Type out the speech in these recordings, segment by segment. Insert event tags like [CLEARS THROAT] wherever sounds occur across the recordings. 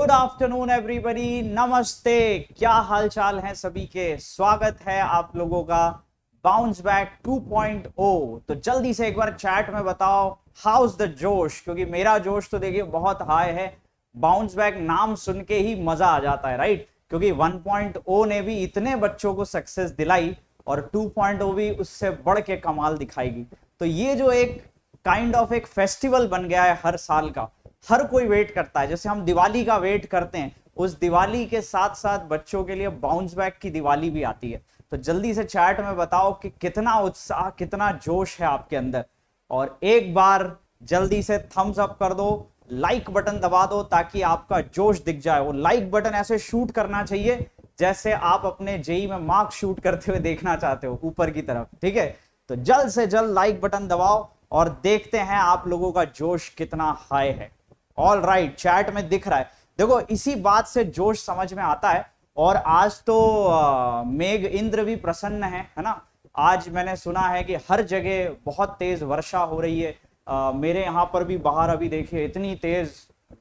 Good afternoon everybody नमस्ते क्या हालचाल है सभी के स्वागत है आप लोगों का बाउंस बैक 2.0 तो जल्दी से एक बार चैट में बताओ हाउस द जोश क्योंकि मेरा जोश तो देखिए बहुत हाई है बाउंस बैक नाम सुन के ही मजा आ जाता है राइट क्योंकि 1.0 ने भी इतने बच्चों को सक्सेस दिलाई और 2.0 भी उससे बढ़ के कमाल दिखाएगी तो ये जो एक काइंड kind ऑफ of एक फेस्टिवल बन गया है हर साल का हर कोई वेट करता है जैसे हम दिवाली का वेट करते हैं उस दिवाली के साथ साथ बच्चों के लिए बाउंस बैक की दिवाली भी आती है तो जल्दी से चैट में बताओ कि कितना उत्साह कितना जोश है आपके अंदर और एक बार जल्दी से थम्स अप कर दो लाइक बटन दबा दो ताकि आपका जोश दिख जाए वो लाइक बटन ऐसे शूट करना चाहिए जैसे आप अपने जेई में मार्क्स शूट करते हुए देखना चाहते हो ऊपर की तरफ ठीक है तो जल्द से जल्द लाइक बटन दबाओ और देखते हैं आप लोगों का जोश कितना हाई है ऑल राइट चैट में दिख रहा है देखो इसी बात से जोश समझ में आता है और आज तो मेघ इंद्र भी प्रसन्न है है ना आज मैंने सुना है कि हर जगह बहुत तेज वर्षा हो रही है आ, मेरे यहाँ पर भी बाहर अभी देखिए इतनी तेज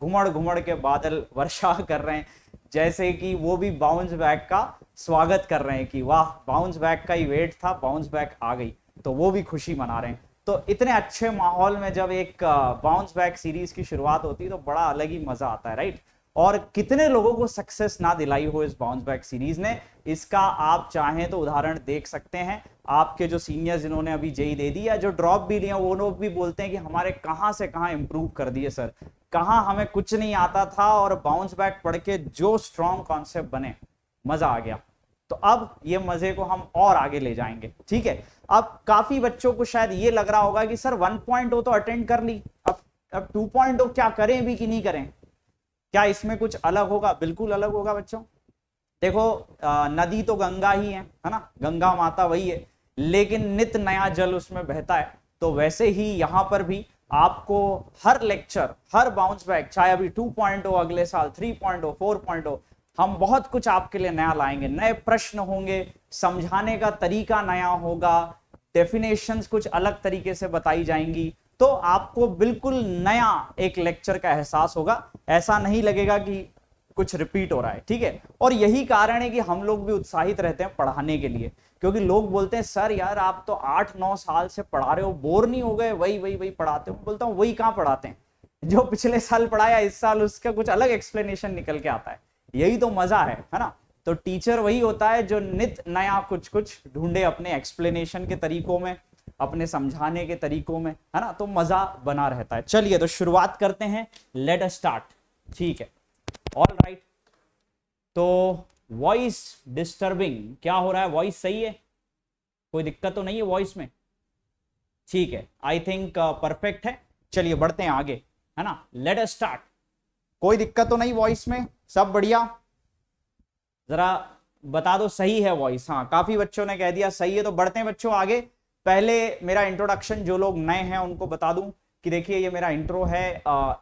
घुमड़ घुमड़ के बादल वर्षा [LAUGHS] कर रहे हैं जैसे कि वो भी बाउंस बैक का स्वागत कर रहे हैं कि वाह बाउंस बैक का ही वेट था बाउंस बैक आ गई तो वो भी खुशी मना रहे हैं तो इतने अच्छे माहौल में जब एक बाउंस बैक सीरीज की शुरुआत होती है तो बड़ा अलग ही मजा आता है राइट और कितने लोगों को सक्सेस ना दिलाई हो इस बाउंस बैक सीरीज ने इसका आप चाहें तो उदाहरण देख सकते हैं आपके जो सीनियर्स जिन्होंने अभी जेई दे दी या जो ड्रॉप भी लिया वो लोग भी बोलते हैं कि हमारे कहाँ से कहाँ इंप्रूव कर दिए सर कहाँ हमें कुछ नहीं आता था और बाउंस बैक पढ़ के जो स्ट्रॉन्ग कॉन्सेप्ट बने मजा आ गया तो अब ये मजे को हम और आगे ले जाएंगे ठीक है अब काफी बच्चों को शायद ये लग रहा होगा कि सर वन पॉइंट हो तो अटेंड कर ली अब अब टू हो क्या करें भी कि नहीं करें क्या इसमें कुछ अलग होगा बिल्कुल अलग होगा बच्चों देखो आ, नदी तो गंगा ही है है ना गंगा माता वही है लेकिन नित नया जल उसमें बहता है तो वैसे ही यहां पर भी आपको हर लेक्चर हर बाउंस बैक चाहे अभी टू पॉइंट हो अगले साल थ्री पॉइंट हो फोर पॉइंट हो हम बहुत कुछ आपके लिए नया लाएंगे नए प्रश्न होंगे समझाने का तरीका नया होगा डेफिनेशंस कुछ अलग तरीके से बताई जाएंगी तो आपको बिल्कुल नया एक लेक्चर का एहसास होगा ऐसा नहीं लगेगा कि कुछ रिपीट हो रहा है ठीक है और यही कारण है कि हम लोग भी उत्साहित रहते हैं पढ़ाने के लिए क्योंकि लोग बोलते हैं सर यार आप तो आठ नौ साल से पढ़ा रहे हो बोर नहीं हो गए वही वही वही पढ़ाते हो बोलता हूँ वही कहाँ पढ़ाते हैं जो पिछले साल पढ़ाया इस साल उसका कुछ अलग एक्सप्लेनेशन निकल के आता है यही तो मजा है है ना तो टीचर वही होता है जो नित नया कुछ कुछ ढूंढे अपने एक्सप्लेनेशन के तरीकों में अपने समझाने के तरीकों में है ना तो मजा बना रहता है चलिए तो शुरुआत करते हैं लेट स्टार्ट ठीक है ऑल राइट right. तो वॉइस डिस्टर्बिंग क्या हो रहा है वॉइस सही है कोई दिक्कत तो नहीं है वॉइस में ठीक है आई थिंक परफेक्ट है चलिए बढ़ते हैं आगे है ना लेट स्टार्ट कोई दिक्कत तो नहीं वॉइस में सब बढ़िया जरा बता दो सही है वॉइस हाँ काफी बच्चों ने कह दिया सही है तो बढ़ते हैं बच्चों आगे पहले मेरा इंट्रोडक्शन जो लोग नए हैं उनको बता दूं कि देखिए ये मेरा इंट्रो है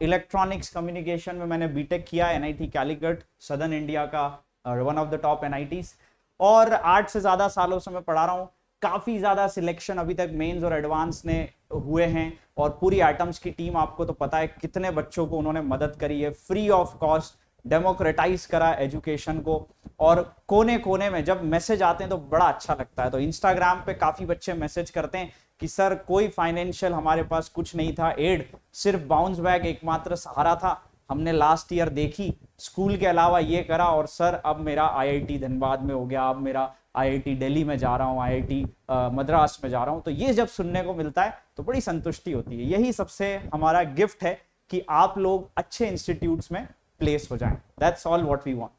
इलेक्ट्रॉनिक्स कम्युनिकेशन में मैंने बीटेक किया एन आई सदर्न इंडिया का one of the top N और आठ से ज़्यादा सालों से मैं पढ़ा रहा हूँ काफ़ी ज़्यादा सिलेक्शन अभी तक मेन्स और एडवांस ने हुए हैं और पूरी आइटम्स की टीम आपको तो पता है कितने बच्चों को उन्होंने मदद करी है फ्री ऑफ कॉस्ट डेमोक्रेटाइज करा एजुकेशन को और कोने कोने में जब मैसेज आते हैं तो बड़ा अच्छा लगता है तो इंस्टाग्राम पे काफ़ी बच्चे मैसेज करते हैं कि सर कोई फाइनेंशियल हमारे पास कुछ नहीं था एड सिर्फ बाउंस बैक एकमात्र सहारा था हमने लास्ट ईयर देखी स्कूल के अलावा ये करा और सर अब मेरा आईआईटी धनबाद में हो गया अब मेरा आईआईटी दिल्ली में जा रहा हूँ आईआईटी मद्रास में जा रहा हूँ तो ये जब सुनने को मिलता है तो बड़ी संतुष्टि होती है यही सबसे हमारा गिफ्ट है कि आप लोग अच्छे इंस्टीट्यूट्स में प्लेस हो जाए that's all what we want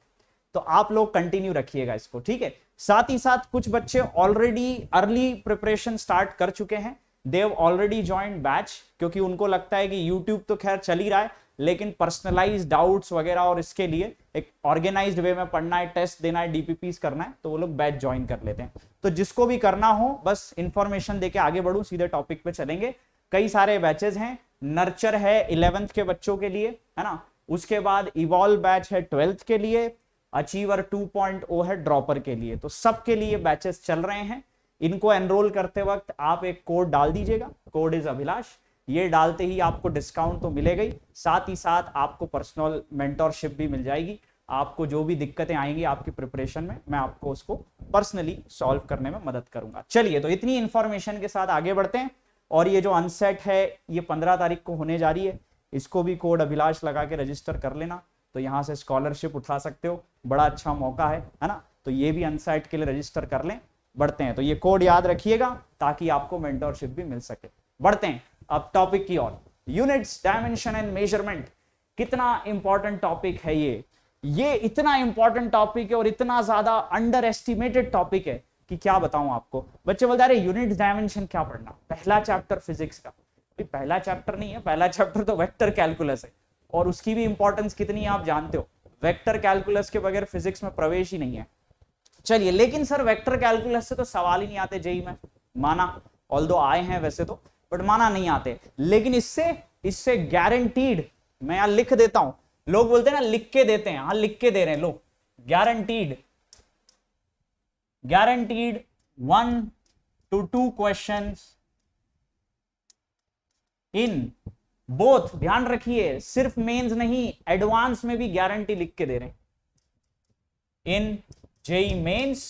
तो आप लोग कंटिन्यू रखिएगा इसको ठीक है साथ ही साथ कुछ बच्चे ऑलरेडी अर्ली प्रिपरेशन स्टार्ट कर चुके हैं देव ऑलरेडी ज्वाइन बैच क्योंकि उनको लगता है कि यूट्यूब तो खैर चल ही रहा है लेकिन पर्सनलाइज डाउट्स वगैरह और इसके लिए एक ऑर्गेनाइज वे में पढ़ना है टेस्ट देना है डीपीपीस करना है तो वो लोग बैच ज्वाइन कर लेते हैं तो जिसको भी करना हो बस इंफॉर्मेशन देके आगे बढ़ू सीधे टॉपिक पे चलेंगे कई सारे बैचेज हैं नर्चर है इलेवेंथ के बच्चों के लिए है ना उसके बाद इवॉल्व बैच है ट्वेल्थ के लिए अचीवर 2.0 है ड्रॉपर के लिए तो सबके लिए बैचेस चल रहे हैं इनको एनरोल करते वक्त आप एक कोड डाल दीजिएगा कोड इज अभिलाष ये डालते ही आपको डिस्काउंट तो मिलेगा ही साथ ही साथ आपको पर्सनल मेंटोरशिप भी मिल जाएगी आपको जो भी दिक्कतें आएंगी आपकी प्रिपरेशन में मैं आपको उसको पर्सनली सॉल्व करने में मदद करूंगा चलिए तो इतनी इन्फॉर्मेशन के साथ आगे बढ़ते हैं और ये जो अनसेट है ये पंद्रह तारीख को होने जा रही है इसको भी कोड अभिलाष लगा के रजिस्टर कर लेना तो यहाँ से स्कॉलरशिप उठा सकते हो बड़ा अच्छा मौका है है ना तो ये भी अनसाइट के लिए रजिस्टर कर लें बढ़ते हैं तो ये कोड याद रखिएगा ताकि आपको मेंटोरशिप भी मिल सके बढ़ते हैं अब टॉपिक की ओर यूनिट्स डायमेंशन एंड मेजरमेंट कितना इंपॉर्टेंट टॉपिक है ये ये इतना इंपॉर्टेंट टॉपिक है और इतना ज्यादा अंडर एस्टिमेटेड टॉपिक है कि क्या बताऊं आपको बच्चे बोलते अरे यूनिट डायमेंशन क्या पढ़ना पहला चैप्टर फिजिक्स का पहला चैप्टर नहीं है पहला चैप्टर तो वेक्टर कैलकुलस है और उसकी भी इंपॉर्टेंस कितनी है आप जानते हो वेक्टर कैलकुलस के बगैर फिजिक्स में प्रवेश ही नहीं है चलिए लेकिन सर वेक्टर कैलकुलस से तो सवाल ही नहीं आते जेई में माना ऑल आए हैं वैसे तो बट माना नहीं आते लेकिन इससे इससे गारंटीड मैं यहां लिख देता हूं लोग बोलते हैं ना लिख के देते हैं हाँ लिख के दे रहे हैं लोग guaranteed guaranteed one two two questions in both ध्यान रखिए सिर्फ मेंस नहीं एडवांस में भी गारंटी लिख के दे रहे in JEE Mains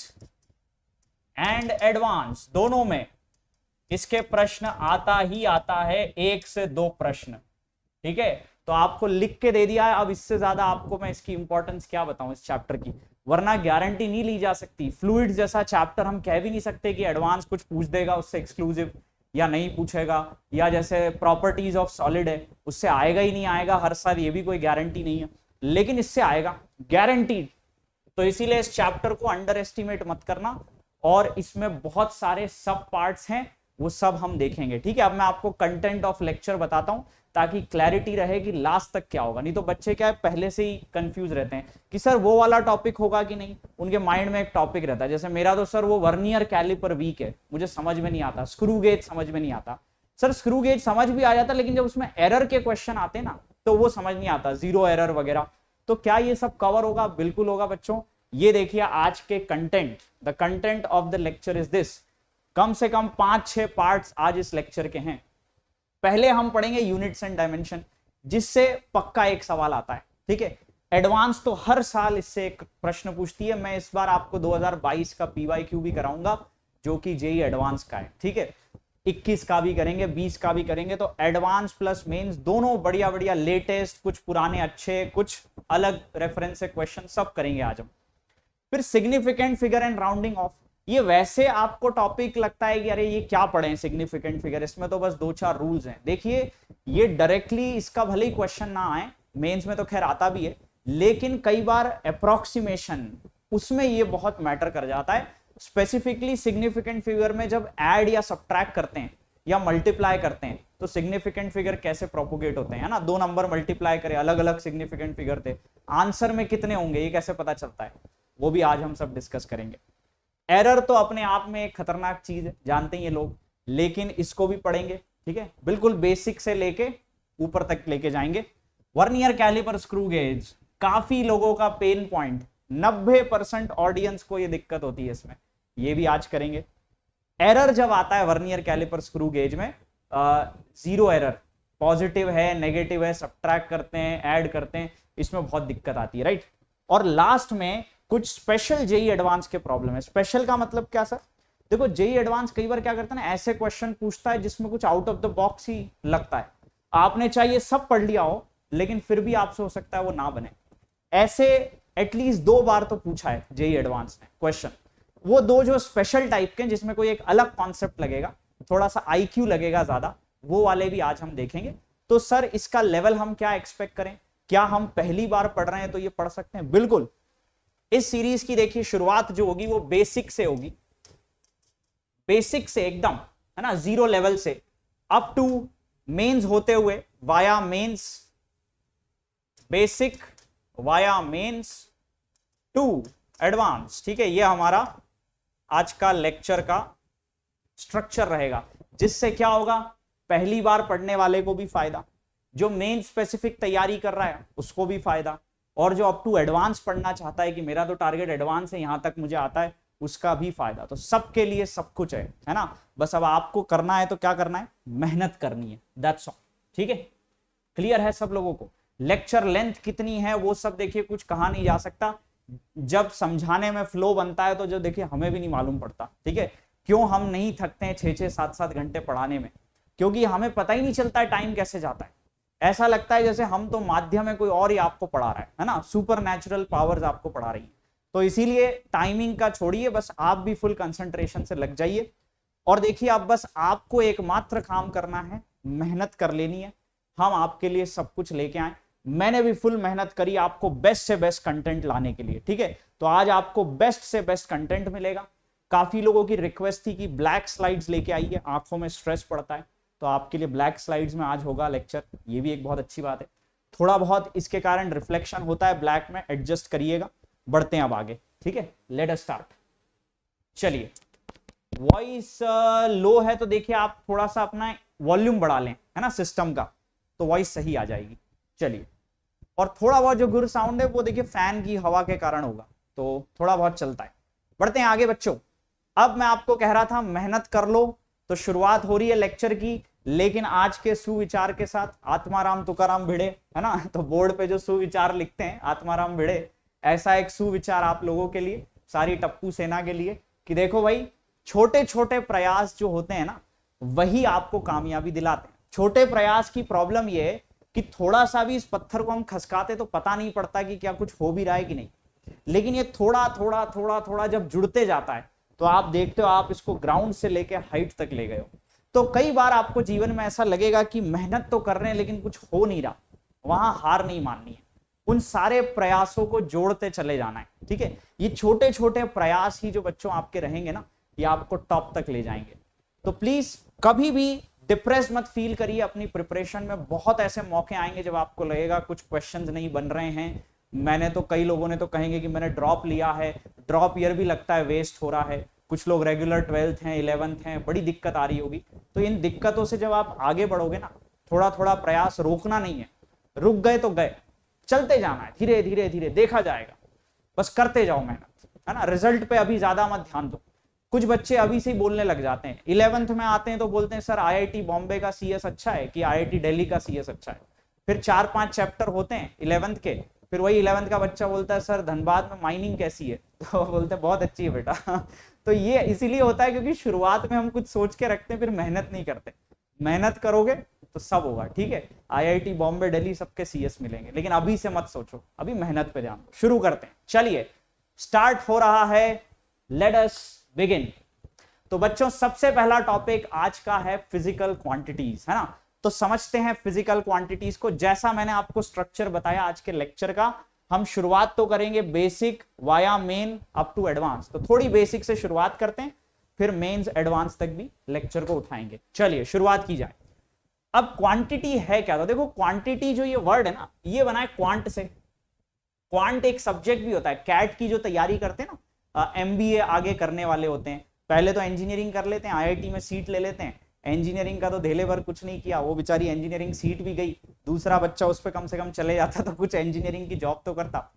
and advance दोनों में इसके प्रश्न आता ही आता है एक से दो प्रश्न ठीक है तो आपको लिख के दे दिया है अब इससे ज्यादा आपको मैं इसकी इंपॉर्टेंस क्या बताऊं इस चैप्टर की वरना गारंटी नहीं ली जा सकती फ्लूइड जैसा चैप्टर हम कह भी नहीं सकते कि एडवांस कुछ पूछ देगा उससे एक्सक्लूसिव या नहीं पूछेगा या जैसे प्रॉपर्टीज ऑफ सॉलिड है उससे आएगा ही नहीं आएगा हर साल ये भी कोई गारंटी नहीं है लेकिन इससे आएगा गारंटीड तो इसीलिए इस चैप्टर को अंडर एस्टिमेट मत करना और इसमें बहुत सारे सब पार्ट्स हैं वो सब हम देखेंगे ठीक है अब मैं आपको कंटेंट ऑफ लेक्चर बताता हूँ ताकि क्लैरिटी रहे कि लास्ट तक क्या होगा नहीं तो बच्चे क्या है पहले से ही कंफ्यूज रहते हैं कि सर वो वाला टॉपिक होगा कि नहीं उनके माइंड में एक टॉपिक रहता है जैसे मेरा तो सर वो वर्नियर कैलिपर वीक है मुझे समझ में नहीं आता स्क्रू गेज समझ में नहीं आता सर स्क्रू गेज समझ भी आ जाता लेकिन जब उसमें एरर के क्वेश्चन आते ना तो वो समझ नहीं आता जीरो एरर वगैरह तो क्या ये सब कवर होगा बिल्कुल होगा बच्चों ये देखिए आज के content the content of the lecture is this कम से कम पांच छह पार्ट्स आज इस लेक्चर के हैं पहले हम पढ़ेंगे यूनिट्स एंड डायमेंशन जिससे पक्का एक सवाल आता है ठीक है एडवांस तो हर साल इससे एक प्रश्न पूछती है मैं इस बार आपको 2022 का पीवाई क्यू भी कराऊंगा जो कि जेई एडवांस e का है ठीक है 21 का भी करेंगे 20 का भी करेंगे तो एडवांस प्लस मेंस दोनों बढ़िया बढ़िया लेटेस्ट कुछ पुराने अच्छे कुछ अलग रेफरेंस क्वेश्चन सब करेंगे आज हम फिर significant figure and rounding off ये वैसे आपको टॉपिक लगता है कि अरे ये क्या पढ़े सिग्निफिकेंट फिगर इसमें तो बस दो चार रूल्स हैं देखिए ये डायरेक्टली इसका भले ही क्वेश्चन ना आए मेंस में तो खैर आता भी है लेकिन कई बार अप्रोक्सीमेशन उसमें ये बहुत मैटर कर जाता है स्पेसिफिकली सिग्निफिकेंट फिगर में जब एड या सब्ट्रैक्ट करते हैं या मल्टीप्लाई करते हैं तो सिग्निफिकेंट फिगर कैसे प्रोपोगेट होते हैं है ना दो नंबर मल्टीप्लाई करें अलग अलग सिग्निफिकेंट फिगर थे आंसर में कितने होंगे ये कैसे पता चलता है वो भी आज हम सब डिस्कस करेंगे एरर तो अपने आप में एक खतरनाक चीज है जानते हैं ये लोग लेकिन इसको भी पढ़ेंगे ठीक है बिल्कुल बेसिक से लेके ऊपर तक लेके जाएंगे वर्नियर कैलिपर स्क्रू गेज काफी लोगों का पेन पॉइंट 90 परसेंट ऑडियंस को ये दिक्कत होती है इसमें ये भी आज करेंगे एरर जब आता है वर्नियर कैलिपर स्क्रू गेज में जीरो एरर पॉजिटिव है नेगेटिव है सब करते हैं ऐड करते हैं इसमें बहुत दिक्कत आती है राइट और लास्ट में कुछ स्पेशल जेई एडवांस के प्रॉब्लम है स्पेशल का मतलब क्या सर देखो जेई एडवांस e कई बार क्या करता है ना ऐसे क्वेश्चन पूछता है जिसमें कुछ आउट ऑफ द बॉक्स ही लगता है आपने चाहिए सब पढ़ लिया हो लेकिन फिर भी आपसे हो सकता है वो ना बने ऐसे एटलीस्ट दो बार तो पूछा है जेई एडवांस e ने क्वेश्चन वो दो जो स्पेशल टाइप के जिसमें कोई एक अलग कॉन्सेप्ट लगेगा थोड़ा सा क्यू लगेगा ज्यादा वो वाले भी आज हम देखेंगे तो सर इसका लेवल हम क्या एक्सपेक्ट करें क्या हम पहली बार पढ़ रहे हैं तो ये पढ़ सकते हैं बिल्कुल इस सीरीज की देखिए शुरुआत जो होगी वो बेसिक से होगी बेसिक से एकदम है ना जीरो लेवल से अप टू मेंस होते हुए via Mains basic via Mains to advance ठीक है ये हमारा आज का लेक्चर का स्ट्रक्चर रहेगा जिससे क्या होगा पहली बार पढ़ने वाले को भी फायदा जो मेन स्पेसिफिक तैयारी कर रहा है उसको भी फायदा और जो अप टू एडवांस पढ़ना चाहता है कि मेरा तो टारगेट एडवांस है यहां तक मुझे आता है उसका भी फायदा तो सबके लिए सब कुछ है है ना बस अब आपको करना है तो क्या करना है मेहनत करनी है दैट्स ऑल ठीक है क्लियर है सब लोगों को लेक्चर लेंथ कितनी है वो सब देखिए कुछ कहा नहीं जा सकता जब समझाने में फ्लो बनता है तो जो देखिए हमें भी नहीं मालूम पड़ता ठीक है क्यों हम नहीं थकते हैं छः छः सात सात घंटे पढ़ाने में क्योंकि हमें पता ही नहीं चलता है टाइम कैसे जाता है ऐसा लगता है जैसे हम तो माध्यम है कोई और ही आपको पढ़ा रहा है है ना सुपर नेचुरल पावर्स आपको पढ़ा रही है तो इसीलिए टाइमिंग का छोड़िए बस आप भी फुल कंसंट्रेशन से लग जाइए और देखिए आप बस आपको एकमात्र काम करना है मेहनत कर लेनी है हम आपके लिए सब कुछ लेके आए मैंने भी फुल मेहनत करी आपको बेस्ट से बेस्ट कंटेंट लाने के लिए ठीक है तो आज आपको बेस्ट से बेस्ट कंटेंट मिलेगा काफी लोगों की रिक्वेस्ट थी कि ब्लैक स्लाइड्स लेके आइए आंखों में स्ट्रेस पड़ता है तो आपके लिए ब्लैक स्लाइड्स में आज होगा लेक्चर ये भी एक बहुत अच्छी बात है थोड़ा बहुत इसके कारण रिफ्लेक्शन होता है ब्लैक में एडजस्ट करिएगा बढ़ते हैं अब आगे ठीक है लेट अस स्टार्ट चलिए वॉइस लो uh, है तो देखिए आप थोड़ा सा अपना वॉल्यूम बढ़ा लें है ना सिस्टम का तो वॉइस सही आ जाएगी चलिए और थोड़ा बहुत जो गुर साउंड है वो देखिए फैन की हवा के कारण होगा तो थोड़ा बहुत चलता है बढ़ते हैं आगे बच्चों अब मैं आपको कह रहा था मेहनत कर लो तो शुरुआत हो रही है लेक्चर की लेकिन आज के सुविचार के साथ आत्माराम तुकाराम भिड़े है ना [LAUGHS] तो बोर्ड पे जो सुविचार लिखते हैं आत्माराम भिड़े ऐसा एक सुविचार आप लोगों के लिए सारी टप्पू सेना के लिए कि देखो भाई छोटे छोटे प्रयास जो होते हैं ना वही आपको कामयाबी दिलाते हैं छोटे प्रयास की प्रॉब्लम यह है कि थोड़ा सा भी इस पत्थर को हम खसकाते तो पता नहीं पड़ता कि क्या कुछ हो भी रहा है कि नहीं लेकिन ये थोड़ा थोड़ा थोड़ा थोड़ा जब जुड़ते जाता है तो आप देखते हो आप इसको ग्राउंड से लेके हाइट तक ले गए हो तो कई बार आपको जीवन में ऐसा लगेगा कि मेहनत तो कर रहे हैं लेकिन कुछ हो नहीं रहा वहां हार नहीं माननी है उन सारे प्रयासों को जोड़ते चले जाना है ठीक है ये छोटे छोटे प्रयास ही जो बच्चों आपके रहेंगे ना ये आपको टॉप तक ले जाएंगे तो प्लीज कभी भी डिप्रेस मत फील करिए अपनी प्रिपरेशन में बहुत ऐसे मौके आएंगे जब आपको लगेगा कुछ क्वेश्चंस नहीं बन रहे हैं मैंने तो कई लोगों ने तो कहेंगे कि मैंने ड्रॉप लिया है ड्रॉप ईयर भी लगता है वेस्ट हो रहा है कुछ लोग रेगुलर ट्वेल्थ हैं इलेवंथ हैं बड़ी दिक्कत आ रही होगी तो इन दिक्कतों से जब आप आगे बढ़ोगे ना थोड़ा थोड़ा प्रयास रोकना नहीं है रुक गए तो गए चलते जाना है धीरे धीरे धीरे देखा जाएगा बस करते जाओ मेहनत है ना रिजल्ट पे अभी ज़्यादा मत ध्यान दो कुछ बच्चे अभी से ही बोलने लग जाते हैं इलेवंथ में आते हैं तो बोलते हैं सर आईआईटी बॉम्बे का सीएस अच्छा है कि आईआईटी दिल्ली का सीएस अच्छा है फिर चार पांच चैप्टर होते हैं इलेवंथ के फिर वही इलेवंथ का बच्चा बोलता है सर धनबाद में माइनिंग कैसी है [LAUGHS] तो बोलते हैं बहुत अच्छी है बेटा [LAUGHS] तो ये इसीलिए होता है क्योंकि शुरुआत में हम कुछ सोच के रखते हैं फिर मेहनत नहीं करते मेहनत करोगे तो सब होगा ठीक है आईआईटी बॉम्बे दिल्ली सबके सीएस मिलेंगे लेकिन अभी से मत सोचो अभी मेहनत पे ध्यान शुरू करते हैं चलिए स्टार्ट हो रहा है लेट अस बिगिन तो बच्चों सबसे पहला टॉपिक आज का है फिजिकल क्वांटिटीज है ना तो समझते हैं फिजिकल क्वांटिटीज को जैसा मैंने आपको स्ट्रक्चर बताया आज के लेक्चर का हम शुरुआत तो करेंगे basic via main up to advance तो थोड़ी बेसिक से शुरुआत करते हैं फिर मेन्स एडवांस तक भी लेक्चर को उठाएंगे चलिए शुरुआत की जाए अब क्वांटिटी है क्या तो देखो क्वांटिटी जो ये वर्ड है ना ये बना है क्वांट से क्वांट एक सब्जेक्ट भी होता है कैट की जो तैयारी करते हैं ना एम बी ए आगे करने वाले होते हैं पहले तो इंजीनियरिंग कर लेते हैं आई आई टी में सीट ले लेते हैं इंजीनियरिंग का तो धेले भर कुछ नहीं किया वो बेचारी इंजीनियरिंग सीट भी गई दूसरा बच्चा उस पर कम से कम चले जाता तो कुछ इंजीनियरिंग की जॉब तो करता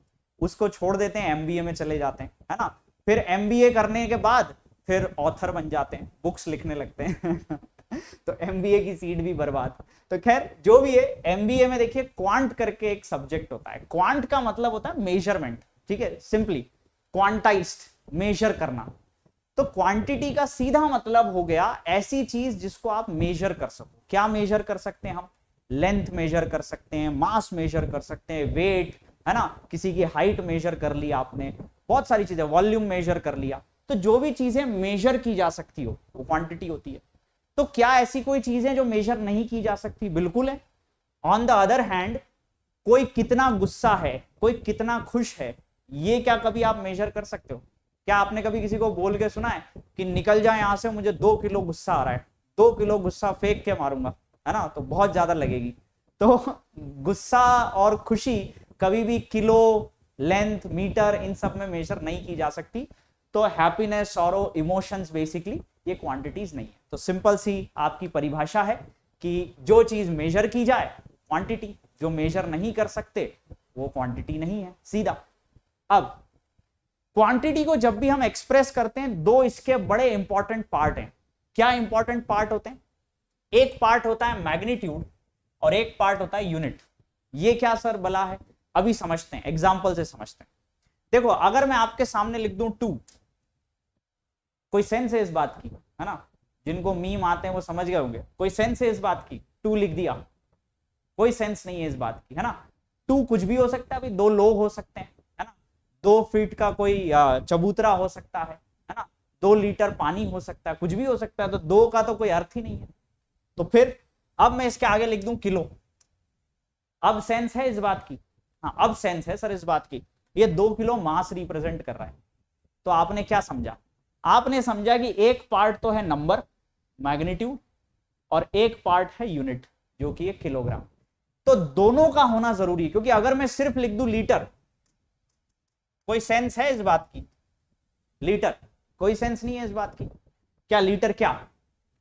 उसको छोड़ देते हैं एमबीए में चले जाते हैं है ना फिर एमबीए करने के बाद फिर ऑथर बन जाते हैं बुक्स लिखने लगते हैं [LAUGHS] तो एमबीए की सीट भी बर्बाद तो खैर जो भी है एमबीए में देखिए क्वांट करके एक सब्जेक्ट होता है क्वांट का मतलब होता है मेजरमेंट ठीक है सिंपली क्वांटाइज मेजर करना तो क्वांटिटी का सीधा मतलब हो गया ऐसी चीज जिसको आप मेजर कर सको क्या मेजर कर सकते हैं हम लेंथ मेजर कर सकते हैं मास मेजर कर सकते हैं वेट है ना किसी की हाइट मेजर कर ली आपने बहुत सारी चीजें वॉल्यूम मेजर कर लिया तो जो भी चीजें मेजर की जा सकती हो वो क्वांटिटी होती है तो क्या ऐसी कोई चीज है जो मेजर नहीं की जा सकती बिल्कुल है ऑन द अदर हैंड कोई कितना गुस्सा है कोई कितना खुश है ये क्या कभी आप मेजर कर सकते हो क्या आपने कभी किसी को बोल के सुना है कि निकल जाए यहाँ से मुझे दो किलो गुस्सा आ रहा है दो किलो गुस्सा फेंक के मारूंगा है ना तो बहुत ज्यादा लगेगी तो गुस्सा और खुशी कभी भी किलो लेंथ मीटर इन सब में मेजर नहीं की जा सकती तो हैप्पीनेस और इमोशंस बेसिकली ये क्वांटिटीज नहीं है तो सिंपल सी आपकी परिभाषा है कि जो चीज मेजर की जाए क्वांटिटी जो मेजर नहीं कर सकते वो क्वांटिटी नहीं है सीधा अब क्वांटिटी को जब भी हम एक्सप्रेस करते हैं दो इसके बड़े इंपॉर्टेंट पार्ट हैं क्या इंपॉर्टेंट पार्ट होते हैं एक पार्ट होता है मैग्नीट्यूड और एक पार्ट होता है यूनिट ये क्या सर बला है अभी समझते हैं एग्जाम्पल से समझते हैं देखो अगर मैं आपके सामने लिख दू टू कोई सेंस है इस बात की है ना जिनको मीम आते हैं वो समझ गए होंगे कोई सेंस है इस बात की टू लिख दिया कोई सेंस नहीं है इस बात की है ना टू कुछ भी हो सकता है अभी दो लोग हो सकते हैं दो फीट का कोई चबूतरा हो सकता है है ना दो लीटर पानी हो सकता है कुछ भी हो सकता है तो दो का तो कोई अर्थ ही नहीं है तो फिर अब मैं इसके आगे लिख दूं किलो अब सेंस है इस बात की हाँ अब सेंस है सर इस बात की ये दो किलो मास रिप्रेजेंट कर रहा है तो आपने क्या समझा आपने समझा कि एक पार्ट तो है नंबर मैग्नीट्यूड और एक पार्ट है यूनिट जो कि है किलोग्राम तो दोनों का होना जरूरी है क्योंकि अगर मैं सिर्फ लिख दू लीटर कोई सेंस है इस बात की लीटर कोई सेंस नहीं है इस बात की क्या लीटर क्या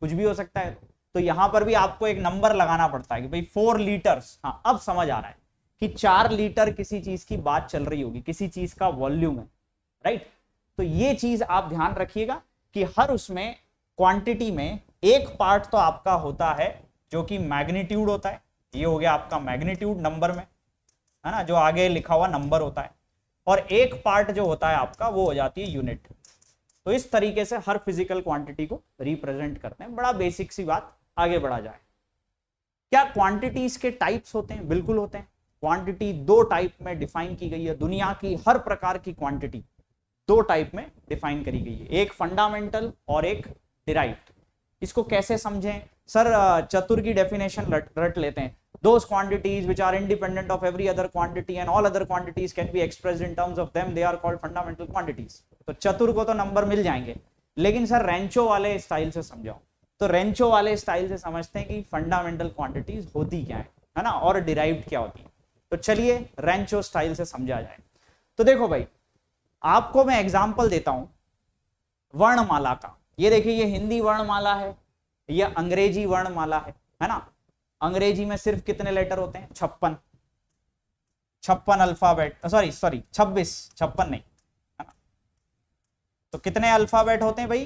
कुछ भी हो सकता है तो यहां पर भी आपको एक नंबर लगाना पड़ता है कि भाई फोर लीटर्स हाँ अब समझ आ रहा है कि चार लीटर किसी चीज की बात चल रही होगी किसी चीज का वॉल्यूम है राइट तो ये चीज आप ध्यान रखिएगा कि हर उसमें क्वांटिटी में एक पार्ट तो आपका होता है जो कि मैग्नीट्यूड होता है ये हो गया आपका मैग्नीट्यूड नंबर में है ना जो आगे लिखा हुआ नंबर होता है और एक पार्ट जो होता है आपका वो हो जाती है यूनिट तो इस तरीके से हर फिजिकल क्वांटिटी को रिप्रेजेंट करते हैं बड़ा बेसिक सी बात आगे बढ़ा जाए क्या क्वांटिटीज के टाइप्स होते हैं बिल्कुल होते हैं क्वांटिटी दो टाइप में डिफाइन की गई है दुनिया की हर प्रकार की क्वांटिटी दो टाइप में डिफाइन करी गई है एक फंडामेंटल और एक डिराइव इसको कैसे समझें सर चतुर की डेफिनेशन रट, रट लेते हैं those quantities which are independent of every other quantity and all other quantities can be expressed in terms of them they are called fundamental quantities तो चतुर को तो नंबर मिल जाएंगे लेकिन सर रेंचो वाले स्टाइल से समझाओ तो रेंचो वाले स्टाइल से समझते हैं कि फंडामेंटल क्वांटिटीज होती क्या है है ना और डिराइव्ड क्या होती है तो चलिए रेंचो स्टाइल से समझा जाए तो देखो भाई आपको मैं एग्जाम्पल देता हूं वर्णमाला का ये देखिए ये हिंदी वर्णमाला है यह अंग्रेजी वर्णमाला है है ना अंग्रेजी में सिर्फ कितने लेटर होते हैं छप्पन छप्पन अल्फाबेट सॉरी सॉरी छब्बीस छप्पन नहीं है ना तो कितने अल्फाबेट होते हैं भाई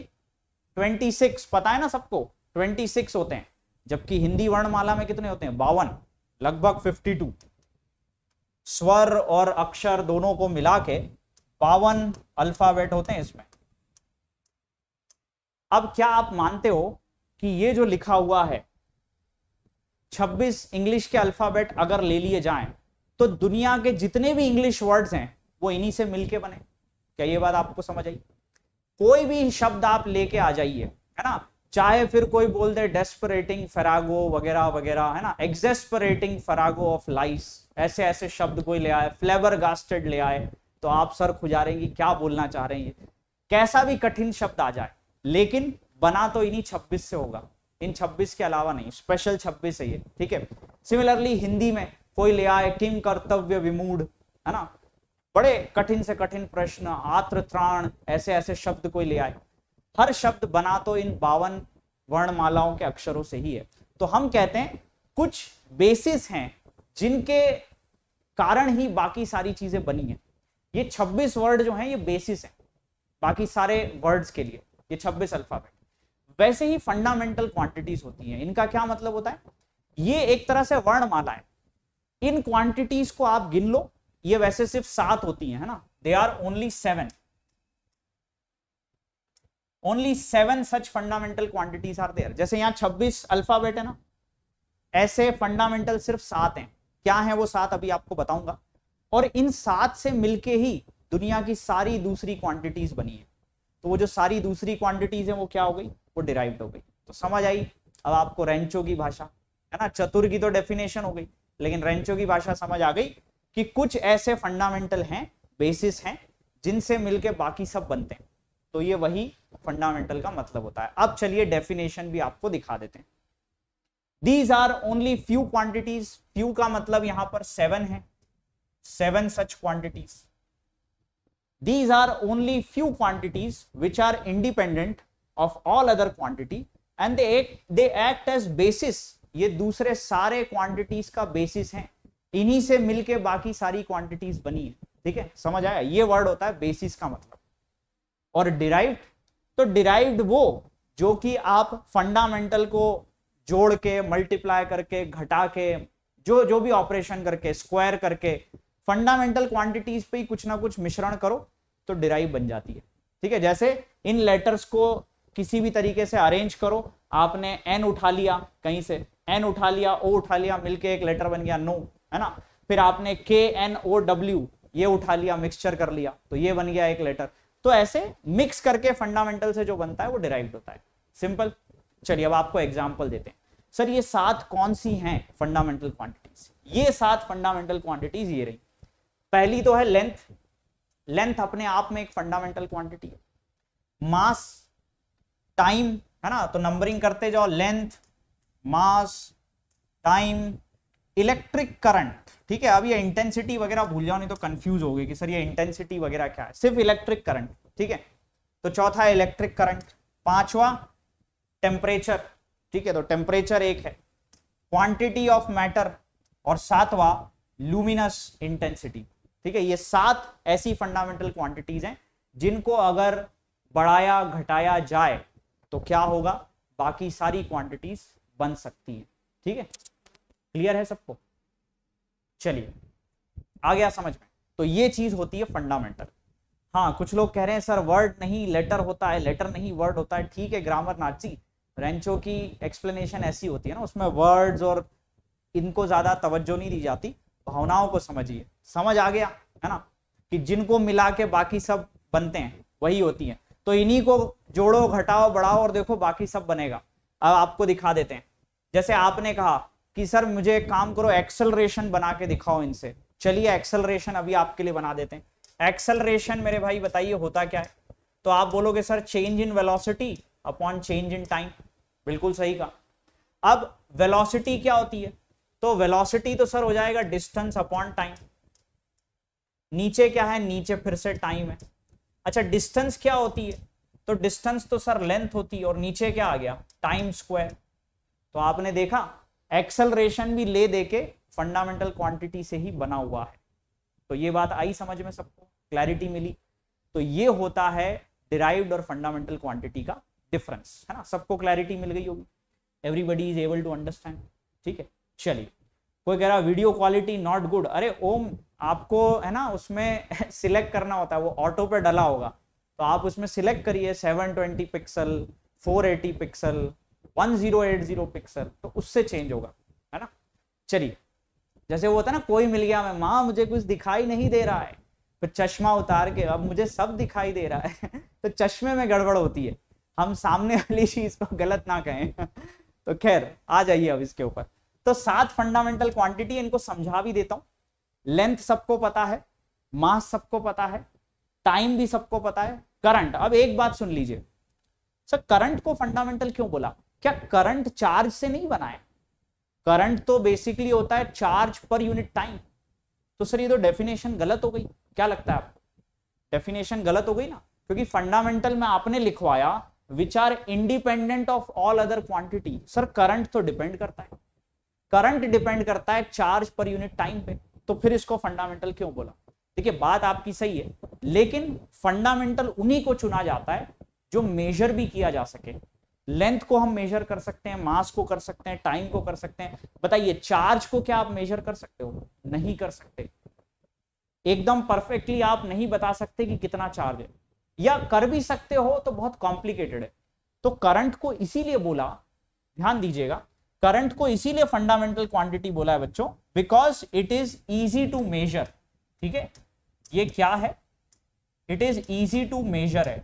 ट्वेंटी सिक्स पता है ना सबको ट्वेंटी सिक्स होते हैं जबकि हिंदी वर्णमाला में कितने होते हैं बावन लगभग फिफ्टी टू स्वर और अक्षर दोनों को मिला के बावन अल्फाबेट होते हैं इसमें अब क्या आप मानते हो कि ये जो लिखा हुआ है 26 इंग्लिश के अल्फाबेट अगर ले लिए जाएं तो दुनिया के जितने भी इंग्लिश वर्ड्स हैं वो इन्हीं से मिलके बने क्या ये बात आपको समझ आई कोई भी शब्द आप लेके आ जाइए है ना चाहे फिर कोई बोल दे डेस्परेटिंग फरागो वगैरह वगैरह है ना एग्जेस्परेटिंग फरागो ऑफ लाइस ऐसे ऐसे शब्द कोई ले आए फ्लेवर गास्टेड ले आए तो आप सर खुजारेंगे क्या बोलना चाह रहे हैं कैसा भी कठिन शब्द आ जाए लेकिन बना तो इन्हीं छब्बीस से होगा इन 26 के अलावा नहीं स्पेशल 26 है ये ठीक है सिमिलरली हिंदी में कोई ले आए किम कर्तव्य विमूड है ना बड़े कठिन से कठिन प्रश्न आत्र त्राण ऐसे ऐसे शब्द कोई ले आए हर शब्द बना तो इन बावन वर्णमालाओं के अक्षरों से ही है तो हम कहते हैं कुछ बेसिस हैं जिनके कारण ही बाकी सारी चीजें बनी है ये 26 वर्ड जो हैं ये बेसिस हैं बाकी सारे वर्ड्स के लिए ये 26 अल्फाबेट वैसे ही फंडामेंटल क्वांटिटीज होती हैं इनका क्या मतलब होता है ये एक तरह से वर्णमाला है इन क्वांटिटीज को आप गिन लो ये वैसे सिर्फ सात होती हैं है ना they are only seven only seven such fundamental quantities are there जैसे यहां छब्बीस अल्फाबेट है ना ऐसे फंडामेंटल सिर्फ सात हैं क्या है वो सात अभी आपको बताऊंगा और इन सात से मिलके ही दुनिया की सारी दूसरी क्वांटिटीज बनी है तो वो जो सारी दूसरी क्वांटिटीज है वो क्या हो गई वो डिराइव्ड हो गई तो समझ आई अब आपको रेंचो की भाषा है ना चतुर की तो डेफिनेशन हो गई लेकिन रेंचो की भाषा समझ आ गई कि कुछ ऐसे फंडामेंटल हैं बेसिस हैं जिनसे मिलके बाकी सब बनते हैं तो ये वही फंडामेंटल का मतलब होता है अब चलिए डेफिनेशन भी आपको दिखा देते हैं these are only few quantities few का मतलब यहां पर सेवन है seven such quantities these are only few quantities which are independent of all other quantity and they act, they act as basis ये दूसरे सारे क्वांटिटीज का बेसिस है इन्हीं से मिलके बाकी सारी क्वांटिटीज बनी है ठीक है समझ आया ये वर्ड होता है बेसिस का मतलब और डिराइव्ड तो डिराइव्ड वो जो कि आप फंडामेंटल को जोड़ के मल्टीप्लाई करके घटा के जो जो भी ऑपरेशन करके स्क्वायर करके फंडामेंटल क्वांटिटीज पे ही कुछ ना कुछ मिश्रण करो तो डिराइव बन जाती है ठीक है जैसे इन लेटर्स को किसी भी तरीके से अरेंज करो आपने एन उठा लिया कहीं से एन उठा लिया ओ उठा लिया मिलके एक लेटर बन गया नो है ना फिर आपने के एन ओ डब्ल्यू ये उठा लिया मिक्सचर कर लिया तो ये बन गया एक लेटर तो ऐसे मिक्स करके फंडामेंटल से जो बनता है वो डिराइव होता है सिंपल चलिए अब आपको एग्जाम्पल देते हैं सर ये सात कौन सी हैं फंडामेंटल क्वांटिटीज ये सात फंडामेंटल क्वांटिटीज ये रही पहली तो है लेंथ लेंथ अपने आप में एक फंडामेंटल क्वांटिटी है मास टाइम है ना तो नंबरिंग करते जाओ length mass time electric current ठीक है अब ये इंटेंसिटी वगैरह भूल जाओ नहीं तो कंफ्यूज हो गए कि सर ये इंटेंसिटी वगैरह क्या है सिर्फ इलेक्ट्रिक करंट ठीक है तो चौथा इलेक्ट्रिक करंट पांचवा टेम्परेचर ठीक है तो टेम्परेचर एक है क्वांटिटी ऑफ मैटर और सातवा लूमिनस इंटेंसिटी ठीक है ये सात ऐसी फंडामेंटल क्वांटिटीज हैं जिनको अगर बढ़ाया घटाया जाए तो क्या होगा बाकी सारी क्वांटिटीज बन सकती हैं ठीक है क्लियर है सबको चलिए आ गया समझ में तो ये चीज होती है फंडामेंटल हाँ कुछ लोग कह रहे हैं सर वर्ड नहीं लेटर होता है लेटर नहीं वर्ड होता है ठीक है ग्रामर नाची रेंचो की एक्सप्लेनेशन ऐसी होती है ना उसमें वर्ड्स और इनको ज्यादा तवज्जो नहीं दी जाती भावनाओं को समझिए समझ आ गया है ना कि जिनको मिला के बाकी सब बनते हैं वही होती है तो इन्हीं को जोड़ो घटाओ बढ़ाओ और देखो बाकी सब बनेगा अब आपको दिखा देते हैं जैसे आपने कहा कि सर मुझे काम करो एक्सलरेशन बना के दिखाओ इनसे चलिए एक्सेलरेशन अभी आपके लिए बना देते हैं एक्सेलरेशन मेरे भाई बताइए होता क्या है तो आप बोलोगे sir change in velocity upon change in time बिल्कुल सही कहा अब वेलोसिटी क्या होती है तो वेलोसिटी तो सर हो जाएगा डिस्टेंस अपॉन टाइम नीचे क्या है नीचे फिर से टाइम है अच्छा डिस्टेंस क्या होती है तो डिस्टेंस तो सर लेंथ होती है और नीचे क्या आ गया टाइम स्क्वायर तो आपने देखा एक्सेलरेशन भी ले दे के फंडामेंटल क्वांटिटी से ही बना हुआ है तो ये बात आई समझ में सबको क्लैरिटी मिली तो ये होता है डिराइव्ड और फंडामेंटल क्वांटिटी का डिफरेंस है ना सबको क्लैरिटी मिल गई होगी everybody is able to understand ठीक है चलिए कोई कह रहा वीडियो क्वालिटी नॉट गुड अरे ओम आपको है ना उसमें सिलेक्ट [LAUGHS] करना होता है वो ऑटो पे डला होगा तो आप उसमें सिलेक्ट करिए 720 पिक्सल 480 पिक्सल 1080 पिक्सल तो उससे चेंज होगा है ना चलिए जैसे वो होता है ना कोई मिल गया मैं माँ मुझे कुछ दिखाई नहीं दे रहा है फिर चश्मा उतार के अब मुझे सब दिखाई दे रहा है [LAUGHS] तो चश्मे में गड़बड़ होती है हम सामने वाली चीज़ को गलत ना कहें [LAUGHS] तो खैर आ जाइए अब इसके ऊपर तो सात फंडामेंटल क्वांटिटी इनको समझा भी देता हूं लेंथ सबको पता है मास सबको पता है टाइम भी सबको पता है करंट अब एक बात सुन लीजिए सर करंट को फंडामेंटल क्यों बोला क्या करंट चार्ज से नहीं बनाया करंट तो बेसिकली होता है चार्ज पर यूनिट टाइम तो सर ये तो डेफिनेशन गलत हो गई क्या लगता है आपको डेफिनेशन गलत हो गई ना क्योंकि फंडामेंटल में आपने लिखवाया which are independent of all other quantity sir current तो डिपेंड करता है करंट डिपेंड करता है चार्ज पर यूनिट टाइम पे तो फिर इसको फंडामेंटल क्यों बोला देखिए बात आपकी सही है लेकिन फंडामेंटल उन्हीं को चुना जाता है जो मेजर भी किया जा सके लेंथ को हम मेजर कर सकते हैं मास को कर सकते हैं टाइम को कर सकते हैं बताइए चार्ज को क्या आप मेजर कर सकते हो नहीं कर सकते एकदम परफेक्टली आप नहीं बता सकते कि कितना चार्ज है या कर भी सकते हो तो बहुत कॉम्प्लिकेटेड है तो करंट को इसीलिए बोला ध्यान दीजिएगा करंट को इसीलिए फंडामेंटल क्वांटिटी बोला है बच्चों because it is easy to measure ठीक है ये क्या है it is easy to measure है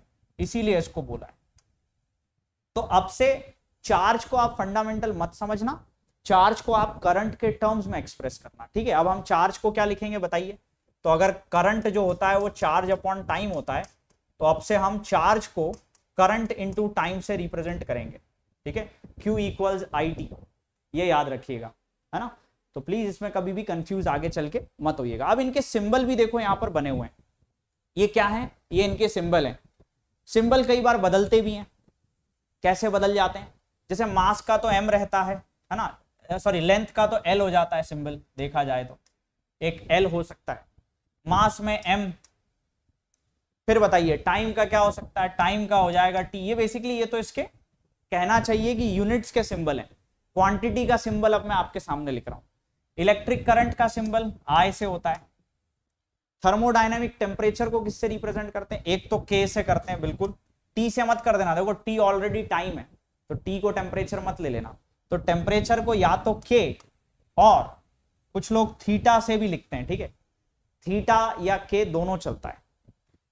इसीलिए इसको बोला है तो अब से चार्ज को आप फंडामेंटल मत समझना चार्ज को आप करंट के टर्म्स में एक्सप्रेस करना ठीक है अब हम चार्ज को क्या लिखेंगे बताइए तो अगर करंट जो होता है वो चार्ज अपॉन टाइम होता है तो अब से हम चार्ज को करंट इनटू टाइम से रिप्रेजेंट करेंगे ठीक है क्यू इक्वल्स आई टी ये याद रखिएगा है ना तो प्लीज इसमें कभी भी कंफ्यूज आगे चल के मत होइएगा अब इनके सिंबल भी देखो यहां पर बने हुए हैं ये क्या है ये इनके सिंबल हैं सिंबल कई बार बदलते भी हैं कैसे बदल जाते हैं जैसे मास का तो एम रहता है है ना सॉरी लेंथ का तो एल हो जाता है सिंबल देखा जाए तो एक एल हो सकता है मास में एम फिर बताइए टाइम का क्या हो सकता है टाइम का हो जाएगा टी ये बेसिकली ये तो इसके कहना चाहिए कि यूनिट्स के सिंबल हैं क्वांटिटी का सिंबल अब मैं आपके सामने लिख रहा हूं इलेक्ट्रिक करंट का सिंबल आई से होता है थर्मोडाइनमिक टेम्परेचर को किससे रिप्रेजेंट करते हैं एक तो के से करते हैं बिल्कुल टी से मत कर देना देखो टी ऑलरेडी टाइम है तो टी को टेम्परेचर मत ले लेना तो टेम्परेचर को या तो के और कुछ लोग थीटा से भी लिखते हैं ठीक है थीटा या के दोनों चलता है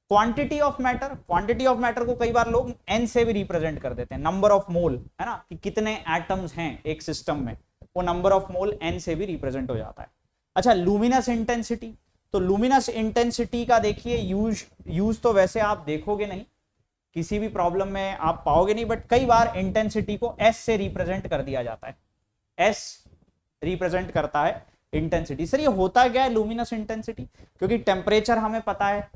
quantity of matter quantity of matter को कई बार लोग एन से भी रिप्रेजेंट कर देते हैं नंबर ऑफ मोल है ना कि कितने एटम्स हैं एक सिस्टम में वो नंबर ऑफ मोल एन से भी रिप्रेजेंट हो जाता है अच्छा लुमिनस इंटेंसिटी तो लुमिनस इंटेंसिटी का देखिए यूज यूज तो वैसे आप देखोगे नहीं किसी भी प्रॉब्लम में आप पाओगे नहीं बट कई बार इंटेंसिटी को एस से रिप्रेजेंट कर दिया जाता है एस रिप्रेजेंट करता है इंटेंसिटी सर ये होता क्या है लुमिनस इंटेंसिटी क्योंकि टेम्परेचर हमें पता है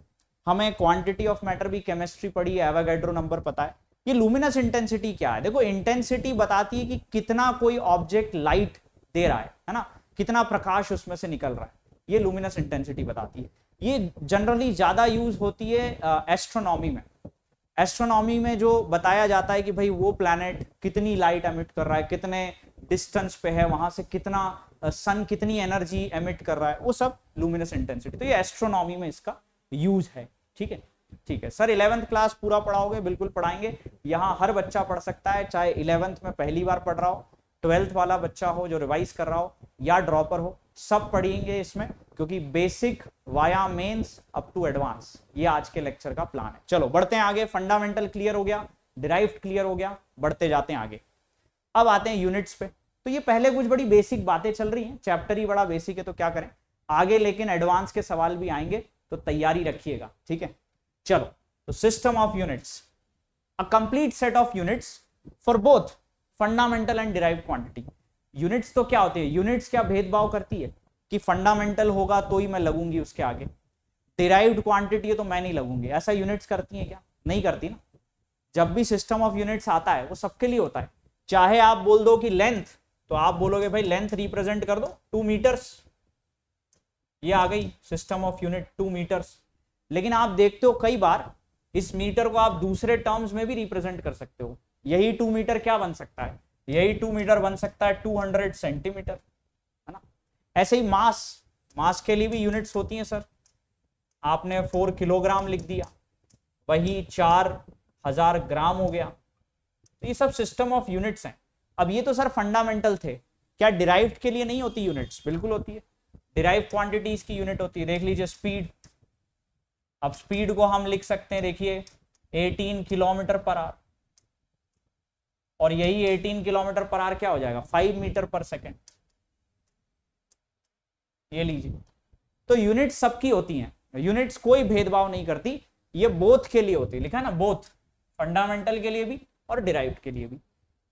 हमें क्वांटिटी ऑफ मैटर भी केमिस्ट्री पढ़ी है एवागैड्रो नंबर पता है ये लुमिनस इंटेंसिटी क्या है देखो इंटेंसिटी बताती है कि कितना कोई ऑब्जेक्ट लाइट दे रहा है है ना कितना प्रकाश उसमें से निकल रहा है ये लुमिनस इंटेंसिटी बताती है ये जनरली ज़्यादा यूज होती है एस्ट्रोनॉमी में एस्ट्रोनॉमी में जो बताया जाता है कि भाई वो प्लानट कितनी लाइट एमिट कर रहा है कितने डिस्टेंस पे है वहां से कितना सन कितनी एनर्जी एमिट कर रहा है वो सब लुमिनस इंटेंसिटी तो ये एस्ट्रोनॉमी में इसका यूज है ठीक है ठीक है सर इलेवेंथ क्लास पूरा पढ़ाओगे बिल्कुल पढ़ाएंगे यहाँ हर बच्चा पढ़ सकता है चाहे इलेवेंथ में पहली बार पढ़ रहा हो ट्वेल्थ वाला बच्चा हो जो रिवाइज कर रहा हो या ड्रॉपर हो सब पढ़ेंगे इसमें क्योंकि basic via Mains up to advance ये आज के लेक्चर का प्लान है चलो बढ़ते हैं आगे फंडामेंटल क्लियर हो गया डिराइव क्लियर हो गया बढ़ते जाते हैं आगे अब आते हैं यूनिट्स पे तो ये पहले कुछ बड़ी बेसिक बातें चल रही हैं चैप्टर ही बड़ा बेसिक है तो क्या करें आगे लेकिन एडवांस के सवाल भी आएंगे तो तैयारी रखिएगा ठीक है चलो तो system of units a complete set of units for both fundamental and derive quantity units तो क्या होते हैं यूनिट्स क्या भेदभाव करती है कि फंडामेंटल होगा तो ही मैं लगूंगी उसके आगे डिराइव क्वांटिटी है तो मैं नहीं लगूंगी ऐसा यूनिट्स करती है क्या नहीं करती ना जब भी सिस्टम ऑफ यूनिट्स आता है वो सबके लिए होता है चाहे आप बोल दो कि लेंथ तो आप बोलोगे भाई लेंथ रिप्रेजेंट कर दो टू मीटर्स ये आ गई system of unit two metres लेकिन आप देखते हो कई बार इस मीटर को आप दूसरे टर्म्स में भी रिप्रेजेंट कर सकते हो यही टू मीटर क्या बन सकता है यही टू मीटर बन सकता है टू हंड्रेड सेंटीमीटर है ना ऐसे ही मास मास के लिए भी यूनिट्स होती हैं सर आपने फोर किलोग्राम लिख दिया वही चार हजार ग्राम हो गया तो ये सब सिस्टम ऑफ यूनिट्स हैं अब ये तो सर फंडामेंटल थे क्या डिराइव्ड के लिए नहीं होती यूनिट्स बिल्कुल होती है डिराइव क्वांटिटीज की यूनिट होती है देख लीजिए स्पीड अब स्पीड को हम लिख सकते हैं देखिए 18 किलोमीटर पर आर और यही 18 किलोमीटर पर आर क्या हो जाएगा 5 मीटर पर सेकेंड ये लीजिए तो यूनिट सबकी होती हैं यूनिट्स कोई भेदभाव नहीं करती ये बोथ के लिए होती है लिखा ना बोथ फंडामेंटल के लिए भी और डिराइव के लिए भी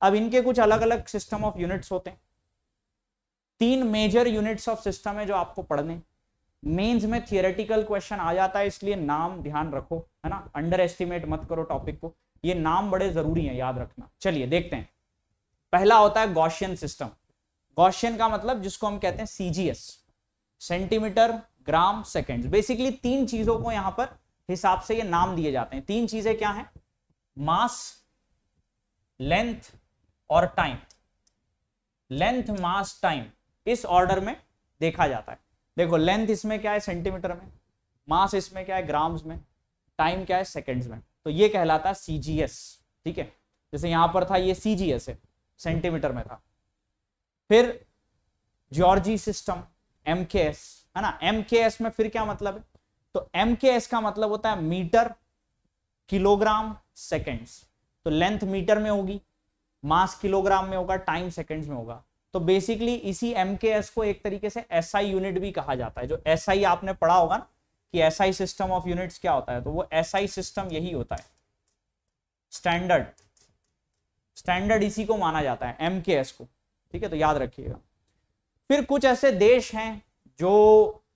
अब इनके कुछ अलग अलग सिस्टम ऑफ यूनिट्स होते हैं तीन मेजर यूनिट्स ऑफ सिस्टम है जो आपको पढ़ने मेंस में थियोरेटिकल क्वेश्चन आ जाता है इसलिए नाम ध्यान रखो है ना अंडर एस्टिमेट मत करो टॉपिक को ये नाम बड़े जरूरी है याद रखना चलिए देखते हैं पहला होता है गॉशियन सिस्टम गॉशियन का मतलब जिसको हम कहते हैं CGS centimetre gram second basically तीन चीजों को यहां पर हिसाब से ये नाम दिए जाते हैं तीन चीजें क्या है मास लेंथ और टाइम लेंथ मास टाइम इस ऑर्डर में देखा जाता है देखो लेंथ इसमें क्या है सेंटीमीटर में मास इसमें क्या है ग्राम्स में टाइम क्या है सेकेंड्स में तो ये कहलाता है सी ठीक है जैसे यहाँ पर था ये सी है सेंटीमीटर में था फिर जॉर्जी सिस्टम एम है ना एम में फिर क्या मतलब है तो एम का मतलब होता है मीटर किलोग्राम सेकेंड्स तो लेंथ मीटर में होगी मास किलोग्राम में होगा टाइम सेकेंड्स में होगा तो बेसिकली इसी एम को एक तरीके से एस आई यूनिट भी कहा जाता है जो एस आई आपने पढ़ा होगा ना कि S I system of units क्या होता है तो वो एस सिस्टम यही होता है स्टैंडर्ड स्टैंडर्ड इसी को माना जाता है एम को ठीक है तो याद रखिएगा फिर कुछ ऐसे देश हैं जो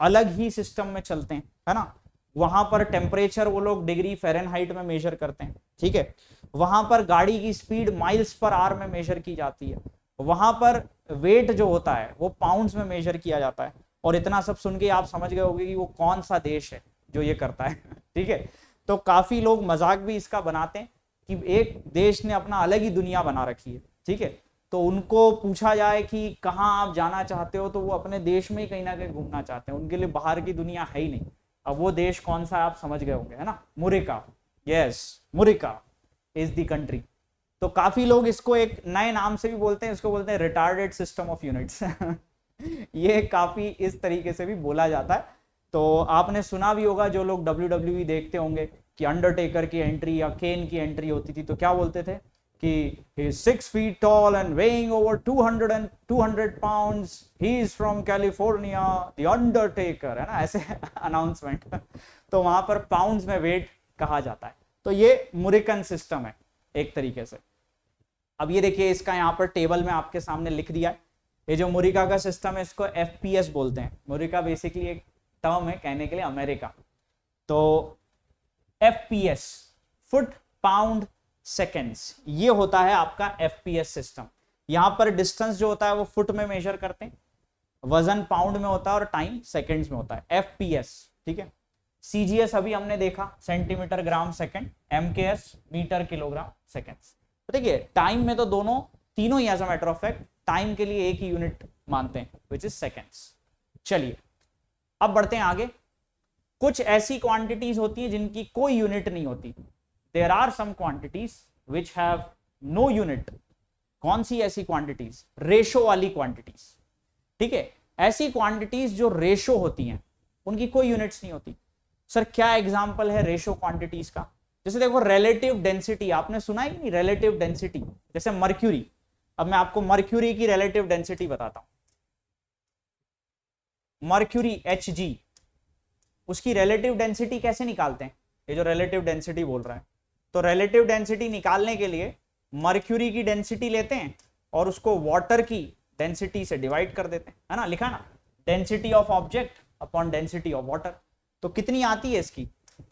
अलग ही सिस्टम में चलते हैं है ना वहां पर टेम्परेचर वो लोग डिग्री फ़ारेनहाइट में मेजर करते हैं ठीक है वहां पर गाड़ी की स्पीड माइल्स पर आर में मेजर की जाती है वहाँ पर वेट जो होता है वो पाउंड्स में मेजर किया जाता है और इतना सब सुन के आप समझ गए होंगे कि वो कौन सा देश है जो ये करता है [LAUGHS] ठीक है तो काफ़ी लोग मजाक भी इसका बनाते हैं कि एक देश ने अपना अलग ही दुनिया बना रखी है ठीक है तो उनको पूछा जाए कि कहाँ आप जाना चाहते हो तो वो अपने देश में ही कहीं ना कहीं घूमना चाहते हैं उनके लिए बाहर की दुनिया है ही नहीं अब वो देश कौन सा आप समझ गए होंगे है ना Murica yes Murica is the country तो काफी लोग इसको एक नए नाम से भी बोलते हैं इसको बोलते हैं रिटार्डेड सिस्टम ऑफ यूनिट्स ये काफी इस तरीके से भी बोला जाता है तो आपने सुना भी होगा जो लोग डब्ल्यू e देखते होंगे कि अंडरटेकर की एंट्री या केन की एंट्री होती थी तो क्या बोलते थे कि six feet tall and weighing over two hundred and two hundred pound he is from California the Undertaker है ना ऐसे अनाउंसमेंट [LAUGHS] तो वहां पर पाउंड्स में वेट कहा जाता है तो ये मुरिकन सिस्टम है एक तरीके से अब ये देखिए इसका यहाँ पर टेबल में आपके सामने लिख दिया है ये जो मुरिका का सिस्टम है इसको एफ बोलते हैं मुरिका बेसिकली एक टर्म है कहने के लिए अमेरिका तो एफ फुट पाउंड सेकेंड्स ये होता है आपका एफ सिस्टम यहाँ पर डिस्टेंस जो होता है वो फुट में मेजर करते हैं वजन पाउंड में होता है और टाइम सेकेंड्स में होता है एफ ठीक है सी अभी हमने देखा centimetre gram second M metre kilogram seconds देखिए टाइम में तो दोनों तीनों ही as a matter of fact time के लिए एक ही यूनिट मानते हैं विच इज सेकेंड्स चलिए अब बढ़ते हैं आगे कुछ ऐसी क्वांटिटीज होती हैं जिनकी कोई यूनिट नहीं होती there are some quantities which have no unit कौन सी ऐसी क्वांटिटीज रेशो वाली क्वांटिटीज ठीक है ऐसी क्वांटिटीज जो रेशो होती हैं उनकी कोई यूनिट्स नहीं होती सर क्या एग्जाम्पल है रेशो क्वांटिटीज का जैसे देखो रिलेटिव डेंसिटी आपने सुना ही नहीं रिलेटिव डेंसिटी जैसे मर्क्यूरी अब मैं आपको मर्क्यूरी की रिलेटिव डेंसिटी बताता हूं मर्क्यूरी एच जी उसकी रिलेटिव डेंसिटी कैसे निकालते हैं ये जो रिलेटिव डेंसिटी बोल रहा है तो रिलेटिव डेंसिटी निकालने के लिए मर्क्यूरी की डेंसिटी लेते हैं और उसको वाटर की डेंसिटी से डिवाइड कर देते हैं है ना लिखा ना density of object upon density of water तो कितनी आती है इसकी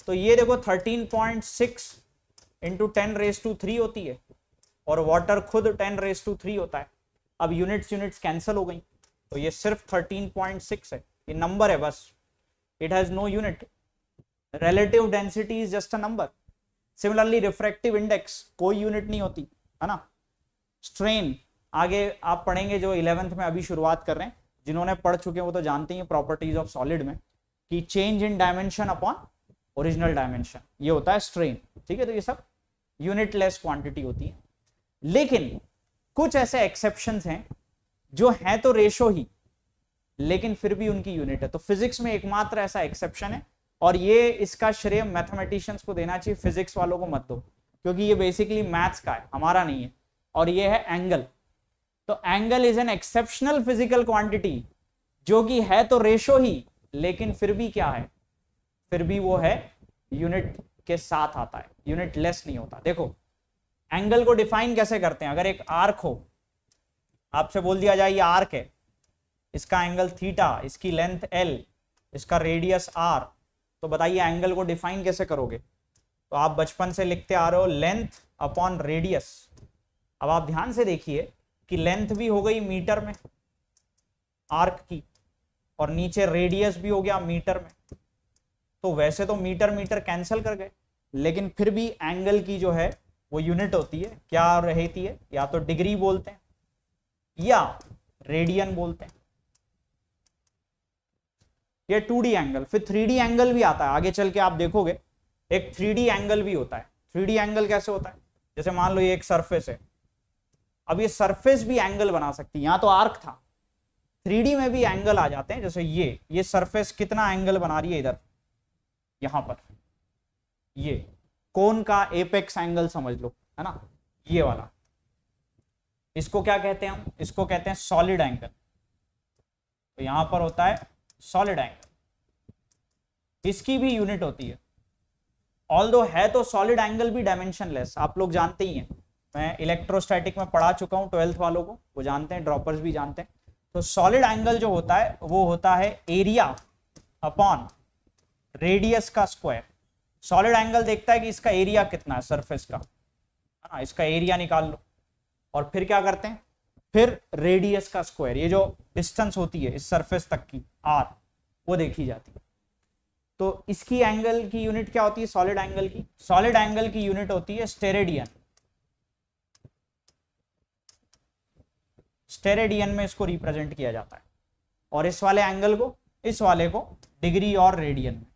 तो ये देखो 13.6 point six into ten raise to three होती है और वाटर खुद टेन रेस टू थ्री होता है अब यूनिट्स यूनिट्स कैंसिल हो गई तो ये सिर्फ 13.6 है ये नंबर है बस it has no unit relative density is just a number similarly refractive index कोई यूनिट नहीं होती है ना स्ट्रेन आगे आप पढ़ेंगे जो इलेवेंथ में अभी शुरुआत कर रहे हैं जिन्होंने पढ़ चुके हैं वो तो जानते ही प्रॉपर्टीज ऑफ सॉलिड में कि change in dimension upon original dimension ये होता है स्ट्रेन ठीक है तो ये सब यूनिटलेस क्वांटिटी होती है लेकिन कुछ ऐसे एक्सेप्शन हैं जो हैं तो रेशो ही लेकिन फिर भी उनकी यूनिट है तो फिजिक्स में एकमात्र ऐसा एक्सेप्शन है और ये इसका श्रेय मैथमेटिशियंस को देना चाहिए फिजिक्स वालों को मत दो क्योंकि ये बेसिकली मैथ्स का है हमारा नहीं है और ये है एंगल तो angle is an exceptional physical quantity जो कि है तो रेशो ही लेकिन फिर भी क्या है फिर भी वो है यूनिट के साथ आता है यूनिट लेस नहीं होता देखो एंगल को डिफाइन कैसे करते हैं अगर एक आर्क हो आपसे बोल दिया जाए ये आर्क है इसका एंगल थीटा इसकी लेंथ एल इसका रेडियस आर तो बताइए एंगल को डिफाइन कैसे करोगे तो आप बचपन से लिखते आ रहे हो लेंथ अपॉन रेडियस अब आप ध्यान से देखिए कि लेंथ भी हो गई मीटर में आर्क की और नीचे रेडियस भी हो गया मीटर में तो वैसे तो मीटर मीटर कैंसिल कर गए लेकिन फिर भी एंगल की जो है वो यूनिट होती है क्या रहती है या तो डिग्री बोलते हैं या रेडियन बोलते हैं ये टू एंगल फिर थ्री एंगल भी आता है आगे चल के आप देखोगे एक थ्री एंगल भी होता है थ्री एंगल कैसे होता है जैसे मान लो ये एक सरफेस है अब ये सरफेस भी एंगल बना सकती है यहां तो आर्क था थ्री में भी एंगल आ जाते हैं जैसे ये ये सरफेस कितना एंगल बना रही है इधर यहां पर ये कोन का एपेक्स एंगल समझ लो है ना ये वाला इसको क्या कहते हैं हम इसको कहते हैं सॉलिड एंगल तो यहां पर होता है सॉलिड एंगल इसकी भी यूनिट होती है ऑल दो है तो सॉलिड एंगल भी डायमेंशनलेस आप लोग जानते ही हैं मैं इलेक्ट्रोस्टैटिक में पढ़ा चुका हूं ट्वेल्थ वालों को वो जानते हैं ड्रॉपर्स भी जानते हैं तो सॉलिड एंगल जो होता है वो होता है एरिया अपॉन रेडियस का स्क्वायर सॉलिड एंगल देखता है कि इसका एरिया कितना है सरफेस का है हाँ, ना इसका एरिया निकाल लो और फिर क्या करते हैं फिर रेडियस का स्क्वायर ये जो डिस्टेंस होती है इस सरफेस तक की आर वो देखी जाती है तो इसकी एंगल की यूनिट क्या होती है सॉलिड एंगल की सॉलिड एंगल की यूनिट होती है स्टेरेडियन स्टेरेडियन में इसको रिप्रेजेंट किया जाता है और इस वाले एंगल को इस वाले को डिग्री और रेडियन में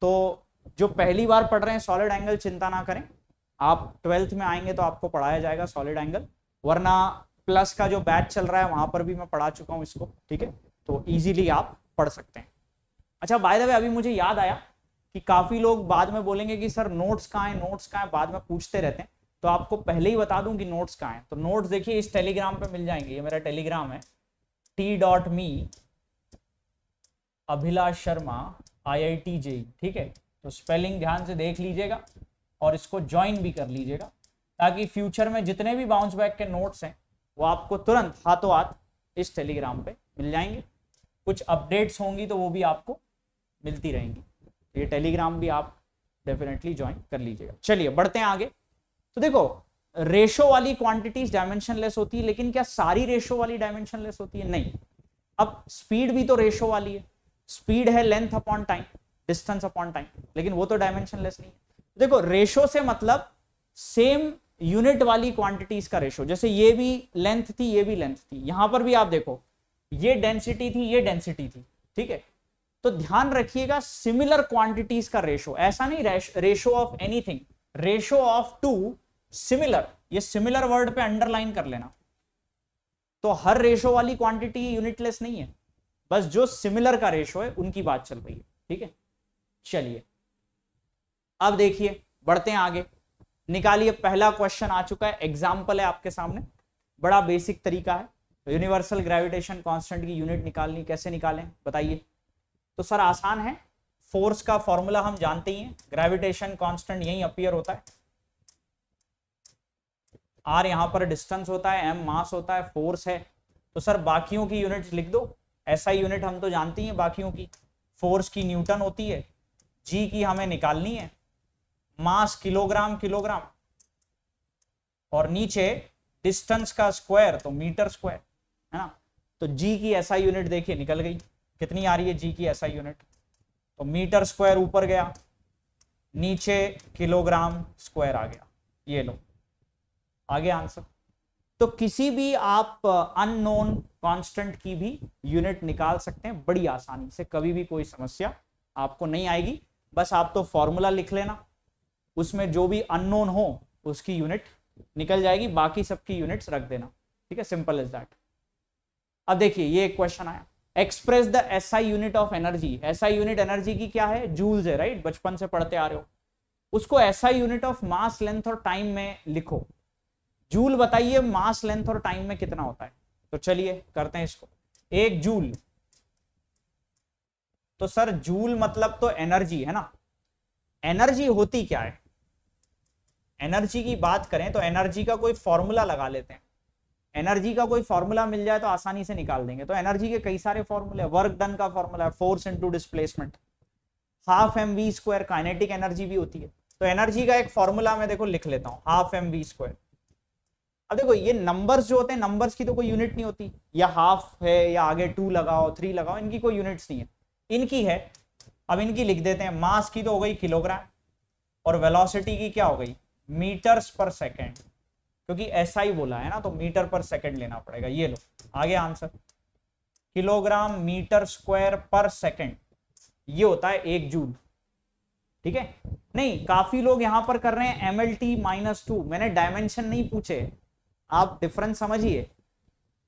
तो जो पहली बार पढ़ रहे हैं सॉलिड एंगल चिंता ना करें आप ट्वेल्थ में आएंगे तो आपको पढ़ाया जाएगा सॉलिड एंगल वरना प्लस का जो बैच चल रहा है वहां पर भी मैं पढ़ा चुका हूँ इसको ठीक है तो इजीली आप पढ़ सकते हैं अच्छा बाय द वे अभी मुझे याद आया कि काफ़ी लोग बाद में बोलेंगे कि सर नोट्स कहाँ हैं नोट्स कहाँ हैं बाद में पूछते रहते हैं तो आपको पहले ही बता दूं कि नोट्स कहाँ हैं तो नोट्स देखिए इस टेलीग्राम पर मिल जाएंगे ये मेरा टेलीग्राम है T dot me Abhilash Sharma I I T J ठीक है तो स्पेलिंग ध्यान से देख लीजिएगा और इसको ज्वाइन भी कर लीजिएगा ताकि फ्यूचर में जितने भी बाउंस बैक के नोट्स हैं वो आपको तुरंत हाथों हाथ इस टेलीग्राम पे मिल जाएंगे कुछ अपडेट्स होंगी तो वो भी आपको मिलती रहेंगी ये टेलीग्राम भी आप डेफिनेटली ज्वाइन कर लीजिएगा चलिए बढ़ते हैं आगे तो देखो रेशो वाली क्वांटिटीज लेस होती है लेकिन क्या सारी रेशो वाली लेस होती है नहीं अब स्पीड भी तो रेशो वाली है स्पीड है length upon time distance upon time लेकिन वो तो लेस नहीं है देखो रेशो से मतलब सेम यूनिट वाली क्वांटिटीज का रेशो जैसे ये भी लेंथ थी ये भी लेंथ थी यहां पर भी आप देखो ये डेंसिटी थी ये डेंसिटी थी ठीक है तो ध्यान रखिएगा सिमिलर क्वांटिटीज का रेशो ऐसा नहीं ratio of anything ratio of two similar ये सिमिलर वर्ड पे अंडरलाइन कर लेना तो हर रेशो वाली क्वांटिटी यूनिटलेस नहीं है बस जो सिमिलर का रेशो है उनकी बात चल रही है ठीक है चलिए अब देखिए बढ़ते हैं आगे निकालिए पहला क्वेश्चन आ चुका है एग्जाम्पल है आपके सामने बड़ा बेसिक तरीका है यूनिवर्सल ग्रेविटेशन कांस्टेंट की यूनिट निकालनी कैसे निकालें बताइए तो सर आसान है फोर्स का फॉर्मूला हम जानते ही हैं ग्रेविटेशन कांस्टेंट यही अपियर होता है आर यहां पर डिस्टेंस होता है एम मास होता है फोर्स है तो सर बाकियों की यूनिट लिख दो ऐसा यूनिट हम तो जानती हैं बाकियों की फोर्स की न्यूटन होती है जी की हमें निकालनी है मास किलोग्राम किलोग्राम और नीचे डिस्टेंस का स्क्वायर तो मीटर स्क्वायर है ना तो जी की ऐसा यूनिट देखिए निकल गई कितनी आ रही है जी की ऐसा यूनिट तो मीटर स्क्वायर ऊपर गया नीचे किलोग्राम स्क्वायर आ गया ये लो आगे आंसर तो किसी भी आप अननोन कांस्टेंट की भी यूनिट निकाल सकते हैं बड़ी आसानी से कभी भी कोई समस्या आपको नहीं आएगी बस आप तो फॉर्मूला लिख लेना उसमें जो भी अननोन हो उसकी यूनिट निकल जाएगी बाकी सबकी यूनिट्स रख देना ठीक है सिंपल इज दैट अब देखिए ये एक क्वेश्चन आया express the SI unit of energy SI unit energy की क्या है जूल्स है राइट बचपन से पढ़ते आ रहे हो उसको SI unit of mass length और टाइम में लिखो जूल बताइए मास लेंथ और टाइम में कितना होता है तो चलिए करते हैं इसको एक जूल तो सर जूल मतलब तो एनर्जी है ना एनर्जी होती क्या है एनर्जी की बात करें तो एनर्जी का कोई फॉर्मूला लगा लेते हैं एनर्जी का कोई फॉर्मूला मिल जाए तो आसानी से निकाल देंगे तो एनर्जी के कई सारे फॉर्मूले वर्क डन का फॉर्मूला है force into displacement half M we square kinetic energy भी होती है तो एनर्जी का एक फॉर्मूला मैं देखो लिख लेता हूँ हाफ एम वी स्क्वायर अब देखो ये नंबर्स जो होते हैं नंबर्स की तो कोई यूनिट नहीं होती या हाफ है या आगे टू लगाओ थ्री लगाओ इनकी कोई यूनिट्स नहीं है इनकी है अब इनकी लिख देते हैं मास की तो हो गई किलोग्राम और वेलोसिटी की क्या हो गई मीटर्स पर सेकेंड क्योंकि ऐसा ही बोला है ना तो मीटर पर सेकेंड लेना पड़ेगा ये लो आगे आंसर किलोग्राम मीटर स्क्वायर पर सेकेंड ये होता है एक जूल ठीक है नहीं काफी लोग यहां पर कर रहे हैं M L T minus two मैंने डायमेंशन नहीं पूछे आप डिफरेंस समझिए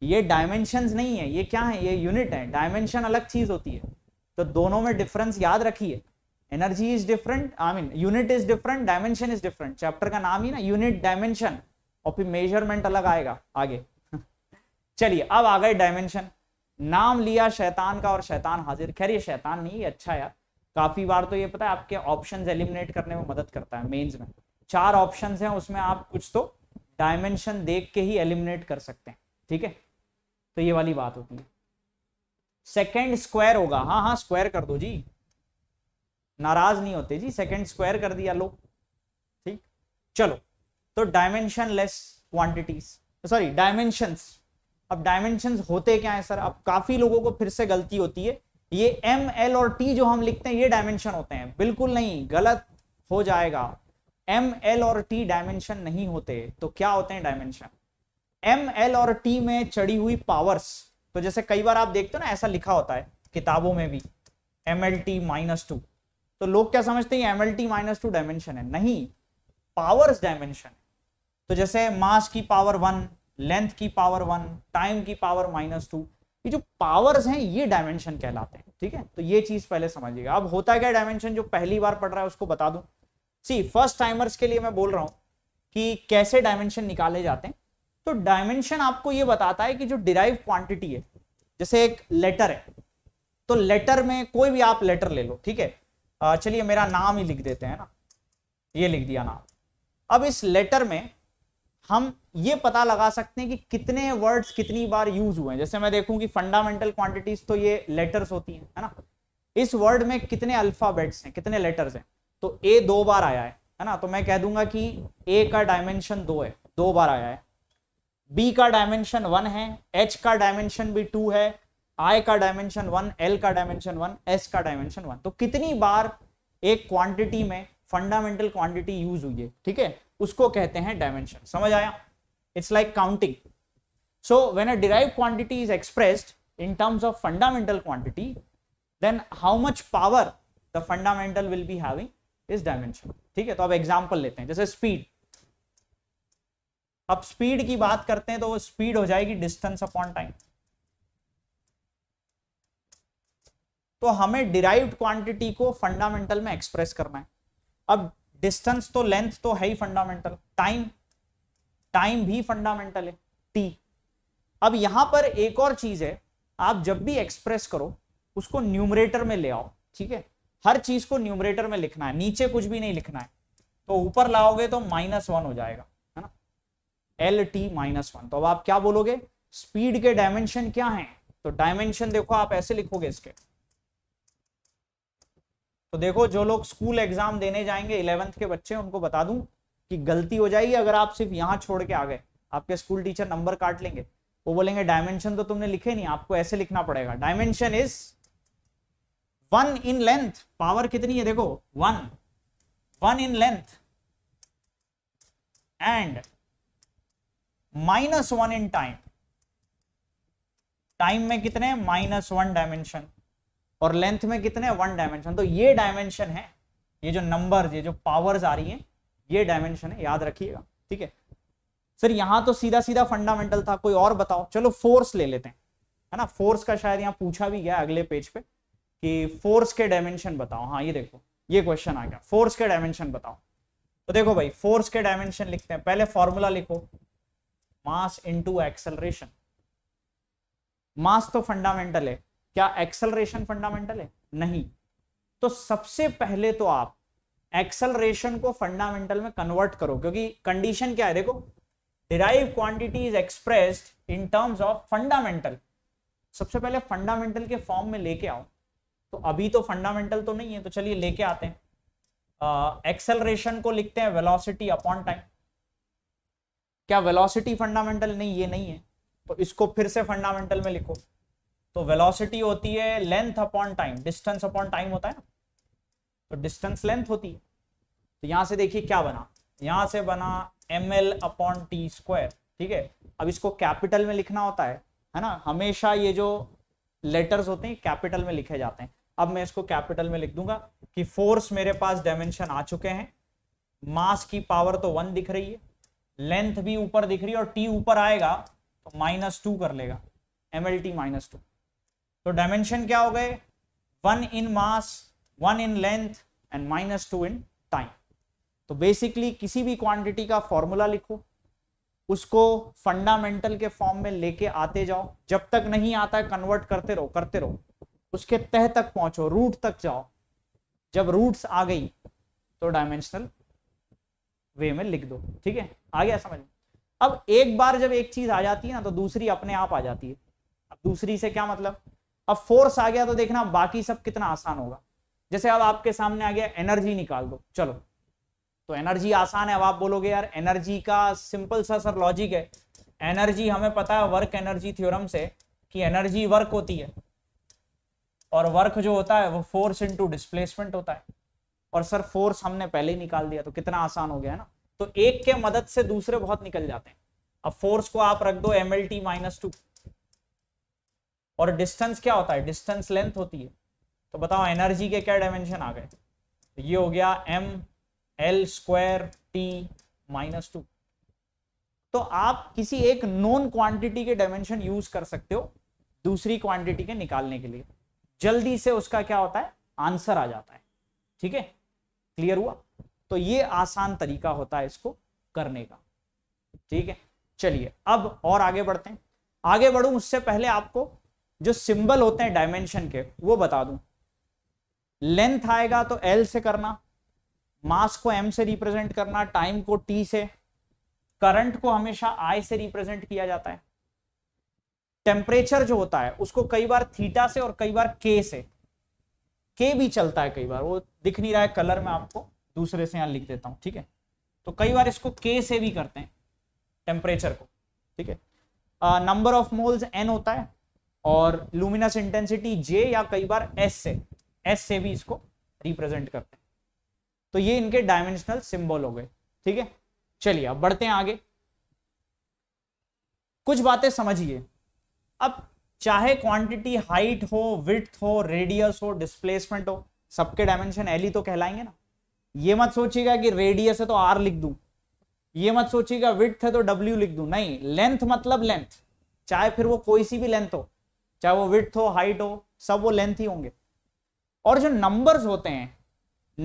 ये डायमेंशन नहीं है ये क्या है ये यूनिट है डायमेंशन अलग चीज होती है तो दोनों में डिफरेंस याद रखिए energy is different I mean unit is different dimension is different chapter का नाम ही ना यूनिट डायमेंशन और फिर मेजरमेंट अलग आएगा आगे [LAUGHS] चलिए अब आ गए डायमेंशन नाम लिया शैतान का और शैतान हाजिर खैर ये शैतान नहीं अच्छा यार काफी बार तो ये पता है आपके ऑप्शन एलिमिनेट करने में मदद करता है मेन्स में चार ऑप्शन हैं उसमें आप कुछ तो डायमेंशन देख के ही एलिमिनेट कर सकते हैं ठीक है तो ये वाली बात होती है सेकेंड स्क्वायर होगा हाँ हाँ स्क्वायर कर दो जी नाराज नहीं होते जी सेकेंड स्क्वायर कर दिया लो ठीक चलो तो dimensionless quantities sorry dimension अब डायमेंशन होते क्या है सर अब काफी लोगों को फिर से गलती होती है ये एम एल और टी जो हम लिखते हैं ये डायमेंशन होते हैं बिल्कुल नहीं गलत हो जाएगा एम एल और टी डायमेंशन नहीं होते तो क्या होते हैं डायमेंशन एम एल और टी में चढ़ी हुई पावर्स तो जैसे कई बार आप देखते हो ना ऐसा लिखा होता है किताबों में भी M L T minus two तो लोग क्या समझते हैं M L T minus two dimension है नहीं पावर्स डायमेंशन तो जैसे मास की पावर वन लेंथ की पावर वन टाइम की पावर माइनस टू ये जो पावर्स हैं ये डायमेंशन कहलाते हैं ठीक है तो ये चीज पहले समझिएगा अब होता है क्या डायमेंशन जो पहली बार पढ़ रहा है उसको बता दूं सी फर्स्ट टाइमर्स के लिए मैं बोल रहा हूं कि कैसे डायमेंशन निकाले जाते हैं तो डायमेंशन आपको यह बताता है कि जो डिराइव क्वांटिटी है जैसे एक लेटर है तो लेटर में कोई भी आप लेटर ले लो ठीक है चलिए मेरा नाम ही लिख देते हैं ना ये लिख दिया नाम अब इस लेटर में हम ये पता लगा सकते हैं कि कितने वर्ड्स कितनी बार यूज हुए हैं जैसे मैं देखूं कि फंडामेंटल क्वांटिटीज तो ये लेटर्स होती हैं है ना इस वर्ड में कितने अल्फाबेट्स हैं कितने लेटर्स हैं तो ए दो बार आया है है ना तो मैं कह दूंगा कि ए का डायमेंशन दो है दो बार आया है बी का डायमेंशन वन है एच का डायमेंशन भी टू है आई का डायमेंशन वन एल का डायमेंशन वन एस का डायमेंशन वन तो कितनी बार एक क्वांटिटी में फंडामेंटल क्वांटिटी यूज हुई है ठीक है उसको कहते हैं डायमेंशन समझ आया it's like counting so when a derive quantity is expressed in terms of fundamental quantity then how much power the fundamental will be having is dimension ठीक है तो अब एग्जाम्पल लेते हैं जैसे स्पीड अब स्पीड की बात करते हैं तो वो स्पीड हो जाएगी डिस्टेंस अपॉन टाइम तो हमें डिराइव्ड क्वांटिटी को फंडामेंटल में एक्सप्रेस करना है अब डिस्टेंस तो लेंथ तो है ही फंडामेंटल टाइम टाइम भी फंडामेंटल है टी अब यहां पर एक और चीज है आप जब भी एक्सप्रेस करो उसको न्यूमरेटर में ले आओ ठीक है हर चीज को न्यूमरेटर में लिखना है नीचे कुछ भी नहीं लिखना है तो ऊपर लाओगे तो माइनस वन हो जाएगा है ना एल टी माइनस वन तो अब आप क्या बोलोगे स्पीड के डायमेंशन क्या हैं तो डायमेंशन देखो आप ऐसे लिखोगे इसके तो देखो जो लोग स्कूल एग्जाम देने जाएंगे इलेवेंथ के बच्चे उनको बता दूं कि गलती हो जाएगी अगर आप सिर्फ यहाँ छोड़ के आ गए आपके स्कूल टीचर नंबर काट लेंगे वो बोलेंगे डायमेंशन तो तुमने लिखे नहीं आपको ऐसे लिखना पड़ेगा dimension is one in length power कितनी है देखो one one in length and minus one in time time में कितने माइनस वन डायमेंशन और लेंथ में कितने वन डायमेंशन तो ये डायमेंशन है ये जो नंबर ये जो पावर्स आ रही हैं ये डायमेंशन है याद रखिएगा ठीक है सर यहां तो सीधा सीधा फंडामेंटल था कोई और बताओ चलो फोर्स ले लेते हैं है ना फोर्स का शायद यहां पूछा भी गया अगले पेज पे कि फोर्स के डायमेंशन बताओ हाँ ये देखो ये क्वेश्चन आ गया फोर्स के डायमेंशन बताओ तो देखो भाई फोर्स के डायमेंशन लिखते हैं पहले फॉर्मूला लिखो मास इनटू एक्सेलरेशन मास तो फंडामेंटल है क्या एक्सेलरेशन फंडामेंटल है नहीं तो सबसे पहले तो आप एक्सेलरेशन को फंडामेंटल में कन्वर्ट करो क्योंकि कंडीशन क्या है देखो derive quantity is expressed in terms of fundamental सबसे पहले फंडामेंटल के फॉर्म में लेके आओ तो अभी तो फंडामेंटल तो नहीं है तो चलिए लेके आते हैं एक्सेलरेशन को लिखते हैं वेलोसिटी अपॉन टाइम क्या वेलोसिटी फंडामेंटल नहीं ये नहीं है तो इसको फिर से फंडामेंटल में लिखो तो वेलोसिटी होती है length upon time distance upon time होता है ना तो डिस्टेंस लेंथ होती है तो यहां से देखिए क्या बना यहां से बना M L upon T square ठीक है अब इसको कैपिटल में लिखना होता है है ना हमेशा ये जो लेटर्स होते हैं कैपिटल में लिखे जाते हैं अब मैं इसको कैपिटल में लिख दूंगा कि फोर्स मेरे पास डायमेंशन आ चुके हैं मास की पावर तो वन दिख रही है लेंथ भी ऊपर दिख रही है और टी ऊपर आएगा तो माइनस टू कर लेगा M L T minus two तो डायमेंशन क्या हो गए one in mass one in length and minus two in time तो बेसिकली किसी भी क्वांटिटी का फॉर्मूला लिखो उसको फंडामेंटल के फॉर्म में लेके आते जाओ जब तक नहीं आता है कन्वर्ट करते रहो करते रहो उसके तह तक पहुंचो रूट तक जाओ जब रूट्स आ गई तो डायमेंशनल वे में लिख दो ठीक है आ गया समझ अब एक बार जब एक चीज आ जाती है ना तो दूसरी अपने आप आ जाती है अब दूसरी से क्या मतलब अब फोर्स आ गया तो देखना बाकी सब कितना आसान होगा जैसे अब आपके सामने आ गया एनर्जी निकाल दो चलो तो एनर्जी आसान है अब आप बोलोगे यार एनर्जी का सिंपल सा सर लॉजिक है एनर्जी हमें पता है वर्क एनर्जी थ्योरम से कि एनर्जी वर्क होती है और वर्क जो होता है वो फोर्स इंटू डिस्प्लेसमेंट होता है और सर फोर्स हमने पहले ही निकाल दिया तो कितना आसान हो गया है ना तो एक के मदद से दूसरे बहुत निकल जाते हैं अब फोर्स को आप रख दो M L T minus two और डिस्टेंस क्या होता है डिस्टेंस लेंथ होती है तो बताओ एनर्जी के क्या डायमेंशन आ गए तो ये हो गया M L square T minus two तो आप किसी एक नॉन क्वांटिटी के डायमेंशन यूज कर सकते हो दूसरी क्वांटिटी के निकालने के लिए जल्दी से उसका क्या होता है आंसर आ जाता है ठीक है क्लियर हुआ तो ये आसान तरीका होता है इसको करने का ठीक है चलिए अब और आगे बढ़ते हैं आगे बढ़ू उससे पहले आपको जो सिंबल होते हैं डायमेंशन के वो बता दूं लेंथ आएगा तो एल से करना मास को एम से रिप्रेजेंट करना टाइम को टी से करंट को हमेशा आई से रिप्रेजेंट किया जाता है टेम्परेचर जो होता है उसको कई बार थीटा से और कई बार के से के भी चलता है कई बार वो दिख नहीं रहा है कलर में आपको दूसरे से यहां लिख देता हूं ठीक है तो कई बार इसको के से भी करते हैं टेम्परेचर को ठीक है नंबर ऑफ मोल्स एन होता है और लूमिनस इंटेंसिटी जे या कई बार एस से एस से भी इसको रिप्रेजेंट करते हैं तो ये इनके डायमेंशनल सिंबल हो गए ठीक है चलिए अब बढ़ते हैं आगे कुछ बातें समझिए अब चाहे क्वांटिटी हाइट हो विथ हो रेडियस हो डिस्प्लेसमेंट हो सबके डायमेंशन एल ही तो कहलाएंगे ना ये मत सोचिएगा कि रेडियस है तो आर लिख दू ये मत सोचिएगा विथ है तो डब्ल्यू लिख दू नहीं लेंथ मतलब लेंथ चाहे फिर वो कोई सी भी लेंथ हो चाहे वो विथ हो हाइट हो सब वो लेंथ ही होंगे और जो नंबर्स होते हैं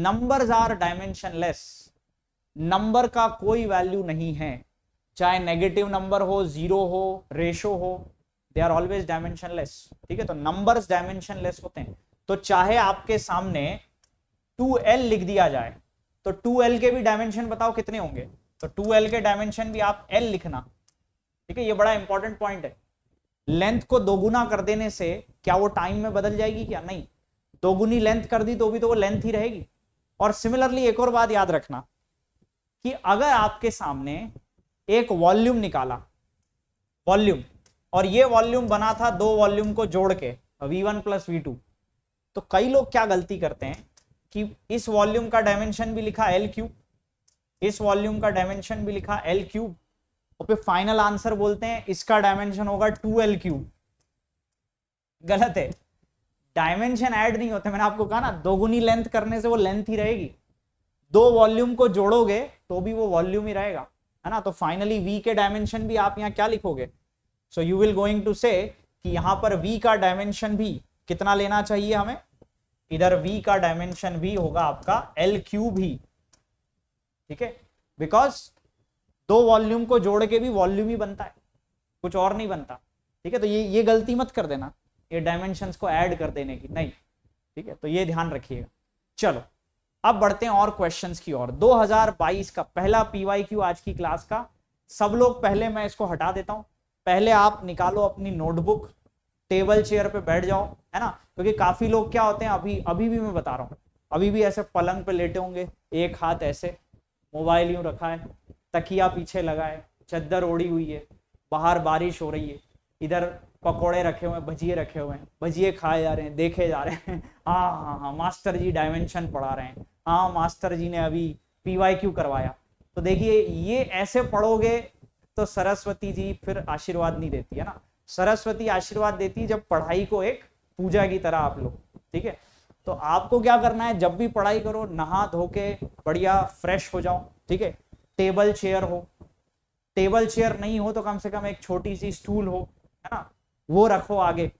numbers are dimensionless number का कोई वैल्यू नहीं है चाहे नेगेटिव नंबर हो जीरो हो रेशो हो दे आर ऑलवेज डायमेंशनलेस ठीक है तो नंबर्स डायमेंशनलेस होते हैं तो चाहे आपके सामने 2l लिख दिया जाए तो 2l के भी डायमेंशन बताओ कितने होंगे तो 2l के डायमेंशन भी आप l लिखना ठीक है ये बड़ा इंपॉर्टेंट पॉइंट है लेंथ को दोगुना कर देने से क्या वो टाइम में बदल जाएगी क्या नहीं दोगुनी लेंथ कर दी तो भी तो वो लेंथ ही रहेगी और सिमिलरली एक और बात याद रखना कि अगर आपके सामने एक वॉल्यूम निकाला वॉल्यूम और ये वॉल्यूम बना था दो वॉल्यूम को जोड़ के V one plus V two तो कई लोग क्या गलती करते हैं कि इस वॉल्यूम का डायमेंशन भी लिखा एल क्यूब इस वॉल्यूम का डायमेंशन भी लिखा एल क्यूब और फिर फाइनल आंसर बोलते हैं इसका डायमेंशन होगा टू एल क्यूब गलत है डायमेंशन ऐड नहीं होते मैंने आपको कहा ना दोगुनी लेंथ करने से वो लेंथ ही रहेगी दो वॉल्यूम को जोड़ोगे तो भी वो वॉल्यूम ही रहेगा है ना तो फाइनली वी के डायमेंशन भी आप यहाँ क्या लिखोगे so you will going to say कि यहां पर v का डायमेंशन भी कितना लेना चाहिए हमें इधर v का डायमेंशन भी होगा आपका एल क्यू भी ठीक है बिकॉज दो वॉल्यूम को जोड़ के भी वॉल्यूम ही बनता है कुछ और नहीं बनता ठीक है तो ये ये गलती मत कर देना ये डायमेंशन को ऐड कर देने की नहीं ठीक है तो ये ध्यान रखिएगा चलो अब बढ़ते हैं और क्वेश्चंस की ओर 2022 का पहला पीवाईक्यू आज की क्लास का सब लोग पहले मैं इसको हटा देता हूं पहले आप निकालो अपनी नोटबुक टेबल चेयर पे बैठ जाओ है ना क्योंकि काफी लोग क्या होते हैं अभी अभी भी मैं बता रहा हूँ अभी भी ऐसे पलंग पे लेटे होंगे एक हाथ ऐसे मोबाइल यूं रखा है तकिया पीछे लगा है चद्दर ओढ़ी हुई है बाहर बारिश हो रही है इधर पकोड़े रखे हुए हैं भजिए रखे हुए हैं भजिए खाए जा रहे हैं देखे जा रहे हैं [LAUGHS] हाँ हाँ हाँ मास्टर जी डायमेंशन पढ़ा रहे हैं हाँ मास्टर जी ने अभी पी वाई क्यू करवाया तो देखिए ये ऐसे पढ़ोगे तो सरस्वती जी फिर आशीर्वाद नहीं देती है ना सरस्वती आशीर्वाद देती जब पढ़ाई को एक पूजा की तरह आप लोग ठीक है तो आपको क्या करना है जब भी पढ़ाई करो नहा धो के बढ़िया फ्रेश हो जाओ ठीक है टेबल चेयर हो टेबल चेयर नहीं हो तो कम से कम एक छोटी सी स्टूल हो है ना वो रखो आगे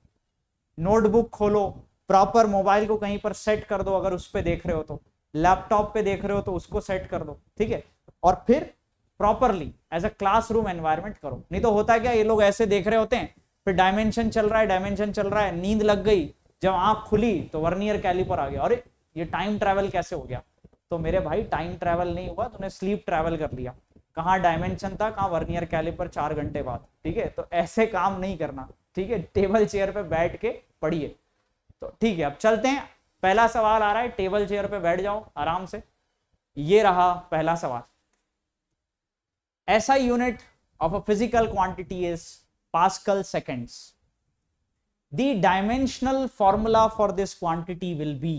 नोटबुक खोलो प्रॉपर मोबाइल को कहीं पर सेट कर दो अगर उस पर देख रहे हो तो लैपटॉप पे देख रहे हो तो उसको सेट कर दो ठीक है और फिर properly as a classroom environment करो नहीं तो होता क्या ये लोग ऐसे देख रहे होते हैं फिर डायमेंशन चल रहा है डायमेंशन चल रहा है नींद लग गई जब आंख खुली तो वर्नियर कैलिपर आ गया अरे ये टाइम ट्रैवल कैसे हो गया तो मेरे भाई टाइम ट्रैवल नहीं हुआ तूने स्लीप ट्रैवल कर लिया कहाँ डायमेंशन था कहाँ वर्नियर कैलिपर चार घंटे बाद ठीक है तो ऐसे काम नहीं करना ठीक है टेबल चेयर पे बैठ के पढ़िए तो ठीक है अब चलते हैं पहला सवाल आ रहा है टेबल चेयर पे बैठ जाओ आराम से ये रहा पहला सवाल ऐसा unit of a physical quantity is pascal seconds The dimensional formula for this quantity will be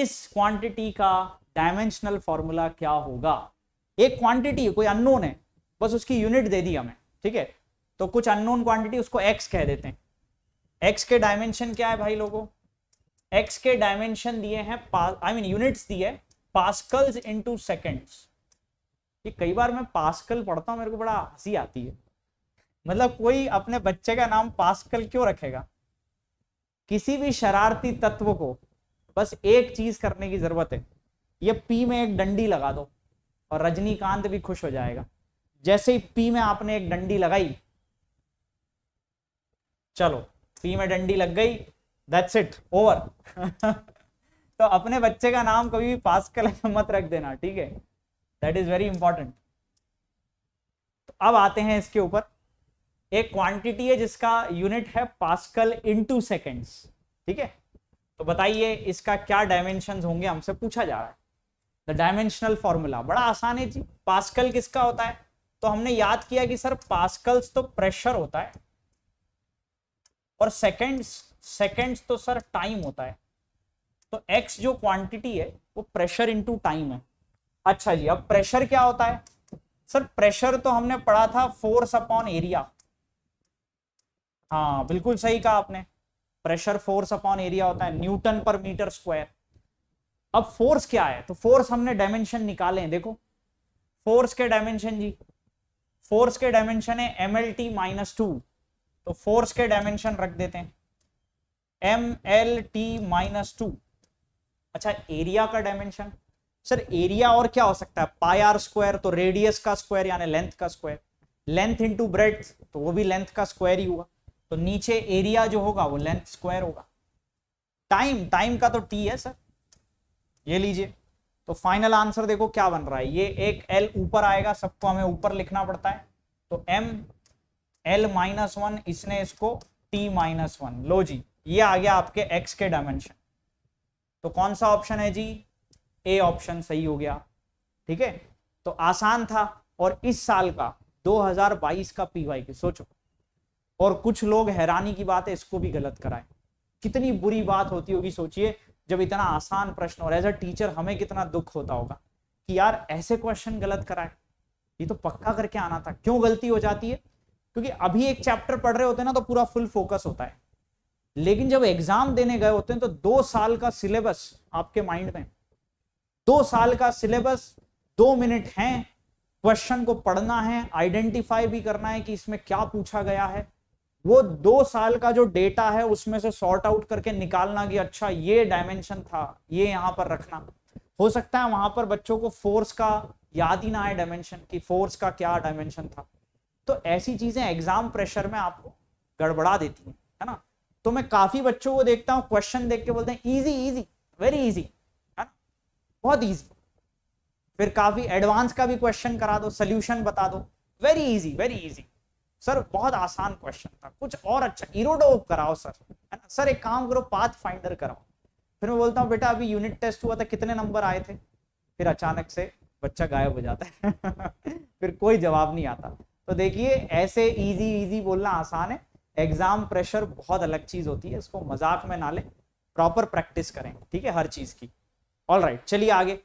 इस क्वांटिटी का डायमेंशनल फॉर्मूला क्या होगा एक क्वांटिटी है कोई अननोन है बस उसकी यूनिट दे दी हमें ठीक है तो कुछ अननोन क्वांटिटी उसको एक्स कह देते हैं एक्स के डायमेंशन क्या है भाई लोगों एक्स के डायमेंशन दिए हैं आई मीन यूनिट्स दिए पास्कल्स इनटू सेकंड्स कि कई बार मैं पास्कल पढ़ता हूँ मेरे को बड़ा हंसी आती है मतलब कोई अपने बच्चे का नाम पास्कल क्यों रखेगा किसी भी शरारती तत्व को बस एक चीज करने की जरूरत है ये पी में एक डंडी लगा दो और रजनीकांत भी खुश हो जाएगा जैसे ही पी में आपने एक डंडी लगाई चलो पी में डंडी लग गई दैट्स इट ओवर तो अपने बच्चे का नाम कभी भी पास्कल [LAUGHS] मत रख देना ठीक है दैट इज वेरी इंपॉर्टेंट तो अब आते हैं इसके ऊपर एक क्वांटिटी है जिसका यूनिट है पास्कल इनटू सेकंड्स ठीक है तो बताइए इसका क्या डायमेंशन होंगे हमसे पूछा जा रहा है द डायमेंशनल फॉर्मूला बड़ा आसान है जी पास्कल किसका होता है तो हमने याद किया कि सर पास्कल्स तो प्रेशर होता है और सेकेंड्स सेकेंड्स तो सर टाइम होता है तो एक्स जो क्वांटिटी है वो प्रेशर इंटू टाइम है अच्छा जी अब प्रेशर क्या होता है सर प्रेशर तो हमने पढ़ा था फोर्स अपॉन एरिया हाँ बिल्कुल सही कहा आपने प्रेशर फोर्स अपॉन एरिया होता है न्यूटन पर मीटर स्क्वायर अब फोर्स क्या है तो फोर्स हमने डायमेंशन निकाले हैं देखो फोर्स के डायमेंशन जी फोर्स के डायमेंशन है M L T minus two तो फोर्स के डायमेंशन रख देते हैं M L T minus two अच्छा एरिया का डायमेंशन सर एरिया और क्या हो सकता है पाई आर स्क्वायर तो रेडियस का स्क्वायर यानी लेंथ का स्क्वायर लेंथ इनटू ब्रेथ तो वो भी लेंथ का स्क्वायर ही हुआ तो नीचे एरिया जो होगा वो लेंथ स्क्वायर होगा टाइम टाइम का तो टी है सर ये लीजिए तो फाइनल आंसर देखो क्या बन रहा है ये एक एल ऊपर आएगा सबको हमें ऊपर लिखना पड़ता है तो एम एल माइनस वन इसने इसको टी माइनस वन लो जी ये आ गया आपके एक्स के डायमेंशन तो कौन सा ऑप्शन है जी ए ऑप्शन सही हो गया ठीक है तो आसान था और इस साल का 2022 का पीवाई के सोचो और कुछ लोग हैरानी की बात है इसको भी गलत कराए कितनी बुरी बात होती होगी सोचिए जब इतना आसान प्रश्न और एज अ टीचर हमें कितना दुख होता होगा कि यार ऐसे क्वेश्चन गलत कराए ये तो पक्का करके आना था क्यों गलती हो जाती है क्योंकि अभी एक चैप्टर पढ़ रहे होते हैं ना तो पूरा फुल फोकस होता है लेकिन जब एग्जाम देने गए होते हैं तो दो साल का सिलेबस आपके माइंड में दो साल का सिलेबस दो मिनट है क्वेश्चन को पढ़ना है आइडेंटिफाई भी करना है कि इसमें क्या पूछा गया है वो दो साल का जो डेटा है उसमें से सॉर्ट आउट करके निकालना कि अच्छा ये डायमेंशन था ये यहां पर रखना हो सकता है वहां पर बच्चों को फोर्स का याद ही ना आए डायमेंशन कि फोर्स का क्या डायमेंशन था तो ऐसी चीजें एग्जाम प्रेशर में आपको गड़बड़ा देती है है ना तो मैं काफी बच्चों को देखता हूँ क्वेश्चन देख के बोलते हैं इजी इजी वेरी इजी बहुत ईजी फिर काफी एडवांस का भी क्वेश्चन करा दो सोल्यूशन बता दो very easy very easy sir बहुत आसान क्वेश्चन था कुछ और अच्छा इरोडोप कराओ सर सर एक काम करो पाथ फाइंडर कराओ फिर मैं बोलता हूँ बेटा अभी यूनिट टेस्ट हुआ था कितने नंबर आए थे फिर अचानक से बच्चा गायब हो जाता है [LAUGHS] फिर कोई जवाब नहीं आता तो देखिए ऐसे इजी इजी बोलना आसान है एग्जाम प्रेशर बहुत अलग चीज होती है इसको मजाक में ना लें प्रॉपर प्रैक्टिस करें ठीक है हर चीज की ऑल राइट चलिए आगे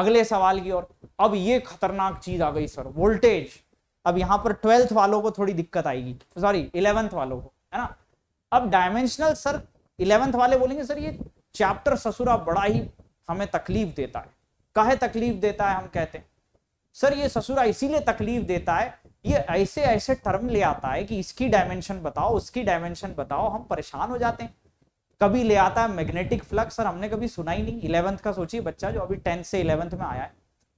अगले सवाल की ओर अब ये खतरनाक चीज आ गई सर वोल्टेज अब यहाँ पर ट्वेल्थ वालों को थोड़ी दिक्कत आएगी सॉरी इलेवेंथ वालों को है ना अब डायमेंशनल सर इलेवेंथ वाले बोलेंगे सर ये चैप्टर ससुरा बड़ा ही हमें तकलीफ देता है कहे तकलीफ देता है हम कहते हैं सर ये ससुरा इसीलिए तकलीफ देता है ये ऐसे ऐसे टर्म ले आता है कि इसकी डायमेंशन बताओ उसकी डायमेंशन बताओ हम परेशान हो जाते हैं कभी ले आता है मैग्नेटिक फ्लक्स और हमने कभी सुना ही नहीं इलेवंथ का सोचिए बच्चा जो अभी टेंथ से इलेवंथ में आया है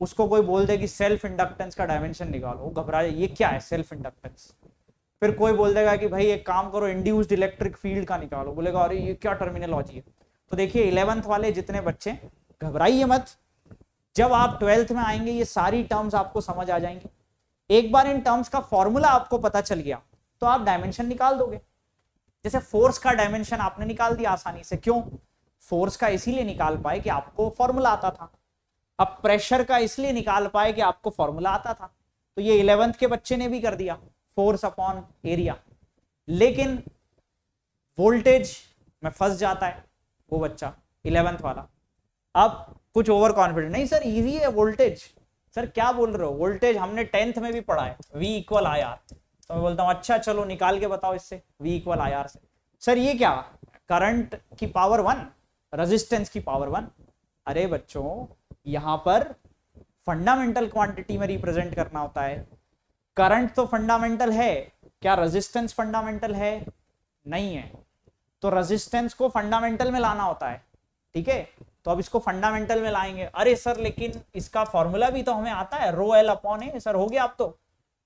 उसको कोई बोल दे कि सेल्फ इंडक्टेंस का डायमेंशन निकालो वो घबरा जाए ये क्या है सेल्फ इंडक्टेंस फिर कोई बोल देगा कि भाई एक काम करो इंड्यूस्ड इलेक्ट्रिक फील्ड का निकालो बोलेगा अरे ये क्या टर्मिनोलॉजी है तो देखिए इलेवंथ वाले जितने बच्चे घबराइए मत जब आप ट्वेल्थ में आएंगे ये सारी टर्म्स आपको समझ आ जाएंगे एक बार इन टर्म्स का फॉर्मूला आपको पता चल गया तो आप डायमेंशन निकाल दोगे जैसे फोर्स का डायमेंशन आपने निकाल दिया आसानी से क्यों फोर्स का इसीलिए निकाल पाए कि आपको फॉर्मूला आता था अब प्रेशर का इसलिए निकाल पाए कि आपको फॉर्मूला आता था तो ये इलेवेंथ के बच्चे ने भी कर दिया फोर्स अपॉन एरिया लेकिन वोल्टेज में फंस जाता है वो बच्चा इलेवेंथ वाला अब कुछ ओवर कॉन्फिडेंट नहीं सर इजी है वोल्टेज सर क्या बोल रहे हो वोल्टेज हमने टेंथ में भी पढ़ा है वी इक्वल आई आर तो मैं बोलता हूँ अच्छा चलो निकाल के बताओ इससे वी इक्वल आई आर से सर ये क्या करंट की पावर वन रेजिस्टेंस की पावर वन अरे बच्चों यहाँ पर फंडामेंटल क्वांटिटी में रिप्रेजेंट करना होता है करंट तो फंडामेंटल है क्या रेजिस्टेंस फंडामेंटल है नहीं है तो रेजिस्टेंस को फंडामेंटल में लाना होता है ठीक है तो अब इसको फंडामेंटल में लाएंगे अरे सर लेकिन इसका फॉर्मूला भी तो हमें आता है rho L upon A sir हो गया आप तो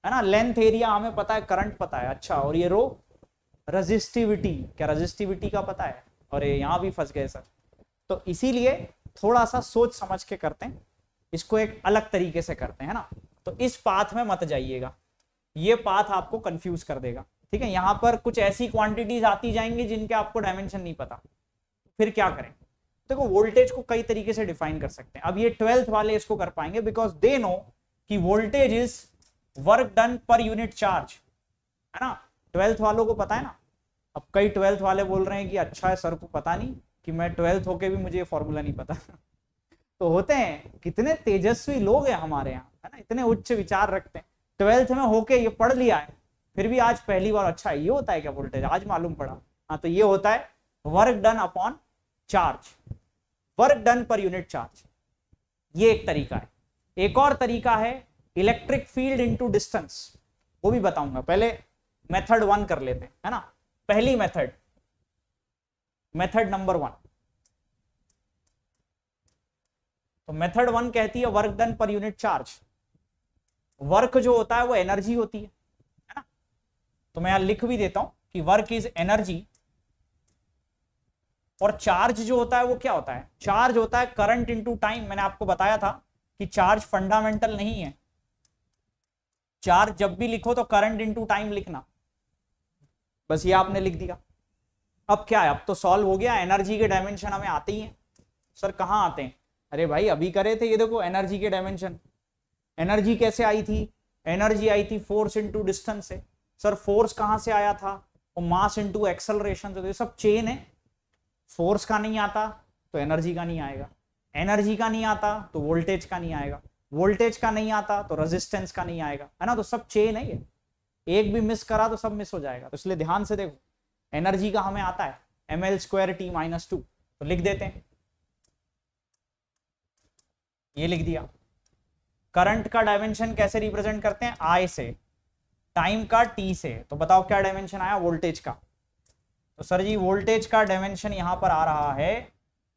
है ना लेंथ एरिया हमें पता है करंट पता है अच्छा और ये रो रजिस्टिविटी क्या रजिस्टिविटी का पता है और ये यहाँ भी फंस गए सर तो इसीलिए थोड़ा सा सोच समझ के करते हैं इसको एक अलग तरीके से करते हैं ना तो इस पाथ में मत जाइएगा ये पाथ आपको कंफ्यूज कर देगा ठीक है यहाँ पर कुछ ऐसी क्वांटिटीज आती जाएंगी जिनके आपको डायमेंशन नहीं पता फिर क्या करें देखो वोल्टेज को कई तरीके से डिफाइन कर सकते हैं अब ये ट्वेल्थ वाले इसको कर पाएंगे बिकॉज दे नो कि voltage is work done per unit charge है ना ट्वेल्थ वालों को पता है ना अब कई ट्वेल्थ वाले बोल रहे हैं कि अच्छा है सर को पता नहीं कि मैं ट्वेल्थ होके भी मुझे ये फॉर्मूला नहीं पता [LAUGHS] तो होते हैं कितने तेजस्वी लोग हैं हमारे यहाँ है ना इतने उच्च विचार रखते हैं ट्वेल्थ में होके ये पढ़ लिया है फिर भी आज पहली बार अच्छा ये होता है क्या वोल्टेज आज मालूम पड़ा हाँ तो ये होता है work done upon charge work done per unit charge ये एक तरीका है एक और तरीका है इलेक्ट्रिक फील्ड इनटू डिस्टेंस वो भी बताऊंगा पहले मेथड वन कर लेते हैं है ना पहली मेथड मेथड नंबर वन तो मेथड वन कहती है work done per unit charge work जो होता है वो एनर्जी होती है है ना तो मैं यहां लिख भी देता हूं कि वर्क इज एनर्जी और चार्ज जो होता है वो क्या होता है चार्ज होता है करंट इनटू टाइम मैंने आपको बताया था कि चार्ज फंडामेंटल नहीं है चार जब भी लिखो तो करंट इनटू टाइम लिखना बस ये आपने लिख दिया अब क्या है अब तो सॉल्व हो गया एनर्जी के डायमेंशन हमें आते ही हैं सर कहाँ आते हैं अरे भाई अभी करे थे ये देखो एनर्जी के डायमेंशन एनर्जी कैसे आई थी एनर्जी आई थी फोर्स इंटू डिस्टेंस से सर फोर्स कहाँ से आया था और मास इंटू एक्सलरेशन तो ये सब चेन है फोर्स का नहीं आता तो एनर्जी का नहीं आएगा एनर्जी का नहीं आता तो वोल्टेज का नहीं आएगा वोल्टेज का नहीं आता तो रेजिस्टेंस का नहीं आएगा है ना तो सब चेन है ये एक भी मिस करा तो सब मिस हो जाएगा तो इसलिए ध्यान से देखो एनर्जी का हमें आता है M L square T minus two तो लिख देते हैं ये लिख दिया करंट का डायमेंशन कैसे रिप्रेजेंट करते हैं आई से टाइम का टी से तो बताओ क्या डायमेंशन आया वोल्टेज का तो सर जी वोल्टेज का डायमेंशन यहां पर आ रहा है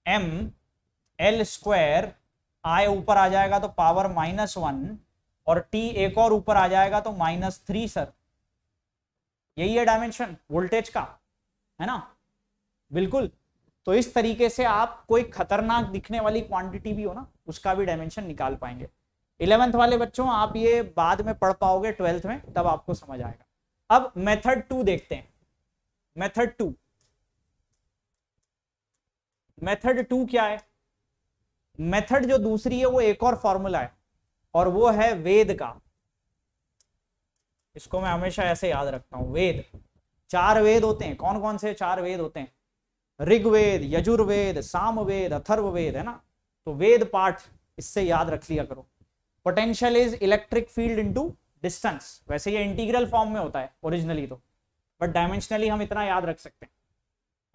एम एल स्क्वायर आई ऊपर आ जाएगा तो पावर माइनस वन और टी एक और ऊपर आ जाएगा तो माइनस थ्री सर यही है डायमेंशन वोल्टेज का है ना बिल्कुल तो इस तरीके से आप कोई खतरनाक दिखने वाली क्वांटिटी भी हो ना उसका भी डायमेंशन निकाल पाएंगे इलेवेंथ वाले बच्चों आप ये बाद में पढ़ पाओगे ट्वेल्थ में तब आपको समझ आएगा अब मेथड टू देखते हैं मेथड टू मेथड टू क्या है मेथड जो दूसरी है वो एक और फॉर्मूला है और वो है वेद का इसको मैं हमेशा ऐसे याद रखता हूं वेद चार वेद होते हैं कौन कौन से चार वेद होते हैं ऋग्वेद यजुर्वेद सामवेद अथर्ववेद है ना तो वेद पाठ इससे याद रख लिया करो potential is electric field into distance वैसे ये इंटीग्रल फॉर्म में होता है ओरिजिनली तो बट डायमेंशनली हम इतना याद रख सकते हैं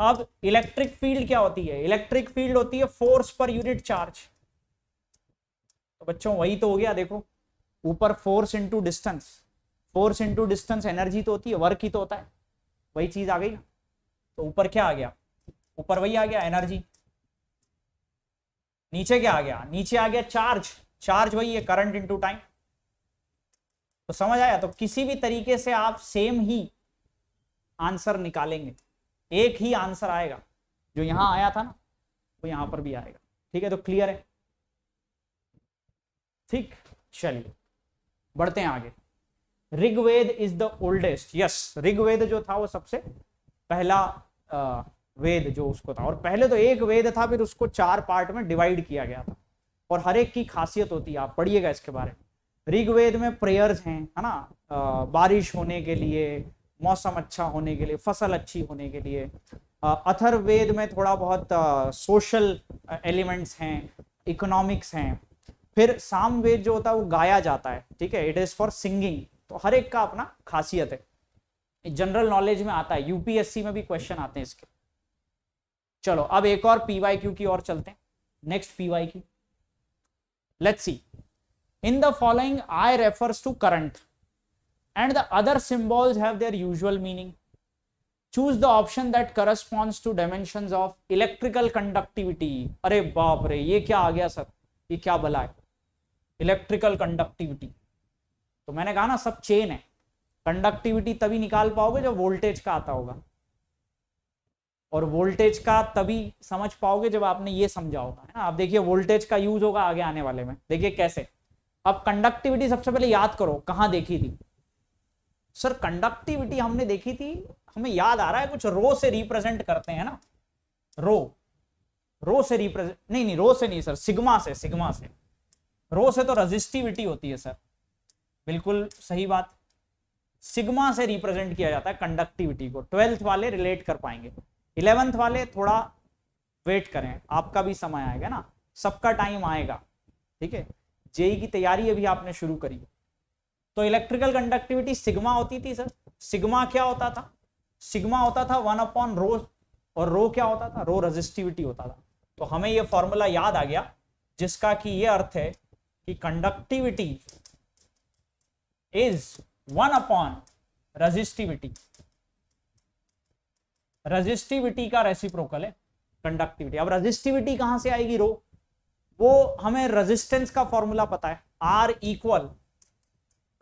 अब इलेक्ट्रिक फील्ड क्या होती है इलेक्ट्रिक फील्ड होती है फोर्स पर यूनिट चार्ज तो बच्चों वही तो हो गया देखो ऊपर force into distance force into distance energy तो होती है वर्क ही तो होता है वही चीज आ गई तो ऊपर क्या आ गया ऊपर वही आ गया एनर्जी नीचे क्या आ गया नीचे आ गया चार्ज चार्ज वही है करंट इंटू टाइम तो समझ आया तो किसी भी तरीके से आप सेम ही आंसर निकालेंगे एक ही आंसर आएगा जो यहां आया था ना वो यहां पर भी आएगा ठीक है तो क्लियर है ठीक चलिए बढ़ते हैं आगे Rigveda is the oldest yes Rigveda जो था वो सबसे पहला वेद जो उसको था और पहले तो एक वेद था फिर उसको चार पार्ट में डिवाइड किया गया था और हर एक की खासियत होती है आप पढ़िएगा इसके बारे में ऋग्वेद में प्रेयर्स हैं है ना आ, बारिश होने के लिए मौसम अच्छा होने के लिए फसल अच्छी होने के लिए अथर्वेद में थोड़ा बहुत सोशल एलिमेंट्स हैं इकोनॉमिक्स हैं फिर सामवेद जो होता है वो गाया जाता है ठीक है इट इज़ फॉर सिंगिंग तो हर एक का अपना खासियत है जनरल नॉलेज में आता है यूपीएससी में भी क्वेश्चन आते हैं इसके चलो अब एक और पीवाई क्यू की ओर चलते हैं next P Y Q let's see in the following I refers to current and the other symbols have their usual meaning. Choose the option that corresponds to dimensions of electrical conductivity. are baap re ye kya aa gaya sir ye kya bala hai electrical conductivity to maine kaha na sab chain hai conductivity tabhi nikal paoge jab voltage ka aata hoga और voltage का तभी समझ पाओगे जब आपने ये समझा होगा है ना आप देखिए वोल्टेज का यूज होगा आगे आने वाले में देखिए कैसे अब कंडक्टिविटी सबसे पहले याद करो कहाँ देखी थी सर कंडक्टिविटी हमने देखी थी हमें याद आ रहा है कुछ रो से रिप्रेजेंट करते हैं ना रो रो से रिप्रेजेंट नहीं नहीं रो से नहीं सर सिग्मा से सिग्मा से रो से तो रजिस्टिविटी होती है सर बिल्कुल सही बात सिग्मा से रिप्रेजेंट किया जाता है कंडक्टिविटी को ट्वेल्थ वाले रिलेट कर पाएंगे इलेवेंथ वाले थोड़ा वेट करें आपका भी समय आएगा ना सबका टाइम आएगा ठीक है जेई e की तैयारी अभी आपने शुरू करी तो इलेक्ट्रिकल कंडक्टिविटी सिग्मा होती थी सर सिग्मा क्या होता था सिग्मा होता था वन अपॉन रो और रो क्या होता था रो रजिस्टिविटी होता था तो हमें यह फॉर्मूला याद आ गया जिसका कि यह अर्थ है कि conductivity is one upon resistivity resistivity का रेसिप्रोकल है कंडक्टिविटी अब रजिस्टिविटी कहां से आएगी रो वो हमें रेजिस्टेंस का फॉर्मूला पता है R equal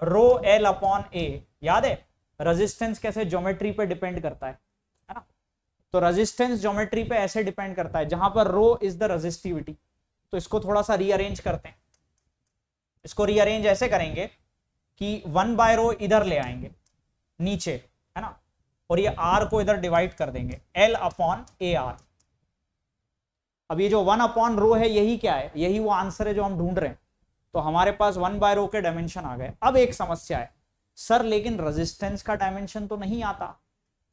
rho L upon A याद है रेजिस्टेंस कैसे ज्योमेट्री पे डिपेंड करता है है ना तो रेजिस्टेंस ज्योमेट्री पे ऐसे डिपेंड करता है जहां पर रो इज द रेजिस्टिविटी तो इसको थोड़ा सा रीअरेंज करते हैं इसको रीअरेंज ऐसे करेंगे कि वन बाय रो इधर ले आएंगे नीचे है ना और ये आर को इधर डिवाइड कर देंगे एल अपॉन ए आर अब ये जो वन अपॉन रो है यही क्या है यही वो आंसर है जो हम ढूंढ रहे हैं तो हमारे पास वन बाय रो के डायमेंशन आ गए अब एक समस्या है सर लेकिन रेजिस्टेंस का डायमेंशन तो नहीं आता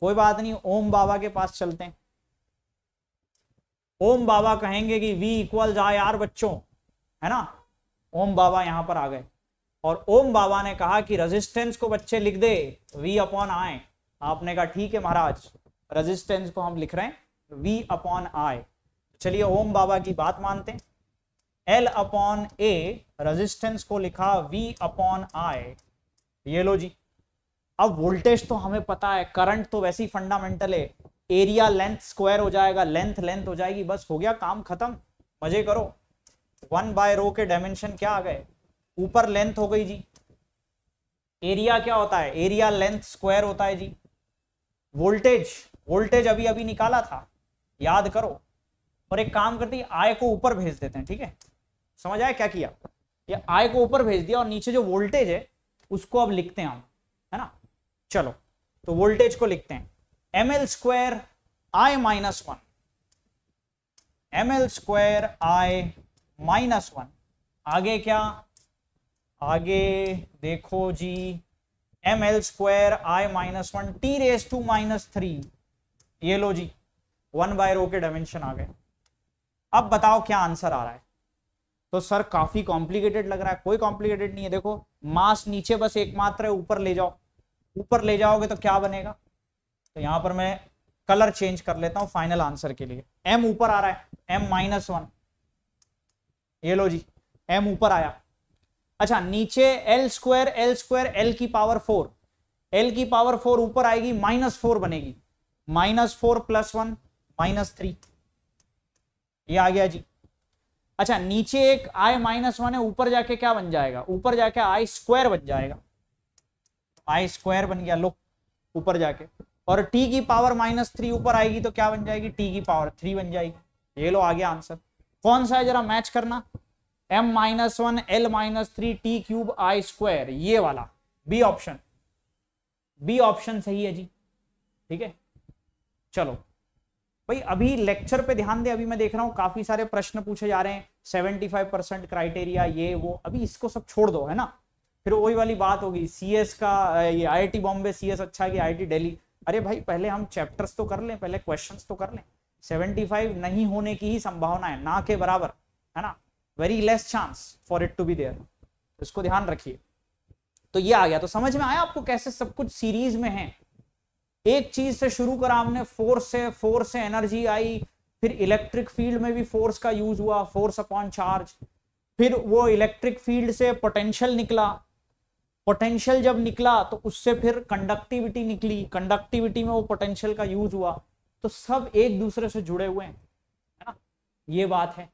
कोई बात नहीं ओम बाबा के पास चलते हैं ओम बाबा कहेंगे कि वी इक्वल जा यार बच्चों है ना ओम बाबा यहां पर आ गए और ओम बाबा ने कहा कि रेजिस्टेंस को बच्चे लिख दे वी अपॉन आए आपने कहा ठीक है महाराज रेजिस्टेंस को हम लिख रहे हैं वी अपॉन आए चलिए ओम बाबा की बात मानते हैं एल अपॉन ए रेजिस्टेंस को लिखा V अपॉन आई ये लो जी अब वोल्टेज तो हमें पता है करंट तो वैसे ही फंडामेंटल है एरिया लेंथ स्क्वायर हो जाएगा लेंथ लेंथ हो जाएगी बस हो गया काम खत्म मजे करो वन बाय रो के डायमेंशन क्या आ गए ऊपर लेंथ हो गई जी एरिया क्या होता है एरिया लेंथ स्क्वायर होता है जी वोल्टेज वोल्टेज अभी अभी निकाला था याद करो और एक काम करती आय को ऊपर भेज देते हैं ठीक है समझ आया क्या किया या आई को ऊपर भेज दिया और नीचे जो वोल्टेज है उसको अब लिखते हैं हम है ना चलो तो वोल्टेज को लिखते हैं M L square I minus one M L square I minus one आगे क्या आगे देखो जी M L square I minus one T raise to minus three ये लो जी वन बाय रो के डायमेंशन आ गए अब बताओ क्या आंसर आ रहा है तो सर काफी कॉम्प्लिकेटेड लग रहा है कोई कॉम्प्लिकेटेड नहीं है देखो मास नीचे बस एकमात्र है ऊपर ले जाओ ऊपर ले जाओगे तो क्या बनेगा तो यहां पर मैं कलर चेंज कर लेता हूं फाइनल आंसर के लिए एम ऊपर आ रहा है एम माइनस वन ये लो जी एम ऊपर आया अच्छा नीचे L square L square L की पावर फोर एल की पावर फोर ऊपर आएगी माइनस फोर बनेगी minus four plus one minus three ये आ गया जी अच्छा नीचे एक आई माइनस वन है ऊपर जाके क्या बन जाएगा ऊपर जाके आई स्क्वायर बन जाएगा आई स्क्वायर बन गया लो ऊपर जाके और टी की पावर माइनस थ्री ऊपर आएगी तो क्या बन जाएगी टी की पावर थ्री बन जाएगी ये लो आ गया आंसर कौन सा है जरा मैच करना M minus one L minus three T cube I square ये वाला बी ऑप्शन बी ऑप्शन सही है जी ठीक है चलो भाई अभी लेक्चर पे ध्यान दे अभी मैं देख रहा हूँ काफी सारे प्रश्न पूछे जा रहे हैं सेवेंटी फाइव परसेंट क्राइटेरिया ये वो अभी इसको सब छोड़ दो है ना फिर वही वाली बात होगी सी एस का ये आई आई बॉम्बे सी एस अच्छा है कि आई टी दिल्ली अरे भाई पहले हम चैप्टर्स तो कर लें पहले क्वेश्चन तो कर लें सेवेंटी फाइव नहीं होने की ही संभावना है ना के बराबर है ना very less chance for it to be there इसको ध्यान रखिए तो ये आ गया तो समझ में आया आपको कैसे सब कुछ सीरीज में है एक चीज से शुरू करा हमने फोर्स से फोर्स से एनर्जी आई फिर इलेक्ट्रिक फील्ड में भी फोर्स का यूज हुआ फोर्स अपॉन चार्ज फिर वो इलेक्ट्रिक फील्ड से पोटेंशियल निकला पोटेंशियल जब निकला तो उससे फिर कंडक्टिविटी निकली कंडक्टिविटी में वो पोटेंशियल का यूज हुआ तो सब एक दूसरे से जुड़े हुए हैं है ना ये बात है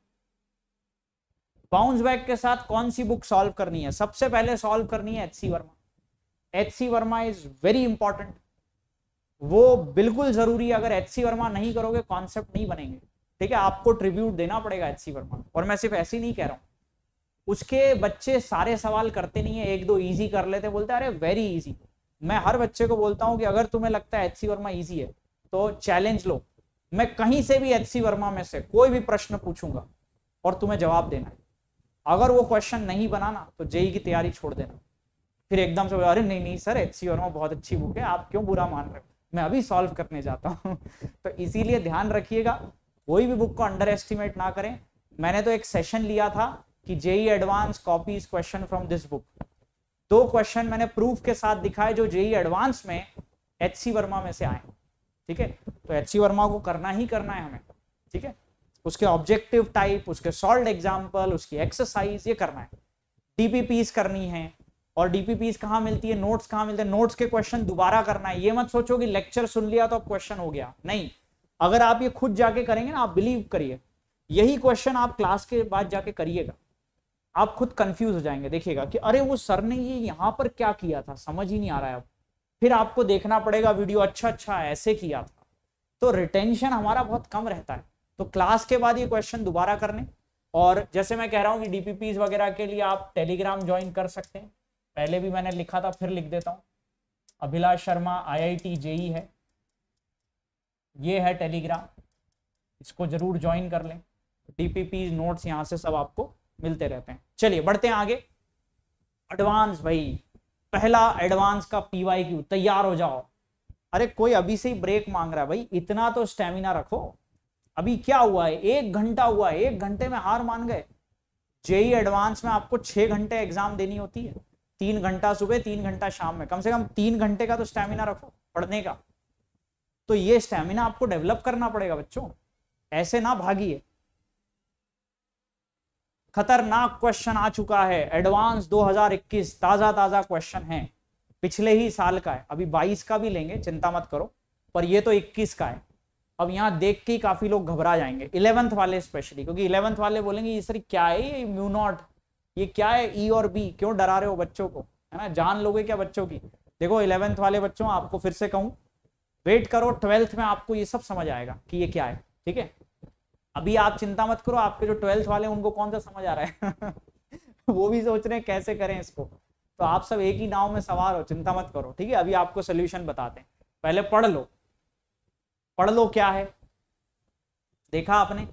बाउंस बैक के साथ कौन सी बुक सॉल्व करनी है सबसे पहले सॉल्व करनी है H C Verma H C Verma is very important वो बिल्कुल जरूरी है अगर एच सी वर्मा नहीं करोगे कॉन्सेप्ट नहीं बनेंगे ठीक है आपको ट्रिब्यूट देना पड़ेगा एच सी वर्मा और मैं सिर्फ ऐसे ही नहीं कह रहा हूँ उसके बच्चे सारे सवाल करते नहीं है एक दो इजी कर लेते बोलते अरे वेरी इजी मैं हर बच्चे को बोलता हूँ कि अगर तुम्हें लगता है एच सी वर्मा ईजी है तो चैलेंज लो मैं कहीं से भी एच सी वर्मा में से कोई भी प्रश्न पूछूंगा और तुम्हें जवाब देना है अगर वो क्वेश्चन नहीं बनाना तो जेई की तैयारी छोड़ देना फिर एकदम से अरे नहीं नहीं सर एच सी वर्मा बहुत अच्छी बुक है आप क्यों बुरा मान रहे हो मैं अभी सॉल्व करने जाता हूँ तो इसीलिए ध्यान रखिएगा कोई भी बुक को अंडर एस्टिमेट ना करें मैंने तो एक सेशन लिया था कि JEE advance copies question from this book दो क्वेश्चन मैंने प्रूफ के साथ दिखाए जो जेई एडवांस e में एच सी वर्मा में से आए ठीक है तो एच सी वर्मा को करना ही करना है हमें ठीक है उसके ऑब्जेक्टिव टाइप उसके सॉल्व एग्जाम्पल उसकी एक्सरसाइज ये करना है डीपीपीज करनी है और डीपीपीज कहाँ मिलती है नोट्स कहाँ मिलते हैं नोट्स के क्वेश्चन दोबारा करना है ये मत सोचो कि लेक्चर सुन लिया तो अब क्वेश्चन हो गया नहीं अगर आप ये खुद जाके करेंगे ना आप बिलीव करिए यही क्वेश्चन आप क्लास के बाद जाके करिएगा आप खुद कंफ्यूज हो जाएंगे देखिएगा कि अरे वो सर ने ये यहाँ पर क्या किया था समझ ही नहीं आ रहा है अब फिर आपको देखना पड़ेगा वीडियो अच्छा अच्छा ऐसे किया था तो रिटेंशन हमारा बहुत कम रहता है तो क्लास के बाद ये क्वेश्चन दोबारा करने और जैसे मैं कह रहा हूँ कि डीपीपीज वगैरह के लिए आप टेलीग्राम ज्वाइन कर सकते हैं पहले भी मैंने लिखा था फिर लिख देता हूँ Abhilash Sharma IIT JEE e है ये है टेलीग्राम इसको जरूर ज्वाइन कर लें डीपीपी नोट्स यहाँ से सब आपको मिलते रहते हैं चलिए बढ़ते हैं आगे एडवांस भाई पहला एडवांस का पीवाई क्यू तैयार हो जाओ अरे कोई अभी से ही ब्रेक मांग रहा है भाई इतना तो स्टेमिना रखो अभी क्या हुआ है एक घंटा हुआ है एक घंटे में हार मान गए जेई एडवांस e में आपको छह घंटे एग्जाम देनी होती है तीन घंटा सुबह तीन घंटा शाम में कम से कम तीन घंटे का तो स्टेमिना रखो पढ़ने का तो ये स्टेमिना आपको डेवलप करना पड़ेगा बच्चों ऐसे ना भागिए खतरनाक क्वेश्चन आ चुका है एडवांस 2021 ताजा ताजा क्वेश्चन है पिछले ही साल का है अभी 22 का भी लेंगे चिंता मत करो पर ये तो 21 का है अब यहाँ देख के ही काफी लोग घबरा जाएंगे इलेवंथ वाले स्पेशली क्योंकि इलेवंथ वाले बोलेंगे ये सर क्या है ये म्यूनॉट ये क्या है ई e और बी क्यों डरा रहे हो बच्चों को है ना जान लोगे क्या बच्चों की देखो इलेवेंथ वाले बच्चों आपको फिर से कहूं वेट करो ट्वेल्थ में आपको ये सब समझ आएगा कि ये क्या है ठीक है अभी आप चिंता मत करो आपके जो ट्वेल्थ वाले उनको कौन सा समझ आ रहा है [LAUGHS] वो भी सोच रहे हैं कैसे करें इसको तो आप सब एक ही नाव में सवार हो चिंता मत करो ठीक है अभी आपको सोल्यूशन बताते हैं पहले पढ़ लो पढ़ लो क्या है देखा आपने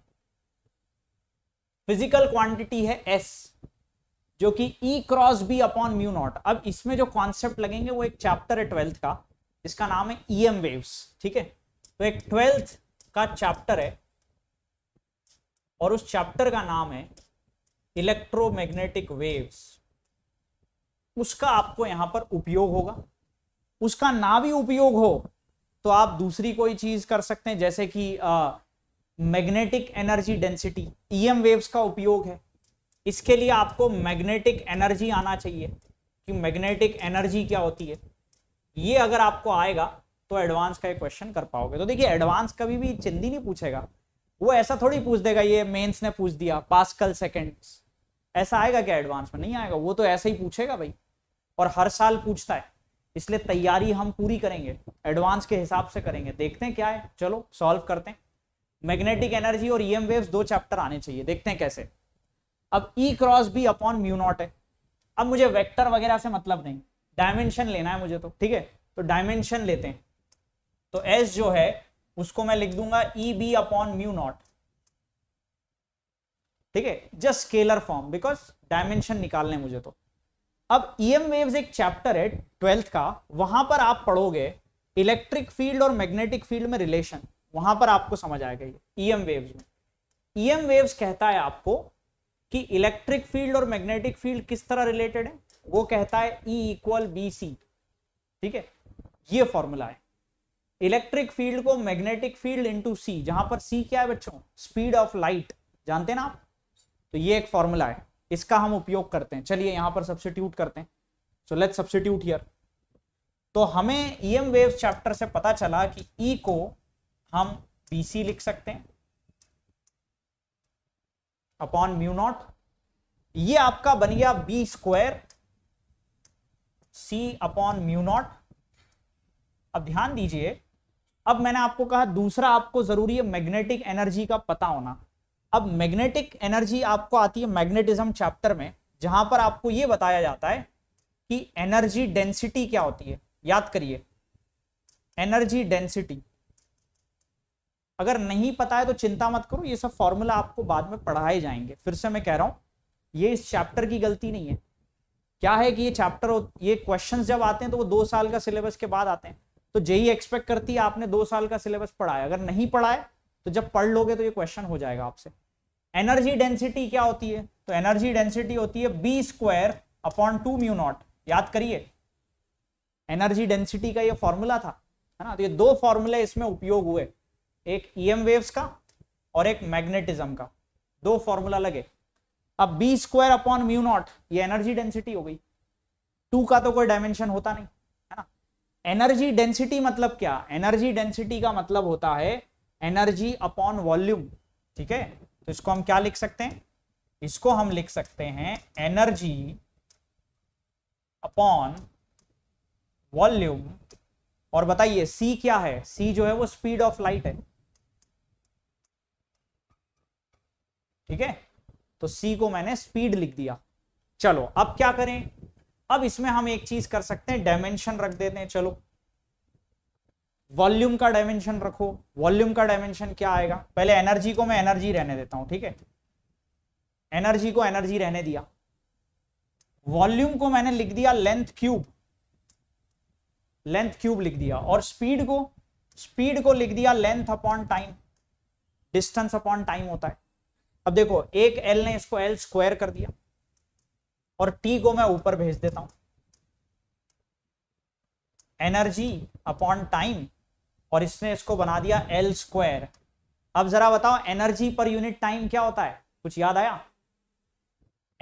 फिजिकल क्वांटिटी है एस जो कि E cross B upon mu naught अब इसमें जो कॉन्सेप्ट लगेंगे वो एक चैप्टर है ट्वेल्थ का जिसका नाम है ई एम वेव्स ठीक है तो एक ट्वेल्थ का चैप्टर है और उस चैप्टर का नाम है इलेक्ट्रोमैग्नेटिक वेव्स उसका आपको यहां पर उपयोग होगा उसका ना भी उपयोग हो तो आप दूसरी कोई चीज कर सकते हैं जैसे कि magnetic energy density EM waves का उपयोग है इसके लिए आपको मैग्नेटिक एनर्जी आना चाहिए कि मैग्नेटिक एनर्जी क्या होती है ये अगर आपको आएगा तो एडवांस का एक क्वेश्चन कर पाओगे तो देखिए एडवांस कभी भी चिंदी नहीं पूछेगा वो ऐसा थोड़ी पूछ देगा ये मेंस ने पूछ दिया पास्कल सेकंड्स ऐसा आएगा क्या एडवांस में नहीं आएगा वो तो ऐसे ही पूछेगा भाई और हर साल पूछता है इसलिए तैयारी हम पूरी करेंगे एडवांस के हिसाब से करेंगे देखते हैं क्या है चलो सॉल्व करते हैं मैग्नेटिक एनर्जी और ई वेव्स दो चैप्टर आने चाहिए देखते हैं कैसे अब E cross B upon mu naught है अब मुझे वेक्टर वगैरह से मतलब नहीं डायमेंशन लेना है मुझे तो ठीक है तो डायमेंशन लेते हैं तो एस जो है उसको मैं लिख दूंगा E B upon mu naught ठीक है just scalar form because dimension निकालने मुझे तो अब ई एम वेव्स एक चैप्टर है ट्वेल्थ का वहां पर आप पढ़ोगे इलेक्ट्रिक फील्ड और मैग्नेटिक फील्ड में रिलेशन वहां पर आपको समझ आएगा ये ई एम वेव्स में ई एम वेव्स कहता है आपको कि इलेक्ट्रिक फील्ड और मैग्नेटिक फील्ड किस तरह रिलेटेड है वो कहता है ई इक्वल बी सी ठीक है ये फॉर्मूला है इलेक्ट्रिक फील्ड को मैग्नेटिक फील्ड इंटू सी जहां पर सी क्या है बच्चों स्पीड ऑफ लाइट जानते हैं ना आप तो ये एक फॉर्मूला है इसका हम उपयोग करते हैं चलिए यहां पर सब्सिट्यूट करते हैं सो लेट सब्सिट्यूट हियर तो हमें ई वेव्स चैप्टर से पता चला कि ई e को हम बी सी लिख सकते हैं अपॉन म्यू नॉट ये आपका बन गया B square C upon mu naught अब ध्यान दीजिए अब मैंने आपको कहा दूसरा आपको जरूरी है मैग्नेटिक एनर्जी का पता होना अब मैग्नेटिक एनर्जी आपको आती है मैग्नेटिज्म चैप्टर में जहां पर आपको यह बताया जाता है कि एनर्जी डेंसिटी क्या होती है याद करिए एनर्जी डेंसिटी अगर नहीं पता है तो चिंता मत करो ये सब फॉर्मूला आपको बाद में पढ़ाए जाएंगे फिर से मैं कह रहा हूँ ये इस चैप्टर की गलती नहीं है क्या है कि ये चैप्टर ये क्वेश्चंस जब आते हैं तो वो दो साल का सिलेबस के बाद आते हैं तो जेई एक्सपेक्ट करती है आपने दो साल का सिलेबस पढ़ाया अगर नहीं पढ़ाए तो जब पढ़ लोगे तो ये क्वेश्चन हो जाएगा आपसे एनर्जी डेंसिटी क्या होती है तो एनर्जी डेंसिटी होती है B square upon two mu naught याद करिए एनर्जी डेंसिटी का ये फॉर्मूला था है ना तो ये दो फॉर्मूले इसमें उपयोग हुए एक ईएम e वेव्स का और एक मैग्नेटिज्म का दो फॉर्मूला लगे अब B square upon mu naught ये एनर्जी डेंसिटी हो गई टू का तो कोई डायमेंशन होता नहीं है ना एनर्जी डेंसिटी मतलब क्या एनर्जी डेंसिटी का मतलब होता है एनर्जी अपॉन वॉल्यूम ठीक है तो इसको हम क्या लिख सकते हैं इसको हम लिख सकते हैं एनर्जी अपॉन वॉल्यूम और बताइए सी क्या है सी जो है वो स्पीड ऑफ लाइट है ठीक है तो सी को मैंने स्पीड लिख दिया चलो अब क्या करें अब इसमें हम एक चीज कर सकते हैं डायमेंशन रख देते हैं चलो वॉल्यूम का डायमेंशन रखो वॉल्यूम का डायमेंशन क्या आएगा पहले एनर्जी को मैं एनर्जी रहने देता हूं ठीक है एनर्जी को एनर्जी रहने दिया वॉल्यूम को मैंने लिख दिया लेंथ क्यूब लेंथ क्यूब लिख दिया और स्पीड को स्पीड को लिख दिया length upon time distance upon time होता है अब देखो एक एल ने इसको एल स्क्वायर कर दिया और टी को मैं ऊपर भेज देता हूं एनर्जी अपॉन टाइम और इसने इसको बना दिया एल स्क्वायर अब जरा बताओ एनर्जी पर यूनिट टाइम क्या होता है कुछ याद आया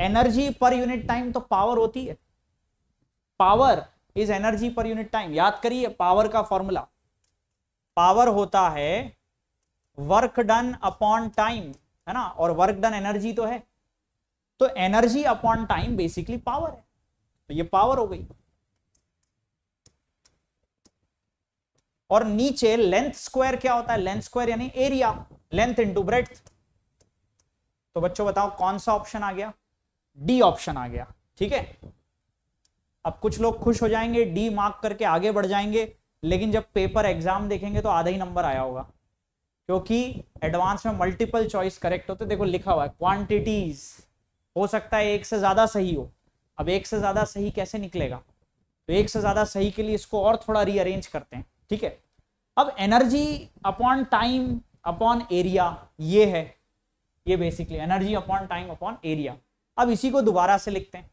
एनर्जी पर यूनिट टाइम तो पावर होती है power is energy per unit time याद करिए पावर का फॉर्मूला पावर होता है वर्क डन अपॉन टाइम है ना और वर्क डन एनर्जी तो है तो energy upon time basically power है तो ये पावर हो गई और नीचे लेंथ स्क्वायर क्या होता है लेंथ स्क्वायर यानी एरिया लेंथ इनटू ब्रेथ तो बच्चों बताओ कौन सा ऑप्शन आ गया डी ऑप्शन आ गया ठीक है अब कुछ लोग खुश हो जाएंगे डी मार्क करके आगे बढ़ जाएंगे लेकिन जब पेपर एग्जाम देखेंगे तो आधा ही नंबर आया होगा क्योंकि एडवांस में मल्टीपल चॉइस करेक्ट होते देखो लिखा हुआ है क्वांटिटीज हो सकता है एक से ज़्यादा सही हो अब एक से ज़्यादा सही कैसे निकलेगा तो एक से ज़्यादा सही के लिए इसको और थोड़ा रीअरेंज करते हैं ठीक है अब energy upon time upon area ये है ये basically energy upon time upon area अब इसी को दोबारा से लिखते हैं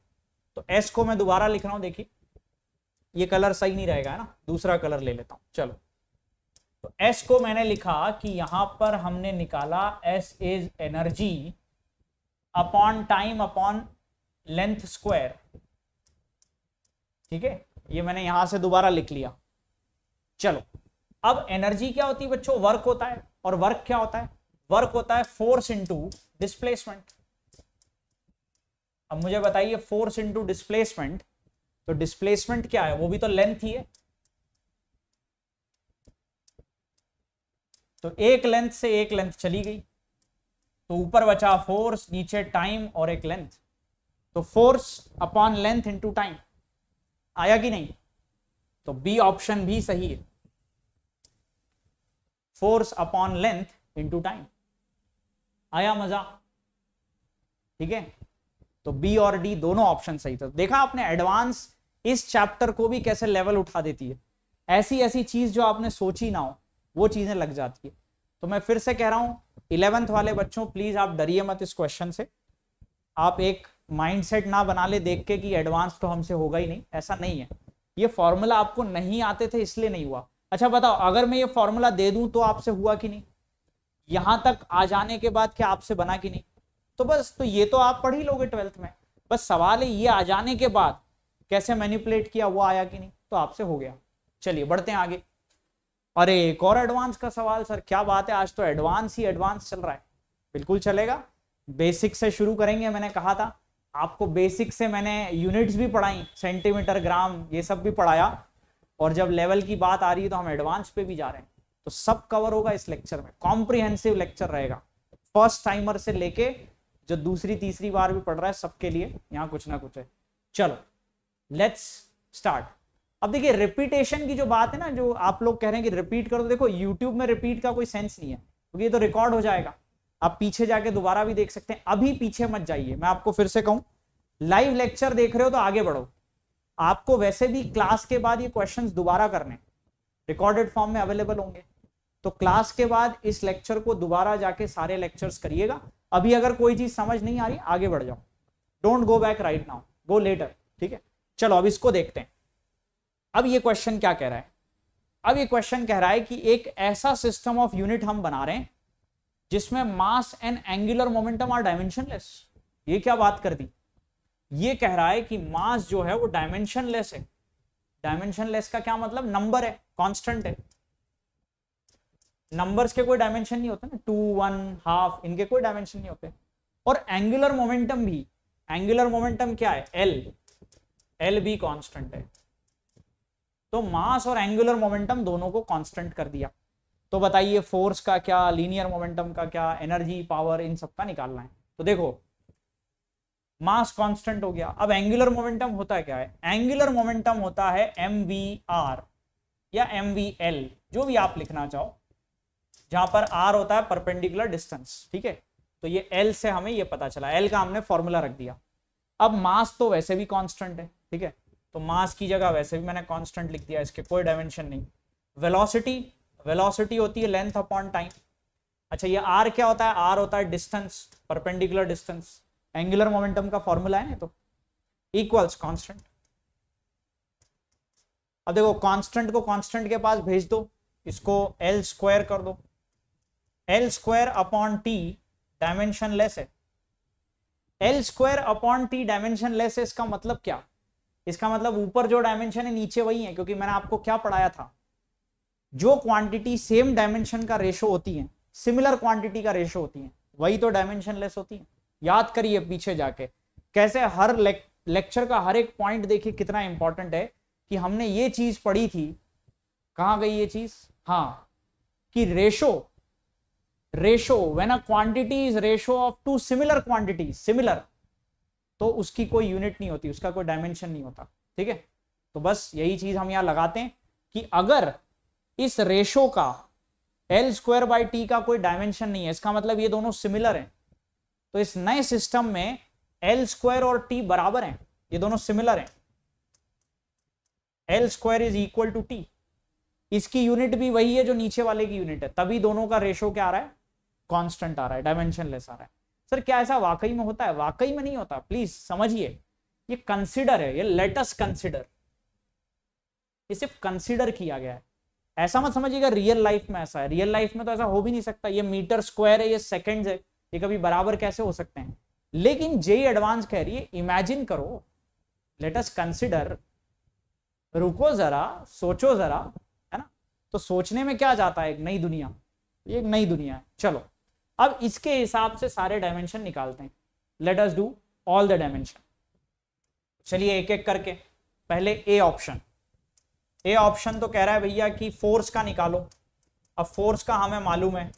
तो एस को मैं दोबारा लिख रहा हूँ देखिए ये कलर सही नहीं रहेगा है ना दूसरा कलर ले लेता हूँ चलो तो एस को मैंने लिखा कि यहां पर हमने निकाला S is energy upon time upon length square ठीक है ये मैंने यहां से दोबारा लिख लिया चलो अब एनर्जी क्या होती है बच्चों वर्क होता है और वर्क क्या होता है वर्क होता है फोर्स इनटू डिस्प्लेसमेंट अब मुझे बताइए फोर्स इंटू डिस्प्लेसमेंट तो डिस्प्लेसमेंट क्या है वो भी तो लेंथ ही है तो एक लेंथ से एक लेंथ चली गई तो ऊपर बचा फोर्स नीचे टाइम और एक लेंथ तो force upon length into time आया कि नहीं तो बी ऑप्शन भी सही है force upon length into time आया मजा ठीक है तो बी और डी दोनों ऑप्शन सही थे देखा आपने एडवांस इस चैप्टर को भी कैसे लेवल उठा देती है ऐसी ऐसी चीज जो आपने सोची ना हो वो चीज़ें लग जाती है तो मैं फिर से कह रहा हूं इलेवेंथ वाले बच्चों प्लीज़ आप डरिए मत इस क्वेश्चन से आप एक माइंडसेट ना बना ले देख के कि एडवांस तो हमसे होगा ही नहीं ऐसा नहीं है ये फॉर्मूला आपको नहीं आते थे इसलिए नहीं हुआ अच्छा बताओ अगर मैं ये फॉर्मूला दे दूं तो आपसे हुआ कि नहीं यहां तक आ जाने के बाद क्या आपसे बना कि नहीं तो बस तो ये तो आप पढ़ ही लोगे ट्वेल्थ में बस सवाल है ये आ जाने के बाद कैसे मैनिपुलेट किया वो आया कि नहीं तो आपसे हो गया चलिए बढ़ते हैं आगे अरे एक और एडवांस का सवाल सर क्या बात है आज तो एडवांस ही एडवांस चल रहा है बिल्कुल चलेगा बेसिक से शुरू करेंगे मैंने कहा था आपको बेसिक से मैंने यूनिट्स भी पढ़ाई सेंटीमीटर ग्राम ये सब भी पढ़ाया और जब लेवल की बात आ रही है तो हम एडवांस पे भी जा रहे हैं तो सब कवर होगा इस लेक्चर में कॉम्प्रिहेंसिव लेक्चर रहेगा फर्स्ट टाइमर से लेके जो दूसरी तीसरी बार भी पढ़ रहा है सबके लिए यहाँ कुछ ना कुछ है चलो लेट्स स्टार्ट अब देखिए रिपीटेशन की जो बात है ना जो आप लोग कह रहे हैं कि रिपीट करो तो देखो यूट्यूब में रिपीट का कोई सेंस नहीं है क्योंकि ये तो रिकॉर्ड हो जाएगा आप पीछे जाके दोबारा भी देख सकते हैं अभी पीछे मत जाइए मैं आपको फिर से कहूं लाइव लेक्चर देख रहे हो तो आगे बढ़ो आपको वैसे भी क्लास के बाद ये क्वेश्चंस दोबारा करने रिकॉर्डेड फॉर्म में अवेलेबल होंगे तो क्लास के बाद इस लेक्चर को दोबारा जाके सारे लेक्चर्स करिएगा अभी अगर कोई चीज समझ नहीं आ रही आगे बढ़ जाओ don't go back right now go later ठीक है चलो अब इसको देखते हैं अब ये क्वेश्चन क्या कह रहा है अब ये क्वेश्चन कह रहा है कि एक ऐसा सिस्टम ऑफ यूनिट हम बना रहे हैं जिसमें mass and angular momentum are dimensionless ये क्या बात कर दी ये कह रहा है कि मास जो है वो डायमेंशनलेस है डायमेंशनलेस का क्या मतलब नंबर है कांस्टेंट है नंबर्स के कोई डायमेंशन नहीं होते ना टू वन हाफ इनके कोई डायमेंशन नहीं होते और एंगुलर मोमेंटम भी एंगुलर मोमेंटम क्या है एल एल भी कॉन्स्टेंट है तो मास और एंगुलर मोमेंटम दोनों को कांस्टेंट कर दिया तो बताइए फोर्स का क्या लीनियर मोमेंटम का क्या एनर्जी पावर इन सब का निकालना है तो देखो मास कांस्टेंट हो गया अब एंगुलर मोमेंटम होता है क्या है एंगुलर मोमेंटम होता है एम वी आर या एम वी एल जो भी आप लिखना चाहो जहां पर आर होता है परपेंडिकुलर डिस्टेंस ठीक है तो ये एल से हमें ये पता चला एल का हमने फॉर्मूला रख दिया अब मास तो वैसे भी कांस्टेंट है ठीक है तो मास की जगह वैसे भी मैंने कॉन्स्टेंट लिख दिया इसके कोई डायमेंशन नहीं वेलोसिटी वेलोसिटी होती है लेंथ अपॉन टाइम अच्छा ये आर क्या होता है आर होता है distance perpendicular distance angular momentum का फॉर्मूला है ना तो इक्वल्स कॉन्स्टेंट अब देखो कॉन्स्टेंट को कॉन्स्टेंट के पास भेज दो इसको एल स्क्वायर कर दो L square upon T dimensionless है L square upon T dimensionless है इसका मतलब क्या इसका मतलब ऊपर जो डायमेंशन है नीचे वही है क्योंकि मैंने आपको क्या पढ़ाया था जो क्वांटिटी सेम डायमेंशन का रेशो होती है सिमिलर क्वांटिटी का रेशो होती है वही तो डायमेंशन लेस होती है याद करिए पीछे जाके कैसे हर लेक्चर का हर एक पॉइंट देखिए कितना इंपॉर्टेंट है कि हमने ये चीज पढ़ी थी कहाँ गई ये चीज हाँ कि ratio ratio when a quantity is ratio of two similar quantity similar तो उसकी कोई यूनिट नहीं होती उसका कोई डायमेंशन नहीं होता ठीक है तो बस यही चीज हम यहां लगाते हैं कि अगर इस रेशो का एल स्क्वायर बाई टी का कोई डायमेंशन नहीं है इसका मतलब ये दोनों सिमिलर हैं तो इस नए सिस्टम में एल स्क्वायर और टी बराबर हैं ये दोनों सिमिलर हैं L square is equal to T इसकी यूनिट भी वही है जो नीचे वाले की यूनिट है तभी दोनों का रेशो क्या आ रहा है कॉन्स्टेंट आ रहा है लेस आ रहा है सर क्या ऐसा वाकई में होता है वाकई में नहीं होता प्लीज समझिए ये कंसिडर है ये लेटस कंसिडर ये सिर्फ कंसिडर किया गया है ऐसा मत समझिएगा रियल लाइफ में ऐसा है रियल लाइफ में तो ऐसा हो भी नहीं सकता ये मीटर स्क्वायर है ये सेकेंड है ये कभी बराबर कैसे हो सकते हैं लेकिन जे एडवांस कह रही है इमेजिन करो लेटस कंसिडर रुको जरा सोचो जरा है ना तो सोचने में क्या जाता है एक नई दुनिया ये एक नई दुनिया है चलो अब इसके हिसाब से सारे डायमेंशन निकालते हैं let us do all the dimension चलिए एक एक करके पहले ए ऑप्शन ए ऑप्शन तो कह रहा है भैया कि फोर्स का निकालो अब फोर्स का हमें मालूम है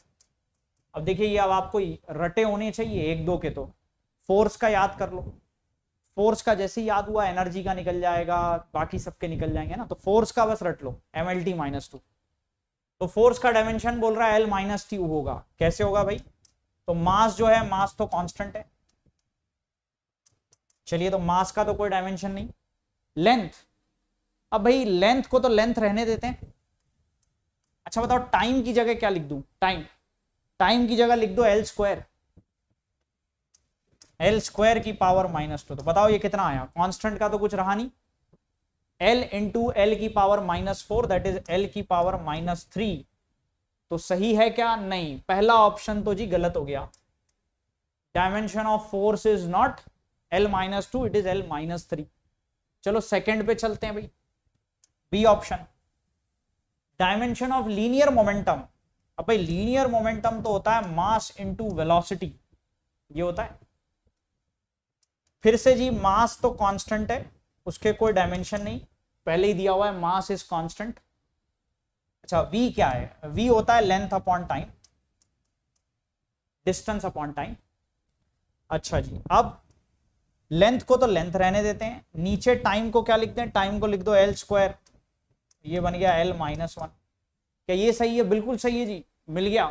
अब देखिए ये अब आपको रटे होने चाहिए एक दो के तो फोर्स का याद कर लो फोर्स का जैसे ही याद हुआ एनर्जी का निकल जाएगा बाकी सबके निकल जाएंगे ना तो फोर्स का बस रट लो M L T minus two तो फोर्स का डायमेंशन बोल रहा है एल माइनस टी होगा कैसे होगा भाई तो मास जो है मास तो कांस्टेंट है चलिए तो मास का तो कोई डायमेंशन नहीं लेंथ अब भाई लेंथ को तो लेंथ रहने देते हैं अच्छा बताओ टाइम की जगह क्या लिख दू टाइम टाइम की जगह लिख दो एल स्क्वायर एल स्क्वायर की पावर माइनस टू तो बताओ ये कितना आया कांस्टेंट का तो कुछ रहा नहीं एल इंटू एल की power minus four that is L की पावर माइनस थ्री तो सही है क्या नहीं पहला ऑप्शन तो जी गलत हो गया dimension of force is not L minus two it is L minus three चलो सेकंड पे चलते हैं भाई B option dimension of linear momentum अब भाई लीनियर मोमेंटम तो होता है मास इनटू वेलोसिटी ये होता है फिर से जी मास तो कांस्टेंट है उसके कोई डायमेंशन नहीं पहले ही दिया हुआ है मास इज कांस्टेंट अच्छा वी क्या है वी होता है length upon time distance upon time अच्छा जी अब लेंथ को तो लेंथ रहने देते हैं नीचे टाइम को क्या लिखते हैं टाइम को लिख दो एल स्क्वायर ये बन गया एल माइनस वन क्या ये सही है बिल्कुल सही है जी मिल गया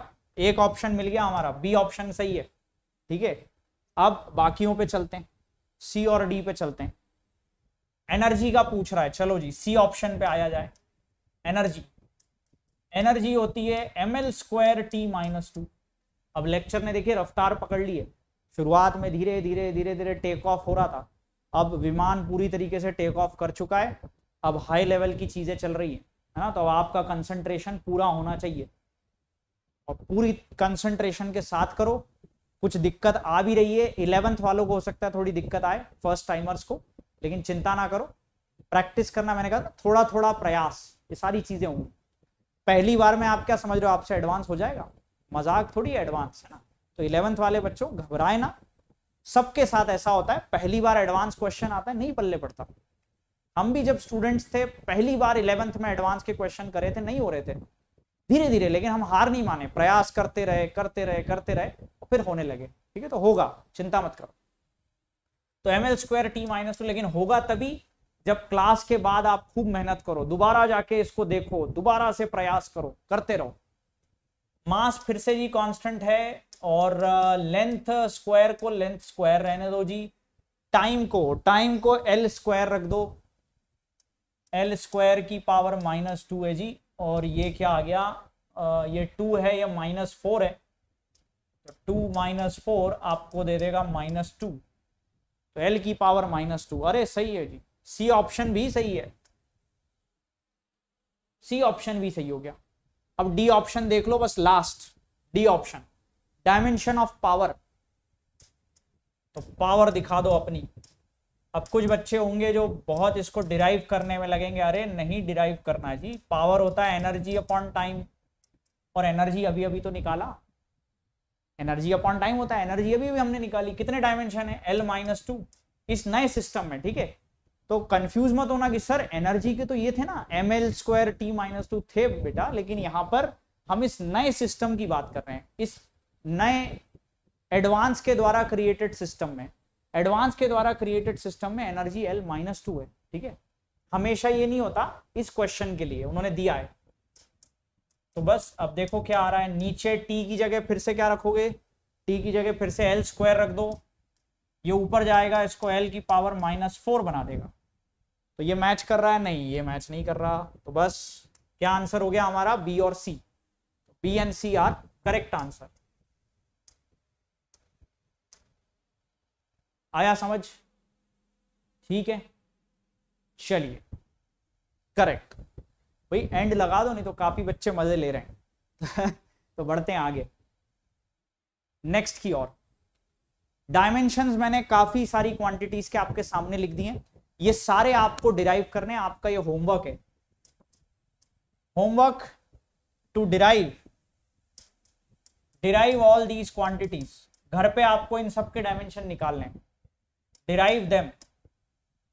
एक ऑप्शन मिल गया हमारा बी ऑप्शन सही है ठीक है अब बाकियों पे चलते हैं सी और डी पे चलते हैं एनर्जी का पूछ रहा है चलो जी सी ऑप्शन पे आया जाए एनर्जी एनर्जी होती है M L square T minus two अब लेक्चर ने देखिए रफ्तार पकड़ ली है शुरुआत में धीरे धीरे धीरे धीरे टेक ऑफ हो रहा था अब विमान पूरी तरीके से टेक ऑफ कर चुका है अब हाई लेवल की चीज़ें चल रही है है ना तो अब आपका कंसंट्रेशन पूरा होना चाहिए और पूरी कंसंट्रेशन के साथ करो कुछ दिक्कत आ भी रही है इलेवंथ वालों को हो सकता है थोड़ी दिक्कत आए फर्स्ट टाइमर्स को लेकिन चिंता ना करो प्रैक्टिस करना मैंने कहा थोड़ा थोड़ा प्रयास ये सारी चीज़ें होंगी पहली बार में आप क्या समझ रहे हो आपसे एडवांस हो जाएगा मजाक थोड़ी एडवांस है ना तो इलेवंथ वाले बच्चों घबराए ना सबके साथ ऐसा होता है पहली बार एडवांस क्वेश्चन आता है नहीं पल्ले पड़ता हम भी जब स्टूडेंट्स थे पहली बार इलेवंथ में एडवांस के क्वेश्चन करे थे नहीं हो रहे थे धीरे धीरे लेकिन हम हार नहीं माने प्रयास करते रहे करते रहे करते रहे और फिर होने लगे ठीक है तो होगा चिंता मत करो तो M L square T minus two लेकिन होगा तभी जब क्लास के बाद आप खूब मेहनत करो दोबारा जाके इसको देखो दोबारा से प्रयास करो करते रहो मास फिर से जी कांस्टेंट है और लेंथ स्क्वायर को लेंथ स्क्वायर रहने दो जी टाइम को टाइम को एल स्क्वायर रख दो एल स्क्वायर की पावर माइनस टू है जी और ये क्या आ गया आ, ये टू है या माइनस फोर है तो टू माइनस फोर आपको दे देगा माइनस टू तो एल की पावर माइनस टू अरे सही है जी सी ऑप्शन भी सही है सी ऑप्शन भी सही हो गया अब डी ऑप्शन देख लो बस last D option dimension of power तो पावर दिखा दो अपनी अब कुछ बच्चे होंगे जो बहुत इसको डिराइव करने में लगेंगे अरे नहीं डिराइव करना जी पावर होता है एनर्जी अपॉन टाइम और एनर्जी अभी अभी तो निकाला एनर्जी अपॉन टाइम होता है एनर्जी अभी भी हमने निकाली कितने डायमेंशन है एल माइनस टू इस नए सिस्टम में ठीक है तो कंफ्यूज मत होना कि सर एनर्जी के तो ये थे ना M L square T minus two थे बेटा लेकिन यहां पर हम इस नए सिस्टम की बात कर रहे हैं इस नए एडवांस के द्वारा क्रिएटेड सिस्टम में एडवांस के द्वारा क्रिएटेड सिस्टम में एनर्जी एल माइनस टू है ठीक है हमेशा ये नहीं होता इस क्वेश्चन के लिए उन्होंने दिया है तो बस अब देखो क्या आ रहा है नीचे टी की जगह फिर से क्या रखोगे टी की जगह फिर से एल स्क्वायर रख दो ये ऊपर जाएगा इसको एल की पावर माइनस फोर बना देगा तो ये मैच कर रहा है नहीं ये मैच नहीं कर रहा तो बस क्या आंसर हो गया हमारा बी और C B and C are correct answer आया समझ ठीक है चलिए करेक्ट भाई एंड लगा दो नहीं तो काफी बच्चे मजे ले रहे हैं [LAUGHS] तो बढ़ते हैं आगे नेक्स्ट की ओर डायमेंशंस मैंने काफी सारी क्वांटिटीज के आपके सामने लिख दी हैं ये सारे आपको डिराइव करने आपका ये होमवर्क है homework to derive derive all these quantities घर पे आपको इन सब के डायमेंशन निकालने डिराइव देम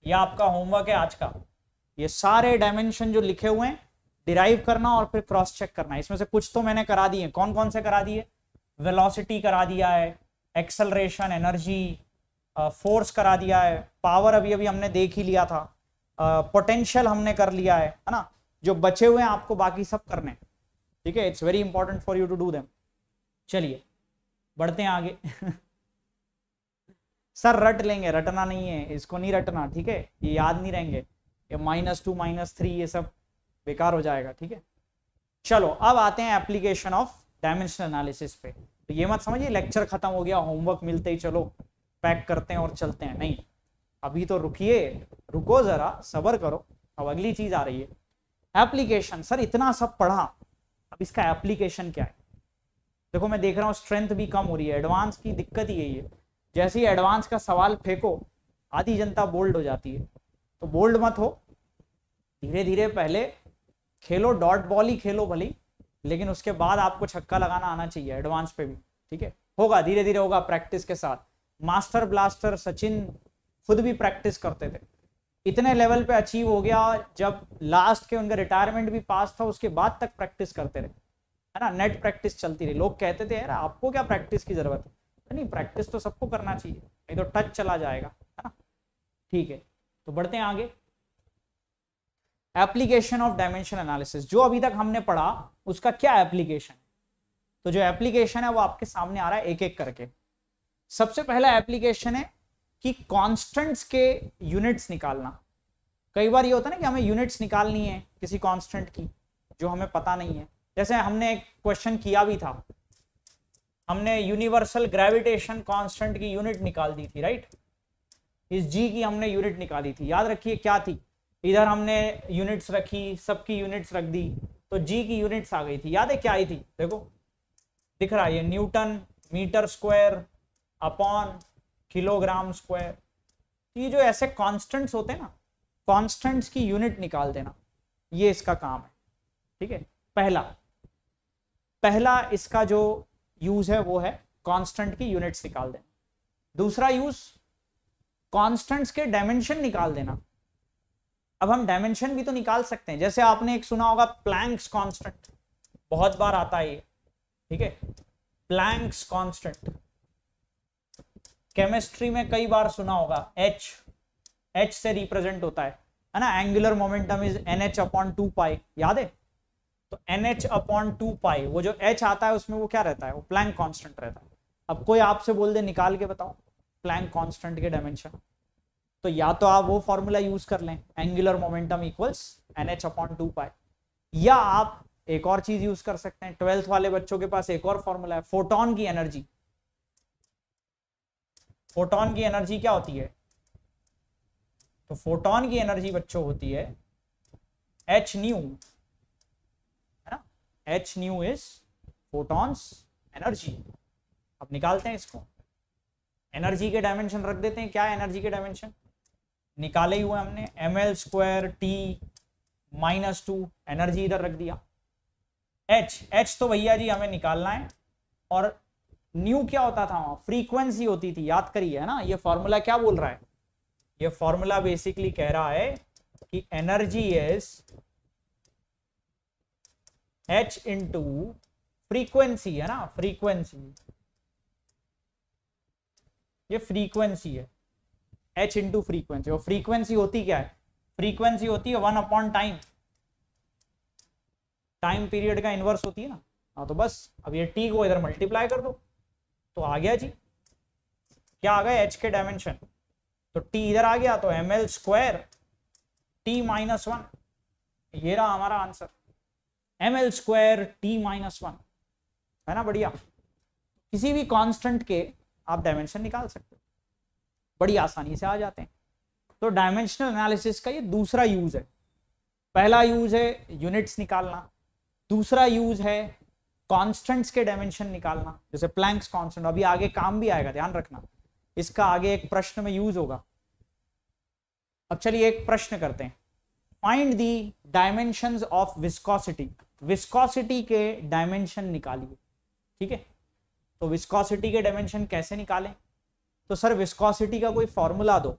ये आपका होमवर्क है आज का ये सारे डायमेंशन जो लिखे हुए हैं डिराइव करना और फिर क्रॉस चेक करना इसमें से कुछ तो मैंने करा दिए कौन कौन से करा दिए वेलोसिटी करा दिया है एक्सलरेशन एनर्जी फोर्स करा दिया है पावर अभी अभी हमने देख ही लिया था पोटेंशियल हमने कर लिया है है ना जो बचे हुए हैं आपको बाकी सब करने ठीक है it's very important for you to do them चलिए बढ़ते हैं आगे [LAUGHS] सर रट लेंगे रटना नहीं है इसको नहीं रटना ठीक है ये याद नहीं रहेंगे ये माइनस टू माइनस थ्री ये सब बेकार हो जाएगा ठीक है चलो अब आते हैं एप्लीकेशन ऑफ डायमेंशनल एनालिसिस पे तो ये मत समझिए लेक्चर खत्म हो गया होमवर्क मिलते ही चलो पैक करते हैं और चलते हैं नहीं अभी तो रुकिए रुको ज़रा सबर करो अब अगली चीज़ आ रही है एप्लीकेशन सर इतना सब पढ़ा अब इसका एप्लीकेशन क्या है देखो मैं देख रहा हूँ स्ट्रेंथ भी कम हो रही है एडवांस की दिक्कत ही यही है जैसे ही एडवांस का सवाल फेंको आधी जनता बोल्ड हो जाती है तो बोल्ड मत हो धीरे धीरे पहले खेलो डॉट बॉल ही खेलो भली लेकिन उसके बाद आपको छक्का लगाना आना चाहिए एडवांस पे भी ठीक है होगा धीरे धीरे होगा प्रैक्टिस के साथ मास्टर ब्लास्टर सचिन खुद भी प्रैक्टिस करते थे इतने लेवल पे अचीव हो गया जब लास्ट के उनका रिटायरमेंट भी पास था उसके बाद तक प्रैक्टिस करते रहे है ना नेट प्रैक्टिस चलती रही लोग कहते थे यार आपको क्या प्रैक्टिस की जरूरत है नहीं प्रैक्टिस तो सबको करना चाहिए नहीं तो टच चला जाएगा है ना ठीक है तो बढ़ते हैं आगे एप्लीकेशन ऑफ डायमेंशन एनालिसिस जो अभी तक हमने पढ़ा उसका क्या एप्लीकेशन तो जो एप्लीकेशन है वो आपके सामने आ रहा है एक एक करके सबसे पहला एप्लीकेशन है कि कांस्टेंट्स के यूनिट्स निकालना कई बार ये होता है ना कि हमें यूनिट्स निकालनी है किसी कांस्टेंट की जो हमें पता नहीं है जैसे हमने एक क्वेश्चन किया भी था हमने यूनिवर्सल ग्रेविटेशन कांस्टेंट की यूनिट निकाल दी थी राइट इस जी की हमने यूनिट निकाली थी याद रखिए क्या थी इधर हमने यूनिट्स रखी सबकी यूनिट्स रख दी तो जी की यूनिट्स आ गई थी याद है क्या आई थी देखो दिख रहा है ये newton metre square upon kilogram square ये जो ऐसे कांस्टेंट्स होते हैं ना कांस्टेंट्स की यूनिट निकाल देना ये इसका काम है ठीक है पहला पहला इसका जो यूज है वो है कांस्टेंट की यूनिट्स निकाल देना दूसरा यूज कांस्टेंट्स के डायमेंशन निकाल देना अब हम डायमेंशन भी तो निकाल सकते हैं जैसे आपने एक सुना होगा प्लैंक्स कांस्टेंट बहुत बार आता है ये ठीक है प्लैंक्स कांस्टेंट केमिस्ट्री में कई बार सुना होगा एच एच से रिप्रेजेंट होता है है ना angular momentum is N H upon two pi याद है तो N H upon two pi वो जो एच आता है उसमें वो क्या रहता है वो प्लैंक कांस्टेंट रहता है अब कोई आपसे बोल दे निकाल के बताओ प्लैंक कांस्टेंट के डायमेंशन तो या तो आप वो फॉर्मूला यूज कर लें angular momentum equals N H upon two pi या आप एक और चीज यूज कर सकते हैं ट्वेल्थ वाले बच्चों के पास एक और फॉर्मूला है फोटोन की एनर्जी फोटोन की एनर्जी क्या होती है तो फोटोन की एनर्जी बच्चों होती है एच न्यू है ना H nu is photons energy अब निकालते हैं इसको एनर्जी के डायमेंशन रख देते हैं क्या एनर्जी के डायमेंशन निकाले ही हुए हमने M L square T minus two energy इधर रख दिया एच एच तो भैया जी हमें निकालना है और न्यू क्या होता था वहां फ्रीक्वेंसी होती थी याद करिए है ना ये फॉर्मूला क्या बोल रहा है ये फॉर्मूला बेसिकली कह रहा है कि energy is H into frequency है ना फ्रीक्वेंसी ये फ्रीक्वेंसी है एच इंटू फ्रीक्वेंसी और फ्रीक्वेंसी होती क्या है फ्रीक्वेंसी होती है one upon time time period का इन्वर्स होती है ना हाँ तो बस अब ये टी को इधर मल्टीप्लाई कर दो तो आ गया जी क्या आ गया एच के डायमेंशन तो टी इधर आ गया तो M L square T minus one ये रहा हमारा answer M L square T minus one है ना बढ़िया किसी भी कांस्टेंट के आप डायमेंशन निकाल सकते हो बड़ी आसानी से आ जाते हैं तो डायमेंशनल एनालिसिस का ये दूसरा यूज है पहला यूज है यूनिट्स निकालना दूसरा यूज है कांस्टेंट्स के डायमेंशन निकालना जैसे प्लैंक्स कांस्टेंट अभी आगे काम भी आएगा ध्यान रखना इसका आगे एक प्रश्न में यूज होगा अब चलिए एक प्रश्न करते हैं find the dimension of viscosity viscosity के डायमेंशन निकालिए ठीक है तो विस्कोसिटी के डायमेंशन कैसे निकालें तो सर विस्कोसिटी का कोई फॉर्मूला दो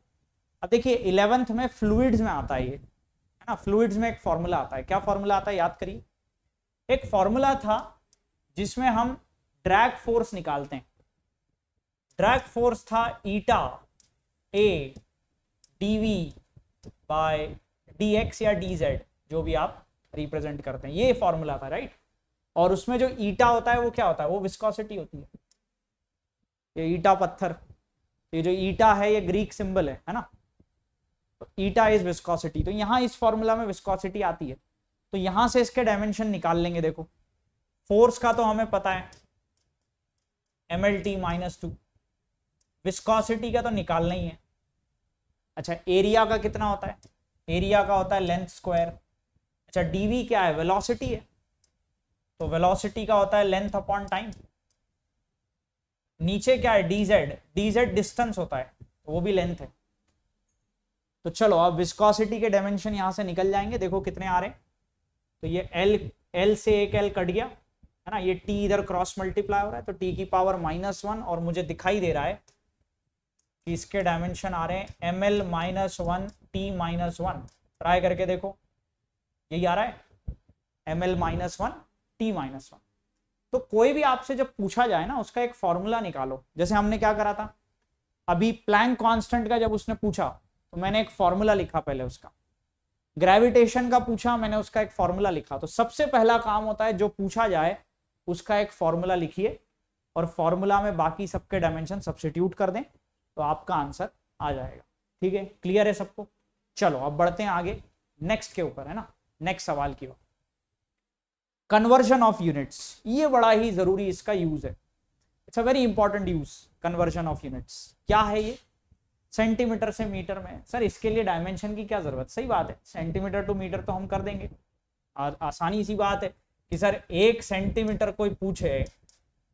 अब देखिए इलेवेंथ में फ्लूइड्स में आता है ये है ना फ्लूइड्स में एक फॉर्मूला आता है क्या फॉर्मूला आता है याद करिए एक फॉर्मूला था जिसमें हम ड्रैग फोर्स निकालते हैं ड्रैग फोर्स था eta A dv by dx या डीजेड जो भी आप रिप्रेजेंट करते हैं ये फॉर्मूला था राइट और उसमें जो ईटा होता है वो क्या होता है वो विस्कोसिटी होती है ये ईटा पत्थर ये जो ईटा है ये ग्रीक सिंबल है है ना ईटा इज विस्कोसिटी तो, तो यहां इस फॉर्मूला में विस्कोसिटी आती है तो यहां से इसके डायमेंशन निकाल लेंगे देखो फोर्स का तो हमें पता है M L T minus two viscosity का तो निकालना ही है अच्छा एरिया का कितना होता है एरिया का होता है लेंथ स्क्वायर अच्छा डीवी क्या है वेलोसिटी है तो वेलोसिटी का होता है लेंथ अपॉन टाइम नीचे क्या है डीजेड डीजेड डिस्टेंस होता है तो वो भी लेंथ है तो चलो अब विस्कॉसिटी के डायमेंशन यहां से निकल जाएंगे देखो कितने आ रहे हैं तो ये एल एल से एक एल कट गया है ना ये टी इधर क्रॉस मल्टीप्लाई हो रहा है तो टी की पावर माइनस वन और मुझे दिखाई दे रहा है कि इसके डायमेंशन आ रहे हैं M L minus one T minus one try करके देखो यही आ रहा है M L minus one T minus one तो कोई भी आपसे जब पूछा जाए ना उसका एक फॉर्मूला निकालो जैसे हमने क्या करा था अभी प्लैंक कॉन्स्टेंट का जब उसने पूछा तो मैंने एक फॉर्मूला लिखा पहले उसका ग्रेविटेशन का पूछा मैंने उसका एक फॉर्मूला लिखा तो सबसे पहला काम होता है जो पूछा जाए उसका एक फॉर्मूला लिखिए और फॉर्मूला में बाकी सबके डायमेंशन सब्सिट्यूट कर दें तो आपका आंसर आ जाएगा ठीक है क्लियर है सबको चलो अब बढ़ते हैं आगे नेक्स्ट के ऊपर है ना नेक्स्ट सवाल की ओर कन्वर्जन ऑफ यूनिट्स ये बड़ा ही जरूरी इसका यूज है it's a very important use conversion of units क्या है ये सेंटीमीटर से मीटर में सर इसके लिए डायमेंशन की क्या जरूरत सही बात है सेंटीमीटर टू मीटर तो हम कर देंगे आ, आसानी सी बात है कि सर एक सेंटीमीटर कोई पूछे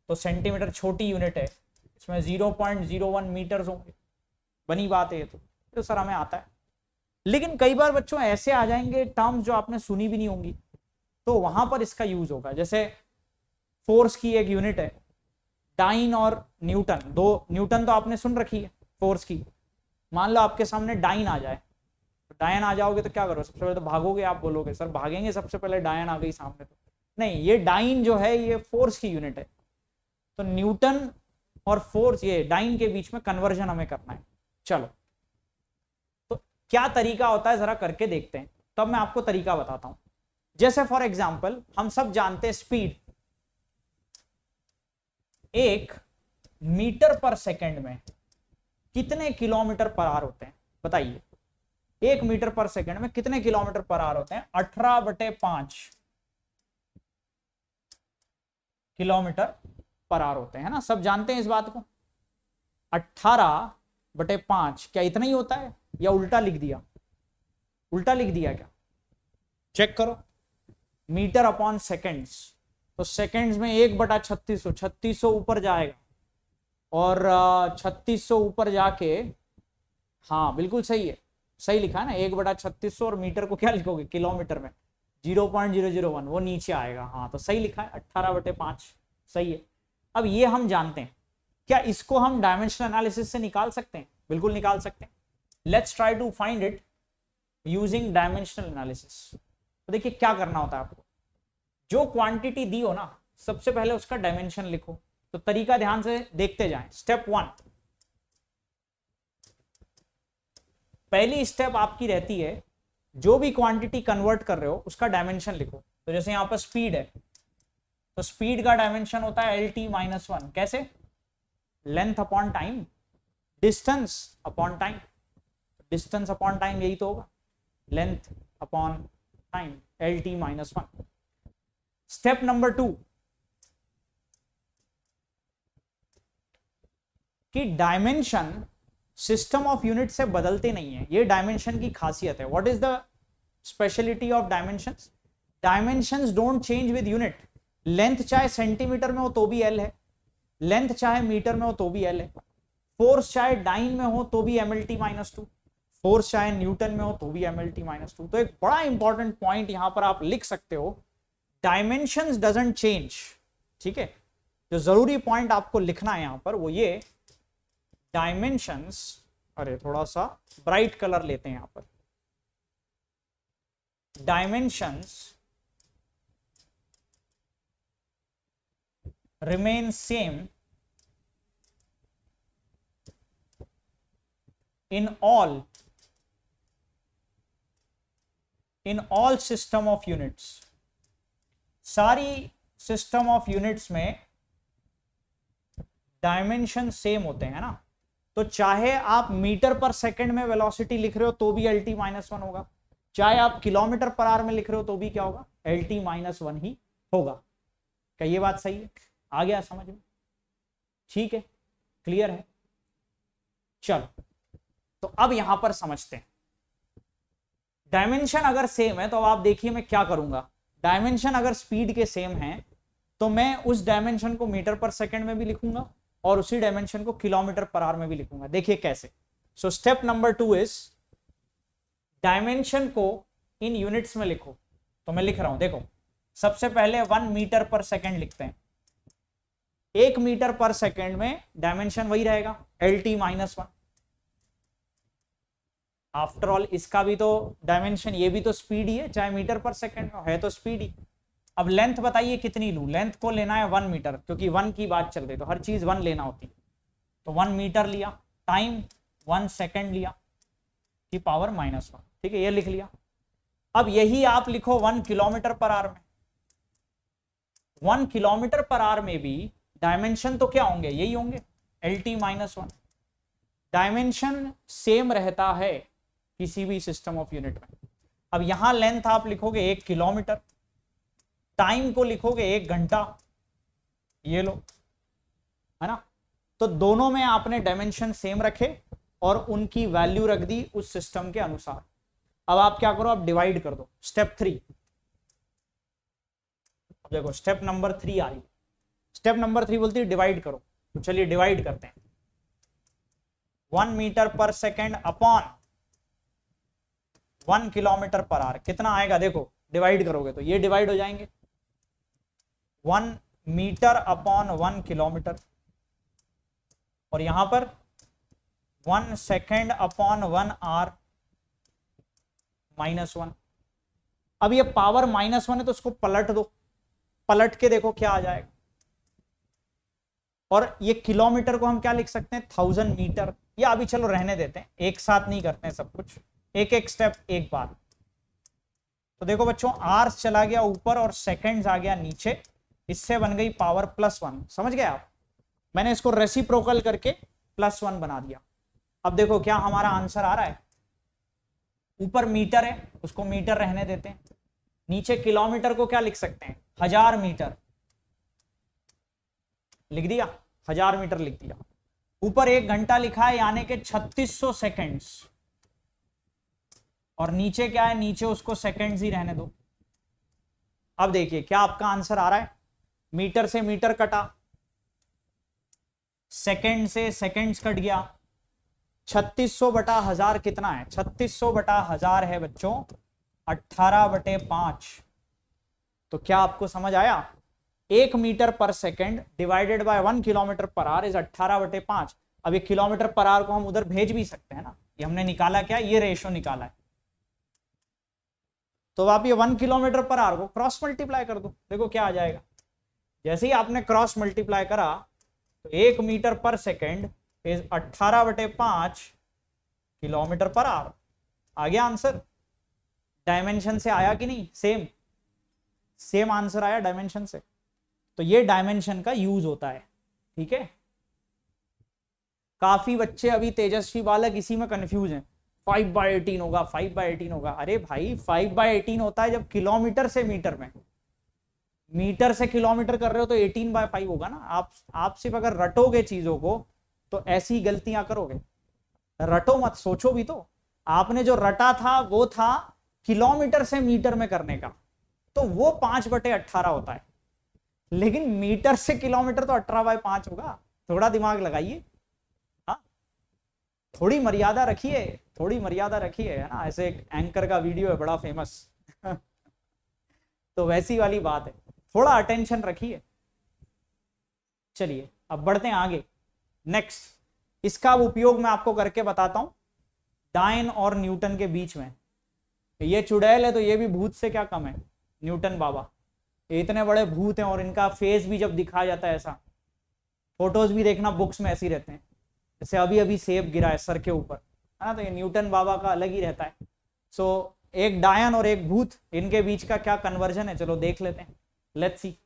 तो सेंटीमीटर छोटी यूनिट है इसमें zero point zero one metre होंगे बनी बात है तो तो सर हमें आता है लेकिन कई बार बच्चों ऐसे आ जाएंगे टर्म्स जो आपने सुनी भी नहीं होंगी तो वहां पर इसका यूज होगा जैसे फोर्स की एक यूनिट है डाइन और न्यूटन दो न्यूटन तो आपने सुन रखी है फोर्स की मान लो आपके सामने डाइन आ जाए डायन तो आ जाओगे तो क्या करो सबसे पहले तो भागोगे आप बोलोगे सर भागेंगे सबसे पहले डायन आ गई सामने तो नहीं ये डाइन जो है ये फोर्स की यूनिट है तो न्यूटन और फोर्स ये डाइन के बीच में कन्वर्जन हमें करना है चलो तो क्या तरीका होता है जरा करके देखते हैं तब तो मैं आपको तरीका बताता हूं जैसे फॉर एग्जाम्पल हम सब जानते हैं स्पीड एक मीटर पर सेकेंड में कितने किलोमीटर पर आर होते हैं बताइए एक मीटर पर सेकेंड में कितने किलोमीटर पर आर होते हैं अठारह बटे पांच किलोमीटर पर आर होते हैं ना सब जानते हैं इस बात को 18 बटे पांच क्या इतना ही होता है या उल्टा लिख दिया उल्टा लिख दिया क्या चेक करो मीटर अपॉन सेकेंड्स तो सेकेंड्स में एक बटा छत्तीस सौ छत्तीस सौ ऊपर जाएगा और छत्तीस सौ ऊपर जाके हाँ बिल्कुल सही है सही लिखा है ना एक बटा छत्तीस सौ और मीटर को क्या लिखोगे किलोमीटर में zero point zero zero one वो नीचे आएगा हाँ तो सही लिखा है अट्ठारह बटे पाँच सही है अब ये हम जानते हैं क्या इसको हम डायमेंशन एनालिसिस से निकाल सकते हैं बिल्कुल निकाल सकते हैं let's try to find it using dimensional analysis तो देखिए क्या करना होता है आपको जो क्वांटिटी दी हो ना सबसे पहले उसका डायमेंशन लिखो तो तरीका ध्यान से देखते जाएं स्टेप वन पहली स्टेप आपकी रहती है जो भी क्वांटिटी कन्वर्ट कर रहे हो उसका डायमेंशन लिखो तो जैसे यहाँ पर स्पीड है तो स्पीड का डायमेंशन होता है एल टी माइनस वन कैसे length upon time distance upon time distance upon time यही तो होगा length upon time L T minus one step number two कि डायमेंशन सिस्टम ऑफ यूनिट से बदलते नहीं है ये डायमेंशन की खासियत है what is the speciality of dimension dimension don't change with unit length चाहे सेंटीमीटर में हो तो भी एल है लेंथ चाहे मीटर में हो तो भी एल है फोर्स चाहे डाइन में हो तो भी M L T minus two force चाहे न्यूटन में हो तो भी M L T minus two तो एक बड़ा इंपॉर्टेंट पॉइंट यहां पर आप लिख सकते हो डायमेंशन डजेंट चेंज ठीक है जो जरूरी पॉइंट आपको लिखना है यहां पर वो ये डायमेंशंस अरे थोड़ा सा ब्राइट कलर लेते हैं यहां पर dimensions remain same in all in all system of units सारी सिस्टम ऑफ यूनिट्स में डायमेंशन सेम होते हैं ना तो चाहे आप मीटर पर सेकंड में वेलोसिटी लिख रहे हो तो भी एल टी माइनस वन होगा चाहे आप किलोमीटर पर आर में लिख रहे हो तो भी क्या होगा एल टी माइनस वन ही होगा क्या ये बात सही है आ गया समझ में ठीक है क्लियर है चलो तो अब यहां पर समझते हैं डायमेंशन अगर सेम है तो आप देखिए मैं क्या करूंगा डायमेंशन अगर स्पीड के सेम है तो मैं उस डायमेंशन को मीटर पर सेकंड में भी लिखूंगा और उसी डायमेंशन को किलोमीटर पर आर में भी लिखूंगा देखिए कैसे so step number two is dimension को इन यूनिट्स में लिखो तो मैं लिख रहा हूं देखो सबसे पहले वन मीटर पर सेकेंड लिखते हैं एक मीटर पर सेकेंड में डायमेंशन वही रहेगा L T minus one after all इसका भी तो डायमेंशन ये भी तो स्पीड ही है चाहे मीटर पर सेकेंड हो है तो स्पीड ही अब लेंथ बताइए कितनी लू लेंथ को लेना है वन मीटर क्योंकि वन की बात चल रही तो हर चीज़ वन लेना होती है तो वन मीटर लिया टाइम वन सेकेंड लिया की पावर माइनस वन ठीक है ये लिख लिया अब यही आप लिखो वन किलोमीटर पर आर में वन किलोमीटर पर आर में भी डायमेंशन तो क्या होंगे यही होंगे L T minus one dimension same रहता है किसी भी सिस्टम ऑफ यूनिट में अब यहां लेंथ आप लिखोगे एक किलोमीटर टाइम को लिखोगे एक घंटा ये लो है ना तो दोनों में आपने डायमेंशन सेम रखे और उनकी वैल्यू रख दी उस सिस्टम के अनुसार अब आप क्या करो आप डिवाइड कर दो स्टेप थ्री देखो स्टेप नंबर थ्री आ रही स्टेप नंबर थ्री बोलती है डिवाइड करो तो चलिए डिवाइड करते हैं one metre per second upon one kilometre per hour कितना आएगा देखो डिवाइड करोगे तो ये डिवाइड हो जाएंगे one metre upon one kilometre और यहां पर one second upon one hour minus one अब ये पावर माइनस वन है तो उसको पलट दो पलट के देखो क्या आ जाएगा और ये किलोमीटर को हम क्या लिख सकते हैं थाउजेंड मीटर ये अभी चलो रहने देते हैं एक साथ नहीं करते हैं सब कुछ एक एक स्टेप एक बार तो देखो बच्चों आर्स चला गया ऊपर और सेकेंड्स आ गया नीचे इससे बन गई पावर प्लस वन समझ गए आप मैंने इसको रेसिप्रोकल करके प्लस वन बना दिया अब देखो क्या हमारा आंसर आ रहा है ऊपर मीटर है उसको मीटर रहने देते हैं नीचे किलोमीटर को क्या लिख सकते हैं हजार मीटर लिख दिया हजार मीटर लिख दिया ऊपर एक घंटा लिखा है यानी कि 3600 सेकंड्स और नीचे क्या है नीचे उसको सेकंड्स ही रहने दो अब देखिए क्या आपका आंसर आ रहा है मीटर से मीटर कटा सेकेंड से सेकेंड्स कट गया 3600 बटा हजार कितना है 3600 बटा हजार है बच्चों 18 बटे पांच तो क्या आपको समझ आया एक metre per second divided by one kilometre per hour is 18 बटे पांच अब ये किलोमीटर पर आर को हम उधर भेज भी सकते हैं ना ये हमने निकाला क्या ये रेशो निकाला है तो आप ये वन किलोमीटर पर आर को क्रॉस मल्टीप्लाई कर दो देखो क्या आ जाएगा जैसे ही आपने क्रॉस मल्टीप्लाई करा तो एक मीटर पर सेकेंड इज अट्ठारह बटे पांच किलोमीटर पर आवर आ गया आंसर डायमेंशन से आया कि नहीं सेम सेम आंसर आया डायमेंशन से तो ये डायमेंशन का यूज होता है ठीक है काफी बच्चे अभी तेजस्वी बालक इसी में कंफ्यूज हैं फाइव बाई एटीन होगा फाइव बाई एटीन होगा अरे भाई फाइव बाई एटीन होता है जब किलोमीटर से मीटर में मीटर से किलोमीटर कर रहे हो तो 18 बाय फाइव होगा ना आप आप सिर्फ अगर रटोगे चीजों को तो ऐसी गलतियां करोगे रटो मत सोचो भी तो आपने जो रटा था वो था किलोमीटर से मीटर में करने का तो वो पांच बटे अट्ठारह होता है लेकिन मीटर से किलोमीटर तो अठारह बाय पांच होगा थोड़ा दिमाग लगाइए हाँ। थोड़ी मर्यादा रखिए थोड़ी मर्यादा रखिए है ना ऐसे एक एंकर का वीडियो है बड़ा फेमस [LAUGHS] तो वैसी वाली बात है थोड़ा अटेंशन रखिए चलिए अब बढ़ते हैं आगे नेक्स्ट इसका उपयोग मैं आपको करके बताता हूं डायन और न्यूटन के बीच में ये चुड़ैल है तो ये भी भूत से क्या कम है न्यूटन बाबा इतने बड़े भूत हैं और इनका फेस भी जब दिखाया जाता है ऐसा फोटोज भी देखना बुक्स में ऐसे ही रहते हैं जैसे अभी अभी सेब गिरा है सर के ऊपर है ना तो ये न्यूटन बाबा का अलग ही रहता है सो so, एक डायन और एक भूत इनके बीच का क्या कन्वर्जन है चलो देख लेते हैं लेट्स सी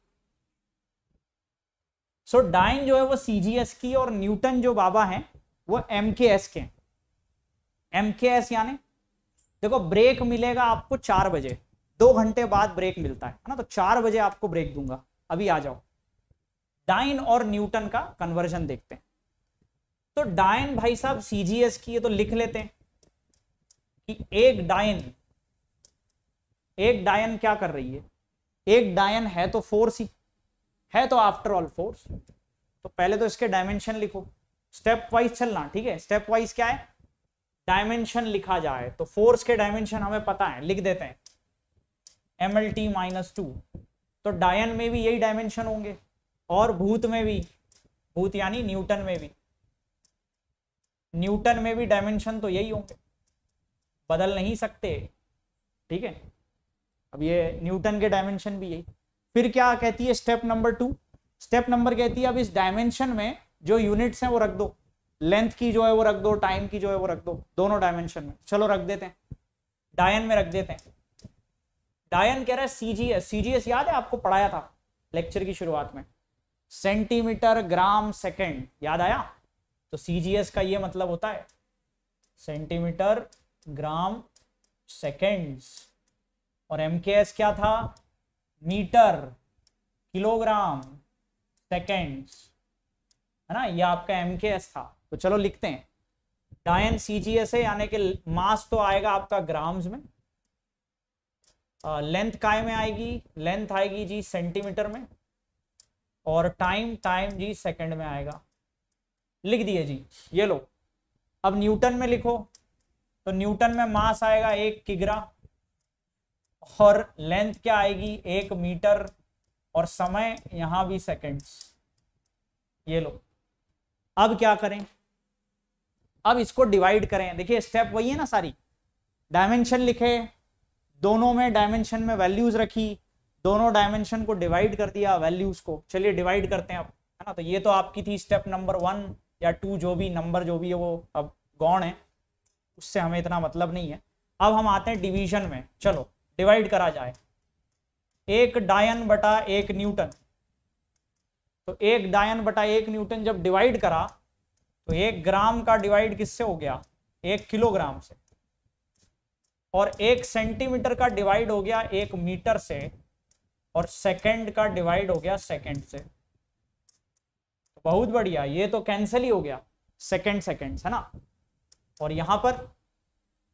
सो डाइन जो है वो सीजीएस की और न्यूटन जो बाबा हैं वो एमकेएस के एमकेएस यानी देखो ब्रेक मिलेगा आपको चार बजे दो घंटे बाद ब्रेक मिलता है ना तो चार बजे आपको ब्रेक दूंगा अभी आ जाओ डाइन और न्यूटन का कन्वर्जन देखते हैं तो डाइन भाई साहब सीजीएस की है तो लिख लेते हैं कि एक डाइन एक डायन क्या कर रही है एक डायन है तो फोर्स ही है तो आफ्टर ऑल फोर्स तो पहले तो इसके डायमेंशन लिखो स्टेप वाइज चलना ठीक है स्टेप वाइज क्या है डायमेंशन लिखा जाए तो फोर्स के डायमेंशन हमें पता है लिख देते हैं M L T minus two तो डायन में भी यही डायमेंशन होंगे और भूत में भी भूत यानी न्यूटन में भी न्यूटन में भी डायमेंशन तो यही होंगे बदल नहीं सकते ठीक है अब ये न्यूटन के डायमेंशन भी यही फिर क्या कहती है step number two step number कहती है अब इस डायमेंशन में जो यूनिट्स हैं वो रख दो लेंथ की जो है वो रख दो टाइम की जो है वो रख दो दोनों डायमेंशन में चलो रख देते हैं डायन में रख देते हैं डायन कह रहा है सीजीएस सीजीएस याद है आपको पढ़ाया था लेक्चर की शुरुआत में सेंटीमीटर ग्राम सेकेंड याद आया तो सीजीएस का ये मतलब होता है सेंटीमीटर ग्राम सेकेंड्स और एम क्या था मीटर किलोग्राम सेकेंड्स है ना ये आपका एम था तो चलो लिखते हैं डायन सी जी एस है यानी कि मास तो आएगा आपका ग्राम्स में लेंथ काय में आएगी लेंथ आएगी जी सेंटीमीटर में और टाइम टाइम जी सेकंड में आएगा लिख दिए जी ये लो अब न्यूटन में लिखो तो न्यूटन में मास आएगा एक किग्रा और लेंथ क्या आएगी एक मीटर और समय यहां भी सेकंड्स ये लो अब क्या करें अब इसको डिवाइड करें देखिए स्टेप वही है ना सारी डायमेंशन लिखे दोनों में डायमेंशन में वैल्यूज रखी दोनों डायमेंशन को डिवाइड कर दिया वैल्यूज को चलिए डिवाइड करते हैं अब है ना तो ये तो आपकी थी स्टेप नंबर वन या टू जो भी नंबर जो भी है वो अब गौण है उससे हमें इतना मतलब नहीं है अब हम आते हैं डिवीजन में चलो डिवाइड करा जाए एक डायन बटा एक न्यूटन तो एक डायन बटा एक न्यूटन जब डिवाइड करा तो एक ग्राम का डिवाइड किससे हो गया एक किलोग्राम से और एक सेंटीमीटर का डिवाइड हो गया एक मीटर से और सेकंड का डिवाइड हो गया सेकंड से बहुत बढ़िया ये तो कैंसिल ही हो गया सेकंड सेकंड है ना और यहां पर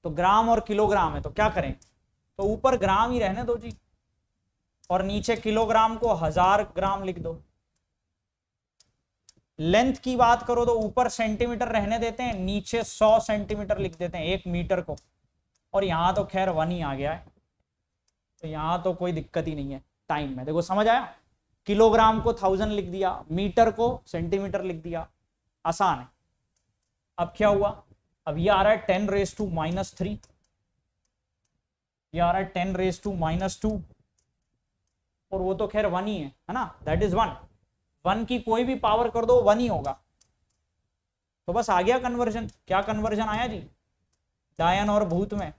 तो ग्राम और किलोग्राम है तो क्या करें तो ऊपर ग्राम ही रहने दो जी और नीचे किलोग्राम को हजार ग्राम लिख दो लेंथ की बात करो तो ऊपर सेंटीमीटर रहने देते हैं नीचे सौ सेंटीमीटर लिख देते हैं एक मीटर को और यहां तो खैर वन ही आ गया है तो यहां तो कोई दिक्कत ही नहीं है टाइम में देखो समझ आया किलोग्राम को थाउजेंड लिख दिया मीटर को सेंटीमीटर लिख दिया आसान है अब क्या हुआ अब ये आ रहा है ten raise to minus three ये आ रहा है ten raise to minus two और वो तो खैर वन ही है है ना दैट इज वन वन की कोई भी पावर कर दो वन ही होगा तो बस आ गया कन्वर्जन क्या कन्वर्जन आया जी डायन और भूत में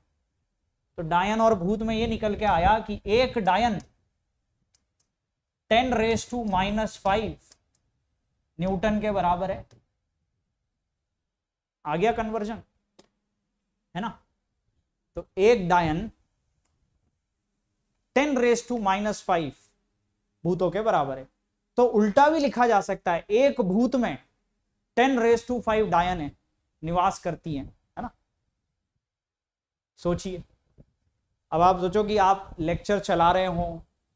तो डायन और भूत में ये निकल के आया कि एक dyne ten raise to minus five newton के बराबर है आ गया कन्वर्जन है ना तो एक dyne ten raise to minus five भूतों के बराबर है तो उल्टा भी लिखा जा सकता है एक भूत में टेन रेस टू फाइव डायन निवास करती है है ना सोचिए अब आप सोचो कि आप लेक्चर चला रहे हो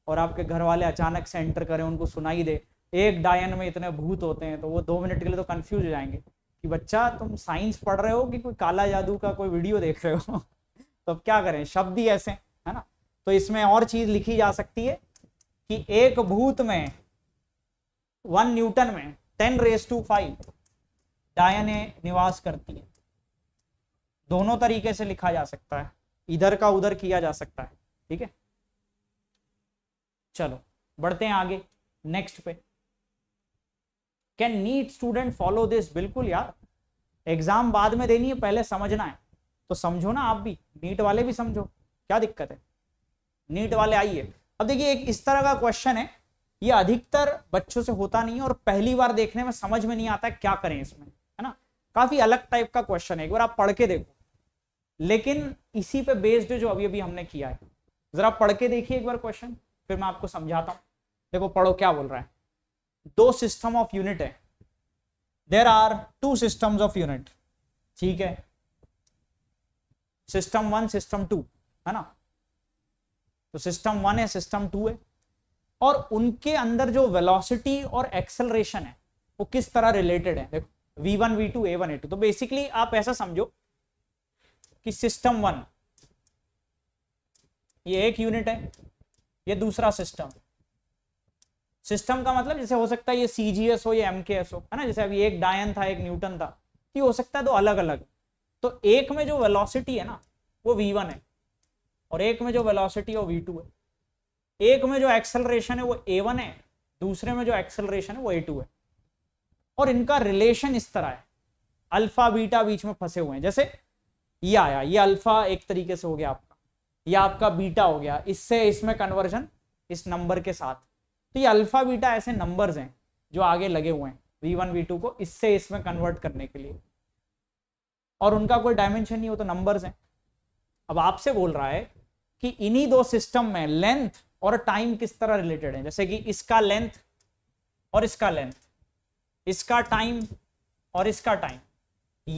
और आपके घर वाले अचानक से एंटर करें उनको सुनाई दे एक डायन में इतने भूत होते हैं तो वो दो मिनट के लिए तो कंफ्यूज हो जाएंगे कि बच्चा तुम साइंस पढ़ रहे हो कि कोई काला जादू का कोई वीडियो देख रहे हो [LAUGHS] तो अब क्या करें शब्द ही ऐसे है ना तो इसमें और चीज लिखी जा सकती है कि एक भूत में वन न्यूटन में टेन रेस टू फाइव डायने निवास करती है दोनों तरीके से लिखा जा सकता है इधर का उधर किया जा सकता है ठीक है चलो बढ़ते हैं आगे नेक्स्ट पे can NEET student follow this बिल्कुल यार एग्जाम बाद में देनी है पहले समझना है तो समझो ना आप भी नीट वाले भी समझो क्या दिक्कत है नीट वाले आइए अब देखिए एक इस तरह का क्वेश्चन है ये अधिकतर बच्चों से होता नहीं है और पहली बार देखने में समझ में नहीं आता है क्या करें इसमें है ना काफी अलग टाइप का क्वेश्चन है एक बार आप पढ़ के देखो लेकिन इसी पे बेस्ड जो अभी अभी हमने किया है जरा पढ़ के देखिए एक बार क्वेश्चन फिर मैं आपको समझाता हूं देखो पढ़ो क्या बोल रहा है दो सिस्टम ऑफ यूनिट है there are two system of unit ठीक है सिस्टम वन सिस्टम टू है ना तो सिस्टम वन है सिस्टम टू है और उनके अंदर जो वेलोसिटी और एक्सेलरेशन है वो किस तरह रिलेटेड है देखो V one V two A one A two तो बेसिकली आप ऐसा समझो कि सिस्टम वन ये एक यूनिट है ये दूसरा सिस्टम सिस्टम का मतलब जैसे हो सकता है ये सीजीएस हो या एमकेएस हो है ना जैसे अभी एक डायन था एक न्यूटन था ये हो सकता है तो अलग अलग तो एक में जो वेलोसिटी है ना वो वी वन है और एक में जो वेलोसिटी है वो वी टू है एक में जो एक्सेलरेशन है वो ए वन है दूसरे में जो एक्सेलरेशन है वो ए टू है और इनका रिलेशन इस तरह है अल्फा बीटा बीच में फंसे हुए हैं जैसे ये आया ये अल्फा एक तरीके से हो गया आपका ये आपका बीटा हो गया इससे इसमें कन्वर्जन इस नंबर के साथ तो ये अल्फा बीटा ऐसे नंबर हैं जो आगे लगे हुए हैं वी वन को इससे इसमें कन्वर्ट करने के लिए और उनका कोई डायमेंशन नहीं हो तो नंबर्स हैं अब आपसे बोल रहा है कि इन्हीं दो सिस्टम में लेंथ और टाइम किस तरह रिलेटेड है जैसे कि इसका लेंथ और इसका लेंथ इसका टाइम और इसका टाइम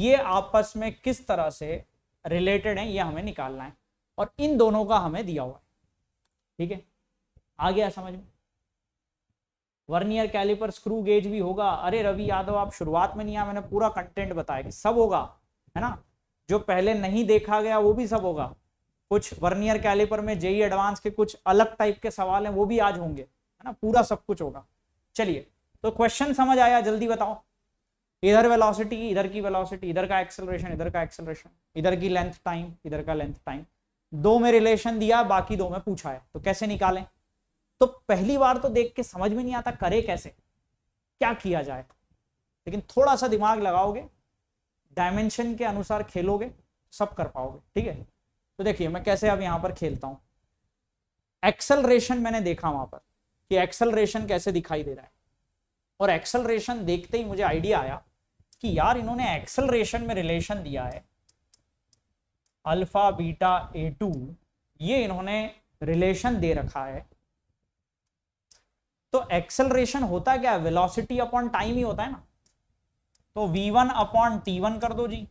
ये आपस में किस तरह से रिलेटेड है ये हमें निकालना है और इन दोनों का हमें दिया हुआ है ठीक है आ गया समझ में वर्नियर कैलिपर स्क्रू गेज भी होगा अरे रवि यादव आप शुरुआत में नहीं आया मैंने पूरा कंटेंट बताया कि सब होगा है ना जो पहले नहीं देखा गया वो भी सब होगा कुछ वर्नियर कैलिपर में जेई एडवांस के कुछ अलग टाइप के सवाल हैं वो भी आज होंगे है ना पूरा सब कुछ होगा चलिए तो क्वेश्चन समझ आया जल्दी बताओ इधर वेलोसिटी इधर की वेलोसिटी इधर का एक्सेलरेशन इधर का एक्सेलरेशन इधर की लेंथ टाइम इधर का लेंथ टाइम दो में रिलेशन दिया बाकी दो में पूछा है तो कैसे निकालें तो पहली बार तो देख के समझ में नहीं आता करे कैसे क्या किया जाए लेकिन थोड़ा सा दिमाग लगाओगे डायमेंशन के अनुसार खेलोगे सब कर पाओगे ठीक है तो देखिए मैं कैसे अब यहां पर खेलता हूं एक्सलरेशन मैंने देखा वहां पर कि एक्सलरेशन कैसे दिखाई दे रहा है और एक्सलरेशन देखते ही मुझे आइडिया आया कि यार इन्होंने एक्सलरेशन में रिलेशन दिया है अल्फा बीटा ए टू ये इन्होंने रिलेशन दे रखा है तो एक्सेलरेशन होता है क्या वेलोसिटी अपॉन टाइम ही होता है ना तो V one upon T one कर दो जी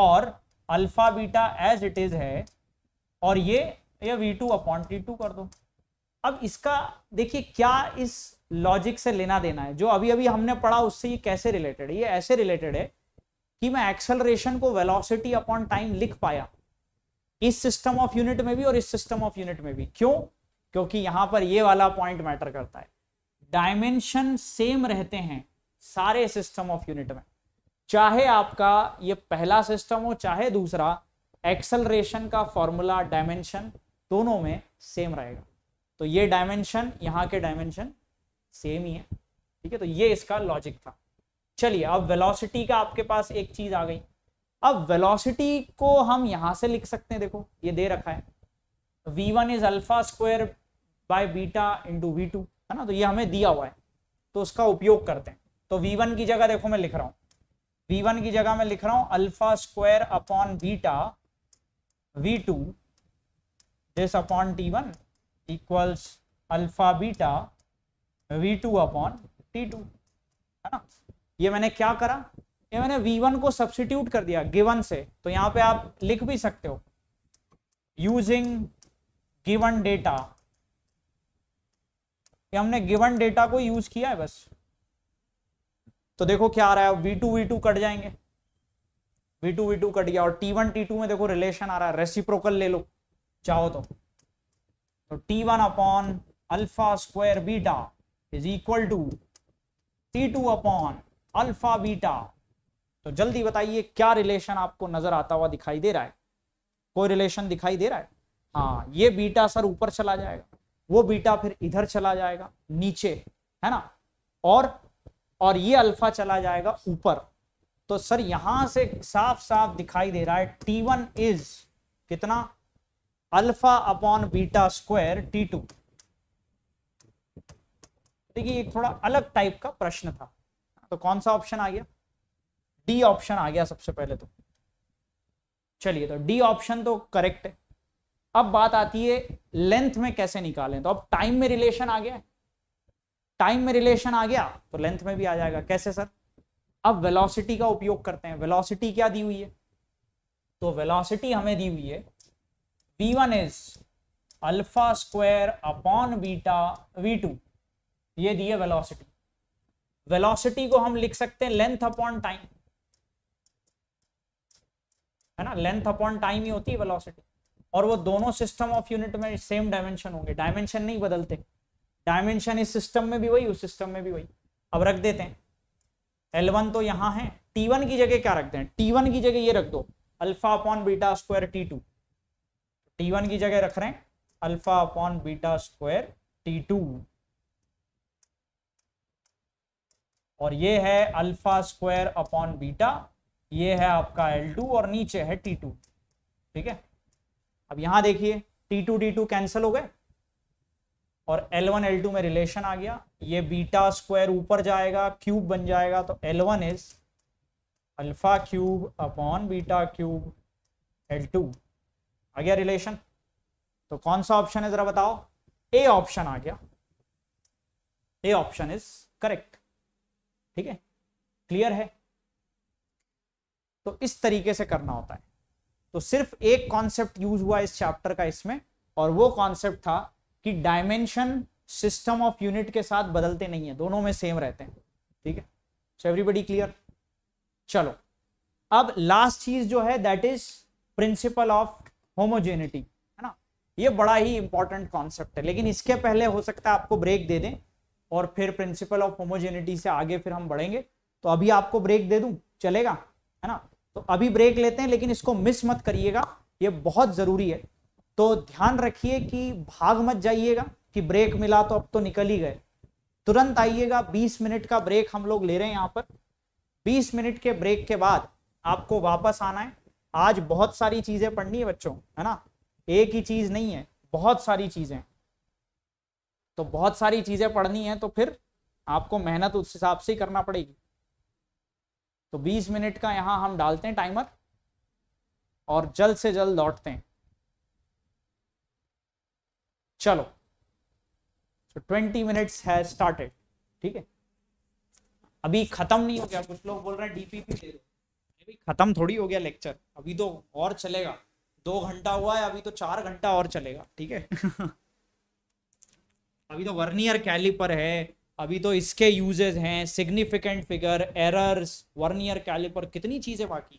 और alpha beta as it is है और ये ये V two upon T two कर दो अब इसका देखिए क्या इस लॉजिक से लेना देना है जो अभी अभी हमने पढ़ा उससे ये कैसे रिलेटेड है ये ऐसे रिलेटेड है कि मैं एक्सेलरेशन को वेलोसिटी अपॉन टाइम लिख पाया इस सिस्टम ऑफ यूनिट में भी और इस सिस्टम ऑफ यूनिट में भी क्यों क्योंकि यहां पर ये वाला पॉइंट मैटर करता है डायमेंशन सेम रहते हैं सारे सिस्टम ऑफ यूनिट में चाहे आपका ये पहला सिस्टम हो चाहे दूसरा एक्सलरेशन का फॉर्मूला डायमेंशन दोनों में सेम रहेगा तो ये डायमेंशन यहाँ के डायमेंशन सेम ही है ठीक है तो ये इसका लॉजिक था चलिए अब वेलोसिटी का आपके पास एक चीज आ गई अब वेलोसिटी को हम यहां से लिख सकते हैं देखो ये दे रखा है v1 one is alpha square by beta into V है ना तो ये हमें दिया हुआ है तो उसका उपयोग करते हैं तो v1 की जगह देखो मैं लिख रहा हूँ वी वन की जगह मैं लिख रहा हूं alpha square upon beta V two this upon T one equals alpha beta V two upon T two है ना ये मैंने क्या करा ये मैंने वी वन को सब्सिट्यूट कर दिया गिवन से तो यहाँ पे आप लिख भी सकते हो यूजिंग गिवन डेटा हमने गिवन डेटा को यूज किया है बस तो देखो क्या आ रहा है V two V two cut जाएंगे V two V two cut गया और टी वन टी टू में देखो रिलेशन आ रहा है रेसिप्रोकल ले लो चाहो तो तो T one upon alpha square beta is equal to T two upon alpha beta तो जल्दी बताइए क्या रिलेशन आपको नजर आता हुआ दिखाई दे रहा है कोई रिलेशन दिखाई दे रहा है हाँ ये बीटा सर ऊपर चला जाएगा वो बीटा फिर इधर चला जाएगा नीचे है ना और और ये अल्फा चला जाएगा ऊपर तो सर यहां से साफ साफ दिखाई दे रहा है टी वन इज कितना alpha upon beta square T two देखिए एक थोड़ा अलग टाइप का प्रश्न था तो कौन सा ऑप्शन आ गया डी ऑप्शन आ गया सबसे पहले तो चलिए तो डी ऑप्शन तो करेक्ट है अब बात आती है लेंथ में कैसे निकालें तो अब टाइम में रिलेशन आ गया है टाइम में रिलेशन आ गया तो लेंथ में भी आ जाएगा कैसे सर अब वेलोसिटी का उपयोग करते हैं वेलोसिटी क्या दी हुई है तो वेलोसिटी हमें दी हुई है V one is alpha square upon beta V two ये दी है वेलोसिटी वेलोसिटी को हम लिख सकते हैं लेंथ अपॉन टाइम है ना लेंथ अपॉन टाइम ही होती है वेलोसिटी और वो दोनों सिस्टम ऑफ यूनिट में सेम डायमेंशन होंगे डायमेंशन नहीं बदलते हैं. डायमेंशन इस सिस्टम में भी वही उस सिस्टम में भी वही अब रख देते हैं एल तो यहाँ है टी की जगह क्या रखते हैं टी की जगह ये रख दो alpha upon beta square T two T की जगह रख रहे हैं alpha upon beta square T two और ये है अल्फा स्क्वायर अपॉन बीटा ये है आपका एल टू और नीचे है टी टू ठीक है अब यहां देखिए T two D two cancel हो गए और L1 L2 में रिलेशन आ गया ये बीटा स्क्वायर ऊपर जाएगा क्यूब बन जाएगा तो L1 one is alpha cube upon beta cube L2 आ गया रिलेशन तो कौन सा ऑप्शन है जरा बताओ ए ऑप्शन आ गया ए ऑप्शन इज करेक्ट ठीक है क्लियर है तो इस तरीके से करना होता है तो सिर्फ एक कॉन्सेप्ट यूज हुआ इस चैप्टर का इसमें और वो कॉन्सेप्ट था कि डायमेंशन सिस्टम ऑफ यूनिट के साथ बदलते नहीं है दोनों में सेम रहते हैं ठीक है सो एवरीबडी क्लियर चलो अब लास्ट चीज जो है that is principle of homogeneity है ना ये बड़ा ही इंपॉर्टेंट कॉन्सेप्ट है लेकिन इसके पहले हो सकता है आपको ब्रेक दे दें और फिर प्रिंसिपल ऑफ होमोजेनिटी से आगे फिर हम बढ़ेंगे तो अभी आपको ब्रेक दे दूं चलेगा है ना तो अभी ब्रेक लेते हैं लेकिन इसको मिस मत करिएगा ये बहुत जरूरी है तो ध्यान रखिए कि भाग मत जाइएगा कि ब्रेक मिला तो अब तो निकल ही गए तुरंत आइएगा 20 मिनट का ब्रेक हम लोग ले रहे हैं यहाँ पर 20 मिनट के ब्रेक के बाद आपको वापस आना है आज बहुत सारी चीज़ें पढ़नी है बच्चों है ना एक ही चीज़ नहीं है बहुत सारी चीज़ें तो बहुत सारी चीज़ें पढ़नी है तो फिर आपको मेहनत उस हिसाब से ही करना पड़ेगी तो 20 मिनट का यहां हम डालते हैं टाइमर और जल्द से जल्द लौटते हैं चलो सो ट्वेंटी मिनट्स है स्टार्टेड ठीक है अभी खत्म नहीं हो गया कुछ लोग बोल रहे हैं डीपीपी दे दो अभी खत्म थोड़ी हो गया लेक्चर अभी तो और चलेगा दो घंटा हुआ है अभी तो चार घंटा और चलेगा ठीक है [LAUGHS] अभी तो वर्नियर कैलिपर है अभी तो इसके यूजेस हैं significant figure errors vernier calliper कितनी चीज़ें बाकी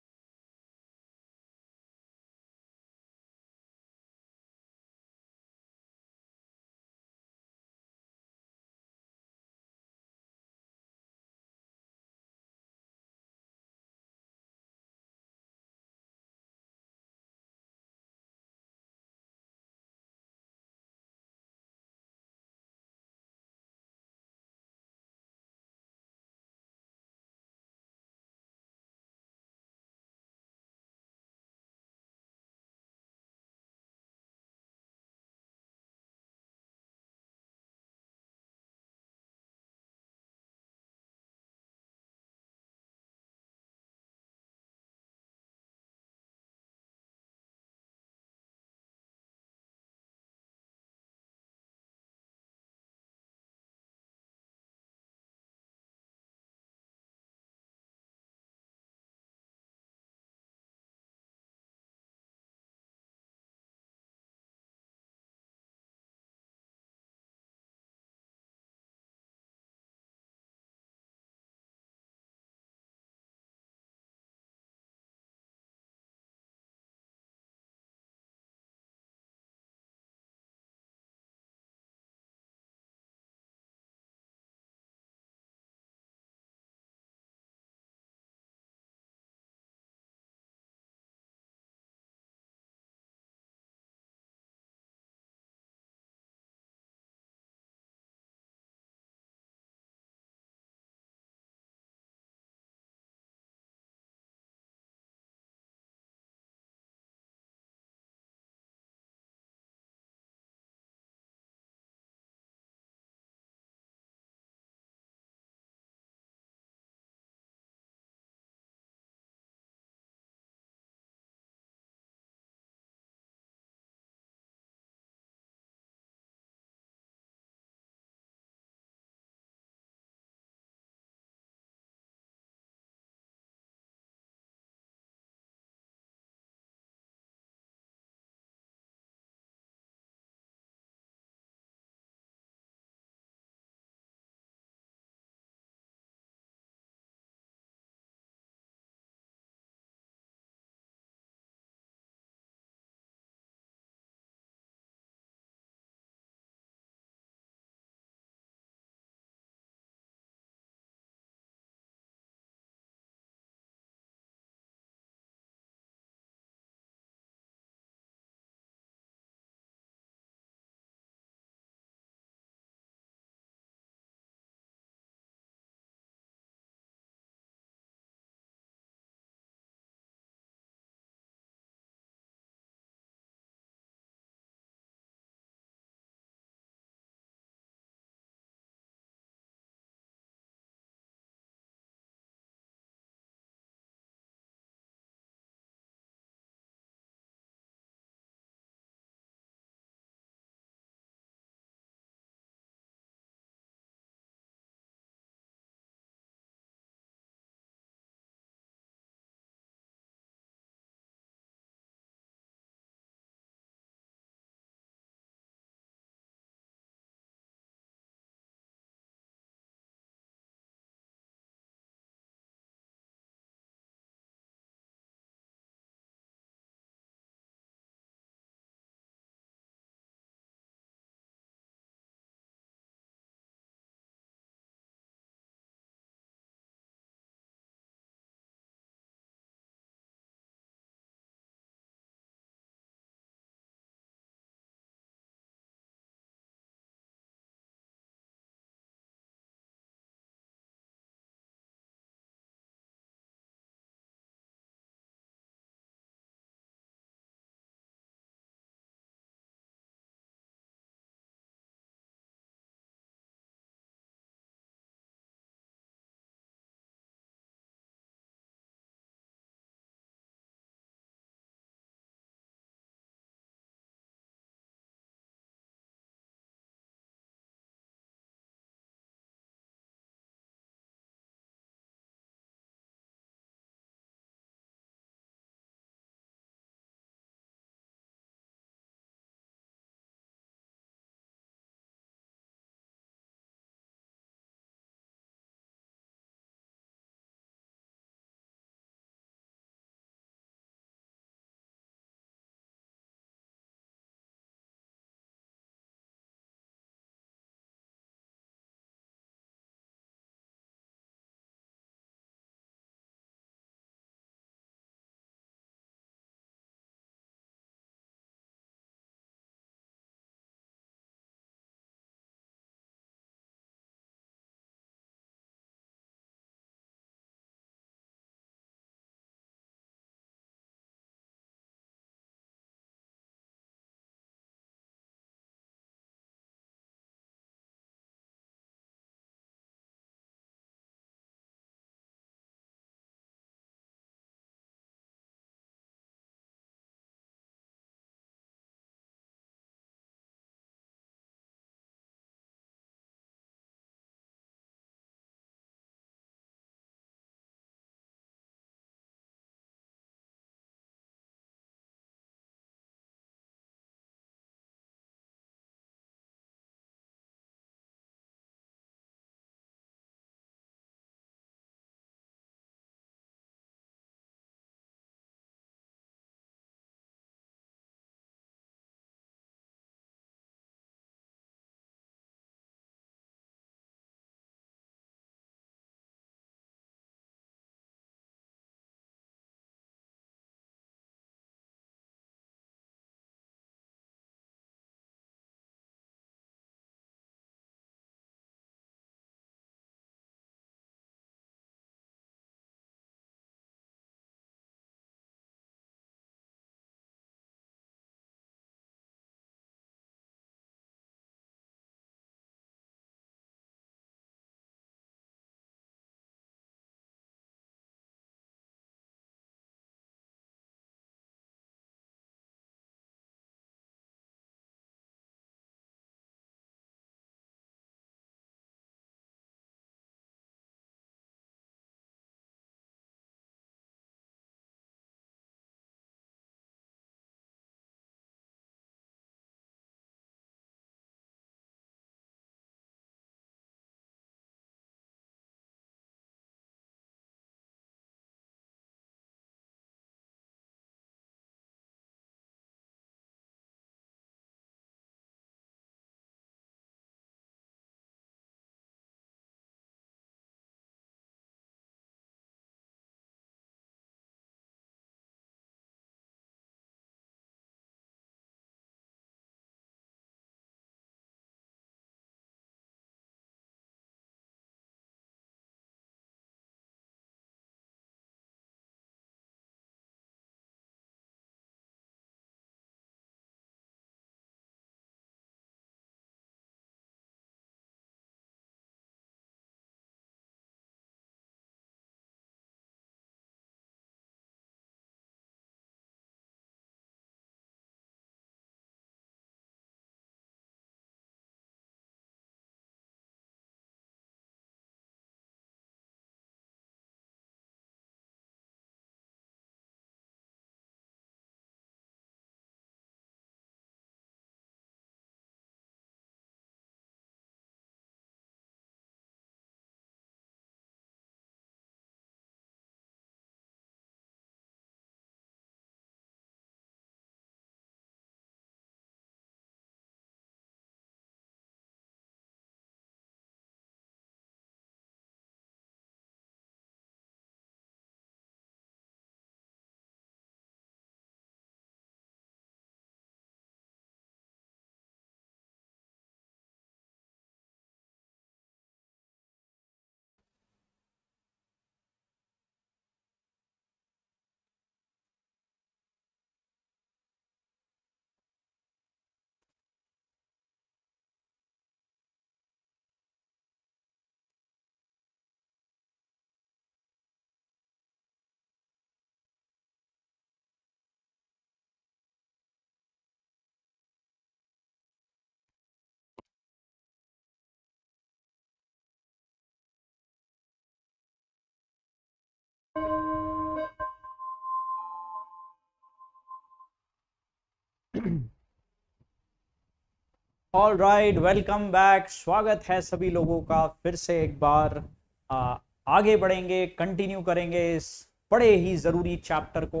ऑल राइट वेलकम बैक स्वागत है सभी लोगों का फिर से एक बार आ, आगे बढ़ेंगे कंटिन्यू करेंगे इस बड़े ही ज़रूरी चैप्टर को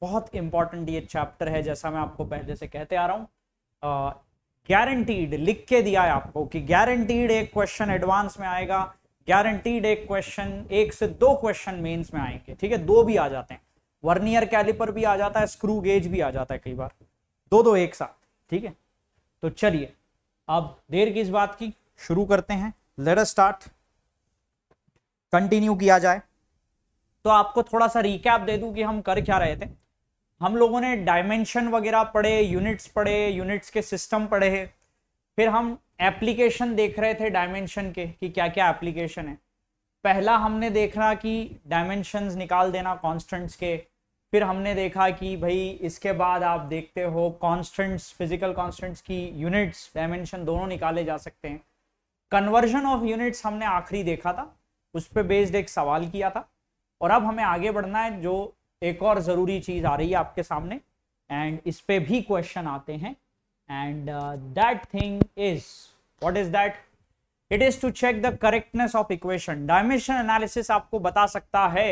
बहुत इंपॉर्टेंट ये चैप्टर है जैसा मैं आपको पहले से कहते आ रहा हूं गारंटीड लिख के दिया है आपको कि गारंटीड एक क्वेश्चन एडवांस में आएगा गारंटीड एक क्वेश्चन एक से दो क्वेश्चन मेंस में आएंगे ठीक है दो भी आ जाते हैं वर्नियर कैलिपर भी आ जाता है स्क्रू गेज भी आ जाता है कई बार दो दो एक साथ ठीक है तो चलिए अब देर किस बात की शुरू करते हैं लेट स्टार्ट कंटिन्यू किया जाए तो आपको थोड़ा सा रिकैप दे दूं कि हम कर क्या रहे थे हम लोगों ने डायमेंशन वगैरह पढ़े यूनिट्स पढ़े यूनिट्स के सिस्टम पढ़े फिर हम एप्लीकेशन देख रहे थे डायमेंशन के कि क्या क्या एप्लीकेशन है पहला हमने देखना कि डायमेंशन निकाल देना कॉन्स्टेंट्स के फिर हमने देखा कि भाई इसके बाद आप देखते हो कॉन्स्टेंट्स फिजिकल कॉन्स्टेंट्स की यूनिट्स डायमेंशन दोनों निकाले जा सकते हैं कन्वर्जन ऑफ यूनिट्स हमने आखिरी देखा था उस पर बेस्ड एक सवाल किया था और अब हमें आगे बढ़ना है जो एक और ज़रूरी चीज़ आ रही है आपके सामने एंड इस पर भी क्वेश्चन आते हैं and that thing is what is that it is to check the correctness of equation dimension analysis आपको बता सकता है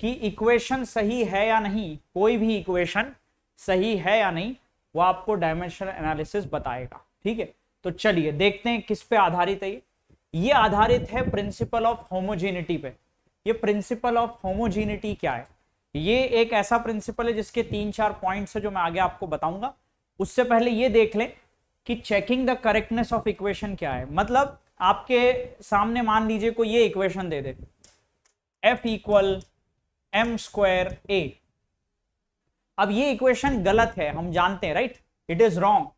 कि इक्वेशन सही है या नहीं कोई भी इक्वेशन सही है या नहीं वो आपको डायमेंशनल एनालिसिस बताएगा ठीक है तो चलिए देखते हैं किस पे आधारित है ये ये आधारित है प्रिंसिपल ऑफ होमोजेनिटी पे ये प्रिंसिपल ऑफ होमोजेनिटी क्या है ये एक ऐसा प्रिंसिपल है जिसके तीन चार पॉइंट्स है जो मैं आगे आपको बताऊंगा उससे पहले ये देख लें कि checking the correctness of equation क्या है मतलब आपके सामने मान लीजिए कोई ये इक्वेशन दे दे F equal M square A अब ये इक्वेशन गलत है हम जानते हैं राइट इट इज रॉन्ग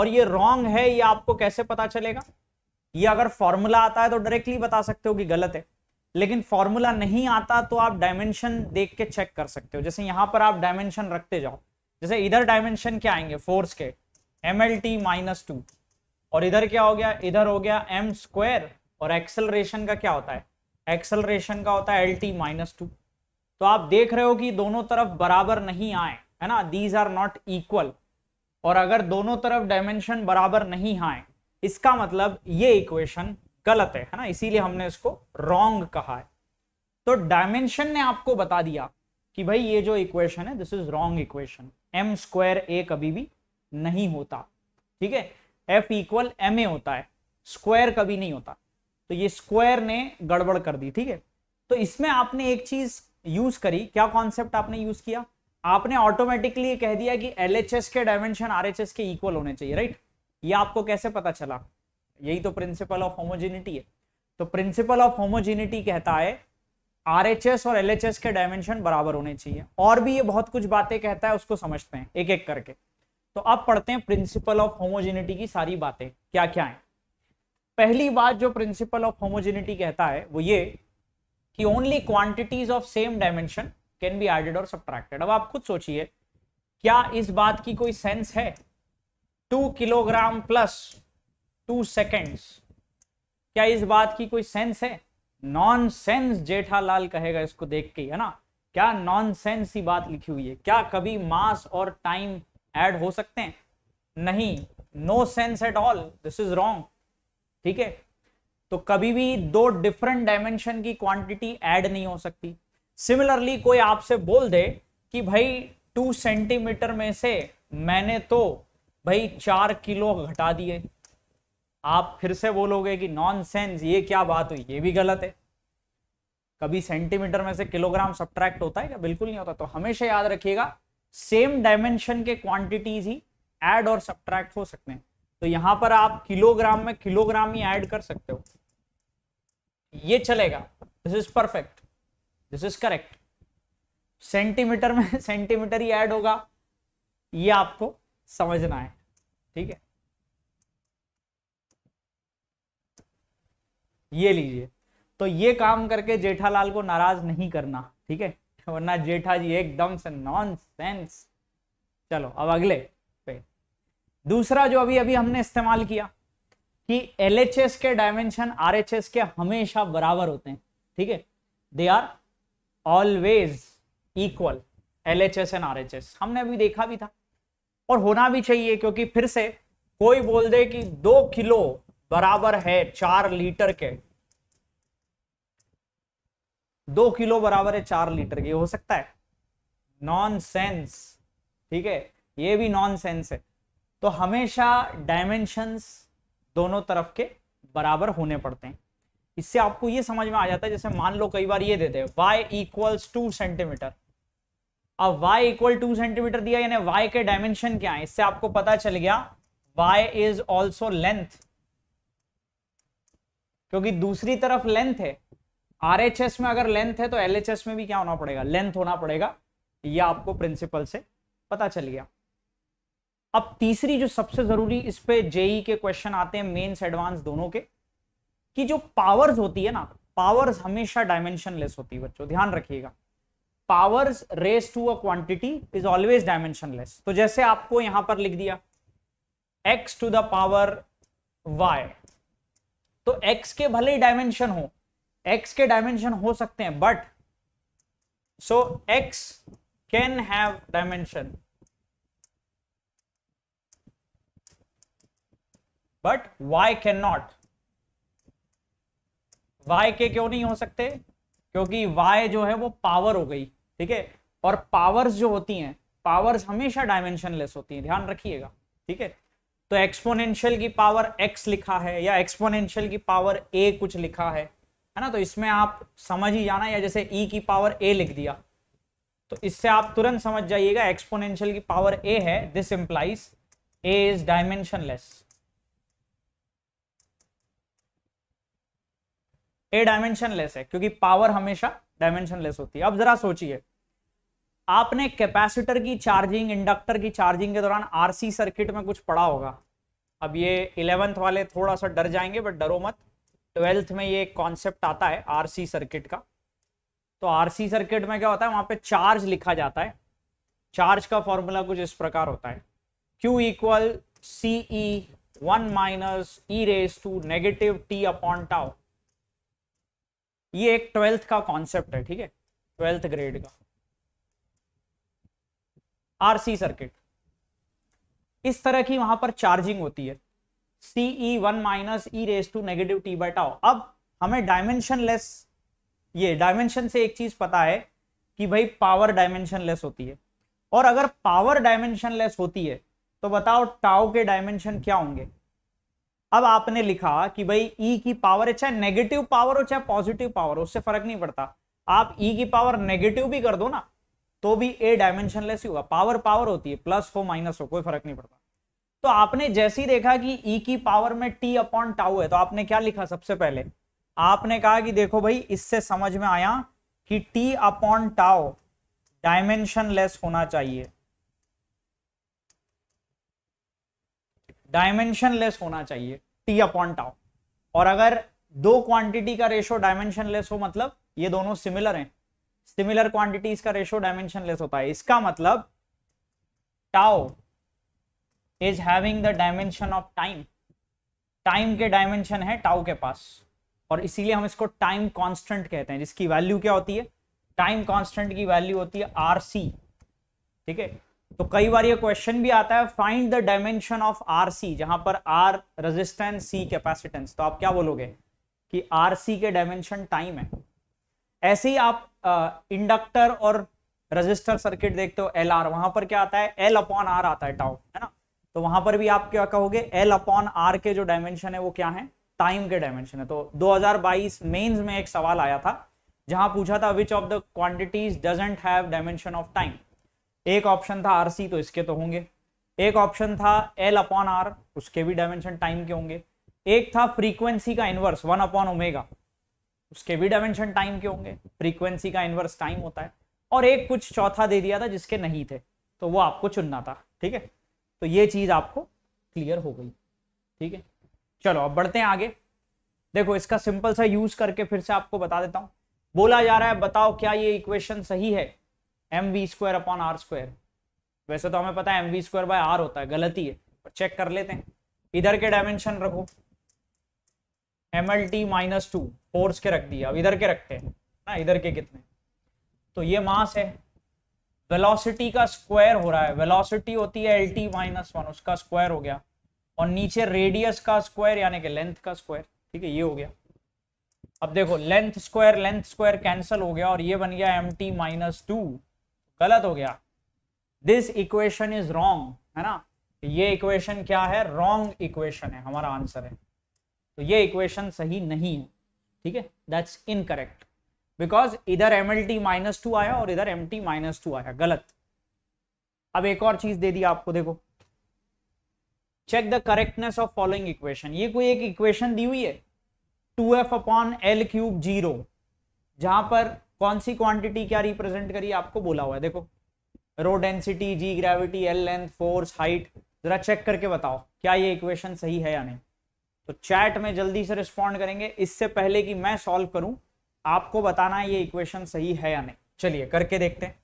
और ये रॉन्ग है ये आपको कैसे पता चलेगा ये अगर फॉर्मूला आता है तो डायरेक्टली बता सकते हो कि गलत है लेकिन फॉर्मूला नहीं आता तो आप डायमेंशन देख के चेक कर सकते हो जैसे यहां पर आप डायमेंशन रखते जाओ जैसे इधर डायमेंशन क्या आएंगे फोर्स के M L T minus two और इधर क्या हो गया इधर हो गया एम स्क्वायर और एक्सेलरेशन का क्या होता है एक्सलरेशन का होता है एल टी माइनस टू तो आप देख रहे हो कि दोनों तरफ बराबर नहीं आए है ना दीज आर नॉट इक्वल और अगर दोनों तरफ डायमेंशन बराबर नहीं आए इसका मतलब ये इक्वेशन गलत है है ना इसीलिए हमने इसको रॉन्ग कहा है तो डायमेंशन ने आपको बता दिया कि भाई ये जो इक्वेशन है this is wrong equation M square A कभी भी नहीं होता ठीक है एफ इक्वल एम ए होता है स्क्वायर कभी नहीं होता तो ये स्क्वायर ने गड़बड़ कर दी ठीक है तो इसमें आपने एक चीज यूज करी क्या कॉन्सेप्ट आपने यूज किया आपने ऑटोमेटिकली कह दिया कि एल के डायमेंशन आर के इक्वल होने चाहिए राइट ये आपको कैसे पता चला यही तो प्रिंसिपल ऑफ होमोजेनिटी है तो प्रिंसिपल ऑफ होमोजेनिटी कहता है आर और एल के डायमेंशन बराबर होने चाहिए और भी ये बहुत कुछ बातें कहता है उसको समझते हैं एक एक करके तो अब पढ़ते हैं प्रिंसिपल ऑफ होमोजेनिटी की सारी बातें क्या क्या है पहली बात जो प्रिंसिपल ऑफ होमोजेनिटी कहता है वो ये कि only quantities of same dimension can be added और सब्ट्रैक्टेड अब आप खुद सोचिए क्या इस बात की कोई सेंस है two kilogram plus two seconds क्या इस बात की कोई सेंस है नॉन सेंस जेठालाल कहेगा इसको देख के है ना क्या नॉन सेंस ही बात लिखी हुई है क्या कभी मास और टाइम ऐड हो सकते हैं नहीं no sense at all this is wrong ठीक है तो कभी भी दो डिफरेंट डायमेंशन की क्वांटिटी ऐड नहीं हो सकती सिमिलरली कोई आपसे बोल दे कि भाई टू सेंटीमीटर में से मैंने तो भाई चार किलो घटा दिए आप फिर से बोलोगे कि नॉन सेंस ये क्या बात हुई ये भी गलत है कभी सेंटीमीटर में से किलोग्राम सब्ट्रैक्ट होता है क्या बिल्कुल नहीं होता तो हमेशा याद रखिएगा सेम डायमेंशन के क्वांटिटीज ही एड और सब्ट्रैक्ट हो सकते हैं तो यहां पर आप किलोग्राम में किलोग्राम ही ऐड कर सकते हो ये चलेगा this is perfect this is correct centimetre में [LAUGHS] सेंटीमीटर ही ऐड होगा ये आपको समझना है ठीक है ये लीजिए तो ये काम करके जेठालाल को नाराज नहीं करना ठीक है वरना जेठा जी एकदम से नॉन सेंस चलो अब अगले दूसरा जो अभी अभी हमने इस्तेमाल किया कि एल के डायमेंशन आर के हमेशा बराबर होते हैं ठीक है they are always equal L H S and R H S हमने अभी देखा भी था और होना भी चाहिए क्योंकि फिर से कोई बोल दे कि दो किलो बराबर है चार लीटर के दो किलो बराबर है चार लीटर के हो सकता है नॉन सेंस ठीक है ये भी नॉन सेंस है तो हमेशा डायमेंशंस दोनों तरफ के बराबर होने पड़ते हैं इससे आपको ये समझ में आ जाता है जैसे मान लो कई बार ये देते हैं y इक्वल्स टू सेंटीमीटर अब y इक्वल टू सेंटीमीटर दिया यानी y के डायमेंशन क्या है इससे आपको पता चल गया y इज ऑल्सो लेंथ क्योंकि दूसरी तरफ लेंथ है एस में अगर लेंथ है तो एस में भी क्या होना पड़ेगा लेंथ होना पड़ेगा यह आपको प्रिंसिपल से पता चल गया अब तीसरी जो सबसे जरूरी इस पे जेई के क्वेश्चन आते हैं मेन्स एडवांस दोनों के कि जो पावर्स होती है ना पावर्स हमेशा डायमेंशन लेस होती है बच्चों ध्यान रखिएगा powers raise to a quantity is always dimensionless तो जैसे आपको यहां पर लिख दिया x to the power y तो एक्स के भले ही डायमेंशन हो एक्स के डायमेंशन हो सकते हैं but so x can have dimension but y cannot y के क्यों नहीं हो सकते क्योंकि वाई जो है वो पावर हो गई ठीक है और पावर्स जो होती हैं पावर्स हमेशा लेस होती हैं ध्यान रखिएगा ठीक है तो एक्सपोनेंशियल की पावर एक्स लिखा है या एक्सपोनेंशियल की पावर ए कुछ लिखा है है ना तो इसमें आप समझ ही जाना या जैसे ई e की पावर ए लिख दिया तो इससे आप तुरंत समझ जाइएगा एक्सपोनेंशियल की पावर ए है this implies a is dimensionless a dimensionless है क्योंकि पावर हमेशा डायमेंशन लेस होती है अब जरा सोचिए आपने कैपेसिटर की चार्जिंग इंडक्टर की चार्जिंग के दौरान आरसी सर्किट में कुछ पढ़ा होगा अब ये इलेवेंथ वाले थोड़ा सा डर जाएंगे बट डरो मत ट्वेल्थ में ये कॉन्सेप्ट आता है आरसी सर्किट का तो आरसी सर्किट में क्या होता है वहां पे चार्ज लिखा जाता है चार्ज का फॉर्मूला कुछ इस प्रकार होता है q equal C E one minus e raise to negative t upon tau ये एक ट्वेल्थ का कॉन्सेप्ट है ठीक है ट्वेल्थ ग्रेड का आरसी सर्किट इस तरह की वहां पर चार्जिंग होती है CE one minus e raise to negative t by tau अब हमें डायमेंशन लेस ये डायमेंशन से एक चीज पता है कि भाई पावर डायमेंशन लेस होती है और अगर पावर डायमेंशन लेस होती है तो बताओ टाओ के डायमेंशन क्या होंगे अब आपने लिखा कि भाई ई e की पावर है चाहे नेगेटिव पावर हो चाहे पॉजिटिव पावर हो उससे फर्क नहीं पड़ता आप ई e की पावर नेगेटिव भी कर दो ना तो भी ए डायमेंशनलेस ही होगा पावर पावर होती है प्लस हो माइनस हो कोई फर्क नहीं पड़ता तो आपने जैसे ही देखा कि ई e की पावर में टी अपॉन टाउ है तो आपने क्या लिखा सबसे पहले आपने कहा कि देखो भाई इससे समझ में आया कि टी अपॉन टाउ डायमेंशनलेस होना चाहिए डायमेंशनलेस होना चाहिए टी अपॉन टाउ और अगर दो क्वांटिटी का रेशो डायमेंशन लेस हो मतलब ये दोनों सिमिलर हैं सिमिलर क्वांटिटीज का रेशो डायमेंशन लेस होता है इसका मतलब tau is having the dimension of time time के डायमेंशन है टाओ के पास और इसीलिए हम इसको टाइम कांस्टेंट कहते हैं जिसकी वैल्यू क्या होती है टाइम कांस्टेंट की वैल्यू होती है आर सी ठीक है तो कई बार ये क्वेश्चन भी आता है find the dimension of R C जहां पर आर रेजिस्टेंस सी कैपेसिटेंस तो आप क्या बोलोगे कि आर सी के डायमेंशन टाइम है ऐसे ही आप इंडक्टर और रजिस्टर सर्किट देखते हो एल आर वहां पर क्या आता है एल अपॉन आर आता है टाउ है ना तो वहां पर भी आप क्या कहोगे एल अपॉन आर के जो डायमेंशन है वो क्या है टाइम के डायमेंशन है तो 2022 मेंस में एक सवाल आया था जहां पूछा था which of the quantities doesn't have dimension of time एक ऑप्शन था आर सी तो इसके तो होंगे एक ऑप्शन था एल अपॉन आर उसके भी डायमेंशन टाइम के होंगे एक था फ्रीक्वेंसी का इन्वर्स वन अपॉन ओमेगा उसके भी डायमेंशन टाइम के होंगे फ्रीक्वेंसी का इन्वर्स टाइम होता है और एक कुछ चौथा दे दिया था जिसके नहीं थे तो वो आपको चुनना था ठीक है तो ये चीज आपको क्लियर हो गई ठीक है चलो अब बढ़ते हैं आगे देखो इसका सिंपल सा यूज करके फिर से आपको बता देता हूं बोला जा रहा है बताओ क्या ये इक्वेशन सही है M we square upon are square वैसे तो हमें पता है M we square by r होता है गलती है पर चेक कर लेते हैं इधर के डायमेंशन रखो M L T minus two force के रख दिया अब इधर के रखते हैं ना इधर के कितने तो ये मास है वेलोसिटी का स्क्वायर हो रहा है वेलोसिटी होती है एल टी माइनस वन उसका स्क्वायर हो गया और नीचे रेडियस का स्क्वायर यानी कि लेंथ का स्क्वायर ठीक है ये हो गया अब देखो length square length square cancel हो गया और ये बन गया एम टी माइनस टू गलत हो गया दिस इक्वेशन इज रॉन्ग है ना तो ये इक्वेशन क्या है रॉन्ग इक्वेशन है हमारा आंसर है तो ये इक्वेशन सही नहीं है ठीक है दैट्स इनकरेक्ट बिकॉज इधर M L T minus two आया और इधर एम टी माइनस टू आया गलत अब एक और चीज दे दी आपको देखो check the correctness of following equation ये कोई एक इक्वेशन दी हुई है two F upon L cube zero जहां पर कौन सी क्वांटिटी क्या रिप्रेजेंट करी आपको बोला हुआ है देखो rho density g gravity L length force height जरा चेक करके बताओ क्या ये इक्वेशन सही है या नहीं तो चैट में जल्दी से रिस्पॉन्ड करेंगे इससे पहले कि मैं सॉल्व करूं आपको बताना है ये इक्वेशन सही है या नहीं चलिए करके देखते हैं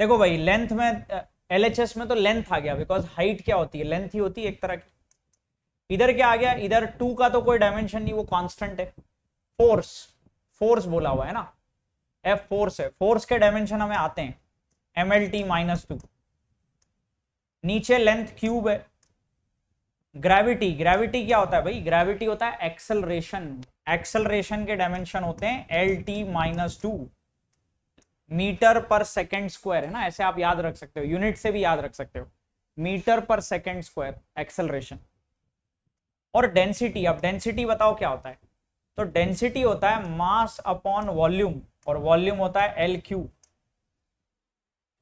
देखो भाई लेंथ में एल में तो लेंथ आ गया बिकॉज हाइट क्या होती है लेंथ ही होती है एक तरह की इधर क्या आ गया इधर टू का तो कोई डायमेंशन नहीं वो कॉन्स्टेंट है फोर्स फोर्स बोला हुआ है ना एफ फोर्स है फोर्स के डायमेंशन हमें आते हैं M L T minus two नीचे लेंथ क्यूब है ग्रेविटी ग्रेविटी क्या होता है भाई ग्रेविटी होता है एक्सलरेशन एक्सलरेशन के डायमेंशन होते हैं L T minus two metre per second square है ना ऐसे आप याद रख सकते हो यूनिट से भी याद रख सकते हो metre per second square acceleration और डेंसिटी अब डेंसिटी बताओ क्या होता है तो डेंसिटी होता है मास अपॉन वॉल्यूम और वॉल्यूम होता है एल क्यू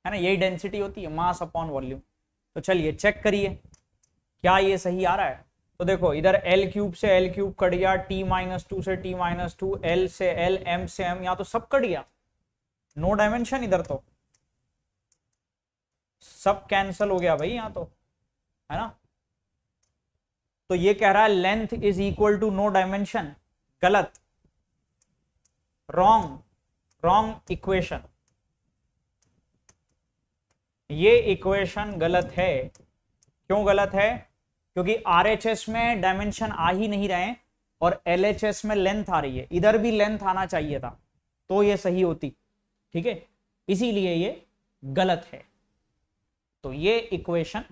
है ना यही डेंसिटी होती है मास अपॉन वॉल्यूम तो चलिए चेक करिए क्या ये सही आ रहा है तो देखो इधर एल क्यूब से एल क्यूब कट गया टी माइनस टू से टी माइनस टू एल से एल एम से एम यहाँ तो सब कट गया नो डायमेंशन इधर तो सब कैंसल हो गया भाई यहां तो है ना तो ये कह रहा है length is equal to no dimension गलत रॉन्ग रॉन्ग इक्वेशन ये इक्वेशन गलत है क्यों गलत है क्योंकि आरएचएस में डायमेंशन आ ही नहीं रहे और एलएचएस में लेंथ आ रही है इधर भी लेंथ आना चाहिए था तो ये सही होती ठीक है इसीलिए ये गलत है तो ये इक्वेशन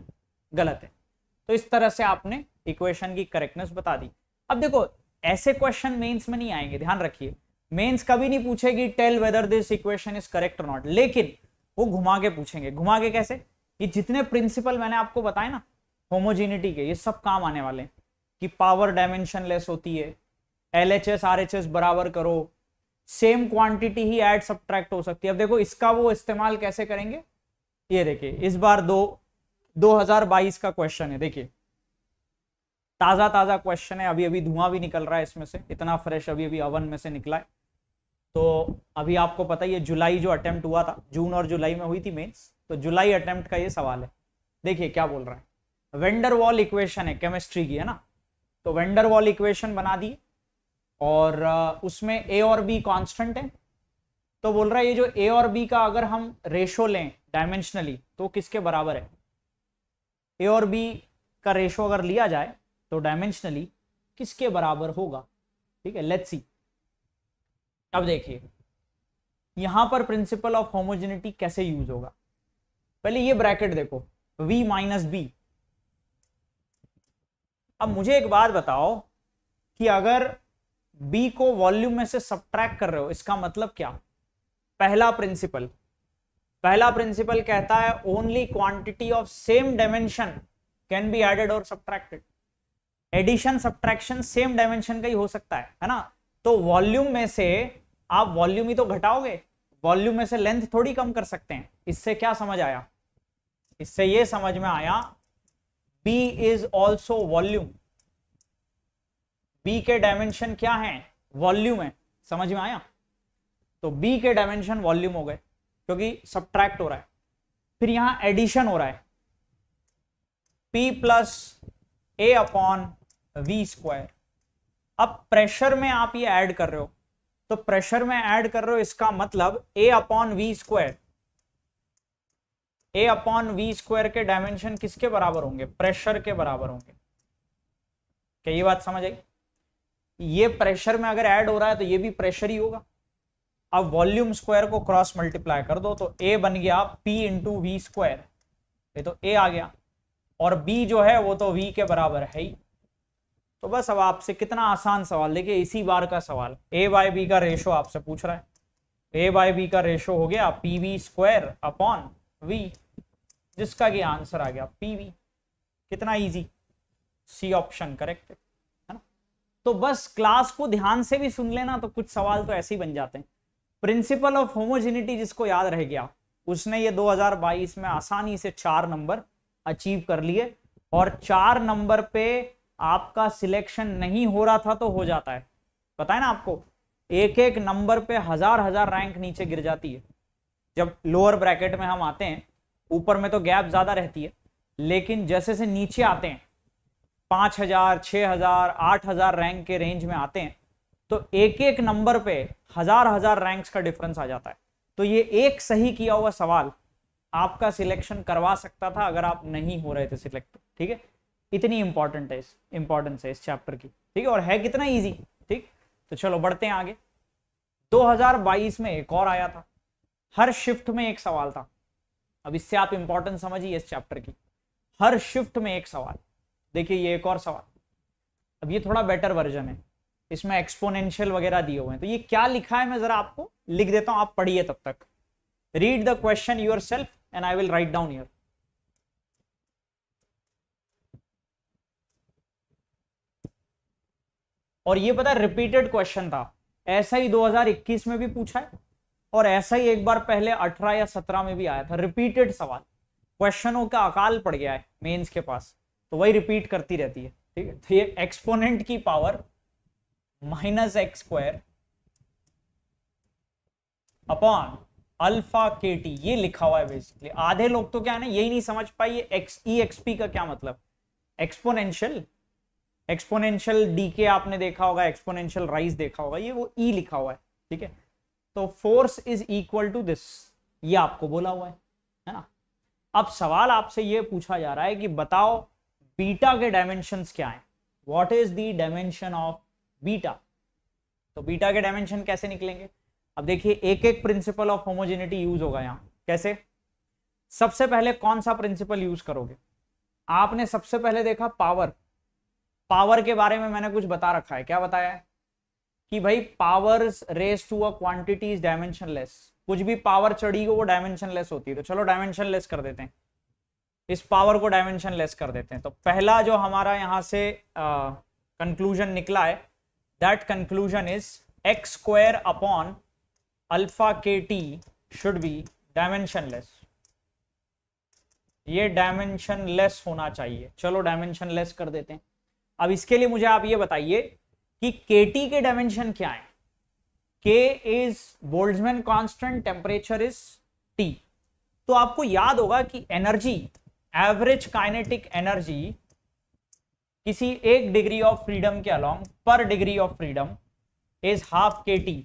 गलत है तो इस तरह से आपने इक्वेशन की करेक्टनेस बता दी अब देखो ऐसे क्वेश्चन मेंस में नहीं आएंगे ध्यान रखिए मेंस कभी नहीं पूछेगी tell whether this equation is correct not लेकिन वो घुमा के पूछेंगे घुमा के कैसे ये जितने प्रिंसिपल मैंने आपको बताए ना होमोजिनिटी के ये सब काम आने वाले हैं कि पावर डायमेंशन लेस होती है L H S R H S बराबर करो सेम क्वांटिटी ही एड सब्ट्रैक्ट हो सकती है अब देखो इसका वो इस्तेमाल कैसे करेंगे ये देखिए इस बार दो 2022 का क्वेश्चन है देखिए ताज़ा ताज़ा क्वेश्चन है अभी अभी धुआं भी निकल रहा है इसमें से इतना फ्रेश अभी अभी अवन में से निकला है तो अभी आपको पता ही है जुलाई जो अटेम्प्ट हुआ था जून और जुलाई में हुई थी मेन्स तो जुलाई अटेम्प्ट का ये सवाल है देखिए क्या बोल रहा है वेंडर वॉल इक्वेशन है केमिस्ट्री की है ना तो वेंडर वॉल इक्वेशन बना दी और उसमें ए और बी कांस्टेंट है तो बोल रहा है ये जो ए और बी का अगर हम रेशो लें डायमेंशनली तो किसके बराबर है ए और बी का रेशो अगर लिया जाए तो डायमेंशनली किसके बराबर होगा ठीक है लेट्स सी अब देखिए यहां पर प्रिंसिपल ऑफ होमोजेनिटी कैसे यूज होगा पहले ये ब्रैकेट देखो v माइनस बी अब मुझे एक बात बताओ कि अगर b को वॉल्यूम में से सब्ट्रैक्ट कर रहे हो इसका मतलब क्या पहला प्रिंसिपल पहला प्रिंसिपल कहता है only quantity of same dimension can be added और subtracted addition subtraction same dimension का ही हो सकता है है ना तो वॉल्यूम में से आप वॉल्यूम ही तो घटाओगे वॉल्यूम में से लेंथ थोड़ी कम कर सकते हैं इससे क्या समझ आया इससे ये समझ में आया B is also volume B के डायमेंशन क्या है वॉल्यूम है समझ में आया तो B के डायमेंशन वॉल्यूम हो गए क्योंकि सब्ट्रैक्ट हो रहा है फिर यहां एडिशन हो रहा है P plus a upon v square अब प्रेशर में आप ये ऐड कर रहे हो तो प्रेशर में ऐड कर रहे हो इसका मतलब a upon v square a upon v square के डायमेंशन किसके बराबर होंगे प्रेशर के बराबर होंगे क्या ये बात समझ आई ये प्रेशर में अगर ऐड हो रहा है तो ये भी प्रेशर ही होगा अब वॉल्यूम स्क्वायर को क्रॉस मल्टीप्लाई कर दो तो ए बन गया पी इंटू वी स्क्वायर ये तो ए आ गया और बी जो है वो तो वी के बराबर है ही तो बस अब आपसे कितना आसान सवाल देखिए इसी बार का सवाल ए बाय बी का रेशो आपसे पूछ रहा है ए बाय बी का रेशो हो गया P V square upon V जिसका कि आंसर आ गया पी वी कितना इजी सी ऑप्शन करेक्ट है ना तो बस क्लास को ध्यान से भी सुन लेना तो कुछ सवाल तो ऐसे ही बन जाते हैं प्रिंसिपल ऑफ होमोजेनिटी जिसको याद रह गया उसने ये 2022 में आसानी से चार नंबर अचीव कर लिए और चार नंबर पे आपका सिलेक्शन नहीं हो रहा था तो हो जाता है पता है ना आपको एक एक नंबर पे हजार हजार रैंक नीचे गिर जाती है जब लोअर ब्रैकेट में हम आते हैं ऊपर में तो गैप ज़्यादा रहती है लेकिन जैसे से नीचे आते हैं पांच हजार छह हजार आठ हजार रैंक के रेंज में आते हैं तो एक एक नंबर पे हजार हजार रैंक्स का डिफरेंस आ जाता है तो ये एक सही किया हुआ सवाल आपका सिलेक्शन करवा सकता था अगर आप नहीं हो रहे थे सिलेक्ट तो, ठीक है इतनी इंपॉर्टेंट है इस इंपॉर्टेंस है इस चैप्टर की ठीक है और है कितना ईजी ठीक तो चलो बढ़ते हैं आगे 2022 में एक और आया था हर शिफ्ट में एक सवाल था अब इससे आप इंपॉर्टेंस समझिए इस चैप्टर की हर शिफ्ट में एक सवाल देखिए ये एक और सवाल अब ये थोड़ा बेटर वर्जन है इसमें एक्सपोनेंशियल वगैरह दिए हुए हैं तो ये क्या लिखा है मैं जरा आपको लिख देता हूँ आप पढ़िए तब तक read the question yourself and I will write down your और ये पता रिपीटेड क्वेश्चन था ऐसा ही 2021 में भी पूछा है और ऐसा ही एक बार पहले 18 या 17 में भी आया था रिपीटेड सवाल क्वेश्चनों का अकाल पड़ गया है मेंस के पास तो वही रिपीट करती रहती है ठीक है तो ये एक्सपोनेंट की power minus x square upon alpha k T ये लिखा हुआ है बेसिकली आधे लोग तो क्या है ना यही नहीं समझ पाए एक्स ई एक्सपी का क्या मतलब एक्सपोनेंशियल एक्सपोनेंशियल डी के आपने देखा होगा एक्सपोनेंशियल राइज देखा होगा ये वो ई e लिखा हुआ है ठीक है तो force is equal to this ये आपको बोला हुआ है है ना अब सवाल आपसे ये पूछा जा रहा है कि बताओ बीटा के डायमेंशन क्या है what is the dimension of beta तो बीटा के डायमेंशन कैसे निकलेंगे अब देखिए एक एक प्रिंसिपल ऑफ होमोजेनिटी यूज होगा यहाँ कैसे सबसे पहले कौन सा प्रिंसिपल यूज करोगे आपने सबसे पहले देखा पावर पावर के बारे में मैंने कुछ बता रखा है क्या बताया है कि भाई power raise to a quantity is less कुछ भी पावर चढ़ी हो वो लेस होती है तो चलो लेस कर देते हैं इस पावर को लेस कर देते हैं तो पहला जो हमारा यहाँ से कंक्लूजन निकला है that conclusion is x square upon alpha k T should be less ये लेस होना चाहिए चलो लेस कर देते हैं अब इसके लिए मुझे आप ये बताइए कि kT के डायमेंशन क्या है k is Boltzmann constant temperature is T तो आपको याद होगा कि एनर्जी एवरेज काइनेटिक एनर्जी किसी एक डिग्री ऑफ फ्रीडम के अलोंग पर degree of freedom is half k T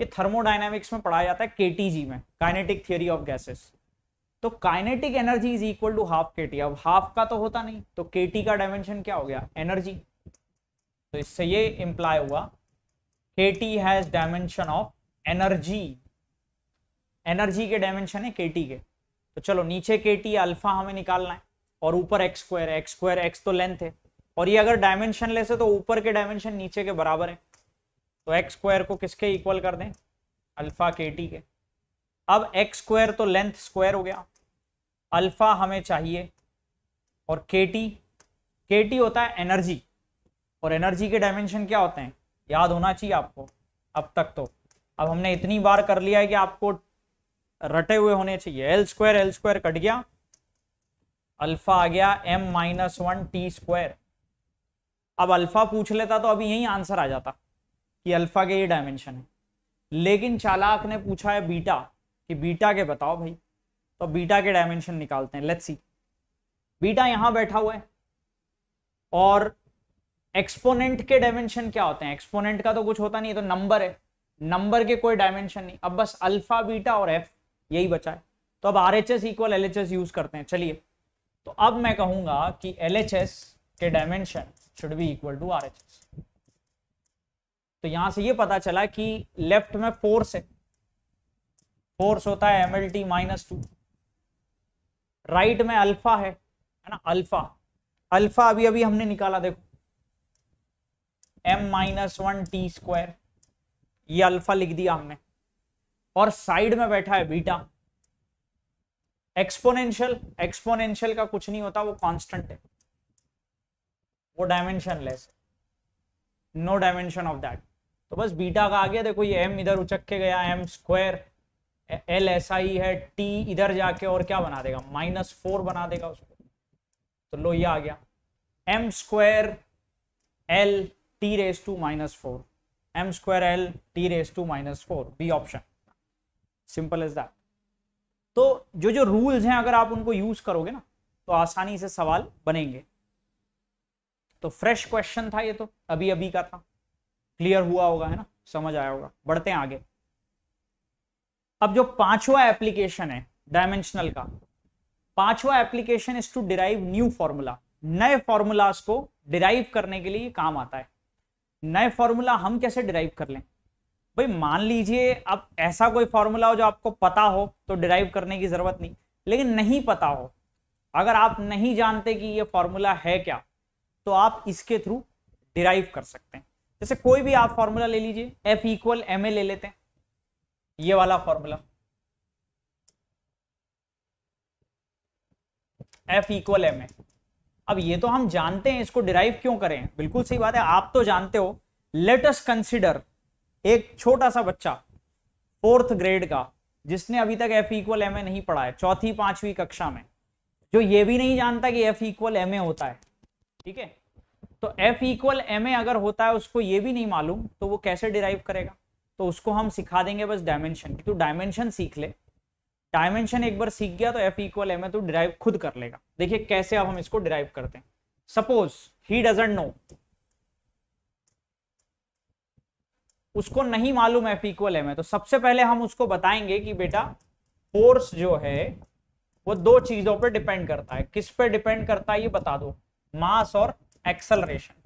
ये थर्मोडाइनमिक्स में पढ़ाया जाता है के में काइनेटिक थियोरी ऑफ गैसेस तो kinetic energy is equal to half k अब हाफ का तो होता नहीं तो के का डायमेंशन क्या हो गया एनर्जी तो इससे ये इंप्लाय हुआ k has dimension of energy energy के डायमेंशन है के के तो चलो नीचे के टी अल्फा हमें निकालना है और ऊपर x square x square x तो लेंथ है और ये अगर डायमेंशन ले से तो ऊपर के डायमेंशन नीचे के बराबर है तो एक्स स्क्वायर को किसके इक्वल कर दें अल्फा के टी के अब एक्स स्क्वायर तो लेंथ स्क्वायर हो गया अल्फा हमें चाहिए और के टी के टी होता है एनर्जी और एनर्जी के डायमेंशन क्या होते हैं याद होना चाहिए आपको अब तक तो अब हमने इतनी बार कर लिया है कि आपको रटे हुए होने चाहिए L square L square cut गया अल्फा आ गया M minus one T square अब अल्फा पूछ लेता तो अभी यही आंसर आ जाता कि अल्फा के ये डायमेंशन है लेकिन चालाक ने पूछा है बीटा कि बीटा के बताओ भाई तो बीटा के डायमेंशन निकालते हैं लेट्स सी बीटा यहां बैठा हुआ है और एक्सपोनेंट के डायमेंशन क्या होते हैं एक्सपोनेंट का तो कुछ होता नहीं तो नंबर है नंबर के कोई डायमेंशन नहीं अब बस अल्फा बीटा और एफ यही बचा है तो अब R H S equal L H S use करते हैं चलिए तो अब मैं कहूंगा कि एल एच एस के dimension should be equal to R H S तो यहां से ये पता चला कि लेफ्ट में फोर्स है फोर्स होता है M L T minus two right में अल्फा है है ना अल्फा अल्फा अभी अभी हमने निकाला देखो M minus one T square ये अल्फा लिख दिया हमने और साइड में बैठा है बीटा एक्सपोनेंशियल एक्सपोनेंशियल का कुछ नहीं होता वो कांस्टेंट है वो dimensionless no dimension of that तो बस बीटा का आ गया देखो ये एम इधर उचक के गया एम स्क्वायर एल ऐसा ही है टी इधर जाके और क्या बना देगा माइनस फोर बना देगा उसको तो लो ये आ गया M square L T raise to minus four M square L T raise to minus four B option simple is that तो जो जो रूल्स हैं अगर आप उनको यूज करोगे ना तो आसानी से सवाल बनेंगे तो फ्रेश क्वेश्चन था ये तो अभी अभी का था क्लियर हुआ होगा है ना समझ आया होगा बढ़ते हैं आगे अब जो पांचवा एप्लीकेशन है डायमेंशनल का पांचवा application is to derive new formula नए फॉर्मूलाज को डिराइव करने के लिए काम आता है नए फॉर्मूला हम कैसे डिराइव कर लें भाई मान लीजिए अब ऐसा कोई फॉर्मूला हो जो आपको पता हो तो डिराइव करने की जरूरत नहीं लेकिन नहीं पता हो अगर आप नहीं जानते कि ये फॉर्मूला है क्या तो आप इसके थ्रू डिराइव कर सकते हैं जैसे कोई भी आप फॉर्मूला ले लीजिए एफ इक्वल एम ए ले लेते हैं ये वाला formula F equal m a अब ये तो हम जानते हैं इसको डिराइव क्यों करें बिल्कुल सही बात है आप तो जानते हो लेटस कंसिडर एक छोटा सा बच्चा फोर्थ ग्रेड का जिसने अभी तक एफ इक्वल एम ए नहीं पढ़ा है चौथी पांचवी कक्षा में जो ये भी नहीं जानता कि एफ इक्वल एम ए होता है ठीक है तो एफ इक्वल एम ए अगर होता है उसको ये भी नहीं मालूम तो वो कैसे डिराइव करेगा तो उसको हम सिखा देंगे बस डायमेंशन की तू डायमेंशन सीख ले डायमेंशन एक बार सीख गया तो एफ इक्वल एम है तू डिराइव खुद कर लेगा देखिए कैसे अब हम इसको डिराइव करते हैं सपोज ही डजेंट नो उसको नहीं मालूम एफ इक्वल एम है तो सबसे पहले हम उसको बताएंगे कि बेटा फोर्स जो है वो दो चीजों पर डिपेंड करता है किस पर डिपेंड करता है ये बता दो मास और एक्सलरेशन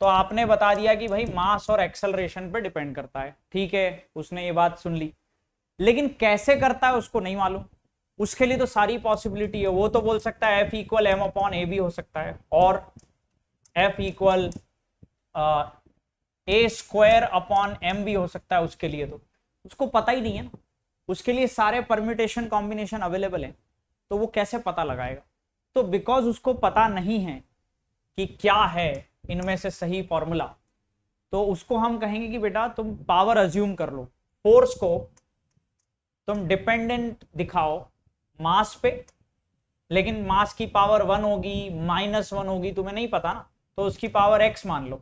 तो आपने बता दिया कि भाई मास और एक्सलरेशन पे डिपेंड करता है ठीक है उसने ये बात सुन ली लेकिन कैसे करता है उसको नहीं मालूम उसके लिए तो सारी पॉसिबिलिटी है वो तो बोल सकता है F equal m upon a भी हो सकता है और F equal a square upon m भी हो सकता है उसके लिए तो उसको पता ही नहीं है ना उसके लिए सारे परम्यूटेशन कॉम्बिनेशन अवेलेबल है तो वो कैसे पता लगाएगा तो बिकॉज उसको पता नहीं है कि क्या है इनमें से सही फॉर्मूला तो उसको हम कहेंगे कि बेटा तुम पावर अज्यूम कर लो फोर्स को तुम डिपेंडेंट दिखाओ मास पे लेकिन मास की पावर वन होगी माइनस वन होगी तुम्हें नहीं पता ना तो उसकी पावर एक्स मान लो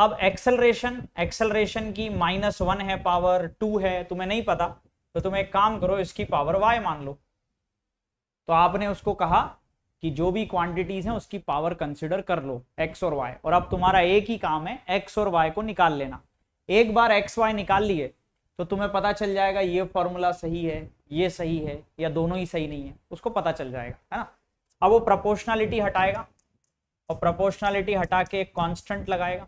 अब एक्सेलरेशन एक्सेलरेशन की माइनस वन है पावर टू है तुम्हें नहीं पता तो तुम एक काम करो इसकी पावर वाई मान लो तो आपने उसको कहा कि जो भी क्वांटिटीज हैं उसकी पावर कंसिडर कर लो एक्स और वाई और अब तुम्हारा एक ही काम है एक्स और वाई को निकाल लेना एक बार एक्स वाई निकाल लिए तो तुम्हें पता चल जाएगा ये फॉर्मूला सही है ये सही है या दोनों ही सही नहीं है उसको पता चल जाएगा है ना अब वो प्रपोर्शनैलिटी हटाएगा और प्रपोर्शनैलिटी हटा के एक कॉन्स्टेंट लगाएगा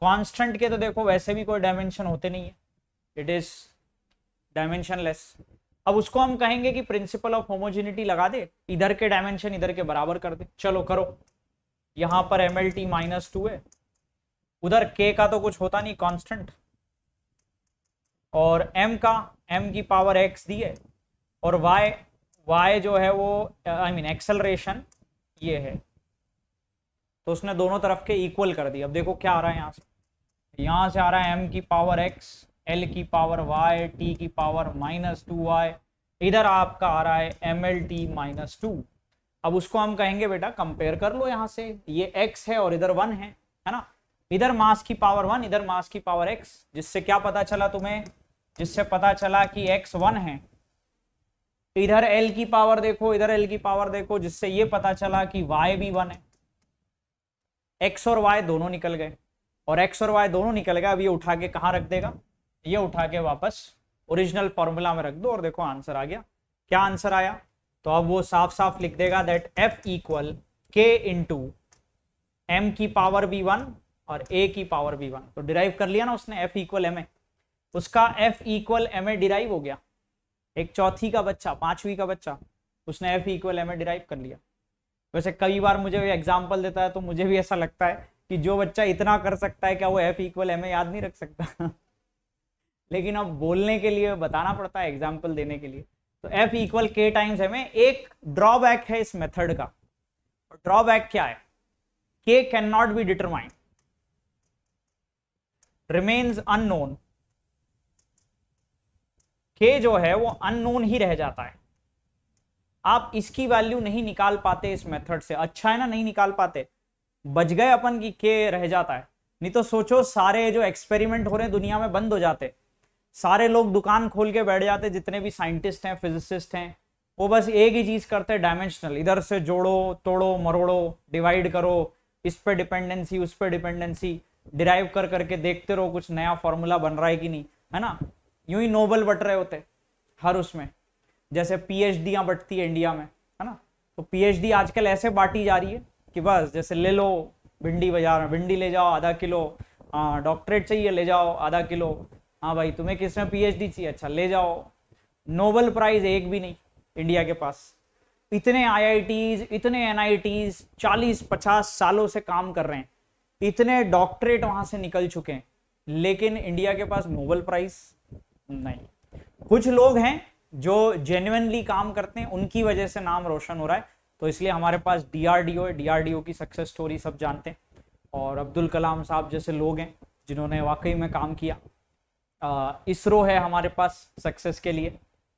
कॉन्स्टेंट के तो देखो वैसे भी कोई डायमेंशन होते नहीं है इट इज डायमेंशनलेस अब उसको हम कहेंगे कि प्रिंसिपल ऑफ होमोजिनिटी लगा दे इधर के डायमेंशन इधर के बराबर कर दे चलो करो यहां पर M L T minus two है उधर के का तो कुछ होता नहीं कांस्टेंट और एम का एम की पावर एक्स दी है और वाई वाई जो है वो आई मीन एक्सेलरेशन ये है तो उसने दोनों तरफ के इक्वल कर दिया अब देखो क्या आ रहा है यहां से यहां से आ रहा है एम की पावर एक्स एल की पावर वाई टी की पावर माइनस टू वाई इधर आपका आ रहा है M L T minus two अब उसको हम कहेंगे बेटा कंपेयर कर लो यहाँ से ये एक्स है और इधर वन है है ना इधर मास की पावर वन इधर मास की पावर एक्स जिससे क्या पता चला तुम्हें जिससे पता चला कि एक्स वन है इधर एल की पावर देखो इधर एल की पावर देखो जिससे ये पता चला कि वाई भी वन है एक्स और वाई दोनों निकल गए और एक्स और वाई दोनों निकल गए अब ये उठा के कहाँ रख देगा ये उठा के वापस ओरिजिनल फॉर्मूला में रख दो और देखो आंसर आ गया क्या आंसर आया तो अब वो साफ साफ लिख देगा that F equal k into m की पावर बी वन और ए की पावर बी वन तो डिराइव कर लिया ना उसने एफ इक्वल एम ए उसका F equal m a derive हो गया एक चौथी का बच्चा पांचवी का बच्चा उसने F equal m a derive कर लिया वैसे कई बार मुझे एग्जाम्पल देता है तो मुझे भी ऐसा लगता है कि जो बच्चा इतना कर सकता है क्या वो एफ इक्वल एम ए याद नहीं रख सकता [LAUGHS] लेकिन अब बोलने के लिए बताना पड़ता है एग्जाम्पल देने के लिए तो F equal k times m एक ड्रॉबैक है इस मेथड का ड्रॉबैक क्या है k can not be determined remains unknown के जो है वो अननोन ही रह जाता है आप इसकी वैल्यू नहीं निकाल पाते इस मेथड से अच्छा है ना नहीं निकाल पाते बच गए अपन की के रह जाता है नहीं तो सोचो सारे जो एक्सपेरिमेंट हो रहे हैं दुनिया में बंद हो जाते सारे लोग दुकान खोल के बैठ जाते जितने भी साइंटिस्ट हैं फिजिसिस्ट हैं वो बस एक ही चीज़ करते हैं डायमेंशनल इधर से जोड़ो तोड़ो मरोड़ो डिवाइड करो इस पर डिपेंडेंसी उस पर डिपेंडेंसी डिराइव कर करके देखते रहो कुछ नया फॉर्मूला बन रहा है कि नहीं है ना यूं ही नोबल बट रहे होते हर उसमें जैसे पीएचडीयां बटती है इंडिया में है ना तो डी आजकल ऐसे बांटी जा रही है कि बस जैसे ले लो भिंडी बाजार में भिंडी ले जाओ आधा किलो डॉक्टरेट हाँ, चाहिए ले जाओ आधा किलो हाँ भाई तुम्हें पी एच डी चाहिए अच्छा ले जाओ नोबल प्राइज एक भी नहीं इंडिया के पास इतने आईआईटीज इतने एनआईटीज 40 50 सालों से काम कर रहे हैं इतने डॉक्टरेट वहां से निकल चुके हैं लेकिन इंडिया के पास नोबल प्राइज नहीं कुछ लोग हैं जो जेन्यनली काम करते हैं उनकी वजह से नाम रोशन हो रहा है तो इसलिए हमारे पास डीआरडीओ है डीआरडीओ की सक्सेस स्टोरी सब जानते हैं और अब्दुल कलाम साहब जैसे लोग हैं जिन्होंने वाकई में काम किया इसरो है हमारे पास सक्सेस के लिए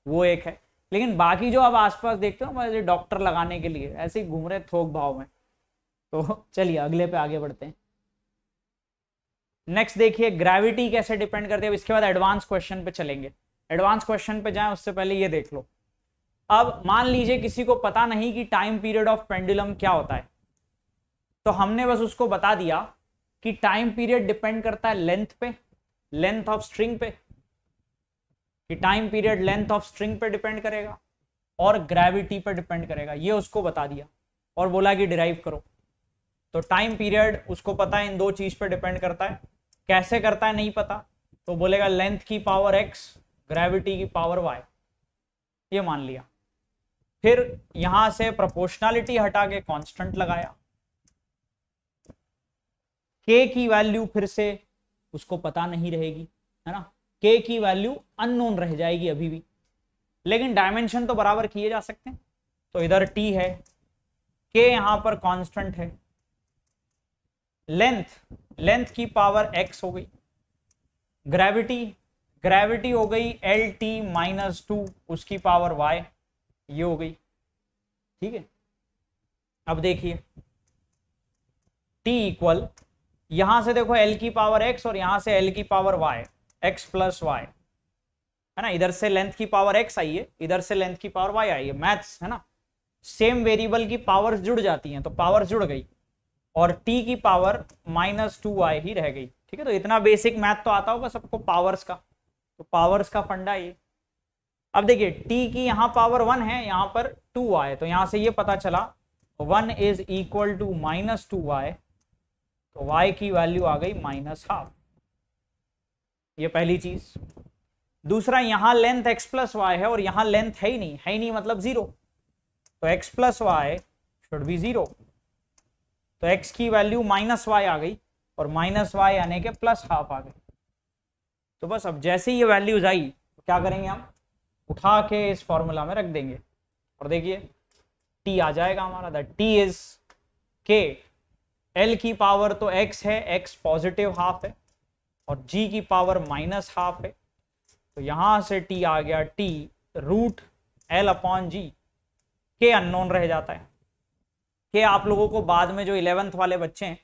वो एक है लेकिन बाकी जो आप आसपास देखते हो हमारे डॉक्टर लगाने के लिए ऐसे ही घूम रहे थोक भाव में तो चलिए अगले पे आगे बढ़ते हैं नेक्स्ट देखिए ग्रेविटी कैसे डिपेंड करती है इसके बाद एडवांस क्वेश्चन पे चलेंगे एडवांस क्वेश्चन पे जाएं उससे पहले ये देख लो अब मान लीजिए किसी को पता नहीं कि टाइम पीरियड ऑफ पेंडुलम क्या होता है तो हमने बस उसको बता दिया कि टाइम पीरियड डिपेंड करता है लेंथ पे लेंथ ऑफ स्ट्रिंग पे कि time period length of string पे डिपेंड करेगा और ग्रेविटी पर डिपेंड करेगा ये उसको बता दिया और बोला कि डिराइव करो तो टाइम पीरियड उसको पता है इन दो चीज पर डिपेंड करता है कैसे करता है नहीं पता तो बोलेगा लेंथ की पावर एक्स ग्रेविटी की पावर वाई ये मान लिया फिर यहां से प्रोपोर्शनलिटी हटा के कांस्टेंट लगाया के की वैल्यू फिर से उसको पता नहीं रहेगी है ना के की वैल्यू अननोन रह जाएगी अभी भी लेकिन डायमेंशन तो बराबर किए जा सकते हैं तो इधर टी है के यहां पर कांस्टेंट है लेंथ लेंथ की पावर एक्स हो गई ग्रेविटी ग्रेविटी हो गई एल टी माइनस टू उसकी पावर वाई ये हो गई ठीक है अब देखिए टी इक्वल यहां से देखो एल की पावर एक्स और यहां से एल की power y x plus y है ना इधर से लेंथ की पावर एक्स आई है इधर से लेंथ की पावर वाई आई है मैथ्स है ना सेम वेरिएबल की पावर्स जुड़ जाती हैं तो पावर्स जुड़ गई और टी की पावर माइनस टू वाई ही रह गई ठीक है तो इतना बेसिक मैथ तो आता होगा सबको पावर्स का तो पावर्स का फंडा ये अब देखिए टी की यहाँ पावर वन है यहाँ पर टू वाई तो यहां से ये पता चला one is equal to minus two y तो y की वैल्यू आ गई माइनस हाफ ये पहली चीज दूसरा यहां लेंथ x प्लस वाई है और यहां लेंथ है ही नहीं है ही नहीं मतलब जीरो तो x plus y should be zero तो x की वैल्यू माइनस वाई आ गई और माइनस वाई आने के प्लस हाफ आ गई तो बस अब जैसे ये वैल्यूज आई तो क्या करेंगे हम उठा के इस फॉर्मूला में रख देंगे और देखिए t आ जाएगा हमारा the t is k L की पावर तो एक्स है एक्स पॉजिटिव हाफ है और जी की पावर माइनस हाफ है तो यहाँ से टी आ गया T root L upon g के अननोन रह जाता है के आप लोगों को बाद में जो इलेवेंथ वाले बच्चे हैं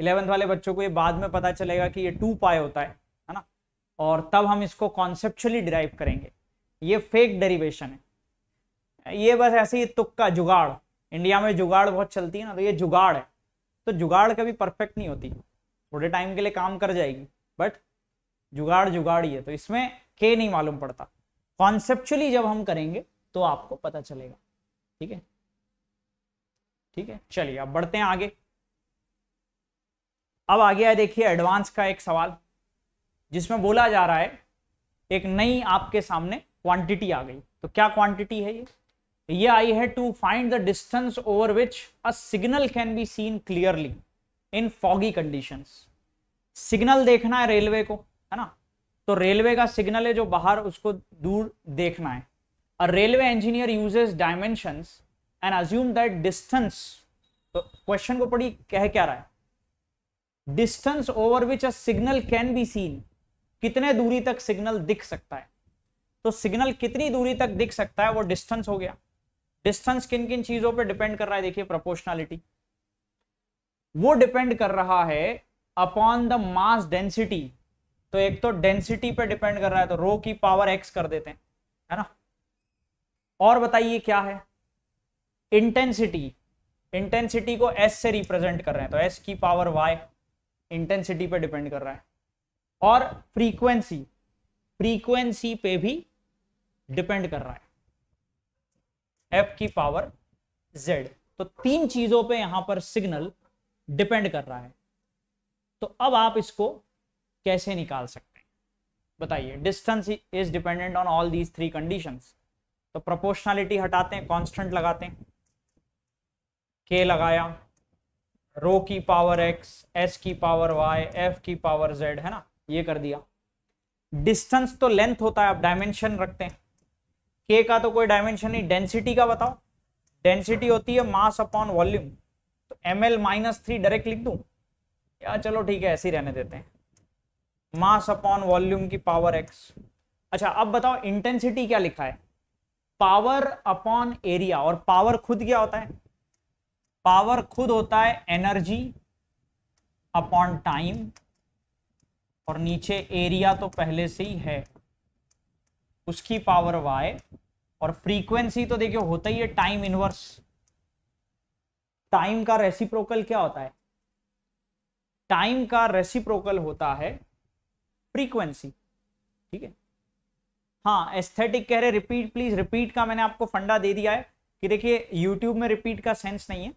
इलेवेंथ वाले बच्चों को ये बाद में पता चलेगा कि ये टू पाए होता है है ना और तब हम इसको कॉन्सेप्चुअली डिराइव करेंगे ये फेक डेरिवेशन है ये बस ऐसे ही तुक्का जुगाड़ इंडिया में जुगाड़ बहुत चलती है ना तो ये जुगाड़ है तो जुगाड़ कभी परफेक्ट नहीं होती थोड़े टाइम के लिए काम कर जाएगी बट जुगाड़ जुगाड़ ही है तो इसमें के नहीं मालूम पड़ता कॉन्सेप्चुअली जब हम करेंगे तो आपको पता चलेगा ठीक है ठीक है चलिए अब बढ़ते हैं आगे अब आगे है देखिए एडवांस का एक सवाल जिसमें बोला जा रहा है एक नई आपके सामने क्वांटिटी आ गई तो क्या क्वांटिटी है ये ये आई है to find the distance over which a signal can be seen clearly in foggy condition signal देखना है रेलवे को है ना तो रेलवे का सिग्नल है जो बाहर उसको दूर देखना है a railway engineer uses dimension and assume that distance तो क्वेश्चन को पढ़ी कह क्या रहा है distance over which a signal can be seen कितने दूरी तक सिग्नल दिख सकता है तो सिग्नल कितनी दूरी तक दिख सकता है वो डिस्टेंस हो गया डिस्टेंस किन किन चीजों पे डिपेंड कर रहा है देखिए प्रोपोर्शनलिटी वो डिपेंड कर रहा है अपॉन द मास डेंसिटी तो एक तो डेंसिटी पे डिपेंड कर रहा है तो रो की पावर एक्स कर देते हैं है ना और बताइए क्या है इंटेंसिटी इंटेंसिटी को एस से रिप्रेजेंट कर रहे हैं तो एस की पावर वाई इंटेंसिटी पे डिपेंड कर रहा है और फ्रीक्वेंसी फ्रीक्वेंसी पे भी डिपेंड कर रहा है एफ की पावर जेड तो तीन चीजों पे यहां पर सिग्नल डिपेंड कर रहा है तो अब आप इसको कैसे निकाल सकते हैं बताइए distance is dependent on all these three conditions तो प्रोपोर्शनैलिटी हटाते हैं कांस्टेंट लगाते हैं के लगाया रो की पावर एक्स एस की पावर वाई एफ की पावर जेड है ना ये कर दिया डिस्टेंस तो लेंथ होता है आप डायमेंशन रखते हैं के का तो कोई डायमेंशन नहीं डेंसिटी का बताओ डेंसिटी होती है मास अपॉन वॉल्यूम तो M L minus three direct लिख दूं या चलो ठीक है ऐसे ही रहने देते हैं मास अपॉन वॉल्यूम की पावर एक्स अच्छा अब बताओ इंटेंसिटी क्या लिखा है पावर अपॉन एरिया और पावर खुद क्या होता है पावर खुद होता है एनर्जी अपॉन टाइम और नीचे एरिया तो पहले से ही है उसकी पावर वाई और फ्रीक्वेंसी तो देखियो होता ही है टाइम इनवर्स टाइम का रेसिप्रोकल क्या होता है टाइम का रेसिप्रोकल होता है फ्रीक्वेंसी ठीक है हाँ एस्थेटिक कह रहे रिपीट प्लीज रिपीट का मैंने आपको फंडा दे दिया है कि देखिए यूट्यूब में रिपीट का सेंस नहीं है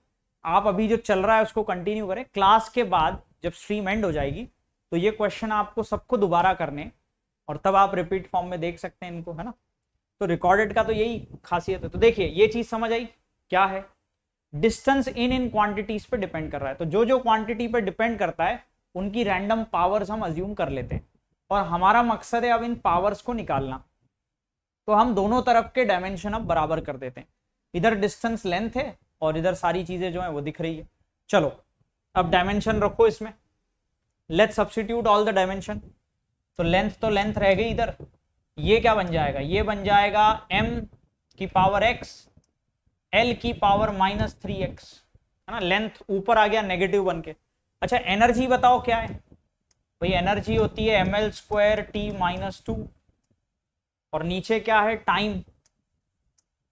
आप अभी जो चल रहा है उसको कंटिन्यू करें क्लास के बाद जब स्ट्रीम एंड हो जाएगी तो ये क्वेश्चन आपको सबको दोबारा करने और तब आप रिपीट फॉर्म में देख सकते हैं इनको है ना तो रिकॉर्डेड का तो यही खासियत है तो देखिए ये चीज समझ आई क्या है डिस्टेंस इन इन क्वांटिटीज पे डिपेंड कर रहा है तो जो जो क्वांटिटी पे डिपेंड करता है उनकी रैंडम पावर्स हम अज्यूम कर लेते हैं और हमारा मकसद है अब इन पावर्स को निकालना तो हम दोनों तरफ के डायमेंशन अब बराबर कर देते हैं इधर डिस्टेंस लेंथ है और इधर सारी चीजें जो है वो दिख रही है चलो अब डायमेंशन रखो इसमें let substitute all the dimension तो लेंथ तो लेंथ रह गई इधर ये क्या बन जाएगा ये बन जाएगा एम की पावर एक्स एल की पावर माइनस थ्री एक्स है ना लेंथ ऊपर आ गया नेगेटिव बन के अच्छा एनर्जी बताओ क्या है भाई एनर्जी होती है M L square T minus two और नीचे क्या है टाइम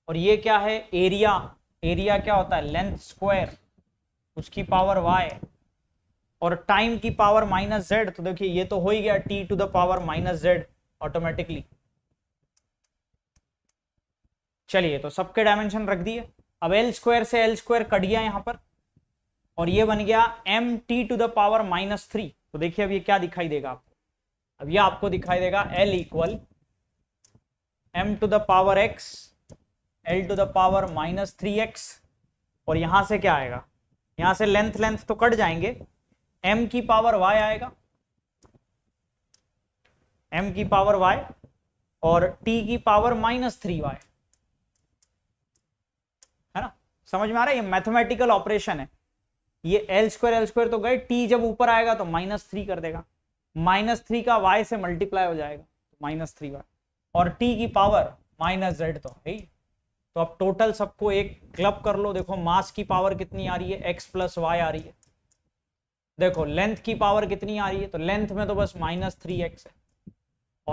और ये क्या है एरिया एरिया क्या होता है लेंथ स्क्वायर उसकी पावर वाई और टाइम की पावर माइनस जेड तो देखिए ये तो हो ही गया T to the power minus z automatically चलिए तो सबके डायमेंशन रख दिए अब एल स्क्वायर से एल स्क्वायर कट गया यहां पर और ये बन गया M T to the power minus three तो देखिए अब ये क्या दिखाई देगा आपको अब ये आपको दिखाई देगा L equal M to the power x L to the power minus three x और यहां से क्या आएगा यहां से लेंथ लेंथ तो कट जाएंगे एम की पावर वाई आएगा एम की पावर वाई और टी की पावर माइनस थ्री वाई है ना समझ में आ रहा है ये मैथमेटिकल ऑपरेशन है ये एल स्क्वायर एल स्क्वायर तो गए टी जब ऊपर आएगा तो माइनस थ्री कर देगा माइनस थ्री का वाई से मल्टीप्लाई हो जाएगा माइनस थ्री वाई और टी की पावर माइनस जेड तो है तो अब टोटल सबको एक क्लब कर लो देखो मास की पावर कितनी आ रही है एक्स प्लस वाई आ रही है देखो लेंथ की पावर कितनी आ रही है तो लेंथ में तो बस माइनस थ्री एक्स है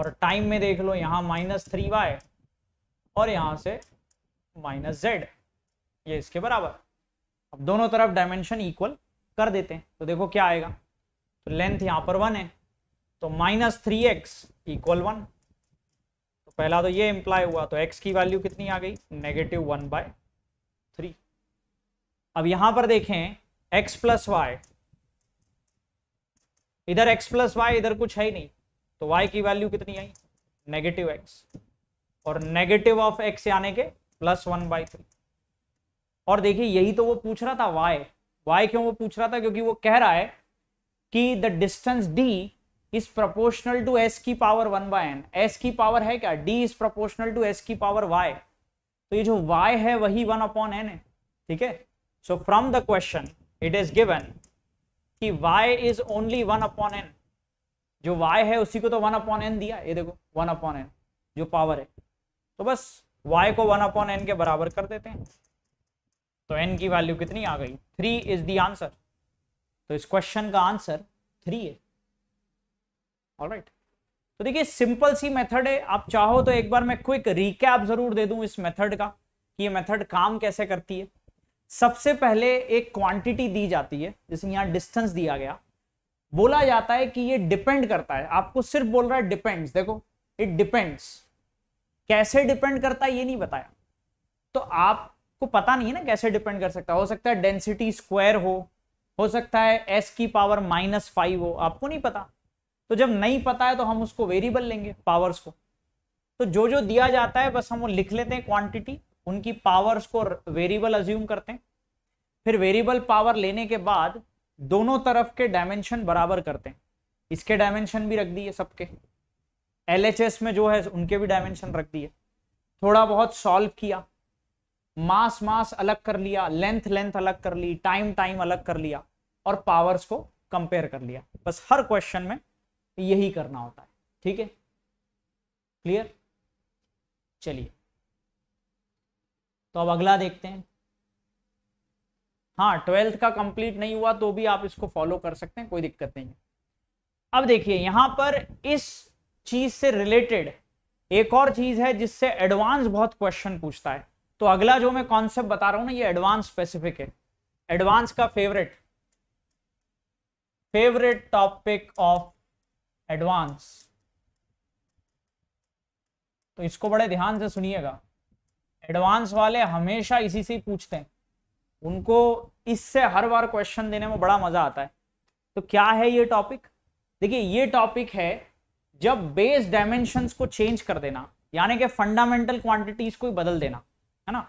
और टाइम में देख लो यहाँ माइनस थ्री वाई और यहाँ से माइनस जेड ये इसके बराबर अब दोनों तरफ डायमेंशन इक्वल कर देते हैं तो देखो क्या आएगा तो लेंथ यहाँ पर वन है तो minus three x equal one तो पहला तो ये इम्प्लाई हुआ तो एक्स की वैल्यू कितनी आ गई नेगेटिव वन बाय थ्री अब यहाँ पर देखें एक्स प्लस वाई इधर एक्स प्लस वाई इधर कुछ है ही नहीं तो वाई की वैल्यू कितनी आई नेगेटिव एक्स और नेगेटिव ऑफ एक्स आने के प्लस वन बाई थ्री और देखिए यही तो वो पूछ रहा था वाई वाई क्यों वो पूछ रहा था क्योंकि वो कह रहा है कि the distance d is proportional to s की power one by n s की पावर है क्या d is proportional to s की पावर वाई तो ये जो वाई है वही वन अपॉन एन है ठीक है so from the question it is given कि y is only one upon n जो y है उसी को तो वन अपॉन एन दिया ये देखो वन अपॉन एन जो पावर है तो बस y को वन अपॉन एन के बराबर कर देते हैं तो n की वैल्यू कितनी आ गई थ्री इज दी आंसर तो इस क्वेश्चन का आंसर थ्री है ऑलराइट right. तो देखिए सिंपल सी मेथड है आप चाहो तो एक बार मैं क्विक रिकैप जरूर दे दूं इस मेथड का कि ये मेथड काम कैसे करती है सबसे पहले एक क्वांटिटी दी जाती है जैसे यहाँ डिस्टेंस दिया गया बोला जाता है कि ये डिपेंड करता है आपको सिर्फ बोल रहा है डिपेंड्स देखो इट डिपेंड्स कैसे डिपेंड करता है ये नहीं बताया तो आपको पता नहीं है ना कैसे डिपेंड कर सकता हो सकता है डेंसिटी स्क्वायर हो हो सकता है एस की पावर माइनस फाइव हो आपको नहीं पता तो जब नहीं पता है तो हम उसको वेरिएबल लेंगे पावर्स को तो जो जो दिया जाता है बस हम वो लिख लेते हैं क्वांटिटी उनकी पावर्स को वेरिएबल अज्यूम करते हैं फिर वेरिएबल पावर लेने के बाद दोनों तरफ के डायमेंशन बराबर करते हैं इसके डायमेंशन भी रख दिए सबके एल में जो है उनके भी डायमेंशन रख दिए थोड़ा बहुत सॉल्व किया मास मास अलग कर लिया लेंथ लेंथ अलग कर ली टाइम टाइम अलग कर लिया और पावर्स को कंपेयर कर लिया बस हर क्वेश्चन में यही करना होता है ठीक है क्लियर चलिए तो अब अगला देखते हैं हाँ ट्वेल्थ का कंप्लीट नहीं हुआ तो भी आप इसको फॉलो कर सकते हैं कोई दिक्कत नहीं है अब देखिए यहां पर इस चीज से रिलेटेड एक और चीज है जिससे एडवांस बहुत क्वेश्चन पूछता है तो अगला जो मैं कॉन्सेप्ट बता रहा हूं ना ये एडवांस स्पेसिफिक है एडवांस का favourite favourite topic of advance तो इसको बड़े ध्यान से सुनिएगा एडवांस वाले हमेशा इसी से ही पूछते हैं उनको इससे हर बार क्वेश्चन देने में बड़ा मजा आता है तो क्या है ये टॉपिक देखिए ये टॉपिक है जब बेस डायमेंशन को चेंज कर देना यानी कि फंडामेंटल क्वांटिटीज को बदल देना है ना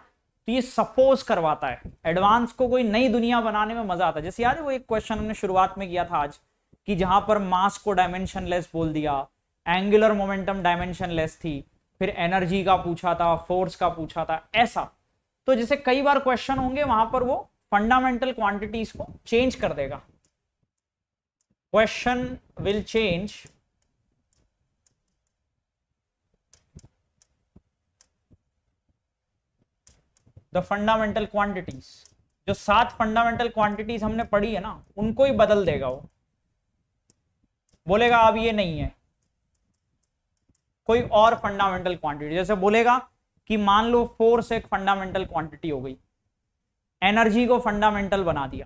तो ये सपोज करवाता है एडवांस को कोई नई दुनिया बनाने में मजा आता है जैसे याद है वो एक क्वेश्चन हमने शुरुआत में किया था आज कि जहां पर मास को डायमेंशन लेस बोल दिया एंगुलर मोमेंटम डायमेंशन लेस थी फिर एनर्जी का पूछा था फोर्स का पूछा था ऐसा तो जैसे कई बार क्वेश्चन होंगे वहां पर वो फंडामेंटल क्वांटिटीज को चेंज कर देगा question will change the fundamental quantities जो सात फंडामेंटल क्वांटिटीज हमने पढ़ी है ना उनको ही बदल देगा वो बोलेगा अब ये नहीं है कोई और फंडामेंटल क्वांटिटी जैसे बोलेगा कि मान लो फोर्स एक फंडामेंटल क्वांटिटी हो गई एनर्जी को फंडामेंटल बना दिया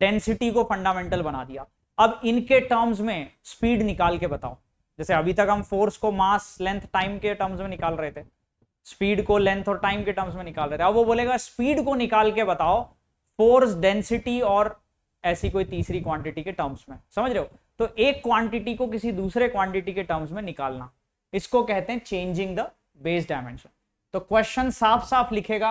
डेंसिटी को फंडामेंटल बना दिया अब इनके टर्म्स में स्पीड निकाल के बताओ जैसे अभी तक हम फोर्स को मास लेंथ टाइम के टर्म्स में निकाल रहे थे स्पीड को लेंथ और टाइम के टर्म्स में निकाल रहे थे अब वो बोलेगा स्पीड को निकाल के बताओ फोर्स डेंसिटी और ऐसी कोई तीसरी क्वांटिटी के टर्म्स में समझ रहे हो तो एक क्वांटिटी को किसी दूसरे क्वांटिटी के टर्म्स में निकालना इसको कहते हैं चेंजिंग द बेस डायमेंशन तो क्वेश्चन साफ साफ लिखेगा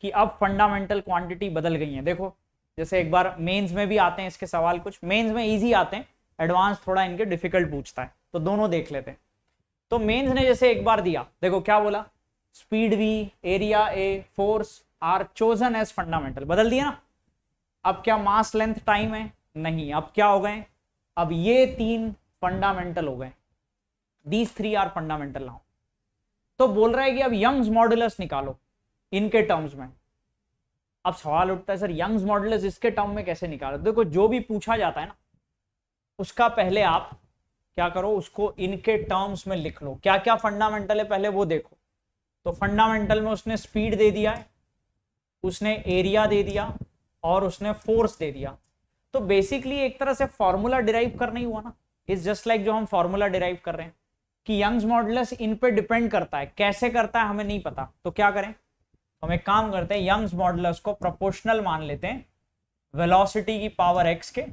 कि अब फंडामेंटल क्वांटिटी बदल गई है देखो जैसे एक बार मेंस में भी आते हैं इसके सवाल कुछ मेंस में इजी आते हैं एडवांस थोड़ा इनके डिफिकल्ट पूछता है तो दोनों देख लेते हैं तो मेंस ने जैसे एक बार दिया देखो क्या बोला speed v area a force are chosen as fundamental बदल दिया ना अब क्या मास लेंथ टाइम है नहीं अब क्या हो गए अब ये तीन फंडामेंटल हो गए these three are fundamental now तो बोल रहा है कि अब यंग्स मॉडुलस निकालो इनके टर्म्स में अब सवाल उठता है सर यंग्स मॉडुलस इसके टर्म में कैसे निकालो देखो जो भी पूछा जाता है ना उसका पहले आप क्या करो उसको इनके टर्म्स में लिख लो क्या क्या फंडामेंटल है पहले वो देखो तो फंडामेंटल में उसने स्पीड दे दिया है उसने एरिया दे दिया और उसने फोर्स दे दिया तो बेसिकली एक तरह से फॉर्मूला डिराइव करना ही हुआ ना इज जस्ट लाइक जो हम फॉर्मूला डिराइव कर रहे हैं कि यंग्स मॉडुलस इन पे डिपेंड करता है कैसे करता है हमें नहीं पता तो क्या करें तो हम एक काम करते हैं यंग्स मॉडुलस को प्रोपोर्शनल मान लेते हैं वेलोसिटी की पावर एक्स के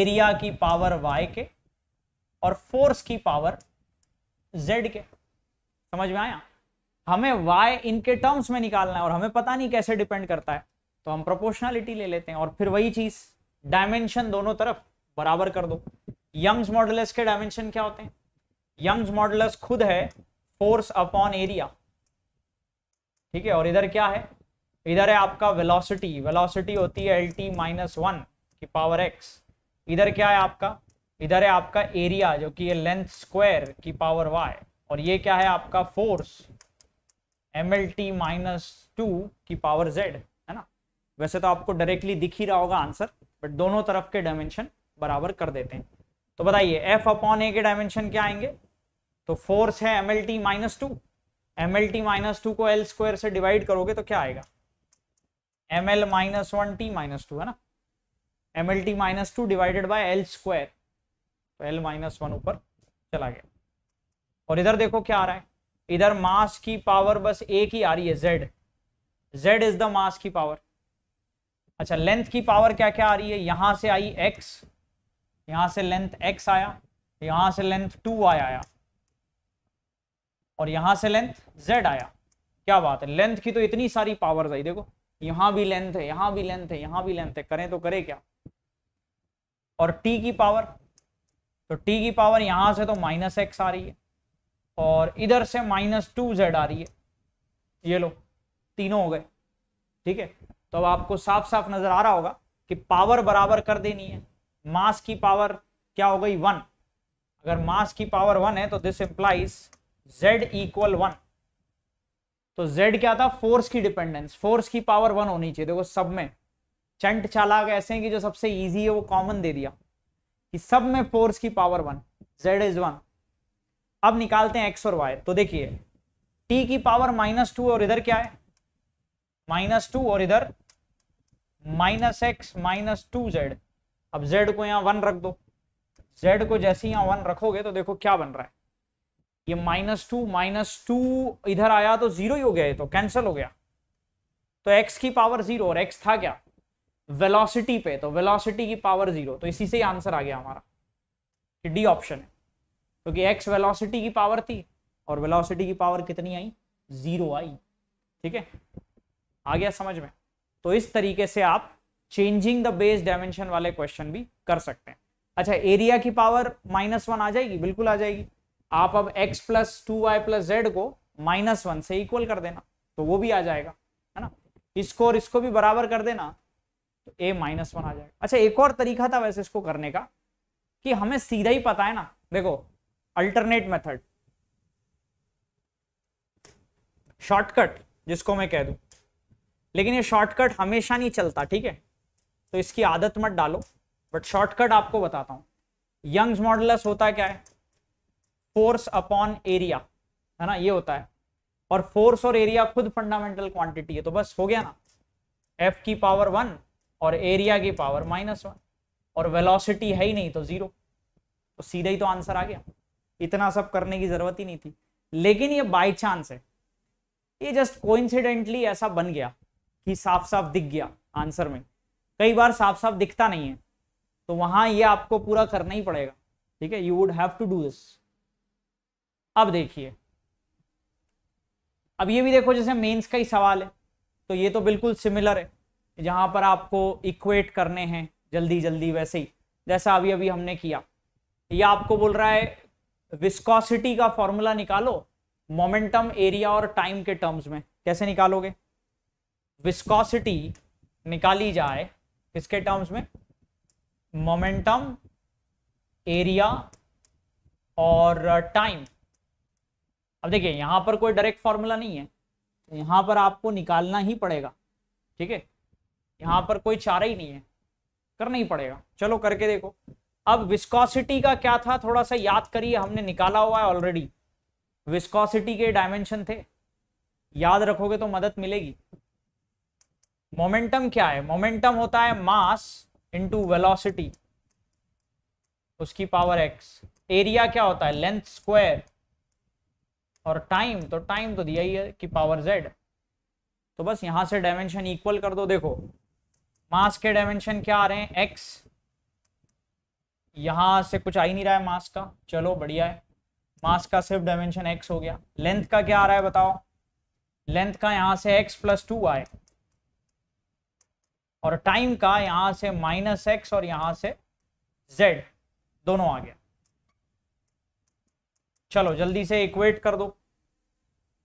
एरिया की पावर वाई के और फोर्स की पावर जेड के समझ में आया हमें वाई इनके टर्म्स में निकालना है और हमें पता नहीं कैसे डिपेंड करता है तो हम प्रोपोर्शनलिटी ले लेते हैं और फिर वही चीज डायमेंशन दोनों तरफ बराबर कर दो यंग्स मॉडुलस के डायमेंशन क्या होते हैं यंग्स मॉडलस खुद है फोर्स अपॉन एरिया ठीक है और इधर क्या है इधर है आपका वेलोसिटी वेलोसिटी होती है एल टी माइनस वन की पावर एक्स इधर क्या है आपका इधर है आपका एरिया जो कि लेंथ स्क्वायर की पावर वाई और ये क्या है आपका force M L T minus two की पावर जेड है ना वैसे तो आपको डायरेक्टली दिख ही रहा होगा आंसर बट दोनों तरफ के डायमेंशन बराबर कर देते हैं तो बताइए एफ अपॉन ए के डायमेंशन क्या आएंगे तो फोर्स है M L T minus two M L T minus two को एल स्क्वायर से डिवाइड करोगे तो क्या आएगा M L minus one T minus two है ना M L T minus two divided by L square तो एल माइनस वन ऊपर चला गया और इधर देखो क्या आ रहा है इधर मास की पावर बस एक ही आ रही है z z is the mass की पावर अच्छा लेंथ की पावर क्या क्या आ रही है यहां से आई एक्स यहां से लेंथ एक्स आया यहां से लेंथ टू आया और यहां से लेंथ z आया क्या बात है लेंथ की तो इतनी सारी पावर आई देखो यहां भी लेंथ है यहां भी लेंथ है यहां भी लेंथ है करें तो करे क्या और t की पावर तो t की पावर यहां से तो माइनस एक्स आ रही है और इधर से माइनस टू जेड आ रही है ये लो तीनों हो गए ठीक है तो अब आपको साफ साफ नजर आ रहा होगा कि पावर बराबर कर देनी है मास की पावर क्या हो गई वन अगर मास की पावर वन है तो this implies z equal one तो z क्या था फोर्स की डिपेंडेंस फोर्स की पावर वन होनी चाहिए देखो सब में चंट चालाक ऐसे हैं कि जो सबसे इजी है वो कॉमन दे दिया कि सब में फोर्स की power one z is one अब निकालते हैं x और y तो देखिए t की पावर माइनस टू और इधर क्या है माइनस टू और इधर minus x minus two z अब जेड को यहां वन रख दो जेड को जैसे यहां वन रखोगे तो देखो क्या बन रहा है ये माइनस टू माइनस टू इधर आया तो जीरो ही हो गया ये तो कैंसिल हो गया तो एक्स की पावर जीरो और एक्स था क्या वेलोसिटी पे तो वेलोसिटी की पावर जीरो तो इसी से ही आंसर आ गया हमारा कि डी ऑप्शन है क्योंकि एक्स वेलोसिटी की पावर थी और वेलोसिटी की पावर कितनी आई जीरो आई ठीक है आ गया समझ में तो इस तरीके से आप चेंजिंग द बेस डायमेंशन वाले क्वेश्चन भी कर सकते हैं अच्छा एरिया की पावर माइनस वन आ जाएगी बिल्कुल आ जाएगी आप अब x plus two y plus z को माइनस वन से इक्वल कर देना तो वो भी आ जाएगा है ना इसको और इसको भी बराबर कर देना तो a माइनस वन आ जाएगा अच्छा एक और तरीका था वैसे इसको करने का कि हमें सीधा ही पता है ना देखो अल्टरनेट मेथड शॉर्टकट जिसको मैं कह दू लेकिन ये शॉर्टकट हमेशा नहीं चलता ठीक है तो इसकी आदत मत डालो बट शॉर्टकट आपको बताता हूं यंग्स मॉडलस होता क्या है फोर्स अपॉन एरिया है ना ये होता है और फोर्स और एरिया खुद फंडामेंटल क्वांटिटी है तो बस हो गया ना एफ की पावर वन और एरिया की पावर माइनस वन और वेलोसिटी है ही नहीं तो जीरो तो सीधे ही तो आंसर आ गया इतना सब करने की जरूरत ही नहीं थी लेकिन ये बाई चांस है ये जस्ट कोइंसिडेंटली ऐसा बन गया कि साफ साफ दिख गया आंसर में कई बार साफ साफ दिखता नहीं है तो वहां ये आपको पूरा करना ही पड़ेगा ठीक है you would have to do this अब देखिए अब ये भी देखो जैसे मेंस का ही सवाल है तो ये तो बिल्कुल सिमिलर है जहां पर आपको इक्वेट करने हैं जल्दी जल्दी वैसे ही जैसा अभी अभी हमने किया ये आपको बोल रहा है विस्कोसिटी का फॉर्मूला निकालो मोमेंटम एरिया और टाइम के टर्म्स में कैसे निकालोगे विस्कोसिटी निकाली जाए किसके टर्म्स में मोमेंटम एरिया और टाइम uh, अब देखिए यहाँ पर कोई डायरेक्ट फॉर्मूला नहीं है तो पर आपको निकालना ही पड़ेगा ठीक है यहां पर कोई चारा ही नहीं है करना ही पड़ेगा चलो करके देखो अब विस्कोसिटी का क्या था थोड़ा सा याद करिए हमने निकाला हुआ है ऑलरेडी विस्कोसिटी के डायमेंशन थे याद रखोगे तो मदद मिलेगी मोमेंटम क्या है मोमेंटम होता है मास इंटू वेलोसिटी उसकी पावर एक्स एरिया क्या होता है लेंथ स्क्वायर और टाइम तो टाइम तो दिया ही है कि पावर जेड तो बस यहां से डायमेंशन इक्वल कर दो देखो मास के डायमेंशन क्या आ रहे हैं एक्स यहां से कुछ आ ही नहीं रहा है मास का चलो बढ़िया है मास का सिर्फ डायमेंशन एक्स हो गया लेंथ का क्या आ रहा है बताओ लेंथ का यहां से एक्स प्लस टू आए और टाइम का यहां से माइनस एक्स और यहां से जेड दोनों आ गया चलो जल्दी से इक्वेट कर दो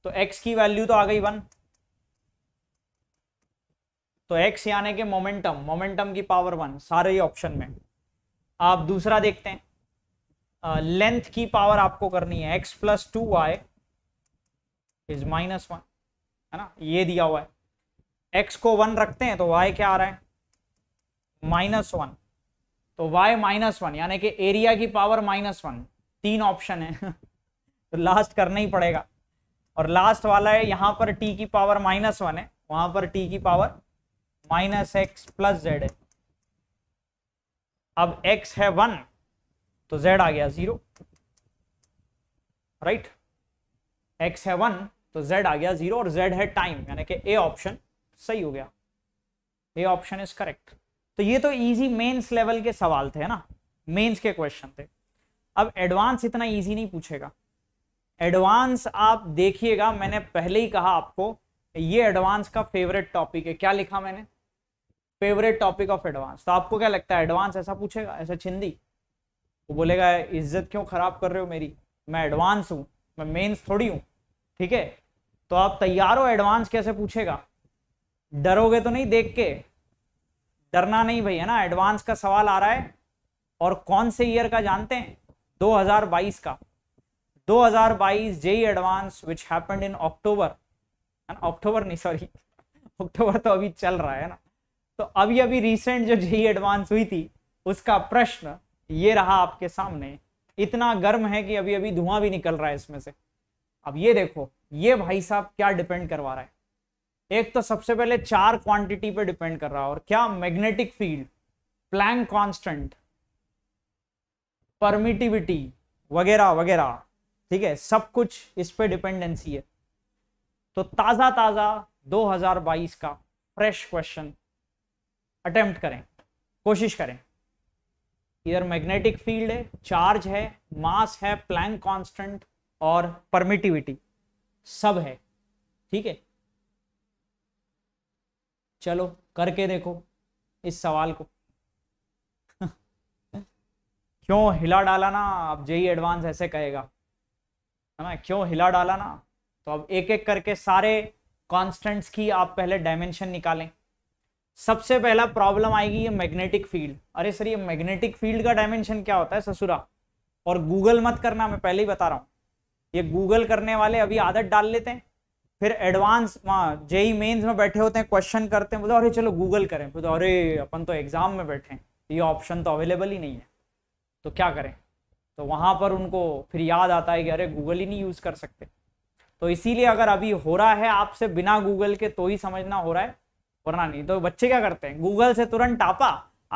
तो x की वैल्यू तो आ गई वन तो x यानी के मोमेंटम मोमेंटम की पावर वन सारे ही ऑप्शन में आप दूसरा देखते हैं लेंथ uh, की पावर आपको करनी है x plus two y is minus one है ना ये दिया हुआ है x को वन रखते हैं तो y क्या आ रहा है माइनस वन तो y माइनस वन यानी कि एरिया की पावर माइनस वन तीन ऑप्शन है [LAUGHS] तो लास्ट करना ही पड़ेगा और लास्ट वाला है यहाँ पर टी की पावर माइनस वन है वहां पर टी की power minus x plus z है अब एक्स है वन तो जेड आ गया जीरो राइट एक्स है वन तो जेड आ गया जीरो और जेड है टाइम यानी कि ए ऑप्शन सही हो गया ए ऑप्शन इज करेक्ट तो ये तो इजी मेंस लेवल के सवाल थे ना मेंस के क्वेश्चन थे अब एडवांस इतना इजी नहीं पूछेगा एडवांस आप देखिएगा मैंने पहले ही कहा आपको ये एडवांस का फेवरेट टॉपिक है क्या लिखा मैंने फेवरेट टॉपिक ऑफ एडवांस तो आपको क्या लगता है एडवांस ऐसा पूछेगा ऐसा छिंदी वो बोलेगा इज्जत क्यों खराब कर रहे हो मेरी मैं एडवांस हूँ मैं मेंस थोड़ी हूँ ठीक है तो आप तैयार हो एडवांस कैसे पूछेगा डरोगे तो नहीं देख के डरना नहीं भैया ना एडवांस का सवाल आ रहा है और कौन से ईयर का जानते हैं 2022 का 2022 JEE advance which happened in October है अक्टूबर नहीं सॉरी अक्टूबर [LAUGHS] तो अभी चल रहा है ना तो अभी अभी रिसेंट जो जेई एडवांस e हुई थी उसका प्रश्न ये रहा आपके सामने इतना गर्म है कि अभी अभी धुआं भी निकल रहा है इसमें से अब ये देखो ये भाई साहब क्या डिपेंड करवा रहा है एक तो सबसे पहले चार क्वांटिटी पे डिपेंड कर रहा है और क्या magnetic field Planck constant permittivity वगैरह वगैरह ठीक है सब कुछ इस पर डिपेंडेंसी है तो ताज़ा ताज़ा 2022 का फ्रेश क्वेश्चन अटेम्प्ट करें कोशिश करें इधर मैग्नेटिक फील्ड है चार्ज है मास है प्लैंक कांस्टेंट और परमिटिविटी सब है ठीक है चलो करके देखो इस सवाल को [LAUGHS] क्यों हिला डाला ना आप जय एडवांस ऐसे कहेगा है ना क्यों हिला डाला ना तो अब एक एक करके सारे कॉन्स्टेंट्स की आप पहले डायमेंशन निकालें सबसे पहला प्रॉब्लम आएगी ये मैग्नेटिक फील्ड अरे सर ये मैग्नेटिक फील्ड का डायमेंशन क्या होता है ससुरा और गूगल मत करना मैं पहले ही बता रहा हूँ ये गूगल करने वाले अभी आदत डाल लेते हैं फिर एडवांस वहाँ जेई मेन्स में बैठे होते हैं क्वेश्चन करते हैं बोलो अरे चलो गूगल करें बोलो अरे अपन तो एग्जाम में बैठे हैं ये ऑप्शन तो अवेलेबल ही नहीं है तो क्या करें तो वहाँ पर उनको फिर याद आता है कि अरे गूगल ही नहीं यूज़ कर सकते तो इसीलिए अगर अभी हो रहा है आपसे बिना गूगल के तो ही समझना हो रहा है वरना नहीं तो बच्चे क्या करते हैं गूगल से तुरंत टापा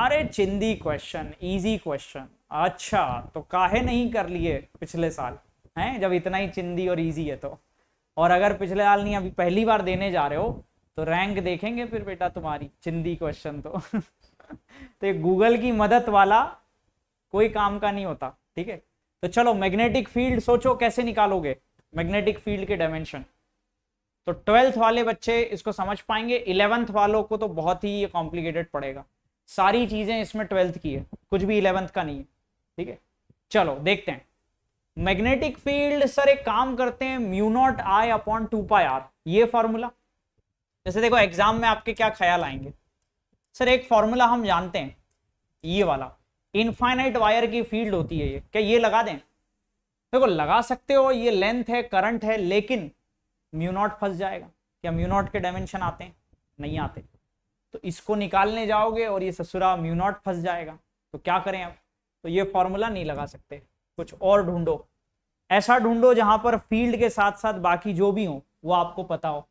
अरे चिंदी क्वेश्चन इजी क्वेश्चन अच्छा तो काहे नहीं कर लिए पिछले साल हैं जब इतना ही चिंदी और इजी है तो और अगर पिछले साल नहीं अभी पहली बार देने जा रहे हो तो रैंक देखेंगे फिर बेटा तुम्हारी चिंदी क्वेश्चन तो [LAUGHS] तो गूगल की मदद वाला कोई काम का नहीं होता ठीक है तो चलो मैग्नेटिक फील्ड सोचो कैसे निकालोगे मैग्नेटिक फील्ड के डायमेंशन तो ट्वेल्थ वाले बच्चे इसको समझ पाएंगे इलेवंथ वालों को तो बहुत ही कॉम्प्लिकेटेड पड़ेगा सारी चीजें इसमें ट्वेल्थ की है कुछ भी इलेवंथ का नहीं है ठीक है चलो देखते हैं मैग्नेटिक फील्ड सर एक काम करते हैं mu naught I upon two pi R ये फॉर्मूला जैसे देखो एग्जाम में आपके क्या ख्याल आएंगे सर एक फॉर्मूला हम जानते हैं ये वाला इनफाइनाइट वायर की फील्ड होती है ये क्या ये लगा दें देखो लगा सकते हो ये लेंथ है करंट है लेकिन म्यूनॉट फंस जाएगा क्या म्यूनॉट के डायमेंशन आते हैं नहीं आते तो इसको निकालने जाओगे और ये ससुरा म्यूनॉट फंस जाएगा तो क्या करें आप तो ये फॉर्मूला नहीं लगा सकते कुछ और ढूंढो ऐसा ढूंढो जहां पर फील्ड के साथ साथ बाकी जो भी हो वो आपको पता हो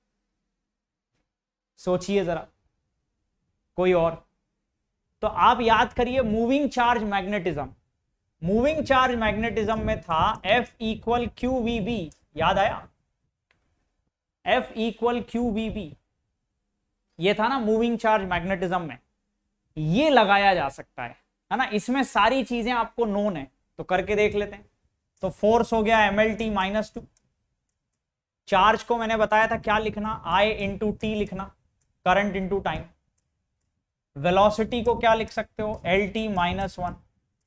सोचिए जरा कोई और तो आप याद करिए moving charge magnetism moving charge magnetism में था F equal Q V B याद आया F equal Q V B ये था ना मूविंग चार्ज मैग्नेटिज्म में ये लगाया जा सकता है है ना इसमें सारी चीजें आपको नोन है तो करके देख लेते हैं तो फोर्स हो गया M L T minus two charge को मैंने बताया था क्या लिखना आई इंटू टी लिखना करंट इंटू टाइम वेलोसिटी को क्या लिख सकते हो एल टी माइनस वन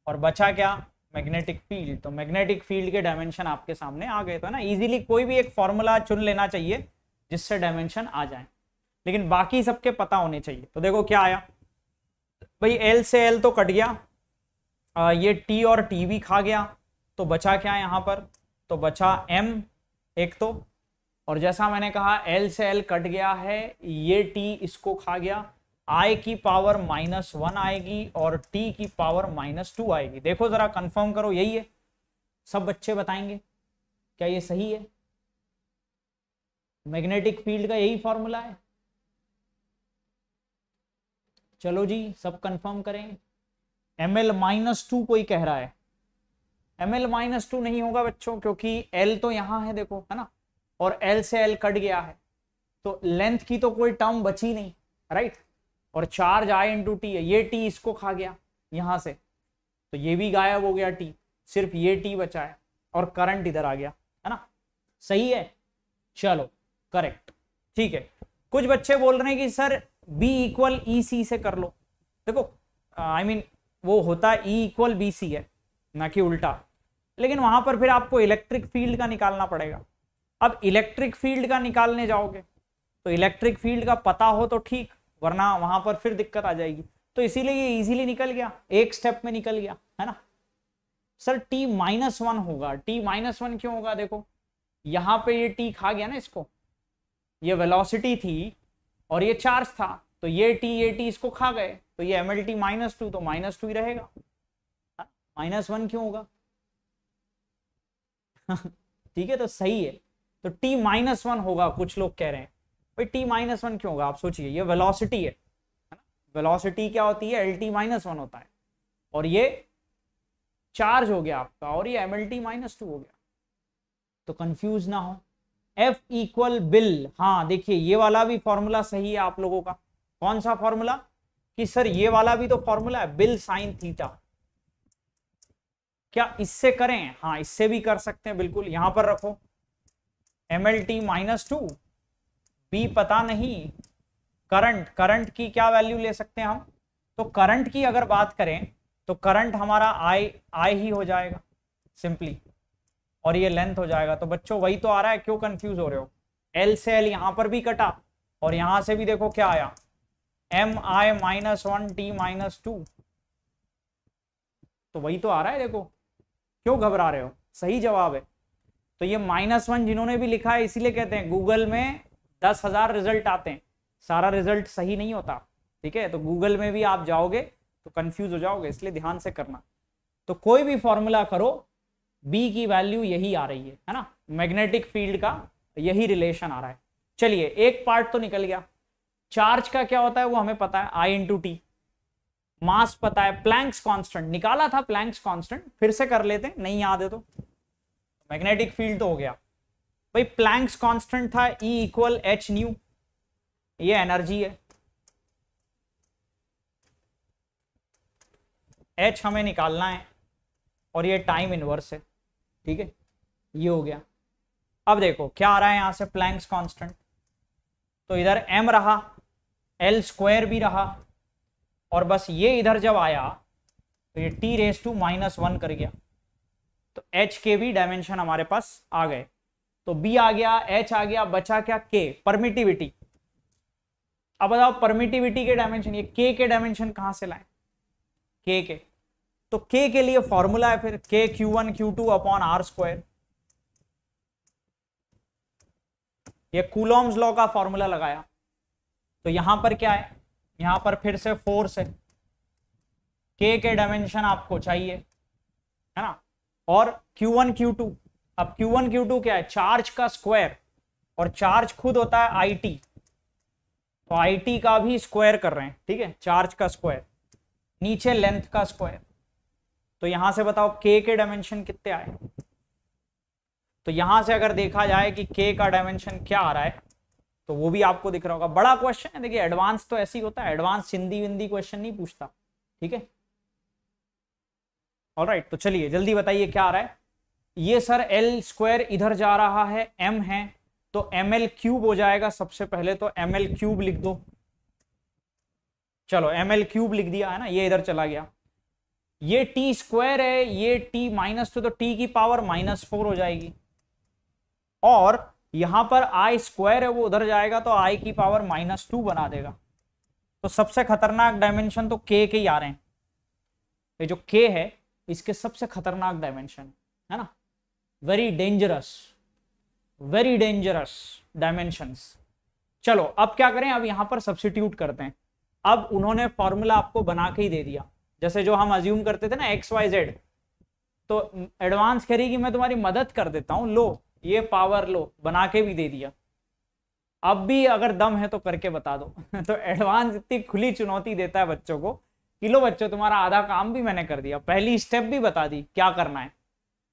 और बचा क्या मैग्नेटिक फील्ड तो मैग्नेटिक फील्ड के डायमेंशन आपके सामने आ गए तो है ना इजीली कोई भी एक फॉर्मूला चुन लेना चाहिए जिससे डायमेंशन आ जाए लेकिन बाकी सबके पता होने चाहिए तो देखो क्या आया भाई एल से एल तो कट गया आ, ये टी और टी भी खा गया तो बचा क्या यहाँ पर तो बचा एम एक तो और जैसा मैंने कहा एल से एल कट गया है ये टी इसको खा गया आई की पावर माइनस वन आएगी और टी की पावर माइनस टू आएगी देखो जरा कंफर्म करो यही है सब बच्चे बताएंगे क्या ये सही है मैग्नेटिक फील्ड का यही फॉर्मूला है चलो जी सब कंफर्म करें एम एल माइनस टू कोई कह रहा है एम एल माइनस टू नहीं होगा बच्चों क्योंकि एल तो यहां है देखो है ना और एल से एल कट गया है तो लेंथ की तो कोई टर्म बची नहीं राइट और चार्ज आई इंटू टी है ये टी इसको खा गया यहां से तो ये भी गायब हो गया टी सिर्फ ये टी बचा है और करंट इधर आ गया है ना सही है चलो करेक्ट ठीक है कुछ बच्चे बोल रहे हैं कि sir B equal E C से कर लो देखो आई मीन वो होता ई इक्वल बी सी है ना कि उल्टा लेकिन वहां पर फिर आपको इलेक्ट्रिक फील्ड का निकालना पड़ेगा अब इलेक्ट्रिक फील्ड का निकालने जाओगे तो इलेक्ट्रिक फील्ड का पता हो तो ठीक वरना वहां पर फिर दिक्कत आ जाएगी तो इसीलिए ये इजीली निकल गया एक स्टेप में निकल गया है ना सर टी माइनस वन होगा टी माइनस वन क्यों होगा देखो यहां पे ये टी खा गया ना इसको ये वेलोसिटी थी और ये चार्ज था तो ये टी ये टी इसको खा गए तो ये M L T minus two तो माइनस टू ही रहेगा माइनस हाँ, वन क्यों होगा [LAUGHS] ठीक है तो सही है तो टी माइनस वन होगा कुछ लोग कह रहे हैं भाई टी माइनस वन क्यों होगा आप सोचिए ये वेलोसिटी है ना वेलोसिटी क्या होती है एल टी माइनस वन होता है और ये चार्ज हो गया आपका और ये M L T minus two हो गया तो कंफ्यूज ना हो एफ इक्वल बिल हाँ देखिए ये वाला भी फॉर्मूला सही है आप लोगों का कौन सा फॉर्मूला कि सर ये वाला भी तो फॉर्मूला है बिल साइन थीटा क्या इससे करें हाँ इससे भी कर सकते हैं बिल्कुल यहां पर रखो M L T minus two B पता नहीं करंट करंट की क्या वैल्यू ले सकते हैं हम तो करंट की अगर बात करें तो करंट हमारा आई आई ही हो जाएगा सिंपली और ये लेंथ हो जाएगा तो बच्चों वही तो आ रहा है क्यों कंफ्यूज हो रहे हो एल से एल यहां पर भी कटा और यहां से भी देखो क्या आया M I minus one T minus two तो वही तो आ रहा है देखो क्यों घबरा रहे हो सही जवाब है तो ये माइनस वन जिन्होंने भी लिखा है इसीलिए कहते हैं गूगल में दस हज़ार रिजल्ट आते हैं सारा रिजल्ट सही नहीं होता ठीक है तो गूगल में भी आप जाओगे तो कंफ्यूज हो जाओगे इसलिए ध्यान से करना तो कोई भी फॉर्मूला करो बी की वैल्यू यही आ रही है है ना मैग्नेटिक फील्ड का यही रिलेशन आ रहा है चलिए एक पार्ट तो निकल गया चार्ज का क्या होता है वो हमें पता है आई इंटू टी मास पता है प्लैंक्स कांस्टेंट निकाला था प्लैंक्स कांस्टेंट फिर से कर लेते नहीं याद है तो मैग्नेटिक फील्ड तो हो गया भाई प्लैंक्स कांस्टेंट था ई इक्वल एच न्यू ये एनर्जी है एच हमें निकालना है और ये टाइम इनवर्स है ठीक है ये हो गया अब देखो क्या आ रहा है यहां से प्लैंक्स कांस्टेंट तो इधर एम रहा एल स्क्वायर भी रहा और बस ये इधर जब आया तो ये T raise to minus one कर गया तो एच के भी डायमेंशन हमारे पास आ गए तो बी आ गया एच आ गया बचा क्या के परमिटिविटी अब बताओ परमिटिविटी के डायमेंशन ये के के डायमेंशन कहां से लाए के के तो के के लिए फॉर्मूला है फिर के Q one Q two upon are square ये कूलॉम्स लॉ का फॉर्मूला लगाया तो यहां पर क्या है यहां पर फिर से फोर्स है के के डायमेंशन आपको चाहिए है ना और क्यू वन क्यू टू अब Q1 Q2 क्या है चार्ज का स्क्वायर और चार्ज खुद होता है आई टी तो आई टी का भी स्क्वायर कर रहे हैं ठीक है चार्ज का स्क्वायर नीचे लेंथ का स्क्वायर तो यहां से बताओ के के डायमेंशन कितने आए तो यहां से अगर देखा जाए कि के का डायमेंशन क्या आ रहा है तो वो भी आपको दिख रहा होगा बड़ा क्वेश्चन है देखिए एडवांस तो ऐसे ही होता है एडवांस हिंदी विंदी क्वेश्चन नहीं पूछता ठीक है ऑलराइट तो चलिए जल्दी बताइए क्या आ रहा है ये सर एल स्क्वायर इधर जा रहा है एम है तो एम एल क्यूब हो जाएगा सबसे पहले तो एम एल क्यूब लिख दो चलो एम एल क्यूब लिख दिया है ना ये इधर चला गया ये टी स्क्वायर है ये टी माइनस टू तो टी की पावर माइनस फोर हो जाएगी और यहां पर आई स्क्वायर है वो उधर जाएगा तो आई की पावर माइनस टू बना देगा तो सबसे खतरनाक डायमेंशन तो के के ही आ रहे हैं ये जो के है इसके सबसे खतरनाक डायमेंशन है ना very dangerous very dangerous dimensions चलो अब क्या करें अब यहां पर सब्सिट्यूट करते हैं अब उन्होंने फॉर्मूला आपको बना के ही दे दिया जैसे जो हम अज्यूम करते थे ना एक्स वाई जेड तो एडवांस खरी कि मैं तुम्हारी मदद कर देता हूं लो ये पावर लो बना के भी दे दिया अब भी अगर दम है तो करके बता दो [LAUGHS] तो एडवांस इतनी खुली चुनौती देता है बच्चों को कि लो बच्चों तुम्हारा आधा काम भी मैंने कर दिया पहली स्टेप भी बता दी क्या करना है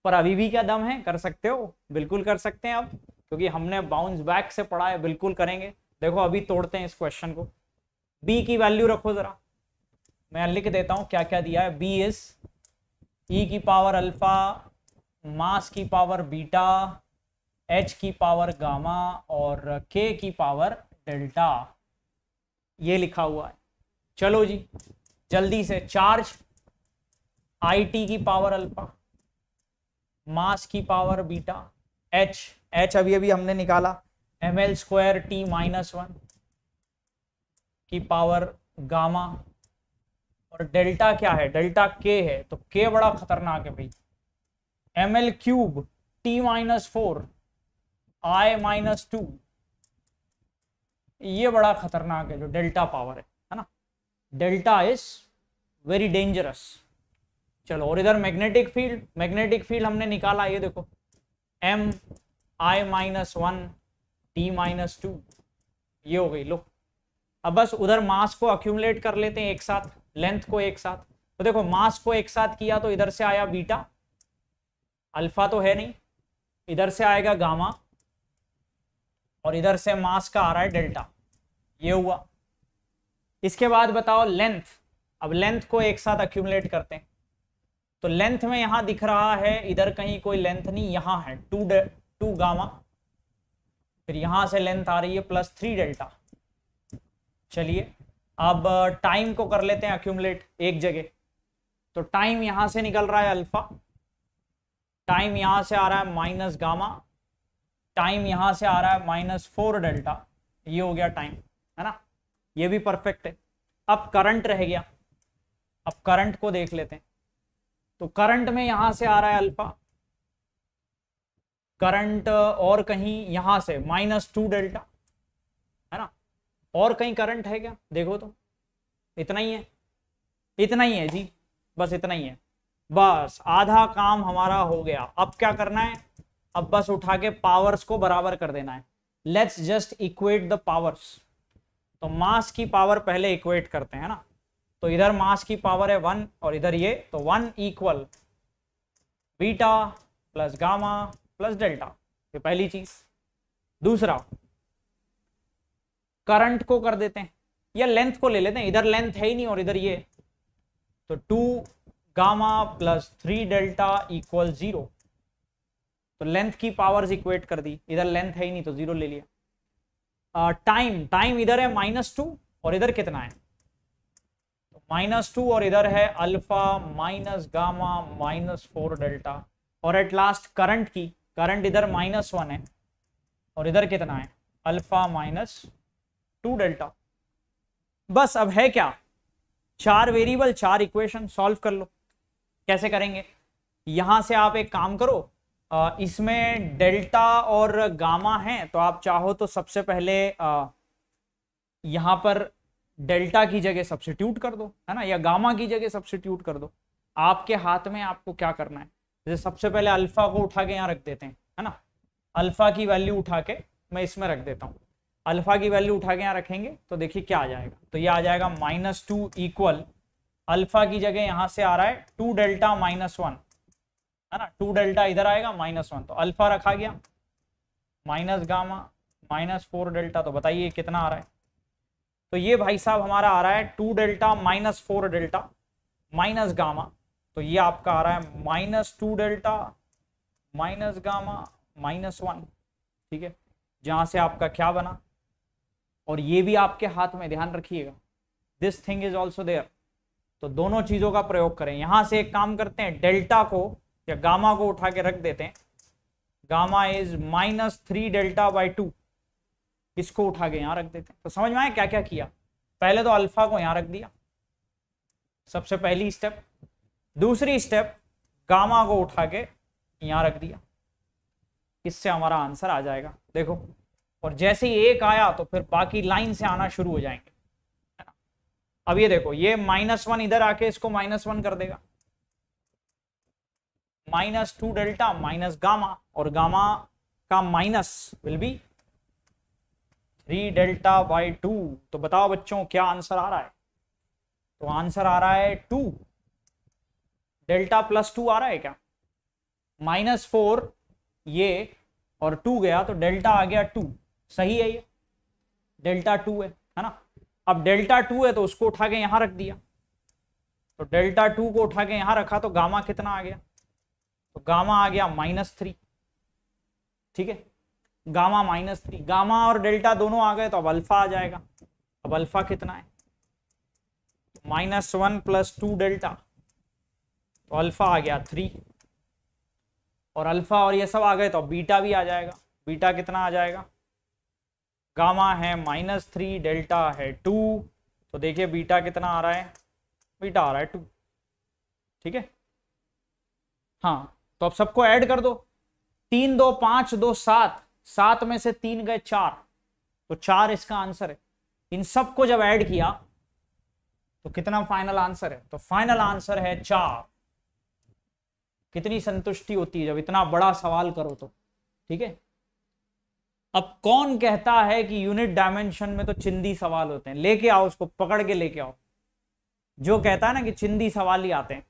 पर अभी भी क्या दम है कर सकते हो बिल्कुल कर सकते हैं आप क्योंकि हमने बाउंस बैक से पढ़ा है बिल्कुल करेंगे देखो अभी तोड़ते हैं इस क्वेश्चन को बी की वैल्यू रखो जरा मैं लिख देता हूं क्या क्या दिया है बी इज ई की पावर अल्फा मास की पावर बीटा एच की पावर गामा और के की पावर डेल्टा ये लिखा हुआ है चलो जी जल्दी से चार्ज आई टी की पावर अल्फा मास की पावर बीटा एच एच अभी अभी हमने निकाला M L square T minus one की पावर गामा और डेल्टा क्या है डेल्टा के है तो के बड़ा खतरनाक है भाई M L cube T minus four I minus two ये बड़ा खतरनाक है जो डेल्टा पावर है है ना डेल्टा इज वेरी डेंजरस चलो और इधर मैग्नेटिक फील्ड मैग्नेटिक फील्ड हमने निकाला ये देखो M I minus one T minus two ये हो गई लो अब बस उधर मास को अक्यूमलेट कर लेते हैं एक साथ लेंथ को एक साथ तो देखो मास को एक साथ किया तो इधर से आया बीटा अल्फा तो है नहीं इधर से आएगा गामा और इधर से मास का आ रहा है डेल्टा ये हुआ इसके बाद बताओ लेंथ अब लेंथ को एक साथ अक्यूमलेट करते हैं तो लेंथ में यहां दिख रहा है इधर कहीं कोई लेंथ नहीं यहां है टू टू गामा फिर यहां से लेंथ आ रही है प्लस थ्री डेल्टा चलिए अब टाइम uh, को कर लेते हैं अक्यूमलेट एक जगह तो टाइम यहां से निकल रहा है अल्फा टाइम यहां से आ रहा है माइनस गामा टाइम यहां से आ रहा है माइनस फोर डेल्टा ये हो गया टाइम है ना ये भी परफेक्ट है अब करंट रह गया अब करंट को देख लेते हैं तो करंट में यहां से आ रहा है अल्फा करंट और कहीं यहां से माइनस टू डेल्टा है ना और कहीं करंट है क्या देखो तो इतना ही है इतना ही है जी बस इतना ही है बस आधा काम हमारा हो गया अब क्या करना है अब बस उठा के पावर्स को बराबर कर देना है let's just equate the powers तो मास की पावर पहले इक्वेट करते हैं ना तो इधर मास की पावर है वन और इधर ये तो one equal beta plus gamma plus delta ये पहली चीज दूसरा करंट को कर देते हैं या लेंथ को ले लेते हैं इधर लेंथ है ही नहीं और इधर ये तो two gamma plus three delta equal zero तो लेंथ की पावर्स इक्वेट कर दी इधर लेंथ है ही नहीं तो जीरो ले लिया टाइम uh, टाइम इधर है माइनस टू और इधर कितना है माइनस टू और इधर है alpha minus gamma minus four delta और एट लास्ट करंट की करंट इधर माइनस वन है और इधर कितना है अल्फा माइनस टू डेल्टा बस अब है क्या चार वेरिएबल चार इक्वेशन सॉल्व कर लो कैसे करेंगे यहां से आप एक काम करो इसमें डेल्टा और गामा है तो आप चाहो तो सबसे पहले यहां पर डेल्टा की जगह सब्सिट्यूट कर दो है ना या गामा की जगह सब्सिट्यूट कर दो आपके हाथ में आपको क्या करना है जैसे सबसे पहले अल्फा को उठा के यहाँ रख देते हैं है ना अल्फा की वैल्यू उठा के मैं इसमें रख देता हूँ अल्फा की वैल्यू उठा के यहाँ रखेंगे तो देखिए क्या आ जाएगा तो ये आ जाएगा माइनस टू इक्वल अल्फा की जगह यहाँ से आ रहा है टू डेल्टा माइनस वन है ना टू डेल्टा इधर आएगा माइनस वन तो अल्फा रखा गया minus gamma minus four delta तो बताइए कितना आ रहा है तो ये भाई साहब हमारा आ रहा है two delta minus four delta minus gamma तो ये आपका आ रहा है minus two delta minus gamma minus one ठीक है जहां से आपका क्या बना और ये भी आपके हाथ में ध्यान रखिएगा this thing is also there तो दोनों चीजों का प्रयोग करें यहां से एक काम करते हैं डेल्टा को या गामा को उठा के रख देते हैं gamma is minus three delta by two इसको उठा के यहां रख देते हैं तो समझ में आया क्या क्या किया पहले तो अल्फा को यहां रख दिया सबसे पहली स्टेप दूसरी स्टेप गामा को उठा के यहां रख दिया इससे हमारा आंसर आ जाएगा देखो और जैसे ही एक आया तो फिर बाकी लाइन से आना शुरू हो जाएंगे अब ये देखो ये माइनस वन इधर आके इसको माइनस वन कर देगा minus two delta minus gamma और गामा का minus will be three delta by two तो बताओ बच्चों क्या आंसर आ रहा है तो आंसर आ रहा है टू डेल्टा प्लस टू आ रहा है क्या माइनस फोर ये और टू गया तो डेल्टा आ गया टू सही है ये डेल्टा टू है है ना अब डेल्टा टू है तो उसको उठा के यहां रख दिया तो डेल्टा टू को उठा के यहां रखा तो गामा कितना आ गया तो गामा आ गया माइनस थ्री ठीक है गामा माइनस थ्री गामा और डेल्टा दोनों आ गए तो अब अल्फा आ जाएगा अब अल्फा कितना है minus one plus two delta तो अल्फा आ गया थ्री और अल्फा और ये सब आ गए तो बीटा भी आ जाएगा बीटा कितना आ जाएगा गामा है माइनस थ्री डेल्टा है टू तो देखिए बीटा कितना आ रहा है बीटा आ रहा है टू ठीक है हाँ तो अब सबको ऐड कर दो तीन दो पाँच दो सात सात में से तीन गए चार तो चार इसका आंसर है इन सबको जब ऐड किया तो कितना फाइनल आंसर है तो फाइनल आंसर है चार कितनी संतुष्टि होती है जब इतना बड़ा सवाल करो तो ठीक है अब कौन कहता है कि यूनिट डायमेंशन में तो चिंदी सवाल होते हैं लेके आओ उसको पकड़ के लेके आओ जो कहता है ना कि चिंदी सवाल ही आते हैं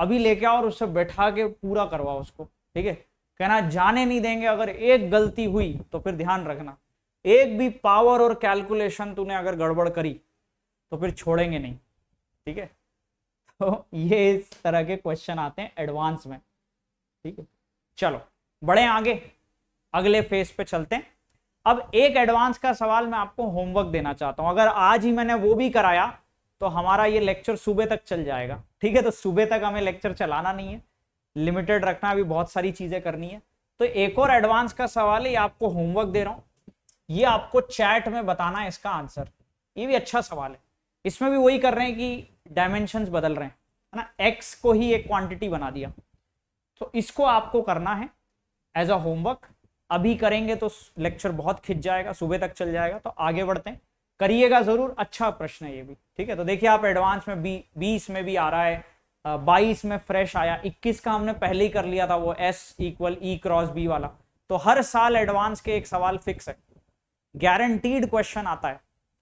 अभी लेके आओ और उससे बैठा के पूरा करवाओ उसको ठीक है कहना जाने नहीं देंगे अगर एक गलती हुई तो फिर ध्यान रखना एक भी पावर और कैलकुलेशन तूने अगर गड़बड़ करी तो फिर छोड़ेंगे नहीं ठीक है तो ये इस तरह के क्वेश्चन आते हैं एडवांस में ठीक है चलो बढ़े आगे अगले फेज पे चलते हैं अब एक एडवांस का सवाल मैं आपको होमवर्क देना चाहता हूं अगर आज ही मैंने वो भी कराया तो हमारा ये लेक्चर सुबह तक चल जाएगा ठीक है तो सुबह तक हमें लेक्चर चलाना नहीं है लिमिटेड रखना अभी बहुत सारी चीजें करनी है तो एक और एडवांस का सवाल है आपको होमवर्क दे रहा हूं ये आपको चैट में बताना है इसका आंसर ये भी अच्छा सवाल है इसमें भी वही कर रहे हैं कि डायमेंशन बदल रहे हैं है ना एक्स को ही एक क्वांटिटी बना दिया तो इसको आपको करना है एज अ होमवर्क अभी करेंगे तो लेक्चर बहुत खिंच जाएगा सुबह तक चल जाएगा तो आगे बढ़ते हैं करिएगा जरूर अच्छा प्रश्न है ये भी ठीक है तो देखिए आप एडवांस में बी बीस में भी आ रहा है बाईस में फ्रेश आया इक्कीस का हमने पहले ही कर लिया था वो S equal E cross B वाला तो हर साल एडवांस के एक सवाल फिक्स है गारंटीड क्वेश्चन आता है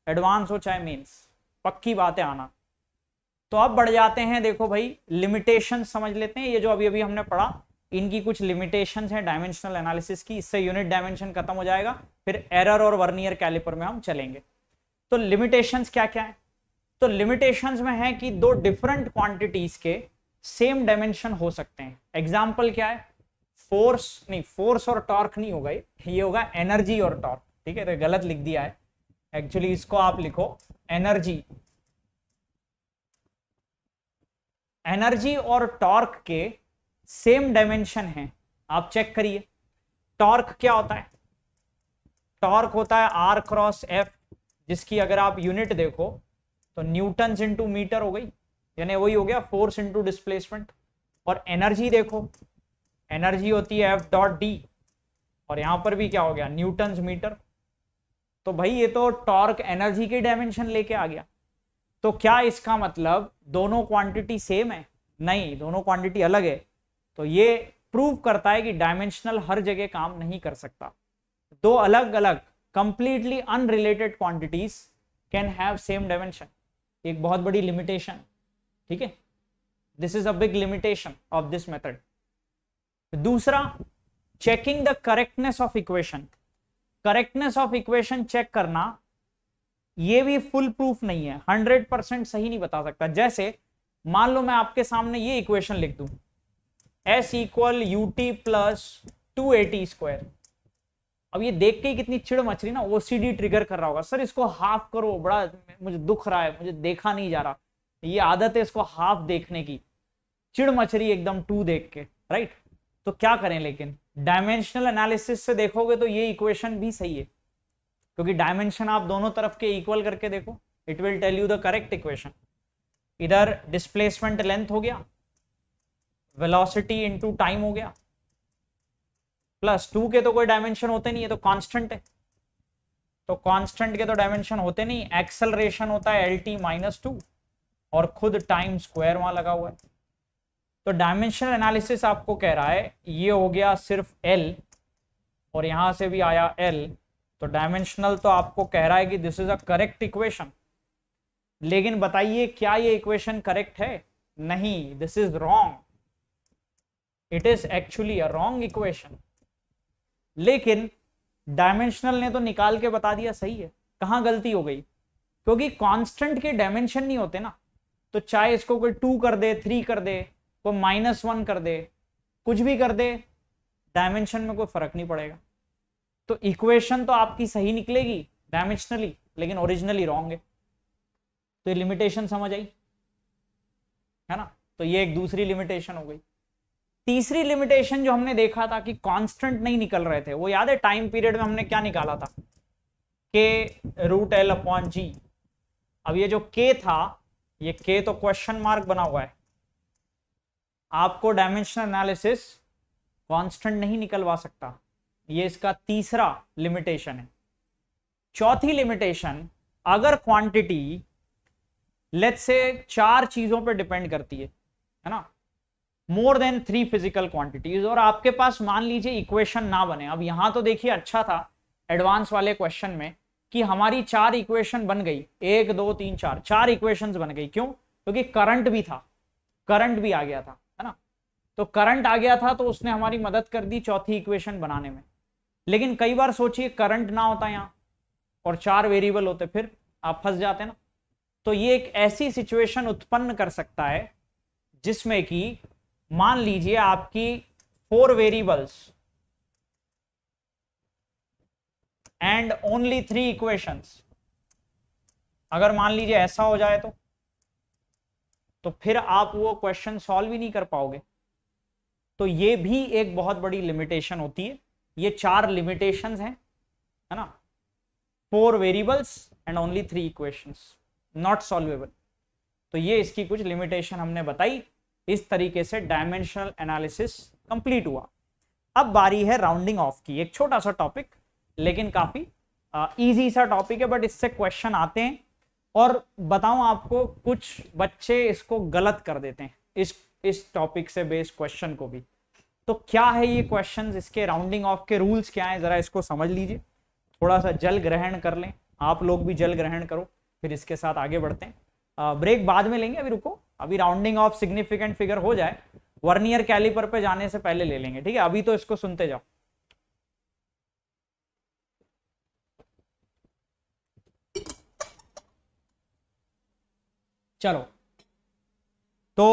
एडवांस हो चाहे मीन्स पक्की बात है आना तो अब बढ़ जाते हैं देखो भाई लिमिटेशन समझ लेते हैं ये जो अभी अभी हमने पढ़ा इनकी कुछ लिमिटेशन है डायमेंशनल एनालिसिस की इससे यूनिट डायमेंशन खत्म हो जाएगा फिर एरर और वर्नियर कैलिपर में हम चलेंगे तो लिमिटेशंस क्या क्या है तो लिमिटेशंस में है कि दो डिफरेंट क्वांटिटीज के सेम डायमेंशन हो सकते हैं एग्जाम्पल क्या है फोर्स नहीं फोर्स और टॉर्क नहीं होगा ये होगा एनर्जी और टॉर्क ठीक है तो गलत लिख दिया है एक्चुअली इसको आप लिखो एनर्जी एनर्जी और टॉर्क के सेम डायमेंशन है आप चेक करिए टॉर्क क्या होता है टॉर्क होता है आर क्रॉस एफ जिसकी अगर आप यूनिट देखो तो न्यूटन इंटू मीटर हो गई यानी वही हो गया फोर्स इंटू डिस्प्लेसमेंट और एनर्जी देखो एनर्जी होती है एफ डॉट डी और यहां पर भी क्या हो गया न्यूटन मीटर तो भाई ये तो टॉर्क एनर्जी की डायमेंशन लेके आ गया तो क्या इसका मतलब दोनों क्वांटिटी सेम है नहीं दोनों क्वांटिटी अलग है तो ये प्रूव करता है कि डायमेंशनल हर जगह काम नहीं कर सकता दो अलग अलग completely unrelated quantities can have same dimension एक बहुत बड़ी लिमिटेशन ठीक है this is a big limitation of this method दूसरा checking the correctness of equation correctness of equation check करना ये भी फुल प्रूफ नहीं है हंड्रेड परसेंट सही नहीं बता सकता जैसे मान लो मैं आपके सामने ये इक्वेशन लिख दू S equal U T plus two AT square अब ये देख के कितनी चिड़ मच रही ना ओसीडी ट्रिगर कर रहा होगा सर इसको हाफ करो बड़ा मुझे दुख रहा है मुझे देखा नहीं जा रहा ये आदत है इसको हाफ देखने की चिड़ मच रही एकदम टू देख के राइट तो क्या करें लेकिन डायमेंशनल एनालिसिस से देखोगे तो ये इक्वेशन भी सही है क्योंकि डायमेंशन आप दोनों तरफ के इक्वल करके देखो it will tell you the correct equation इधर डिस्प्लेसमेंट लेंथ हो गया वेलोसिटी इनटू टाइम हो गया प्लस टू के तो कोई डायमेंशन होते नहीं तो है तो कांस्टेंट है तो कांस्टेंट के तो डायमेंशन होते नहीं एक्सेलरेशन होता है एल टी माइनस टू और खुद टाइम स्क्वायर वहां लगा हुआ है तो डायमेंशनल एनालिसिस आपको कह रहा है ये हो गया सिर्फ एल और यहां से भी आया एल तो डायमेंशनल तो आपको कह रहा है कि this is a correct equation लेकिन बताइए क्या ये इक्वेशन करेक्ट है नहीं this is wrong it is actually a wrong equation लेकिन डायमेंशनल ने तो निकाल के बता दिया सही है कहां गलती हो गई क्योंकि कांस्टेंट के डायमेंशन नहीं होते ना तो चाहे इसको कोई टू कर दे थ्री कर दे कोई माइनस वन कर दे कुछ भी कर दे डायमेंशन में कोई फर्क नहीं पड़ेगा तो इक्वेशन तो आपकी सही निकलेगी डायमेंशनली लेकिन ओरिजिनली रॉन्ग है तो ये लिमिटेशन समझ आई है ना तो ये एक दूसरी लिमिटेशन हो गई तीसरी लिमिटेशन जो हमने देखा था कि कांस्टेंट नहीं निकल रहे थे वो याद है टाइम पीरियड में हमने क्या निकाला था के रूट एल अपॉन जी अब ये जो के था ये के तो क्वेश्चन मार्क बना हुआ है आपको डायमेंशनल एनालिसिस कांस्टेंट नहीं निकलवा सकता ये इसका तीसरा लिमिटेशन है चौथी लिमिटेशन अगर क्वांटिटी लेट्स से चार चीजों पर डिपेंड करती है है ना more than three physical quantities और आपके पास मान लीजिए इक्वेशन ना बने अब यहाँ तो देखिए अच्छा था एडवांस वाले क्वेश्चन में कि हमारी चार इक्वेशन बन गई एक दो तीन चार चार इक्वेशंस बन गई क्यों क्योंकि तो करंट भी था करंट भी आ गया था है ना तो करंट आ गया था तो उसने हमारी मदद कर दी चौथी इक्वेशन बनाने में लेकिन कई बार सोचिए करंट ना होता यहाँ और चार वेरिएबल होते फिर आप फंस जाते ना तो ये एक ऐसी सिचुएशन उत्पन्न कर सकता है जिसमें कि मान लीजिए आपकी four variables and only three equations अगर मान लीजिए ऐसा हो जाए तो तो फिर आप वो क्वेश्चन सॉल्व ही नहीं कर पाओगे तो ये भी एक बहुत बड़ी लिमिटेशन होती है ये चार लिमिटेशन हैं है ना four variables and only three equations not solvable तो ये इसकी कुछ लिमिटेशन हमने बताई इस तरीके से डायमेंशनल एनालिसिस कंप्लीट हुआ अब बारी है राउंडिंग ऑफ की एक छोटा सा टॉपिक लेकिन काफी इजी सा टॉपिक है बट इससे क्वेश्चन आते हैं और बताऊं आपको कुछ बच्चे इसको गलत कर देते हैं इस इस टॉपिक से बेस्ड क्वेश्चन को भी तो क्या है ये क्वेश्चंस इसके राउंडिंग ऑफ के रूल्स क्या हैं जरा इसको समझ लीजिए थोड़ा सा जल ग्रहण कर लें आप लोग भी जल ग्रहण करो फिर इसके साथ आगे बढ़ते हैं ब्रेक बाद में लेंगे अभी रुको अभी राउंडिंग ऑफ सिग्निफिकेंट फिगर हो जाए वर्नियर कैलिपर पे जाने से पहले ले लेंगे ठीक है अभी तो इसको सुनते जाओ चलो तो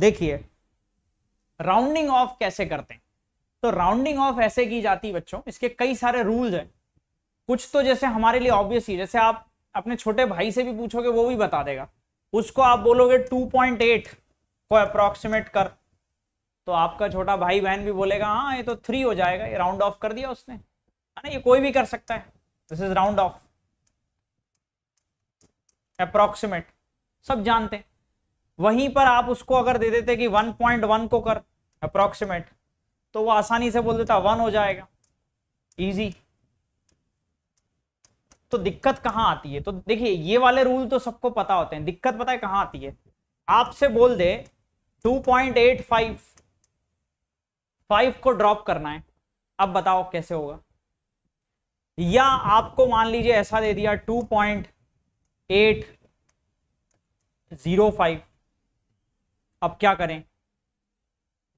देखिए राउंडिंग ऑफ कैसे करते हैं तो राउंडिंग ऑफ ऐसे की जाती है बच्चों इसके कई सारे रूल्स हैं कुछ तो जैसे हमारे लिए ऑब्वियस ही जैसे आप अपने छोटे भाई से भी पूछोगे वो भी बता देगा उसको आप बोलोगे 2.8 को अप्रोक्सीमेट कर तो आपका छोटा भाई बहन भी बोलेगा हाँ ये तो थ्री हो जाएगा ये राउंड ऑफ कर दिया उसने है ना ये कोई भी कर सकता है this is round off approximate सब जानते हैं वहीं पर आप उसको अगर दे देते कि 1.1 को कर अप्रोक्सीमेट तो वो आसानी से बोल देता वन हो जाएगा इजी तो दिक्कत कहाँ आती है तो देखिए ये वाले रूल तो सबको पता होते हैं दिक्कत पता है कहाँ आती है आपसे बोल दे 2.85 5 को ड्रॉप करना है अब बताओ कैसे होगा या आपको मान लीजिए ऐसा दे दिया 2.805 अब क्या करें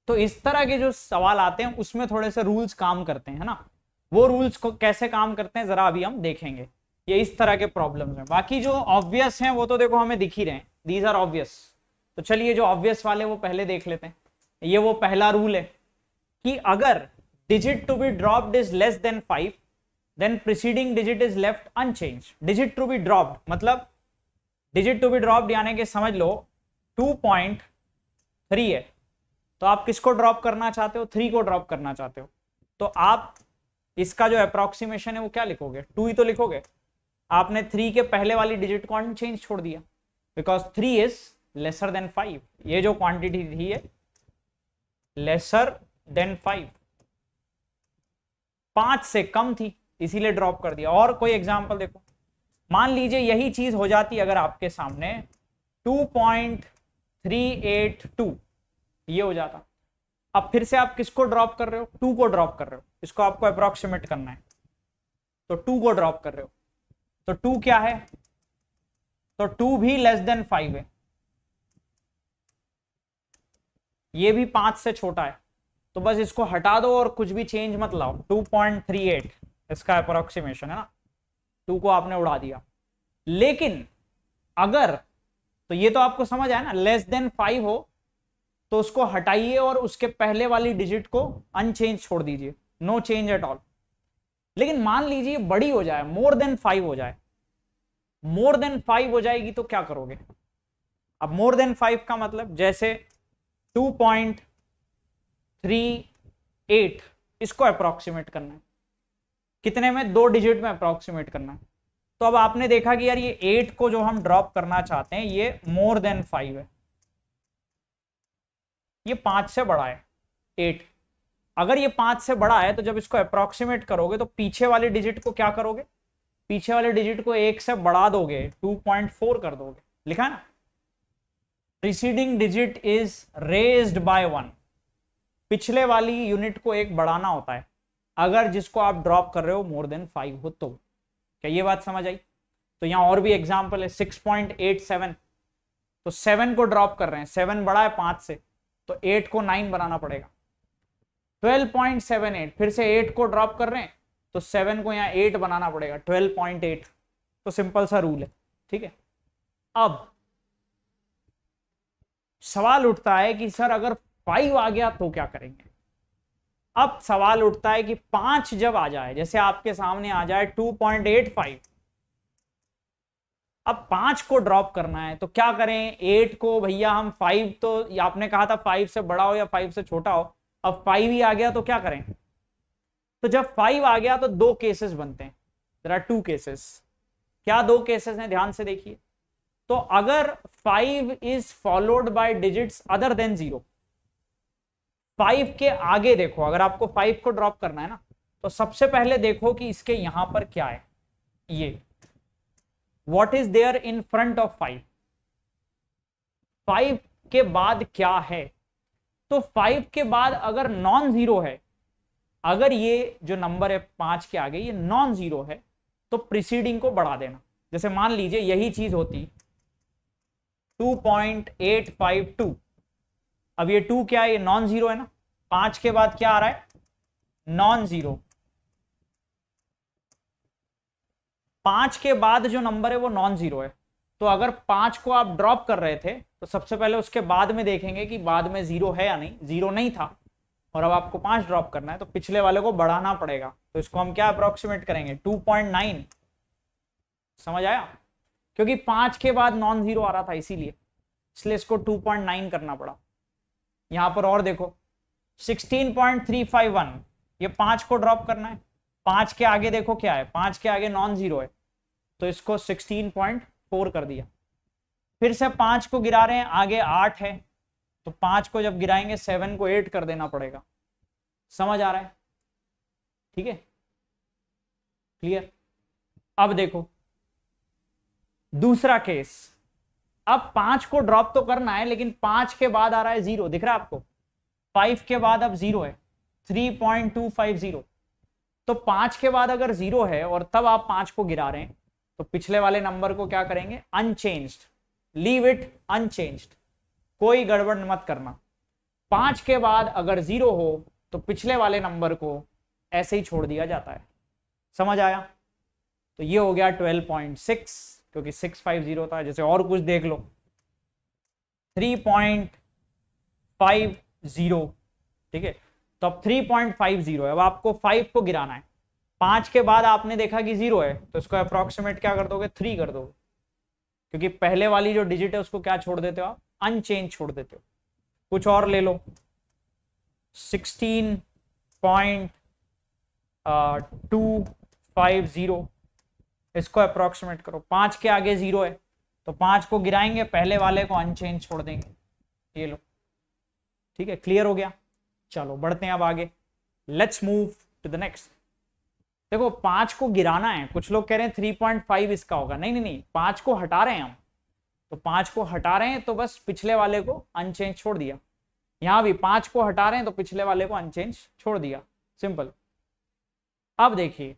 तो इस तरह के जो सवाल आते हैं उसमें थोड़े से रूल्स काम करते हैं है ना वो रूल्स को कैसे काम करते हैं जरा अभी हम देखेंगे ये इस तरह के प्रॉब्लम हैं बाकी जो ऑब्वियस हैं वो तो देखो हमें दिख ही रहे हैं दीज आर ऑब्वियस तो चलिए जो ऑब्वियस वाले वो पहले देख लेते हैं ये वो पहला रूल है कि अगर digit to be dropped is less than five then preceding digit is left unchanged digit to be dropped मतलब digit to be dropped यानी कि समझ लो 2.3 है तो आप किसको ड्रॉप करना चाहते हो थ्री को ड्रॉप करना चाहते हो तो आप इसका जो अप्रोक्सीमेशन है वो क्या लिखोगे टू ही तो लिखोगे आपने थ्री के पहले वाली डिजिट को अनचेंज छोड़ दिया because three is lesser than five ये जो क्वांटिटी थी है लेसर देन फाइव पांच से कम थी इसीलिए ड्रॉप कर दिया और कोई एग्जांपल देखो मान लीजिए यही चीज हो जाती अगर आपके सामने 2.382 ये हो जाता अब फिर से आप किसको ड्रॉप कर रहे हो टू को ड्रॉप कर रहे हो इसको आपको अप्रोक्सीमेट करना है तो टू को ड्रॉप कर रहे हो तो टू क्या है तो टू भी लेस देन फाइव है ये भी पांच से छोटा है तो बस इसको हटा दो और कुछ भी चेंज मत लाओ टू पॉइंट थ्री एट इसका अप्रोक्सीमेशन है ना टू को आपने उड़ा दिया लेकिन अगर तो ये तो आपको समझ आया ना लेस देन फाइव हो तो उसको हटाइए और उसके पहले वाली डिजिट को अनचेंज छोड़ दीजिए नो चेंज एट ऑल लेकिन मान लीजिए बड़ी हो जाए मोर देन फाइव हो जाए मोर देन फाइव हो जाएगी तो क्या करोगे अब मोर देन फाइव का मतलब जैसे टू पॉइंट थ्री एट इसको अप्रोक्सीमेट करना है कितने में दो डिजिट में अप्रोक्सीमेट करना है तो अब आपने देखा कि यार ये एट को जो हम ड्रॉप करना चाहते हैं ये मोर देन फाइव है ये पांच से बड़ा है एट अगर ये पांच से बड़ा है तो जब इसको अप्रोक्सीमेट करोगे तो पीछे वाले डिजिट को क्या करोगे पीछे वाले डिजिट को एक से बढ़ा दोगे 2.4 कर दोगे लिखा ना preceding digit is raised by one पिछले वाली यूनिट को एक बढ़ाना होता है अगर जिसको आप ड्रॉप कर रहे हो मोर देन फाइव हो तो क्या ये बात समझ आई तो यहाँ और भी एग्जाम्पल है सिक्स पॉइंट एट सेवन तो सेवन को ड्रॉप कर रहे हैं सेवन बड़ा है पांच से तो एट को नाइन बनाना पड़ेगा 12.78 फिर से 8 को ड्रॉप कर रहे हैं तो 7 को यहाँ 8 बनाना पड़ेगा 12.8 तो सिंपल सा रूल है ठीक है अब सवाल उठता है कि सर अगर 5 आ गया तो क्या करेंगे अब सवाल उठता है कि पांच जब आ जाए जैसे आपके सामने आ जाए 2.85 अब पांच को ड्रॉप करना है तो क्या करें एट को भैया हम फाइव तो आपने कहा था फाइव से बड़ा हो या फाइव से छोटा हो अब फाइव ही आ गया तो क्या करें तो जब फाइव आ गया तो दो केसेस बनते हैं आर टू केसेस क्या दो केसेस हैं ध्यान से देखिए तो अगर five is followed by digits other than zero five के आगे देखो अगर आपको फाइव को ड्रॉप करना है ना तो सबसे पहले देखो कि इसके यहां पर क्या है ये what is there in front of five five के बाद क्या है तो फाइव के बाद अगर नॉन जीरो है अगर ये जो नंबर है पांच के आगे ये नॉन जीरो है तो प्रिसीडिंग को बढ़ा देना जैसे मान लीजिए यही चीज होती 2.852 अब ये टू क्या है ये नॉन जीरो है ना पांच के बाद क्या आ रहा है नॉन जीरो पांच के बाद जो नंबर है वो नॉन जीरो है तो अगर पांच को आप ड्रॉप कर रहे थे तो सबसे पहले उसके बाद में देखेंगे कि बाद में जीरो है या नहीं जीरो नहीं था और अब आपको पांच ड्रॉप करना है तो पिछले वाले को बढ़ाना पड़ेगा तो इसको हम क्या अप्रोक्सीमेट करेंगे 2.9 समझ आया क्योंकि पांच के बाद नॉन जीरो आ रहा था इसीलिए इसलिए इसको 2.9 करना पड़ा यहां पर और देखो 16.351 ये पांच को ड्रॉप करना है पांच के आगे देखो क्या है पांच के आगे नॉन जीरो है तो इसको पॉइंट फोर कर दिया फिर से पांच को गिरा रहे हैं आगे आठ है तो पांच को जब गिराएंगे सेवन को एट कर देना पड़ेगा समझ आ रहा है ठीक है क्लियर अब देखो दूसरा केस अब पांच को ड्रॉप तो करना है लेकिन पांच के बाद आ रहा है जीरो दिख रहा है आपको फाइव के बाद अब जीरो है three point two five zero तो पांच के बाद अगर जीरो है और तब आप पांच को गिरा रहे हैं तो पिछले वाले नंबर को क्या करेंगे अनचेंज लीव इट अनचेंज कोई गड़बड़ मत करना पांच के बाद अगर जीरो हो तो पिछले वाले नंबर को ऐसे ही छोड़ दिया जाता है समझ आया तो ये हो गया 12.6 क्योंकि 650 था जैसे और कुछ देख लो 3.50 ठीक है तो अब 3.50 है अब आपको 5 को गिराना है पांच के बाद आपने देखा कि जीरो है तो इसको अप्रोक्सीमेट क्या कर दोगे थ्री कर दोगे क्योंकि पहले वाली जो डिजिट है उसको क्या छोड़ देते हो आप अनचेंज छोड़ देते हो कुछ और ले लो sixteen point two five zero इसको अप्रोक्सीमेट करो पांच के आगे ज़ीरो है तो पांच को गिराएंगे पहले वाले को अनचेंज छोड़ देंगे ये लो ठीक है क्लियर हो गया चलो बढ़ते हैं अब आगे let's move to the next देखो पांच को गिराना है कुछ लोग कह रहे हैं थ्री पॉइंट फाइव इसका होगा नहीं नहीं नहीं पांच को हटा रहे हैं हम तो पांच को हटा रहे हैं तो बस पिछले वाले को अनचेंज छोड़ दिया यहां भी पांच को हटा रहे हैं तो पिछले वाले को अनचेंज छोड़ दिया सिंपल अब देखिए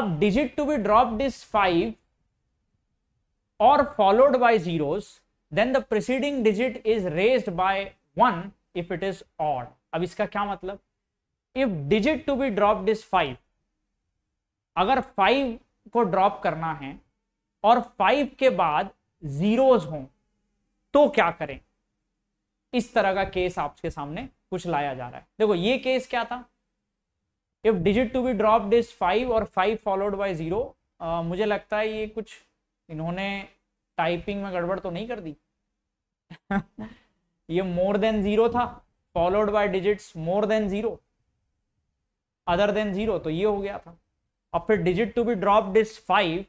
अब digit to be drop this five और followed by zeros then the preceding digit is raised by one if it is odd अब इसका क्या मतलब if digit to be drop is five अगर फाइव को ड्रॉप करना है और फाइव के बाद जीरोज हो तो क्या करें इस तरह का केस आपके सामने कुछ लाया जा रहा है देखो ये केस क्या था if digit to be drop is five और फाइव फॉलोड बाय जीरो मुझे लगता है ये कुछ इन्होंने टाइपिंग में गड़बड़ तो नहीं कर दी [LAUGHS] ये मोर देन जीरो था followed by digits more than zero other than zero तो ये हो गया था अब फिर digit to be drop this five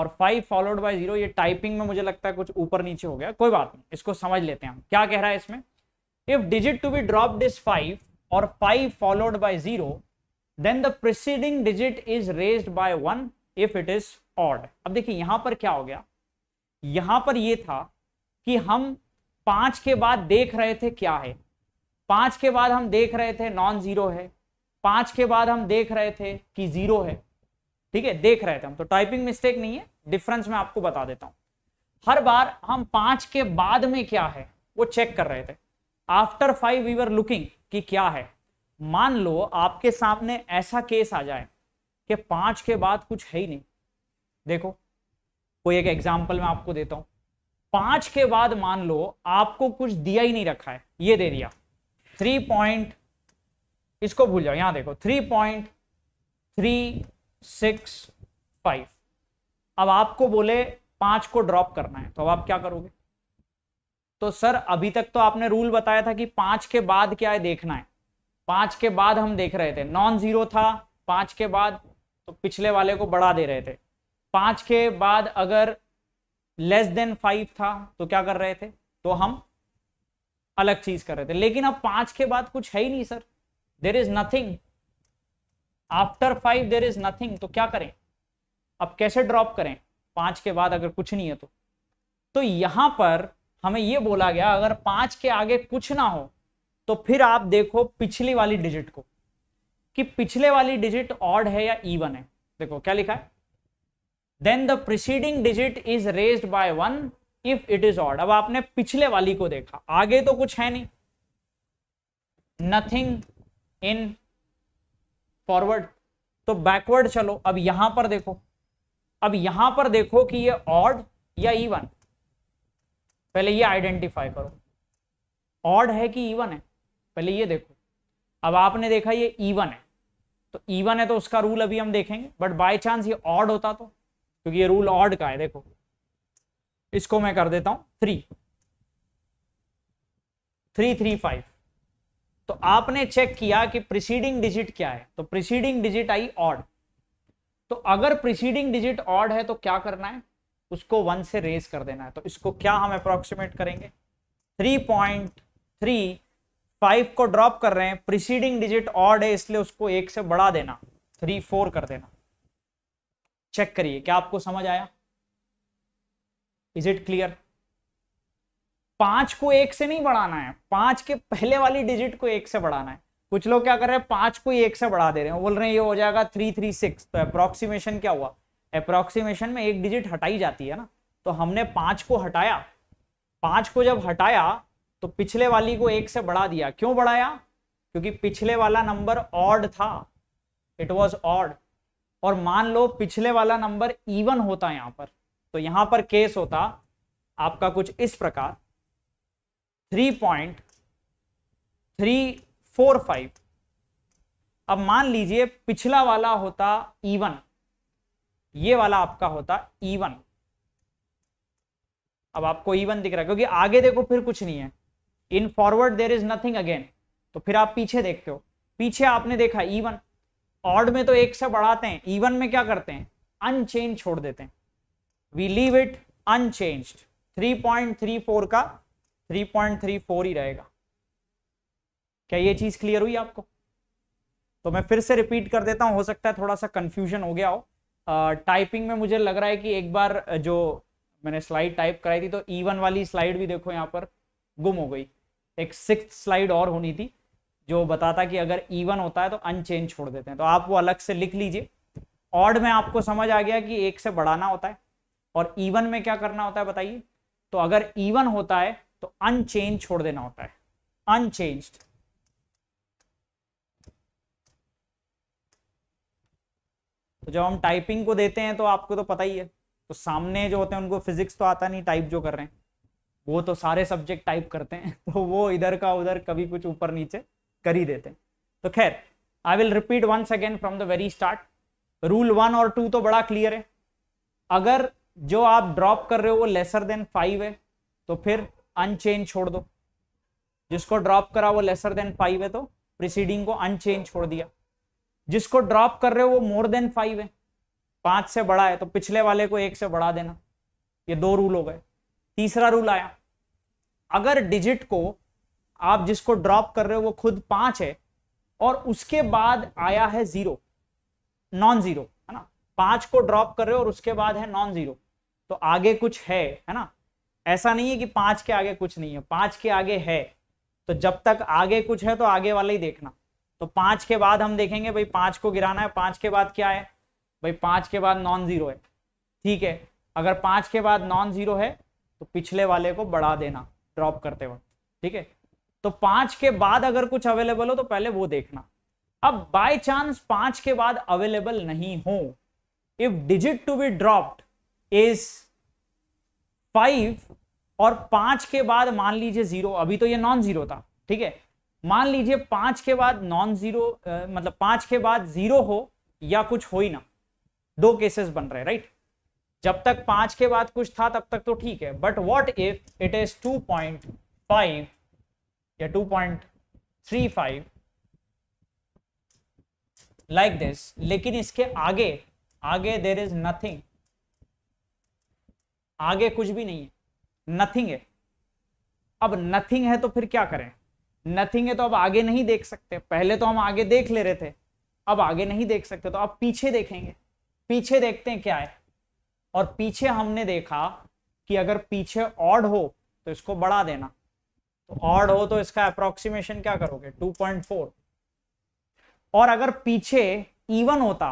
और फाइव फॉलोड बाय जीरो ये टाइपिंग में मुझे लगता है कुछ ऊपर नीचे हो गया कोई बात नहीं इसको समझ लेते हैं हम क्या कह रहा है इसमें if digit to be drop is five और five followed by zero then the preceding digit is raised by one if it is odd अब देखिए यहां पर क्या हो गया यहां पर यह था कि हम पांच के बाद देख रहे थे क्या है पांच के बाद हम देख रहे थे नॉन जीरो है पांच के बाद हम देख रहे थे कि जीरो है ठीक है देख रहे थे हम तो टाइपिंग मिस्टेक नहीं है डिफरेंस मैं आपको बता देता हूं हर बार हम पांच के बाद में क्या है वो चेक कर रहे थे after five we were looking कि क्या है मान लो आपके सामने ऐसा केस आ जाए कि पांच के बाद कुछ है ही नहीं देखो कोई एक एग्जाम्पल मैं आपको देता हूं पांच के बाद मान लो आपको कुछ दिया ही नहीं रखा है ये दे दिया थ्री पॉइंट इसको भूल जाओ यहां देखो three point three six five अब आपको बोले पांच को ड्रॉप करना है तो अब आप क्या करोगे तो सर अभी तक तो आपने रूल बताया था कि पांच के बाद क्या है देखना है पांच के बाद हम देख रहे थे नॉन जीरो था पांच के बाद तो पिछले वाले को बढ़ा दे रहे थे पांच के बाद अगर लेस देन फाइव था तो क्या कर रहे थे तो हम अलग चीज कर रहे थे लेकिन अब पांच के बाद कुछ है ही नहीं sir there is nothing after five there is nothing तो क्या करें अब कैसे ड्रॉप करें पांच के बाद अगर कुछ नहीं है तो तो यहां पर हमें यह बोला गया अगर पांच के आगे कुछ ना हो तो फिर आप देखो पिछली वाली डिजिट को कि पिछले वाली डिजिट ऑड है या इवन है देखो क्या लिखा है then the preceding digit is raised by one if it is odd अब आपने पिछले वाली को देखा आगे तो कुछ है नहीं नथिंग इन फॉरवर्ड तो बैकवर्ड चलो अब यहां पर देखो अब यहां पर देखो कि ये ऑड या इवन पहले ये आइडेंटिफाई करो ऑड है कि ईवन है पहले ये देखो अब आपने देखा ये ईवन है तो ईवन है तो उसका रूल अभी हम देखेंगे बट बाय चांस ये ऑड होता तो क्योंकि ये रूल ऑड का है देखो इसको मैं कर देता हूं थ्री थ्री थ्री फाइव तो आपने चेक किया कि प्रिसीडिंग डिजिट क्या है तो प्रिसीडिंग डिजिट आई ऑड तो अगर प्रिसीडिंग डिजिट ऑड है तो क्या करना है उसको वन से रेज कर देना है तो इसको क्या हम अप्रोक्सीमेट करेंगे थ्री पॉइंट थ्री फाइव को ड्रॉप कर रहे हैं प्रिसीडिंग डिजिट ऑड है इसलिए उसको एक से बढ़ा देना थ्री फोर कर देना चेक करिए क्या आपको समझ आया इज इट क्लियर पांच को एक से नहीं बढ़ाना है पांच के पहले वाली डिजिट को एक से बढ़ाना है कुछ लोग क्या कर रहे हैं पांच को एक से बढ़ा दे रहे हैं बोल रहे हैं ये हो जाएगा थ्री थ्री सिक्स तो अप्रोक्सीमेशन क्या हुआ अप्रोक्सीमेशन में एक डिजिट हटाई जाती है ना तो हमने पांच को हटाया पांच को जब हटाया तो पिछले वाली को एक से बढ़ा दिया क्यों बढ़ाया क्योंकि पिछले वाला नंबर ऑड था इट वॉज ऑड और मान लो पिछले वाला नंबर इवन होता यहाँ पर तो यहां पर केस होता आपका कुछ इस प्रकार three point three four five अब मान लीजिए पिछला वाला होता ईवन e ये वाला आपका होता ईवन e अब आपको ईवन e दिख रहा है क्योंकि आगे देखो फिर कुछ नहीं है in forward there is nothing again तो फिर आप पीछे देखते हो पीछे आपने देखा ईवन ऑड में तो एक से बढ़ाते हैं इवन में क्या करते हैं अनचेंज छोड़ देते हैं वी लीव इट अनचेंज्ड 3.34 का 3.34 ही रहेगा क्या ये चीज क्लियर हुई आपको तो मैं फिर से रिपीट कर देता हूं हो सकता है थोड़ा सा कंफ्यूजन हो गया हो आ, टाइपिंग में मुझे लग रहा है कि एक बार जो मैंने स्लाइड टाइप कराई थी तो ईवन e वाली स्लाइड भी देखो यहाँ पर गुम हो गई एक सिक्स स्लाइड और होनी थी जो बताता कि अगर इवन e होता है तो अनचेंज छोड़ देते हैं तो आप वो अलग से लिख लीजिए ऑड में आपको समझ आ गया कि एक से बढ़ाना होता है और ईवन e में क्या करना होता है बताइए तो अगर ईवन होता है तो अनचेंज छोड़ देना होता है अनचेंज तो जब हम टाइपिंग को देते हैं तो आपको तो पता ही है तो सामने जो होते हैं उनको फिजिक्स तो आता नहीं टाइप जो कर रहे हैं वो तो सारे सब्जेक्ट टाइप करते हैं [LAUGHS] तो वो इधर का उधर कभी कुछ ऊपर नीचे कर ही देते हैं तो खैर I will repeat once again from the very start rule one और टू तो बड़ा क्लियर है अगर जो आप ड्रॉप कर रहे हो वो लेसर देन फाइव है तो फिर अनचेंज छोड़ दो जिसको ड्रॉप करा वो लेसर देन फाइव है तो प्रिसीडिंग को अनचेंज छोड़ दिया जिसको ड्रॉप कर रहे हो वो मोर देन फाइव है पांच से बड़ा है तो पिछले वाले को एक से बढ़ा देना ये दो रूल हो गए तीसरा रूल आया अगर डिजिट को आप जिसको ड्रॉप कर रहे हो वो खुद पांच है और उसके बाद आया है जीरो नॉन जीरो है ना पांच को ड्रॉप कर रहे हो और उसके बाद है नॉन जीरो तो आगे कुछ है है ना ऐसा नहीं है कि पांच के आगे कुछ नहीं है पांच के आगे है तो जब तक आगे कुछ है तो आगे वाला ही देखना तो पांच के बाद हम देखेंगे भाई पांच को गिराना है पांच के बाद क्या है भाई पांच के बाद नॉन जीरो है ठीक है अगर पांच के बाद नॉन जीरो है तो पिछले वाले को बढ़ा देना ड्रॉप करते वक्त ठीक है तो पांच के बाद अगर कुछ अवेलेबल हो तो पहले वो देखना अब बाय चांस पांच के बाद अवेलेबल नहीं हो if digit to be dropped is five और पांच के बाद मान लीजिए जीरो अभी तो ये नॉन जीरो था ठीक है मान लीजिए पांच के बाद नॉन जीरो मतलब पांच के बाद जीरो हो या कुछ हो ही ना दो केसेस बन रहे राइट जब तक पांच के बाद कुछ था तब तक तो ठीक है but what if it is two point five या two point three five like this लेकिन इसके आगे आगे देर इज नथिंग आगे कुछ भी नहीं है नथिंग है अब नथिंग है तो फिर क्या करें नथिंग है तो अब आगे नहीं देख सकते पहले तो हम आगे देख ले रहे थे अब आगे नहीं देख सकते तो अब पीछे देखेंगे पीछे देखते हैं क्या है और पीछे हमने देखा कि अगर पीछे ऑड हो तो इसको बढ़ा देना तो ऑड हो तो इसका अप्रोक्सीमेशन क्या करोगे 2.4 और अगर पीछे इवन होता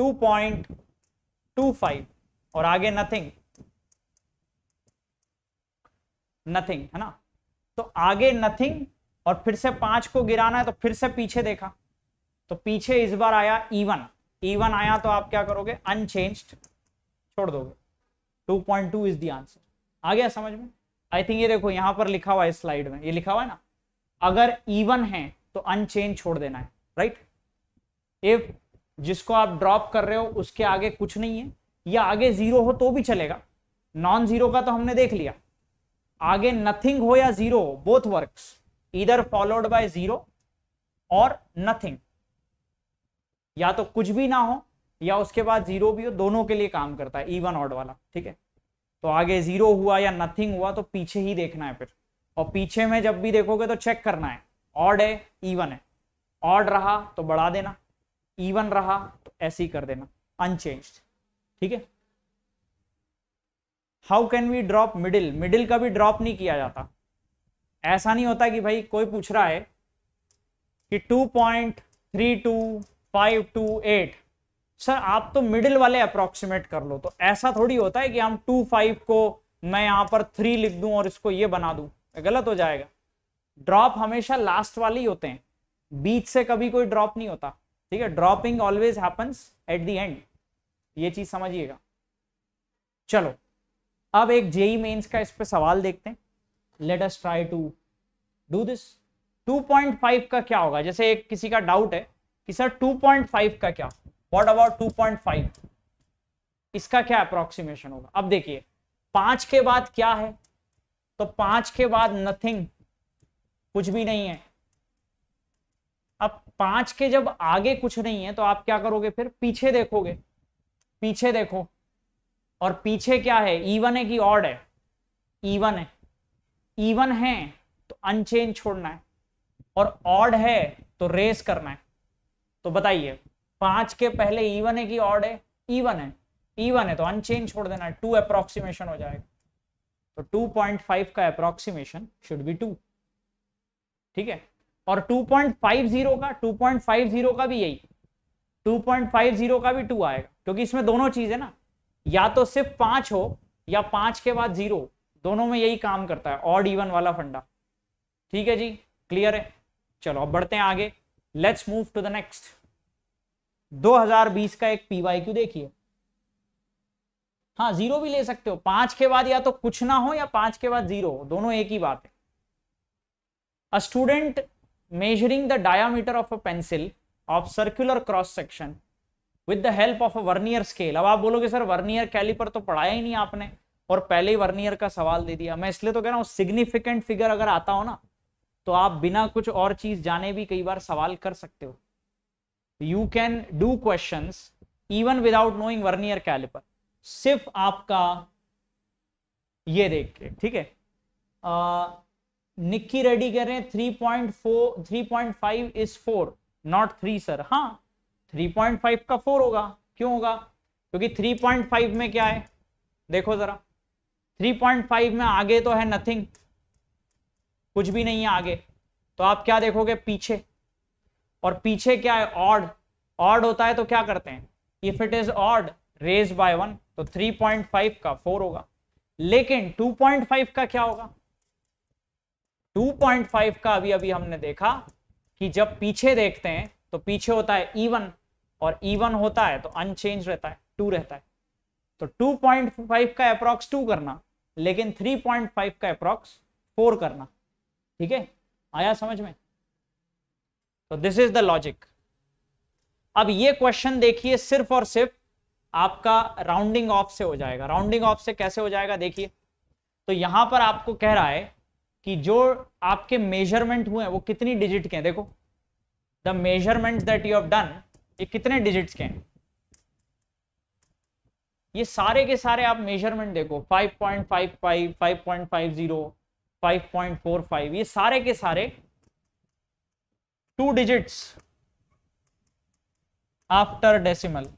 2.25 और आगे नथिंग नथिंग है ना तो आगे नथिंग और फिर से पांच को गिराना है तो फिर से पीछे देखा तो पीछे इस बार आया इवन e इवन e आया तो आप क्या करोगे अनचेंज छोड़ दोगे 2.2 इज दी आंसर आ गया समझ में आई थिंक ये देखो यहां पर लिखा हुआ है स्लाइड में ये लिखा हुआ है ना अगर इवन e है तो अनचेंज छोड़ देना है राइट right? इफ जिसको आप ड्रॉप कर रहे हो उसके आगे कुछ नहीं है या आगे जीरो हो तो भी चलेगा नॉन जीरो का तो हमने देख लिया आगे नथिंग हो या जीरो हो बोथ वर्क इधर फॉलोड बाय जीरो और नथिंग या तो कुछ भी ना हो या उसके बाद जीरो भी हो दोनों के लिए काम करता है इवन ऑड वाला ठीक है तो आगे जीरो हुआ या नथिंग हुआ तो पीछे ही देखना है फिर और पीछे में जब भी देखोगे तो चेक करना है ऑड है इवन है ऑड रहा तो बढ़ा देना इवन रहा तो ऐसे ही कर देना अनचेंज्ड ठीक है how can we drop middle middle का भी ड्रॉप नहीं किया जाता ऐसा नहीं होता कि भाई कोई पूछ रहा है कि two point three two five two eight sir आप तो मिडिल वाले अप्रोक्सीमेट कर लो तो ऐसा थोड़ी होता है कि हम टू फाइव को मैं यहां पर थ्री लिख दूं और इसको ये बना दूं गलत हो जाएगा ड्रॉप हमेशा लास्ट वाले ही होते हैं बीच से कभी कोई ड्रॉप नहीं होता ठीक है dropping always happens at the end ये चीज समझिएगा चलो अब एक जेई मेन्स e का इस पर सवाल देखते हैं let us try to do this 2.5 का क्या होगा जैसे एक किसी का डाउट है कि सर 2.5 का क्या वॉट अबाउट 2.5 इसका क्या अप्रोक्सीमेशन होगा अब देखिए पांच के बाद क्या है तो पांच के बाद नथिंग कुछ भी नहीं है अब पांच के जब आगे कुछ नहीं है तो आप क्या करोगे फिर पीछे देखोगे पीछे देखो और पीछे क्या है ईवन e है कि ऑड है ईवन e है ईवन e है तो अनचेंज छोड़ना है और ऑड है तो रेस करना है तो बताइए पांच के पहले ईवन है कि ऑड है ईवन है ईवन है तो अनचेंज छोड़ देना है टू अप्रोक्सीमेशन हो जाएगा तो 2.5 का अप्रोक्सीमेशन शुड बी टू ठीक है और 2.50 का 2.50 का भी यही 2.50 का भी टू आएगा क्योंकि इसमें दोनों चीज है ना या तो सिर्फ पांच हो या पांच के बाद जीरो दोनों में यही काम करता है ऑड इवन वाला फंडा ठीक है जी क्लियर है चलो अब बढ़ते हैं आगे let's move to the next 2020 का एक पीवाई क्यू देखिए हाँ जीरो भी ले सकते हो पांच के बाद या तो कुछ ना हो या पांच के बाद जीरो हो दोनों एक ही बात है a student measuring the diameter of a pencil of circular cross section with the help of a vernier scale अब आप बोलोगे सर वर्नियर कैलिपर तो पढ़ाया ही नहीं आपने और पहले ही वर्नियर का सवाल दे दिया मैं इसलिए तो कह रहा हूँ सिग्निफिकेंट फिगर अगर आता हो ना तो आप बिना कुछ और चीज जाने भी कई बार सवाल कर सकते हो you can do question even without knowing vernier calliper सिर्फ आपका ये देख के ठीक है निक्की रेडी कह रहे हैं three point four three point five is four not three sir हाँ थ्री पॉइंट फाइव का फोर होगा क्यों होगा क्योंकि थ्री पॉइंट फाइव में क्या है देखो जरा थ्री पॉइंट फाइव में आगे तो है नथिंग कुछ भी नहीं है आगे तो आप क्या देखोगे पीछे और पीछे क्या है ऑड ऑड होता है तो क्या करते हैं if it is odd raise by one तो थ्री पॉइंट फाइव का फोर होगा लेकिन टू पॉइंट फाइव का क्या होगा टू पॉइंट फाइव का अभी अभी हमने देखा कि जब पीछे देखते हैं तो पीछे होता है ई e वन और ई e वन होता है तो अनचेंज रहता है टू रहता है तो टू पॉइंट फाइव का अप्रोक्स टू करना लेकिन थ्री पॉइंट फाइव का अप्रोक्स फोर करना ठीक है आया समझ में तो दिस इज द लॉजिक अब ये क्वेश्चन देखिए सिर्फ और सिर्फ आपका राउंडिंग ऑफ से हो जाएगा राउंडिंग ऑफ से कैसे हो जाएगा देखिए तो यहां पर आपको कह रहा है कि जो आपके मेजरमेंट हुए हैं वो कितनी डिजिट के हैं देखो the measurement that you have done ये कितने डिजिट्स के हैं ये सारे के सारे आप मेजरमेंट देखो 5.55, 5.50, 5.45 ये सारे के सारे टू डिजिट्स आफ्टर डेसिमल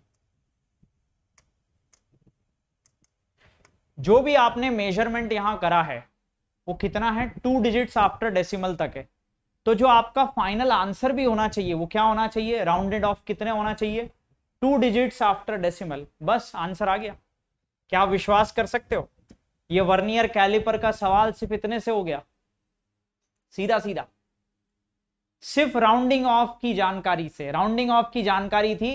जो भी आपने मेजरमेंट यहां करा है वो कितना है टू डिजिट्स आफ्टर डेसिमल तक है तो जो आपका फाइनल आंसर भी होना चाहिए वो क्या होना चाहिए राउंडेड ऑफ कितने होना चाहिए टू डिजिट्स आफ्टर डेसिमल बस आंसर आ गया क्या आप विश्वास कर सकते हो ये वर्नियर कैलिपर का सवाल सिर्फ इतने से हो गया सीधा सीधा सिर्फ राउंडिंग ऑफ की जानकारी से राउंडिंग ऑफ की जानकारी थी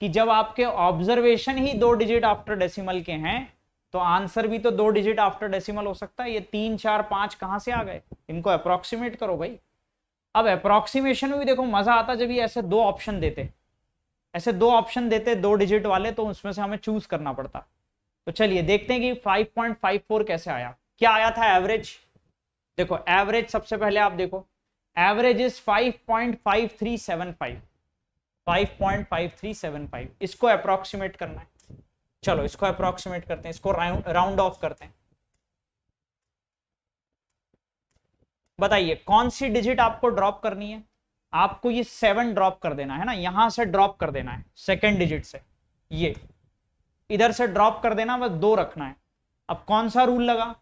कि जब आपके ऑब्जर्वेशन ही दो डिजिट आफ्टर डेसिमल के हैं तो आंसर भी तो दो डिजिट आफ्टर डेसिमल हो सकता है ये तीन चार पांच कहां से आ गए इनको अप्रोक्सीमेट करो भाई अब अप्रोक्सीमेशन में भी देखो मजा आता जब ये ऐसे दो ऑप्शन देते ऐसे दो ऑप्शन देते दो डिजिट वाले तो उसमें से हमें चूज करना पड़ता तो चलिए देखते हैं कि फाइव फाइव पॉइंट फोर कैसे आया क्या आया था एवरेज देखो एवरेज सबसे पहले आप देखो average is five five five five five point point three three seven seven five इसको अप्रोक्सीमेट करना है चलो इसको अप्रोक्सीमेट करते हैं इसको राउंड ऑफ करते हैं बताइए कौन सी डिजिट आपको ड्रॉप करनी है आपको ये सेवन ड्रॉप कर देना है ना यहां से ड्रॉप कर देना है सेकेंड डिजिट से ये इधर से ड्रॉप कर देना बस दो रखना है अब कौन सा रूल लगा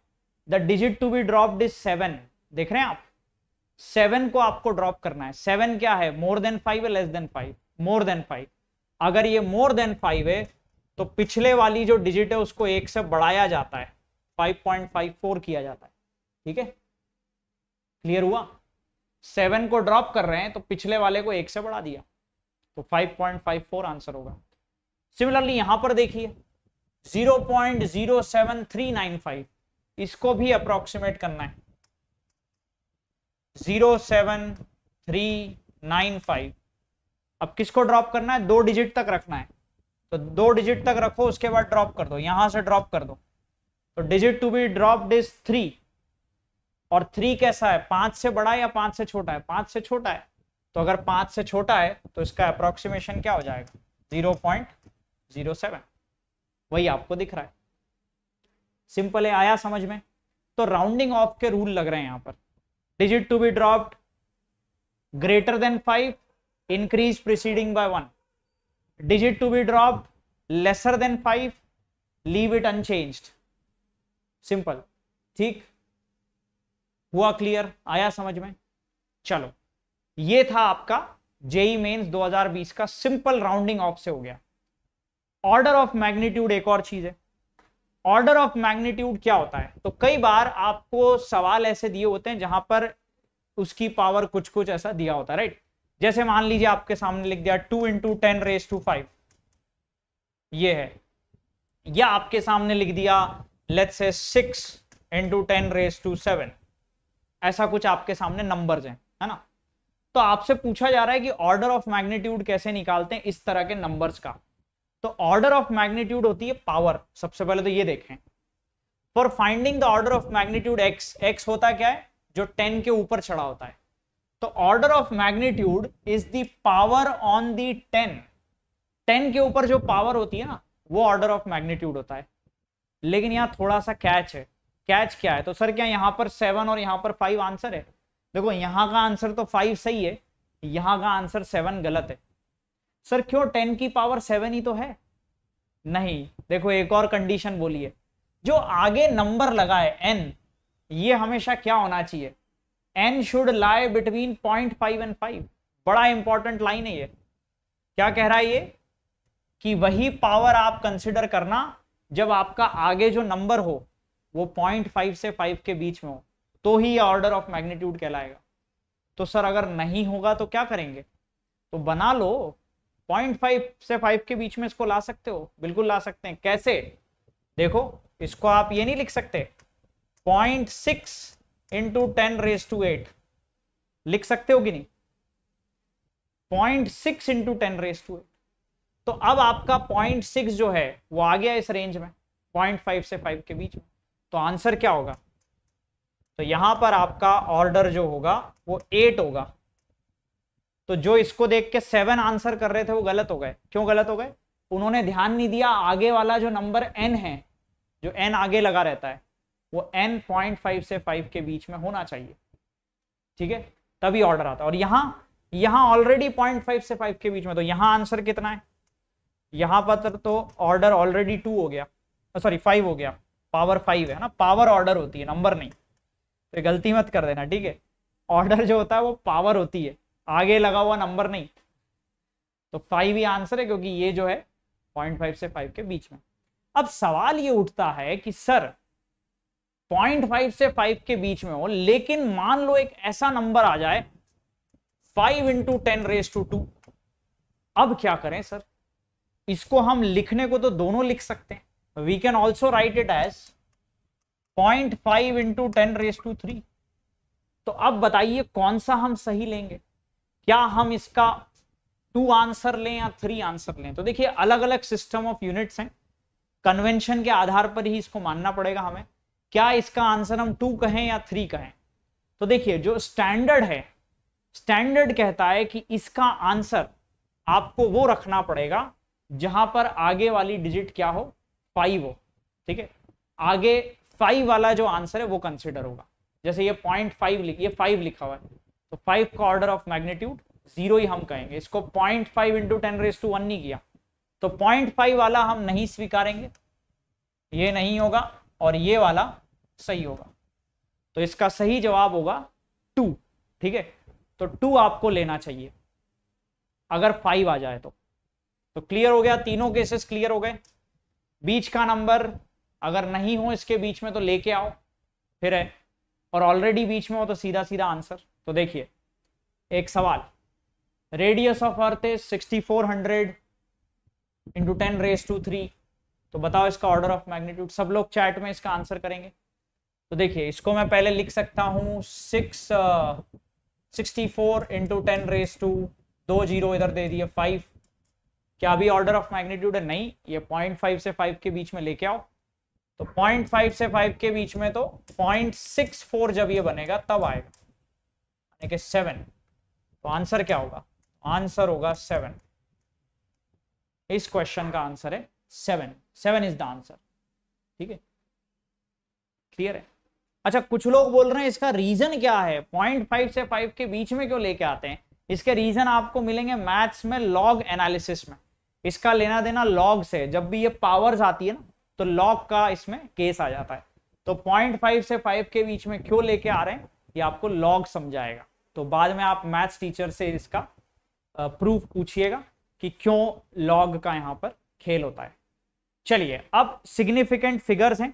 the digit to be dropped is seven देख रहे हैं आप सेवन को आपको ड्रॉप करना है सेवन क्या है मोर देन फाइव है less than five more than five अगर ये मोर देन फाइव है तो पिछले वाली जो डिजिट है उसको एक से बढ़ाया जाता है 5.54 किया जाता है ठीक है क्लियर हुआ सेवन को ड्रॉप कर रहे हैं तो पिछले वाले को एक से बढ़ा दिया तो 5.54 आंसर होगा सिमिलरली यहां पर देखिए 0.07395 इसको भी अप्रोक्सीमेट करना है 07395 अब किसको ड्रॉप करना है दो डिजिट तक रखना है तो दो डिजिट तक रखो उसके बाद ड्रॉप कर दो यहां से ड्रॉप कर दो तो digit to be drop is three और थ्री कैसा है पांच से बड़ा या पांच से छोटा है पांच से छोटा है तो अगर पांच से छोटा है तो इसका अप्रोक्सीमेशन क्या हो जाएगा जीरो पॉइंट जीरो सेवन वही आपको दिख रहा है सिंपल है आया समझ में तो राउंडिंग ऑफ के रूल लग रहे हैं यहां पर digit to be drop greater than five increase preceding by one digit to be dropped lesser than 5 leave it unchanged simple ठीक हुआ क्लियर आया समझ में चलो ये था आपका जेई मेन्स 2020 का सिंपल राउंडिंग ऑफ से हो गया ऑर्डर ऑफ मैग्नीट्यूड एक और चीज है ऑर्डर ऑफ मैग्नीट्यूड क्या होता है तो कई बार आपको सवाल ऐसे दिए होते हैं जहां पर उसकी पावर कुछ कुछ ऐसा दिया होता है राइट जैसे मान लीजिए आपके सामने लिख दिया two into ten raise to five ये है या आपके सामने लिख दिया let's say six into ten raise to seven ऐसा कुछ आपके सामने नंबर हैं है ना तो आपसे पूछा जा रहा है कि ऑर्डर ऑफ मैग्नीट्यूड कैसे निकालते हैं इस तरह के नंबर्स का तो ऑर्डर ऑफ मैग्नीट्यूड होती है पावर सबसे पहले तो ये देखें for finding the order of magnitude x x होता क्या है जो टेन के ऊपर चढ़ा होता है तो order of magnitude is the power on the ten ten के ऊपर जो पावर होती है ना वो ऑर्डर ऑफ मैग्नीट्यूड होता है लेकिन यहाँ थोड़ा सा कैच है कैच क्या है तो सर क्या यहाँ पर सेवन और यहाँ पर फाइव आंसर है देखो यहाँ का आंसर तो फाइव सही है यहाँ का आंसर सेवन गलत है सर क्यों टेन की पावर सेवन ही तो है नहीं देखो एक और कंडीशन बोलिए जो आगे नंबर लगा है एन ये हमेशा क्या होना चाहिए n should lie between point five and five बड़ा इंपॉर्टेंट लाइन है ये क्या कह रहा है ये कि वही पावर आप कंसिडर करना जब आपका आगे जो नंबर हो वो पॉइंट फाइव से फाइव के बीच में हो तो ही ऑर्डर ऑफ मैग्नीट्यूड कहलाएगा तो सर अगर नहीं होगा तो क्या करेंगे तो बना लो पॉइंट फाइव से फाइव के बीच में इसको ला सकते हो बिल्कुल ला सकते हैं कैसे देखो इसको आप ये नहीं लिख सकते point six into ten raise to eight लिख सकते हो कि नहीं point six into ten raise to eight तो अब आपका पॉइंट सिक्स जो है वो आ गया इस रेंज में पॉइंट फाइव से फाइव के बीच में तो आंसर क्या होगा तो यहां पर आपका ऑर्डर जो होगा वो एट होगा तो जो इसको देख के सेवन आंसर कर रहे थे वो गलत हो गए क्यों गलत हो गए उन्होंने ध्यान नहीं दिया आगे वाला जो नंबर एन है जो एन आगे लगा रहता है वो एन पॉइंट फाइव से फाइव के बीच में होना चाहिए ठीक है तभी ऑर्डर आता है और यहां यहां ऑलरेडी पॉइंट फाइव से फाइव के बीच में तो यहां आंसर कितना है यहां पर तो ऑर्डर ऑलरेडी टू हो गया सॉरी फाइव हो गया पावर फाइव है ना पावर ऑर्डर होती है नंबर नहीं तो गलती मत कर देना ठीक है ऑर्डर जो होता है वो पावर होती है आगे लगा हुआ नंबर नहीं तो फाइव ही आंसर है क्योंकि ये जो है पॉइंट फाइव से फाइव के बीच में अब सवाल ये उठता है कि सर पॉइंट फाइव से फाइव के बीच में हो लेकिन मान लो एक ऐसा नंबर आ जाए five into ten raise to two अब क्या करें सर इसको हम लिखने को तो दोनों लिख सकते हैं we can also write it as point five into ten raise to three तो अब बताइए कौन सा हम सही लेंगे क्या हम इसका टू आंसर लें या थ्री आंसर लें तो देखिए अलग अलग सिस्टम ऑफ यूनिट्स हैं कन्वेंशन के आधार पर ही इसको मानना पड़ेगा हमें क्या इसका आंसर हम टू कहें या थ्री कहें तो देखिए जो स्टैंडर्ड है स्टैंडर्ड कहता है कि इसका आंसर आपको वो रखना पड़ेगा जहां पर आगे वाली डिजिट क्या हो फाइव हो ठीक है आगे फाइव वाला जो आंसर है वो कंसिडर होगा जैसे ये पॉइंट फाइव ये फाइव लिखा हुआ है तो फाइव का ऑर्डर ऑफ मैग्नीट्यूड जीरो ही हम कहेंगे इसको point five into ten raise to one नहीं किया तो पॉइंट फाइव वाला हम नहीं स्वीकारेंगे ये नहीं होगा और ये वाला सही होगा तो इसका सही जवाब होगा टू ठीक है तो टू आपको लेना चाहिए अगर फाइव आ जाए तो तो क्लियर हो गया तीनों केसेस क्लियर हो गए बीच का नंबर अगर नहीं हो इसके बीच में तो लेके आओ फिर है और ऑलरेडी बीच में हो तो सीधा सीधा आंसर तो देखिए एक सवाल radius of earth is sixty four hundred into ten raise to three तो बताओ इसका ऑर्डर ऑफ मैग्नीट्यूड सब लोग चैट में इसका आंसर करेंगे तो देखिए इसको मैं पहले लिख सकता हूं six sixty four into ten raise to दो जीरो इधर दे दिए फाइव क्या अभी ऑर्डर ऑफ मैग्नीट्यूड है नहीं ये पॉइंट फाइव से फाइव के बीच में लेके आओ तो पॉइंट फाइव से फाइव के बीच में तो पॉइंट सिक्स फोर जब ये बनेगा तब आएगा यानी कि सेवन तो आंसर क्या होगा आंसर होगा सेवन इस क्वेश्चन का आंसर है seven seven is the answer ठीक है क्लियर है अच्छा कुछ लोग बोल रहे हैं इसका रीजन क्या है पॉइंट फाइव से फाइव के बीच में क्यों लेके आते हैं इसके रीजन आपको मिलेंगे मैथ्स में लॉग एनालिसिस में इसका लेना देना लॉग से जब भी ये पावर्स आती है ना तो लॉग का इसमें केस आ जाता है तो पॉइंट फाइव से फाइव के बीच में क्यों लेके आ रहे हैं ये आपको लॉग समझाएगा तो बाद में आप मैथ्स टीचर से इसका प्रूफ पूछिएगा कि क्यों लॉग का यहाँ पर खेल होता है चलिए अब सिग्निफिकेंट फिगर्स हैं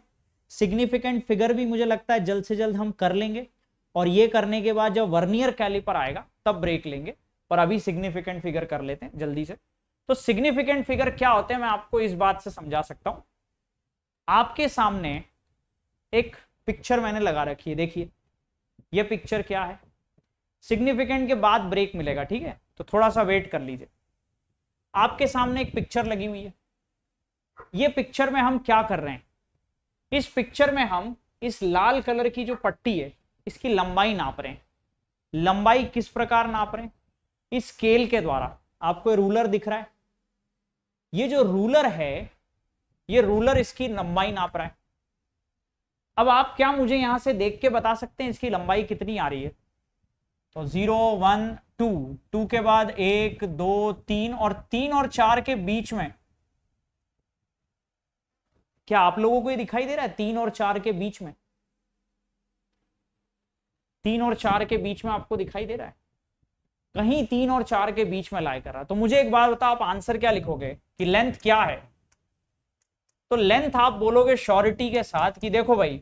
सिग्निफिकेंट फिगर भी मुझे लगता है जल्द से जल्द हम कर लेंगे और ये करने के बाद जब वर्नियर कैलिपर आएगा तब ब्रेक लेंगे पर अभी सिग्निफिकेंट फिगर कर लेते हैं जल्दी से तो सिग्निफिकेंट फिगर क्या होते हैं मैं आपको इस बात से समझा सकता हूं आपके सामने एक पिक्चर मैंने लगा रखी है देखिए ये पिक्चर क्या है सिग्निफिकेंट के बाद ब्रेक मिलेगा ठीक है तो थोड़ा सा वेट कर लीजिए आपके सामने एक पिक्चर लगी हुई है ये पिक्चर में हम क्या कर रहे हैं इस पिक्चर में हम इस लाल कलर की जो पट्टी है इसकी लंबाई नाप रहे हैं लंबाई किस प्रकार नाप रहे हैं इस स्केल के द्वारा आपको रूलर दिख रहा है ये जो रूलर है ये रूलर इसकी लंबाई नाप रहा है अब आप क्या मुझे यहां से देख के बता सकते हैं इसकी लंबाई कितनी आ रही है तो जीरो वन टू टू के बाद एक दो तीन और तीन और चार के बीच में क्या आप लोगों को ये दिखाई दे रहा है तीन और चार के बीच में तीन और चार के बीच में आपको दिखाई दे रहा है कहीं तीन और चार के बीच में लाई कर रहा तो मुझे एक बार बताओ आप आंसर क्या लिखोगे कि लेंथ क्या है तो लेंथ आप बोलोगे श्योरिटी के साथ कि देखो भाई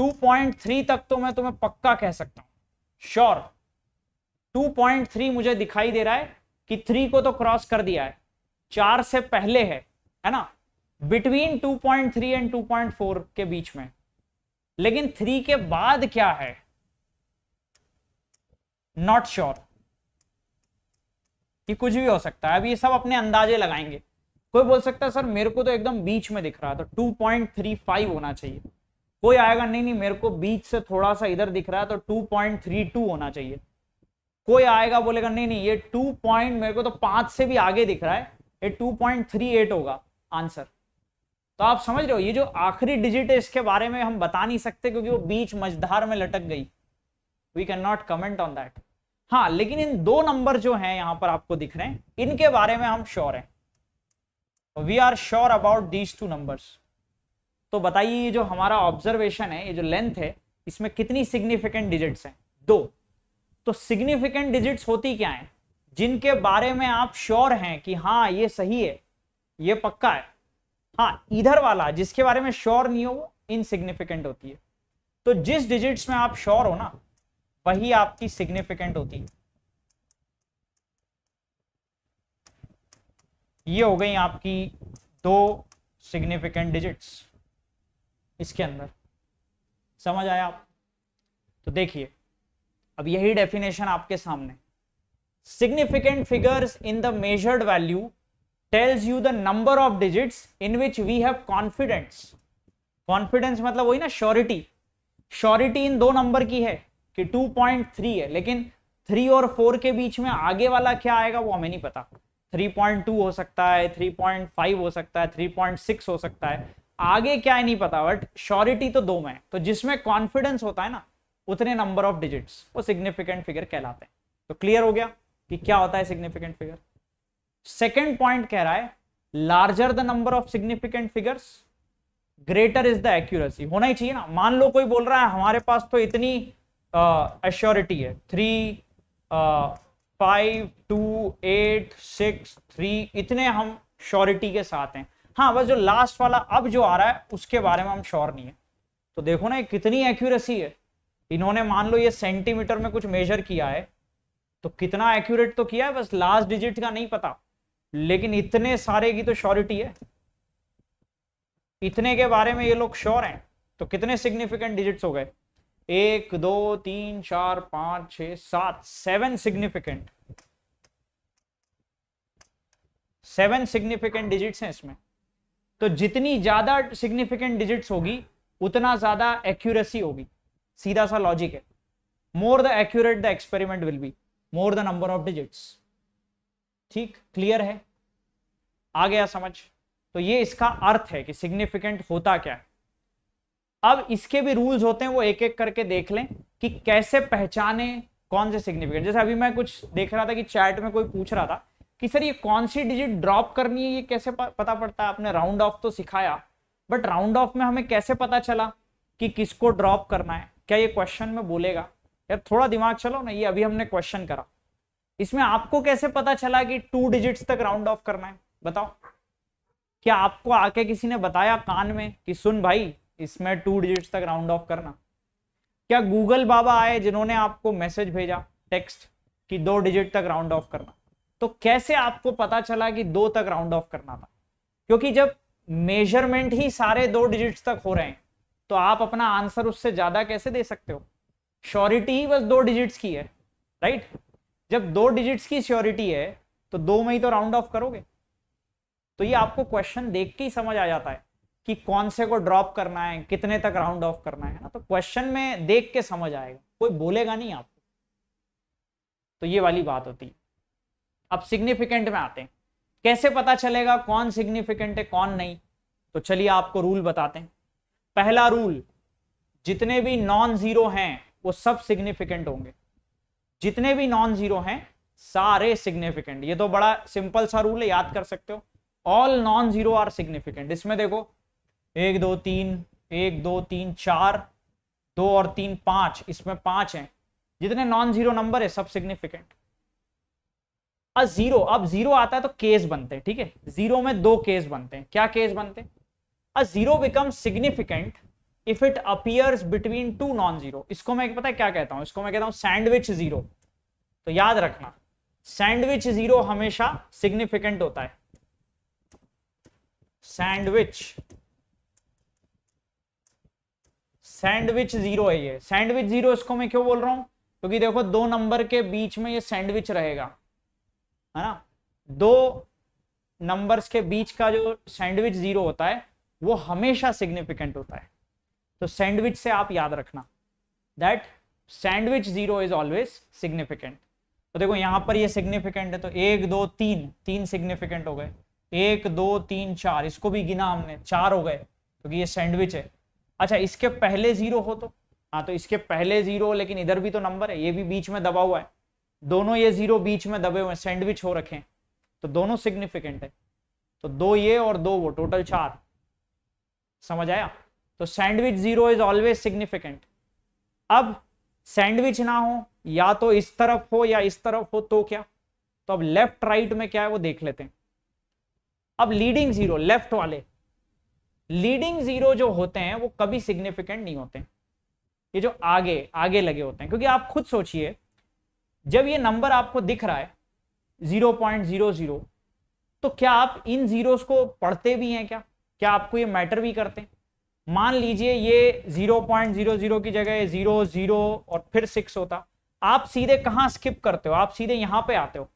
2.3 तक तो मैं तुम्हें पक्का कह सकता हूं श्योर 2.3 मुझे दिखाई दे रहा है कि थ्री को तो क्रॉस कर दिया है चार से पहले है है ना बिटवीन 2.3 एंड 2.4 के बीच में लेकिन थ्री के बाद क्या है नॉट श्योर sure. कुछ भी हो सकता है अब ये सब अपने अंदाजे लगाएंगे कोई बोल सकता है सर मेरे को तो एकदम बीच में दिख रहा है तो 2.35 होना चाहिए कोई आएगा नहीं नहीं मेरे को बीच से थोड़ा सा इधर दिख रहा है तो 2.32 होना चाहिए कोई आएगा बोलेगा नहीं नहीं ये 2. मेरे को तो पांच से भी आगे दिख रहा है ये 2.38 होगा आंसर तो आप समझ रहे हो ये जो आखिरी डिजिट है इसके बारे में हम बता नहीं सकते क्योंकि वो बीच मझधार में लटक गई वी कैन नॉट कमेंट ऑन दैट हाँ लेकिन इन दो नंबर जो हैं यहां पर आपको दिख रहे हैं इनके बारे में हम श्योर हैं we are sure about these two numbers तो बताइए ये जो हमारा ऑब्जर्वेशन है ये जो लेंथ है इसमें कितनी सिग्निफिकेंट डिजिट्स हैं दो तो सिग्निफिकेंट डिजिट्स होती क्या हैं जिनके बारे में आप श्योर हैं कि हाँ ये सही है ये पक्का है हाँ इधर वाला जिसके बारे में श्योर नहीं हो वो इनसिग्निफिकेंट होती है तो जिस डिजिट्स में आप श्योर हो ना वही आपकी सिग्निफिकेंट होती है ये हो गई आपकी दो सिग्निफिकेंट डिजिट्स इसके अंदर समझ आया आप तो देखिए अब यही डेफिनेशन आपके सामने significant figures in the measured value tells you the number of digits in which we have confidence confidence मतलब वही ना श्योरिटी श्योरिटी इन दो नंबर की है कि 2.3 है लेकिन थ्री और फोर के बीच में आगे वाला क्या आएगा वो हमें नहीं पता 3.2 हो सकता है 3.5 हो सकता है 3.6 हो सकता है आगे क्या है नहीं पता बट श्योरिटी तो दो में है तो जिसमें कॉन्फिडेंस होता है ना उतने नंबर ऑफ डिजिट्स वो सिग्निफिकेंट फिगर कहलाते हैं तो क्लियर हो गया कि क्या होता है सिग्निफिकेंट फिगर सेकेंड पॉइंट कह रहा है larger the number of significant figures greater is the accuracy होना ही चाहिए ना मान लो कोई बोल रहा है हमारे पास तो इतनी uh, है three five two eight six three इतने हम श्योरिटी के साथ हैं हाँ बस जो लास्ट वाला अब जो आ रहा है उसके बारे में हम श्योर नहीं है तो देखो ना कितनी एक्यूरेसी है इन्होंने मान लो ये सेंटीमीटर में कुछ मेजर किया है तो कितना एक्यूरेट तो किया है बस लास्ट डिजिट का नहीं पता लेकिन इतने सारे की तो श्योरिटी है इतने के बारे में ये लोग श्योर हैं तो कितने सिग्निफिकेंट डिजिट्स हो गए एक दो तीन चार पांच छ सात seven significant seven significant digits हैं इसमें तो जितनी ज्यादा सिग्निफिकेंट डिजिट्स होगी उतना ज्यादा एक्यूरेसी होगी सीधा सा लॉजिक है more the accurate the experiment will be more the number of digits ठीक क्लियर है आ गया समझ तो ये इसका अर्थ है कि सिग्निफिकेंट होता क्या है अब इसके भी रूल्स होते हैं वो एक एक करके देख लें कि कैसे पहचाने कौन से सिग्निफिकेंट जैसे अभी मैं कुछ देख रहा था कि चैट में कोई पूछ रहा था कि सर ये कौन सी डिजिट ड्रॉप करनी है ये कैसे पता पड़ता है आपने राउंड ऑफ तो सिखाया बट राउंड ऑफ में हमें कैसे पता चला कि किसको ड्रॉप करना है क्या ये क्वेश्चन में बोलेगा यार थोड़ा दिमाग चलो ना ये अभी हमने क्वेश्चन करा इसमें आपको कैसे पता चला कि टू डिजिट्स तक राउंड ऑफ करना है बताओ क्या आपको आके किसी ने बताया कान में कि सुन भाई इसमें टू डिजिट्स तक राउंड ऑफ करना क्या गूगल बाबा आए जिन्होंने आपको मैसेज भेजा टेक्स्ट कि दो डिजिट तक राउंड ऑफ करना तो कैसे आपको पता चला कि दो तक राउंड ऑफ करना था क्योंकि जब मेजरमेंट ही सारे दो डिजिट्स तक हो रहे हैं तो आप अपना आंसर उससे ज्यादा कैसे दे सकते हो श्योरिटी ही बस दो डिजिट्स की है राइट जब दो डिजिट्स की श्योरिटी है तो दो में ही तो राउंड ऑफ करोगे तो ये आपको क्वेश्चन देख के ही समझ आ जाता है कि कौन से को ड्रॉप करना है कितने तक राउंड ऑफ करना है ना तो क्वेश्चन में देख के समझ आएगा कोई बोलेगा नहीं आपको तो ये वाली बात होती है अब सिग्निफिकेंट में आते हैं कैसे पता चलेगा कौन सिग्निफिकेंट है कौन नहीं तो चलिए आपको रूल बताते हैं पहला रूल जितने भी नॉन जीरो हैं वो सब सिग्निफिकेंट होंगे जितने भी नॉन जीरो हैं सारे सिग्निफिकेंट ये तो बड़ा सिंपल सा रूल है याद कर सकते हो all non zero are significant इसमें देखो एक दो तीन एक दो तीन चार दो और तीन पांच इसमें पांच हैं जितने नॉन जीरो नंबर है सब सिग्निफिकेंट अब जीरो अब जीरो आता है तो केस बनते हैं ठीक है जीरो में दो केस बनते हैं क्या केस बनते हैं a zero become significant if it appears between two non zero इसको मैं पता है क्या कहता हूं इसको मैं कहता हूं सैंडविच जीरो तो याद रखना सैंडविच जीरो हमेशा सिग्निफिकेंट होता है सैंडविच सैंडविच जीरो है ये सैंडविच जीरो इसको मैं क्यों बोल रहा हूं क्योंकि देखो दो नंबर के बीच में ये सैंडविच रहेगा है ना दो नंबर्स के बीच का जो सैंडविच जीरो होता है वो हमेशा सिग्निफिकेंट होता है तो सैंडविच से आप याद रखना that sandwich zero is always significant तो देखो यहां पर ये सिग्निफिकेंट है तो एक दो तीन तीन सिग्निफिकेंट हो गए एक दो तीन चार इसको भी गिना हमने चार हो गए क्योंकि तो ये सैंडविच है अच्छा इसके पहले जीरो हो तो हाँ तो इसके पहले जीरो लेकिन इधर भी तो नंबर है ये भी बीच में दबा हुआ है दोनों ये जीरो बीच में दबे हुए हैं सैंडविच हो रखे हैं तो दोनों सिग्निफिकेंट है तो दो ये और दो वो टोटल चार समझ आया तो sandwich zero is always significant अब सैंडविच ना हो या तो इस तरफ हो या इस तरफ हो तो क्या तो अब लेफ्ट राइट में क्या है वो देख लेते हैं अब लीडिंग जीरो लेफ्ट वाले लीडिंग जीरो जो होते हैं वो कभी सिग्निफिकेंट नहीं होते ये जो आगे आगे लगे होते हैं क्योंकि आप खुद सोचिए जब ये नंबर आपको दिख रहा है जीरो पॉइंट जीरो जीरो तो क्या आप इन जीरोस को पढ़ते भी हैं क्या क्या आपको ये मैटर भी करते हैं मान लीजिए ये जीरो पॉइंट जीरो जीरो की जगह जीरो जीरो और फिर सिक्स होता आप सीधे कहां स्किप करते हो आप सीधे यहां पे आते हो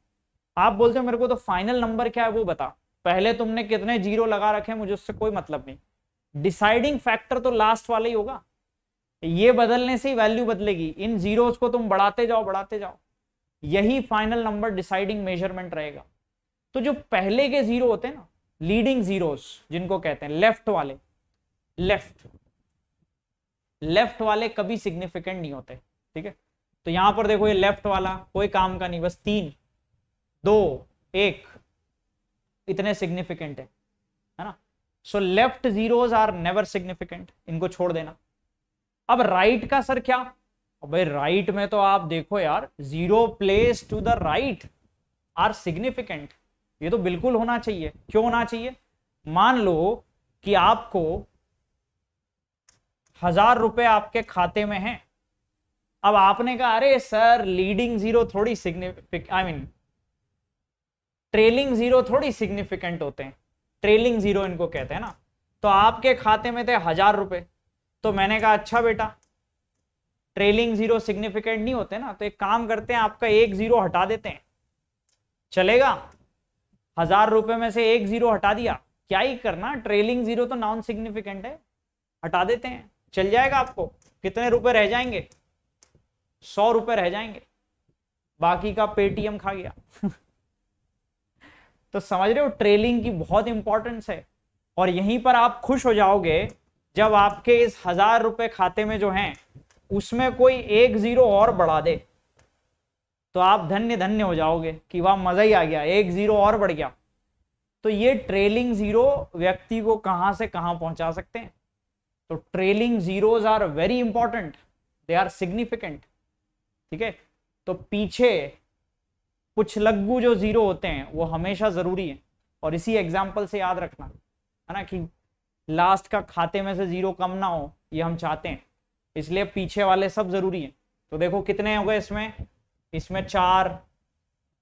आप बोलते हो मेरे को तो फाइनल नंबर क्या है वो बता पहले तुमने कितने जीरो लगा रखे मुझे उससे कोई मतलब नहीं डिसाइडिंग फैक्टर तो लास्ट वाला ही होगा ये बदलने से ही वैल्यू बदलेगी इन जीरोस को तुम बढ़ाते जाओ बढ़ाते जाओ यही फाइनल नंबर डिसाइडिंग मेजरमेंट रहेगा तो जो पहले के जीरो होते हैं ना लीडिंग जीरोस जिनको कहते हैं लेफ्ट वाले लेफ्ट लेफ्ट वाले कभी सिग्निफिकेंट नहीं होते ठीक है तो यहां पर देखो ये लेफ्ट वाला कोई काम का नहीं बस तीन दो एक इतने सिग्निफिकेंट है है ना so left zeros are never significant इनको छोड़ देना अब राइट right का सर क्या भाई राइट right में तो आप देखो यार zero place to the right are significant ये तो बिल्कुल होना चाहिए क्यों होना चाहिए मान लो कि आपको हजार रुपए आपके खाते में है अब आपने कहा अरे सर लीडिंग जीरो थोड़ी signific I mean trailing zero थोड़ी सिग्निफिकेंट होते हैं ट्रेलिंग जीरो इनको कहते हैं ना तो आपके खाते में थे हजार रुपए तो मैंने कहा अच्छा बेटा ट्रेलिंग जीरो सिग्निफिकेंट नहीं होते ना तो एक काम करते हैं आपका एक जीरो हटा देते हैं चलेगा हजार रुपए में से एक जीरो हटा दिया क्या ही करना ट्रेलिंग जीरो तो नॉन सिग्निफिकेंट है हटा देते हैं चल जाएगा आपको कितने रुपए रह जाएंगे सौ रुपए रह जाएंगे बाकी का पेटीएम खा गया [LAUGHS] तो समझ रहे हो ट्रेलिंग की बहुत इंपॉर्टेंस है और यहीं पर आप खुश हो जाओगे जब आपके इस हजार रुपए खाते में जो हैं उसमें कोई एक जीरो और बढ़ा दे तो आप धन्य धन्य हो जाओगे कि वाह मजा ही आ गया एक जीरो और बढ़ गया तो ये ट्रेलिंग जीरो व्यक्ति को कहां से कहां पहुंचा सकते हैं तो trailing zeros are very important they are significant ठीक है तो पीछे कुछ लघु जो जीरो होते हैं वो हमेशा जरूरी है और इसी एग्जाम्पल से याद रखना है ना कि लास्ट का खाते में से जीरो कम ना हो ये हम चाहते हैं इसलिए पीछे वाले सब जरूरी हैं तो देखो कितने हो गए इसमें इसमें चार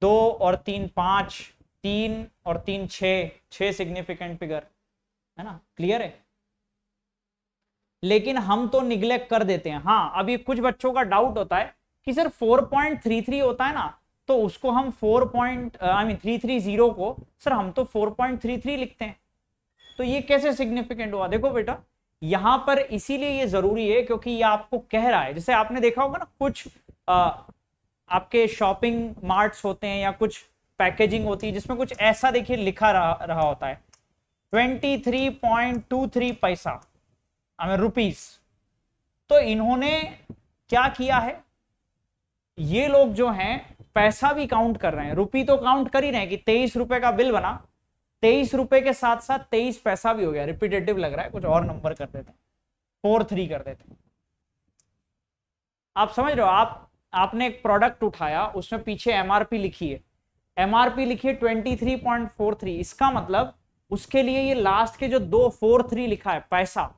दो और तीन पाँच तीन और तीन छ छः सिग्निफिकेंट फिगर है ना क्लियर है लेकिन हम तो निग्लेक्ट कर देते हैं हाँ अभी कुछ बच्चों का डाउट होता है कि सर 4.33 होता है ना तो उसको हम 4. आई मीन 330 को सर हम तो 4.33 लिखते हैं तो ये कैसे सिग्निफिकेंट हुआ देखो बेटा यहां पर इसीलिए ये जरूरी है क्योंकि ये आपको कह रहा है जैसे आपने देखा होगा ना कुछ आ, आपके शॉपिंग मार्ट्स होते हैं या कुछ पैकेजिंग होती है जिसमें कुछ ऐसा देखिए लिखा रहा, रहा होता है थ्री पैसा हमें रुपीस तो इन्होंने क्या किया है ये लोग जो हैं पैसा भी काउंट कर रहे हैं रुपी तो काउंट कर ही रहे हैं कि तेईस रुपए का बिल बना तेईस रुपए के साथ साथ तेईस पैसा भी हो गया रिपीटेटिव लग रहा है कुछ और नंबर कर देते हैं फोर थ्री कर देते हैं आप समझ रहे हो आप आपने एक प्रोडक्ट उठाया उसमें पीछे एमआरपी लिखी है एमआरपी लिखी है twenty three point four three इसका मतलब उसके लिए ये लास्ट के जो दो फोर थ्री लिखा है पैसा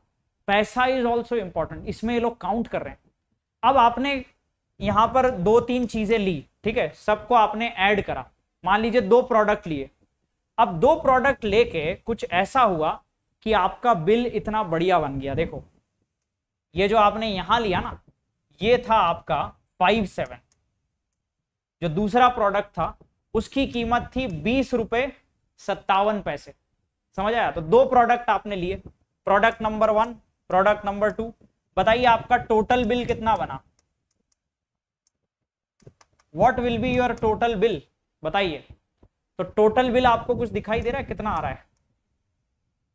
पैसा इज ऑल्सो इंपॉर्टेंट इसमें ये लोग काउंट कर रहे हैं अब आपने यहां पर दो तीन चीजें ली ठीक है सबको आपने ऐड करा मान लीजिए दो प्रोडक्ट लिए अब दो प्रोडक्ट लेके कुछ ऐसा हुआ कि आपका बिल इतना बढ़िया बन गया देखो ये जो आपने यहां लिया ना ये था आपका फाइव सेवन जो दूसरा प्रोडक्ट था उसकी कीमत थी बीस रुपए सत्तावन पैसे समझ आया तो दो प्रोडक्ट आपने लिए product number one product number two बताइए आपका टोटल बिल कितना बना what will be your total bill बताइए तो टोटल बिल आपको कुछ दिखाई दे रहा है कितना आ रहा है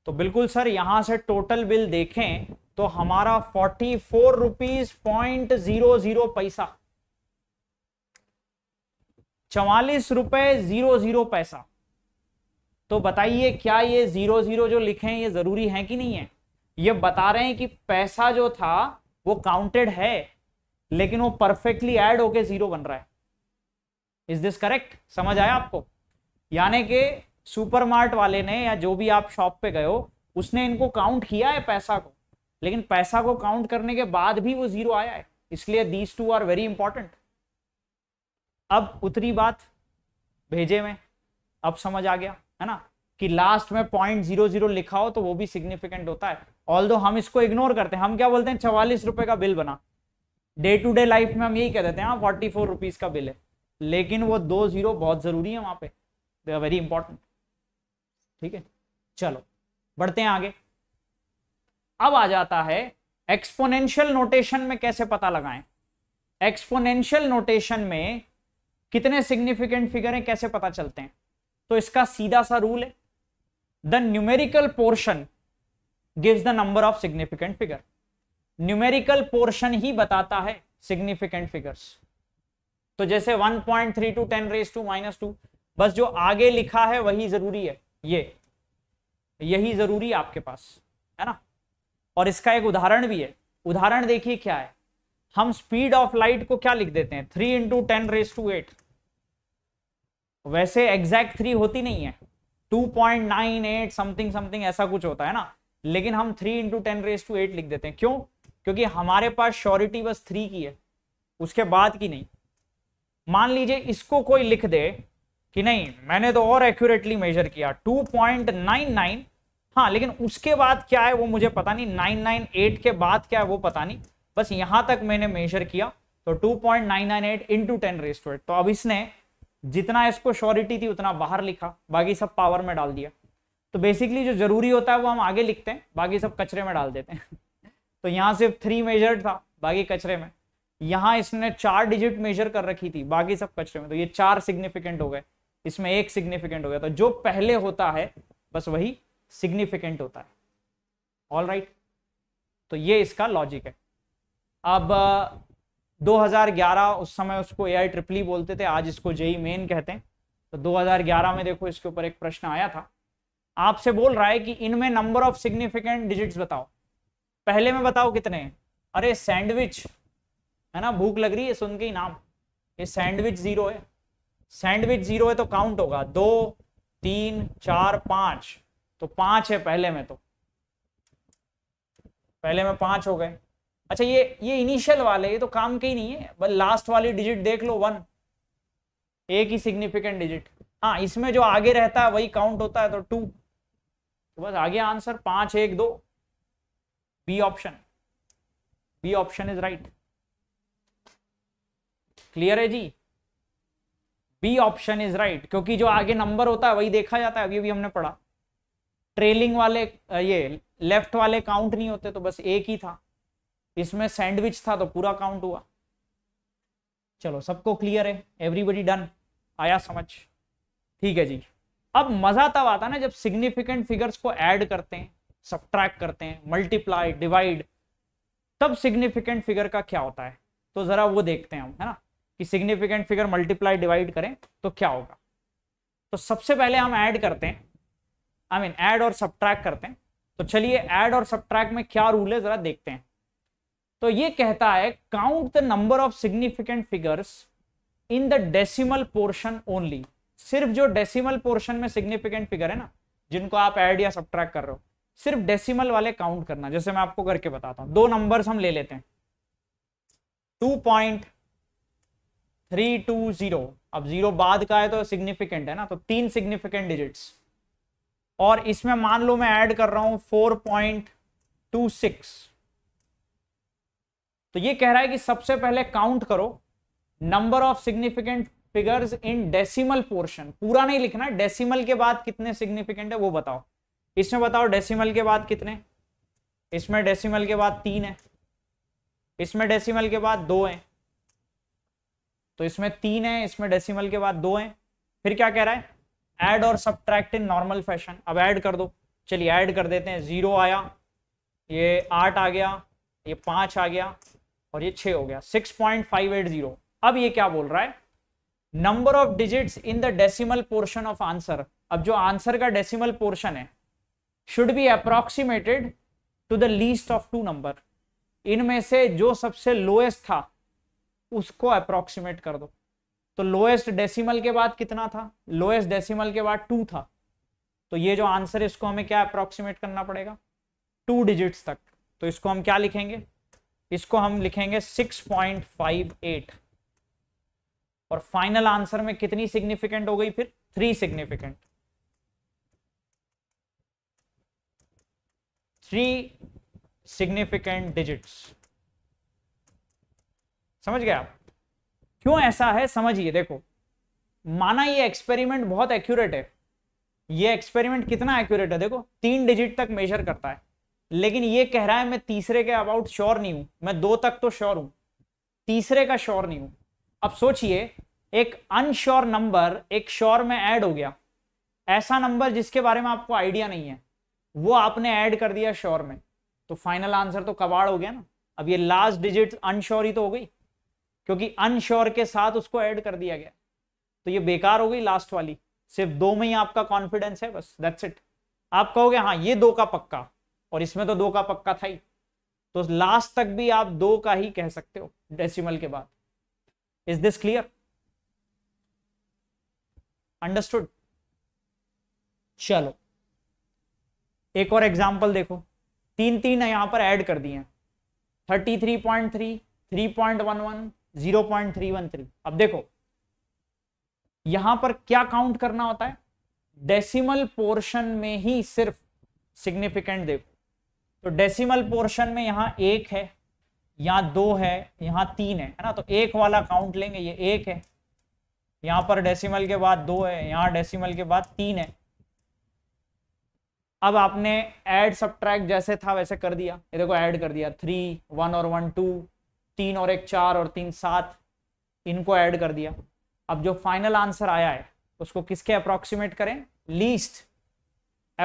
तो बिल्कुल सर यहां से टोटल बिल देखें तो हमारा forty four rupees point zero zero पैसा चवालीस रुपए जीरो जीरो पैसा तो बताइए क्या ये जीरो जीरो जो लिखे हैं ये जरूरी है कि नहीं है ये बता रहे हैं कि पैसा जो था वो काउंटेड है लेकिन वो परफेक्टली एड होके जीरो बन रहा है इज दिस करेक्ट समझ आया आपको यानी कि सुपरमार्ट वाले ने या जो भी आप शॉप पे गए हो उसने इनको काउंट किया है पैसा को लेकिन पैसा को काउंट करने के बाद भी वो जीरो आया है इसलिए these two are very important अब उतनी बात भेजे में अब समझ आ गया है ना कि लास्ट में पॉइंट जीरो जीरो लिखा हो तो वो भी सिग्निफिकेंट होता है ऑल हम इसको इग्नोर करते हैं हम क्या बोलते हैं चवालीस रुपए का बिल बना डे टू डे लाइफ में हम यही कह देते हैं फोर्टी फोर रुपीज का बिल है लेकिन वो दो जीरो बहुत जरूरी है वहां पे दे आर वेरी इंपॉर्टेंट ठीक है चलो बढ़ते हैं आगे अब आ जाता है एक्सपोनेंशियल नोटेशन में कैसे पता लगाएं एक्सपोनेंशियल नोटेशन में कितने सिग्निफिकेंट फिगर हैं कैसे पता चलते हैं तो इसका सीधा सा रूल है the numerical portion gives the number of significant figure numerical portion ही बताता है सिग्निफिकेंट फिगर्स तो जैसे 1.3 to ten raise to minus two बस जो आगे लिखा है वही जरूरी है ये यही जरूरी आपके पास है ना और इसका एक उदाहरण भी है उदाहरण देखिए क्या है हम स्पीड ऑफ लाइट को क्या लिख देते हैं three into ten raise to eight वैसे एग्जैक्ट थ्री होती नहीं है two point nine eight something something ऐसा कुछ होता है ना लेकिन हम three into ten raise to eight लिख देते हैं क्यों क्योंकि हमारे पास श्योरिटी बस थ्री की है उसके बाद की नहीं मान लीजिए इसको कोई लिख दे कि नहीं मैंने तो और एक्यूरेटली मेजर किया 2.99 हाँ लेकिन उसके बाद क्या है वो मुझे पता नहीं 998 के बाद क्या है वो पता नहीं बस यहां तक मैंने मेजर किया तो 2.998 point nine nine eight into ten raised तो अब इसने जितना इसको श्योरिटी थी उतना बाहर लिखा बाकी सब पावर में डाल दिया तो बेसिकली जो जरूरी होता है वो हम आगे लिखते हैं बाकी सब कचरे में डाल देते हैं तो यहाँ सिर्फ थ्री मेजर था बाकी कचरे में यहाँ इसने चार डिजिट मेजर कर रखी थी बाकी सब कचरे में तो ये चार सिग्निफिकेंट हो गए इसमें एक सिग्निफिकेंट हो गया तो जो पहले होता है बस वही सिग्निफिकेंट होता है ऑल राइट right. तो ये इसका लॉजिक है अब 2011 उस समय उसको ए आई ट्रिपली बोलते थे आज इसको जेई मेन e कहते हैं तो 2011 में देखो इसके ऊपर एक प्रश्न आया था आपसे बोल रहा है कि इनमें नंबर ऑफ सिग्निफिकेंट डिजिट्स बताओ पहले में बताओ कितने अरे सैंडविच है ना भूख लग रही है सुन के ही नाम ये सैंडविच जीरो है सैंडविच जीरो है तो काउंट होगा दो तीन चार पांच तो पांच है पहले में तो पहले में पांच हो गए अच्छा ये ये इनिशियल वाले ये तो काम के ही नहीं है बस लास्ट वाली डिजिट देख लो वन एक ही सिग्निफिकेंट डिजिट हाँ इसमें जो आगे रहता है वही काउंट होता है तो टू तो बस आगे आंसर पांच एक दो B option B option is right clear है जी बी ऑप्शन इज राइट क्योंकि जो आगे नंबर होता है वही देखा जाता है अभी अभी हमने पढ़ा ट्रेलिंग वाले ये लेफ्ट वाले काउंट नहीं होते तो बस एक ही था इसमें सैंडविच था तो पूरा काउंट हुआ चलो सबको क्लियर है एवरीबडी डन आया समझ ठीक है जी अब मजा तब आता है ना जब सिग्निफिकेंट फिगर्स को ऐड करते हैं सब्ट्रैक्ट करते हैं मल्टीप्लाई डिवाइड तब सिग्निफिकेंट फिगर का क्या होता है तो जरा वो देखते हैं हम है ना कि सिग्निफिकेंट फिगर मल्टीप्लाई डिवाइड करें तो क्या होगा तो सबसे पहले हम ऐड करते हैं आई मीन ऐड और सब्ट्रैक्ट करते हैं तो चलिए ऐड और सब्ट्रैक्ट में क्या रूल है जरा देखते हैं तो ये कहता है count the number of significant figures in the decimal portion only सिर्फ जो डेसिमल पोर्शन में सिग्निफिकेंट फिगर है ना जिनको आप ऐड या सब्ट्रैक्ट कर रहे हो सिर्फ डेसिमल वाले काउंट करना जैसे मैं आपको करके बताता हूं दो नंबर्स हम ले लेते हैं two point three two zero अब जीरो बाद का है तो सिग्निफिकेंट है ना तो तीन सिग्निफिकेंट डिजिट्स और इसमें मान लो मैं ऐड कर रहा हूं फोर पॉइंट टू सिक्स तो ये कह रहा है कि सबसे पहले काउंट करो number of significant figures in decimal portion पूरा नहीं लिखना डेसिमल के बाद कितने सिग्निफिकेंट है वो बताओ इसमें बताओ डेसिमल के बाद कितने इसमें डेसिमल के बाद तीन है इसमें डेसिमल के बाद दो है तो इसमें तीन है इसमें डेसिमल के बाद दो है फिर क्या कह रहा है एड और सब इन नॉर्मल फैशन अब एड कर दो चलिए एड कर देते हैं जीरो आया ये आठ आ गया ये पांच आ गया और ये छ हो गया six point five eight zero अब ये क्या बोल रहा है number of digits in the decimal portion of answer अब जो आंसर का डेसिमल पोर्शन है should be approximated to the least of two number इनमें से जो सबसे लोएस्ट था उसको अप्रोक्सीमेट कर दो तो लोएस्ट डेसिमल के बाद कितना था लोएस्ट डेसिमल के बाद टू था तो ये जो आंसर है इसको हमें क्या अप्रोक्सीमेट करना पड़ेगा टू डिजिट्स तक तो इसको हम क्या लिखेंगे इसको हम लिखेंगे सिक्स पॉइंट फाइव एट और फाइनल आंसर में कितनी सिग्निफिकेंट हो गई फिर three significant three significant digits समझ गए आप क्यों ऐसा है समझिए देखो माना ये एक्सपेरिमेंट बहुत एक्यूरेट है ये एक्सपेरिमेंट कितना एक्यूरेट है देखो तीन डिजिट तक मेजर करता है लेकिन ये कह रहा है मैं तीसरे के अबाउट श्योर नहीं हूं मैं दो तक तो श्योर हूं तीसरे का श्योर नहीं हूं अब सोचिए एक अनश्योर नंबर एक श्योर में ऐड हो गया ऐसा नंबर जिसके बारे में आपको आइडिया नहीं है वो आपने ऐड कर दिया श्योर में तो फाइनल आंसर तो कबाड़ हो गया ना अब ये लास्ट डिजिट अनश्योर ही तो हो गई क्योंकि अनश्योर के साथ उसको ऐड कर दिया गया तो ये बेकार हो गई लास्ट वाली सिर्फ दो में ही आपका कॉन्फिडेंस है बस दैट्स इट आप कहोगे हाँ ये दो का पक्का और इसमें तो दो का पक्का था ही तो लास्ट तक भी आप दो का ही कह सकते हो डेसिमल के बाद is this clear अंडरस्टूड चलो एक और एग्जाम्पल देखो तीन तीन यहां पर ऐड कर दिए thirty three point three three point one one zero point three one three अब देखो यहां पर क्या काउंट करना होता है डेसिमल पोर्शन में ही सिर्फ सिग्निफिकेंट देखो तो डेसिमल पोर्शन में यहां एक है यहाँ दो है यहाँ तीन है है ना तो एक वाला काउंट लेंगे ये एक है यहाँ पर डेसिमल के बाद दो है यहाँ डेसिमल के बाद तीन है अब आपने ऐड सब जैसे था वैसे कर दिया ये देखो ऐड कर दिया थ्री वन और वन टू तीन और एक चार और तीन सात इनको ऐड कर दिया अब जो फाइनल आंसर आया है उसको किसके अप्रोक्सीमेट करें least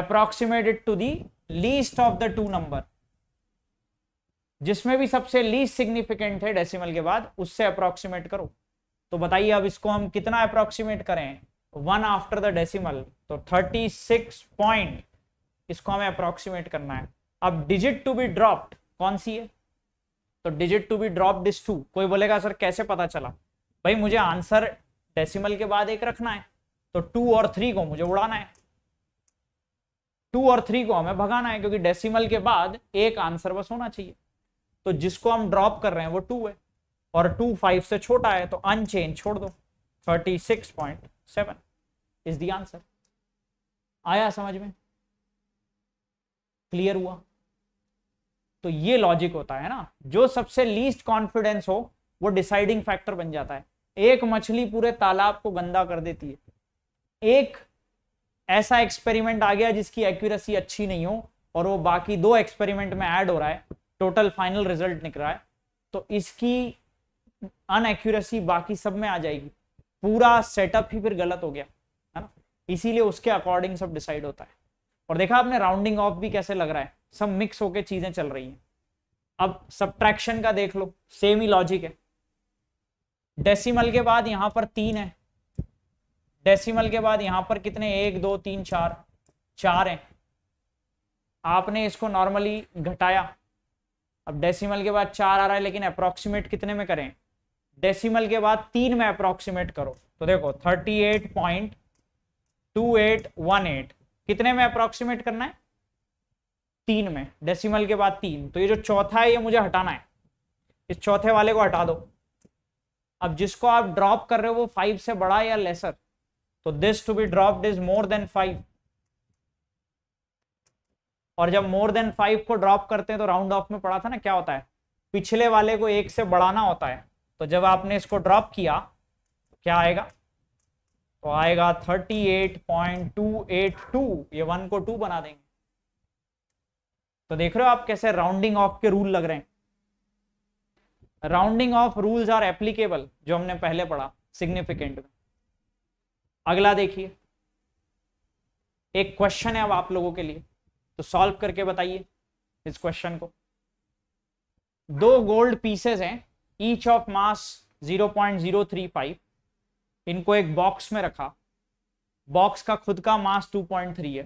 approximated to the least of the two number जिसमें भी सबसे लीस्ट सिग्निफिकेंट है डेसिमल के बाद उससे अप्रोक्सीमेट करो तो बताइए अब इसको हम कितना अप्रोक्सीमेट करें वन आफ्टर द डेसिमल तो सिक्स पॉइंट इसको हमें अप्रोक्सीमेट करना है अब डिजिट टू बी ड्रॉप्ड कौन सी है तो digit to be dropped is two कोई बोलेगा सर कैसे पता चला भाई मुझे आंसर डेसिमल के बाद एक रखना है तो टू और थ्री को मुझे उड़ाना है टू और थ्री को हमें भगाना है क्योंकि डेसिमल के बाद एक आंसर बस होना चाहिए तो जिसको हम ड्रॉप कर रहे हैं वो टू है और टू फाइव से छोटा है तो अनचेंज छोड़ दो thirty six point seven is the answer आया समझ में क्लियर हुआ तो ये लॉजिक होता है ना जो सबसे लीस्ट कॉन्फिडेंस हो वो डिसाइडिंग फैक्टर बन जाता है एक मछली पूरे तालाब को गंदा कर देती है एक ऐसा एक्सपेरिमेंट आ गया जिसकी एक्यूरेसी अच्छी नहीं हो और वो बाकी दो एक्सपेरिमेंट में ऐड हो रहा है टोटल फाइनल रिजल्ट निकला है तो इसकी अनएक्यूरेसी बाकी सब में आ जाएगी पूरा सेटअप ही फिर गलत हो गया है ना इसीलिए उसके अकॉर्डिंग सब डिसाइड होता है और देखा आपने राउंडिंग ऑफ भी कैसे लग रहा है सब मिक्स होके चीजें चल रही हैं अब सब्ट्रैक्शन का देख लो सेम ही लॉजिक है डेसिमल के बाद यहां पर तीन है डेसिमल के बाद यहां पर कितने एक दो तीन चार चार हैं आपने इसको नॉर्मली घटाया अब डेसिमल के बाद चार आ रहा है लेकिन अप्रोक्सीमेट कितने में करें डेसिमल के बाद तीन में अप्रोक्सीमेट करो तो देखो thirty eight point two eight one eight कितने में अप्रोक्सीमेट करना है तीन में डेसिमल के बाद तीन तो ये जो चौथा है ये मुझे हटाना है इस चौथे वाले को हटा दो अब जिसको आप ड्रॉप कर रहे हो वो फाइव से बड़ा या लेसर तो this to be dropped is more than five और जब मोर देन फाइव को ड्रॉप करते हैं तो राउंड ऑफ में पड़ा था ना क्या होता है पिछले वाले को एक से बढ़ाना होता है तो जब आपने इसको ड्रॉप किया तो क्या आएगा तो आएगा 38.282 ये वन को टू बना देंगे तो देख रहे हो आप कैसे राउंडिंग ऑफ के रूल लग रहे हैं rounding off rules are applicable जो हमने पहले पढ़ा सिग्निफिकेंट में अगला देखिए एक क्वेश्चन है अब आप लोगों के लिए तो सॉल्व करके बताइए इस क्वेश्चन को दो गोल्ड पीसेस हैं ईच ऑफ मास 0.035 इनको एक बॉक्स में रखा बॉक्स का खुद का मास 2.3 है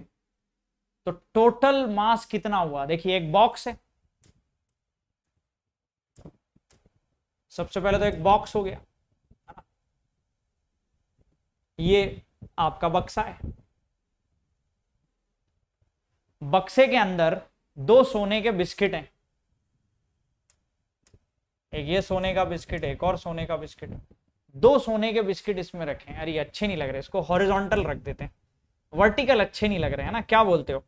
तो टोटल मास कितना हुआ देखिए एक बॉक्स है सबसे पहले तो एक बॉक्स हो गया ये आपका बक्सा है बक्से के अंदर दो सोने के बिस्किट हैं एक ये सोने का बिस्किट एक और सोने का बिस्किट दो सोने के बिस्किट इसमें रखे हैं अरे अच्छे नहीं लग रहे इसको हॉरिजॉन्टल रख देते हैं वर्टिकल अच्छे नहीं लग रहे हैं ना क्या बोलते हो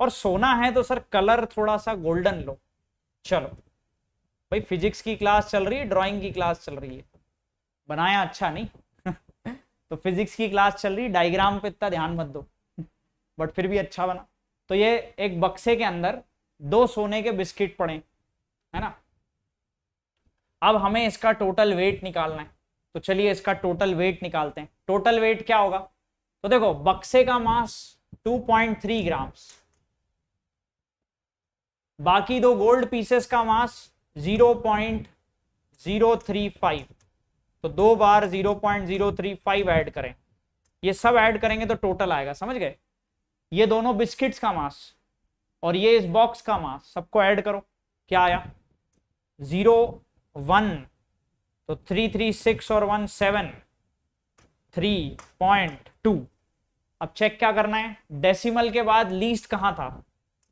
और सोना है तो सर कलर थोड़ा सा गोल्डन लो चलो भाई फिजिक्स की क्लास चल रही है ड्राइंग की क्लास चल रही है बनाया अच्छा नहीं [LAUGHS] तो फिजिक्स की क्लास चल रही डायग्राम पे इतना ध्यान मत दो बट [LAUGHS] फिर भी अच्छा बना तो ये एक बक्से के अंदर दो सोने के बिस्किट पड़े है ना अब हमें इसका टोटल वेट निकालना है तो चलिए इसका टोटल वेट निकालते हैं टोटल वेट क्या होगा तो देखो बक्से का मास 2.3 ग्राम्स बाकी दो गोल्ड पीसेस का मास 0.035 तो दो बार 0.035 ऐड करें ये सब ऐड करेंगे तो टोटल आएगा समझ गए ये दोनों बिस्किट्स का मास और ये इस बॉक्स का मास सबको ऐड करो क्या आया जीरो वन तो थ्री थ्री सिक्स और one seven three point two अब चेक क्या करना है डेसिमल के बाद लीस्ट कहाँ था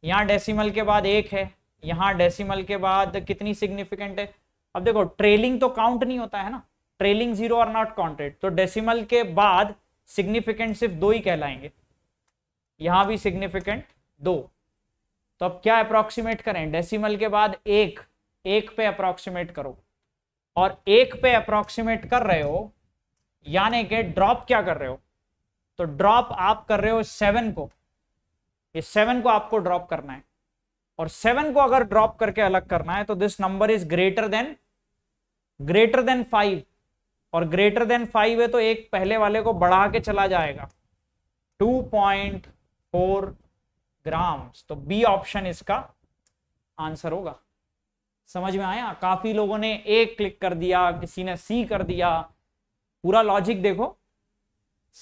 यहाँ डेसिमल के बाद एक है यहाँ डेसिमल के बाद कितनी सिग्निफिकेंट है अब देखो ट्रेलिंग तो काउंट नहीं होता है ना trailing zero are not counted तो डेसिमल के बाद सिग्निफिकेंट सिर्फ दो ही कहलाएंगे यहां भी सिग्निफिकेंट दो तो अब क्या अप्रोक्सीमेट करें डेसिमल के बाद एक एक पे अप्रोक्सीमेट करो और एक पे अप्रोक्सीमेट कर रहे हो यानी कि ड्रॉप क्या कर रहे हो तो ड्रॉप आप कर रहे हो सेवन को ये सेवन को आपको ड्रॉप करना है और सेवन को अगर ड्रॉप करके अलग करना है तो this number is greater than greater than five और ग्रेटर देन फाइव है तो एक पहले वाले को बढ़ा के चला जाएगा टू पॉइंट फोर ग्राम्स तो बी ऑप्शन इसका आंसर होगा समझ में आया काफी लोगों ने ए क्लिक कर दिया किसी ने सी कर दिया पूरा लॉजिक देखो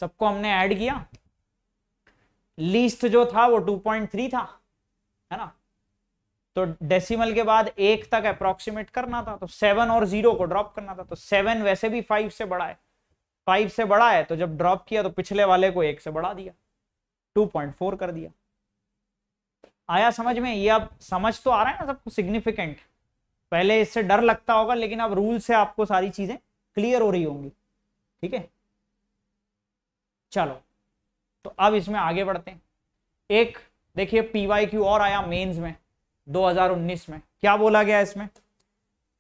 सबको हमने ऐड किया लिस्ट जो था वो 2.3 था है ना तो डेसिमल के बाद एक तक अप्रोक्सीमेट करना था तो सेवन और जीरो को ड्रॉप करना था तो सेवन वैसे भी फाइव से बड़ा है फाइव से बड़ा है तो जब ड्रॉप किया तो पिछले वाले को एक से बढ़ा दिया 2.4 कर दिया आया समझ में ये अब समझ तो आ रहा है ना सबको सिग्निफिकेंट पहले इससे डर लगता होगा लेकिन अब रूल से आपको सारी चीजें क्लियर हो रही होंगी ठीक है चलो तो अब इसमें आगे बढ़ते हैं एक देखिए पीवाई क्यू और आया मेंस में 2019 में क्या बोला गया इसमें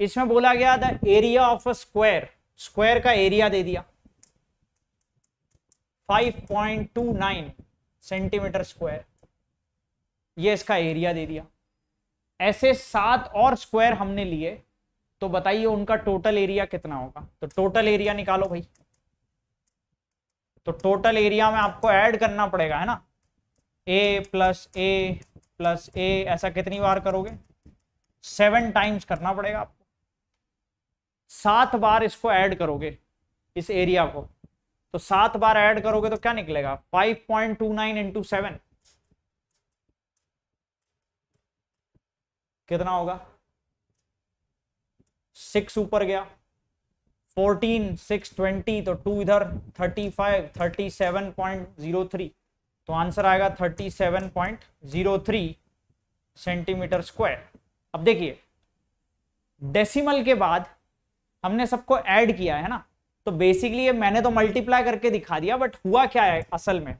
इसमें बोला गया the area of a square square का एरिया दे दिया 5.29 सेंटीमीटर स्क्वायर ये इसका एरिया दे दिया ऐसे सात और स्क्वायर हमने लिए तो बताइए उनका टोटल एरिया कितना होगा तो टोटल एरिया निकालो भाई तो टोटल एरिया में आपको ऐड करना पड़ेगा है ना ए प्लस ए प्लस ए ऐसा कितनी बार करोगे सेवन टाइम्स करना पड़ेगा आपको सात बार इसको ऐड करोगे इस एरिया को तो सात बार ऐड करोगे तो क्या निकलेगा five point two nine into seven कितना होगा सिक्स ऊपर गया फोर्टीन सिक्स ट्वेंटी तो टू इधर thirty five thirty seven point zero three तो आंसर आएगा thirty seven point zero three centimetre square अब देखिए डेसिमल के बाद हमने सबको ऐड किया है ना तो बेसिकली ये मैंने तो मल्टीप्लाई करके दिखा दिया बट हुआ क्या है असल में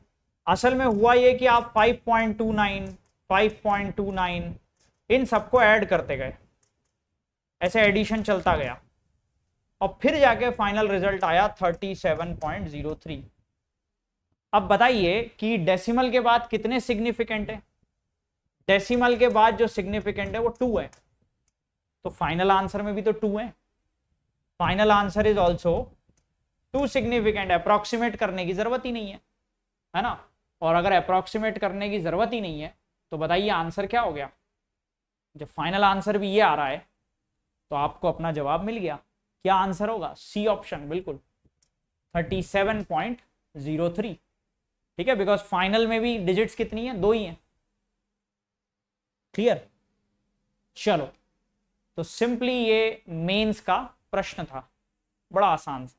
असल में हुआ ये कि आप 5.29 5.29 इन सबको ऐड करते गए ऐसे एडिशन चलता गया और फिर जाके फाइनल रिजल्ट आया 37.03 अब बताइए कि डेसिमल के बाद कितने सिग्निफिकेंट है डेसिमल के बाद जो सिग्निफिकेंट है वो टू है तो फाइनल आंसर में भी तो टू है final answer is also two significant approximate करने की जरूरत ही नहीं है है ना और अगर अप्रोक्सीमेट करने की जरूरत ही नहीं है तो बताइए आंसर क्या हो गया जब फाइनल आंसर भी ये आ रहा है तो आपको अपना जवाब मिल गया क्या आंसर होगा सी ऑप्शन बिल्कुल 37.03 ठीक है बिकॉज फाइनल में भी डिजिट्स कितनी है दो ही हैं क्लियर चलो तो सिंपली ये मेंस का प्रश्न था बड़ा आसान था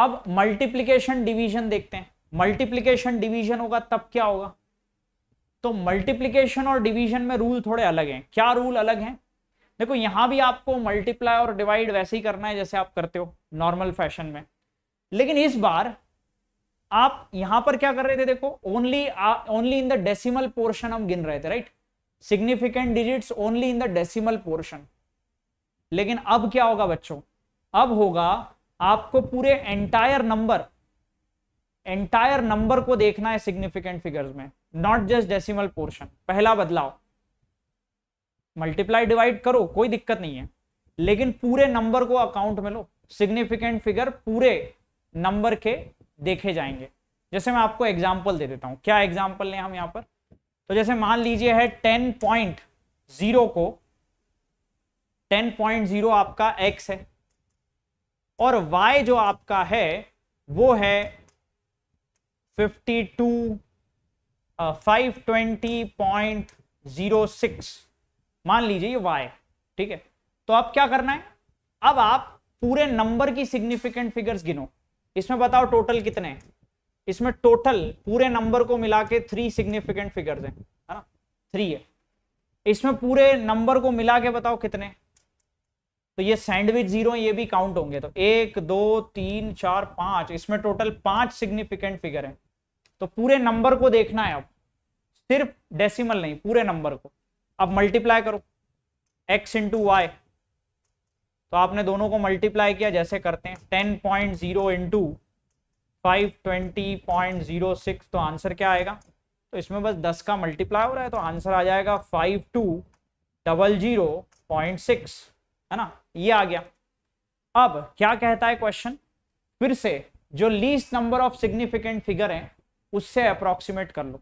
अब मल्टीप्लीकेशन डिवीजन देखते हैं मल्टीप्लीकेशन डिवीजन होगा तब क्या होगा तो मल्टीप्लीकेशन और डिवीजन में रूल थोड़े अलग हैं क्या रूल अलग हैं देखो यहां भी आपको मल्टीप्लाई और डिवाइड वैसे ही करना है जैसे आप करते हो नॉर्मल फैशन में लेकिन इस बार आप यहां पर क्या कर रहे थे देखो only only in the decimal portion हम गिन रहे थे right significant digits only in the decimal portion लेकिन अब क्या होगा बच्चों अब होगा आपको पूरे एंटायर नंबर एंटायर नंबर को देखना है सिग्निफिकेंट फिगर्स में नॉट जस्ट डेसिमल पोर्शन पहला बदलाव मल्टीप्लाई डिवाइड करो कोई दिक्कत नहीं है लेकिन पूरे नंबर को अकाउंट में लो सिग्निफिकेंट फिगर पूरे नंबर के देखे जाएंगे जैसे मैं आपको एग्जाम्पल दे देता हूं क्या एग्जाम्पल लें हम यहां पर तो जैसे मान लीजिए है टेन पॉइंट जीरो को टेन पॉइंट जीरो आपका एक्स है और y जो आपका है वो है 52 520.06 uh, मान लीजिए ये y ठीक है तो अब क्या करना है अब आप पूरे नंबर की सिग्निफिकेंट फिगर्स गिनो इसमें बताओ टोटल कितने हैं इसमें टोटल पूरे नंबर को मिला के थ्री सिग्निफिकेंट फिगर्स हैं है ना थ्री है इसमें पूरे नंबर को मिला के बताओ कितने तो ये सैंडविच जीरो ये भी काउंट होंगे तो एक दो तीन चार पांच इसमें टोटल पांच सिग्निफिकेंट फिगर है तो पूरे नंबर को देखना है अब सिर्फ डेसिमल नहीं पूरे नंबर को अब मल्टीप्लाई करो एक्स इंटू वाई तो आपने दोनों को मल्टीप्लाई किया जैसे करते हैं ten point zero into five twenty point zero six तो आंसर क्या आएगा तो इसमें बस दस का मल्टीप्लाई हो रहा है तो आंसर आ जाएगा five two double zero point six है ना ये आ गया अब क्या कहता है क्वेश्चन फिर से जो least number of significant figure है उससे अप्रोक्सीमेट कर लो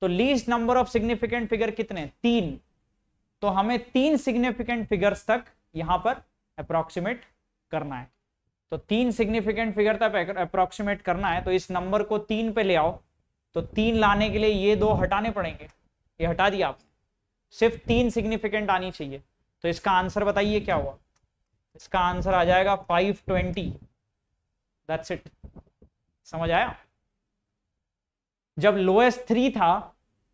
तो least number of significant figure कितने तीन तो हमें तीन सिग्निफिकेंट फिगर्स तक यहां पर अप्रोक्सीमेट करना है तो तीन सिग्निफिकेंट फिगर तक अप्रोक्सीमेट करना है तो इस नंबर को तीन पे ले आओ तो तीन लाने के लिए ये दो हटाने पड़ेंगे ये हटा दिया आप सिर्फ तीन सिग्निफिकेंट आनी चाहिए तो इसका आंसर बताइए क्या हुआ इसका आंसर आ जाएगा 520 दैट्स इट समझ आया जब लोएस्ट थ्री था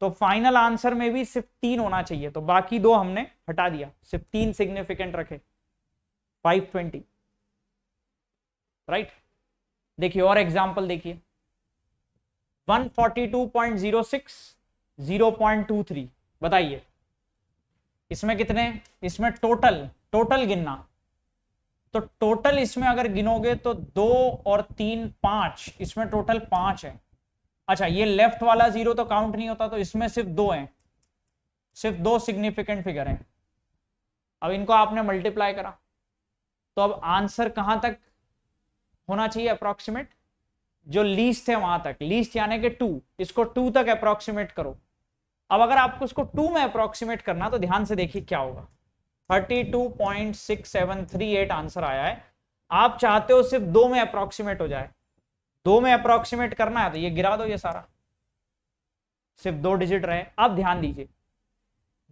तो फाइनल आंसर में भी सिर्फ तीन होना चाहिए तो बाकी दो हमने हटा दिया सिर्फ तीन सिग्निफिकेंट रखे 520 राइट देखिए और एग्जांपल देखिए 142.06 0.23 बताइए इसमें कितने इसमें टोटल टोटल गिनना तो टोटल इसमें अगर गिनोगे तो दो और तीन पांच इसमें टोटल पांच है अच्छा ये लेफ्ट वाला जीरो तो काउंट नहीं होता तो इसमें सिर्फ दो है सिर्फ दो सिग्निफिकेंट फिगर है अब इनको आपने मल्टीप्लाई करा तो अब आंसर कहां तक होना चाहिए अप्रोक्सीमेट जो लीस्ट है वहां तक लीस्ट यानी कि टू इसको टू तक अप्रोक्सीमेट करो अब अगर आपको इसको टू में अप्रोक्सीमेट करना तो ध्यान से देखिए क्या होगा 32.6738 आंसर आया है आप चाहते हो सिर्फ दो में अप्रोक्सीमेट हो जाए दो में अप्रोक्सीमेट करना है तो ये गिरा दो ये सारा सिर्फ दो डिजिट रहे अब ध्यान दीजिए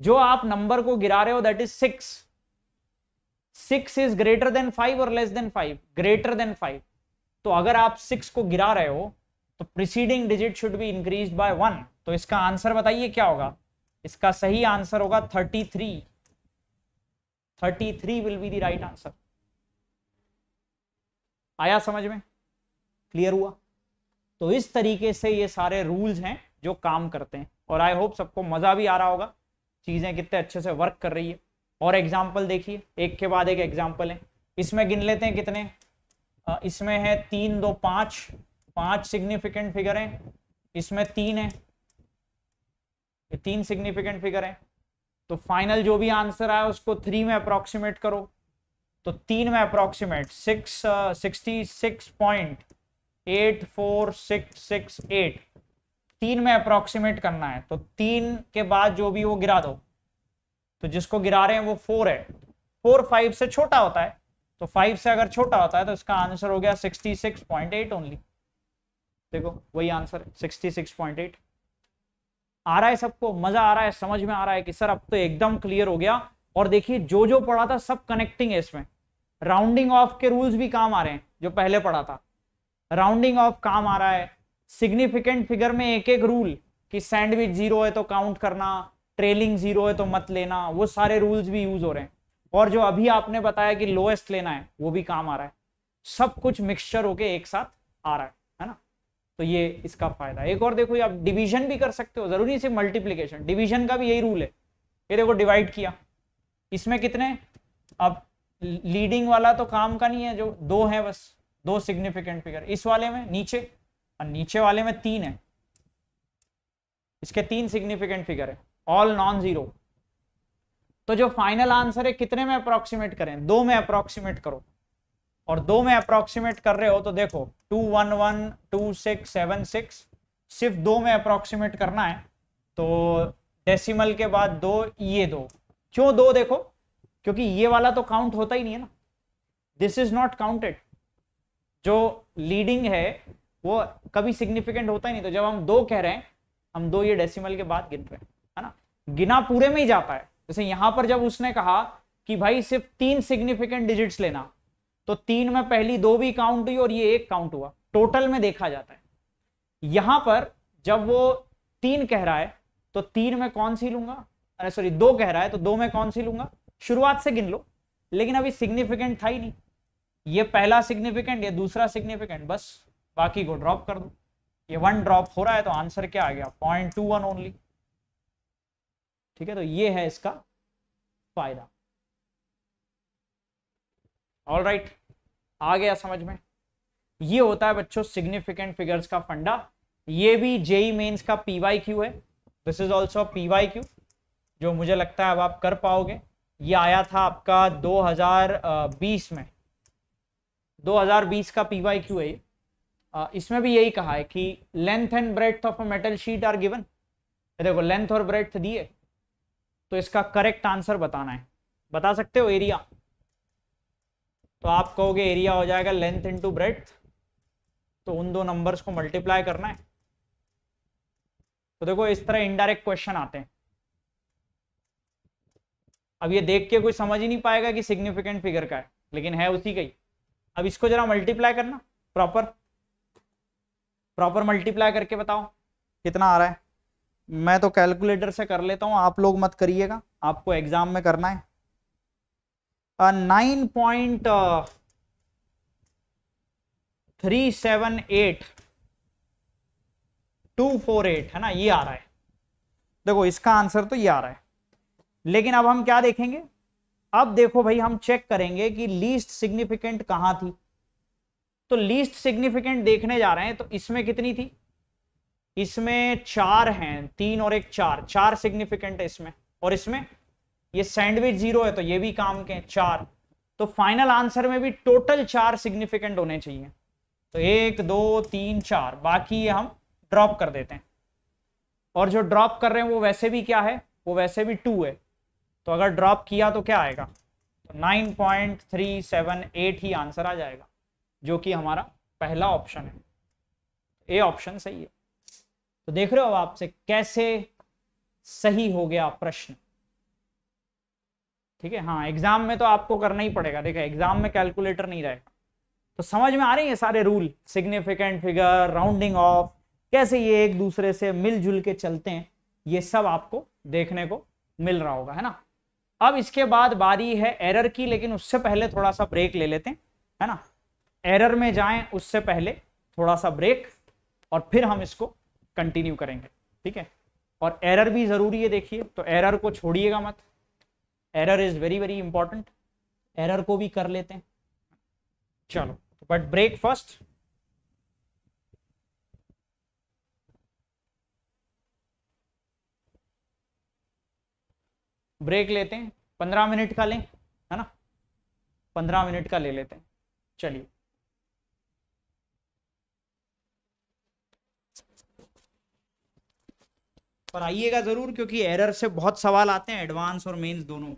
जो आप नंबर को गिरा रहे हो that is six six is greater than five और less than five greater than five तो अगर आप सिक्स को गिरा रहे हो तो preceding digit should be increase by one तो इसका आंसर बताइए क्या होगा इसका सही आंसर होगा thirty three thirty three will be the right answer आया समझ में क्लियर हुआ तो इस तरीके से ये सारे रूल्स हैं जो काम करते हैं और आई होप सबको मजा भी आ रहा होगा चीजें कितने अच्छे से वर्क कर रही है और एग्जाम्पल देखिए एक के बाद एक एग्जाम्पल है इसमें गिन लेते हैं कितने इसमें है तीन दो पांच पांच सिग्निफिकेंट फिगर हैं इसमें तीन है ये तीन सिग्निफिकेंट फिगर हैं तो फाइनल जो भी आंसर आया उसको थ्री में अप्रोक्सीमेट करो तो तीन में approximate six sixty six point eight four six six eight तीन में अप्रोक्सीमेट करना है तो तीन के बाद जो भी वो गिरा दो तो जिसको गिरा रहे हैं वो फोर है फोर फाइव से छोटा होता है तो फाइव से अगर छोटा होता है तो इसका आंसर हो गया sixty six point eight only देखो वही answer sixty six point eight आ रहा है सबको मजा आ रहा है समझ में आ रहा है कि सर अब तो एकदम क्लियर हो गया और देखिए जो जो पढ़ा था सब कनेक्टिंग है इसमें राउंडिंग ऑफ के रूल्स भी काम आ रहे हैं जो पहले पढ़ा था राउंडिंग ऑफ काम आ रहा है सिग्निफिकेंट फिगर में एक एक रूल कि सैंडविच जीरो है तो काउंट करना ट्रेलिंग जीरो है तो मत लेना वो सारे रूल्स भी यूज हो रहे हैं और जो अभी आपने बताया कि लोएस्ट लेना है वो भी काम आ रहा है सब कुछ मिक्सचर होके एक साथ आ रहा है तो ये इसका फायदा एक और देखो आप डिवीजन भी कर सकते हो जरूरी से मल्टीप्लीकेशन डिवीजन का भी यही रूल है ये देखो डिवाइड किया इसमें कितने अब लीडिंग वाला तो काम का नहीं है जो दो है बस दो सिग्निफिकेंट फिगर इस वाले में नीचे और नीचे वाले में तीन है इसके तीन सिग्निफिकेंट फिगर है ऑल नॉन जीरो तो जो फाइनल आंसर है कितने में अप्रोक्सीमेट करें दो में अप्रोक्सीमेट करो और दो में अप्रोक्सीमेट कर रहे हो तो देखो two one one two six seven six सिर्फ दो में अप्रोक्सीमेट करना है तो डेसिमल के बाद दो ये दो क्यों दो देखो क्योंकि ये वाला तो काउंट होता ही नहीं है ना दिस इज नॉट काउंटेड जो लीडिंग है वो कभी सिग्निफिकेंट होता ही नहीं तो जब हम दो कह रहे हैं हम दो ये डेसिमल के बाद गिन रहे हैं है ना गिना पूरे में ही जाता है जैसे यहां पर जब उसने कहा कि भाई सिर्फ तीन सिग्निफिकेंट डिजिट्स लेना तो तीन में पहली दो भी काउंट हुई और ये एक काउंट हुआ टोटल में देखा जाता है यहां पर जब वो तीन कह रहा है तो तीन में कौन सी लूंगा अरे सॉरी दो कह रहा है तो दो में कौन सी लूंगा शुरुआत से गिन लो लेकिन अभी सिग्निफिकेंट था ही नहीं ये पहला सिग्निफिकेंट ये दूसरा सिग्निफिकेंट बस बाकी को ड्रॉप कर दो ये वन ड्रॉप हो रहा है तो आंसर क्या आ गया पॉइंट टू वन ओनली ठीक है तो ये है इसका फायदा ऑल राइट right. आ गया समझ में ये होता है बच्चों सिग्निफिकेंट फिगर्स का फंडा ये भी जेई मेन्स e का पीवाई क्यू है this is also PY Q जो मुझे लगता है अब आप कर पाओगे ये आया था आपका 2020 में 2020 का पीवाई क्यू है ये इसमें भी यही कहा है कि length and breadth of a metal sheet are given देखो लेंथ और ब्रेथ दिए तो इसका करेक्ट आंसर बताना है बता सकते हो एरिया तो आप कहोगे एरिया हो जाएगा लेंथ इनटू ब्रेथ तो उन दो नंबर्स को मल्टीप्लाई करना है तो देखो इस तरह इनडायरेक्ट क्वेश्चन आते हैं अब ये देख के कोई समझ ही नहीं पाएगा कि सिग्निफिकेंट फिगर का है लेकिन है उसी का ही अब इसको जरा मल्टीप्लाई करना प्रॉपर प्रॉपर मल्टीप्लाई करके बताओ कितना आ रहा है मैं तो कैलकुलेटर से कर लेता हूँ आप लोग मत करिएगा आपको एग्जाम में करना है nine point three seven eight two four eight है ना ये आ रहा है देखो इसका आंसर तो ये आ रहा है लेकिन अब हम क्या देखेंगे अब देखो भाई हम चेक करेंगे कि लीस्ट सिग्निफिकेंट कहां थी तो लीस्ट सिग्निफिकेंट देखने जा रहे हैं तो इसमें कितनी थी इसमें चार हैं तीन और एक चार चार सिग्निफिकेंट है इसमें और इसमें ये सैंडविच जीरो है तो ये भी काम के चार तो फाइनल आंसर में भी टोटल चार सिग्निफिकेंट होने चाहिए तो एक दो तीन चार बाकी ये हम ड्रॉप कर देते हैं और जो ड्रॉप कर रहे हैं वो वैसे भी क्या है वो वैसे भी टू है तो अगर ड्रॉप किया तो क्या आएगा तो nine point three seven eight ही आंसर आ जाएगा जो कि हमारा पहला ऑप्शन है ए तो ऑप्शन सही है तो देख रहे हो आपसे कैसे सही हो गया प्रश्न ठीक है हाँ एग्जाम में तो आपको करना ही पड़ेगा देखा एग्जाम में कैलकुलेटर नहीं रहेगा तो समझ में आ रही है सारे rule significant figure rounding off कैसे ये एक दूसरे से मिलजुल के चलते हैं ये सब आपको देखने को मिल रहा होगा है ना अब इसके बाद बारी है एरर की लेकिन उससे पहले थोड़ा सा ब्रेक ले लेते हैं है ना एरर में जाएं उससे पहले थोड़ा सा ब्रेक और फिर हम इसको कंटिन्यू करेंगे ठीक है और एरर भी ज़रूरी है देखिए तो एरर को छोड़िएगा मत error is very very important error को भी कर लेते हैं चलो बट ब्रेक फर्स्ट ब्रेक लेते हैं पंद्रह मिनट का लें है ना पंद्रह मिनट का ले लेते हैं चलिए पर आइएगा ज़रूर क्योंकि एरर से बहुत सवाल आते हैं एडवांस और मेंस दोनों में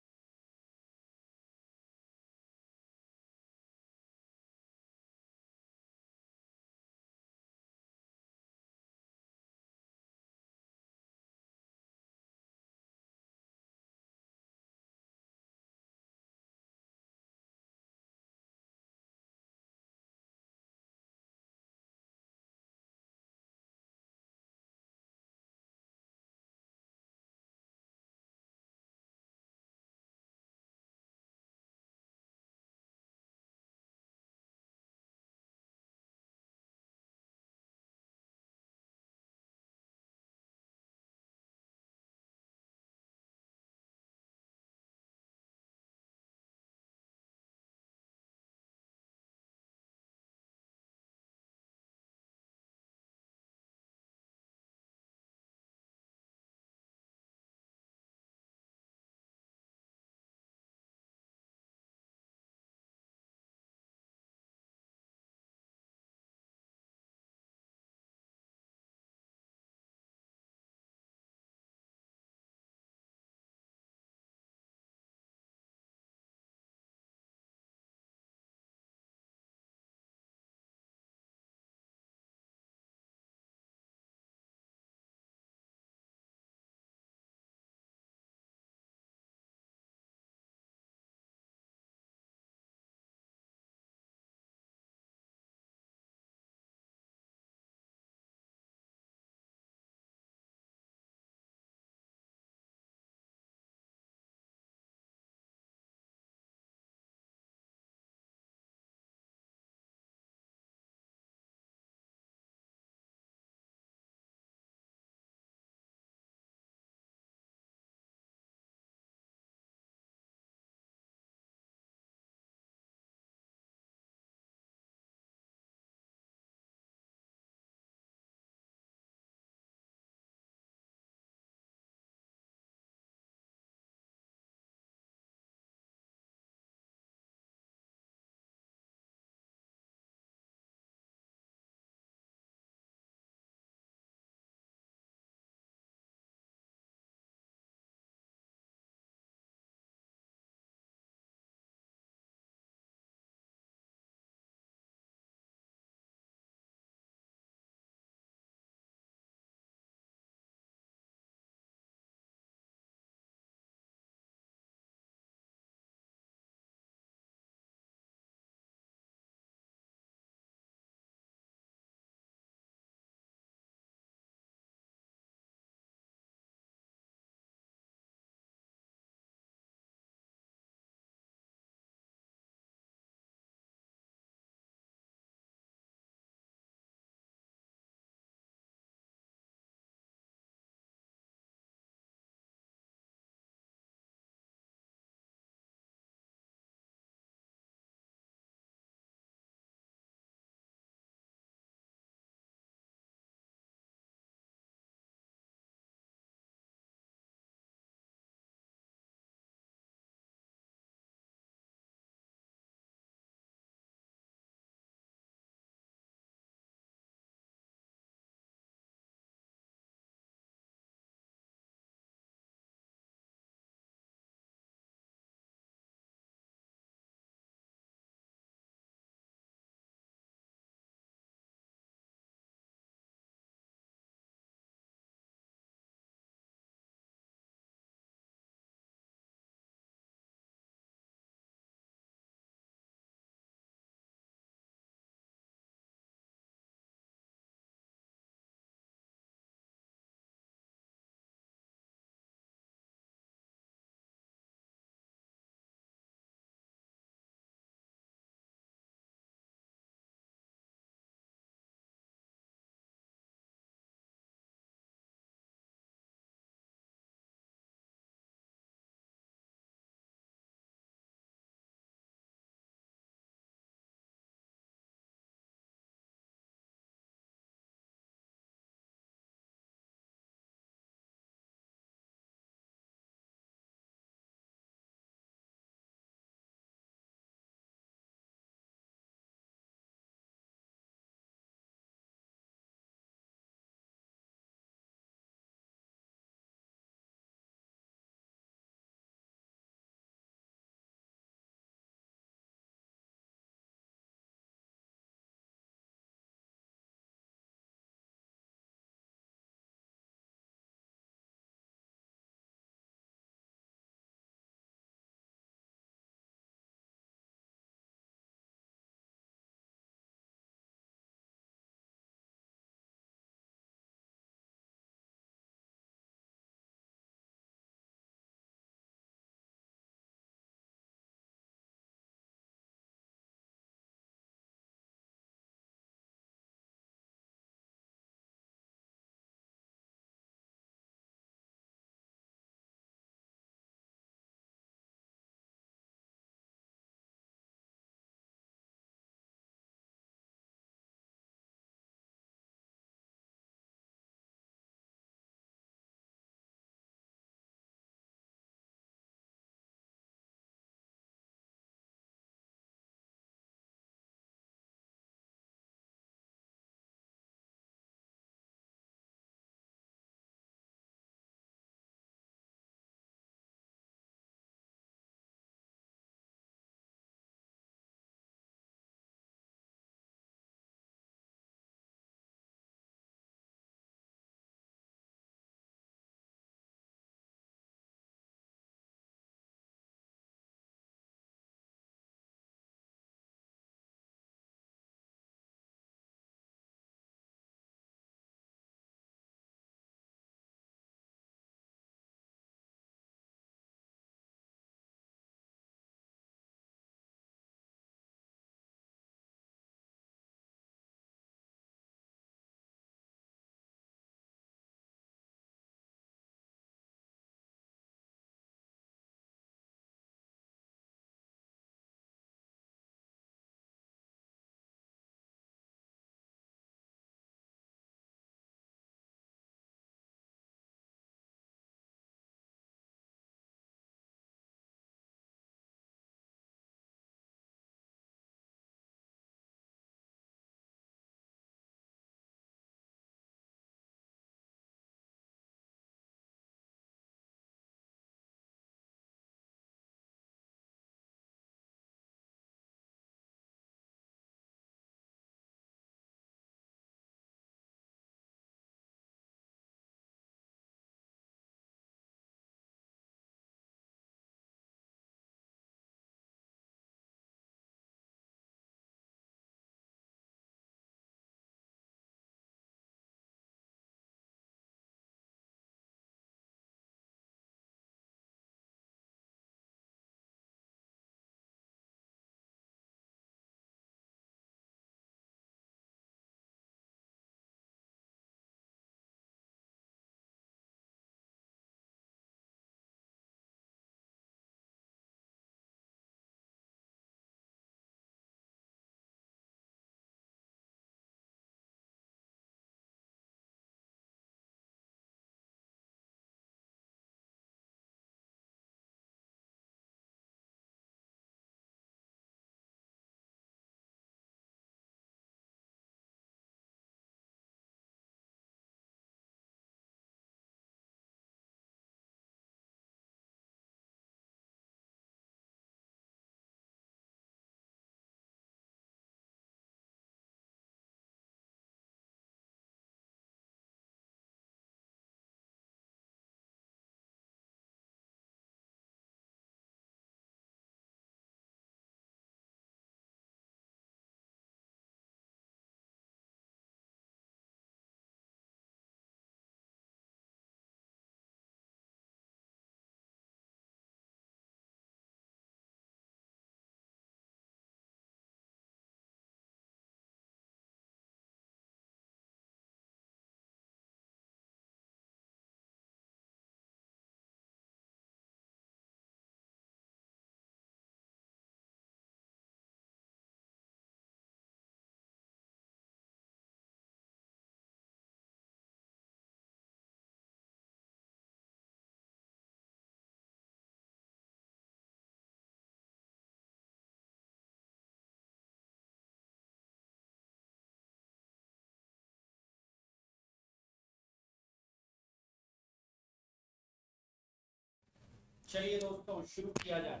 चलिए दोस्तों शुरू किया जाए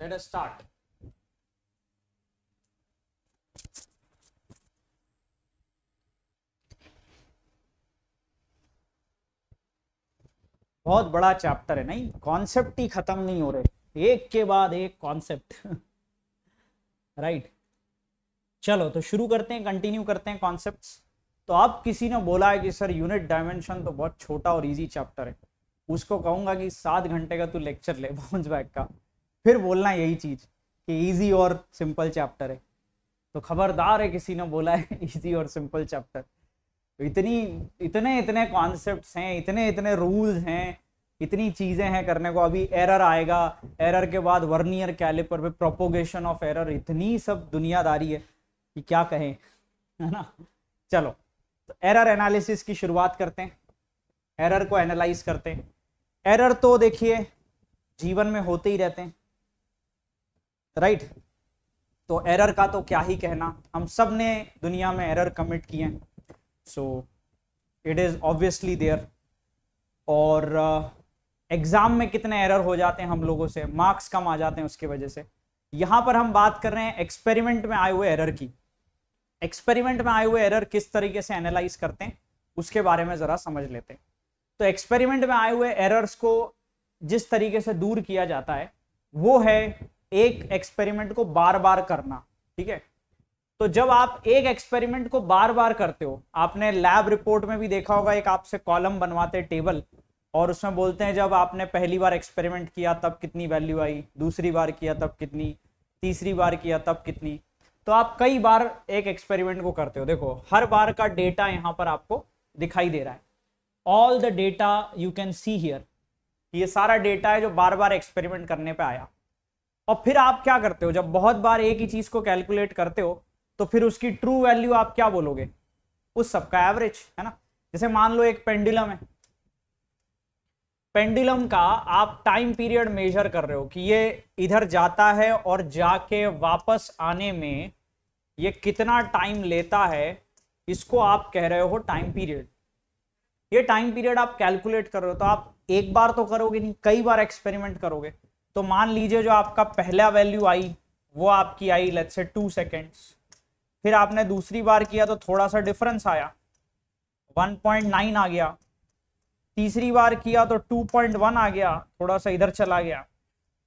लेट अस स्टार्ट बहुत बड़ा चैप्टर है नहीं कॉन्सेप्ट ही खत्म नहीं हो रहे एक के बाद एक कॉन्सेप्ट राइट [LAUGHS] चलो तो शुरू करते हैं कंटिन्यू करते हैं कॉन्सेप्ट्स तो आप किसी ने बोला है कि सर यूनिट डायमेंशन तो बहुत छोटा और इजी चैप्टर है उसको कहूंगा कि सात घंटे का तू लेक्चर ले बाउंस [LAUGHS] बैक का फिर बोलना यही चीज़ कि ईजी और सिंपल चैप्टर है तो खबरदार है किसी ने बोला है ईजी [LAUGHS] और सिंपल चैप्टर तो इतनी इतने इतने कॉन्सेप्ट हैं इतने इतने रूल्स हैं इतनी चीज़ें हैं करने को अभी एरर आएगा एरर के बाद वर्नियर कैलिपर पे प्रोपोगेशन ऑफ एरर इतनी सब दुनियादारी है कि क्या कहें है ना चलो तो एरर एनालिसिस की शुरुआत करते हैं एरर को एनालाइज करते हैं एरर तो देखिए जीवन में होते ही रहते हैं राइट तो एरर का तो क्या ही कहना हम सब ने दुनिया में एरर कमिट किए हैं so it is obviously there और एग्ज़ाम uh, में कितने एरर हो जाते हैं हम लोगों से मार्क्स कम आ जाते हैं उसकी वजह से यहाँ पर हम बात कर रहे हैं एक्सपेरिमेंट में आए हुए एरर की एक्सपेरिमेंट में आए हुए एरर किस तरीके से एनालाइज करते हैं उसके बारे में ज़रा समझ लेते हैं तो एक्सपेरिमेंट में आए हुए एरर्स को जिस तरीके से दूर किया जाता है वो है एक एक्सपेरिमेंट को बार बार करना ठीक है तो जब आप एक एक्सपेरिमेंट को बार बार करते हो आपने लैब रिपोर्ट में भी देखा होगा एक आपसे कॉलम बनवाते टेबल और उसमें बोलते हैं जब आपने पहली बार एक्सपेरिमेंट किया तब कितनी वैल्यू आई दूसरी बार किया तब कितनी तीसरी बार किया तब कितनी तो आप कई बार एक एक्सपेरिमेंट को करते हो देखो हर बार का डेटा यहाँ पर आपको दिखाई दे रहा है all the data you can see here ये सारा डेटा है जो बार बार एक्सपेरिमेंट करने पे आया और फिर आप क्या करते हो जब बहुत बार एक ही चीज को कैलकुलेट करते हो तो फिर उसकी ट्रू वैल्यू आप क्या बोलोगे उस सबका एवरेज है ना जैसे मान लो एक पेंडुलम है पेंडुलम का आप टाइम पीरियड मेजर कर रहे हो कि ये इधर जाता है और जाके वापस आने में ये कितना टाइम लेता है इसको आप कह रहे हो टाइम पीरियड ये टाइम पीरियड आप कैलकुलेट कर रहे हो तो आप एक बार तो करोगे नहीं कई बार एक्सपेरिमेंट करोगे तो मान लीजिए जो आपका पहला वैल्यू आई वो आपकी आई लेट से टू सेकेंड्स फिर आपने दूसरी बार किया तो थोड़ा सा डिफरेंस आया 1.9 आ गया तीसरी बार किया तो 2.1 आ गया थोड़ा सा इधर चला गया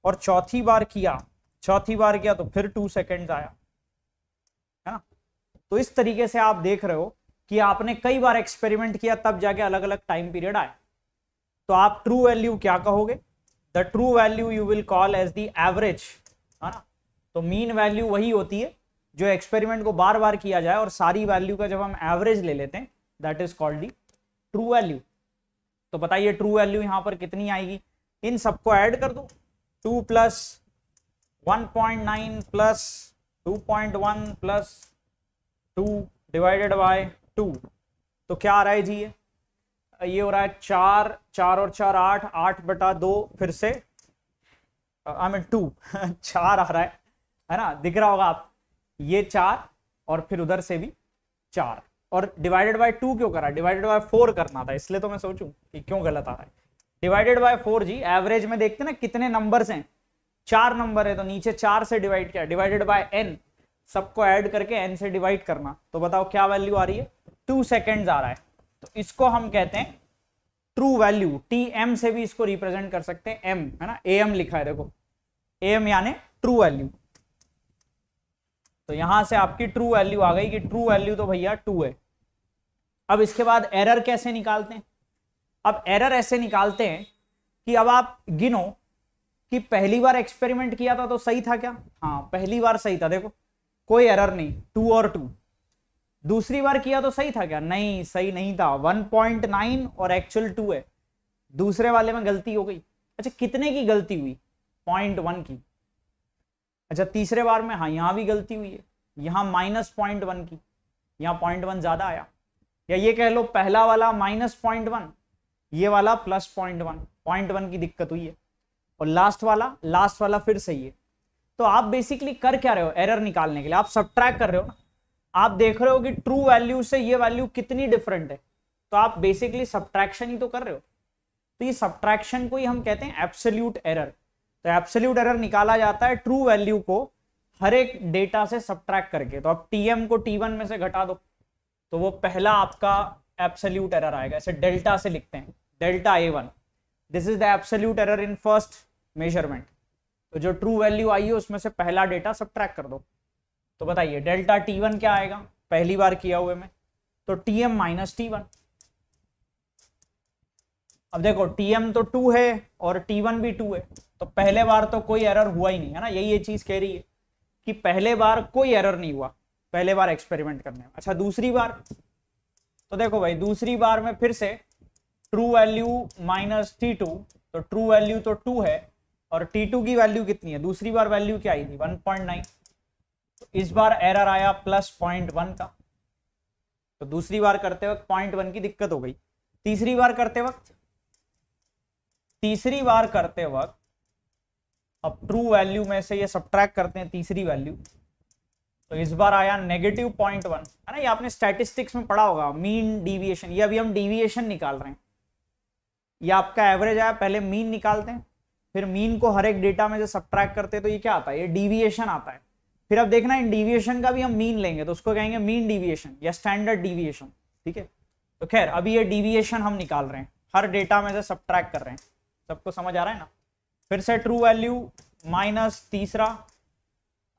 और चौथी बार किया चौथी बार किया तो फिर टू सेकेंड्स आया है ना तो इस तरीके से आप देख रहे हो कि आपने कई बार एक्सपेरिमेंट किया तब जाके अलग अलग टाइम पीरियड आया तो आप ट्रू वैल्यू क्या कहोगे the true value you will call as the average है ना तो मीन वैल्यू वही होती है जो एक्सपेरिमेंट को बार बार किया जाए और सारी वैल्यू का जब हम एवरेज ले लेते हैं that is called the true value तो बताइए ट्रू वैल्यू यहाँ पर कितनी आएगी इन सबको ऐड कर दो two plus one point nine plus two point one plus two divided by two तो क्या आ रहा है जी ये ये हो रहा है चार चार और चार आठ आठ बटा दो फिर से आई मीन टू चार आ रहा है है ना दिख रहा होगा आप ये चार और फिर उधर से भी चार और डिवाइडेड बाय टू क्यों करा डिवाइडेड बाय फोर करना था इसलिए तो मैं सोचूं कि क्यों गलत आ रहा है डिवाइडेड बाय फोर जी एवरेज में देखते ना कितने नंबर्स हैं चार नंबर है तो नीचे चार से डिवाइड किया डिवाइडेड बाय एन सबको ऐड करके एन से डिवाइड करना तो बताओ क्या वैल्यू आ रही है टू सेकेंड आ रहा है तो इसको हम कहते हैं ट्रू वैल्यू टी एम से भी इसको रिप्रेजेंट कर सकते हैं एम है ना ए एम लिखा है देखो ए एम यानी ट्रू वैल्यू तो यहां से आपकी ट्रू वैल्यू आ गई कि ट्रू वैल्यू तो भैया टू है अब इसके बाद एरर कैसे निकालते हैं अब एरर ऐसे निकालते हैं कि अब आप गिनो कि पहली बार एक्सपेरिमेंट किया था तो सही था क्या हाँ पहली बार सही था देखो कोई एरर नहीं टू और टू दूसरी बार किया तो सही था क्या नहीं सही नहीं था 1.9 और एक्चुअल टू है दूसरे वाले में गलती हो गई अच्छा कितने की गलती हुई पॉइंट वन की अच्छा तीसरे बार में हाँ यहाँ भी गलती हुई है यहाँ माइनस पॉइंट वन की यहाँ पॉइंट वन ज़्यादा आया या ये कह लो पहला वाला माइनस पॉइंट वन ये वाला plus point one point one की दिक्कत हुई है और लास्ट वाला लास्ट वाला फिर सही है तो आप बेसिकली कर क्या रहे हो एरर निकालने के लिए आप सब कर रहे हो ना आप देख रहे हो कि ट्रू वैल्यू से ये वैल्यू कितनी डिफरेंट है तो आप बेसिकली सब्ट्रैक्शन ही तो कर रहे हो तो ये सब्ट्रैक्शन को ही हम कहते हैं एप्सल्यूट एरर तो एप्सल्यूट एरर निकाला जाता है ट्रू वैल्यू को हर एक डेटा से सब्ट्रैक्ट करके तो आप टीएम को टी वन में से घटा दो तो वो पहला आपका एप्सल्यूट एरर आएगा ऐसे डेल्टा से लिखते हैं delta A one this is the absolute error in first measurement तो जो ट्रू वैल्यू आई है उसमें से पहला डेटा सब्ट्रैक्ट कर दो तो बताइए डेल्टा टी वन क्या आएगा पहली बार किया हुए में तो T M minus T one अब देखो टी एम तो टू है और टी वन भी टू है तो पहले बार तो कोई एरर हुआ ही नहीं है ना यही ये चीज कह रही है कि पहले बार कोई एरर नहीं हुआ पहले बार एक्सपेरिमेंट करने में अच्छा दूसरी बार तो देखो भाई दूसरी बार में फिर से true value minus T two तो ट्रू वैल्यू तो टू है और टी टू की वैल्यू कितनी है दूसरी बार वैल्यू क्या आई थी वन पॉइंट नाइन तो इस बार एरर आया प्लस पॉइंट वन का तो दूसरी बार करते वक्त पॉइंट वन की दिक्कत हो गई तीसरी बार करते वक्त तीसरी बार करते वक्त अब ट्रू वैल्यू में से ये सब्ट्रैक्ट करते हैं तीसरी वैल्यू तो इस बार आया नेगेटिव पॉइंट वन है ना ये आपने स्टैटिस्टिक्स में पढ़ा होगा मीन डिविएशन ये अभी हम डिविएशन निकाल रहे हैं ये आपका एवरेज आया पहले मीन निकालते हैं फिर मीन को हर एक डेटा में जो सब्ट्रैक्ट करते हैं तो ये क्या आता है ये डिविएशन आता है फिर अब देखना इन डिविएशन का भी हम मीन लेंगे तो उसको कहेंगे मीन डिविएशन या स्टैंडर्ड डिविएशन ठीक है तो खैर अभी ये डिविएशन हम निकाल रहे हैं हर डेटा में से सब कर रहे हैं सबको समझ आ रहा है ना फिर से ट्रू वैल्यू माइनस तीसरा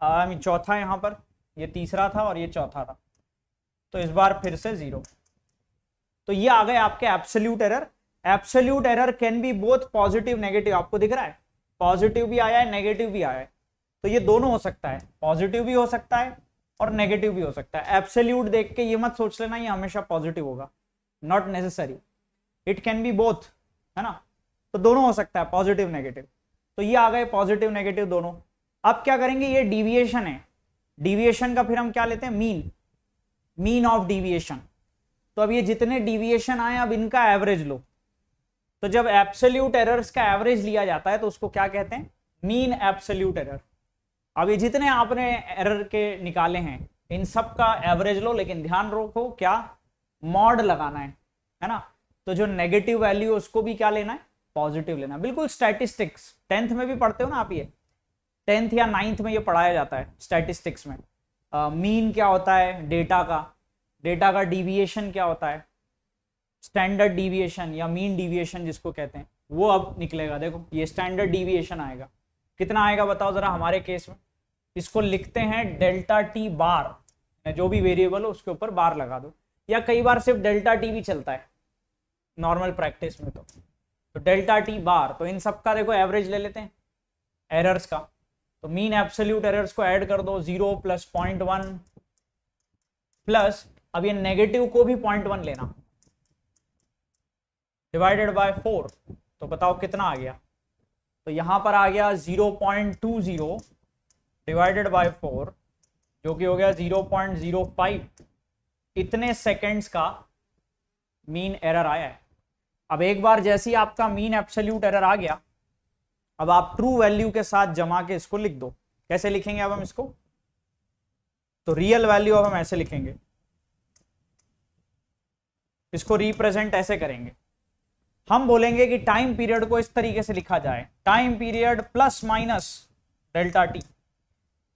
आई मीन चौथा यहाँ पर ये तीसरा था और ये चौथा था तो इस बार फिर से जीरो तो ये आ गए आपके absolute error absolute error can be both positive negative आपको दिख रहा है पॉजिटिव भी आया है नेगेटिव भी आया है तो ये दोनों हो सकता है पॉजिटिव भी हो सकता है और नेगेटिव भी हो सकता है एब्सोल्यूट देख के ये मत सोच लेना ये हमेशा पॉजिटिव होगा not necessary it can be both है ना तो दोनों हो सकता है पॉजिटिव नेगेटिव तो ये आ गए पॉजिटिव नेगेटिव दोनों अब क्या करेंगे ये डिविएशन है डिविएशन का फिर हम क्या लेते हैं मीन मीन ऑफ डिविएशन तो अब ये जितने डिविएशन आए अब इनका एवरेज लो तो जब एब्सोल्यूट एरर्स का एवरेज लिया जाता है तो उसको क्या कहते हैं मीन एब्सोल्यूट एरर अब ये जितने आपने एरर के निकाले हैं इन सब का एवरेज लो लेकिन ध्यान रखो क्या मॉड लगाना है है ना तो जो नेगेटिव वैल्यू उसको भी क्या लेना है पॉजिटिव लेना बिल्कुल स्टैटिस्टिक्स टेंथ में भी पढ़ते हो ना आप ये टेंथ या नाइन्थ में ये पढ़ाया जाता है स्टैटिस्टिक्स में मीन uh, क्या होता है डेटा का डेटा का डिविएशन क्या होता है स्टैंडर्ड डिविएशन या मीन डिविएशन जिसको कहते हैं वो अब निकलेगा देखो ये स्टैंडर्ड डिविएशन आएगा कितना आएगा बताओ ज़रा हमारे केस में इसको लिखते हैं डेल्टा टी बार जो भी वेरिएबल हो उसके ऊपर बार लगा दो या कई बार सिर्फ डेल्टा टी भी चलता है नॉर्मल प्रैक्टिस में तो तो डेल्टा टी बार तो इन सब का देखो एवरेज ले लेते हैं एरर्स का तो मीन एब्सोल्यूट एरर्स को ऐड कर दो zero plus point one plus अब ये नेगेटिव को भी पॉइंट वन लेना डिवाइडेड बाय फोर तो बताओ कितना आ गया तो यहां पर आ गया zero point two zero divided by four जो कि हो गया जीरो पॉइंट जीरो फाइव इतने सेकेंड्स का मीन एरर आया है अब एक बार जैसे ही आपका मीन एप्सल्यूट एरर आ गया अब आप ट्रू वैल्यू के साथ जमा के इसको लिख दो कैसे लिखेंगे अब हम इसको तो रियल वैल्यू अब हम ऐसे लिखेंगे इसको रिप्रेजेंट ऐसे करेंगे हम बोलेंगे कि टाइम पीरियड को इस तरीके से लिखा जाए time period plus minus delta T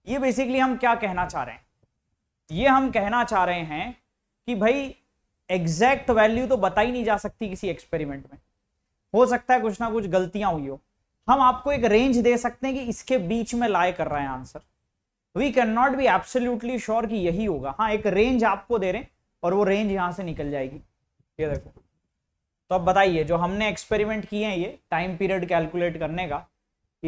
ये बेसिकली हम क्या कहना चाह रहे हैं ये हम कहना चाह रहे हैं कि भाई एग्जैक्ट वैल्यू तो बताई नहीं जा सकती किसी एक्सपेरिमेंट में हो सकता है कुछ ना कुछ गलतियां हुई हो हम आपको एक रेंज दे सकते हैं कि इसके बीच में लाए कर रहे हैं answer we can not be absolutely sure कि यही होगा हाँ एक रेंज आपको दे रहे हैं और वो रेंज यहां से निकल जाएगी ये देखो तो अब बताइए जो हमने एक्सपेरिमेंट किए हैं ये टाइम पीरियड कैलकुलेट करने का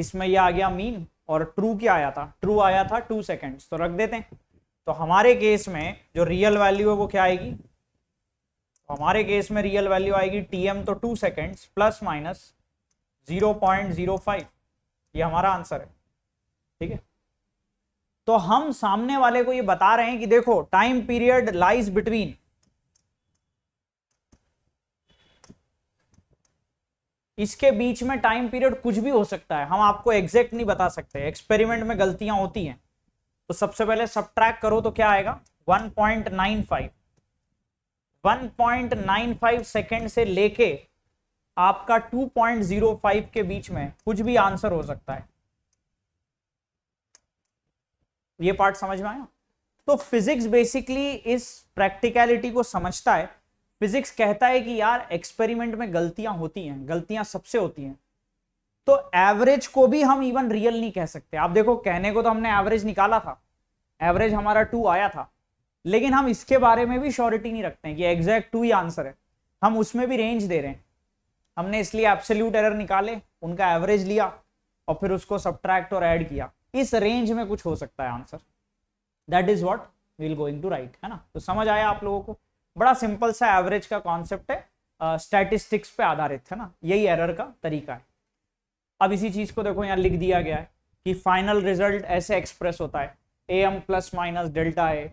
इसमें ये आ गया मीन और ट्रू क्या आया था ट्रू आया था टू सेकेंड्स तो रख देते हैं तो हमारे केस में जो रियल वैल्यू है वो क्या आएगी तो हमारे केस में रियल वैल्यू आएगी टी एम तो two seconds plus minus zero point zero five ये हमारा आंसर है ठीक है तो हम सामने वाले को ये बता रहे हैं कि देखो टाइम पीरियड लाइज बिटवीन इसके बीच में टाइम पीरियड कुछ भी हो सकता है हम आपको एग्जैक्ट नहीं बता सकते एक्सपेरिमेंट में गलतियां होती हैं तो सबसे पहले सब ट्रैक करो तो क्या आएगा 1.95 1.95 सेकंड से लेके आपका 2.05 के बीच में कुछ भी आंसर हो सकता है ये पार्ट समझ में आया तो फिजिक्स बेसिकली इस प्रैक्टिकलिटी को समझता है फिजिक्स कहता है कि यार एक्सपेरिमेंट में गलतियां होती हैं गलतियां सबसे होती हैं तो एवरेज को भी हम इवन रियल नहीं कह सकते आप देखो कहने को तो हमने एवरेज निकाला था एवरेज हमारा टू आया था लेकिन हम इसके बारे में भी श्योरिटी नहीं रखते हैं कि एग्जैक्ट टू ही आंसर है हम उसमें भी रेंज दे रहे हैं हमने इसलिए एब्सोल्यूट एरर निकाले उनका एवरेज लिया और फिर उसको सब्ट्रैक्ट और ऐड किया इस रेंज में कुछ हो सकता है answer that is what will going to write है ना तो समझ आया आप लोगों को बड़ा सिंपल सा एवरेज का कॉन्सेप्ट है स्टैटिस्टिक्स uh, पे आधारित है ना यही एरर का तरीका है अब इसी चीज को देखो यहाँ लिख दिया गया है कि फाइनल रिजल्ट ऐसे एक्सप्रेस होता है A M plus minus delta A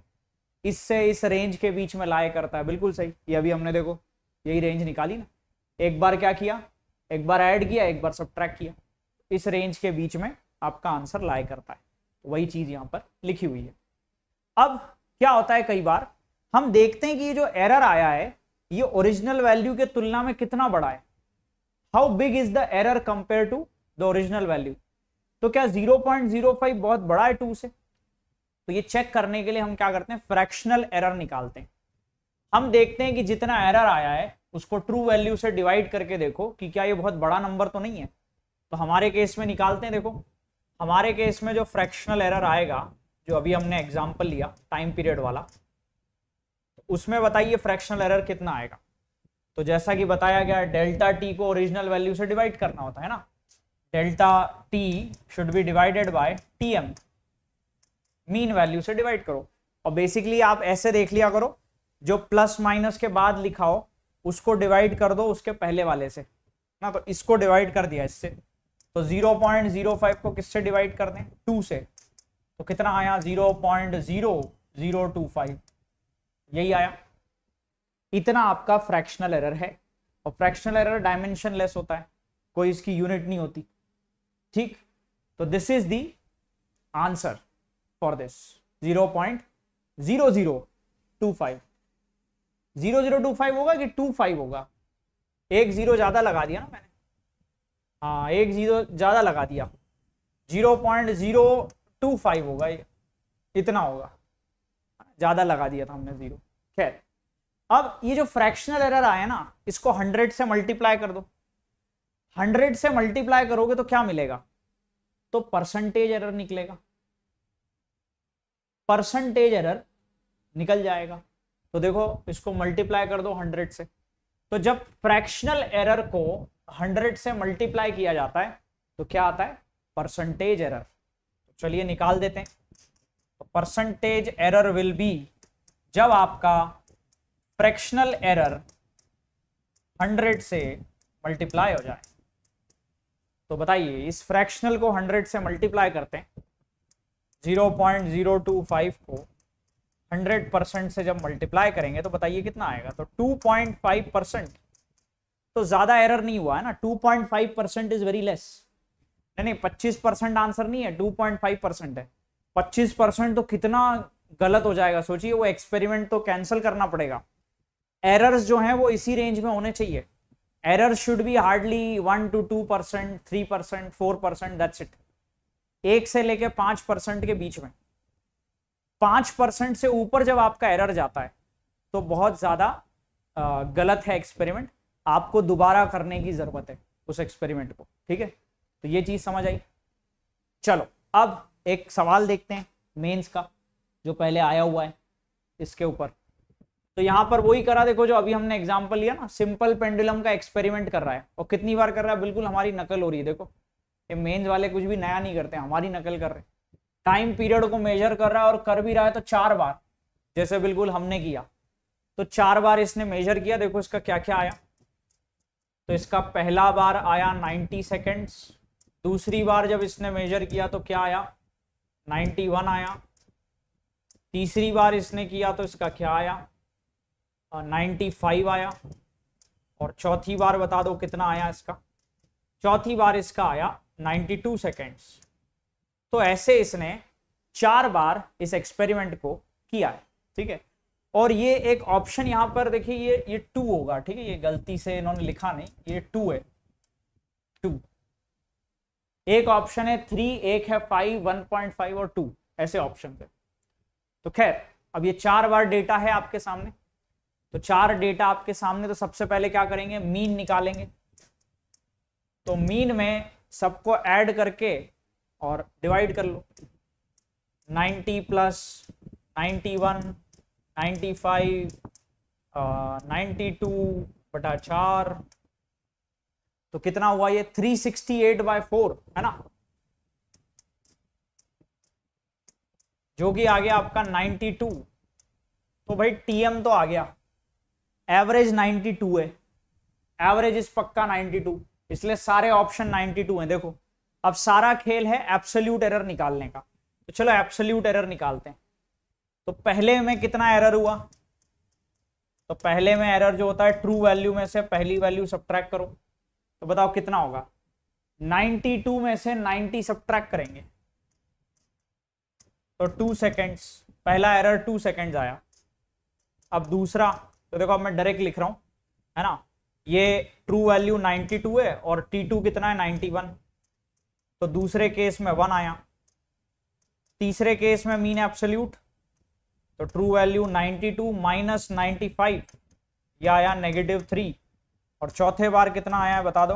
इससे इस रेंज के बीच में लाए करता है बिल्कुल सही ये अभी हमने देखो यही रेंज निकाली ना एक बार क्या किया एक बार ऐड किया एक बार सब किया इस रेंज के बीच में आपका आंसर लाया करता है वही चीज यहाँ पर लिखी हुई है अब क्या होता है कई बार हम देखते हैं कि ये जो एरर आया है ये ओरिजिनल वैल्यू के तुलना में कितना बड़ा है how big is the error compare to the original value तो क्या 0.05 बहुत बड़ा है टू से तो ये चेक करने के लिए हम क्या करते हैं फ्रैक्शनल एरर निकालते हैं हम देखते हैं कि जितना एरर आया है उसको ट्रू वैल्यू से डिवाइड करके देखो कि क्या ये बहुत बड़ा नंबर तो नहीं है तो हमारे केस में निकालते हैं देखो हमारे केस में जो फ्रैक्शनल एरर आएगा जो अभी हमने एग्जाम्पल लिया टाइम पीरियड वाला उसमें बताइए फ्रैक्शनल एरर कितना आएगा तो जैसा कि बताया गया डेल्टा टी को ओरिजिनल वैल्यू से डिवाइड करना होता है ना delta T should be divided by T M mean value से डिवाइड करो और बेसिकली आप ऐसे देख लिया करो जो प्लस माइनस के बाद लिखा हो उसको डिवाइड कर दो उसके पहले वाले से ना तो इसको डिवाइड कर दिया इससे तो 0.05 को किससे डिवाइड कर दें टू से तो कितना आया 0.0025 यही आया इतना आपका फ्रैक्शनल एरर है और फ्रैक्शनल एरर डायमेंशन लेस होता है कोई इसकी यूनिट नहीं होती ठीक तो this is the answer for this zero point zero zero two five zero zero two five होगा कि टू फाइव होगा एक जीरो ज्यादा लगा दिया ना मैंने हाँ एक जीरो ज्यादा लगा दिया zero point zero two five होगा ये इतना होगा ज़्यादा लगा दिया था हमने ज़ीरो खैर अब ये जो फ्रैक्शनल एरर आया ना इसको हंड्रेड से मल्टीप्लाई कर दो हंड्रेड से मल्टीप्लाई करोगे तो क्या मिलेगा तो परसेंटेज एरर निकलेगा परसेंटेज एरर निकल जाएगा तो देखो इसको मल्टीप्लाई कर दो हंड्रेड से तो जब फ्रैक्शनल एरर को हंड्रेड से मल्टीप्लाई किया जाता है तो क्या आता है परसेंटेज एरर चलिए निकाल देते हैं परसेंटेज एरर विल बी जब आपका फ्रैक्शनल एरर 100 से मल्टीप्लाई हो जाए तो बताइए इस फ्रैक्शनल को 100 से मल्टीप्लाई करते हैं 0.025 को 100 परसेंट से जब मल्टीप्लाई करेंगे तो बताइए कितना आएगा तो 2.5 परसेंट तो ज़्यादा एरर नहीं हुआ है ना 2.5 परसेंट इज़ वेरी लेस नहीं 25 परसेंट आंसर नहीं है 2.5 परसेंट है 25 परसेंट तो कितना गलत हो जाएगा सोचिए वो एक्सपेरिमेंट तो कैंसिल करना पड़ेगा एरर्स जो हैं वो इसी रेंज में होने चाहिए error should be hardly one two two percent three percent four percent that's it एक से लेके पांच परसेंट के बीच में पांच परसेंट से ऊपर जब आपका एरर जाता है तो बहुत ज़्यादा गलत है एक्सपेरिमेंट आपको दोबारा करने की ज़रूरत है उस एक्सपेरिमेंट को ठीक है तो ये चीज़ समझ आई चलो अब एक सवाल देखते हैं मेंस का जो पहले आया हुआ है इसके ऊपर तो यहाँ पर वही करा देखो जो अभी हमने एग्जाम्पल लिया ना सिंपल पेंडुलम का एक्सपेरिमेंट कर रहा है और कितनी बार कर रहा है बिल्कुल हमारी नकल हो रही है देखो ये मेंस वाले कुछ भी नया नहीं करते हमारी नकल कर रहे टाइम पीरियड को मेजर कर रहा है और कर भी रहा है तो चार बार जैसे बिल्कुल हमने किया तो चार बार इसने मेजर किया देखो इसका क्या क्या आया तो इसका पहला बार आया 90 सेकेंड्स दूसरी बार जब इसने मेजर किया तो क्या आया 91 आया तीसरी बार इसने किया तो इसका क्या आया नाइन्टी फाइव आया और चौथी बार बता दो कितना आया इसका चौथी बार इसका आया नाइन्टी टू सेकेंड्स तो ऐसे इसने चार बार इस एक्सपेरिमेंट को किया है ठीक है और ये एक ऑप्शन यहाँ पर देखिए ये ये टू होगा ठीक है ये गलती से इन्होंने लिखा नहीं ये टू है टू एक ऑप्शन है थ्री एक है फाइव वन पॉइंट फाइव और टू ऐसे ऑप्शन पे तो खैर अब ये चार बार डेटा है आपके सामने तो चार डेटा आपके सामने तो सबसे पहले क्या करेंगे मीन निकालेंगे तो मीन में सबको ऐड करके और डिवाइड कर लो 90 प्लस 91 95 uh, 92 बटा चार तो कितना हुआ ये 368 सिक्सटी एट बाय फोर है ना जो कि आ गया आपका 92 तो भाई टीएम तो आ गया एवरेज 92 है एवरेज इस पक्का 92 इसलिए सारे ऑप्शन 92 हैं देखो अब सारा खेल है एब्सोल्यूट एरर निकालने का तो चलो एब्सोल्यूट एरर निकालते हैं तो पहले में कितना एरर हुआ तो पहले में एरर जो होता है ट्रू वैल्यू में से पहली वैल्यू सब्ट्रैक्ट करो तो बताओ कितना होगा 92 में से 90 सब करेंगे तो टू सेकेंड्स पहला एरर टू सेकेंड्स आया अब दूसरा तो देखो अब मैं डायरेक्ट लिख रहा हूं है ना ये ट्रू वैल्यू 92 है और T2 कितना है 91 तो दूसरे केस में वन आया तीसरे केस में मीन एब्सोल्यूट तो true value 92 two minus ninety या आया नेगेटिव थ्री और चौथे बार कितना आया है बता दो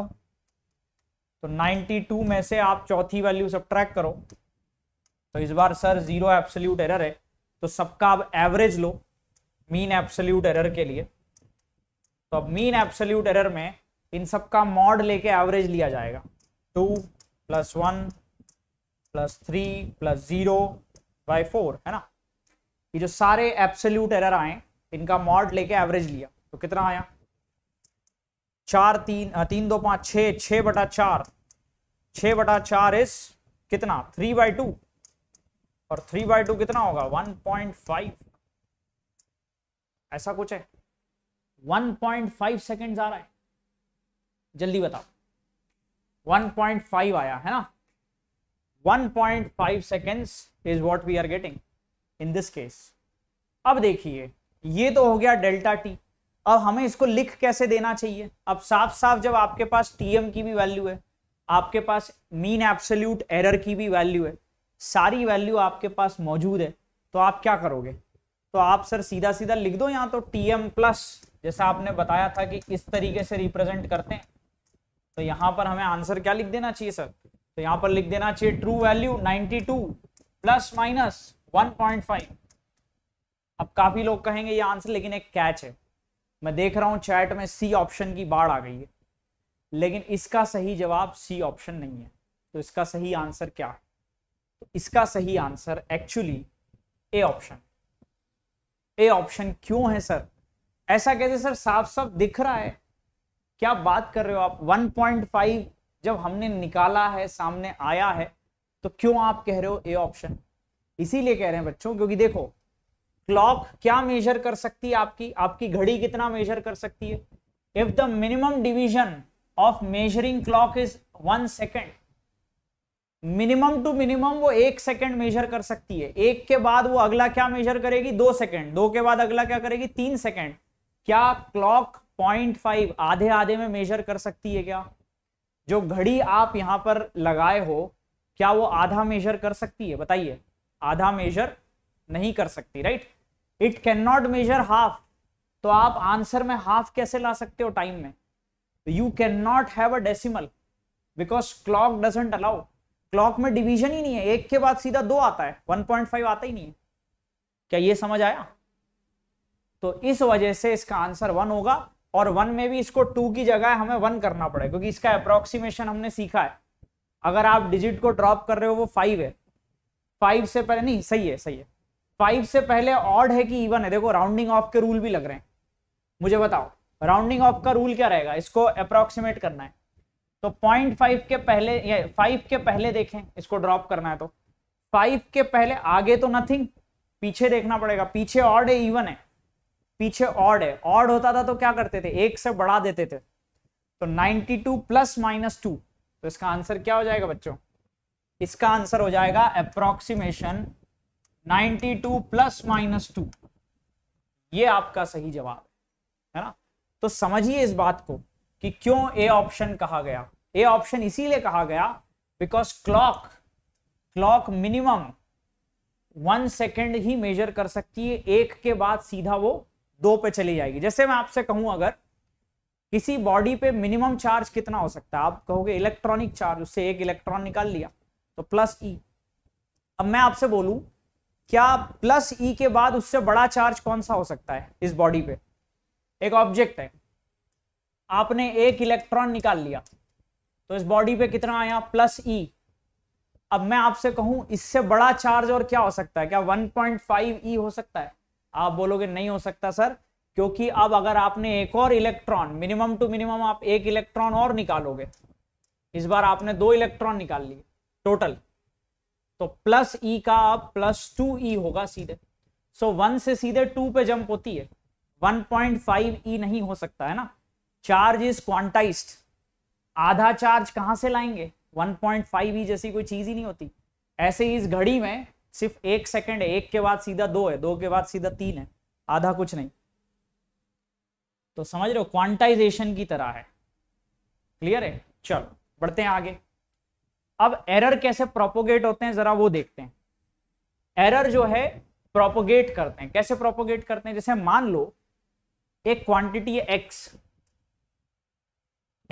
तो 92 में से आप चौथी वैल्यू सब ट्रैक करो तो इस बार सर जीरो एब्सोल्यूट एरर है तो सबका अब एवरेज लो मीन एब्सोल्यूट एरर के लिए तो अब मीन एब्सोल्यूट एरर में इन सबका मॉड लेके एवरेज लिया जाएगा two plus one plus three plus zero by four है ना ये जो सारे एब्सोल्यूट एरर आए इनका मॉड लेके एवरेज लिया तो कितना आया चार तीन तीन दो पांच छ छ बटा चार छ बटा चार इस कितना थ्री बाय टू और थ्री बाय टू कितना होगा वन पॉइंट फाइव ऐसा कुछ है वन पॉइंट फाइव सेकेंड आ रहा है जल्दी बताओ वन पॉइंट फाइव आया है ना one point five seconds is what we are getting in this case अब देखिए ये तो हो गया डेल्टा टी अब हमें इसको लिख कैसे देना चाहिए अब साफ साफ जब आपके पास टीएम की भी वैल्यू है आपके पास मीन एब्सोल्यूट एरर की भी वैल्यू है सारी वैल्यू आपके पास मौजूद है तो आप क्या करोगे तो आप सर सीधा सीधा लिख दो यहाँ तो टीएम प्लस जैसा आपने बताया था कि इस तरीके से रिप्रेजेंट करते हैं तो यहाँ पर हमें आंसर क्या लिख देना चाहिए सर तो यहाँ पर लिख देना चाहिए true value two plus minus five अब काफी लोग कहेंगे ये आंसर लेकिन एक कैच है मैं देख रहा हूं चैट में सी ऑप्शन की बाढ़ आ गई है लेकिन इसका सही जवाब सी ऑप्शन नहीं है तो इसका सही आंसर क्या है तो इसका सही answer actually A option A option क्यों है सर ऐसा कैसे सर साफ साफ दिख रहा है क्या बात कर रहे हो आप 1.5 जब हमने निकाला है सामने आया है तो क्यों आप कह रहे हो ए ऑप्शन इसीलिए कह रहे हैं बच्चों क्योंकि देखो क्लॉक क्या मेजर कर सकती है आपकी आपकी घड़ी कितना मेजर कर सकती है if the minimum division of measuring clock is one second minimum two minimum वो एक सेकंड मेजर कर सकती है एक के बाद वो अगला क्या मेजर करेगी दो सेकंड दो के बाद अगला क्या करेगी तीन सेकंड क्या क्लॉक पॉइंट फाइव आधे आधे में मेजर कर सकती है क्या जो घड़ी आप यहां पर लगाए हो क्या वो आधा मेजर कर सकती है बताइए आधा मेजर नहीं कर सकती right it can not measure half तो आप आंसर में हाफ कैसे ला सकते हो टाइम में you can not have a decimal because clock doesn't allow clock में डिवीजन ही नहीं है एक के बाद सीधा दो आता है 1.5 आता ही नहीं है क्या ये समझ आया तो इस वजह से इसका आंसर वन होगा और वन में भी इसको टू की जगह हमें वन करना पड़ेगा क्योंकि इसका अप्रोक्सीमेशन हमने सीखा है अगर आप डिजिट को ड्रॉप कर रहे हो वो फाइव है फाइव से पहले नहीं सही है सही है फाइव से पहले ऑड है कि इवन है देखो राउंडिंग ऑफ के रूल भी लग रहे हैं मुझे बताओ राउंडिंग ऑफ का रूल क्या रहेगा इसको अप्रोक्सीमेट करना है तो पॉइंट फाइव के पहले या फाइव के पहले देखें इसको ड्रॉप करना है तो फाइव के पहले आगे तो नथिंग पीछे देखना पड़ेगा पीछे ऑड है इवन है पीछे ऑड है ऑड होता था तो क्या करते थे एक से बढ़ा देते थे तो ninety two plus minus two तो इसका आंसर क्या हो जाएगा बच्चों इसका आंसर हो जाएगा approximation ninety two plus minus two ये आपका सही जवाब है ना तो समझिए इस बात को कि क्यों ए ऑप्शन कहा गया ए ऑप्शन इसीलिए कहा गया because clock clock minimum one second ही मेजर कर सकती है एक के बाद सीधा वो दो पे चली जाएगी जैसे मैं आपसे कहूं अगर किसी बॉडी पे मिनिमम चार्ज कितना हो सकता है आप कहोगे इलेक्ट्रॉनिक चार्ज उससे एक इलेक्ट्रॉन निकाल लिया तो प्लस ई e। अब मैं आपसे बोलूं क्या प्लस ई e के बाद उससे बड़ा चार्ज कौन सा हो सकता है इस बॉडी पे एक ऑब्जेक्ट है आपने एक इलेक्ट्रॉन निकाल लिया तो इस बॉडी पे कितना आया प्लस ई e। अब मैं आपसे कहूं इससे बड़ा चार्ज और क्या हो सकता है क्या 1.5 ई e हो सकता है आप बोलोगे नहीं हो सकता सर क्योंकि अब अगर आपने एक और इलेक्ट्रॉन मिनिमम टू मिनिमम आप एक इलेक्ट्रॉन और निकालोगे इस बार आपने दो इलेक्ट्रॉन निकाल लिए टोटल तो प्लस ई e का अब प्लस टू ई होगा सीधे सो so, वन से सीधे टू पे जंप होती है 1.5 ई e नहीं हो सकता है ना चार्ज इज क्वांटाइज्ड आधा चार्ज कहां से लाएंगे 1.5 ई e जैसी कोई चीज ही नहीं होती ऐसे ही इस घड़ी में सिर्फ एक सेकंड है एक के बाद सीधा दो है दो के बाद सीधा तीन है आधा कुछ नहीं तो समझ रहे हो क्वांटाइजेशन की तरह है क्लियर है चलो बढ़ते हैं आगे अब एरर कैसे प्रोपोगेट होते हैं जरा वो देखते हैं एरर जो है प्रोपोगेट करते हैं कैसे प्रोपोगेट करते हैं जैसे मान लो एक क्वांटिटी है एक्स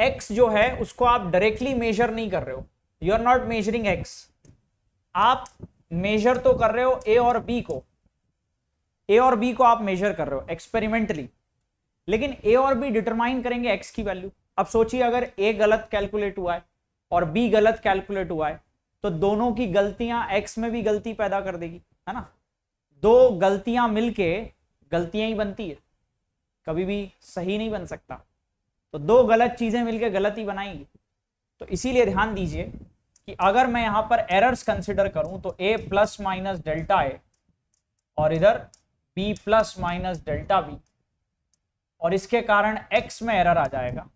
एक्स जो है उसको आप डायरेक्टली मेजर नहीं कर रहे हो you are not measuring x आप मेजर तो कर रहे हो ए और बी को ए और बी को आप मेजर कर रहे हो एक्सपेरिमेंटली लेकिन ए और बी डिटरमाइन करेंगे एक्स की वैल्यू अब सोचिए अगर ए गलत कैलकुलेट हुआ है और बी गलत कैलकुलेट हुआ है तो दोनों की गलतियां एक्स में भी गलती पैदा कर देगी है ना दो गलतियां मिलके गलतियां ही बनती है कभी भी सही नहीं बन सकता तो दो गलत चीजें मिलके गलत ही बनाएंगी तो इसीलिए ध्यान दीजिए कि अगर मैं यहां पर एरर्स कंसिडर करूं तो A plus minus delta A और इधर B plus minus delta B और इसके कारण एक्स में एरर आ जाएगा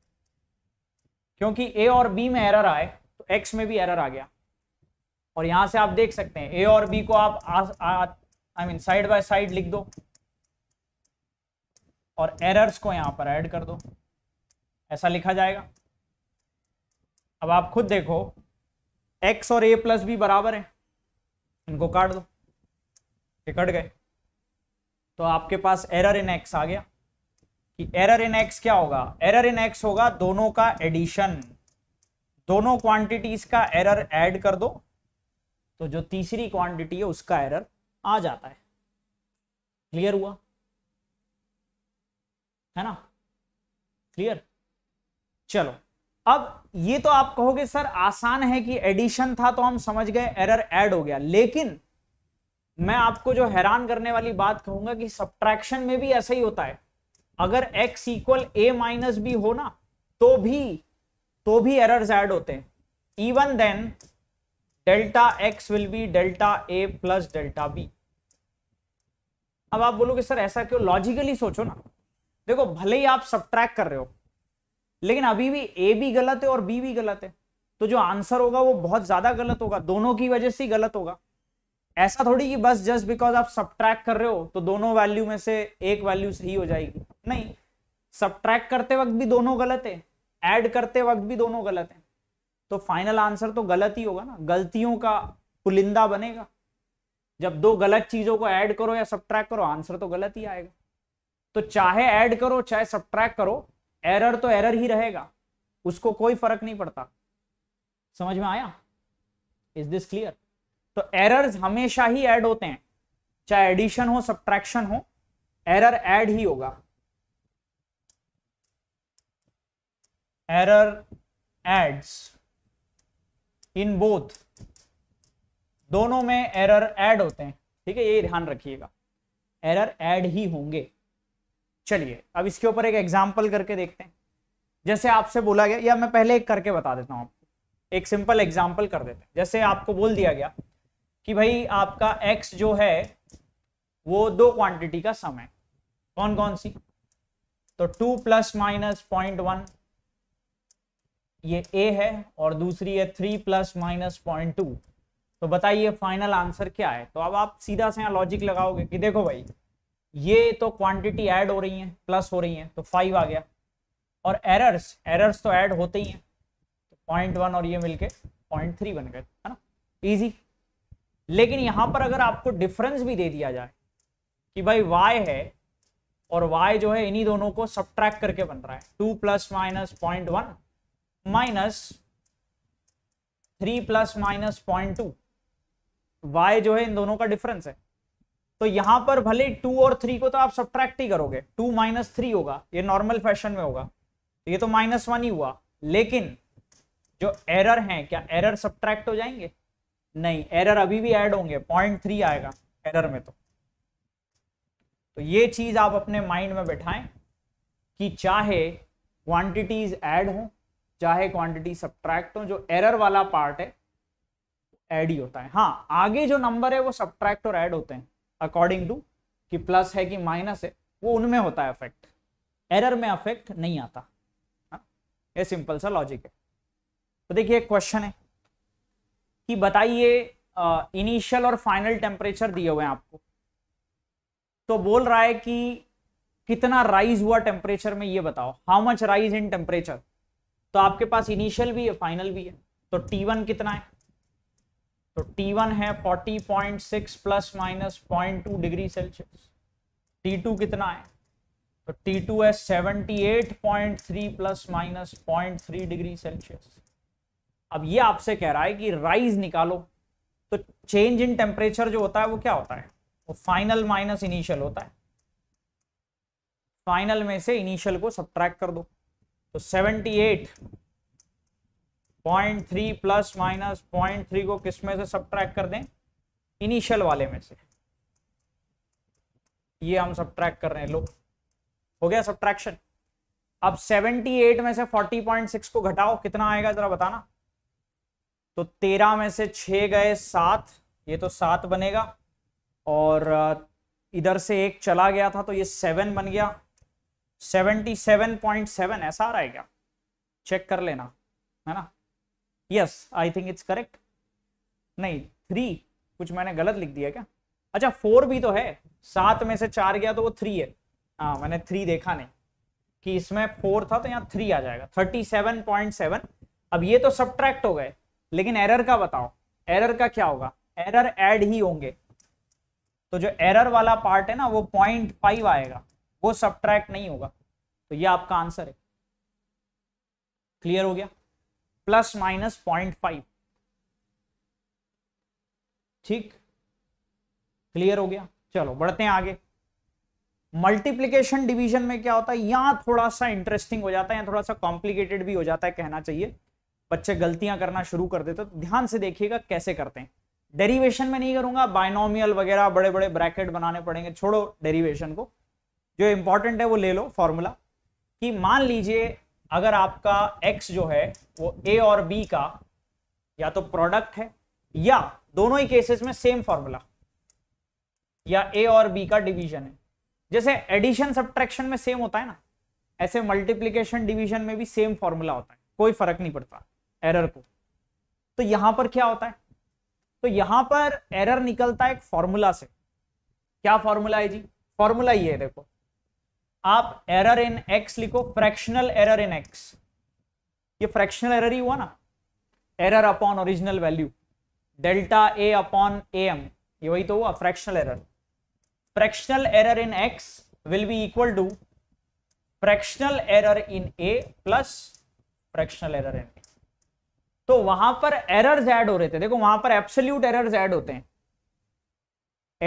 क्योंकि ए और बी में एरर आए तो एक्स में भी एरर आ गया और यहां से आप देख सकते हैं ए और बी को आप I mean side by side लिख दो और एरर्स को यहां पर ऐड कर दो ऐसा लिखा जाएगा अब आप खुद देखो एक्स और ए प्लस बी बराबर है इनको काट दो ये कट गए तो आपके पास एरर इन एक्स आ गया कि एरर इन एक्स क्या होगा एरर इन एक्स होगा दोनों का एडिशन दोनों क्वांटिटीज का एरर ऐड कर दो तो जो तीसरी क्वांटिटी है उसका एरर आ जाता है क्लियर हुआ है ना क्लियर चलो अब ये तो आप कहोगे सर आसान है कि एडिशन था तो हम समझ गए एरर ऐड हो गया लेकिन मैं आपको जो हैरान करने वाली बात कहूंगा कि सब्ट्रैक्शन में भी ऐसा ही होता है अगर x equal A minus B हो ना तो भी तो भी एरर्स ऐड होते हैं even then delta x will be delta A plus delta B अब आप बोलोगे सर ऐसा क्यों लॉजिकली सोचो ना देखो भले ही आप सब कर रहे हो लेकिन अभी भी ए भी गलत है और बी भी गलत है तो जो आंसर होगा वो बहुत ज्यादा गलत होगा दोनों की वजह से गलत होगा ऐसा थोड़ी कि बस जस्ट बिकॉज आप सब कर रहे हो तो दोनों वैल्यू में से एक वैल्यू सही हो जाएगी नहीं सब करते वक्त भी दोनों गलत है ऐड करते वक्त भी दोनों गलत है तो फाइनल आंसर तो गलत ही होगा ना गलतियों का पुलिंदा बनेगा जब दो गलत चीजों को ऐड करो या सब करो आंसर तो गलत ही आएगा तो चाहे ऐड करो चाहे सब करो एरर तो एरर ही रहेगा उसको कोई फर्क नहीं पड़ता समझ में आया इज दिस क्लियर तो एरर्स हमेशा ही ऐड होते हैं चाहे एडिशन हो सब हो एरर ऐड ही होगा error adds इन बोथ दोनों में एरर add होते हैं ठीक है ये ध्यान रखिएगा एरर add ही होंगे चलिए अब इसके ऊपर एक एग्जाम्पल करके देखते हैं जैसे आपसे बोला गया या मैं पहले एक करके बता देता हूं आपको एक सिंपल एग्जाम्पल कर देते हैं जैसे आपको बोल दिया गया कि भाई आपका एक्स जो है वो दो क्वांटिटी का सम है कौन कौन सी तो two plus minus point one ये ए है और दूसरी है three plus minus point two तो बताइए फाइनल आंसर क्या है तो अब आप सीधा से यहाँ लॉजिक लगाओगे कि देखो भाई ये तो क्वांटिटी ऐड हो रही है प्लस हो रही है तो फाइव आ गया और एरर्स एरर्स तो ऐड होते ही हैं पॉइंट वन और ये मिलके पॉइंट थ्री बन गए है ना इजी लेकिन यहाँ पर अगर आपको डिफरेंस भी दे दिया जाए कि भाई वाई है और वाई जो है इन्हीं दोनों को सब्ट्रैक्ट करके बन रहा है two plus minus point one minus three plus minus point two Y जो है इन दोनों का डिफरेंस है तो यहां पर भले टू और थ्री को तो आप सब्ट्रैक्ट ही करोगे टू माइनस थ्री होगा ये नॉर्मल फैशन में होगा तो ये तो माइनस वन ही हुआ लेकिन जो एरर हैं क्या एरर सब्ट्रैक्ट हो जाएंगे नहीं एरर अभी भी ऐड होंगे पॉइंट थ्री आएगा एरर में तो तो ये चीज आप अपने माइंड में बैठाएं कि चाहे क्वांटिटीज ऐड हों चाहे क्वांटिटी सब्ट्रैक्ट हो जो एरर वाला पार्ट है एड ही होता है हाँ आगे जो नंबर है वो सब्ट्रैक्ट और एड होते हैं अकॉर्डिंग टू कि प्लस है कि माइनस है वो उनमें होता है अफेक्ट एरर में अफेक्ट नहीं आता हाँ, ये सिंपल सा लॉजिक है तो देखिए एक क्वेश्चन है कि बताइए इनिशियल और फाइनल टेम्परेचर दिए हुए हैं आपको तो बोल रहा है कि कितना राइज हुआ टेम्परेचर में ये बताओ how much rise in temperature तो आपके पास इनिशियल भी है फाइनल भी है तो टी वन कितना है तो टी वन है forty point six plus minus point two degree Celsius T two कितना है तो टी टू है seventy eight point three plus minus point three degree Celsius अब ये आपसे कह रहा है कि राइज निकालो तो चेंज इन टेम्परेचर जो होता है वो क्या होता है वो फाइनल माइनस इनिशियल होता है फाइनल में से इनिशियल को सब्ट्रैक्ट कर दो तो 78.3 प्लस माइनस पॉइंट थ्री को किस में से सब कर दें इनिशियल वाले में से ये हम सब कर रहे हैं लो हो गया सब अब 78 में से 40.6 को घटाओ कितना आएगा जरा बताना तो 13 में से 6 गए सात ये तो सात बनेगा और इधर से एक चला गया था तो ये सेवन बन गया 77.7 ऐसा आ रहा है क्या चेक कर लेना है ना yes I think it's correct नहीं थ्री कुछ मैंने गलत लिख दिया क्या अच्छा फोर भी तो है सात में से चार गया तो वो थ्री है हाँ मैंने थ्री देखा नहीं कि इसमें फोर था तो यहाँ थ्री आ जाएगा थर्टी सेवन पॉइंट सेवन अब ये तो सब्ट्रैक्ट हो गए लेकिन एरर का बताओ एरर का क्या होगा एरर ऐड ही होंगे तो जो एरर वाला पार्ट है ना वो पॉइंट फाइव आएगा वो सब्ट्रैक्ट नहीं होगा तो ये आपका आंसर है क्लियर हो गया प्लस माइनस पॉइंट फाइव ठीक क्लियर हो गया चलो बढ़ते हैं आगे मल्टीप्लीकेशन डिवीजन में क्या होता है यहाँ थोड़ा सा इंटरेस्टिंग हो जाता है या थोड़ा सा कॉम्प्लिकेटेड भी हो जाता है कहना चाहिए बच्चे गलतियां करना शुरू कर देते तो ध्यान से देखिएगा कैसे करते हैं डेरिवेशन में नहीं करूंगा बाइनोमियल वगैरह बड़े बड़े ब्रैकेट बनाने पड़ेंगे छोड़ो डेरिवेशन को जो इम्पोर्टेंट है वो ले लो फॉर्मूला कि मान लीजिए अगर आपका x जो है वो a और b का या तो प्रोडक्ट है या दोनों ही केसेस में सेम फॉर्मूला या a और b का डिवीजन है जैसे एडिशन सब्ट्रैक्शन में सेम होता है ना ऐसे मल्टीप्लीकेशन डिवीजन में भी सेम फॉर्मूला होता है कोई फर्क नहीं पड़ता एरर को तो यहां पर क्या होता है तो यहां पर एरर निकलता है एक फॉर्मूला से क्या फॉर्मूला है जी फॉर्मूला ये देखो आप एरर इन एक्स लिखो फ्रैक्शनल एरर इन एक्स ये फ्रैक्शनल एरर ही हुआ ना error upon original value delta A upon A M ये वही तो हुआ fractional error fractional error in x will be equal to fractional error in A plus fractional error in तो वहां पर एरर्स ऐड हो रहे थे देखो वहां पर एब्सोल्यूट एरर्स ऐड होते हैं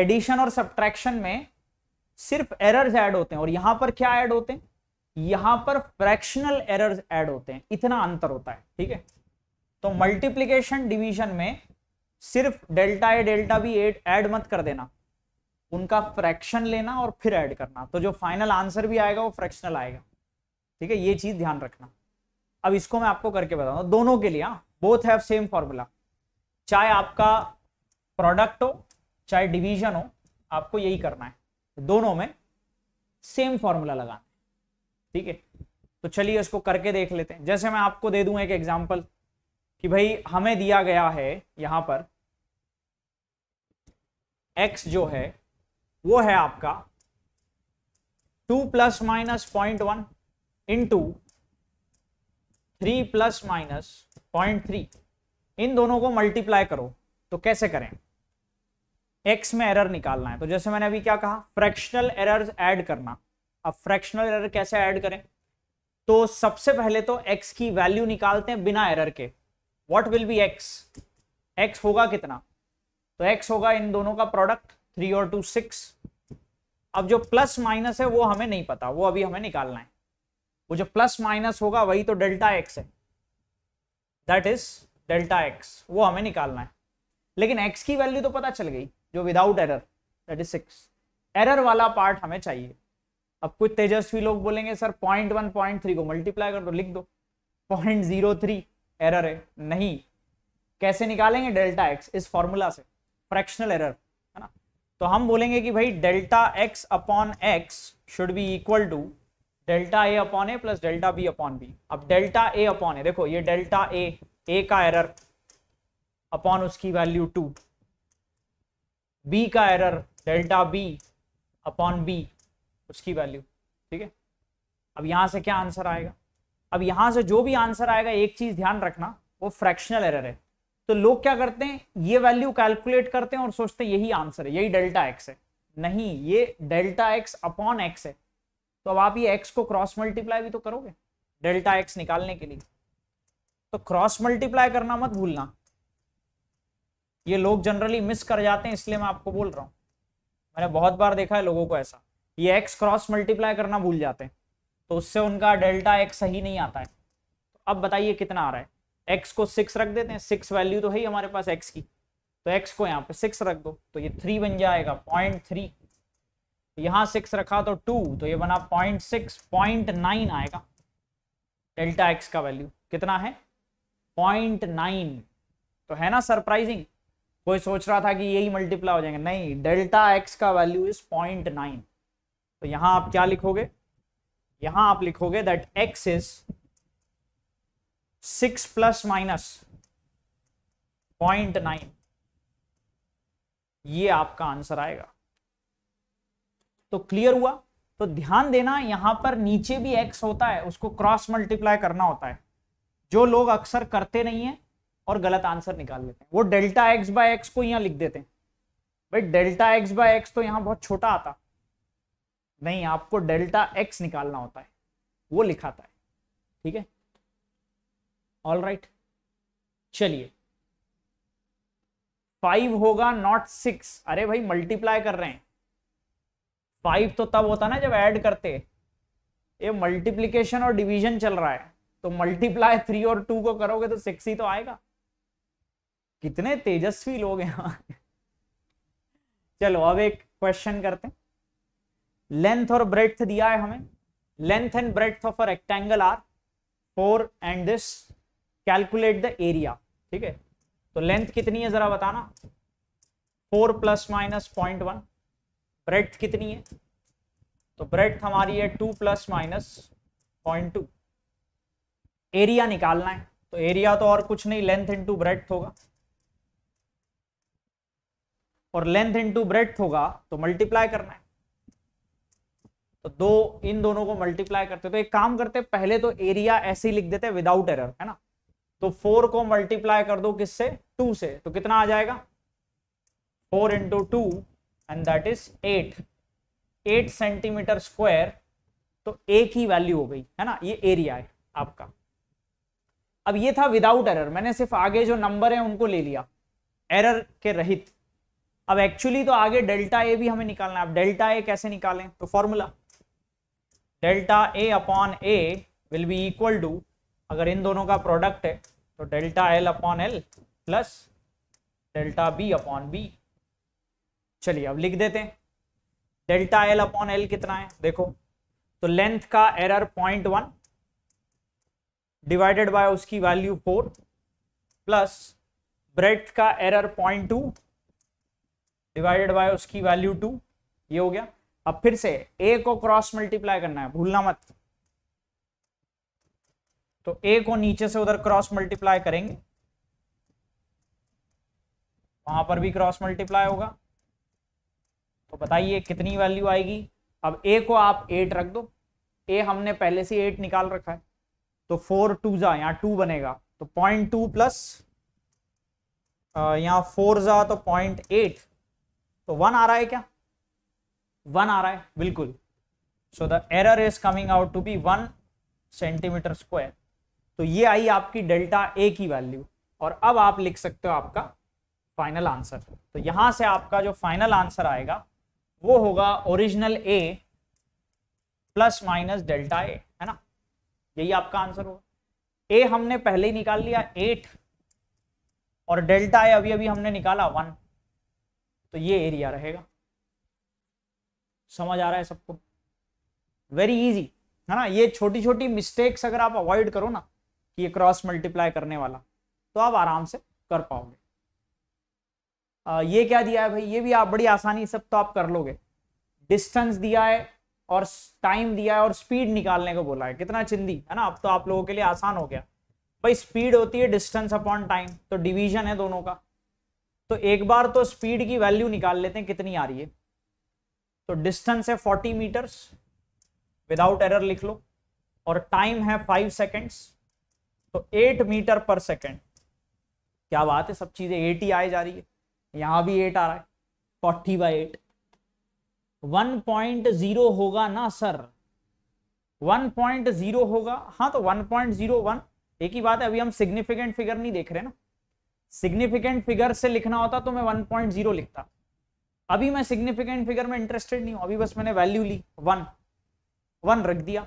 एडिशन और सब्ट्रैक्शन में सिर्फ एरर्स ऐड होते हैं और यहां पर क्या ऐड होते हैं यहां पर फ्रैक्शनल एरर्स ऐड होते हैं इतना अंतर होता है ठीक है तो मल्टीप्लीकेशन डिवीजन में सिर्फ delta A delta B add add मत कर देना उनका फ्रैक्शन लेना और फिर ऐड करना तो जो फाइनल आंसर भी आएगा वो फ्रैक्शनल आएगा ठीक है ये चीज ध्यान रखना अब इसको मैं आपको करके बताऊंगा दोनों के लिए बोथ हैव सेम फॉर्मूला चाहे आपका प्रोडक्ट हो चाहे डिवीजन हो आपको यही करना है तो दोनों में सेम फॉर्मूला लगाना ठीक है तो चलिए इसको करके देख लेते हैं जैसे मैं आपको दे दूं एक एग्जांपल कि भाई हमें दिया गया है यहां पर x जो है वो है आपका two plus minus point one into three plus minus point three इन दोनों को मल्टीप्लाई करो तो कैसे करें एक्स में एरर निकालना है तो जैसे मैंने अभी क्या कहा फ्रैक्शनल एरर ऐड करना अब फ्रैक्शनल एरर कैसे ऐड करें तो सबसे पहले तो एक्स की वैल्यू निकालते हैं बिना एरर के what will be x x होगा कितना तो एक्स होगा इन दोनों का प्रोडक्ट थ्री और टू सिक्स अब जो प्लस माइनस है वो हमें नहीं पता वो अभी हमें निकालना है वो जो प्लस माइनस होगा वही तो डेल्टा एक्स है दैट इज डेल्टा एक्स वो हमें निकालना है लेकिन एक्स की वैल्यू तो पता चल गई जो without error that is six error वाला पार्ट हमें चाहिए अब कुछ तेजस्वी लोग बोलेंगे sir point one point three को मल्टीप्लाई कर दो लिख दो पॉइंट जीरो थ्री एरर है नहीं कैसे निकालेंगे डेल्टा एक्स इस फॉर्मूला से फ्रैक्शनल एरर है ना तो हम बोलेंगे कि भाई delta x upon x should be equal to delta A upon A plus delta B upon B अब डेल्टा ए अपॉन ए देखो ये डेल्टा ए ए का एरर अपॉन उसकी वैल्यू टू बी का error delta B upon B उसकी value ठीक है अब यहां से क्या आंसर आएगा अब यहां से जो भी आंसर आएगा एक चीज़ ध्यान रखना वो फ्रैक्शनल एरर है तो लोग क्या करते हैं ये वैल्यू कैलकुलेट करते हैं और सोचते हैं यही आंसर है यही डेल्टा एक्स है नहीं ये डेल्टा एक्स अपॉन एक्स है तो अब आप ये एक्स को क्रॉस मल्टीप्लाई भी तो करोगे डेल्टा एक्स निकालने के लिए तो क्रॉस मल्टीप्लाई करना मत भूलना ये लोग जनरली मिस कर जाते हैं इसलिए मैं आपको बोल रहा हूँ मैंने बहुत बार देखा है लोगों को ऐसा ये एक्स क्रॉस मल्टीप्लाई करना भूल जाते हैं तो उससे उनका डेल्टा एक्स सही नहीं आता है तो अब बताइए कितना आ रहा है एक्स को सिक्स रख देते हैं सिक्स वैल्यू तो है ही हमारे पास एक्स की तो एक्स को यहाँ पे सिक्स रख दो तो ये थ्री बन जाएगा पॉइंट थ्री तो यहाँ सिक्स रखा तो टू तो ये बना पॉइंट सिक्स पॉइंट नाइन आएगा डेल्टा एक्स का वैल्यू कितना है पॉइंट नाइन तो है ना सरप्राइजिंग कोई सोच रहा था कि यही मल्टीप्लाई हो जाएंगे नहीं डेल्टा एक्स का वैल्यू इज पॉइंट नाइन तो यहां आप क्या लिखोगे यहां आप लिखोगे that x is six plus minus point nine ये आपका आंसर आएगा तो क्लियर हुआ तो ध्यान देना यहां पर नीचे भी एक्स होता है उसको क्रॉस मल्टीप्लाई करना होता है जो लोग अक्सर करते नहीं है और गलत आंसर निकाल लेते हैं वो डेल्टा एक्स बाय एक्स को यहाँ लिख देते हैं भाई डेल्टा एक्स बाय एक्स तो यहाँ बहुत छोटा आता नहीं आपको डेल्टा एक्स निकालना होता है वो लिखाता है ठीक है ऑल राइट चलिए फाइव होगा नॉट सिक्स अरे भाई मल्टीप्लाई कर रहे हैं फाइव तो तब होता ना जब ऐड करते ये मल्टीप्लीकेशन और डिवीजन चल रहा है तो मल्टीप्लाई थ्री और टू को करोगे तो सिक्स ही तो आएगा कितने तेजस्वी लोग हैं चलो अब एक क्वेश्चन करते हैं लेंथ और ब्रेथ दिया है हमें length and breadth of a rectangle are four and this calculate the area ठीक है तो लेंथ कितनी है जरा बताना four plus minus point one breadth कितनी है तो ब्रेथ हमारी है two plus minus point two area निकालना है तो एरिया तो और कुछ नहीं लेंथ इंटू ब्रेथ होगा और लेंथ इंटू ब्रेथ होगा तो मल्टीप्लाई करना है तो दो इन दोनों को मल्टीप्लाई करते तो एक काम करते पहले तो एरिया ऐसे ही लिख देते विदाउट एरर है ना तो फोर को मल्टीप्लाई कर दो किससे टू से तो कितना आ जाएगा four into two and that is eight eight centimetre square तो एक ही वैल्यू हो गई है ना ये एरिया है आपका अब ये था विदाउट एरर मैंने सिर्फ आगे जो नंबर है उनको ले लिया एरर के रहित अब एक्चुअली तो आगे डेल्टा ए भी हमें निकालना है अब डेल्टा ए कैसे निकालें तो formula delta A upon A will be equal to अगर इन दोनों का प्रोडक्ट है तो delta L upon L plus delta B upon B चलिए अब लिख देते हैं डेल्टा एल अपॉन एल कितना है देखो तो लेंथ का error point one divided by उसकी वैल्यू फोर प्लस ब्रेथ का error point two divided by उसकी वैल्यू टू ये हो गया अब फिर से ए को क्रॉस मल्टीप्लाई करना है भूलना मत तो ए को नीचे से उधर क्रॉस मल्टीप्लाई करेंगे वहां पर भी क्रॉस मल्टीप्लाई होगा तो बताइए कितनी वैल्यू आएगी अब ए को आप एट रख दो ए हमने पहले से एट निकाल रखा है तो फोर टू जा यहां टू बनेगा तो पॉइंट टू प्लस यहां फोर जा तो पॉइंट एट तो वन आ रहा है क्या वन आ रहा है बिल्कुल so the error is coming out to be one centimetre square तो ये आई आपकी डेल्टा ए की वैल्यू और अब आप लिख सकते हो आपका फाइनल आंसर तो यहां से आपका जो फाइनल आंसर आएगा वो होगा original A plus minus delta A है ना यही आपका आंसर होगा ए हमने पहले ही निकाल लिया एट और डेल्टा ए अभी अभी हमने निकाला वन तो ये एरिया रहेगा समझ आ रहा है सबको वेरी इजी है ना ये छोटी छोटी मिस्टेक्स अगर आप अवॉइड करो ना कि ये क्रॉस मल्टीप्लाई करने वाला तो आप आराम से कर पाओगे आ, ये क्या दिया है भाई ये भी आप बड़ी आसानी सब तो आप कर लोगे डिस्टेंस दिया है और टाइम दिया है और स्पीड निकालने को बोला है कितना चिंदी है ना अब तो आप लोगों के लिए आसान हो गया भाई स्पीड होती है डिस्टेंस अपॉन टाइम तो डिवीजन है दोनों का तो एक बार तो स्पीड की वैल्यू निकाल लेते हैं कितनी आ रही है तो डिस्टेंस है 40 मीटर्स विदाउट एरर लिख लो और टाइम है 5 सेकंड्स तो 8 मीटर पर सेकंड क्या बात है सब चीजें एट ही आए जा रही है यहां भी एट आ रहा है फोर्टी बाई एट वन होगा ना सर 1.0 होगा हाँ तो 1.01 एक ही बात है अभी हम सिग्निफिकेंट फिगर नहीं देख रहे ना सिग्निफिकेंट फिगर से लिखना होता तो मैं 1.0 लिखता अभी मैं सिग्निफिकेंट फिगर में इंटरेस्टेड नहीं हूं अभी बस मैंने वैल्यू ली वन वन रख दिया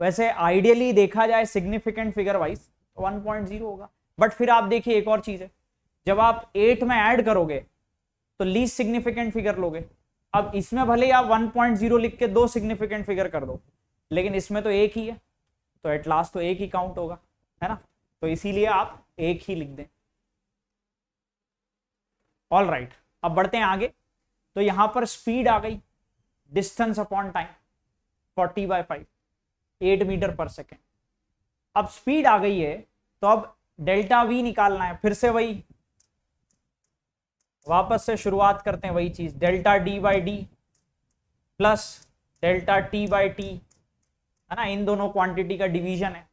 वैसे आइडियली देखा जाए significant figure wise one point zero होगा बट फिर आप देखिए एक और चीज है जब आप एट में ऐड करोगे तो लीस्ट सिग्निफिकेंट फिगर लोगे अब इसमें भले ही आप 1.0 लिख के दो सिग्निफिकेंट फिगर कर दो लेकिन इसमें तो एक ही है तो एट लास्ट तो एक ही काउंट होगा है ना तो इसीलिए आप एक ही लिख दें ऑल राइट अब बढ़ते हैं आगे तो यहां पर स्पीड आ गई distance upon time forty by five eight metre per second अब स्पीड आ गई है तो अब डेल्टा वी निकालना है फिर से वही वापस से शुरुआत करते हैं वही चीज delta D by D plus delta T by T है ना इन दोनों क्वांटिटी का डिवीजन है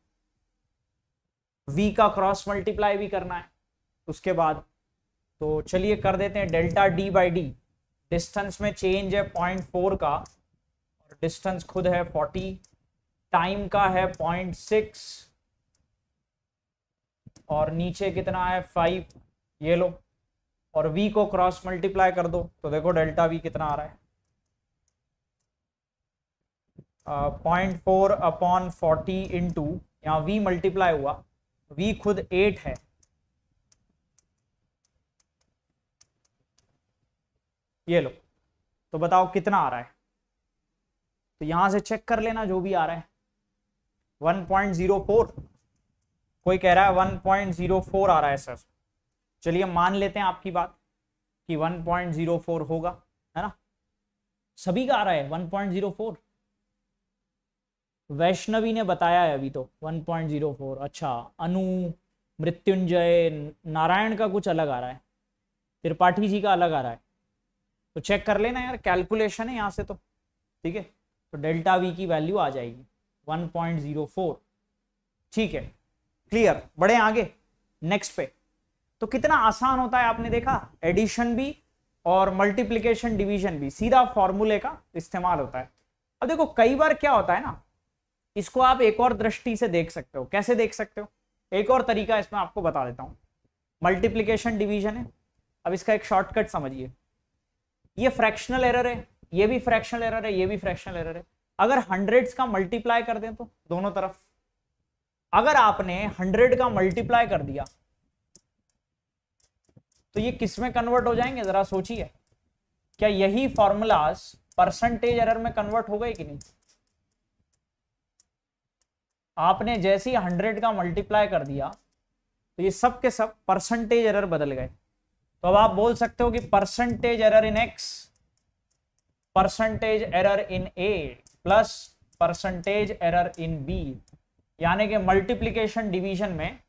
वी का क्रॉस मल्टीप्लाई भी करना है उसके बाद तो चलिए कर देते हैं delta D by D distance में चेंज है पॉइंट फोर का और डिस्टेंस खुद है फोर्टी टाइम का है पॉइंट सिक्स और नीचे कितना है फाइव ये लो और वी को क्रॉस मल्टीप्लाई कर दो तो देखो डेल्टा वी कितना आ रहा है point four upon forty into यहाँ वी मल्टीप्लाई हुआ वी खुद एट है ये लो तो बताओ कितना आ रहा है तो यहां से चेक कर लेना जो भी आ रहा है 1.04 कोई कह रहा है 1.04 आ रहा है सर चलिए मान लेते हैं आपकी बात कि 1.04 होगा है ना सभी का आ रहा है 1.04 वैष्णवी ने बताया है अभी तो 1.04 अच्छा अनु मृत्युंजय नारायण का कुछ अलग आ रहा है त्रिपाठी जी का अलग आ रहा है तो चेक कर लेना यार कैलकुलेशन है यहाँ से तो ठीक है तो डेल्टा वी की वैल्यू आ जाएगी 1.04 ठीक है क्लियर बड़े आगे नेक्स्ट पे तो कितना आसान होता है आपने देखा एडिशन भी और मल्टीप्लीकेशन डिवीजन भी सीधा फॉर्मूले का इस्तेमाल होता है अब देखो कई बार क्या होता है ना इसको आप एक और दृष्टि से देख सकते हो कैसे देख सकते हो एक और तरीका इसमें आपको बता देता हूँ मल्टीप्लीकेशन डिवीजन है अब इसका एक शॉर्टकट समझिए ये फ्रैक्शनल एरर है ये भी फ्रैक्शनल एरर है ये भी फ्रैक्शनल एरर है अगर हंड्रेड्स का मल्टीप्लाई कर दें तो दोनों तरफ अगर आपने हंड्रेड का मल्टीप्लाई कर दिया तो ये किस में कन्वर्ट हो जाएंगे जरा सोचिए क्या यही फॉर्मूलाज परसेंटेज एरर में कन्वर्ट हो गए कि नहीं आपने जैसे ही हंड्रेड का मल्टीप्लाई कर दिया तो ये सब के सब परसेंटेज एरर बदल गए तो अब आप बोल सकते हो कि percentage error in x percentage error in A plus percentage error in B यानी कि मल्टीप्लीकेशन डिवीजन में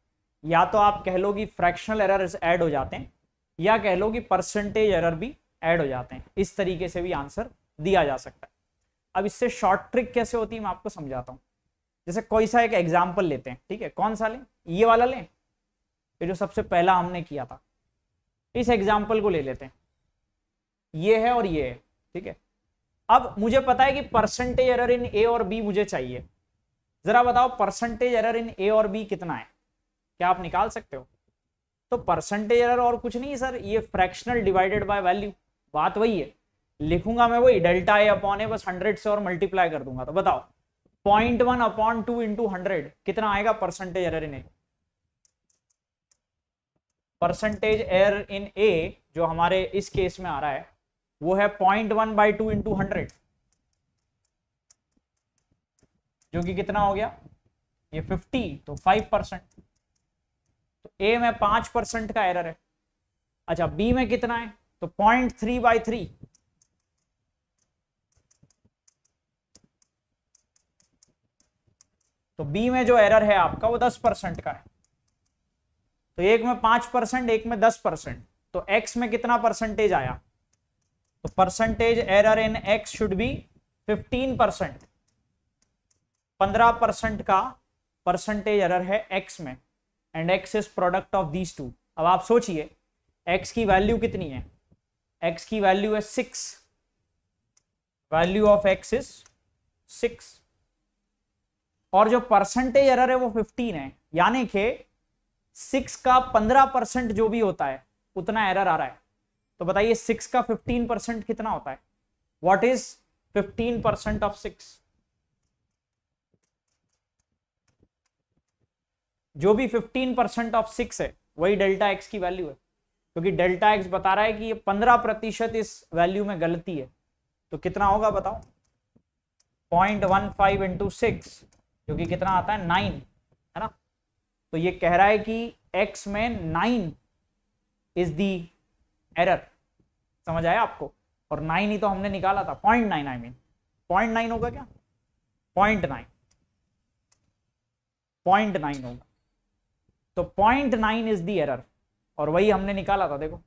या तो आप कह लो कि फ्रैक्शनल एरर ऐड हो जाते हैं या कह लो कि परसेंटेज एरर भी ऐड हो जाते हैं इस तरीके से भी आंसर दिया जा सकता है अब इससे शॉर्ट ट्रिक कैसे होती है मैं आपको समझाता हूँ जैसे कोई सा एक एग्जाम्पल लेते हैं ठीक है कौन सा लें ये वाला लें ये जो सबसे पहला हमने किया था इस एग्जाम्पल को ले लेते हैं ये है और ये है ठीक है अब मुझे पता है कि परसेंटेज एरर इन ए और बी मुझे चाहिए जरा बताओ परसेंटेज एरर इन ए और बी कितना है क्या आप निकाल सकते हो तो परसेंटेज एरर और कुछ नहीं सर ये फ्रैक्शनल डिवाइडेड बाय वैल्यू बात वही है लिखूंगा मैं वही डेल्टा ए अपॉन ए बस हंड्रेड से और मल्टीप्लाई कर दूंगा तो बताओ point one upon two into hundred कितना आएगा percentage error in A percentage error in A जो हमारे इस केस में आ रहा है वो है point one by two into hundred जो कि कितना हो गया ये फिफ्टी तो फाइव परसेंट तो ए में पांच परसेंट का एरर है अच्छा बी में कितना है तो पॉइंट थ्री बाई थ्री तो बी में जो एरर है आपका वो दस परसेंट का है तो एक में पांच परसेंट एक में दस परसेंट तो एक्स में कितना परसेंटेज आया तो percentage error in x should be fifteen percent पंद्रह परसेंट का परसेंटेज एरर है एक्स में and x is product of these two अब आप सोचिए एक्स की वैल्यू कितनी है एक्स की वैल्यू है six value of x is six और जो परसेंटेज एरर है वो फिफ्टीन है यानी कि सिक्स का पंद्रह परसेंट जो भी होता है उतना एरर आ रहा है तो बताइए सिक्स का फिफ्टीन परसेंट कितना होता है what is fifteen percent of six जो भी फिफ्टीन परसेंट ऑफ सिक्स है वही डेल्टा एक्स की वैल्यू है क्योंकि डेल्टा एक्स बता रहा है कि ये पंद्रह प्रतिशत इस वैल्यू में गलती है तो कितना होगा बताओ point one five into six क्योंकि कितना आता है नाइन तो ये कह रहा है कि एक्स में नाइन इज दी एरर समझ आया आपको और नाइन ही तो हमने निकाला था point nine I mean point nine होगा क्या पॉइंट नाइन पॉइंट नाइन होगा तो point nine is the error और वही हमने निकाला था देखो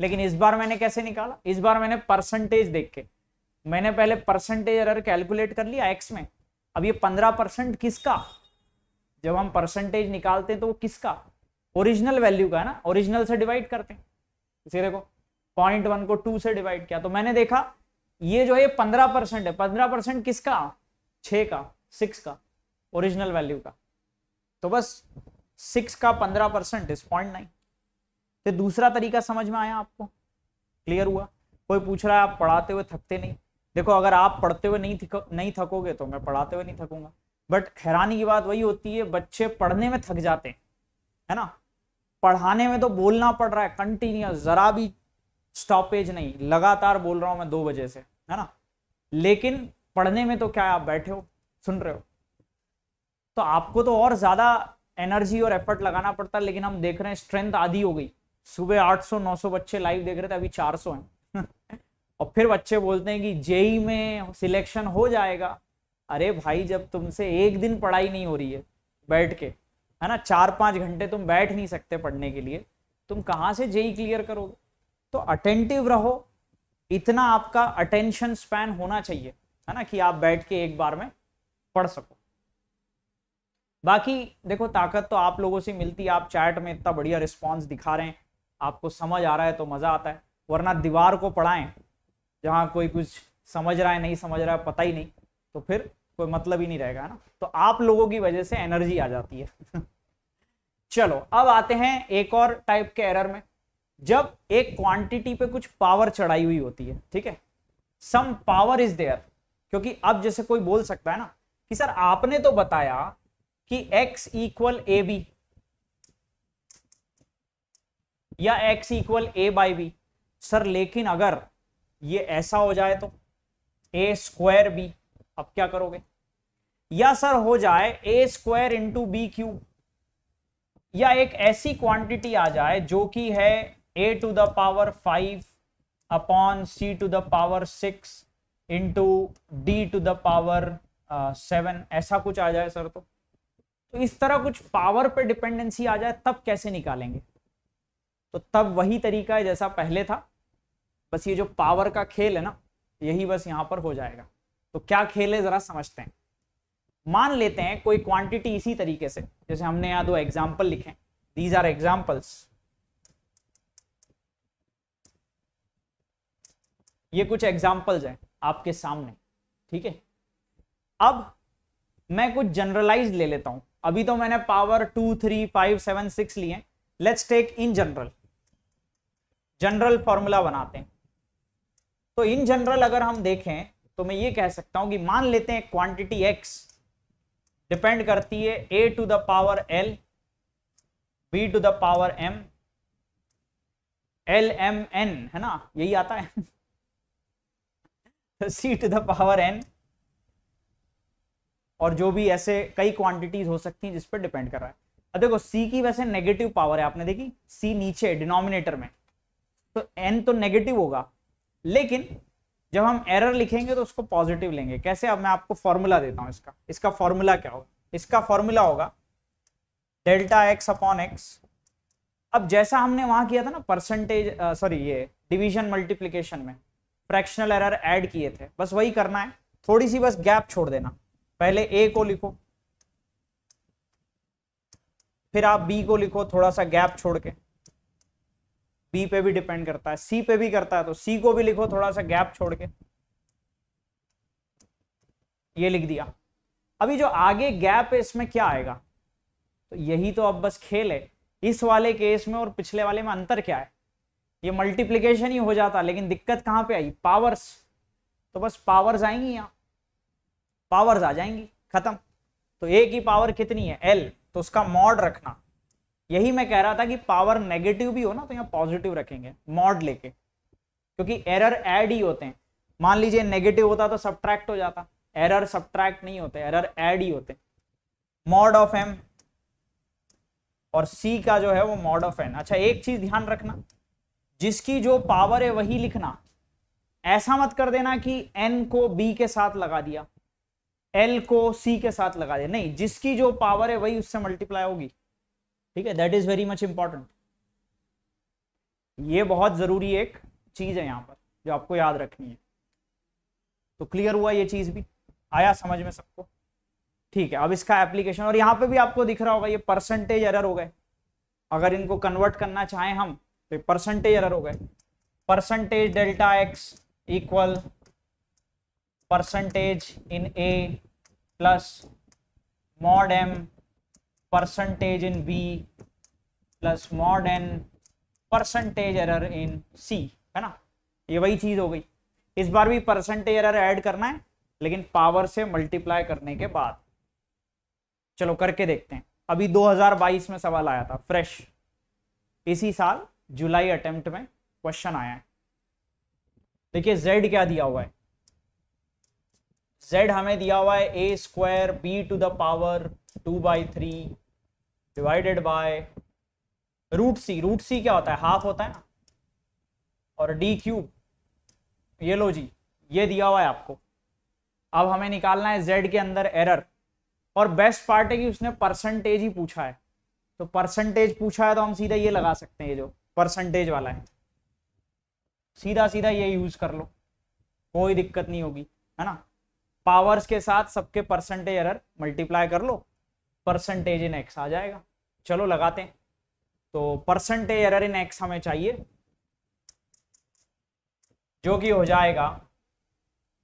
लेकिन इस बार मैंने कैसे निकाला इस बार मैंने परसेंटेज देख के मैंने पहले परसेंटेज एरर कैलकुलेट कर लिया एक्स में अब ये पंद्रह परसेंट किसका जब हम परसेंटेज निकालते हैं तो वो किसका ओरिजिनल वैल्यू का है ना ओरिजिनल से डिवाइड करते हैं इसे देखो पॉइंट वन को टू से डिवाइड किया तो मैंने देखा ये जो है पंद्रह परसेंट है पंद्रह परसेंट किसका छ का सिक्स का ओरिजिनल वैल्यू का तो बस सिक्स का पंद्रह परसेंट इस पॉइंट नाइन तो दूसरा तरीका समझ में आया आपको क्लियर हुआ कोई पूछ रहा है आप पढ़ाते हुए थकते नहीं देखो अगर आप पढ़ते हुए नहीं थको, नहीं थकोगे तो मैं पढ़ाते हुए नहीं थकूंगा बट हैरानी की बात वही होती है बच्चे पढ़ने में थक जाते हैं है ना पढ़ाने में तो बोलना पड़ रहा है कंटिन्यूस ज़रा भी स्टॉपेज नहीं लगातार बोल रहा हूँ मैं दो बजे से है ना लेकिन पढ़ने में तो क्या आप बैठे हो सुन रहे हो तो आपको तो और ज़्यादा एनर्जी और एफर्ट लगाना पड़ता है लेकिन हम देख रहे हैं स्ट्रेंथ आधी हो गई सुबह 800 900 बच्चे लाइव देख रहे थे अभी 400 हैं [LAUGHS] और फिर बच्चे बोलते हैं कि जेई में सिलेक्शन हो जाएगा अरे भाई जब तुमसे एक दिन पढ़ाई नहीं हो रही है बैठ के है ना चार पाँच घंटे तुम बैठ नहीं सकते पढ़ने के लिए तुम कहाँ से जेई क्लियर करोगे तो अटेंटिव रहो इतना आपका अटेंशन स्पैन होना चाहिए है ना कि आप बैठ के एक बार में पढ़ सको बाकी देखो ताकत तो आप लोगों से मिलती है आप चैट में इतना बढ़िया रिस्पॉन्स दिखा रहे हैं आपको समझ आ रहा है तो मज़ा आता है वरना दीवार को पढ़ाएं जहाँ कोई कुछ समझ रहा है नहीं समझ रहा है पता ही नहीं तो फिर कोई मतलब ही नहीं रहेगा ना तो आप लोगों की वजह से एनर्जी आ जाती है [LAUGHS] चलो अब आते हैं एक और टाइप के एरर में जब एक क्वांटिटी पे कुछ पावर चढ़ाई हुई होती है ठीक है सम पावर इज देयर क्योंकि अब जैसे कोई बोल सकता है ना कि सर आपने तो बताया कि x इक्वल ए बी या x equal A by B sir लेकिन अगर ये ऐसा हो जाए तो ए स्क्वायर बी अब क्या करोगे या सर हो जाए A square into B cube या एक ऐसी क्वांटिटी आ जाए जो कि है A to the power five upon C to the power six into D to the power seven ऐसा कुछ आ जाए सर तो तो इस तरह कुछ पावर पर डिपेंडेंसी आ जाए तब कैसे निकालेंगे तो तब वही तरीका है जैसा पहले था बस ये जो पावर का खेल है ना यही बस यहाँ पर हो जाएगा तो क्या खेल है ज़रा समझते हैं मान लेते हैं कोई क्वांटिटी इसी तरीके से जैसे हमने यहां दो एग्जाम्पल लिखे दीज आर एग्जाम्पल्स ये कुछ एग्जाम्पल्स हैं आपके सामने ठीक है अब मैं कुछ जनरलाइज ले लेता हूं अभी तो मैंने power two three five seven six लिए let's take in general general formula बनाते हैं तो इन जनरल अगर हम देखें तो मैं ये कह सकता हूं कि मान लेते हैं क्वांटिटी एक्स डिपेंड करती है A to the power L B to the power M L M N है ना यही आता है C to the power N और जो भी ऐसे कई क्वांटिटीज हो सकती हैं जिस पर डिपेंड कर रहा है अब देखो सी की वैसे नेगेटिव पावर है आपने देखी सी नीचे डिनोमिनेटर में तो एन तो नेगेटिव होगा लेकिन जब हम एरर लिखेंगे तो उसको पॉजिटिव लेंगे कैसे अब मैं आपको फॉर्मूला देता हूं इसका इसका फॉर्मूला क्या होगा इसका फॉर्मूला होगा डेल्टा एक्स अपॉन एक्स अब जैसा हमने वहां किया था ना परसेंटेज सॉरी ये डिवीजन मल्टीप्लीकेशन में फ्रैक्शनल एरर ऐड किए थे बस वही करना है थोड़ी सी बस गैप छोड़ देना पहले ए को लिखो फिर आप बी को लिखो थोड़ा सा गैप छोड़ के बी पे भी डिपेंड करता है सी पे भी करता है तो सी को भी लिखो थोड़ा सा गैप छोड़ के ये लिख दिया अभी जो आगे गैप है इसमें क्या आएगा तो यही तो अब बस खेल है इस वाले केस में और पिछले वाले में अंतर क्या है ये मल्टीप्लीकेशन ही हो जाता लेकिन दिक्कत कहां पे आई पावर्स तो बस पावर्स आएंगी यहां पावर्स आ जाएंगी खत्म तो ए की पावर कितनी है एल तो उसका मॉड रखना यही मैं कह रहा था कि पावर नेगेटिव भी हो ना तो यहाँ पॉजिटिव रखेंगे मॉड लेके क्योंकि एरर ऐड ही होते हैं मान लीजिए नेगेटिव होता तो सब्ट्रैक्ट हो जाता एरर सब्ट्रैक्ट नहीं होते एरर ऐड ही होते मॉड ऑफ एम और सी का जो है वो मॉड ऑफ एन अच्छा एक चीज ध्यान रखना जिसकी जो पावर है वही लिखना ऐसा मत कर देना कि एन को बी के साथ लगा दिया एल को सी के साथ लगा दिया नहीं जिसकी जो पावर है वही उससे मल्टीप्लाई होगी ठीक है that is very much important ये बहुत जरूरी एक चीज है यहां पर जो आपको याद रखनी है तो क्लियर हुआ ये चीज भी आया समझ में सबको ठीक है अब इसका एप्लीकेशन और यहां पे भी आपको दिख रहा होगा ये परसेंटेज एरर हो गए अगर इनको कन्वर्ट करना चाहें हम तो परसेंटेज एरर हो गए percentage delta x equal percentage in A plus mod M percentage in B plus mod N percentage error in C है ना ये वही चीज हो गई इस बार भी परसेंटेज एरर ऐड करना है लेकिन पावर से मल्टीप्लाई करने के बाद चलो करके देखते हैं अभी 2022 में सवाल आया था फ्रेश इसी साल जुलाई अटेम्प्ट में क्वेश्चन आया है देखिए जेड क्या दिया हुआ है जेड हमें दिया हुआ है A square B to the power two by three divided by root C root C क्या होता है हाफ होता है ना और डी क्यूब ये लो जी ये दिया हुआ है आपको अब हमें निकालना है जेड के अंदर एरर और बेस्ट पार्ट है कि उसने परसेंटेज ही पूछा है तो परसेंटेज पूछा है तो हम सीधा ये लगा सकते हैं ये जो परसेंटेज वाला है सीधा सीधा ये यूज कर लो कोई दिक्कत नहीं होगी है ना पावर्स के साथ सबके परसेंटेज एरर मल्टीप्लाई कर लो परसेंटेज इन एक्स आ जाएगा चलो लगाते हैं तो परसेंटेज एरर इन एक्स हमें चाहिए जो कि हो जाएगा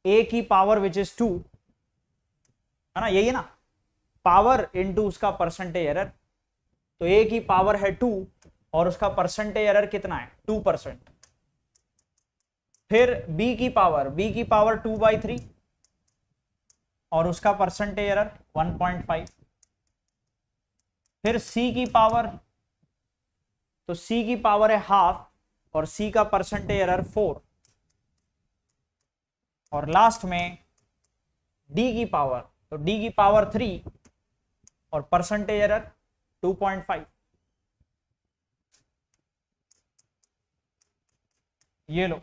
ए की पावर विच इज टू है ना यही है ना पावर इनटू उसका परसेंटेज एरर तो ए की पावर है टू और उसका परसेंटेज एरर कितना है टू परसेंट फिर बी की पावर बी की पावर टू बाई थ्री और उसका percentage error one point five फिर c की पावर तो c की पावर है हाफ और c का परसेंटेज एरर फोर और लास्ट में d की पावर तो d की पावर थ्री और परसेंटेज एरर 2.5 ये लो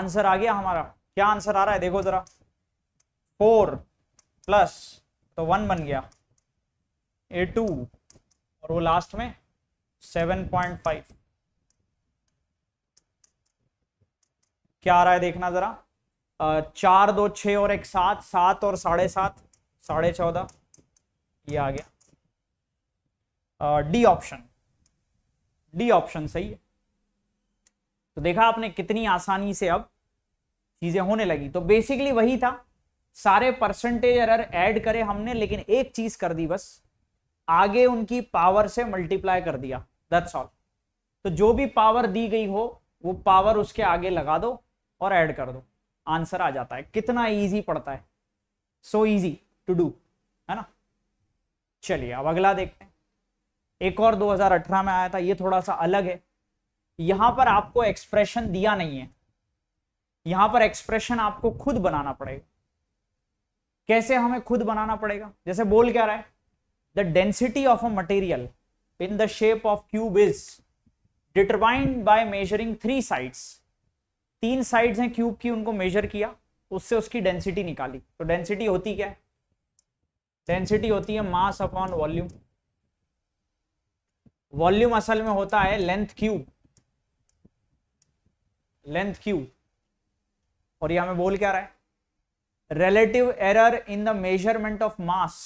आंसर आ गया हमारा क्या आंसर आ रहा है देखो जरा फोर प्लस तो वन बन गया ए टू और वो लास्ट में सेवन पॉइंट फाइव क्या आ रहा है देखना जरा चार दो छ और एक सात सात और साढ़े सात साढ़े चौदह ये आ गया डी ऑप्शन डी ऑप्शन सही है तो देखा आपने कितनी आसानी से अब चीजें होने लगी तो बेसिकली वही था सारे परसेंटेज एरर ऐड करे हमने लेकिन एक चीज कर दी बस आगे उनकी पावर से मल्टीप्लाई कर दिया दैट्स ऑल तो जो भी पावर दी गई हो वो पावर उसके आगे लगा दो और ऐड कर दो आंसर आ जाता है कितना इजी पड़ता है सो इजी टू डू है ना चलिए अब अगला देखते हैं एक और 2018 में आया था ये थोड़ा सा अलग है यहां पर आपको एक्सप्रेशन दिया नहीं है यहां पर एक्सप्रेशन आपको खुद बनाना पड़ेगा कैसे हमें खुद बनाना पड़ेगा जैसे बोल क्या रहा है the density of a material in the shape of cube is determined by measuring three sides तीन sides हैं cube की उनको measure किया उससे उसकी density निकाली तो density होती क्या है डेंसिटी होती है मास अपॉन वॉल्यूम वॉल्यूम असल में होता है लेंथ क्यूब लेंथ क्यूब और ये हमें बोल क्या रहा है relative error in the measurement of mass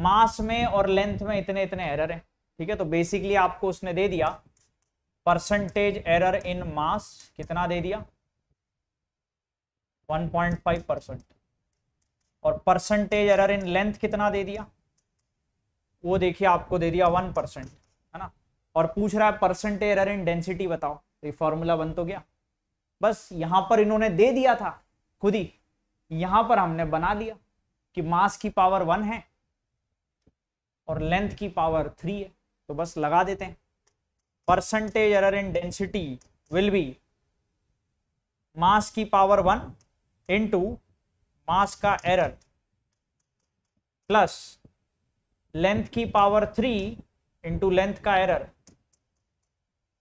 मास में और लेंथ में इतने इतने एरर हैं ठीक है तो बेसिकली आपको उसने दे दिया परसेंटेज एरर इन मास कितना दे दिया 1.5 परसेंट और परसेंटेज एरर इन लेंथ कितना दे दिया वो देखिए आपको दे दिया वन परसेंट है ना और पूछ रहा है परसेंटेज एरर इन डेंसिटी बताओ तो ये फॉर्मूला बन तो गया बस यहां पर इन्होंने दे दिया था खुद ही यहां पर हमने बना दिया कि मास की पावर वन है और लेंथ की पावर थ्री है तो बस लगा देते हैं percentage error in density will be mass की पावर वन इंटू मास का एरर प्लस लेंथ की पावर थ्री इंटू लेंथ का एरर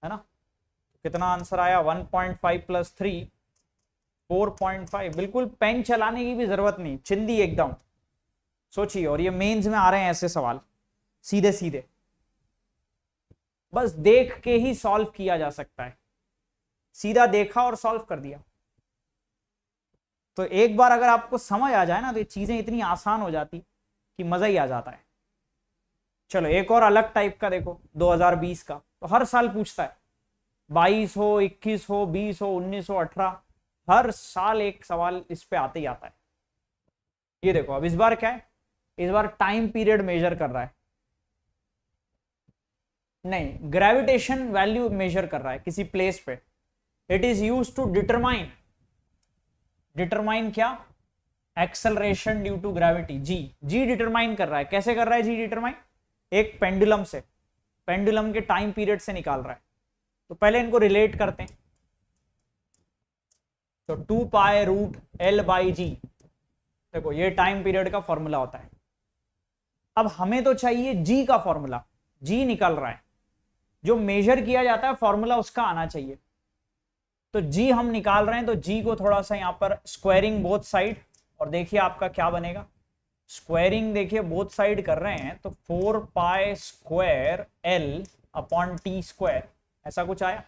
है ना कितना आंसर आया 1.5 प्लस थ्री फोर बिल्कुल पेन चलाने की भी जरूरत नहीं चिंदी एकदम सोचिए और ये मेंस में आ रहे हैं ऐसे सवाल सीधे सीधे बस देख के ही सॉल्व किया जा सकता है सीधा देखा और सॉल्व कर दिया तो एक बार अगर आपको समझ आ जाए ना तो ये चीजें इतनी आसान हो जाती कि मजा ही आ जाता है चलो एक और अलग टाइप का देखो 2020 का तो हर साल पूछता है 22 हो 21 हो 20 हो 19 हो 18 हर साल एक सवाल इस पे आते ही आता है ये देखो अब इस बार क्या है इस बार टाइम पीरियड मेजर कर रहा है नहीं ग्रेविटेशन वैल्यू मेजर कर रहा है किसी प्लेस पे it is use to determine determine क्या acceleration due to gravity g g determine कर रहा है कैसे कर रहा है जी डिटरमाइन एक पेंडुलम से पेंडुलम के टाइम पीरियड से निकाल रहा है तो पहले इनको रिलेट करते हैं तो टू पाए रूट एल बाई जी देखो ये टाइम पीरियड का फॉर्मूला होता है अब हमें तो चाहिए जी का फॉर्मूला जी निकल रहा है जो मेजर किया जाता है फॉर्मूला उसका आना चाहिए तो जी हम निकाल रहे हैं तो जी को थोड़ा सा यहाँ पर स्क्वायरिंग बोथ साइड और देखिए आपका क्या बनेगा स्क्वायरिंग देखिए बोथ साइड कर रहे हैं तो four pi square l upon T square ऐसा कुछ आया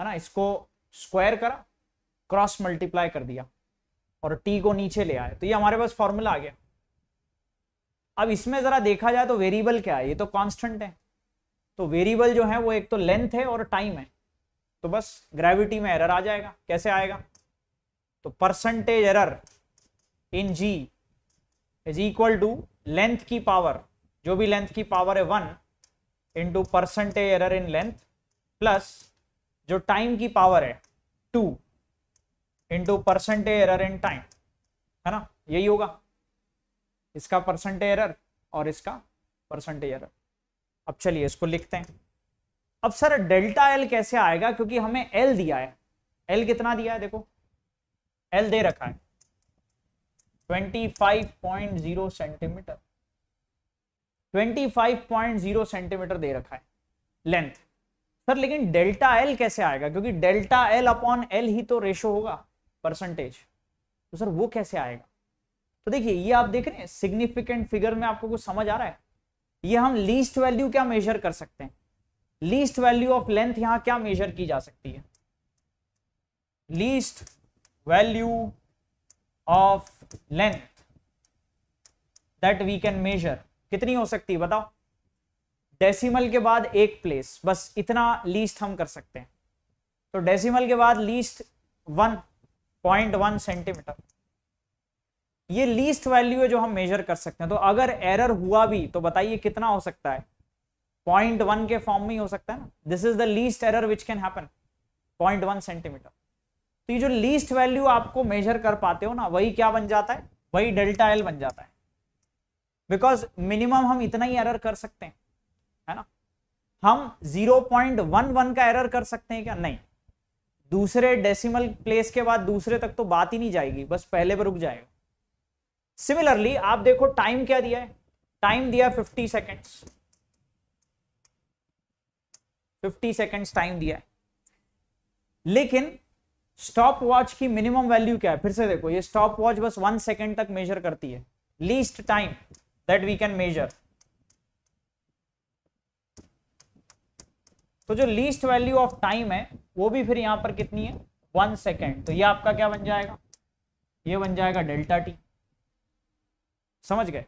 है ना इसको स्क्वायर करा क्रॉस मल्टीप्लाई कर दिया और टी को नीचे ले आया तो ये हमारे पास फॉर्मूला आ गया अब इसमें जरा देखा जाए तो वेरिएबल क्या है ये तो कांस्टेंट है तो वेरिएबल जो है वो एक तो लेंथ है और टाइम है तो बस ग्रेविटी में एरर आ जाएगा कैसे आएगा तो percentage error in g is equal to length की पावर जो भी लेंथ की पावर है one into percentage error in length plus जो टाइम की पावर है two into percentage error in time है ना यही होगा इसका परसेंटेज एरर और इसका परसेंटेज एरर अब चलिए इसको लिखते हैं अब सर डेल्टा एल कैसे आएगा क्योंकि हमें एल दिया है एल कितना दिया है देखो एल दे रखा है 25.0 सेंटीमीटर 25.0 सेंटीमीटर दे रखा है लेंथ सर लेकिन डेल्टा एल कैसे आएगा क्योंकि डेल्टा एल अपॉन एल ही तो रेशो होगा परसेंटेज तो सर वो कैसे आएगा तो देखिए ये आप देख रहे हैं सिग्निफिकेंट फिगर में आपको कुछ समझ आ रहा है ये हम लीस्ट वैल्यू क्या मेजर कर सकते हैं लीस्ट वैल्यू ऑफ लेंथ यहां क्या मेजर की जा सकती है least value of length that we can measure कितनी हो सकती है बताओ डेसिमल के बाद एक प्लेस बस इतना लीस्ट हम कर सकते हैं तो डेसिमल के बाद least one point one centimetre ये लीस्ट वैल्यू है जो हम मेजर कर सकते हैं तो अगर एरर हुआ भी तो बताइए कितना हो सकता है पॉइंट वन के फॉर्म में ही हो सकता है ना this is the least error which can happen point one centimetre तो ये जो लीस्ट वैल्यू आपको मेजर कर पाते हो ना वही क्या बन जाता है वही डेल्टा एल बन जाता है बिकॉज मिनिमम हम इतना ही एरर कर सकते हैं है ना हम 0.11 का एरर कर सकते हैं क्या नहीं दूसरे डेसिमल प्लेस के बाद दूसरे तक तो बात ही नहीं जाएगी बस पहले पर रुक जाएगा सिमिलरली आप देखो टाइम क्या दिया है टाइम दिया fifty second fifty seconds time दिया है लेकिन स्टॉप वॉच की मिनिमम वैल्यू क्या है फिर से देखो ये स्टॉप वॉच बस वन सेकेंड तक मेजर करती है least time that we can measure तो जो लीस्ट वैल्यू ऑफ टाइम है वो भी फिर यहां पर कितनी है वन सेकेंड तो ये आपका क्या बन जाएगा ये बन जाएगा डेल्टा टी समझ गए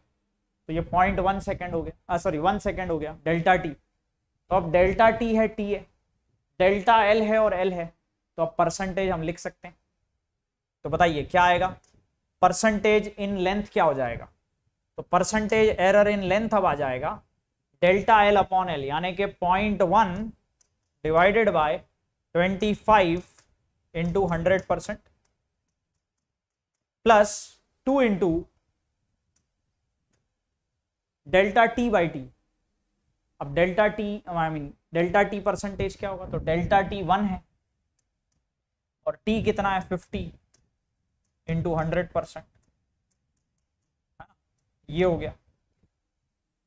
तो ये पॉइंट वन सेकेंड हो गया सॉरी वन सेकेंड हो गया डेल्टा टी तो अब डेल्टा टी है टी है डेल्टा एल है और एल है तो अब परसेंटेज हम लिख सकते हैं तो बताइए क्या आएगा परसेंटेज इन लेंथ क्या हो जाएगा तो परसेंटेज एरर इन लेंथ अब आ जाएगा डेल्टा एल अपॉन एल यानी कि point one divided by twenty five into hundred percent plus two into delta T by t अब delta t I mean delta t percentage क्या होगा तो delta t one है और टी कितना है फिफ्टी इंटू हंड्रेड परसेंट ये हो गया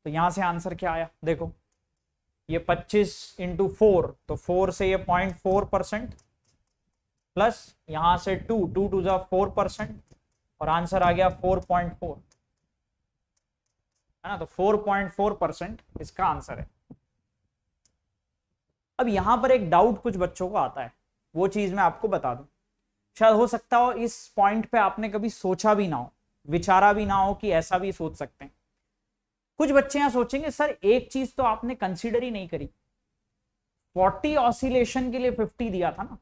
तो यहां से आंसर क्या आया देखो ये पच्चीस इंटू फोर तो फोर से ये फोर परसेंट प्लस यहां से टू टू टू जो फोर परसेंट और आंसर आ गया फोर पॉइंट फोर है ना तो 4.4 परसेंट इसका आंसर है अब यहां पर एक डाउट कुछ बच्चों को आता है वो चीज मैं आपको बता दू शायद हो सकता हो इस पॉइंट पे आपने कभी सोचा भी ना हो विचारा भी ना हो कि ऐसा भी सोच सकते हैं कुछ बच्चे यहां सोचेंगे सर एक चीज तो आपने कंसिडर ही नहीं करी 40 ऑसिलेशन के लिए 50 दिया था ना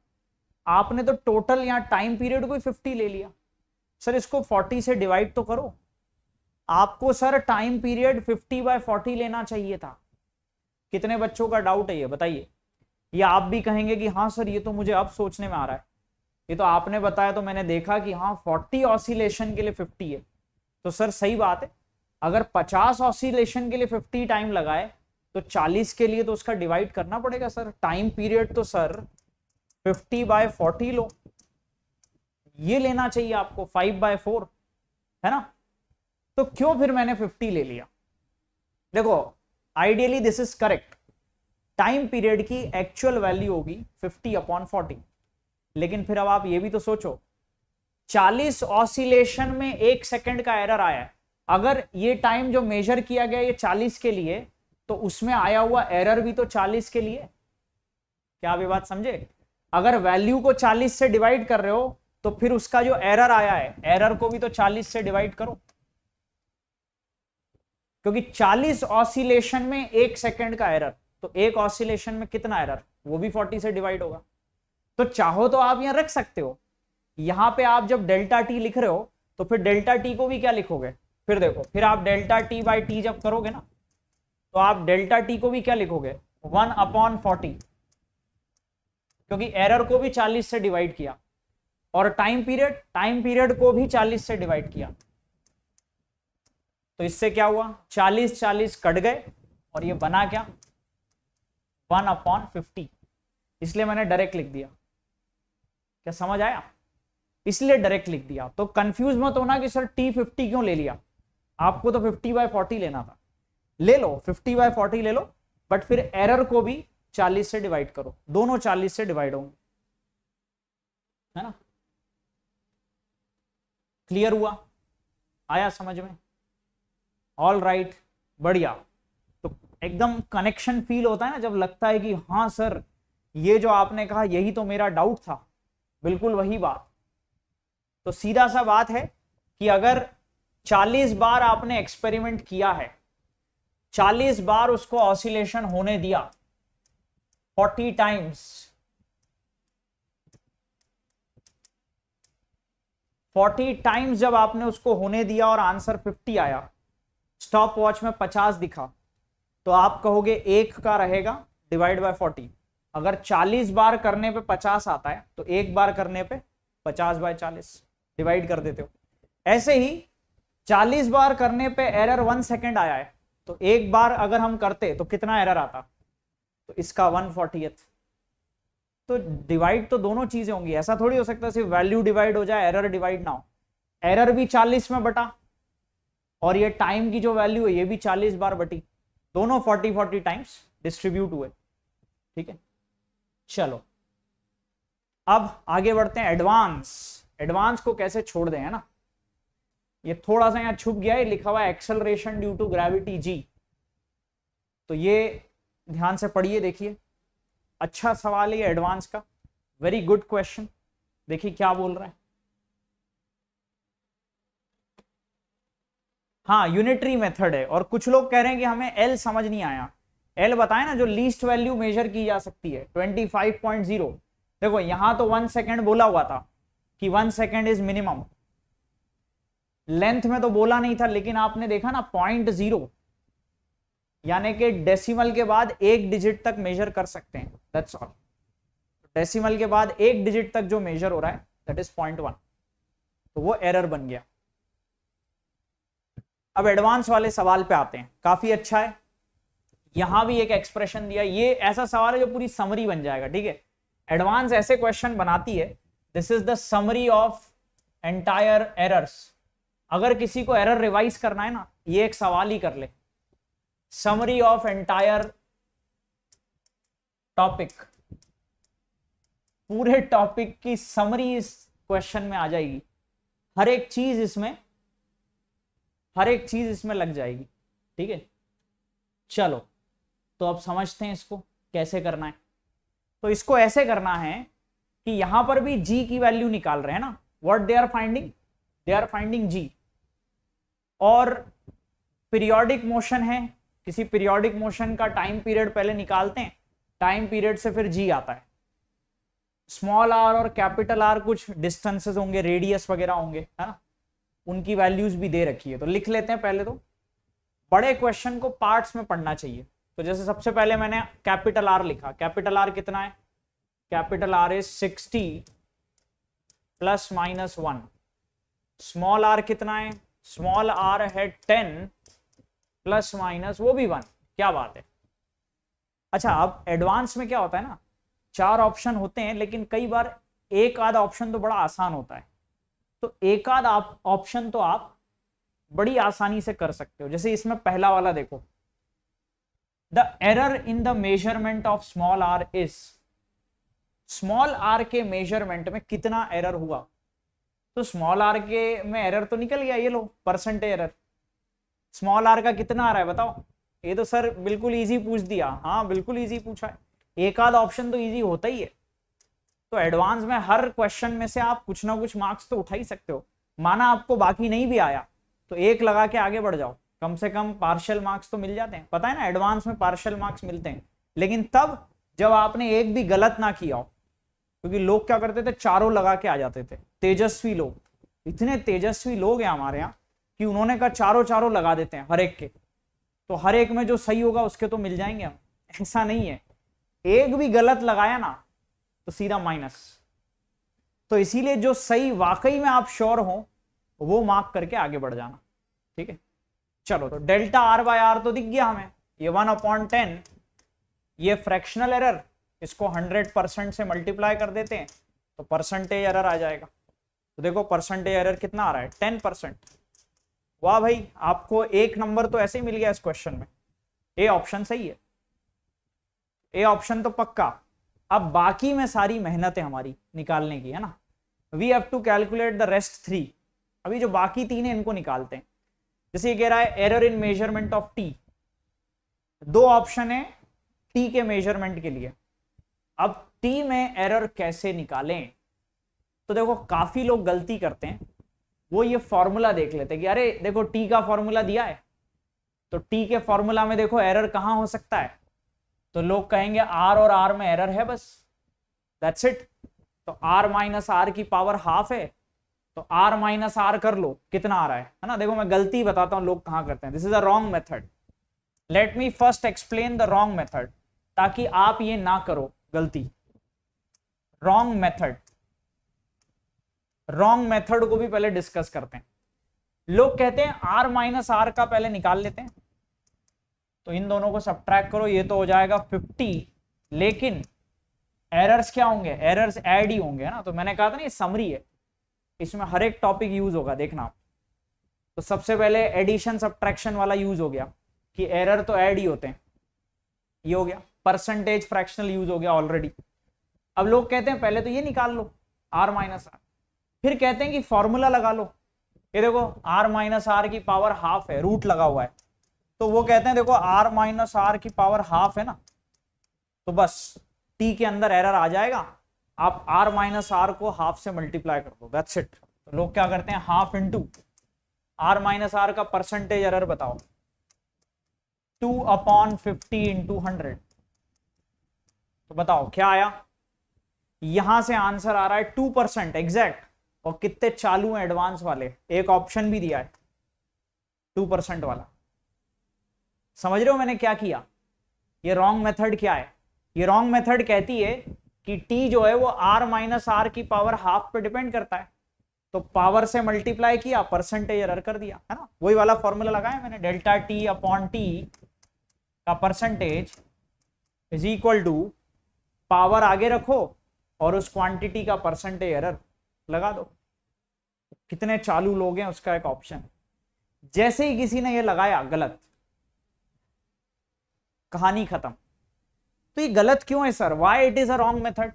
आपने तो टोटल यहाँ टाइम पीरियड को 50 ले लिया सर इसको 40 से डिवाइड तो करो आपको सर टाइम पीरियड 50 बाय 40 लेना चाहिए था कितने बच्चों का डाउट है ये बताइए ये आप भी कहेंगे कि हाँ सर ये तो मुझे अब सोचने में आ रहा है ये तो आपने बताया तो मैंने देखा कि हाँ 40 ऑसिलेशन के लिए 50 है तो सर सही बात है अगर 50 ऑसिलेशन के लिए 50 टाइम लगाए तो 40 के लिए तो उसका डिवाइड करना पड़ेगा सर टाइम पीरियड तो सर 50 बाय 40 लो ये लेना चाहिए आपको 5 बाय फोर है ना तो क्यों फिर मैंने 50 ले लिया देखो ideally this is correct time period की एक्चुअल वैल्यू होगी 50 अपॉन 40 लेकिन फिर अब आप ये भी तो सोचो 40 ऑसिलेशन में एक सेकंड का एरर आया है अगर ये टाइम जो मेजर किया गया ये 40 के लिए तो उसमें आया हुआ एरर भी तो 40 के लिए क्या आप ये बात समझे अगर वैल्यू को 40 से डिवाइड कर रहे हो तो फिर उसका जो एरर आया है एरर को भी तो 40 से डिवाइड करो क्योंकि 40 ऑसिलेशन में एक सेकंड का एरर तो एक ऑसिलेशन में कितना एरर वो भी 40 से डिवाइड होगा तो चाहो तो आप यहां रख सकते हो यहां पे आप जब डेल्टा टी लिख रहे हो तो फिर डेल्टा टी को भी क्या लिखोगे फिर देखो फिर आप डेल्टा टी बाई टी जब करोगे ना तो आप डेल्टा टी को भी क्या लिखोगे वन अपॉन फोर्टी क्योंकि एरर को भी चालीस से डिवाइड किया और टाइम पीरियड टाइम पीरियड को भी चालीस से डिवाइड किया तो इससे क्या हुआ चालीस चालीस कट गए और ये बना क्या वन अपॉन फिफ्टी इसलिए मैंने डायरेक्ट लिख दिया क्या समझ आया इसलिए डायरेक्ट लिख दिया तो कंफ्यूज मत होना कि सर टी फिफ्टी क्यों ले लिया आपको तो फिफ्टी बाय फोर्टी लेना था ले लो फिफ्टी बाय फोर्टी ले लो बट फिर एरर को भी चालीस से डिवाइड करो दोनों चालीस से डिवाइड होंगे है ना क्लियर हुआ आया समझ में ऑल राइट बढ़िया तो एकदम कनेक्शन फील होता है ना जब लगता है कि हाँ सर ये जो आपने कहा यही तो मेरा डाउट था बिल्कुल वही बात तो सीधा सा बात है कि अगर 40 बार आपने एक्सपेरिमेंट किया है 40 बार उसको ऑसिलेशन होने दिया 40 टाइम्स 40 टाइम्स जब आपने उसको होने दिया और आंसर 50 आया स्टॉप वॉच में पचास दिखा तो आप कहोगे एक का रहेगा डिवाइड बाय फोर्टी अगर चालीस बार करने पे पचास आता है तो एक बार करने पे पचास बाय चालीस डिवाइड कर देते हो ऐसे ही चालीस बार करने पे एरर वन सेकेंड आया है तो एक बार अगर हम करते तो कितना एरर आता तो इसका वन फोर्टी तो डिवाइड तो दोनों चीजें होंगी ऐसा थोड़ी हो सकता है सिर्फ वैल्यू डिवाइड हो जाए एरर डिवाइड ना हो एरर भी चालीस में बटा और ये टाइम की जो वैल्यू है ये भी चालीस बार बटी दोनों फोर्टी फोर्टी टाइम्स डिस्ट्रीब्यूट हुए ठीक है चलो अब आगे बढ़ते हैं एडवांस एडवांस को कैसे छोड़ दें है ना ये थोड़ा सा यहां छुप गया है लिखा हुआ acceleration due to gravity g तो ये ध्यान से पढ़िए देखिए अच्छा सवाल है एडवांस का वेरी गुड क्वेश्चन देखिए क्या बोल रहा है हाँ यूनिटरी मेथड है और कुछ लोग कह रहे हैं कि हमें एल समझ नहीं आया एल बताए ना जो लीस्ट वैल्यू मेजर की जा सकती है 25.0 देखो यहां तो वन सेकेंड बोला हुआ था कि one second is minimum length में तो बोला नहीं था लेकिन आपने देखा ना पॉइंट जीरो यानी कि डेसिमल के बाद एक डिजिट तक मेजर कर सकते हैं दैट्स ऑल डेसिमल के बाद एक डिजिट तक जो मेजर हो रहा है दैट इज पॉइंट वन तो वो एरर बन गया अब एडवांस वाले सवाल पे आते हैं काफी अच्छा है यहां भी एक एक्सप्रेशन दिया ये ऐसा सवाल है जो पूरी समरी बन जाएगा ठीक है एडवांस ऐसे क्वेश्चन बनाती है this is the summary of entire errors अगर किसी को एरर रिवाइज करना है ना ये एक सवाल ही कर ले समरी ऑफ एंटायर टॉपिक पूरे टॉपिक की समरी इस क्वेश्चन में आ जाएगी हर एक चीज इसमें हर एक चीज इसमें लग जाएगी ठीक है चलो तो अब समझते हैं इसको कैसे करना है तो इसको ऐसे करना है कि यहां पर भी जी की वैल्यू निकाल रहे हैं ना what they are finding they are finding g और पीरियोडिक मोशन है किसी पीरियोडिक मोशन का टाइम पीरियड पहले निकालते हैं टाइम पीरियड से फिर जी आता है स्मॉल आर और कैपिटल आर कुछ डिस्टेंसेस होंगे रेडियस वगैरह होंगे है ना उनकी वैल्यूज भी दे रखी है तो लिख लेते हैं पहले तो बड़े क्वेश्चन को पार्ट्स में पढ़ना चाहिए तो जैसे सबसे पहले मैंने कैपिटल आर लिखा कैपिटल आर कितना है capital R is sixty plus minus one small r कितना है स्मॉल आर है टेन प्लस माइनस वो भी वन क्या बात है अच्छा अब एडवांस में क्या होता है ना चार ऑप्शन होते हैं लेकिन कई बार एक आधा ऑप्शन तो बड़ा आसान होता है तो एक आध आप ऑप्शन तो आप बड़ी आसानी से कर सकते हो जैसे इसमें पहला वाला देखो the error in the measurement of small r is small r के मेजरमेंट में कितना एरर हुआ तो स्मॉल आर के में एरर तो निकल गया ये लो परसेंट एरर स्मॉल आर का कितना आ रहा है बताओ ये तो सर बिल्कुल इजी पूछ दिया हाँ बिल्कुल इजी पूछा है एक आध ऑप्शन तो इजी होता ही है तो एडवांस में हर क्वेश्चन में से आप कुछ ना कुछ मार्क्स तो उठा ही सकते हो माना आपको बाकी नहीं भी आया तो एक लगा के आगे बढ़ जाओ कम से कम पार्शल मार्क्स तो मिल जाते हैं पता है ना एडवांस में पार्शल मार्क्स मिलते हैं लेकिन तब जब आपने एक भी गलत ना किया हो क्योंकि लोग क्या करते थे चारों लगा के आ जाते थे तेजस्वी लोग इतने तेजस्वी लोग हैं हमारे यहाँ कि उन्होंने कहा चारों चारों लगा देते हैं हर एक के तो हर एक में जो सही होगा उसके तो मिल जाएंगे हम ऐसा नहीं है एक भी गलत लगाया ना तो सीधा माइनस तो इसीलिए जो सही वाकई में आप श्योर हो वो मार्क करके आगे बढ़ जाना ठीक है चलो तो डेल्टा आर बाय आर तो दिख गया हमें ये वन अपॉइंट टेन ये फ्रैक्शनल एरर इसको हंड्रेड परसेंट से मल्टीप्लाई कर देते हैं तो परसेंटेज एरर आ जाएगा तो देखो परसेंटेज एरर कितना आ रहा है टेन परसेंट वाह भाई आपको एक नंबर तो ऐसे ही मिल गया इस क्वेश्चन में ए ऑप्शन सही है ए ऑप्शन तो पक्का अब बाकी में सारी मेहनत है हमारी निकालने की है ना we have to calculate the rest three अभी जो बाकी तीन है इनको निकालते हैं जैसे ये कह रहा है error in measurement of t दो ऑप्शन है टी के मेजरमेंट के लिए अब टी में एरर कैसे निकालें तो देखो काफी लोग गलती करते हैं वो ये फॉर्मूला देख लेते हैं कि अरे देखो टी का फॉर्मूला दिया है तो टी के फॉर्मूला में देखो एरर कहां हो सकता है तो लोग कहेंगे आर और आर में एरर है बस दैट्स इट तो आर माइनस आर की पावर हाफ है तो आर माइनस आर कर लो कितना आ रहा है है ना देखो मैं गलती बताता हूँ लोग कहाँ करते हैं this is a wrong method let me first explain the wrong method ताकि आप ये ना करो गलती रॉन्ग मेथड रॉन्ग मेथड को भी पहले डिस्कस करते हैं लोग कहते हैं आर माइनस आर का पहले निकाल लेते हैं तो इन दोनों को सब्ट्रैक्ट करो ये तो हो जाएगा फिफ्टी लेकिन एरर्स क्या होंगे एरर्स ऐड ही होंगे ना तो मैंने कहा था ना ये समरी है इसमें हर एक टॉपिक यूज होगा देखना आप तो सबसे पहले एडिशन सब्ट्रैक्शन वाला यूज हो गया कि एरर तो ऐड ही होते हैं ये हो गया परसेंटेज फ्रैक्शनल यूज हो गया ऑलरेडी अब लोग कहते हैं पहले तो ये निकाल लो आर माइनस आर फिर कहते हैं कि फॉर्मूला लगा लो ये देखो आर माइनस आर की पावर हाफ है रूट लगा हुआ है तो वो कहते हैं देखो आर माइनस आर की पावर हाफ है ना तो बस टी के अंदर एरर आ जाएगा आप आर माइनस आर को हाफ से मल्टीप्लाई कर दो दैट्स इट तो लोग क्या करते हैं half into R minus r का परसेंटेज एरर बताओ two upon fifty into hundred तो बताओ क्या आया यहां से आंसर आ रहा है टू परसेंट एग्जैक्ट और कितने चालू हैं एडवांस वाले एक ऑप्शन भी दिया है टू परसेंट वाला समझ रहे हो मैंने क्या किया ये रॉन्ग मेथड क्या है ये रॉन्ग मेथड कहती है कि टी जो है वो आर माइनस आर की पावर हाफ पे डिपेंड करता है तो पावर से मल्टीप्लाई किया परसेंटेज एरर कर दिया है ना वही वाला फॉर्मूला लगाया मैंने डेल्टा टी अपॉन टी का percentage is equal to power आगे रखो और उस क्वांटिटी का परसेंटेज एरर लगा दो कितने चालू लोग हैं उसका एक ऑप्शन जैसे ही किसी ने ये लगाया गलत कहानी खत्म तो ये गलत क्यों है sir why it is a wrong method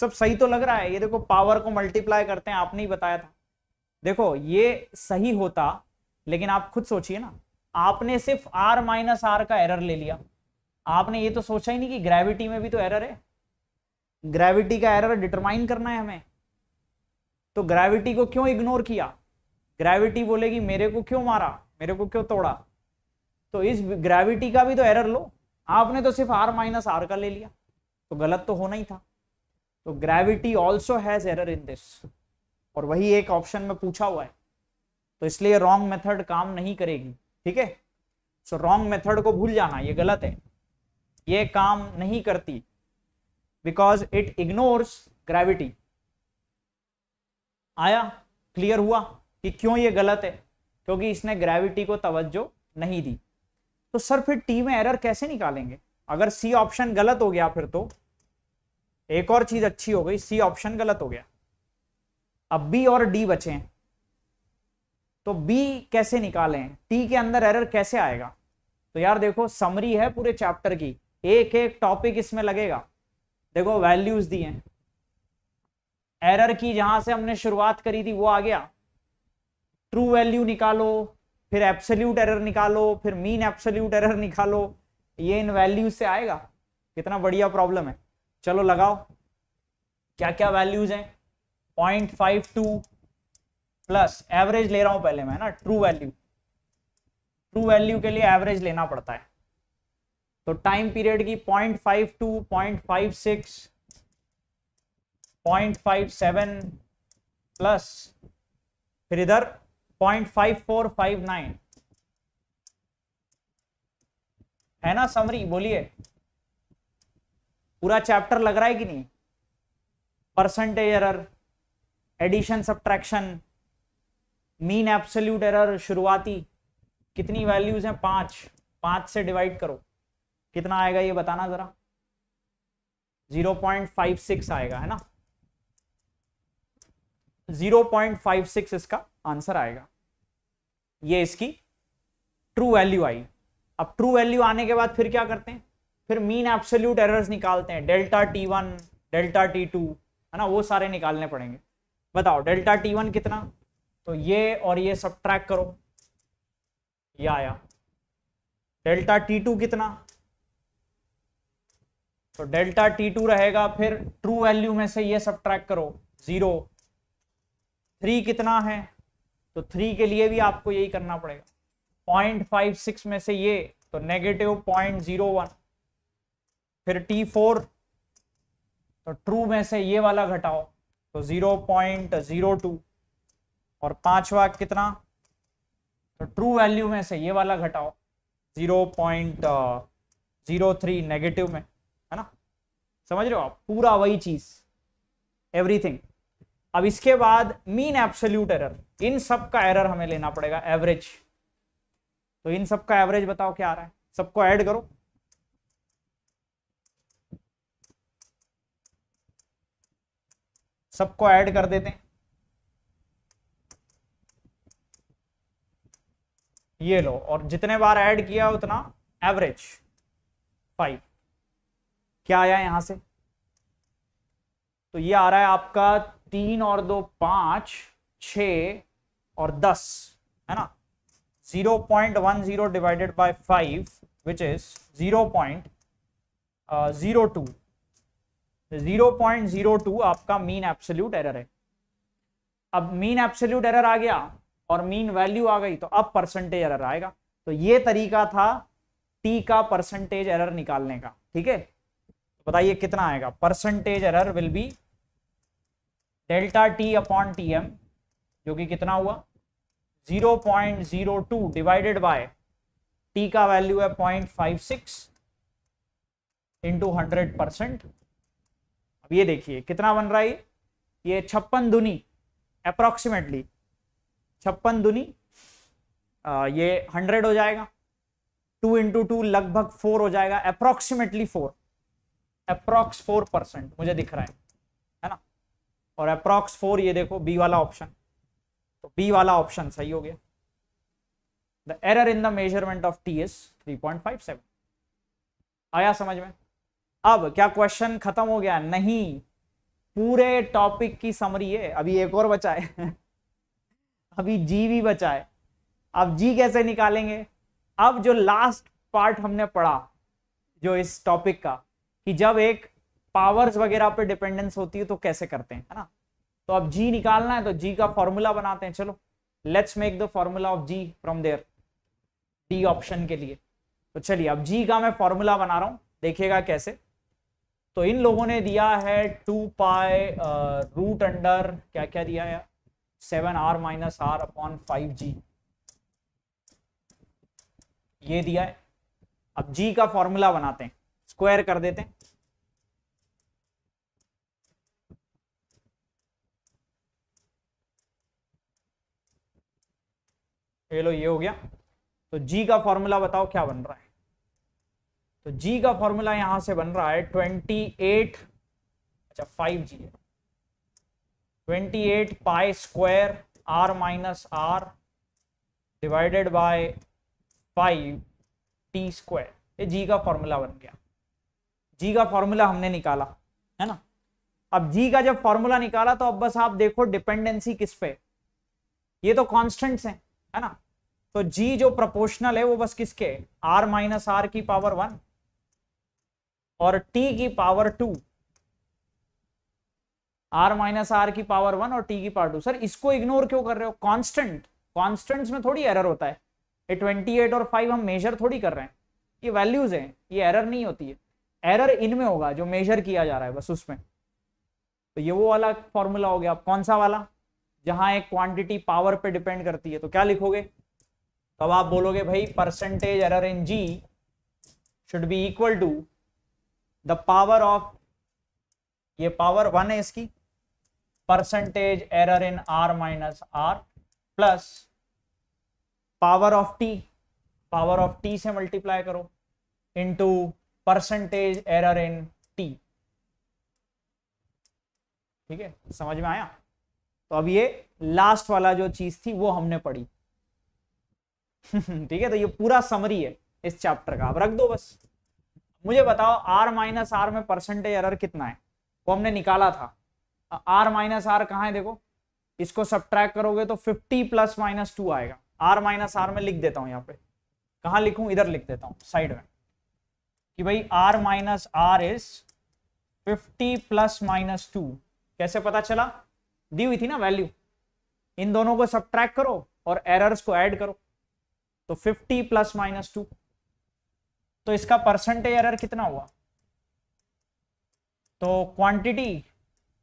सब सही तो लग रहा है ये देखो पावर को मल्टीप्लाई करते हैं आपने ही बताया था देखो ये सही होता लेकिन आप खुद सोचिए ना आपने सिर्फ आर माइनस आर का एरर ले लिया आपने ये तो सोचा ही नहीं कि ग्रेविटी में भी तो एरर है ग्रेविटी का एरर डिटरमाइन करना है हमें तो ग्रेविटी को क्यों इग्नोर किया ग्रेविटी बोलेगी मेरे को क्यों मारा मेरे को क्यों तोड़ा तो इस ग्रेविटी का भी तो एरर लो आपने तो सिर्फ आर माइनस आर का ले लिया तो गलत तो होना ही था तो gravity also has error in this और वही एक ऑप्शन में पूछा हुआ है तो इसलिए रॉन्ग मेथड काम नहीं करेगी ठीक है सो रॉन्ग मेथड को भूल जाना ये गलत है ये काम नहीं करती बिकॉज इट इग्नोर्स ग्रेविटी आया क्लियर हुआ कि क्यों ये गलत है क्योंकि इसने ग्रेविटी को तवज्जो नहीं दी तो सर फिर टी में एरर कैसे निकालेंगे अगर सी ऑप्शन गलत हो गया फिर तो एक और चीज अच्छी हो गई सी ऑप्शन गलत हो गया अब बी और डी बचे हैं तो बी कैसे निकालें टी के अंदर एरर कैसे आएगा तो यार देखो समरी है पूरे चैप्टर की एक एक टॉपिक इसमें लगेगा देखो वैल्यूज दिए एरर की जहां से हमने शुरुआत करी थी वो आ गया ट्रू वैल्यू निकालो फिर एप्सल्यूट एरर निकालो फिर मीन एप्सल्यूट एरर निकालो ये इन वैल्यूज से आएगा कितना बढ़िया प्रॉब्लम है चलो लगाओ क्या क्या वैल्यूज हैं point five two plus average ले रहा हूं पहले मैं ना ट्रू वैल्यू ट्रू वैल्यू के लिए एवरेज लेना पड़ता है तो टाइम पीरियड की point five two point five six point five seven plus फिर इधर point five four five nine है ना समरी बोलिए पूरा चैप्टर लग रहा है कि नहीं percentage error addition subtraction mean absolute error शुरुआती कितनी वैल्यूज हैं पांच पांच से डिवाइड करो कितना आएगा ये बताना जरा 0.56 आएगा है ना 0.56 इसका आंसर आएगा ये इसकी ट्रू वैल्यू आई अब ट्रू वैल्यू आने के बाद फिर क्या करते हैं फिर मीन एब्सोल्यूट एरर्स निकालते हैं delta t one delta t two है ना वो सारे निकालने पड़ेंगे बताओ डेल्टा टी वन कितना तो ये और ये सब ट्रैक करो ये आया डेल्टा टी टू कितना तो डेल्टा टी टू रहेगा फिर ट्रू वैल्यू में से ये सब ट्रैक करो जीरो थ्री कितना है तो थ्री के लिए भी आपको यही करना पड़ेगा पॉइंट फाइव सिक्स में से ये तो नेगेटिव पॉइंट जीरो वन फिर टी फोर तो ट्रू में से ये वाला घटाओ तो जीरो पॉइंट जीरो टू और पांचवा कितना तो ट्रू वैल्यू में से ये वाला घटाओ zero point zero three negative में है ना समझ रहे हो आप पूरा वही चीज एवरीथिंग अब इसके बाद मीन एब्सोल्यूट एरर इन सब का एरर हमें लेना पड़ेगा एवरेज तो इन सब का एवरेज बताओ क्या आ रहा है सबको ऐड करो सबको ऐड कर देते हैं ये लो और जितने बार ऐड किया उतना एवरेज फाइव क्या आया यहां से तो ये आ रहा है आपका तीन और दो पांच छ और दस है ना zero point one zero divided by five which is zero point zero two zero point zero two आपका मीन एब्सोल्यूट एरर है अब मीन एब्सोल्यूट एरर आ गया और मीन वैल्यू आ गई तो अब परसेंटेज एरर आएगा तो ये तरीका था टी का परसेंटेज एरर निकालने का ठीक है तो बताइए कितना आएगा percentage error will be delta t upon t m जो कि कितना हुआ 0.02 डिवाइडेड बाय टी का वैल्यू है 0.56 इंटू परसेंट अब ये देखिए कितना बन रहा है ये छप्पन दुनी अप्रोक्सीमेटली छप्पन दुनी आ, ये हंड्रेड हो जाएगा टू इंटू टू लगभग फोर हो जाएगा approximately four approx four percent मुझे दिख रहा है और अप्रॉक्स फोर ये देखो बी वाला ऑप्शन तो बी वाला ऑप्शन सही हो गया the error in the measurement of t is three point five seven आया समझ में अब क्या क्वेश्चन खत्म हो गया नहीं पूरे टॉपिक की समरी है अभी एक और बचा है [LAUGHS] अभी जी भी बचा है अब जी कैसे निकालेंगे अब जो लास्ट पार्ट हमने पढ़ा जो इस टॉपिक का कि जब एक पावर्स वगैरह पे डिपेंडेंस होती है तो कैसे करते हैं है ना तो अब जी निकालना है तो जी का फॉर्मूला बनाते हैं चलो let's make the formula of g from there D option के लिए तो चलिए अब जी का मैं फॉर्मूला बना रहा हूं देखिएगा कैसे तो इन लोगों ने दिया है टू पाई रूट अंडर क्या क्या दिया है seven R minus r upon five g ये दिया है अब जी का फॉर्मूला बनाते हैं स्क्वायर कर देते हैं तो ये लो ये हो गया तो जी का फॉर्मूला बताओ क्या बन रहा है तो जी का फॉर्मूला यहां से बन रहा है ट्वेंटी एट अच्छा फाइव जी है twenty eight pi square are minus are divided by five T square ये जी का फॉर्मूला बन गया जी का फॉर्मूला हमने निकाला है ना अब जी का जब फॉर्मूला निकाला तो अब बस आप देखो डिपेंडेंसी किस पे ये तो कॉन्स्टेंट्स हैं है ना तो जी जो प्रोपोर्शनल है वो बस किसके आर माइनस आर की पावर वन और टी की power two R minus r की पावर वन और टी की पावर टू सर इसको इग्नोर क्यों कर रहे हो कांस्टेंट कांस्टेंट्स में थोड़ी एरर होता है ये ट्वेंटी एट और फाइव हम मेजर थोड़ी कर रहे हैं ये वैल्यूज हैं ये एरर नहीं होती है एरर इनमें होगा जो मेजर किया जा रहा है बस उसमें तो ये वो वाला फॉर्मूला हो गया आप कौन सा वाला जहां एक क्वांटिटी पावर पे डिपेंड करती है तो क्या लिखोगे तो अब आप बोलोगे भाई percentage error in g should be equal to the power of ये पावर वन है इसकी percentage error in R minus r plus power of t power of t से मल्टीप्लाई करो into percentage error in t ठीक है समझ में आया तो अब ये लास्ट वाला जो चीज थी वो हमने पढ़ी [LAUGHS] ठीक है तो ये पूरा समरी है इस चैप्टर का आप रख दो बस मुझे बताओ आर माइनस आर में परसेंटेज एरर कितना है वो हमने निकाला था आर माइनस आर कहा है देखो इसको सब करोगे तो फिफ्टी प्लस माइनस टू आएगा आर माइनस आर में लिख देता हूं यहाँ पे कहा लिखू इधर लिख देता हूँ साइड में कि भाई R minus r is fifty plus minus two कैसे पता चला दी हुई थी ना वैल्यू इन दोनों को सब करो और एरर्स को ऐड करो तो 50 प्लस माइनस टू तो इसका परसेंटेज एरर कितना हुआ तो क्वांटिटी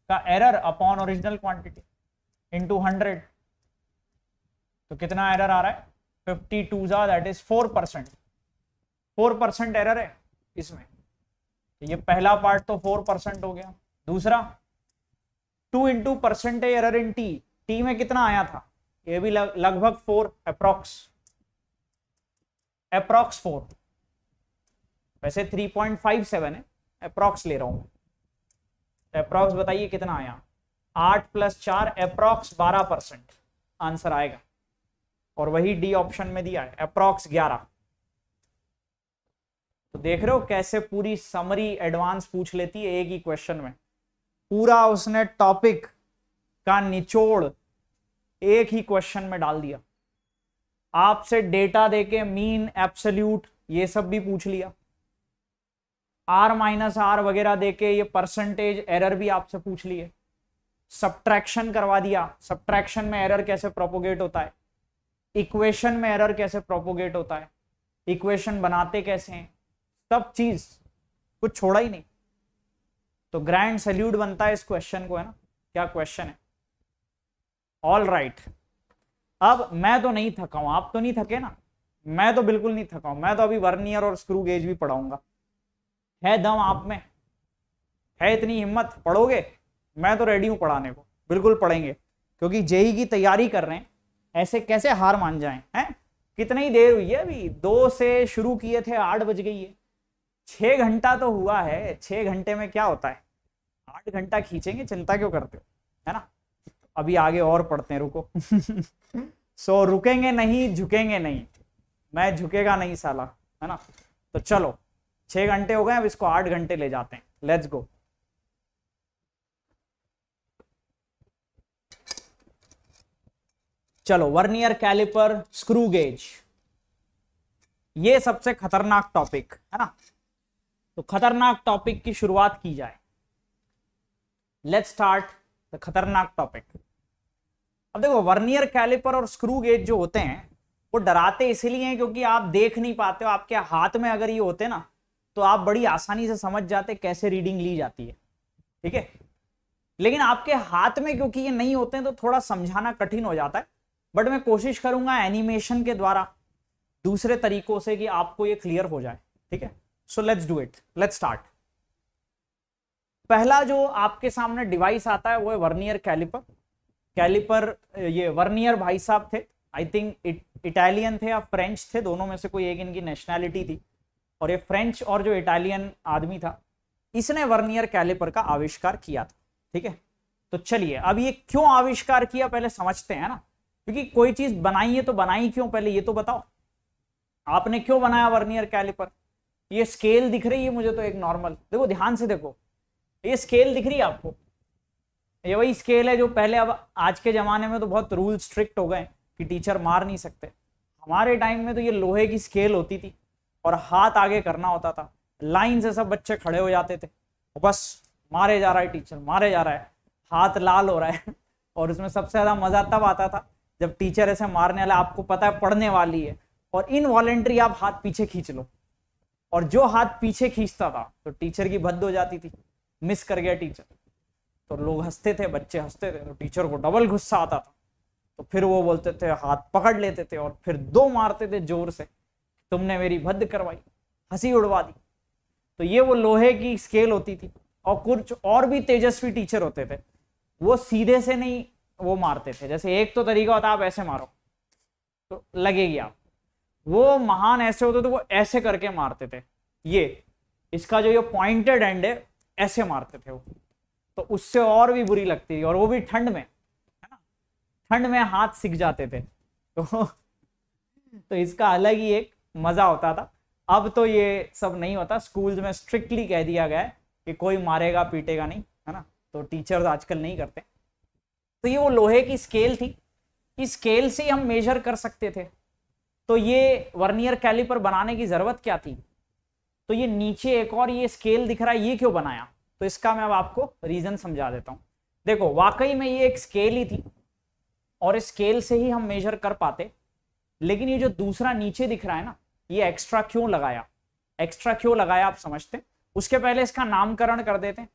का error upon original quantity into 100 तो कितना एरर आ रहा है फिफ्टी टू जा that is four percent four percent error है इसमें तो ये पहला पार्ट तो फोर परसेंट हो गया दूसरा two into percentage error in T T में कितना आया था ये भी लगभग फोर अप्रोक्स अप्रोक्स फोर वैसे 3.57 है अप्रोक्स ले रहा हूं तो अप्रोक्स बताइए कितना आया आठ प्लस चार अप्रोक्स बारह परसेंट आंसर आएगा और वही डी ऑप्शन में दिया है अप्रोक्स ग्यारह तो देख रहे हो कैसे पूरी समरी एडवांस पूछ लेती है एक ही क्वेश्चन में पूरा उसने टॉपिक का निचोड़ एक ही क्वेश्चन में डाल दिया आपसे डेटा देके मीन एब्सोल्यूट ये सब भी पूछ लिया आर माइनस आर वगैरह देके ये परसेंटेज एरर भी आपसे पूछ लिए सब्ट्रैक्शन करवा दिया सब्ट्रैक्शन में एरर कैसे प्रोपोगेट होता है इक्वेशन में एरर कैसे प्रोपोगेट होता है इक्वेशन बनाते कैसे हैं सब चीज कुछ छोड़ा ही नहीं तो ग्रैंड सल्यूट बनता है इस क्वेश्चन को है ना क्या क्वेश्चन है ऑल राइट right. अब मैं तो नहीं थका हूं आप तो नहीं थके ना मैं तो बिल्कुल नहीं थका हूं मैं तो अभी वर्नियर और स्क्रू गेज भी पढ़ाऊंगा है दम आप में है इतनी हिम्मत पढ़ोगे मैं तो रेडी हूं पढ़ाने को बिल्कुल पढ़ेंगे क्योंकि जेई की तैयारी कर रहे हैं ऐसे कैसे हार मान जाए हैं कितनी देर हुई है अभी दो से शुरू किए थे आठ बज गई है छह घंटा तो हुआ है छह घंटे में क्या होता है आठ घंटा खींचेंगे चिंता क्यों करते हो है ना अभी आगे और पढ़ते हैं रुको सो [LAUGHS] so, रुकेंगे नहीं झुकेंगे नहीं मैं झुकेगा नहीं साला है ना तो चलो छह घंटे हो गए अब इसको आठ घंटे ले जाते हैं लेट्स गो चलो वर्नियर कैलिपर स्क्रू गेज ये सबसे खतरनाक टॉपिक है ना तो खतरनाक टॉपिक की शुरुआत की जाए लेट्स स्टार्ट द खतरनाक टॉपिक अब देखो वर्नियर कैलिपर और स्क्रू गेज जो होते हैं वो डराते इसलिए हैं क्योंकि आप देख नहीं पाते हो आपके हाथ में अगर ये होते ना तो आप बड़ी आसानी से समझ जाते कैसे रीडिंग ली जाती है ठीक है लेकिन आपके हाथ में क्योंकि ये नहीं होते हैं तो थोड़ा समझाना कठिन हो जाता है बट मैं कोशिश करूंगा एनिमेशन के द्वारा दूसरे तरीकों से कि आपको ये क्लियर हो जाए ठीक है so let's do it let's start पहला जो आपके सामने डिवाइस आता है वो है वर्नियर कैलिपर कैलिपर ये वर्नियर भाई साहब थे आई थिंक इटालियन थे या फ्रेंच थे दोनों में से कोई एक इनकी नेशनैलिटी थी और ये फ्रेंच और जो इटालियन आदमी था इसने वर्नियर कैलिपर का आविष्कार किया था ठीक है तो चलिए अब ये क्यों आविष्कार किया पहले समझते हैं ना क्योंकि कोई चीज बनाई है तो बनाई क्यों पहले ये तो बताओ आपने क्यों बनाया वर्नियर कैलिपर ये स्केल दिख रही है मुझे तो एक नॉर्मल देखो ध्यान से देखो ये स्केल दिख रही है आपको ये वही स्केल है जो पहले अब आज के ज़माने में तो बहुत रूल स्ट्रिक्ट हो गए कि टीचर मार नहीं सकते हमारे टाइम में तो ये लोहे की स्केल होती थी और हाथ आगे करना होता था लाइन से सब बच्चे खड़े हो जाते थे बस मारे जा रहा है टीचर मारे जा रहा है हाथ लाल हो रहा है [LAUGHS] और उसमें सबसे ज़्यादा मज़ा तब आता था जब टीचर ऐसे मारने वाला आपको पता है पढ़ने वाली है और इन वॉलेंट्री आप हाथ पीछे खींच लो और जो हाथ पीछे खींचता था तो टीचर की भद्द हो जाती थी मिस कर गया टीचर तो लोग हंसते थे बच्चे हंसते थे तो टीचर को डबल गुस्सा आता था तो फिर वो बोलते थे हाथ पकड़ लेते थे और फिर दो मारते थे जोर से तुमने मेरी भद्द करवाई हंसी उड़वा दी तो ये वो लोहे की स्केल होती थी और कुछ और भी तेजस्वी टीचर होते थे वो सीधे से नहीं वो मारते थे जैसे एक तो तरीका होता आप ऐसे मारो तो लगेगी आप वो महान ऐसे होते थे वो ऐसे करके मारते थे ये इसका जो ये पॉइंटेड एंड है ऐसे मारते थे वो तो उससे और भी बुरी लगती थी और वो भी ठंड में है ना ठंड में हाथ सीख जाते थे तो तो इसका अलग ही एक मज़ा होता था अब तो ये सब नहीं होता स्कूल्स में स्ट्रिक्टली कह दिया गया है कि कोई मारेगा पीटेगा नहीं है ना तो टीचर्स तो आजकल नहीं करते तो ये वो लोहे की स्केल थी इस स्केल से हम मेजर कर सकते थे तो ये वर्नियर कैलिपर बनाने की ज़रूरत क्या थी तो ये नीचे एक और ये स्केल दिख रहा है ये क्यों बनाया तो इसका मैं अब आपको रीजन समझा देता हूं देखो वाकई में ये एक स्केल ही थी और इस स्केल से ही हम मेजर कर पाते लेकिन ये जो दूसरा नीचे दिख रहा है ना ये एक्स्ट्रा क्यों लगाया एक्स्ट्रा क्यों लगाया आप समझते हैं उसके पहले इसका नामकरण कर देते हैं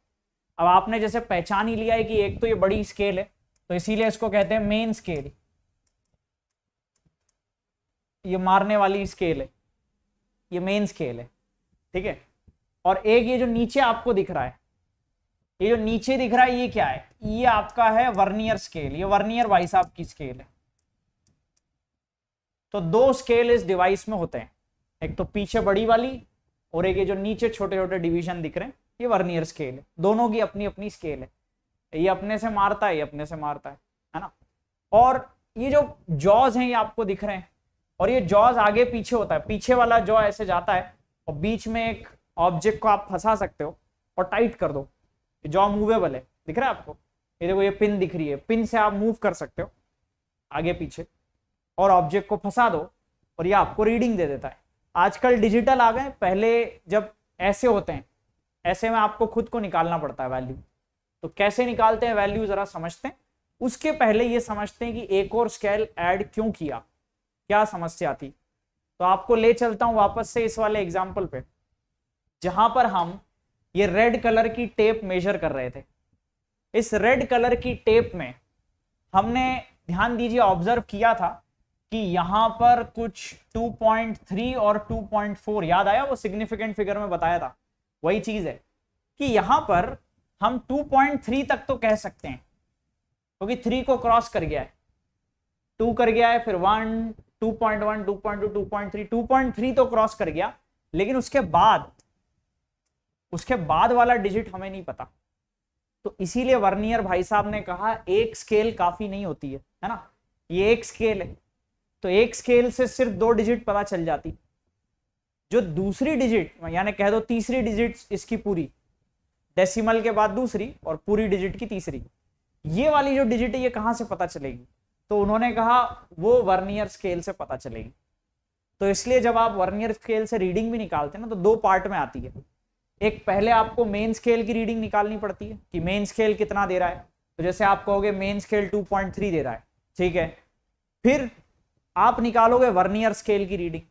अब आपने जैसे पहचान ही लिया है कि एक तो ये बड़ी स्केल है तो इसीलिए इसको कहते हैं मेन स्केल ये मारने वाली स्केल है ये मेन स्केल है ठीक है और एक ये जो नीचे आपको दिख रहा है ये जो नीचे दिख रहा है ये क्या है ये आपका है वर्नियर स्केल ये वर्नियर वाइस आपकी स्केल है तो दो स्केल इस डिवाइस में होते हैं एक तो पीछे बड़ी वाली और एक ये जो नीचे छोटे छोटे डिवीजन दिख रहे हैं ये वर्नियर स्केल है दोनों की अपनी अपनी स्केल है ये अपने से मारता है ये अपने से मारता है है ना और ये जो जॉज हैं ये आपको दिख रहे हैं और ये जॉज आगे पीछे होता है पीछे वाला जॉ ऐसे जाता है और बीच में एक ऑब्जेक्ट को आप फंसा सकते हो और टाइट कर दो जो मूवेबल है दिख रहा है आपको ये देखो ये पिन दिख रही है पिन से आप मूव कर सकते हो आगे पीछे और ऑब्जेक्ट को फंसा दो और ये आपको रीडिंग दे देता है आजकल डिजिटल आ गए पहले जब ऐसे होते हैं ऐसे में आपको खुद को निकालना पड़ता है वैल्यू तो कैसे निकालते हैं वैल्यू जरा समझते हैं उसके पहले ये समझते हैं कि एक और स्केल ऐड क्यों किया क्या समस्या थी तो आपको ले चलता हूं वापस से इस वाले एग्जाम्पल पे जहां पर हम ये रेड कलर की टेप मेजर कर रहे थे इस रेड कलर की टेप में हमने ध्यान दीजिए ऑब्जर्व किया था कि यहां पर कुछ 2.3 और 2.4 याद आया वो सिग्निफिकेंट फिगर में बताया था वही चीज है कि यहां पर हम 2.3 तक तो कह सकते हैं क्योंकि तो थ्री को क्रॉस कर गया है टू कर गया है फिर वन 2.1, 2.2, 2.3, 2.3 तो क्रॉस कर गया लेकिन उसके बाद उसके बाद वाला डिजिट हमें नहीं पता तो इसीलिए वर्नियर भाई साहब ने कहा एक स्केल काफी नहीं होती है है ना ये एक स्केल है तो एक स्केल से सिर्फ दो डिजिट पता चल जाती जो दूसरी डिजिट यानी कह दो तीसरी डिजिट इसकी पूरी डेसिमल के बाद दूसरी और पूरी डिजिट की तीसरी ये वाली जो डिजिट है ये कहां से पता चलेगी तो उन्होंने कहा वो वर्नियर स्केल से पता चलेगी तो इसलिए जब आप वर्नियर स्केल से रीडिंग भी निकालते हैं ना तो दो पार्ट में आती है एक पहले आपको मेन स्केल की रीडिंग निकालनी पड़ती है कि मेन स्केल कितना दे रहा है तो जैसे आप कहोगे टू पॉइंट 2.3 दे रहा है ठीक है फिर आप निकालोगे वर्नियर स्केल की रीडिंग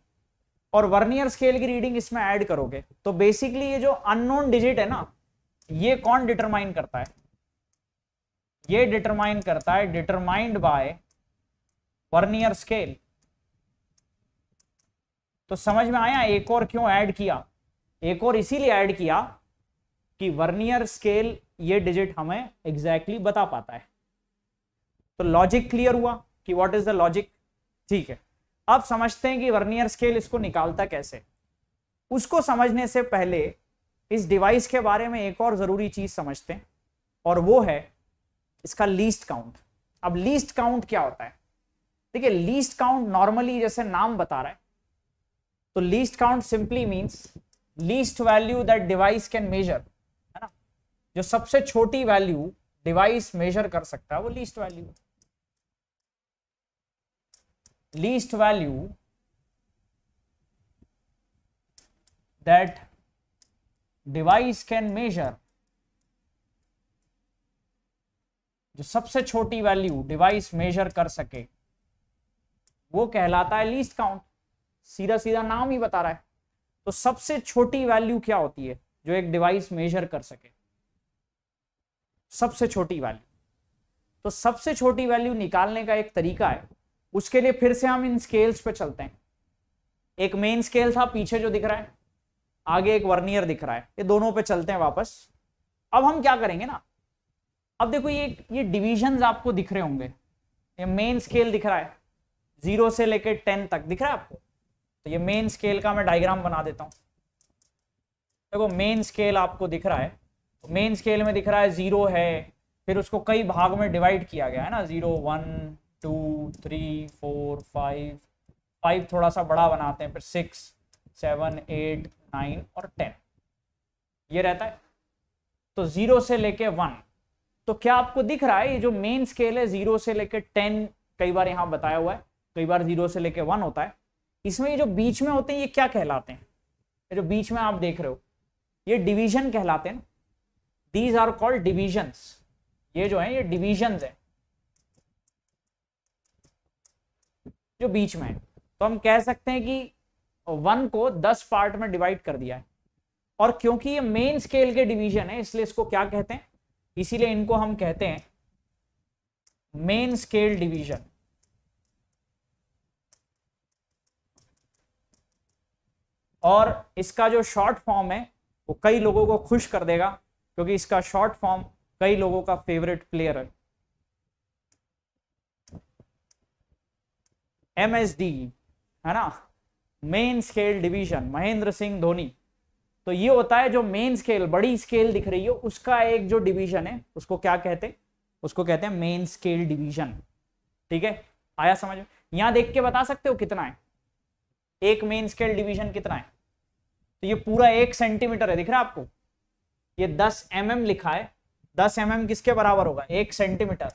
और वर्नियर स्केल की रीडिंग इसमें ऐड करोगे तो बेसिकली ये जो अननोन डिजिट है ना ये कौन डिटरमाइन करता है ये डिटरमाइन करता है डिटरमाइंड बाय वर्नियर स्केल तो समझ में आया एक और क्यों ऐड किया एक और इसीलिए ऐड किया कि वर्नियर स्केल ये डिजिट हमें एग्जैक्टली exactly बता पाता है तो लॉजिक क्लियर हुआ कि व्हाट इज द लॉजिक ठीक है अब समझते हैं कि वर्नियर स्केल इसको निकालता कैसे उसको समझने से पहले इस डिवाइस के बारे में एक और ज़रूरी चीज़ समझते हैं और वो है इसका लीस्ट काउंट अब लीस्ट काउंट क्या होता है देखिए लीस्ट काउंट नॉर्मली जैसे नाम बता रहा है तो least count simply means least value that device can measure है ना जो सबसे छोटी वैल्यू डिवाइस मेजर कर सकता है वो least value least value that device can measure जो सबसे छोटी वैल्यू डिवाइस मेजर कर सके वो कहलाता है लीस्ट काउंट सीधा सीधा नाम ही बता रहा है तो सबसे छोटी वैल्यू क्या होती है जो एक डिवाइस मेजर कर सके सबसे छोटी वैल्यू तो सबसे छोटी वैल्यू निकालने का एक तरीका है उसके लिए फिर से हम इन स्केल्स पे चलते हैं एक मेन स्केल था पीछे जो दिख रहा है आगे एक वर्नियर दिख रहा है ये दोनों पे चलते हैं वापस अब हम क्या करेंगे ना अब देखो ये ये डिविजन आपको दिख रहे होंगे ये मेन स्केल दिख रहा है जीरो से लेकर टेन तक दिख रहा है आपको तो ये मेन स्केल का मैं डायग्राम बना देता हूं देखो मेन स्केल आपको दिख रहा है मेन तो स्केल में दिख रहा है जीरो है फिर उसको कई भाग में डिवाइड किया गया है ना zero one two three four five five थोड़ा सा बड़ा बनाते हैं फिर सिक्स सेवन एट नाइन और टेन ये रहता है तो जीरो से लेके वन तो क्या आपको दिख रहा है ये जो मेन स्केल है जीरो से लेके टेन कई बार यहां बताया हुआ है कई बार जीरो से लेके वन होता है इसमें ये जो बीच में होते हैं ये क्या कहलाते हैं ये जो बीच में आप देख रहे हो ये डिवीजन कहलाते हैं दीज आर कॉल्ड डिवीजन्स ये जो है ये डिवीजन है जो बीच में है तो हम कह सकते हैं कि वन को दस पार्ट में डिवाइड कर दिया है और क्योंकि ये मेन स्केल के डिवीजन है इसलिए इसको क्या कहते हैं इसीलिए इनको हम कहते हैं मेन स्केल डिवीजन और इसका जो शॉर्ट फॉर्म है वो कई लोगों को खुश कर देगा क्योंकि इसका शॉर्ट फॉर्म कई लोगों का फेवरेट प्लेयर है एम है ना main scale division Mahendra Singh Dhoni तो ये होता है जो मेन स्केल बड़ी स्केल दिख रही है उसका एक जो डिवीजन है उसको क्या कहते हैं उसको कहते हैं मेन स्केल डिवीजन ठीक है आया समझ में यहां देख के बता सकते हो कितना है एक मेन स्केल डिवीजन कितना है तो ये पूरा एक सेंटीमीटर है दिख रहा है आपको ये 10 एम mm लिखा है 10 एम mm किसके बराबर होगा एक सेंटीमीटर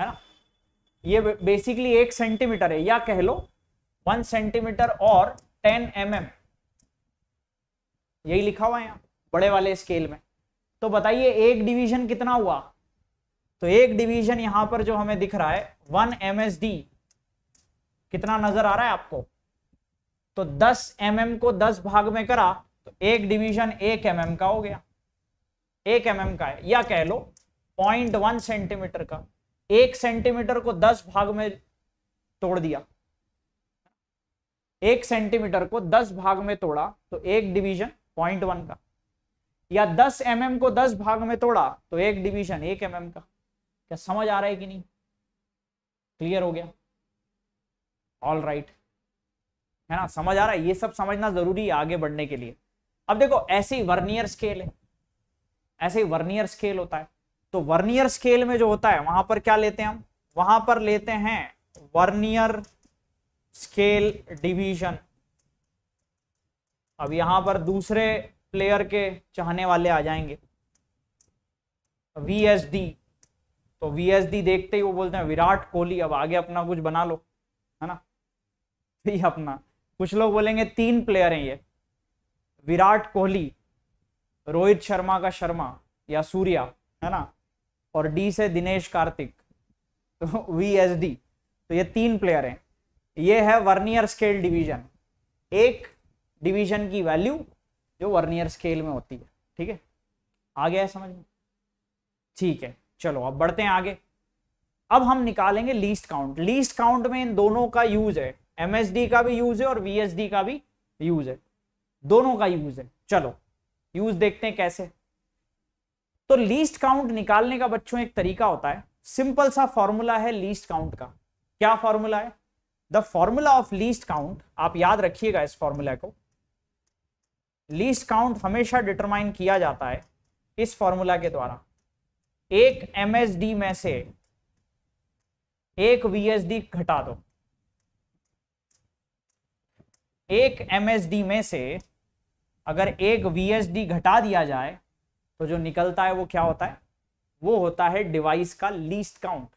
है ना ये बेसिकली एक सेंटीमीटर है या कह लो वन सेंटीमीटर और टेन एम mm. यही लिखा हुआ है बड़े वाले स्केल में तो बताइए एक डिवीजन कितना हुआ तो एक डिवीजन यहां पर जो हमें दिख रहा है वन एम कितना नजर आ रहा है आपको तो 10 एम mm को 10 भाग में करा तो एक डिवीजन एक एम mm का हो गया एक एम mm का है या कह लो पॉइंट वन सेंटीमीटर का एक सेंटीमीटर को 10 भाग में तोड़ दिया एक सेंटीमीटर को 10 भाग में तोड़ा तो एक डिवीजन पॉइंट वन का या 10 एम mm को 10 भाग में तोड़ा तो एक डिवीजन एक एम mm का क्या समझ आ रहा है कि नहीं क्लियर हो गया ऑल राइट right. है ना समझ आ रहा है ये सब समझना जरूरी है आगे बढ़ने के लिए अब देखो ऐसे ही वर्नियर स्केल है ऐसे ही वर्नियर स्केल होता है तो वर्नियर स्केल में जो होता है वहां पर क्या लेते हैं हम वहां पर लेते हैं वर्नियर स्केल डिवीजन अब यहां पर दूसरे प्लेयर के चाहने वाले आ जाएंगे वीएसडी तो वीएसडी देखते ही वो बोलते हैं विराट कोहली अब आगे अपना कुछ बना लो है ना [LAUGHS] ये अपना कुछ लोग बोलेंगे तीन प्लेयर हैं ये विराट कोहली रोहित शर्मा का शर्मा या सूर्या है ना और डी से दिनेश कार्तिक तो वी एस डी तो ये तीन प्लेयर हैं ये है वर्नियर स्केल डिवीजन एक डिवीजन की वैल्यू जो वर्नियर स्केल में होती है ठीक है आ गया है समझ में ठीक है चलो अब बढ़ते हैं आगे अब हम निकालेंगे लीस्ट काउंट लीस्ट काउंट में इन दोनों का यूज है एमएसडी का भी यूज है और वीएसडी का भी यूज है दोनों का यूज है चलो यूज देखते हैं कैसे तो लीस्ट काउंट निकालने का बच्चों एक तरीका होता है सिंपल सा फॉर्मूला है लीस्ट काउंट का क्या फॉर्मूला है the formula of least count आप याद रखिएगा इस फॉर्मूला को लीस्ट काउंट हमेशा डिटरमाइन किया जाता है इस फॉर्मूला के द्वारा एक एमएसडी में से एक वीएसडी घटा दो एक एमएसडी में से अगर एक वीएसडी घटा दिया जाए तो जो निकलता है वो क्या होता है वो होता है डिवाइस का लीस्ट काउंट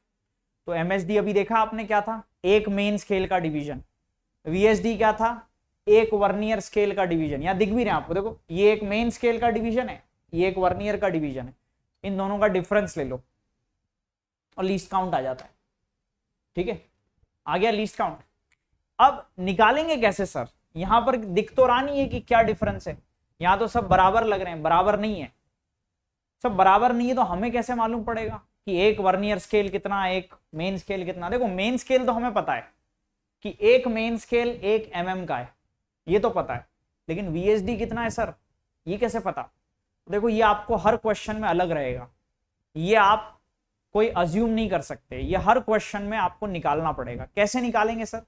तो एमएसडी अभी देखा आपने क्या था एक मेन स्केल का डिवीजन वीएसडी क्या था एक वर्नियर स्केल का डिवीजन या दिख भी रहे आपको देखो ये एक मेन स्केल का डिवीजन है ये एक वर्नियर का डिवीजन है इन दोनों का डिफरेंस ले लो और लीस्ट काउंट आ जाता है ठीक है आ गया लीस्ट काउंट अब निकालेंगे कैसे सर यहाँ पर दिख तो रहा नहीं है कि क्या डिफरेंस है यहाँ तो सब बराबर लग रहे हैं बराबर नहीं है सब बराबर नहीं है तो हमें कैसे मालूम पड़ेगा कि एक वर्नियर स्केल कितना एक मेन स्केल कितना देखो मेन स्केल तो हमें पता है कि एक मेन स्केल एक एम mm का है ये तो पता है लेकिन वी कितना है सर ये कैसे पता देखो ये आपको हर क्वेश्चन में अलग रहेगा ये आप कोई अज्यूम नहीं कर सकते ये हर क्वेश्चन में आपको निकालना पड़ेगा कैसे निकालेंगे सर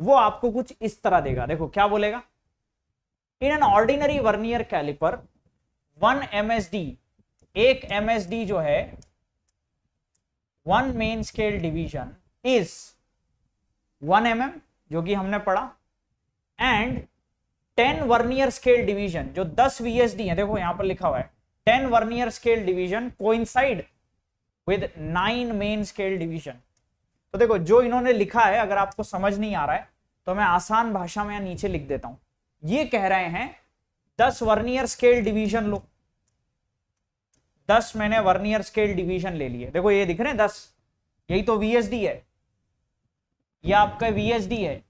वो आपको कुछ इस तरह देगा देखो क्या बोलेगा in an ordinary vernier calliper one D एक डी जो है one main scale division is one M M जो कि हमने पढ़ा and ten vernier scale division जो दस वीएसडी है देखो यहां पर लिखा हुआ है ten vernier scale division coincide with nine main scale division तो देखो जो इन्होंने लिखा है अगर आपको समझ नहीं आ रहा है तो मैं आसान भाषा में नीचे लिख देता हूं ये कह रहे हैं दस वर्नियर स्केल डिवीजन लो दस मैंने वर्नियर स्केल डिवीजन ले लिए देखो ये दिख रहे हैं दस यही तो वीएसडी है ये आपका वीएसडी है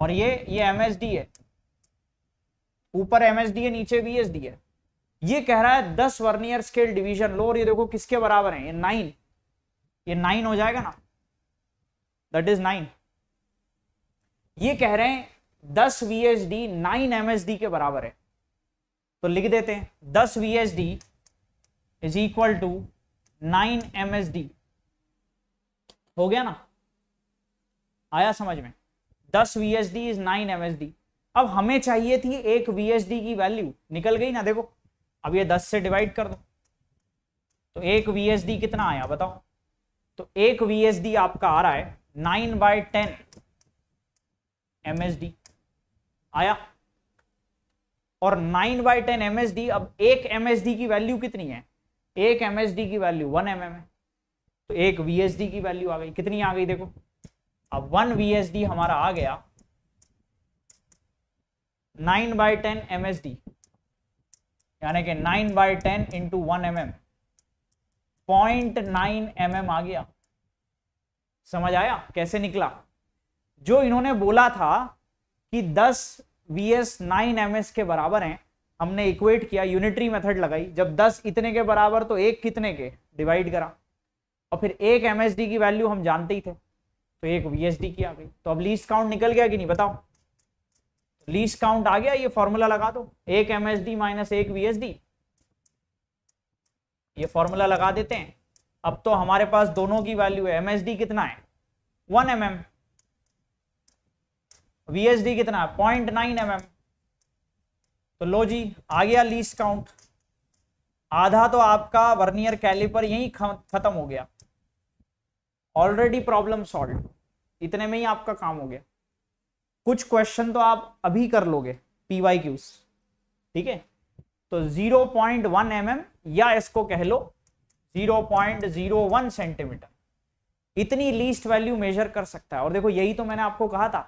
और ये ये एमएसडी है ऊपर एमएसडी है नीचे वीएसडी है ये कह रहा है दस वर्नियर स्केल डिवीजन लो और ये देखो किसके बराबर है ये नाइन ये नाइन हो जाएगा ना दैट इज नाइन ये कह रहे हैं दस V H D nine M S D के बराबर है तो लिख देते हैं दस V H D is equal to nine M S D हो गया ना आया समझ में दस V H D is nine M S D अब हमें चाहिए थी एक वी एच डी की वैल्यू निकल गई ना देखो अब ये दस से डिवाइड कर दो तो एक वी एच डी कितना आया बताओ तो एक वी एच डी आपका आ रहा है nine by ten M S D आया और nine by ten M S D अब एक एम एस डी की वैल्यू कितनी है एक एम एस डी की वैल्यू वन एम एम है तो एक वी एस डी की वैल्यू आ गई कितनी आ गई देखो अब वन वी एस डी हमारा आ गया nine by ten M S D यानी कि nine by ten into one M M point nine M M आ गया समझ आया कैसे निकला जो इन्होंने बोला था कि 10 वी एस नाइन एम के बराबर हैं हमने इक्वेट किया यूनिटरी मेथड लगाई जब 10 इतने के बराबर तो एक कितने के डिवाइड करा और फिर एक एम की वैल्यू हम जानते ही थे तो एक वी की आ गई तो अब लीस्ट काउंट निकल गया कि नहीं बताओ लीस्ट काउंट आ गया ये फॉर्मूला लगा दो एक एम एस डी माइनस एक वी ये फॉर्मूला लगा देते हैं अब तो हमारे पास दोनों की वैल्यू है एमएसडी कितना है वन एम एम डी कितना है पॉइंट नाइन एम एम तो लो जी आ गया लीस्ट काउंट आधा तो आपका वर्नियर कैलिपर यही खत्म हो गया ऑलरेडी प्रॉब्लम सॉल्व इतने में ही आपका काम हो गया कुछ क्वेश्चन तो आप अभी कर लोगे पीवाई क्यूज ठीक है तो 0.1 पॉइंट mm या इसको कह लो 0.01 सेंटीमीटर इतनी लीस्ट वैल्यू मेजर कर सकता है और देखो यही तो मैंने आपको कहा था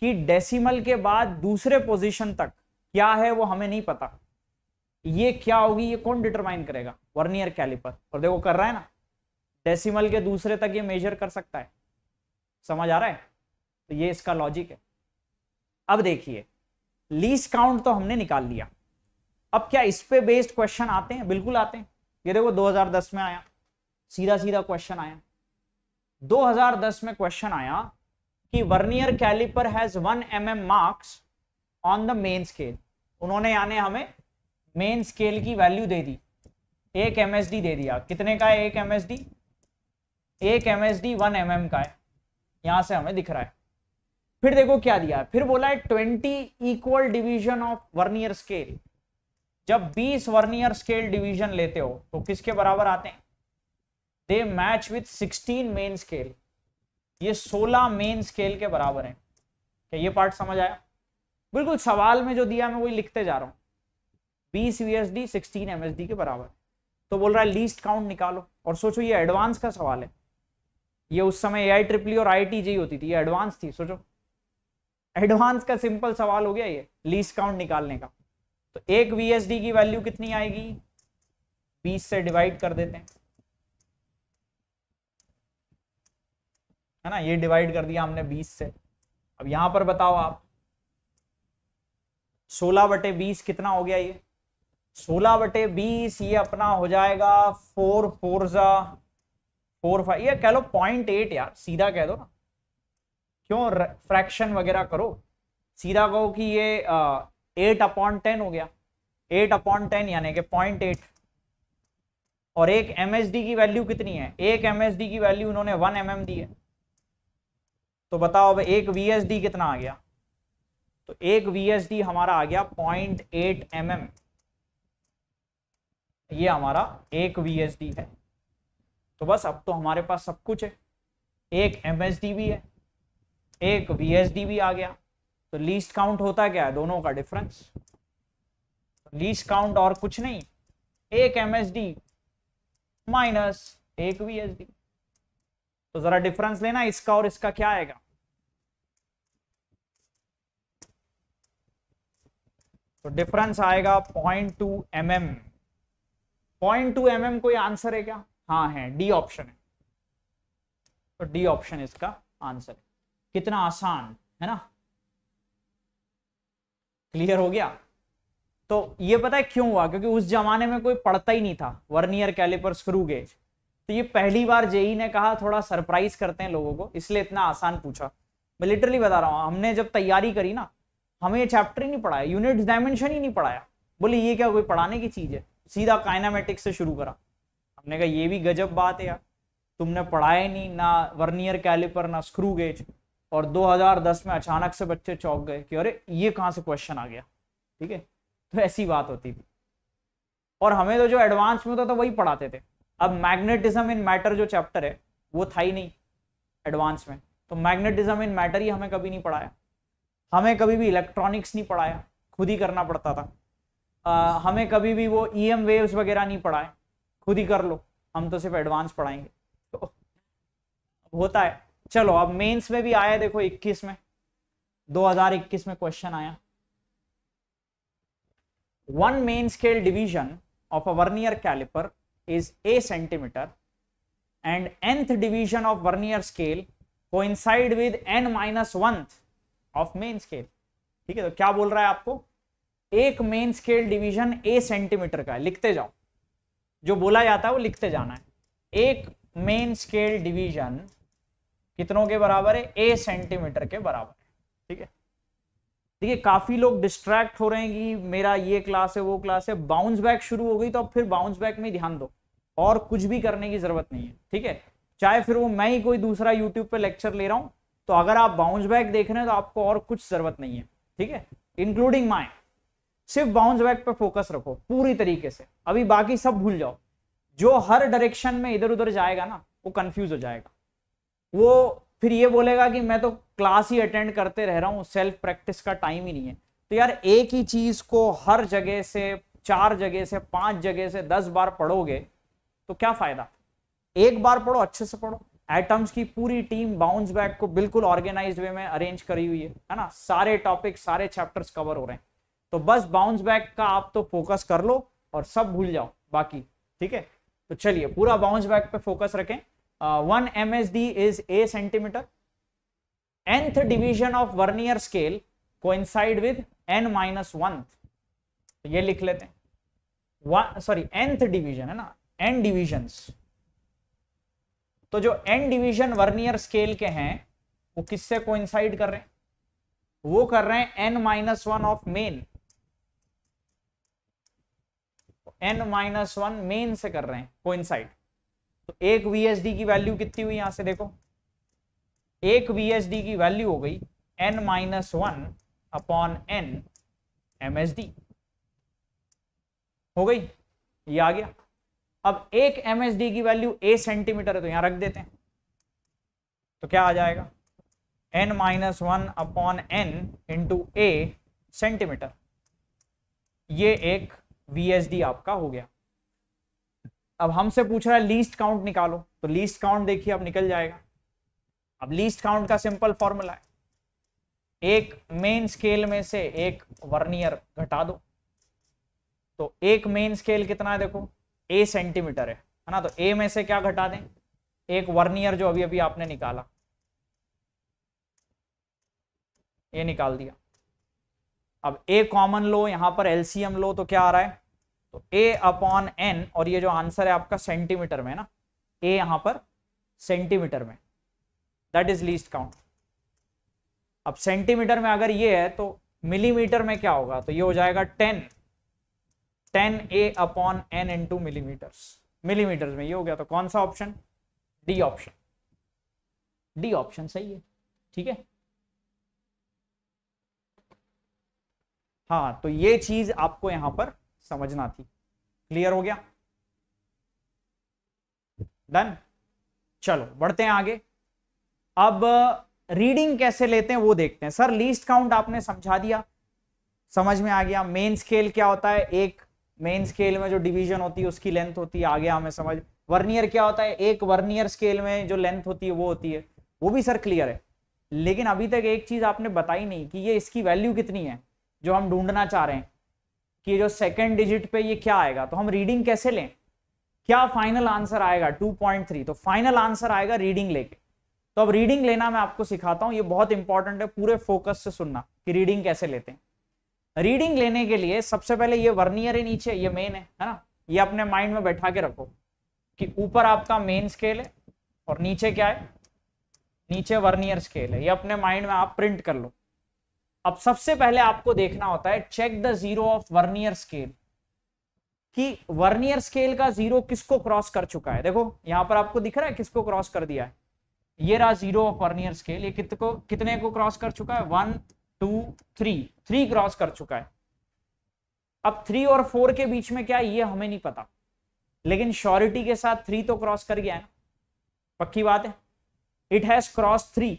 कि डेसिमल के बाद दूसरे पोजीशन तक क्या है वो हमें नहीं पता ये क्या होगी ये कौन डिटरमाइन करेगा वर्नियर कैलिपर और देखो कर रहा है ना डेसिमल के दूसरे तक ये मेजर कर सकता है समझ आ रहा है तो ये इसका लॉजिक है अब देखिए लीस्ट काउंट तो हमने निकाल लिया अब क्या इस पे बेस्ड क्वेश्चन आते हैं बिल्कुल आते हैं ये देखो 2010 में आया सीधा सीधा क्वेश्चन आया 2010 में क्वेश्चन आया कि vernier calliper has one M M marks on the main scale उन्होंने यानी हमें मेन स्केल की वैल्यू दे दी एक एम दे दिया कितने का है एक एम एक M S D one M M का है यहां से हमें दिख रहा है फिर देखो क्या दिया फिर बोला है twenty equal division of vernier scale जब 20 वर्नियर स्केल डिवीजन लेते हो तो किसके बराबर आते हैं they match with 16 main scale ये 16 मेन स्केल के बराबर है क्या ये पार्ट समझ आया बिल्कुल सवाल में जो दिया मैं वही लिखते जा रहा हूँ बीस V S D sixteen M के बराबर तो बोल रहा है लीस्ट काउंट निकालो और सोचो ये एडवांस का सवाल है ये उस समय ए आई ट्रिपली और आई टी जी होती थी ये एडवांस थी सोचो एडवांस का सिंपल सवाल हो गया ये लीस्ट काउंट निकालने का तो एक वीएसडी की वैल्यू कितनी आएगी बीस से डिवाइड कर देते हैं है ना ये डिवाइड कर दिया हमने बीस से अब यहां पर बताओ आप 16 बटे बीस कितना हो गया ये 16 बटे बीस ये अपना हो जाएगा फोर फोर जा फोर फाइव ये कह लो पॉइंट एट यार सीधा कह दो ना क्यों फ्रैक्शन वगैरह करो सीधा कहो कि ये एट अपॉन टेन हो गया एट अपॉन टेन यानी कि पॉइंट एट और एक एम की वैल्यू कितनी है एक एम की वैल्यू उन्होंने वन एम mm दी है तो बताओ अब एक वी कितना आ गया तो एक वी हमारा आ गया पॉइंट एट एम एम ये हमारा एक वी है तो बस अब तो हमारे पास सब कुछ है एक एम भी है एक वी भी आ गया तो लीस्ट काउंट होता क्या है दोनों का डिफरेंस लीस्ट काउंट और कुछ नहीं एक एम एस डी माइनस एक वी एस डी तो जरा डिफरेंस लेना इसका और इसका क्या आएगा तो डिफरेंस आएगा point two M M point two M M कोई आंसर है क्या हाँ है डी ऑप्शन है तो डी ऑप्शन इसका आंसर है कितना आसान है ना क्लियर हो गया तो ये पता है क्यों हुआ क्योंकि उस जमाने में कोई पढ़ता ही नहीं था वर्नियर कैलिपर स्क्रू गेज तो ये पहली बार जेई ने कहा थोड़ा सरप्राइज करते हैं लोगों को इसलिए इतना आसान पूछा मैं लिटरली बता रहा हूँ हमने जब तैयारी करी ना हमें ये चैप्टर ही नहीं पढ़ाया यूनिट डायमेंशन ही नहीं पढ़ाया बोले ये क्या कोई पढ़ाने की चीज़ है सीधा काइनामेटिक्स से शुरू करा हमने कहा ये भी गजब बात है यार तुमने पढ़ाया नहीं ना वर्नियर कैलिपर ना स्क्रू गेज और 2010 में अचानक से बच्चे चौंक गए कि अरे ये कहाँ से क्वेश्चन आ गया ठीक है तो ऐसी बात होती थी और हमें तो जो एडवांस में होता था वही पढ़ाते थे अब मैग्नेटिज्म इन मैटर जो चैप्टर है वो था ही नहीं एडवांस में तो मैग्नेटिज्म इन मैटर ही हमें कभी नहीं पढ़ाया हमें कभी भी इलेक्ट्रॉनिक्स नहीं पढ़ाया खुद ही करना पड़ता था आ, हमें कभी भी वो ई एम वेव्स वगैरह नहीं पढ़ाए खुद ही कर लो हम तो सिर्फ एडवांस पढ़ाएंगे तो होता है चलो अब मेंस में भी आया देखो 21 में 2021 में क्वेश्चन आया one main scale division of a vernier calliper is a centimetre and nth division of vernier scale coincide with N minus one of main scale ठीक है तो क्या बोल रहा है आपको एक main scale division a centimetre का है लिखते जाओ जो बोला जाता है वो लिखते जाना है एक मेन स्केल डिवीजन कितनों के बराबर है ए सेंटीमीटर के बराबर है ठीक है देखिए काफी लोग डिस्ट्रैक्ट हो रहे हैं कि मेरा ये क्लास है वो क्लास है बाउंस बैक शुरू हो गई तो अब फिर बाउंस बैक में ध्यान दो और कुछ भी करने की जरूरत नहीं है ठीक है चाहे फिर वो मैं ही कोई दूसरा यूट्यूब पे लेक्चर ले रहा हूं तो अगर आप बाउंस बैक देख रहे हैं तो आपको और कुछ जरूरत नहीं है ठीक है इंक्लूडिंग माई सिर्फ बाउंस बैक पर फोकस रखो पूरी तरीके से अभी बाकी सब भूल जाओ जो हर डायरेक्शन में इधर उधर जाएगा ना वो कंफ्यूज हो जाएगा वो फिर ये बोलेगा कि मैं तो क्लास ही अटेंड करते रह रहा हूँ सेल्फ प्रैक्टिस का टाइम ही नहीं है तो यार एक ही चीज को हर जगह से चार जगह से पांच जगह से दस बार पढ़ोगे तो क्या फायदा एक बार पढ़ो अच्छे से पढ़ो एटम्स की पूरी टीम बाउंस बैक को बिल्कुल ऑर्गेनाइज वे में अरेंज करी हुई है है ना सारे टॉपिक सारे चैप्टर्स कवर हो रहे हैं तो बस बाउंस बैक का आप तो फोकस कर लो और सब भूल जाओ बाकी ठीक है तो चलिए पूरा बाउंस बैक पे फोकस रखें uh, 1 MSD is a centimeter. Nth division of Vernier scale coincide with N minus one ये लिख लेते हैं सॉरी एंथ डिवीजन है ना एन डिविजन तो जो एन डिवीजन वर्नियर स्केल के हैं वो किससे कोइंसाइड कर रहे हैं वो कर रहे हैं N minus one of main N minus one main से कर रहे हैं कोइंसाइड तो एक वीएसडी की वैल्यू कितनी हुई यहां से देखो एक वीएसडी की वैल्यू हो गई N minus one upon N M हो गई ये आ गया अब एक एम की वैल्यू ए सेंटीमीटर है तो यहां रख देते हैं तो क्या आ जाएगा N minus one upon N into a centimetre ये एक वी आपका हो गया अब हमसे पूछ रहा है लीस्ट काउंट निकालो तो लीस्ट काउंट देखिए अब निकल जाएगा अब लीस्ट काउंट का सिंपल फॉर्मूला है एक मेन स्केल में से एक वर्नियर घटा दो तो एक मेन स्केल कितना है देखो ए सेंटीमीटर है है ना तो ए में से क्या घटा दें एक वर्नियर जो अभी अभी आपने निकाला ये निकाल दिया अब ए कॉमन लो यहां पर एलसीएम लो तो क्या आ रहा है तो ए अपॉन एन और ये जो आंसर है आपका सेंटीमीटर में ना ए यहां पर सेंटीमीटर में दैट इज लीस्ट काउंट अब सेंटीमीटर में अगर ये है तो मिलीमीटर में क्या होगा तो ये हो जाएगा ten ten a upon N into millimetres millimetre में ये हो गया तो कौन सा option D option D option सही है ठीक है हाँ तो ये चीज आपको यहां पर समझना थी क्लियर हो गया डन चलो बढ़ते हैं आगे अब रीडिंग uh, कैसे लेते हैं वो देखते हैं सर लीस्ट काउंट आपने समझा दिया समझ में आ गया मेन स्केल क्या होता है एक मेन स्केल में जो डिवीजन होती है उसकी लेंथ होती है आ गया हमें समझ वर्नियर क्या होता है एक वर्नियर स्केल में जो लेंथ होती है वो होती है वो भी सर क्लियर है लेकिन अभी तक एक चीज आपने बताई नहीं कि ये इसकी वैल्यू कितनी है जो हम ढूंढना चाह रहे हैं कि जो सेकेंड डिजिट पे ये क्या आएगा तो हम रीडिंग कैसे लें क्या फाइनल आंसर आएगा 2.3 तो फाइनल आंसर आएगा रीडिंग लेके तो अब रीडिंग लेना मैं आपको सिखाता हूं ये बहुत इंपॉर्टेंट है पूरे फोकस से सुनना कि रीडिंग कैसे लेते हैं रीडिंग लेने के लिए सबसे पहले ये वर्नियर है नीचे ये मेन है है ना ये अपने माइंड में बैठा के रखो कि ऊपर आपका मेन स्केल है और नीचे क्या है नीचे वर्नियर स्केल है ये अपने माइंड में आप प्रिंट कर लो अब सबसे पहले आपको देखना होता है check the zero of vernier scale कि वर्नियर स्केल का जीरो किसको क्रॉस कर चुका है देखो यहां पर आपको दिख रहा है किसको क्रॉस कर दिया है ये रहा जीरो ऑफ वर्नियर स्केल ये को, कितने को क्रॉस कर चुका है one two three three cross कर चुका है अब थ्री और फोर के बीच में क्या ये हमें नहीं पता लेकिन श्योरिटी के साथ थ्री तो क्रॉस कर गया है ना पक्की बात है it has cross three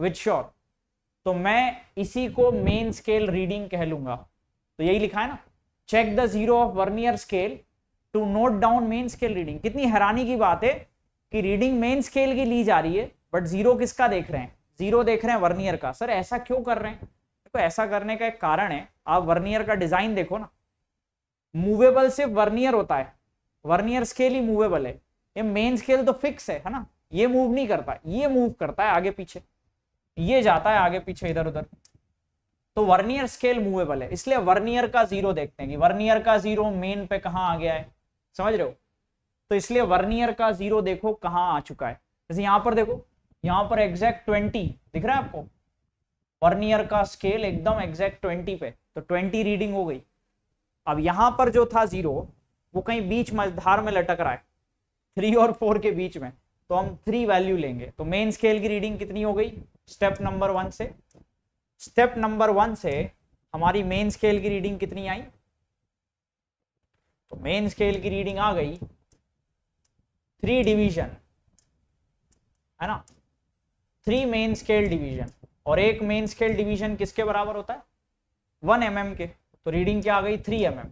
with sure तो मैं इसी को मेन स्केल रीडिंग कह लूंगा तो यही लिखा है ना check the zero of vernier scale to note down main scale reading कितनी हैरानी की बात है कि रीडिंग मेन स्केल की ली जा रही है बट जीरो किसका देख रहे हैं जीरो देख रहे हैं वर्नियर का सर ऐसा क्यों कर रहे हैं देखो तो ऐसा करने का एक कारण है आप वर्नियर का डिजाइन देखो ना मूवेबल सिर्फ वर्नियर होता है वर्नियर स्केल ही मूवेबल है ये मेन स्केल तो फिक्स है है ना ये मूव नहीं करता ये मूव करता है आगे पीछे ये जाता है आगे पीछे इधर उधर तो वर्नियर स्केल मूवेबल है इसलिए वर्नियर का जीरो देखते हैं कि वर्नियर का जीरो मेन पे कहा आ गया है समझ रहे हो तो इसलिए वर्नियर का जीरो देखो कहां आ चुका है जैसे यहां पर देखो यहां पर एग्जैक्ट ट्वेंटी दिख रहा है आपको वर्नियर का स्केल एकदम एग्जैक्ट ट्वेंटी पे तो ट्वेंटी रीडिंग हो गई अब यहां पर जो था जीरो वो कहीं बीच मझधार में लटक रहा है थ्री और फोर के बीच में तो हम थ्री वैल्यू लेंगे तो मेन स्केल की रीडिंग कितनी हो गई स्टेप नंबर वन से स्टेप नंबर वन से हमारी मेन स्केल की रीडिंग कितनी आई तो मेन स्केल की रीडिंग आ गई थ्री डिवीजन है ना थ्री मेन स्केल डिवीजन और एक मेन स्केल डिवीजन किसके बराबर होता है वन एम mm के तो रीडिंग क्या आ गई थ्री एम mm.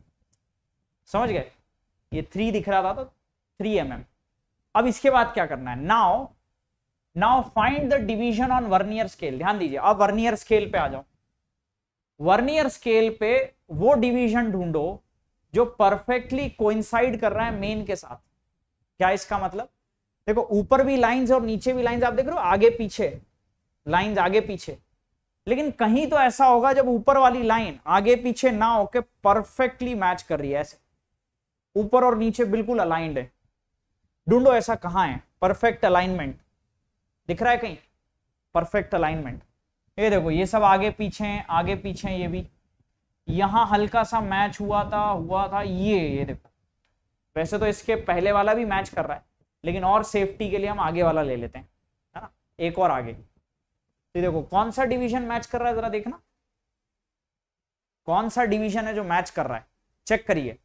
समझ गए ये थ्री दिख रहा था तो थ्री एम mm. अब इसके बाद क्या करना है now now find the division on vernier scale ध्यान दीजिए अब वर्नियर स्केल पे आ जाओ वर्नियर स्केल पे वो डिवीजन ढूंढो जो परफेक्टली कोइंसाइड कर रहा है मेन के साथ क्या इसका मतलब देखो ऊपर भी लाइंस और नीचे भी लाइंस आप देख रहे हो आगे पीछे लाइंस आगे पीछे लेकिन कहीं तो ऐसा होगा जब ऊपर वाली लाइन आगे पीछे ना होके परफेक्टली मैच कर रही है ऐसे ऊपर और नीचे बिल्कुल अलाइंड है ढूंढो ऐसा कहां है परफेक्ट अलाइनमेंट दिख रहा है कहीं परफेक्ट अलाइनमेंट ये देखो ये सब आगे पीछे हैं आगे पीछे हैं ये भी यहाँ हल्का सा मैच हुआ था हुआ था ये ये देखो वैसे तो इसके पहले वाला भी मैच कर रहा है लेकिन और सेफ्टी के लिए हम आगे वाला ले लेते हैं है ना एक और आगे तो देखो कौन सा डिवीजन मैच कर रहा है जरा देखना कौन सा डिवीजन है जो मैच कर रहा है चेक करिए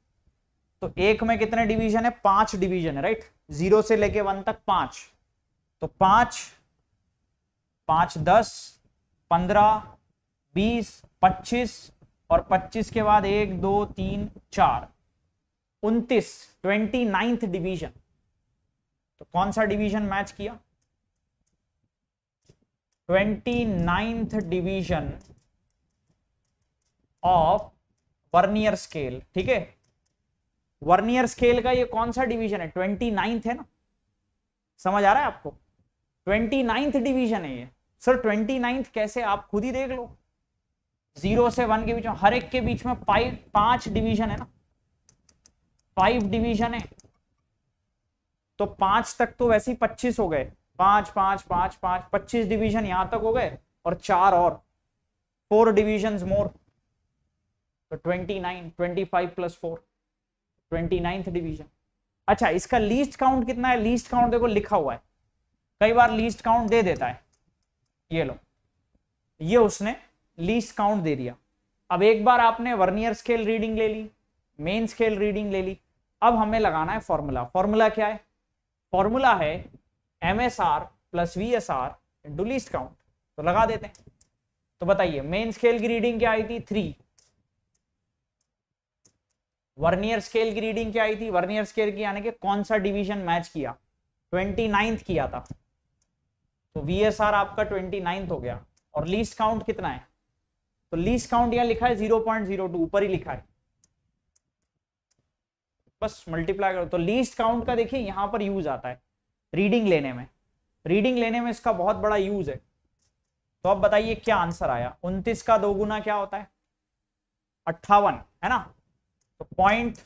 तो एक में कितने डिवीजन है पांच डिवीजन है राइट जीरो से लेके वन तक पांच तो पांच पांच दस पंद्रह बीस पच्चीस और पच्चीस के बाद एक दो तीन चार उन्तीस ट्वेंटी नाइन्थ डिवीजन तो कौन सा डिवीजन मैच किया twenty ninth division of vernier scale ठीक है वर्नियर स्केल का ये कौन सा डिवीजन है ट्वेंटी नाइन्थ है ना समझ आ रहा है आपको ट्वेंटी नाइन्थ डिवीजन है ये सर ट्वेंटी नाइन्थ कैसे आप खुद ही देख लो जीरो से वन के बीच में हर एक के बीच में फाइव पांच डिवीजन है ना फाइव डिवीजन है तो पांच तक तो वैसे ही पच्चीस हो गए पांच पांच पांच पांच पच्चीस डिवीजन यहां तक हो गए और चार और फोर डिवीजन मोर तो twenty nine twenty five plus four twenty ninth division अच्छा इसका लीस्ट काउंट कितना है लीस्ट काउंट देखो लिखा हुआ है कई बार लीस्ट काउंट दे देता है ये लो ये उसने लीस्ट काउंट दे दिया अब एक बार आपने वर्नियर स्केल रीडिंग ले ली मेन स्केल रीडिंग ले ली अब हमें लगाना है फॉर्मूला फॉर्मूला क्या है फॉर्मूला है M S R plus V S R into least count तो लगा देते हैं तो बताइए मेन स्केल की रीडिंग क्या आई थी थ्री वर्नियर स्केल की रीडिंग क्या आई थी वर्नियर स्केल की यानी कि कौन सा डिवीजन मैच किया ट्वेंटी नाइन्थ किया था तो वी एस आर आपका ट्वेंटी नाइन्थ हो गया और लीस्ट काउंट कितना है तो लीस्ट काउंट यहां लिखा है जीरो पॉइंट जीरो टू ऊपर ही लिखा है बस मल्टीप्लाई करो तो लीस्ट काउंट का देखिए यहां पर यूज आता है रीडिंग लेने में रीडिंग लेने में इसका बहुत बड़ा यूज है तो अब बताइए क्या आंसर आया उनतीस का दो गुना क्या होता है अट्ठावन है ना तो पॉइंट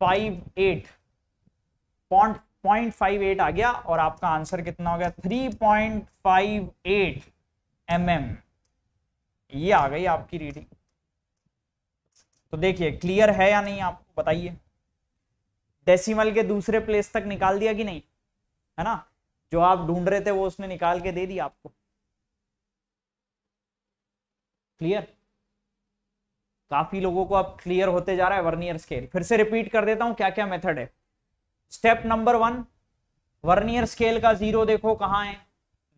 फाइव एट पॉइंट 0.58 आ गया और आपका आंसर कितना हो गया 3.58 पॉइंट mm. ये आ गई आपकी रीडिंग तो देखिए क्लियर है या नहीं आपको बताइए डेसिमल के दूसरे प्लेस तक निकाल दिया कि नहीं है ना जो आप ढूंढ रहे थे वो उसने निकाल के दे दिया आपको क्लियर काफी लोगों को अब क्लियर होते जा रहा है वर्नियर स्केल फिर से रिपीट कर देता हूं क्या क्या मेथड है step number one vernier scale का जीरो देखो कहाँ है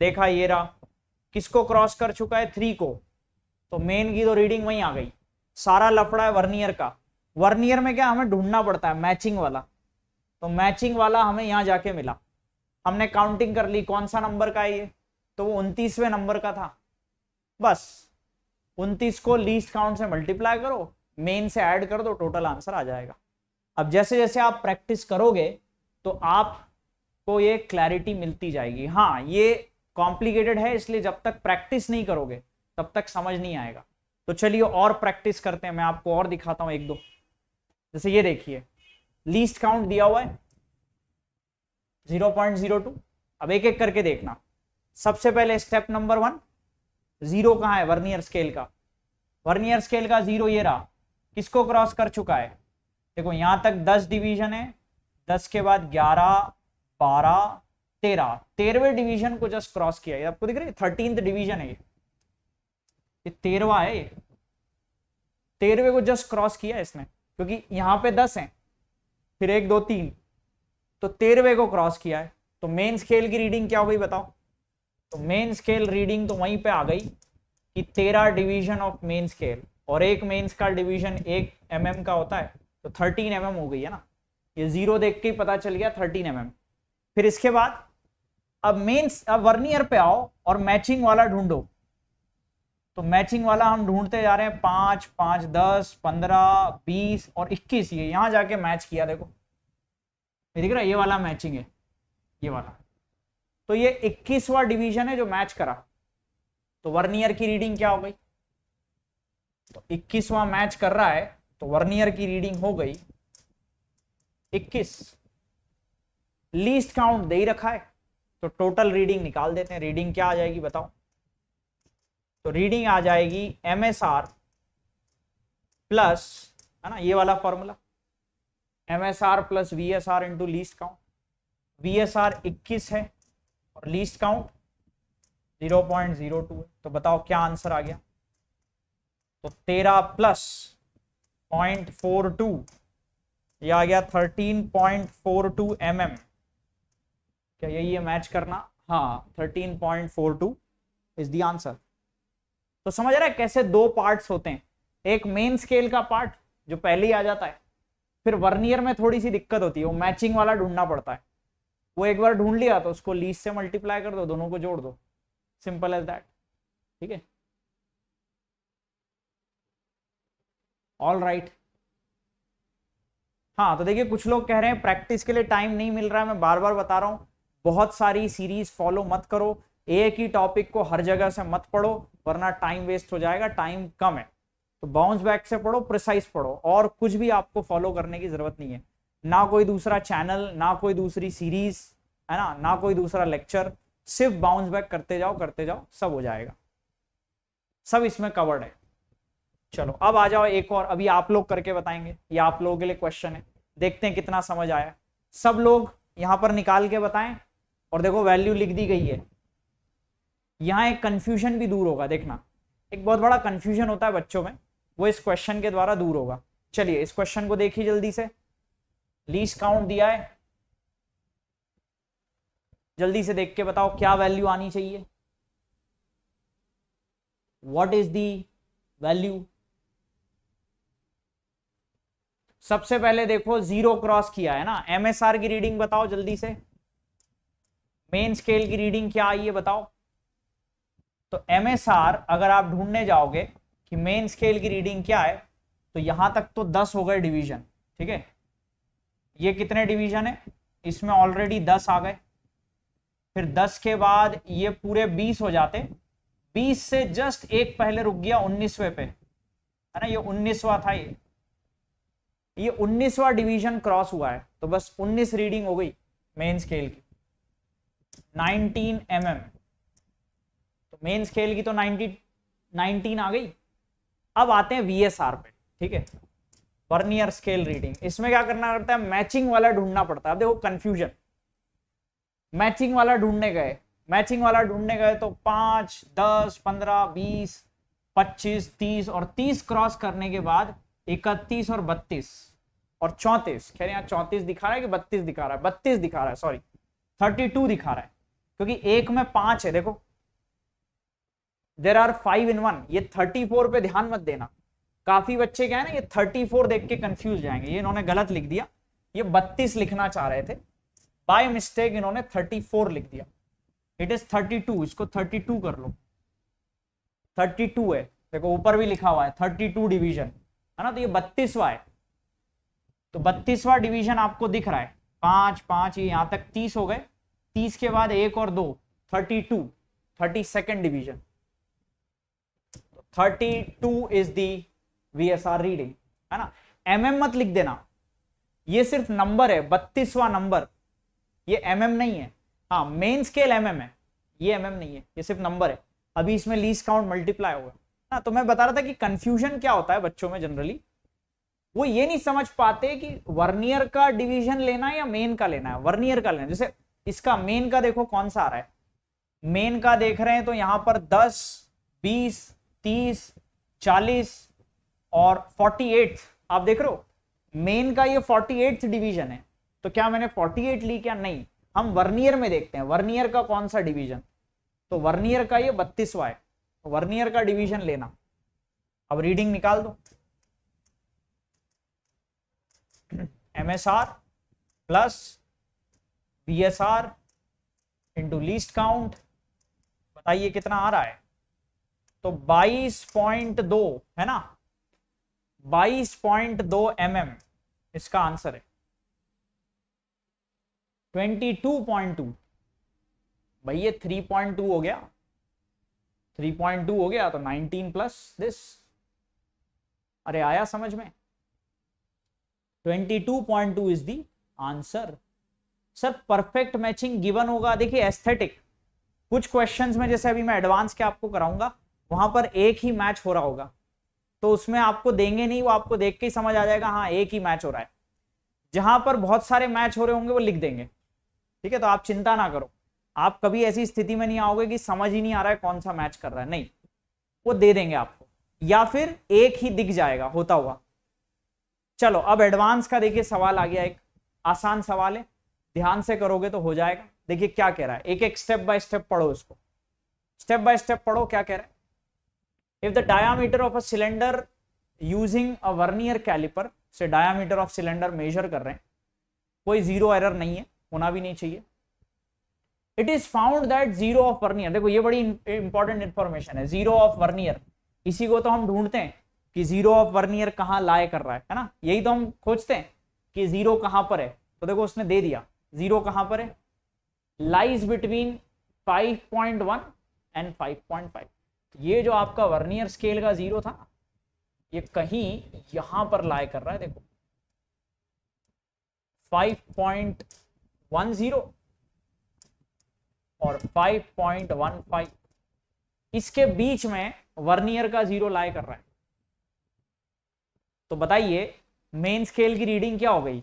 देखा ये रहा किसको क्रॉस कर चुका है थ्री को तो मेन की तो रीडिंग वहीं आ गई सारा लफड़ा है वर्नियर का वर्नियर में क्या हमें ढूंढना पड़ता है मैचिंग वाला तो मैचिंग वाला हमें यहाँ जाके मिला हमने काउंटिंग कर ली कौन सा नंबर का है ये तो वो उनतीसवें नंबर का था बस उनतीस को लीस्ट काउंट से मल्टीप्लाई करो मेन से ऐड कर दो टोटल आंसर आ जाएगा अब जैसे जैसे आप प्रैक्टिस करोगे तो आपको ये क्लैरिटी मिलती जाएगी हाँ ये कॉम्प्लिकेटेड है इसलिए जब तक प्रैक्टिस नहीं करोगे तब तक समझ नहीं आएगा तो चलिए और प्रैक्टिस करते हैं मैं आपको और दिखाता हूं एक दो जैसे ये देखिए लीस्ट काउंट दिया हुआ है जीरो पॉइंट जीरो टू अब एक एक करके देखना सबसे पहले स्टेप नंबर वन जीरो कहा है वर्नियर स्केल का वर्नियर स्केल का जीरो ये रहा किसको क्रॉस कर चुका है देखो यहां तक दस डिवीजन है दस के बाद ग्यारह बारह तेरह तेरहवें डिवीजन को जस्ट क्रॉस किया ये आपको दिख रहा है थर्टींथ डिवीजन है ये तेरवा है ये तेरहवे को जस्ट क्रॉस किया है इसने क्योंकि यहां पे दस है फिर एक दो तीन तो तेरहवे को क्रॉस किया है तो मेन स्केल की रीडिंग क्या हुई बताओ तो मेन स्केल रीडिंग तो वहीं पे आ गई कि तेरह डिवीजन ऑफ मेन स्केल और एक मेंस का डिवीजन एक एम mm का होता है तो 13 एम mm हो गई है ना ये जीरो देख के ही पता चल गया 13 एम mm. फिर इसके बाद अब मेन अब वर्नियर पे आओ और मैचिंग वाला ढूंढो तो मैचिंग वाला हम ढूंढते जा रहे हैं पांच पांच दस पंद्रह बीस और इक्कीस ये यहां जाके मैच किया देखो ये दिख रहा है ये वाला मैचिंग है ये वाला तो ये इक्कीसवा डिवीजन है जो मैच करा तो वर्नियर की रीडिंग क्या हो गई तो इक्कीसवा मैच कर रहा है तो वर्नियर की रीडिंग हो गई 21 लीस्ट काउंट दे ही रखा है तो टोटल रीडिंग निकाल देते हैं रीडिंग क्या आ जाएगी बताओ तो रीडिंग आ जाएगी एम एस आर प्लस है ना ये वाला formula M S R plus V S R into least count V S R इक्कीस है और least count zero point zero two है तो बताओ क्या आंसर आ गया तो तेरह प्लस 13.42 फोर आ गया 13.42 पॉइंट mm. क्या यही है मैच करना हाँ 13.42 point four two is the answer तो समझ रहे कैसे दो पार्ट्स होते हैं एक मेन स्केल का पार्ट जो पहले ही आ जाता है फिर वर्नियर में थोड़ी सी दिक्कत होती है वो मैचिंग वाला ढूंढना पड़ता है वो एक बार ढूंढ लिया तो उसको लीज से मल्टीप्लाई कर दो दोनों को जोड़ दो सिंपल एज दैट ठीक है ऑल राइट हाँ तो देखिए कुछ लोग कह रहे हैं प्रैक्टिस के लिए टाइम नहीं मिल रहा है मैं बार बार बता रहा हूं बहुत सारी सीरीज फॉलो मत करो एक ही टॉपिक को हर जगह से मत पढ़ो वरना टाइम वेस्ट हो जाएगा टाइम कम है तो बाउंस बैक से पढ़ो प्रिसाइज पढ़ो और कुछ भी आपको फॉलो करने की जरूरत नहीं है ना कोई दूसरा चैनल ना कोई दूसरी सीरीज है ना ना कोई दूसरा लेक्चर सिर्फ बाउंस बैक करते जाओ करते जाओ सब हो जाएगा सब इसमें कवर्ड है चलो अब आ जाओ एक और अभी आप लोग करके बताएंगे ये आप लोगों के लिए क्वेश्चन है देखते हैं कितना समझ आया सब लोग यहाँ पर निकाल के बताएं और देखो वैल्यू लिख दी गई है यहाँ एक कन्फ्यूजन भी दूर होगा देखना एक बहुत बड़ा कन्फ्यूजन होता है बच्चों में वो इस क्वेश्चन के द्वारा दूर होगा चलिए इस क्वेश्चन को देखिए जल्दी से लीज काउंट दिया है जल्दी से देख के बताओ क्या वैल्यू आनी चाहिए वॉट इज दी वैल्यू सबसे पहले देखो जीरो क्रॉस किया है ना एमएसआर की रीडिंग बताओ जल्दी से मेन स्केल की रीडिंग क्या आई है बताओ तो एमएसआर अगर आप ढूंढने जाओगे कि मेन स्केल की रीडिंग क्या है तो यहां तक तो दस हो गए डिवीजन ठीक है ये कितने डिवीजन है इसमें ऑलरेडी दस आ गए फिर दस के बाद ये पूरे बीस हो जाते बीस से जस्ट एक पहले रुक गया उन्नीसवे पे है ना ये उन्नीसवा था ये ये उन्नीसवा डिवीजन क्रॉस हुआ है तो बस उन्नीस रीडिंग हो गई मेन स्केल की नाइनटीन एम mm. तो मेन स्केल की तो नाइनटी नाइनटीन आ गई अब आते हैं वीएसआर पे ठीक है वर्नियर स्केल रीडिंग इसमें क्या करना पड़ता है मैचिंग वाला ढूंढना पड़ता है देखो कंफ्यूजन मैचिंग वाला ढूंढने गए मैचिंग वाला ढूंढने गए तो पांच दस पंद्रह बीस पच्चीस तीस और तीस क्रॉस करने के बाद इकतीस और बत्तीस और चौंतीस रहे यहाँ चौंतीस दिखा रहा है कि बत्तीस दिखा रहा है बत्तीस दिखा रहा है सॉरी थर्टी टू दिखा रहा है क्योंकि एक में पांच है देखो there are five in one ये थर्टी फोर पे ध्यान मत देना काफी बच्चे क्या है ना ये थर्टी फोर देख के कंफ्यूज जाएंगे ये इन्होंने गलत लिख दिया ये बत्तीस लिखना चाह रहे थे बाय मिस्टेक इन्होंने थर्टी फोर लिख दिया इट इज थर्टी टू इसको थर्टी टू कर लो थर्टी टू है देखो ऊपर भी लिखा हुआ है थर्टी टू डिविजन है ना तो ये बत्तीसवा है तो बत्तीसवा डिवीजन आपको दिख रहा है पांच पांच ये यहां तक तीस हो गए तीस के बाद एक और दो thirty two thirty second division thirty two is the V S R reading है ना एम mm मत लिख देना ये सिर्फ नंबर है बत्तीसवा नंबर ये एम mm नहीं है हाँ मेन स्केल एम एम है ये एम mm नहीं है ये सिर्फ नंबर है अभी इसमें लीस्ट काउंट मल्टीप्लाई होगा ना हाँ, तो मैं बता रहा था कि कंफ्यूजन क्या होता है बच्चों में जनरली वो ये नहीं समझ पाते कि वर्नियर का डिवीजन लेना है या मेन का लेना है वर्नियर का लेना जैसे इसका मेन का देखो कौन सा आ रहा है मेन का देख रहे हैं तो यहां पर 10, 20, 30, 40 और 48 आप देख रहे हो मेन का ये 48th डिवीजन है तो क्या मैंने 48 ली क्या नहीं हम वर्नियर में देखते हैं वर्नियर का कौन सा डिवीजन तो वर्नियर का ये बत्तीसवा है वर्नियर का डिवीजन लेना अब रीडिंग निकाल दो M S R plus V S R into least count बताइए कितना आ रहा है तो 22.2 है ना 22.2 mm इसका आंसर है 22.2 थ्री पॉइंट 3.2 हो गया 3.2 हो गया तो 19 प्लस दिस अरे आया समझ में 22.2 is the answer sir perfect matching given होगा देखिए एस्थेटिक कुछ क्वेश्चंस में जैसे अभी मैं एडवांस के आपको कराऊंगा वहां पर एक ही मैच हो रहा होगा तो उसमें आपको देंगे नहीं वो आपको देख के ही समझ आ जाएगा हाँ एक ही मैच हो रहा है जहां पर बहुत सारे मैच हो रहे होंगे वो लिख देंगे ठीक है तो आप चिंता ना करो आप कभी ऐसी स्थिति में नहीं आओगे कि समझ ही नहीं आ रहा है कौन सा मैच कर रहा है नहीं वो दे देंगे आपको या फिर एक ही दिख जाएगा होता हुआ चलो अब एडवांस का देखिए सवाल आ गया एक आसान सवाल है ध्यान से करोगे तो हो जाएगा देखिए क्या कह रहा है एक एक स्टेप बाय स्टेप पढ़ो इसको स्टेप बाय स्टेप पढ़ो क्या कह रहा है if the diameter of a cylinder using a vernier caliper से डायामीटर ऑफ सिलेंडर मेजर कर रहे हैं कोई जीरो एरर नहीं है होना भी नहीं चाहिए it is found that zero of vernier देखो ये बड़ी इंपॉर्टेंट इंफॉर्मेशन है जीरो ऑफ वर्नियर इसी को तो हम ढूंढते हैं कि जीरो ऑफ वर्नियर कहाँ लाए कर रहा है है ना यही तो हम खोजते हैं कि जीरो कहाँ पर है तो देखो उसने दे दिया जीरो कहाँ पर है लाइज बिटवीन 5.1 एंड 5.5 ये जो आपका वर्नियर स्केल का जीरो था ये कहीं यहां पर लाए कर रहा है देखो 5.10 और 5.15 इसके बीच में वर्नियर का जीरो लाई कर रहा है तो बताइए मेन स्केल की रीडिंग क्या हो गई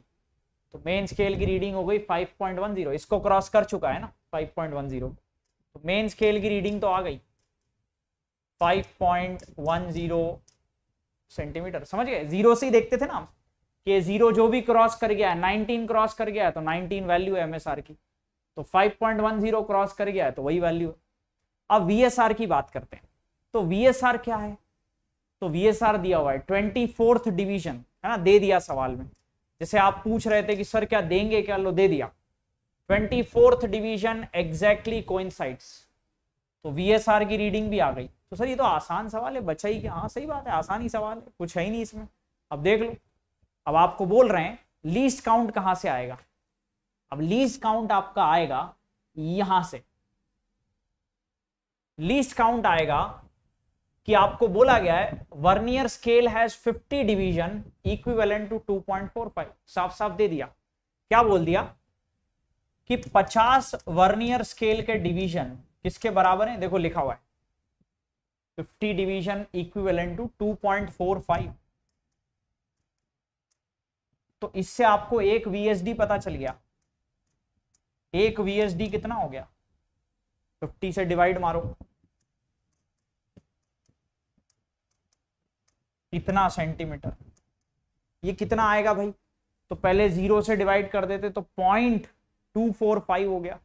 तो मेन स्केल की रीडिंग हो गई 5.10 इसको क्रॉस कर चुका है ना 5.10 तो मेन स्केल की रीडिंग तो आ गई 5.10 सेंटीमीटर समझ गए जीरो से ही देखते थे ना हम कि जीरो जो भी क्रॉस कर गया है 19 क्रॉस कर गया है तो 19 वैल्यू है एमएसआर की तो 5.10 क्रॉस कर गया है तो वही वैल्यू है अब वीएसआर की बात करते हैं तो वीएसआर क्या है तो वीएसआर दिया हुआ है ट्वेंटी फोर्थ डिवीजन है ना दे दिया सवाल में जैसे आप पूछ रहे थे कि सर क्या देंगे क्या लो दे दिया twenty fourth division exactly coincides तो वीएसआर की रीडिंग भी आ गई तो सर ये तो आसान सवाल है बचा ही हाँ सही बात है आसान ही सवाल है कुछ है ही नहीं इसमें अब देख लो अब आपको बोल रहे हैं लीस्ट काउंट कहाँ से आएगा अब लीज काउंट आपका आएगा यहां से लीस्ट काउंट आएगा कि आपको बोला गया है vernier scale has 50 division equivalent to 2.45 साफ साफ दे दिया क्या बोल दिया कि 50 वर्नियर स्केल के डिवीजन किसके बराबर है देखो लिखा हुआ है 50 डिवीजन इक्विवेलेंट टू 2.45 तो इससे आपको एक वीएसडी पता चल गया एक वी कितना हो गया फिफ्टी से डिवाइड मारो इतना सेंटीमीटर ये कितना आएगा भाई तो पहले जीरो से डिवाइड कर देते तो पॉइंट टू फोर फाइव हो गया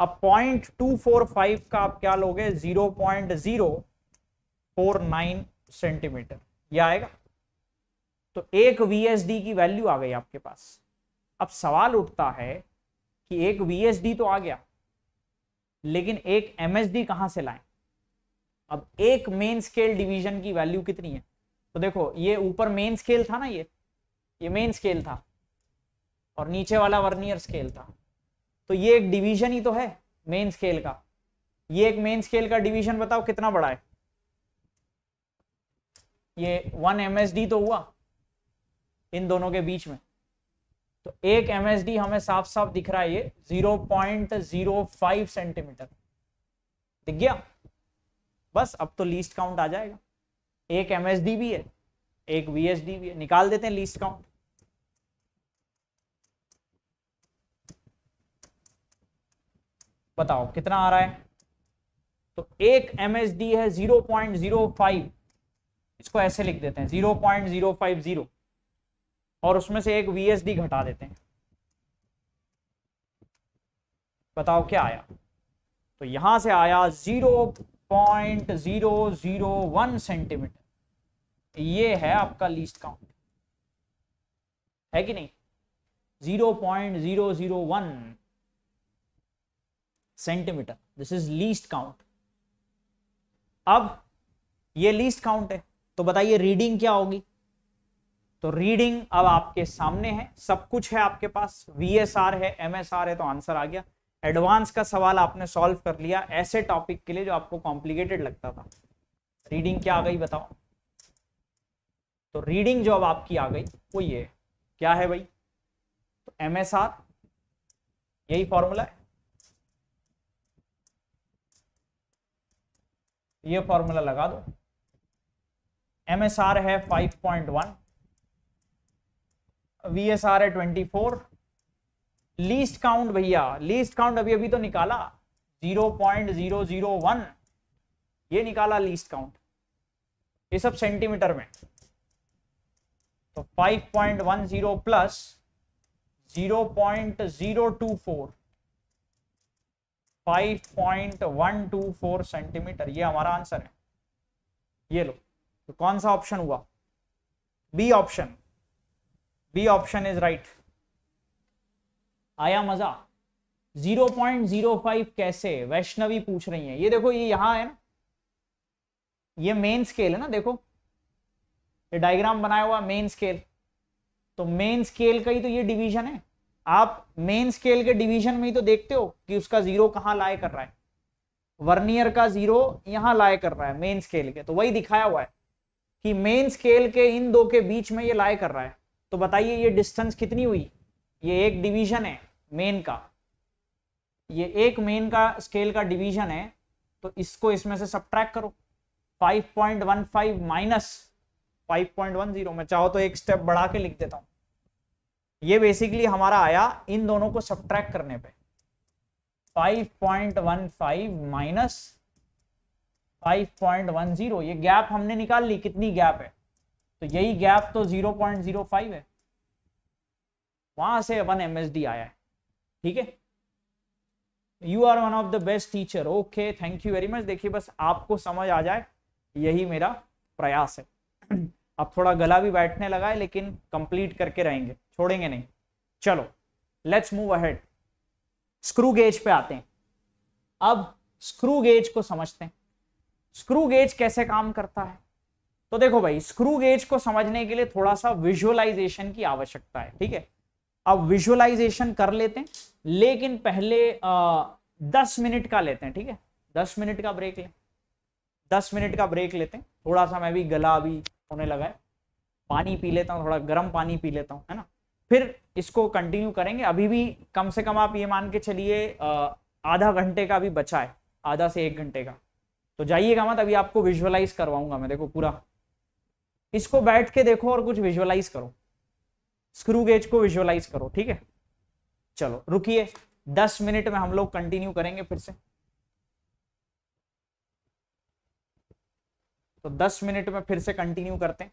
अब पॉइंट टू फोर फाइव का आप क्या लोगे zero point zero four nine centimetre ये आएगा तो एक वीएसडी की वैल्यू आ गई आपके पास अब सवाल उठता है कि एक वीएसडी तो आ गया लेकिन एक एमएसडी कहां से लाएं अब एक मेन स्केल डिवीजन की वैल्यू कितनी है तो देखो ये ऊपर मेन स्केल था ना ये ये मेन स्केल था और नीचे वाला वर्नियर स्केल था तो ये एक डिवीजन ही तो है मेन स्केल का ये एक मेन स्केल का डिवीजन बताओ कितना बड़ा है ये वन एम तो हुआ इन दोनों के बीच में तो एक एम हमें साफ साफ दिख रहा है ये 0.05 सेंटीमीटर दिख गया बस अब तो लीस्ट काउंट आ जाएगा एक एम भी है एक वी भी है निकाल देते हैं लीस्ट काउंट बताओ कितना आ रहा है तो एक एम है 0.05 इसको ऐसे लिख देते हैं 0.050 और उसमें से एक वीएसडी घटा देते हैं बताओ क्या आया तो यहां से आया zero point zero zero one centimetre ये है आपका लीस्ट काउंट है कि नहीं zero point zero zero one centimetre this is least count अब ये लीस्ट काउंट है तो बताइए रीडिंग क्या होगी तो रीडिंग अब आपके सामने है सब कुछ है आपके पास वीएसआर है एमएसआर है तो आंसर आ गया एडवांस का सवाल आपने सॉल्व कर लिया ऐसे टॉपिक के लिए जो आपको कॉम्प्लिकेटेड लगता था रीडिंग क्या आ गई बताओ तो रीडिंग जो अब आपकी आ गई वो ये क्या है भाई तो एमएसआर यही फॉर्मूला है ये फॉर्मूला लगा दो एमएसआर है 5.1 वी एस आर है ट्वेंटी फोर लीस्ट काउंट भैया लीस्ट काउंट अभी अभी तो निकाला zero point zero zero one ये निकाला लीस्ट काउंट ये सब सेंटीमीटर में तो five point one zero plus zero point zero two four five point one two four centimetre ये हमारा आंसर है ये लो तो कौन सा ऑप्शन हुआ B option B option is right आया मजा 0.05 कैसे वैष्णवी पूछ रही है ये देखो ये यहां है ना ये मेन स्केल है ना देखो ये डायग्राम बनाया हुआ मेन स्केल तो मेन स्केल का ही तो ये डिवीजन है आप मेन स्केल के डिवीजन में ही तो देखते हो कि उसका जीरो कहां लाए कर रहा है वर्नियर का जीरो यहां लाए कर रहा है मेन स्केल के तो वही दिखाया हुआ है कि मेन स्केल के इन दो के बीच में ये लाए कर रहा है तो बताइए ये डिस्टेंस कितनी हुई ये एक डिवीजन है मेन का ये एक मेन का स्केल का डिवीजन है तो इसको इसमें से सब्ट्रैक्ट करो 5.15 माइनस 5.10 मैं चाहो तो एक स्टेप बढ़ा के लिख देता हूं ये बेसिकली हमारा आया इन दोनों को सब्ट्रैक्ट करने पे 5.15 माइनस 5.10 ये गैप हमने निकाल ली कितनी गैप है तो यही गैप तो 0.05 है वहां से एस एमएसडी आया है ठीक है you are one of the best teacher okay thank you very much देखिए बस आपको समझ आ जाए यही मेरा प्रयास है [CLEARS THROAT] अब थोड़ा गला भी बैठने लगा है लेकिन कंप्लीट करके रहेंगे छोड़ेंगे नहीं चलो let's move ahead screw gauge पे आते हैं अब स्क्रू गेज को समझते हैं स्क्रू गेज कैसे काम करता है तो देखो भाई स्क्रू गेज को समझने के लिए थोड़ा सा विजुअलाइजेशन की आवश्यकता है ठीक है अब विजुअलाइजेशन कर लेते हैं लेकिन पहले आ, दस मिनट का लेते हैं ठीक है दस मिनट का ब्रेक लें दस मिनट का ब्रेक लेते हैं थोड़ा सा मैं भी गला अभी होने लगा है पानी पी लेता हूँ थोड़ा गर्म पानी पी लेता हूँ है ना फिर इसको कंटिन्यू करेंगे अभी भी कम से कम आप ये मान के चलिए आधा घंटे का भी बचा है आधा से एक घंटे का तो जाइएगा मत अभी आपको विजुअलाइज करवाऊंगा मैं देखो पूरा इसको बैठ के देखो और कुछ विजुअलाइज करो स्क्रू गेज को विजुअलाइज करो ठीक है चलो रुकिए दस मिनट में हम लोग कंटिन्यू करेंगे फिर से तो दस मिनट में फिर से कंटिन्यू करते हैं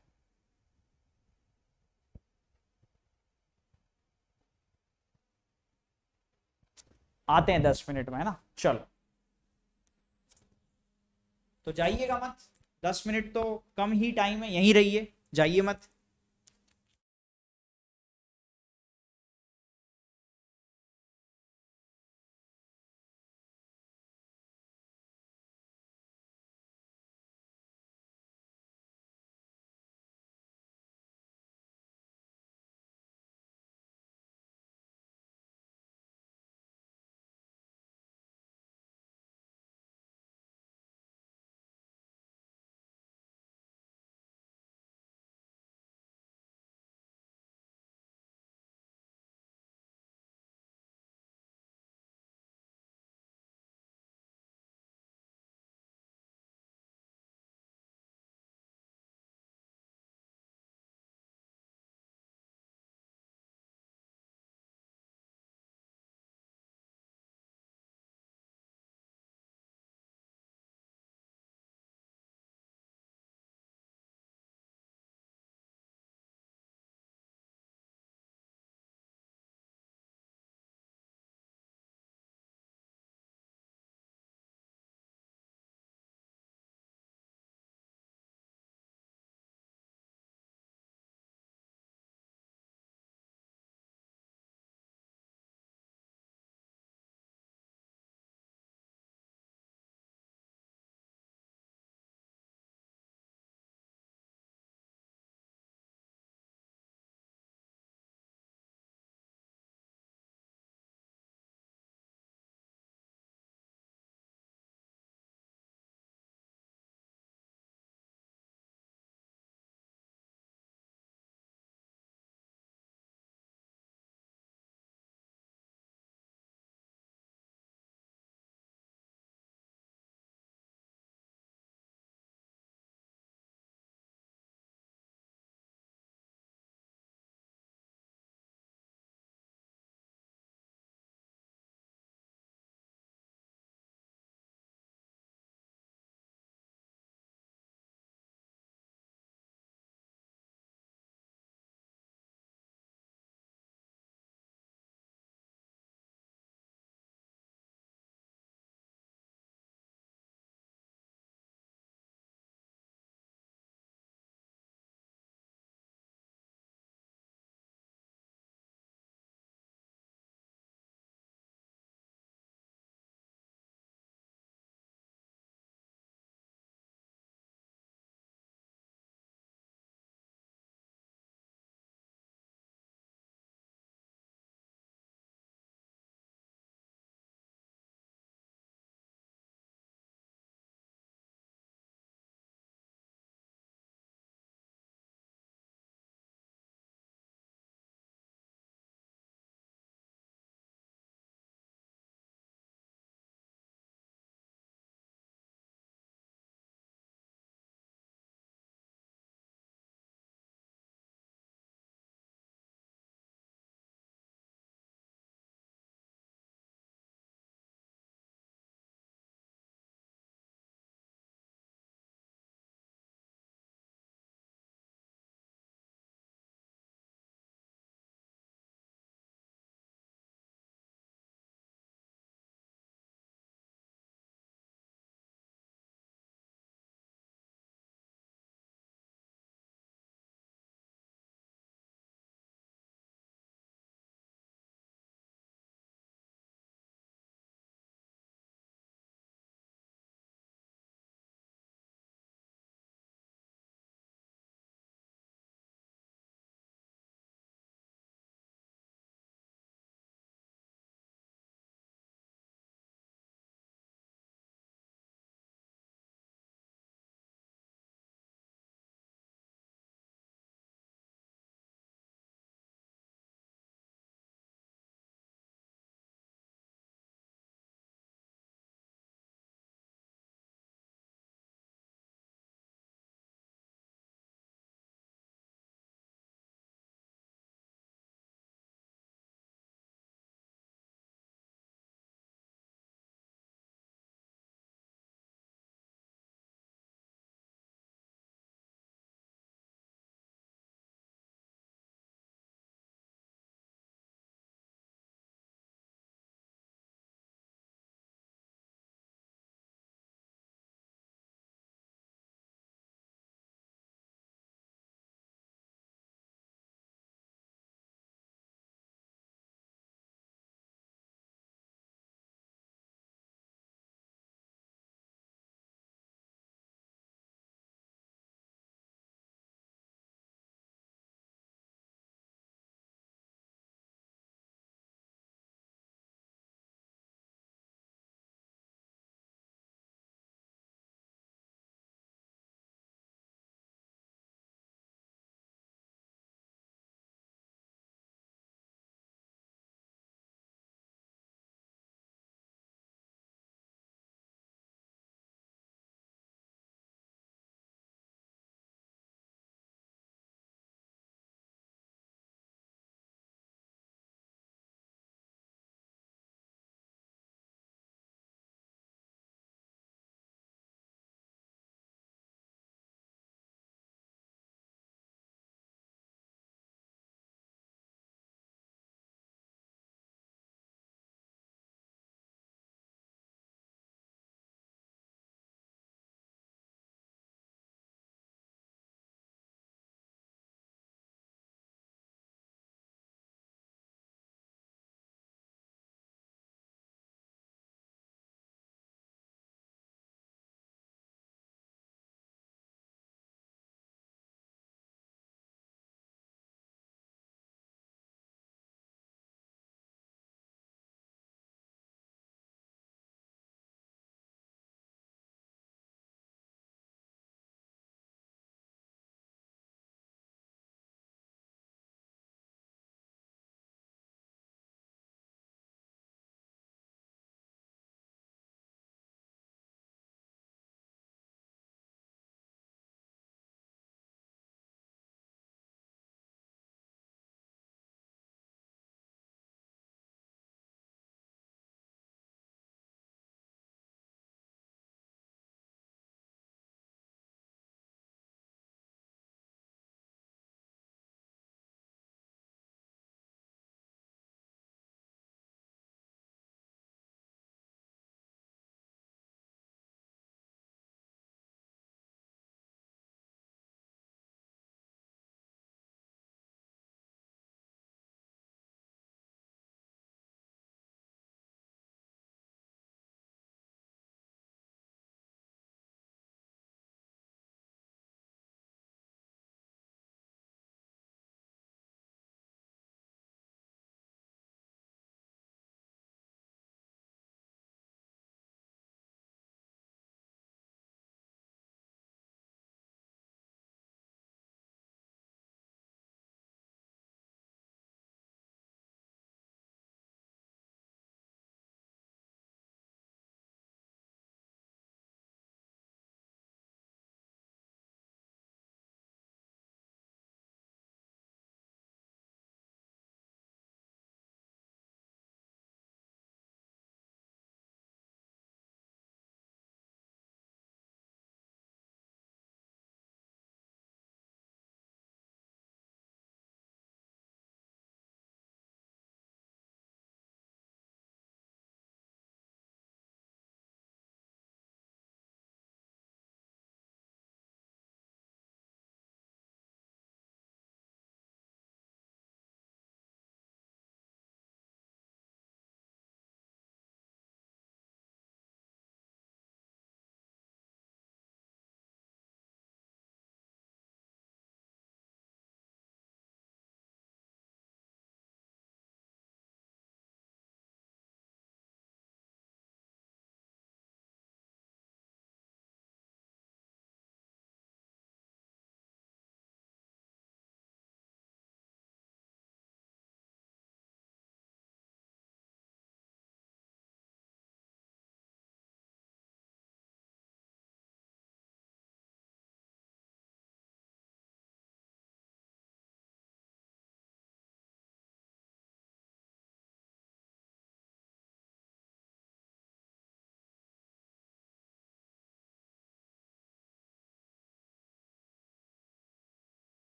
आते हैं दस मिनट में है ना चलो तो जाइएगा मत दस मिनट तो कम ही टाइम है यहीं रहिए जाइए मत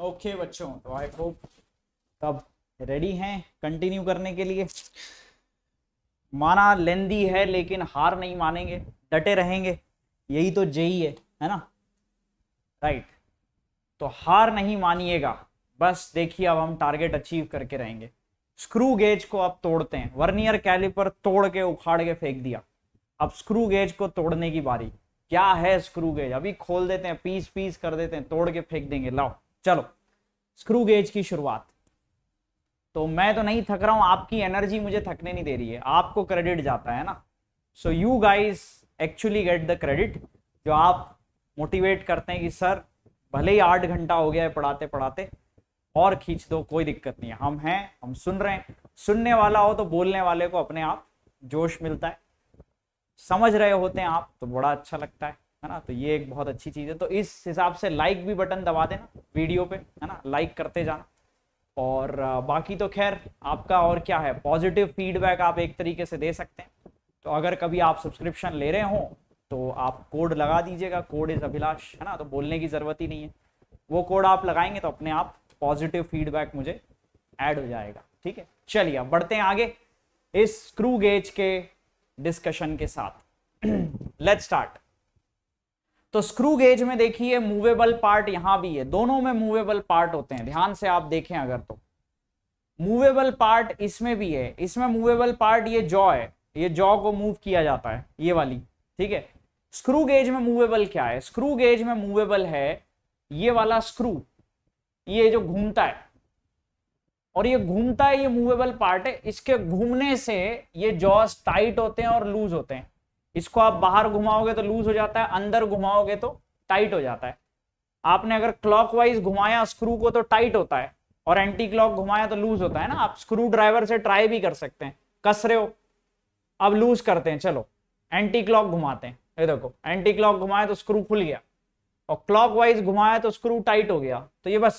ओके okay, बच्चों तो आई होप सब रेडी हैं कंटिन्यू करने के लिए माना लेंदी है लेकिन हार नहीं मानेंगे डटे रहेंगे यही तो जेई है है ना राइट तो हार नहीं मानिएगा बस देखिए अब हम टारगेट अचीव करके रहेंगे स्क्रू गेज को अब तोड़ते हैं वर्नियर कैलिपर तोड़ के उखाड़ के फेंक दिया अब स्क्रू गेज को तोड़ने की बारी क्या है स्क्रू गेज अभी खोल देते हैं पीस पीस कर देते हैं तोड़ के फेंक देंगे लाओ चलो स्क्रू गेज की शुरुआत तो मैं तो नहीं थक रहा हूं आपकी एनर्जी मुझे थकने नहीं दे रही है आपको क्रेडिट जाता है ना so you guys actually get the credit जो आप मोटिवेट करते हैं कि सर भले ही आठ घंटा हो गया है पढ़ाते पढ़ाते और खींच दो कोई दिक्कत नहीं है हम हैं हम सुन रहे हैं सुनने वाला हो तो बोलने वाले को अपने आप जोश मिलता है समझ रहे होते हैं आप तो बड़ा अच्छा लगता है है ना तो ये एक बहुत अच्छी चीज़ है तो इस हिसाब से लाइक भी बटन दबा देना वीडियो पे है ना लाइक करते जाना और बाकी तो खैर आपका और क्या है पॉजिटिव फीडबैक आप एक तरीके से दे सकते हैं तो अगर कभी आप सब्सक्रिप्शन ले रहे हो तो आप कोड लगा दीजिएगा कोड इज़ अभिलाष है ना तो बोलने की ज़रूरत ही नहीं है वो कोड आप लगाएंगे तो अपने आप पॉजिटिव फीडबैक मुझे ऐड हो जाएगा ठीक है चलिए अब बढ़ते हैं आगे इस स्क्रू गेज के डिस्कशन के साथ लेट्स [CLEARS THROAT] स्टार्ट तो स्क्रू गेज में देखिए मूवेबल पार्ट यहां भी है दोनों में मूवेबल पार्ट होते हैं ध्यान से आप देखें अगर तो मूवेबल पार्ट इसमें भी है इसमें मूवेबल पार्ट ये जॉ है ये जॉ को मूव किया जाता है ये वाली ठीक है स्क्रू गेज में मूवेबल क्या है स्क्रू गेज में मूवेबल है ये वाला स्क्रू ये जो घूमता है और ये घूमता है ये मूवेबल पार्ट है इसके घूमने से ये जॉस टाइट होते हैं और लूज होते हैं इसको आप बाहर घुमाओगे तो लूज हो जाता है अंदर घुमाओगे तो टाइट हो जाता है आपने अगर क्लॉकवाइज घुमाया स्क्रू को तो टाइट होता है और एंटी क्लॉक घुमाया तो लूज होता है ना आप स्क्रू ड्राइवर से ट्राई भी कर सकते हैं कस रहे हो अब लूज करते हैं चलो एंटी क्लॉक घुमाते हैं ये देखो एंटी क्लॉक घुमाया तो स्क्रू खुल गया और क्लॉक वाइज घुमाया तो स्क्रू टाइट हो गया तो ये बस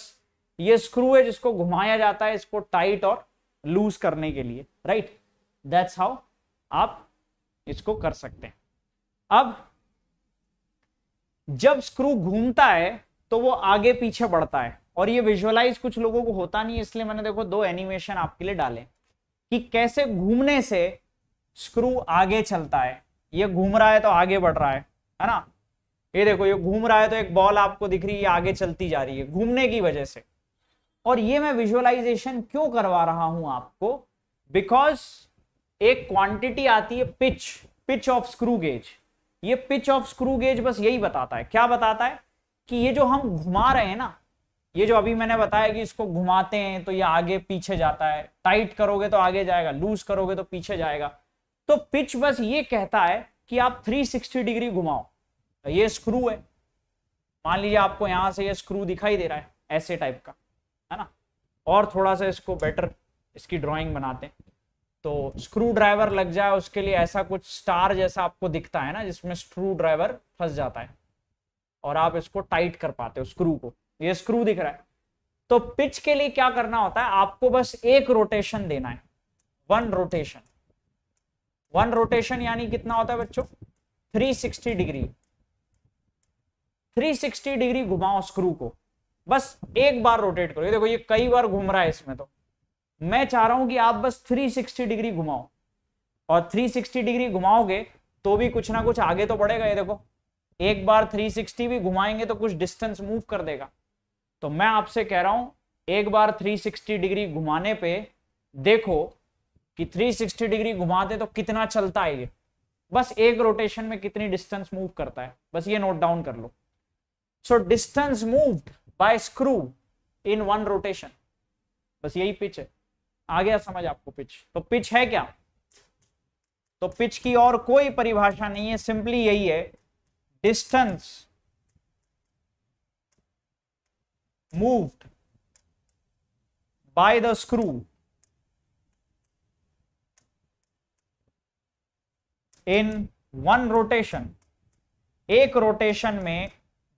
ये स्क्रू है जिसको घुमाया जाता है इसको टाइट और लूज करने के लिए राइट दैट्स हाउ आप इसको कर सकते हैं अब जब स्क्रू घूमता है तो वो आगे पीछे बढ़ता है और ये विजुअलाइज कुछ लोगों को होता नहीं इसलिए मैंने देखो दो एनिमेशन आपके लिए डाले कि कैसे घूमने से स्क्रू आगे चलता है ये घूम रहा है तो आगे बढ़ रहा है है ना ये देखो ये घूम रहा है तो एक बॉल आपको दिख रही है आगे चलती जा रही है घूमने की वजह से और ये मैं विजुअलाइजेशन क्यों करवा रहा हूं आपको बिकॉज एक क्वांटिटी आती है pitch pitch of screw gauge ये पिच ऑफ स्क्रू गेज बस यही बताता है क्या बताता है कि ये जो हम घुमा रहे हैं ना ये जो अभी मैंने बताया कि इसको घुमाते हैं तो ये आगे पीछे जाता है टाइट करोगे तो आगे जाएगा लूज करोगे तो पीछे जाएगा तो पिच बस ये कहता है कि आप 360 डिग्री घुमाओ तो ये स्क्रू है मान लीजिए आपको यहां से ये स्क्रू दिखाई दे रहा है ऐसे टाइप का है ना और थोड़ा सा इसको बेटर इसकी ड्रॉइंग बनाते हैं तो स्क्रू ड्राइवर लग जाए उसके लिए ऐसा कुछ स्टार जैसा आपको दिखता है ना जिसमें स्क्रू ड्राइवर फंस जाता है और आप इसको टाइट कर पाते हो स्क्रू को ये स्क्रू दिख रहा है तो पिच के लिए क्या करना होता है आपको बस एक रोटेशन देना है वन रोटेशन वन रोटेशन यानी कितना होता है बच्चों 360 डिग्री 360 डिग्री घुमाओ स्क्रू को बस एक बार रोटेट करो ये देखो ये कई बार घूम रहा है इसमें तो मैं चाह रहा हूं कि आप बस 360 डिग्री घुमाओ और 360 डिग्री घुमाओगे तो भी कुछ ना कुछ आगे तो बढ़ेगा ये देखो एक बार 360 भी घुमाएंगे तो कुछ डिस्टेंस मूव कर देगा तो मैं आपसे कह रहा हूं एक बार 360 डिग्री घुमाने पे देखो कि 360 डिग्री घुमाते तो कितना चलता है ये बस एक रोटेशन में कितनी डिस्टेंस मूव करता है बस ये नोट डाउन कर लो so distance move by screw in one rotation बस यही पिच है आ गया समझ आपको पिच तो पिच है क्या तो पिच की और कोई परिभाषा नहीं है सिंपली यही है distance moved by the screw in one rotation एक रोटेशन में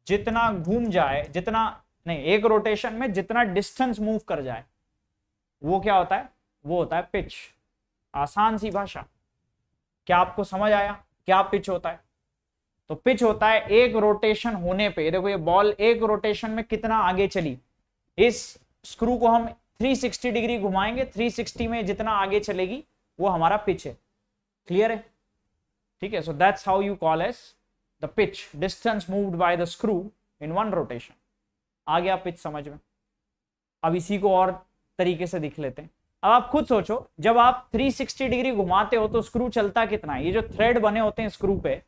जितना घूम जाए जितना नहीं एक रोटेशन में जितना डिस्टेंस मूव कर जाए वो क्या होता है वो होता है पिच आसान सी भाषा क्या आपको समझ आया क्या पिच होता है तो पिच होता है एक रोटेशन होने पे देखो ये बॉल एक रोटेशन में कितना आगे चली इस स्क्रू को हम 360 डिग्री घुमाएंगे 360 में जितना आगे चलेगी वो हमारा पिच है क्लियर है ठीक है so that's how you call as the pitch distance moved by the screw in one rotation आ गया पिच समझ में अब इसी को और तरीके से दिख लेते हैं अब आप खुद सोचो जब आप 360 डिग्री घुमाते हो तो स्क्रू चलता कितना है ये जो थ्रेड बने होते हैं स्क्रू पे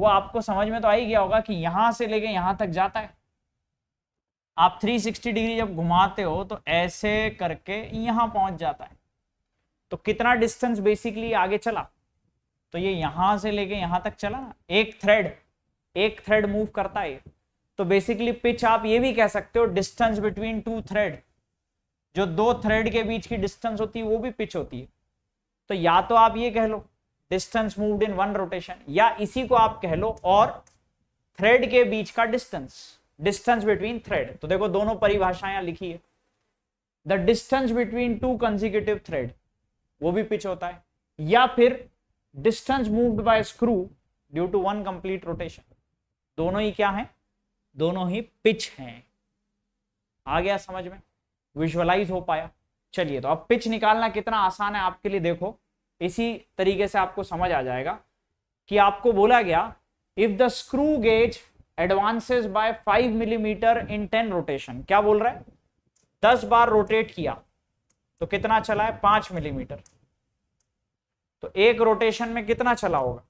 वो आपको समझ में तो आ ही गया होगा कि यहां से लेके यहां तक जाता है आप 360 डिग्री जब घुमाते हो तो ऐसे करके यहां पहुंच जाता है तो कितना डिस्टेंस बेसिकली आगे चला तो ये यहां से लेके यहां तक चला ना एक थ्रेड एक थ्रेड मूव करता है तो बेसिकली पिच आप ये भी कह सकते हो डिस्टेंस बिटवीन टू थ्रेड जो दो थ्रेड के बीच की डिस्टेंस होती है वो भी पिच होती है तो या तो आप ये कह लो distance moved in one rotation या इसी को आप कह लो और थ्रेड के बीच का डिस्टेंस डिस्टेंस बिटवीन थ्रेड तो देखो दोनों परिभाषाएं लिखी है the distance between two consecutive thread वो भी पिच होता है या फिर distance moved by screw due to one complete rotation दोनों ही क्या है दोनों ही पिच हैं आ गया समझ में विजुअलाइज हो पाया चलिए तो अब पिच निकालना कितना आसान है आपके लिए देखो इसी तरीके से आपको समझ आ जाएगा कि आपको बोला गया if the screw gauge advances by five millimetre in ten rotation क्या बोल रहा है दस बार रोटेट किया तो कितना चला है पांच मिलीमीटर तो एक रोटेशन में कितना चला होगा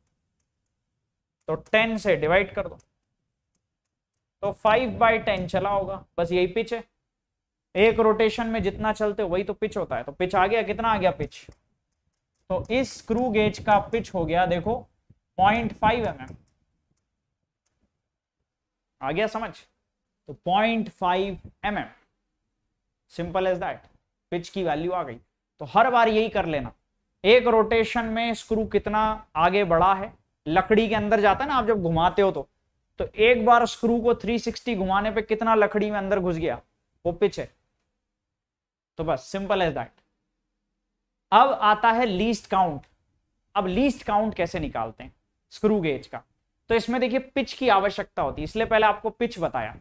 तो टेन से डिवाइड कर दो तो फाइव बाई टेन चला होगा बस यही पिच है एक रोटेशन में जितना चलते वही तो पिच होता है तो पिच आ गया कितना आ गया पिच तो इस स्क्रू गेज का पिच हो गया देखो पॉइंट फाइव एम एम आ गया समझ तो point five M M simple as that pitch की वैल्यू आ गई तो हर बार यही कर लेना एक रोटेशन में स्क्रू कितना आगे बढ़ा है लकड़ी के अंदर जाता है ना आप जब घुमाते हो तो तो एक बार स्क्रू को 360 घुमाने पे कितना लकड़ी में अंदर घुस गया वो पिच है तो बस सिंपल एज दैट अब आता है लीस्ट काउंट अब लीस्ट काउंट कैसे निकालते हैं स्क्रू गेज का तो इसमें देखिए पिच की आवश्यकता होती है इसलिए पहले आपको पिच बताया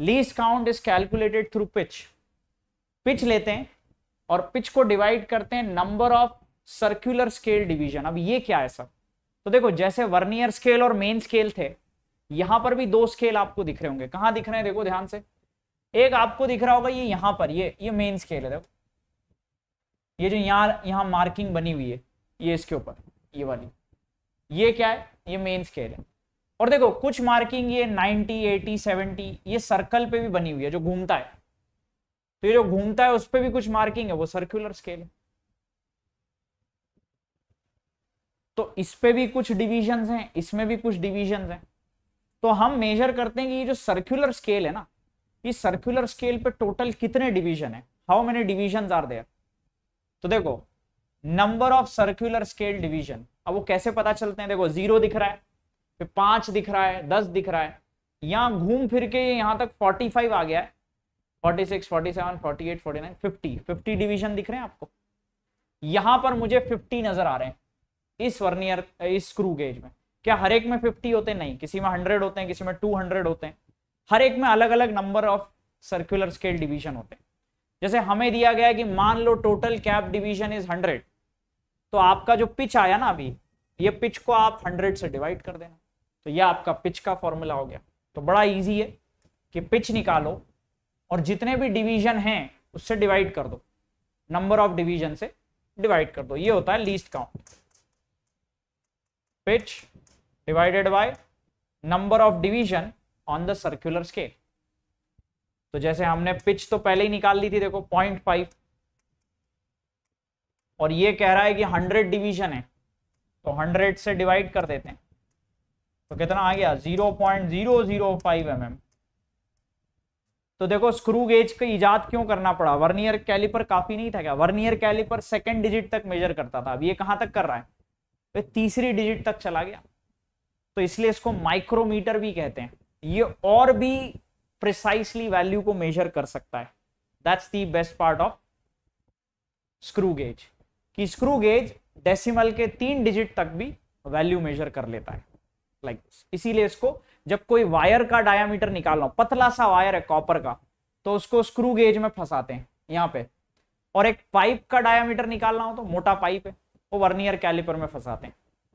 least count is calculated through pitch pitch लेते हैं और पिच को डिवाइड करते हैं number of circular scale division अब ये क्या है सर तो देखो जैसे वर्नियर स्केल और मेन स्केल थे यहां पर भी दो स्केल आपको दिख रहे होंगे कहां दिख रहे हैं देखो ध्यान से एक आपको दिख रहा होगा ये यहां पर ये ये मेन स्केल है देखो ये जो यहाँ यहाँ मार्किंग बनी हुई है ये इसके ऊपर ये वाली ये क्या है ये मेन स्केल है और देखो कुछ मार्किंग ये 90, 80, 70 ये सर्कल पे भी बनी हुई है जो घूमता है तो ये जो घूमता है उस पर भी कुछ मार्किंग है वो सर्कुलर स्केल है तो इस भी कुछ डिविजन है इसमें भी कुछ डिविजन है तो हम मेजर करते हैं कि ये जो सर्कुलर स्केल है ना कि सर्कुलर स्केल पे टोटल कितने डिवीजन है how many division are there तो देखो number of circular scale division अब वो कैसे पता चलते हैं देखो जीरो दिख रहा है फिर पांच दिख रहा है दस दिख रहा है यहां घूम फिर के यहां तक फोर्टी फाइव आ गया है forty six forty seven forty eight forty nine fifty fifty division दिख रहे हैं आपको यहां पर मुझे फिफ्टी नजर आ रहे हैं इस वर्नियर इस स्क्रू गेज में क्या हर एक में फिफ्टी होते हैं नहीं किसी में हंड्रेड होते हैं किसी में टू हंड्रेड होते हैं हर एक में अलग अलग number of circular scale division होते हैं जैसे हमें दिया गया कि मान लो total cap division is hundred तो आपका जो पिच आया ना अभी ये पिच को आप हंड्रेड से डिवाइड कर देना तो ये आपका पिच का फॉर्मूला हो गया तो बड़ा इजी है कि पिच निकालो और जितने भी डिवीजन हैं उससे डिवाइड कर दो नंबर ऑफ डिवीजन से डिवाइड कर दो ये होता है least count pitch divided by number of division on the circular scale तो जैसे हमने पिच तो पहले ही निकाल ली थी देखो पॉइंट फाइव और ये कह रहा है कि हंड्रेड डिवीजन है तो हंड्रेड से डिवाइड कर देते हैं तो कितना आ गया zero point zero zero five M M तो देखो स्क्रू गेज का इजाद क्यों करना पड़ा वर्नियर कैलिपर काफी नहीं था क्या वर्नियर कैलिपर सेकेंड डिजिट तक मेजर करता था अब ये कहां तक कर रहा है तो तीसरी डिजिट तक चला गया तो इसलिए इसको माइक्रोमीटर भी कहते हैं ये और भी प्रिसाइसली वैल्यू को मेजर कर सकता है that's the best part of screw gauge कि स्क्रू गेज डेसिमल के तीन डिजिट तक भी वैल्यू मेजर कर लेता है लाइक like दिस इसीलिए इसको जब कोई वायर का डायामीटर निकालना पतला सा वायर है कॉपर का तो उसको स्क्रू गेज में फंसाते हैं यहाँ पे और एक पाइप का डायामीटर निकालना हो तो मोटा पाइप है वो वर्नियर कैलिपर में फंसाते हैं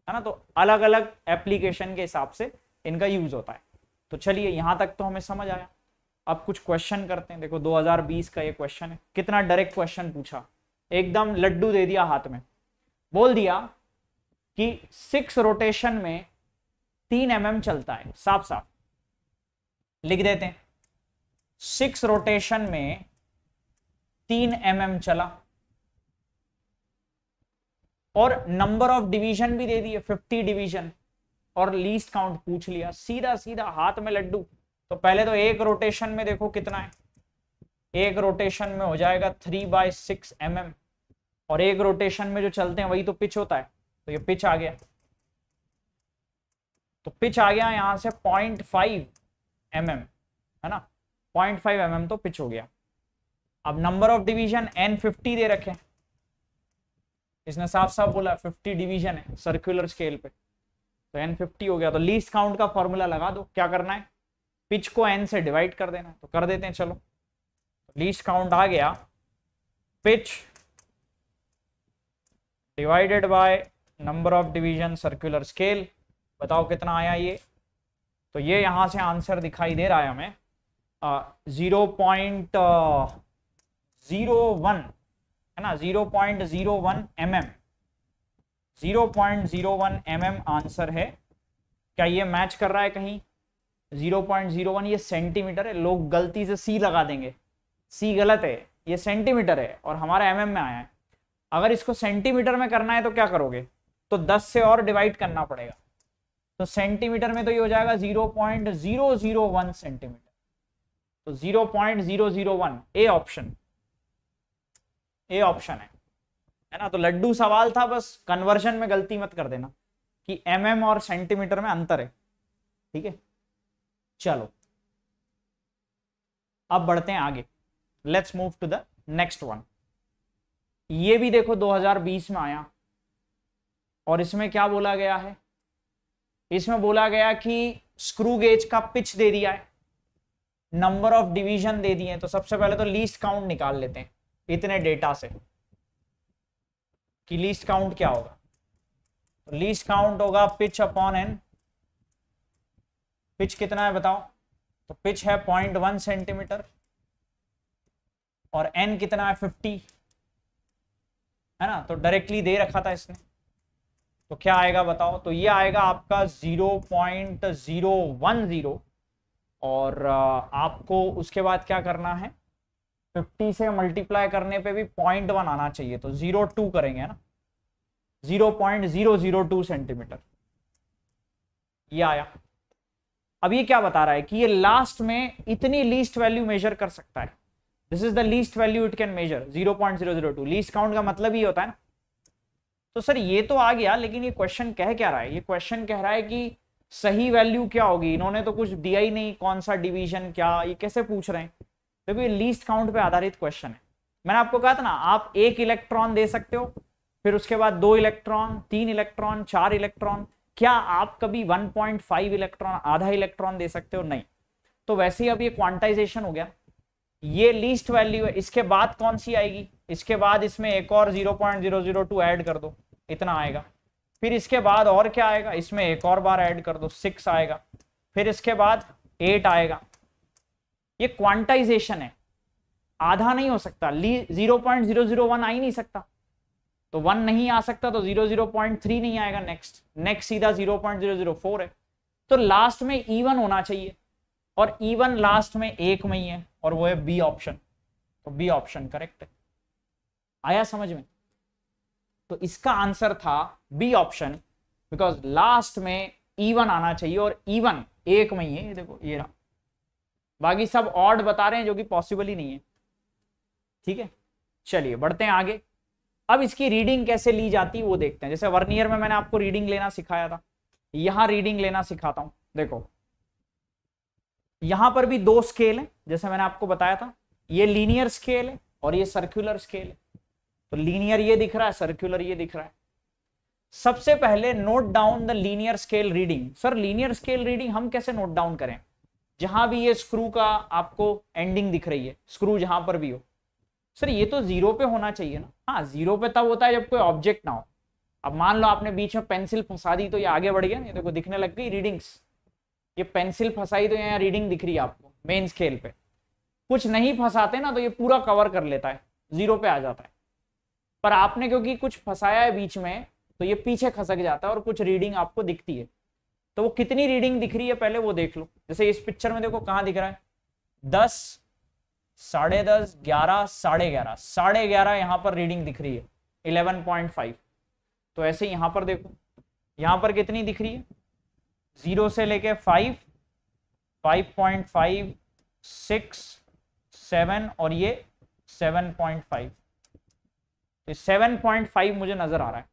है ना तो अलग अलग एप्लीकेशन के हिसाब से इनका यूज होता है तो चलिए यहां तक तो हमें समझ आया अब कुछ क्वेश्चन करते हैं देखो 2020 का ये क्वेश्चन है कितना डायरेक्ट क्वेश्चन पूछा एकदम लड्डू दे दिया हाथ में बोल दिया कि सिक्स रोटेशन में तीन एम mm चलता है साफ साफ लिख देते हैं सिक्स रोटेशन में तीन एम mm चला और नंबर ऑफ डिवीजन भी दे दिए 50 डिवीजन और लीस्ट काउंट पूछ लिया सीधा सीधा हाथ में लड्डू तो पहले तो एक रोटेशन में देखो कितना है एक रोटेशन में हो जाएगा three by six M M और एक रोटेशन में जो चलते हैं वही तो पिच होता है तो ये पिच आ गया तो पिच आ गया यहां से पॉइंट फाइव एम एम है ना पॉइंट फाइव एम एम तो पिच हो गया अब number of division N fifty दे रखे इसने साफ साफ बोला फिफ्टी डिवीजन है सर्कुलर स्केल पे तो एन फिफ्टी हो गया तो लीस्ट काउंट का फॉर्मूला लगा दो क्या करना है पिच को एन से डिवाइड कर देना है तो कर देते हैं चलो लीस्ट काउंट आ गया pitch divided by number of division circular scale बताओ कितना आया ये तो ये यहां से आंसर दिखाई दे रहा है हमें ज़ीरो पॉइंट ज़ीरो वन है ना zero point zero one M M 0.01 M answer है क्या ये मैच कर रहा है कहीं वन ये सेंटीमीटर है लोग गलती से सी लगा देंगे सी गलत है ये सेंटीमीटर है और हमारा एम mm में आया है अगर इसको सेंटीमीटर में करना है तो क्या करोगे तो दस से और डिवाइड करना पड़ेगा तो सेंटीमीटर में तो ये हो जाएगा zero zero point one centimetre तो one A option A option है है ना तो लड्डू सवाल था बस कन्वर्जन में गलती मत कर देना कि एम mm और सेंटीमीटर में अंतर है ठीक है चलो अब बढ़ते हैं आगे let's move to the next one ये भी देखो 2020 में आया और इसमें क्या बोला गया है इसमें बोला गया कि स्क्रू गेज का पिच दे दिया है नंबर ऑफ डिवीजन दे दिए तो सबसे पहले तो लीस्ट काउंट निकाल लेते हैं इतने डेटा से कि लीस्ट काउंट क्या होगा तो लीस्ट काउंट होगा पिच अपॉन एन पिच कितना है बताओ तो पिच है पॉइंट वन सेंटीमीटर और एन कितना है फिफ्टी है ना तो डायरेक्टली दे रखा था इसने तो क्या आएगा बताओ तो ये आएगा आपका zero point zero one zero और uh, आपको उसके बाद क्या करना है फिफ्टी से मल्टीप्लाई करने पे भी पॉइंट वन आना चाहिए तो जीरो टू करेंगे ना zero point zero zero two centimetre ये आया अब ये क्या बता रहा है कि ये लास्ट में इतनी लीस्ट वैल्यू मेजर कर सकता है this is the least value it can measure zero point zero zero two least count का मतलब ही होता है ना तो सर ये तो आ गया लेकिन ये क्वेश्चन कह क्या रहा है ये क्वेश्चन कह रहा है कि सही वैल्यू क्या होगी इन्होंने तो कुछ दिया ही नहीं कौन सा डिवीजन क्या ये कैसे पूछ रहे हैं देखो ये लीस्ट काउंट पे आधारित क्वेश्चन है मैंने आपको कहा था ना आप एक इलेक्ट्रॉन दे सकते हो फिर उसके बाद दो इलेक्ट्रॉन तीन इलेक्ट्रॉन चार इलेक्ट्रॉन क्या आप कभी 1.5 इलेक्ट्रॉन आधा इलेक्ट्रॉन दे सकते हो नहीं तो वैसे ही अब ये क्वांटाइजेशन हो गया ये लीस्ट वैल्यू है इसके बाद कौन सी आएगी इसके बाद इसमें एक और टू एड कर दो इतना आएगा फिर इसके बाद और क्या आएगा इसमें एक और बार एड कर दो सिक्स आएगा फिर इसके बाद एट आएगा ये क्वांटाइजेशन है आधा नहीं हो सकता zero point zero zero one आ ही नहीं सकता तो वन नहीं आ सकता तो जीरो जीरो पॉइंट थ्री नहीं आएगा नेक्स्ट नेक्स्ट सीधा zero point zero zero four है तो लास्ट में ईवन होना चाहिए और ईवन लास्ट में एक में ही है और वो है बी ऑप्शन तो बी ऑप्शन करेक्ट है आया समझ में तो इसका आंसर था बी ऑप्शन बिकॉज लास्ट में ईवन आना चाहिए और ईवन एक में ही है देखो ये रहा बाकी सब ऑर्ड बता रहे हैं जो कि पॉसिबल ही नहीं है ठीक है चलिए बढ़ते हैं आगे अब इसकी रीडिंग कैसे ली जाती है वो देखते हैं जैसे वर्नियर में मैंने आपको रीडिंग लेना सिखाया था यहां रीडिंग लेना सिखाता हूं देखो यहां पर भी दो स्केल है जैसे मैंने आपको बताया था ये लीनियर स्केल है और ये सर्क्यूलर स्केल है तो लीनियर ये दिख रहा है सर्क्यूलर ये दिख रहा है सबसे पहले note down the linear scale reading sir linear scale reading हम कैसे नोट डाउन करें जहां भी ये स्क्रू का आपको एंडिंग दिख रही है स्क्रू जहां पर भी हो सर ये तो जीरो पे होना चाहिए ना हाँ जीरो पे तब होता है जब कोई ऑब्जेक्ट ना हो अब मान लो आपने बीच में पेंसिल फंसा दी तो ये आगे बढ़ गया ना देखो दिखने लग गई रीडिंग्स ये पेंसिल फंसाई तो यहाँ रीडिंग दिख रही है आपको मेन स्केल पे कुछ नहीं फंसाते ना तो ये पूरा कवर कर लेता है जीरो पे आ जाता है पर आपने क्योंकि कुछ फंसाया है बीच में तो ये पीछे खसक जाता है और कुछ रीडिंग आपको दिखती है तो वो कितनी रीडिंग दिख रही है पहले वो देख लो जैसे इस पिक्चर में देखो कहां दिख रहा है दस साढ़े दस ग्यारह साढ़े ग्यारह साढ़े ग्यारह यहां पर रीडिंग दिख रही है इलेवन पॉइंट फाइव तो ऐसे यहां पर देखो यहां पर कितनी दिख रही है जीरो से लेके five five point five six seven और ये सेवन पॉइंट फाइव तो सेवन पॉइंट फाइव मुझे नज़र आ रहा है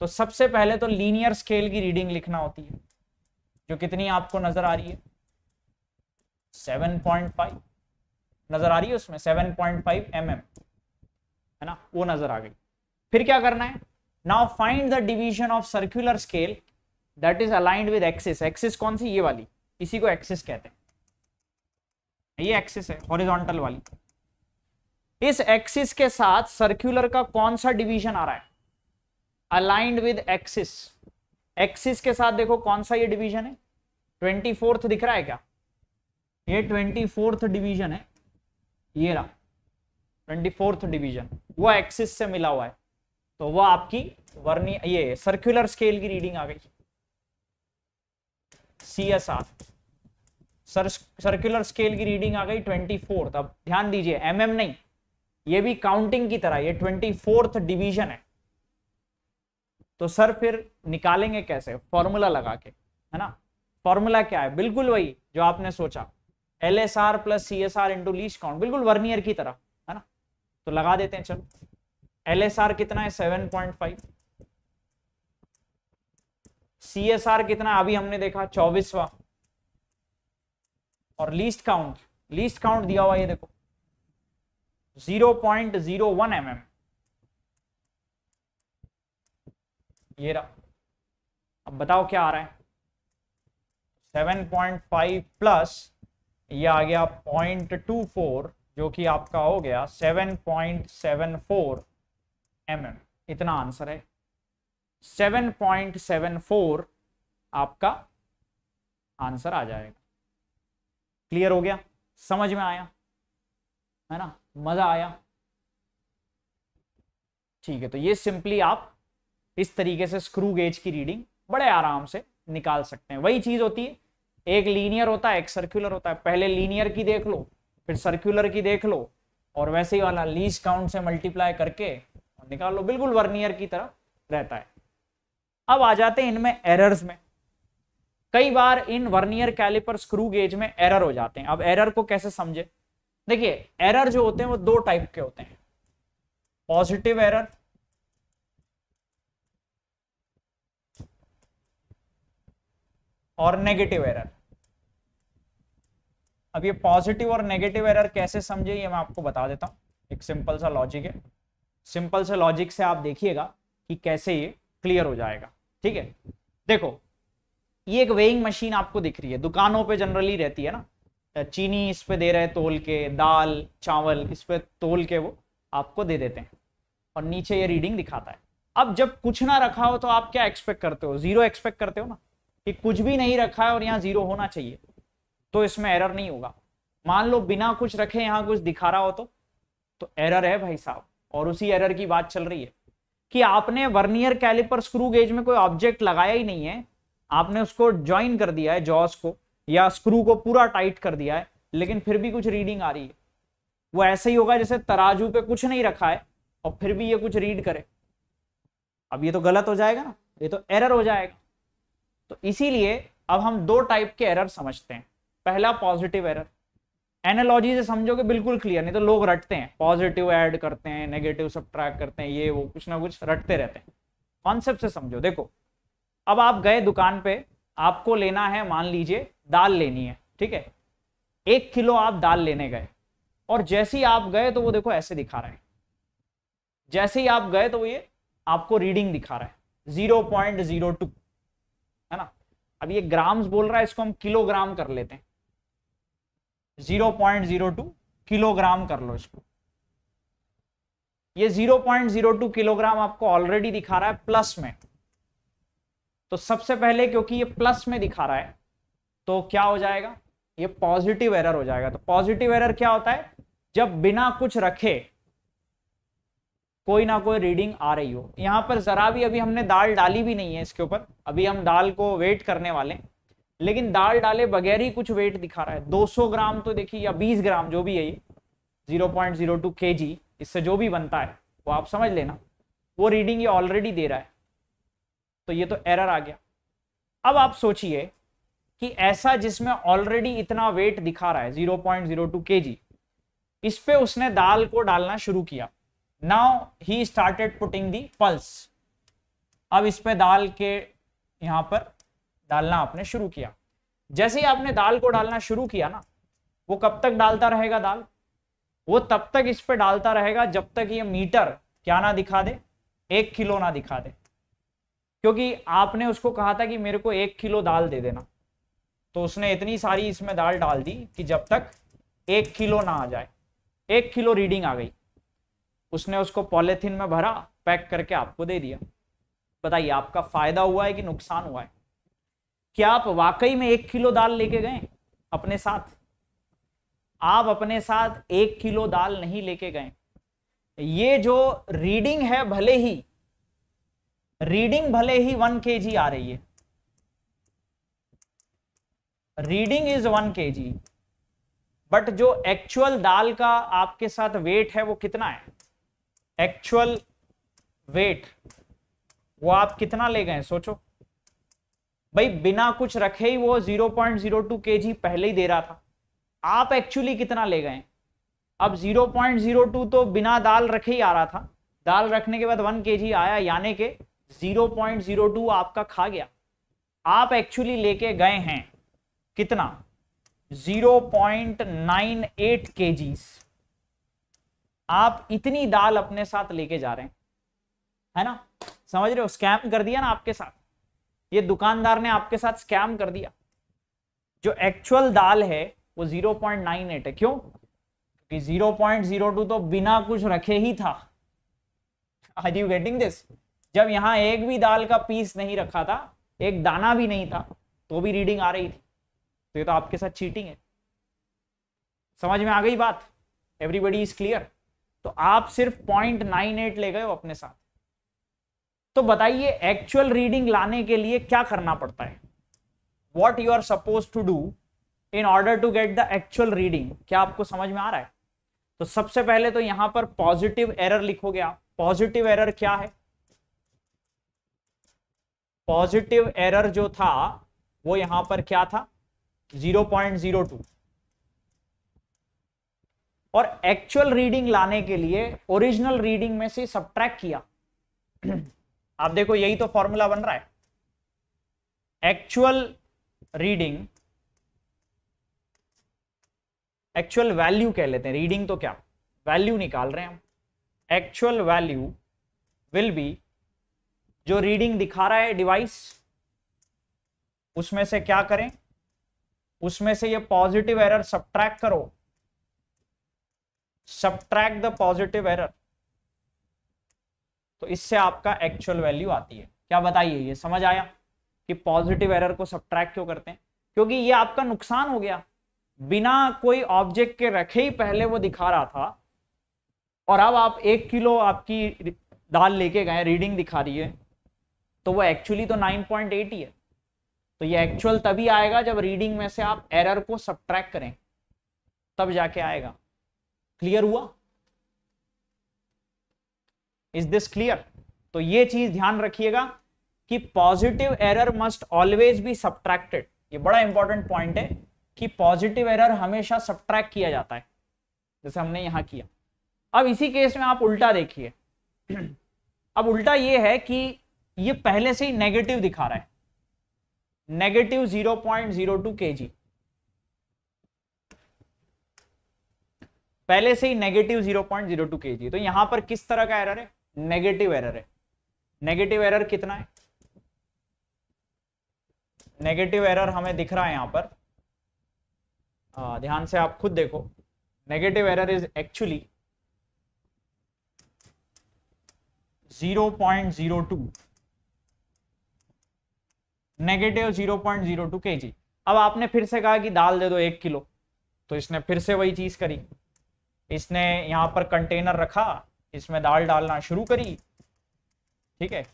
तो सबसे पहले तो लीनियर स्केल की रीडिंग लिखना होती है जो कितनी आपको नजर आ रही है 7.5 नजर आ रही है उसमें 7.5 पॉइंट mm, है ना वो नजर आ गई फिर क्या करना है now find the division of circular scale that is aligned with axis axis कौन सी ये वाली इसी को एक्सिस कहते हैं ये एक्सिस है हॉरिजॉन्टल वाली इस एक्सिस के साथ सर्क्यूलर का कौन सा डिवीजन आ रहा है अलाइंड विद एक्सिस एक्सिस के साथ देखो कौन सा ये डिवीजन है ट्वेंटी फोर्थ दिख रहा है क्या ये ट्वेंटी फोर्थ डिवीजन है ये रहा ट्वेंटी फोर्थ डिवीजन वो एक्सिस से मिला हुआ है तो वो आपकी वर्नी ये सर्कुलर स्केल की रीडिंग आ गई C S R sir circular scale की रीडिंग आ गई ट्वेंटी फोर्थ अब ध्यान दीजिए एम एम नहीं ये भी काउंटिंग की तरह ये ट्वेंटी फोर्थ डिवीजन है तो सर फिर निकालेंगे कैसे फॉर्मूला लगा के है ना फॉर्मूला क्या है बिल्कुल वही जो आपने सोचा L S R plus C S R into least count बिल्कुल वर्नियर की तरह है ना तो लगा देते हैं चलो एल एस आर कितना है seven point five C S R कितना अभी हमने देखा चौबीसवा और लीस्ट काउंट लीस्ट काउंट दिया हुआ ये देखो zero point zero one M m ये रहा अब बताओ क्या आ रहा है सेवन पॉइंट फाइव प्लस ये आ गया पॉइंट टू फोर जो कि आपका हो गया seven point seven four m m इतना आंसर है सेवन पॉइंट सेवन फोर आपका आंसर आ जाएगा क्लियर हो गया समझ में आया है ना मज़ा आया ठीक है तो ये सिंपली आप इस तरीके से स्क्रू गेज की रीडिंग बड़े आराम से निकाल सकते हैं वही चीज होती है एक लीनियर होता है एक सर्कुलर होता है पहले लीनियर की देख लो फिर सर्कुलर की देख लो और वैसे ही वाला लीज काउंट से मल्टीप्लाई करके निकाल लो बिल्कुल वर्नियर की तरह रहता है अब आ जाते हैं इनमें एरर्स में कई बार इन वर्नियर कैलिपर स्क्रू गेज में एरर हो जाते हैं अब एरर को कैसे समझे देखिए एरर जो होते हैं वो दो टाइप के होते हैं पॉजिटिव एरर और नेगेटिव एरर अब ये पॉजिटिव और नेगेटिव एरर कैसे समझे ये मैं आपको बता देता हूं एक सिंपल सा लॉजिक है सिंपल से लॉजिक से आप देखिएगा कि कैसे ये क्लियर हो जाएगा ठीक है देखो ये एक वेइंग मशीन आपको दिख रही है दुकानों पे जनरली रहती है ना चीनी इस पे दे रहे हैं तोल के दाल चावल इस पे तोल के वो आपको दे देते हैं और नीचे ये रीडिंग दिखाता है अब जब कुछ ना रखा हो तो आप क्या एक्सपेक्ट करते हो जीरो एक्सपेक्ट करते हो ना कि कुछ भी नहीं रखा है और यहाँ जीरो होना चाहिए तो इसमें एरर नहीं होगा मान लो बिना कुछ रखे यहाँ कुछ दिखा रहा हो तो तो एरर है भाई साहब और उसी एरर की बात चल रही है कि आपने वर्नियर कैलिपर स्क्रू गेज में कोई ऑब्जेक्ट लगाया ही नहीं है आपने उसको ज्वाइन कर दिया है जॉस को या स्क्रू को पूरा टाइट कर दिया है लेकिन फिर भी कुछ रीडिंग आ रही है वो ऐसे ही होगा जैसे तराजू पे कुछ नहीं रखा है और फिर भी ये कुछ रीड करे अब ये तो गलत हो जाएगा ना ये तो एरर हो जाएगा तो इसीलिए अब हम दो टाइप के एरर समझते हैं पहला पॉजिटिव एरर एनालॉजी से समझोगे बिल्कुल क्लियर नहीं तो लोग रटते हैं पॉजिटिव ऐड करते हैं नेगेटिव सब करते हैं ये वो कुछ ना कुछ रटते रहते हैं कॉन्सेप्ट से समझो देखो अब आप गए दुकान पे आपको लेना है मान लीजिए दाल लेनी है ठीक है एक किलो आप दाल लेने गए और जैसे ही आप गए तो वो देखो ऐसे दिखा रहे हैं जैसे ही आप गए तो ये आपको रीडिंग दिखा रहा है जीरो पॉइंट जीरो टू अब ये ग्राम्स बोल रहा है इसको हम किलोग्राम कर लेते हैं zero point zero two kilogram कर लो इसको ये zero point zero two kilogram आपको ऑलरेडी दिखा रहा है प्लस में तो सबसे पहले क्योंकि ये प्लस में दिखा रहा है तो क्या हो जाएगा ये पॉजिटिव एरर हो जाएगा तो पॉजिटिव एरर क्या होता है जब बिना कुछ रखे कोई ना कोई रीडिंग आ रही हो यहाँ पर ज़रा भी अभी हमने दाल डाली भी नहीं है इसके ऊपर अभी हम दाल को वेट करने वाले हैं लेकिन दाल डाले बगैर ही कुछ वेट दिखा रहा है 200 ग्राम तो देखिए या 20 ग्राम जो भी है ये 0.02 पॉइंट इससे जो भी बनता है वो आप समझ लेना वो रीडिंग ये ऑलरेडी दे रहा है तो ये तो एरर आ गया अब आप सोचिए कि ऐसा जिसमें ऑलरेडी इतना वेट दिखा रहा है 0.02 पॉइंट इस पे उसने दाल को डालना शुरू किया now he started putting the pulse अब इस पे दाल के यहां पर डालना आपने शुरू किया जैसे ही आपने दाल को डालना शुरू किया ना वो कब तक डालता रहेगा दाल वो तब तक इस पे डालता रहेगा जब तक ये मीटर क्या ना दिखा दे एक किलो ना दिखा दे क्योंकि आपने उसको कहा था कि मेरे को एक किलो दाल दे देना तो उसने इतनी सारी इसमें दाल डाल दी कि जब तक एक किलो ना आ जाए एक किलो रीडिंग आ गई उसने उसको पॉलिथीन में भरा पैक करके आपको दे दिया बताइए आपका फायदा हुआ है कि नुकसान हुआ है क्या आप वाकई में एक किलो दाल लेके गए अपने साथ आप अपने साथ एक किलो दाल नहीं लेके गए ये जो रीडिंग है भले ही रीडिंग भले ही वन के जी आ रही है रीडिंग इज वन के जी बट जो एक्चुअल दाल का आपके साथ वेट है वो कितना है एक्चुअल वेट वो आप कितना ले गए सोचो भाई बिना कुछ रखे ही वो 0.02 पॉइंट पहले ही दे रहा था आप एक्चुअली कितना ले गए अब 0.02 तो बिना दाल रखे ही आ रहा था दाल रखने के बाद 1 के आया यानी के 0.02 आपका खा गया आप एक्चुअली लेके गए हैं कितना 0.98 पॉइंट आप इतनी दाल अपने साथ लेके जा रहे हैं है ना समझ रहे हो स्कैम कर दिया ना आपके साथ ये दुकानदार ने आपके साथ स्कैम कर दिया जो एक्चुअल दाल है वो 0.98 है क्यों क्योंकि 0.02 तो बिना कुछ रखे ही था आर यू गेटिंग दिस जब यहां एक भी दाल का पीस नहीं रखा था एक दाना भी नहीं था तो भी रीडिंग आ रही थी तो ये तो आपके साथ चीटिंग है समझ में आ गई बात एवरीबडी इज क्लियर तो आप सिर्फ पॉइंट नाइन एट ले गए हो अपने साथ तो बताइए एक्चुअल रीडिंग लाने के लिए क्या करना पड़ता है what you are suppose to do in order to get the actual reading क्या आपको समझ में आ रहा है तो सबसे पहले तो यहां पर पॉजिटिव एरर लिखोगे आप पॉजिटिव एरर क्या है पॉजिटिव एरर जो था वो यहां पर क्या था 0.02 और एक्चुअल रीडिंग लाने के लिए ओरिजिनल रीडिंग में से सब किया [CLEARS THROAT] आप देखो यही तो फॉर्मूला बन रहा है एक्चुअल रीडिंग एक्चुअल वैल्यू कह लेते हैं रीडिंग तो क्या वैल्यू निकाल रहे हैं हम एक्चुअल वैल्यू विल बी जो रीडिंग दिखा रहा है डिवाइस उसमें से क्या करें उसमें से ये पॉजिटिव एरर सब करो सब्ट्रैक्ट द पॉजिटिव एरर तो इससे आपका एक्चुअल वैल्यू आती है क्या बताइए ये समझ आया कि पॉजिटिव एरर को सब्ट्रैक्ट क्यों करते हैं क्योंकि ये आपका नुकसान हो गया बिना कोई ऑब्जेक्ट के रखे ही पहले वो दिखा रहा था और अब आप एक किलो आपकी दाल लेके गए रीडिंग दिखा रही है तो वो एक्चुअली तो 9.8 ही है तो ये एक्चुअल तभी आएगा जब रीडिंग में से आप एरर को सब्ट्रैक्ट करें तब जाके आएगा क्लियर हुआ इज दिस क्लियर तो ये चीज ध्यान रखिएगा कि positive error must always be subtracted ये बड़ा इंपॉर्टेंट पॉइंट है कि पॉजिटिव एरर हमेशा सब्ट्रैक्ट किया जाता है जैसे हमने यहां किया अब इसी केस में आप उल्टा देखिए अब उल्टा ये है कि ये पहले से ही नेगेटिव दिखा रहा है negative zero point zero two k g पहले से ही negative zero point zero two k g तो यहां पर किस तरह का एरर है नेगेटिव एरर है नेगेटिव एरर कितना है नेगेटिव एरर हमें दिख रहा है यहां पर आ, ध्यान से आप खुद देखो negative error is actually 0.02 negative 0.02 g अब आपने फिर से कहा कि दाल दे दो एक किलो तो इसने फिर से वही चीज करी इसने यहाँ पर कंटेनर रखा इसमें दाल डालना शुरू करी ठीक है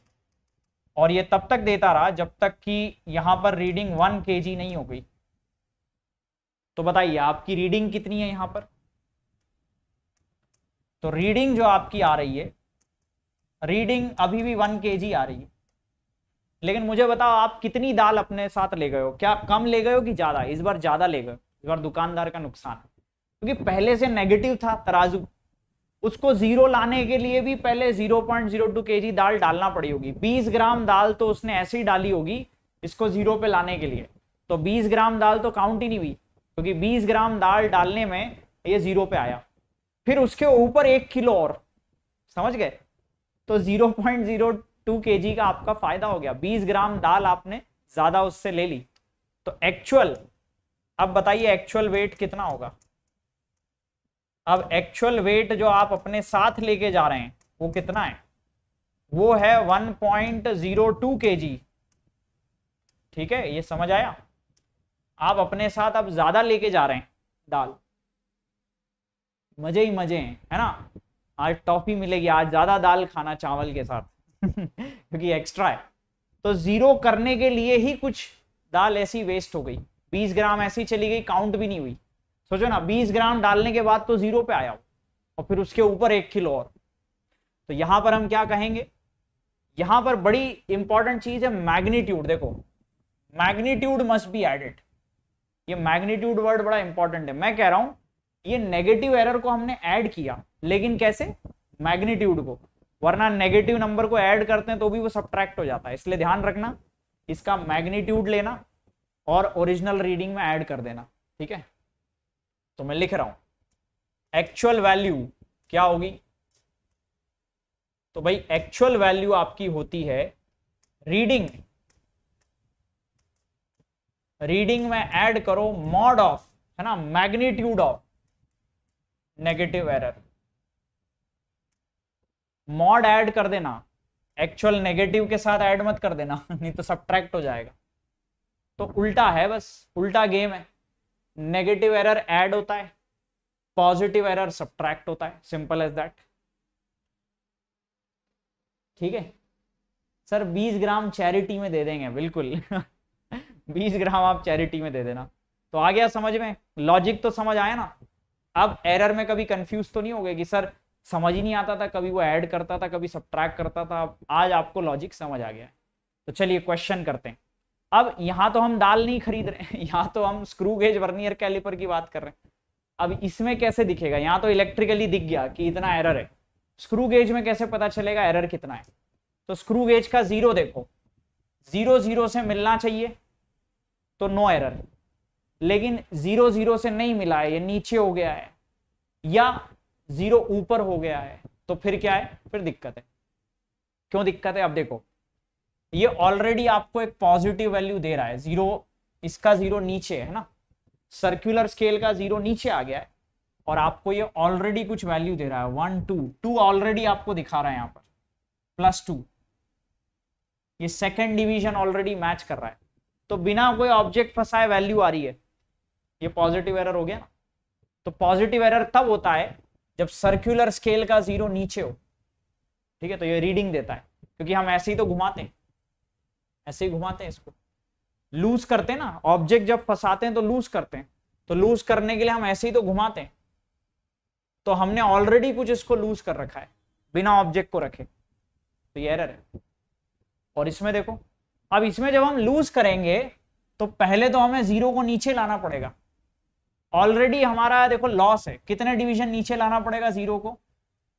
और ये तब तक देता रहा जब तक कि यहां पर रीडिंग वन के नहीं हो गई तो बताइए आपकी रीडिंग कितनी है यहाँ पर तो रीडिंग जो आपकी आ रही है रीडिंग अभी भी वन के आ रही है लेकिन मुझे बताओ आप कितनी दाल अपने साथ ले गए हो क्या कम ले गए हो कि ज्यादा इस बार ज्यादा ले गए इस बार दुकानदार का नुकसान है क्योंकि पहले से नेगेटिव था तराजू उसको जीरो लाने के लिए भी पहले 0.02 जी दाल डालना पड़ी होगी 20 ग्राम दाल तो उसने ऐसी डाली होगी इसको जीरो पे लाने के लिए तो 20 ग्राम दाल तो काउंट ही नहीं हुई क्योंकि 20 ग्राम दाल डालने में ये जीरो पे आया फिर उसके ऊपर एक किलो और समझ गए तो 0.02 जी का आपका फायदा हो गया बीस ग्राम दाल आपने ज्यादा उससे ले ली तो एक्चुअल अब बताइए एक्चुअल वेट कितना होगा अब एक्चुअल वेट जो आप अपने साथ लेके जा रहे हैं वो कितना है वो है 1.02 पॉइंट ठीक है ये समझ आया आप अपने साथ अब ज्यादा लेके जा रहे हैं दाल मजे ही मजे हैं है ना आज टॉफी मिलेगी आज ज्यादा दाल खाना चावल के साथ [LAUGHS] क्योंकि एक्स्ट्रा है तो जीरो करने के लिए ही कुछ दाल ऐसी वेस्ट हो गई 20 ग्राम ऐसी चली गई काउंट भी नहीं हुई सोचो ना 20 ग्राम डालने के बाद तो जीरो पे आया हो और फिर उसके ऊपर एक किलो और तो यहां पर हम क्या कहेंगे यहां पर बड़ी इंपॉर्टेंट चीज है मैग्नीट्यूड देखो मैग्नीट्यूड मस्ट बी एडेड ये मैग्नीट्यूड वर्ड बड़ा इंपॉर्टेंट है मैं कह रहा हूं ये नेगेटिव एरर को हमने ऐड किया लेकिन कैसे मैग्नीट्यूड को वरना नेगेटिव नंबर को ऐड करते हैं तो भी वो सब्ट्रैक्ट हो जाता है इसलिए ध्यान रखना इसका मैग्नीट्यूड लेना और ओरिजिनल रीडिंग में ऐड कर देना ठीक है तो मैं लिख रहा हूं एक्चुअल वैल्यू क्या होगी तो भाई एक्चुअल वैल्यू आपकी होती है रीडिंग रीडिंग में ऐड करो मॉड ऑफ है ना magnitude of negative error mod add कर देना एक्चुअल नेगेटिव के साथ ऐड मत कर देना [LAUGHS] नहीं तो सब हो जाएगा तो उल्टा है बस उल्टा गेम है नेगेटिव एरर ऐड होता है पॉजिटिव एरर सब्ट्रैक्ट होता है सिंपल एज दैट ठीक है सर 20 ग्राम चैरिटी में दे देंगे बिल्कुल 20 [LAUGHS] ग्राम आप चैरिटी में दे देना तो आ गया समझ में लॉजिक तो समझ आया ना अब एरर में कभी कंफ्यूज तो नहीं हो गए कि सर समझ ही नहीं आता था कभी वो ऐड करता था कभी सब्ट्रैक्ट करता था आज आपको लॉजिक समझ आ गया तो चलिए क्वेश्चन करते हैं अब यहां तो हम दाल नहीं खरीद रहे हैं [LAUGHS] यहाँ तो हम स्क्रू गेज वर्नियर कैलिपर की बात कर रहे हैं अब इसमें कैसे दिखेगा यहां तो इलेक्ट्रिकली दिख गया कि इतना एरर है स्क्रू गेज में कैसे पता चलेगा एरर कितना है तो स्क्रू गेज का जीरो देखो जीरो जीरो से मिलना चाहिए तो नो एरर लेकिन जीरो जीरो से नहीं मिला है ये नीचे हो गया है या जीरो ऊपर हो गया है तो फिर क्या है फिर दिक्कत है क्यों दिक्कत है अब देखो ये ऑलरेडी आपको एक पॉजिटिव वैल्यू दे रहा है जीरो इसका जीरो नीचे है ना सर्क्यूलर स्केल का जीरो नीचे आ गया है और आपको ये ऑलरेडी कुछ वैल्यू दे रहा है वन टू टू ऑलरेडी आपको दिखा रहा है यहां पर प्लस टू ये सेकेंड डिवीजन ऑलरेडी मैच कर रहा है तो बिना कोई ऑब्जेक्ट फंसाए वैल्यू आ रही है ये पॉजिटिव एरर हो गया ना तो पॉजिटिव एरर तब होता है जब सर्क्यूलर स्केल का जीरो नीचे हो ठीक है तो ये रीडिंग देता है क्योंकि हम ऐसे ही तो घुमाते हैं ऐसे ही घुमाते हैं इसको लूज करते हैं ना ऑब्जेक्ट जब फंसाते हैं तो लूज करते हैं तो लूज करने के लिए हम ऐसे ही तो घुमाते हैं तो हमने ऑलरेडी कुछ इसको लूज कर रखा है बिना ऑब्जेक्ट को रखे तो ये एरर है और इसमें देखो अब इसमें जब हम लूज करेंगे तो पहले तो हमें जीरो को नीचे लाना पड़ेगा ऑलरेडी हमारा देखो लॉस है कितने डिवीजन नीचे लाना पड़ेगा जीरो को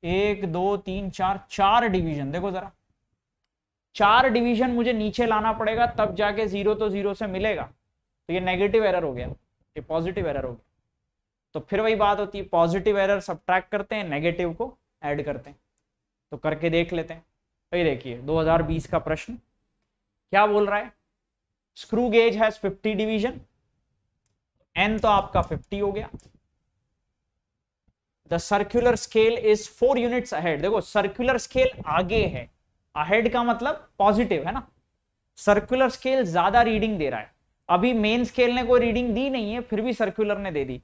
एक दो तीन चार चार डिवीजन देखो जरा चार डिवीजन मुझे नीचे लाना पड़ेगा तब जाके जीरो तो जीरो से मिलेगा तो ये नेगेटिव एरर हो गया ये पॉजिटिव एरर हो गया तो फिर वही बात होती है पॉजिटिव एरर सब करते हैं नेगेटिव को ऐड करते हैं तो करके देख लेते हैं तो देखिए 2020 का प्रश्न क्या बोल रहा है screw gauge has 50 division n तो आपका 50 हो गया the circular scale is four units ahead देखो सर्क्यूलर स्केल आगे है अहेड का मतलब पॉजिटिव है ना सर्कुलर स्केल ज्यादा रीडिंग दे रहा है अभी मेन स्केल ने कोई रीडिंग दी नहीं है फिर भी सर्कुलर ने दे दी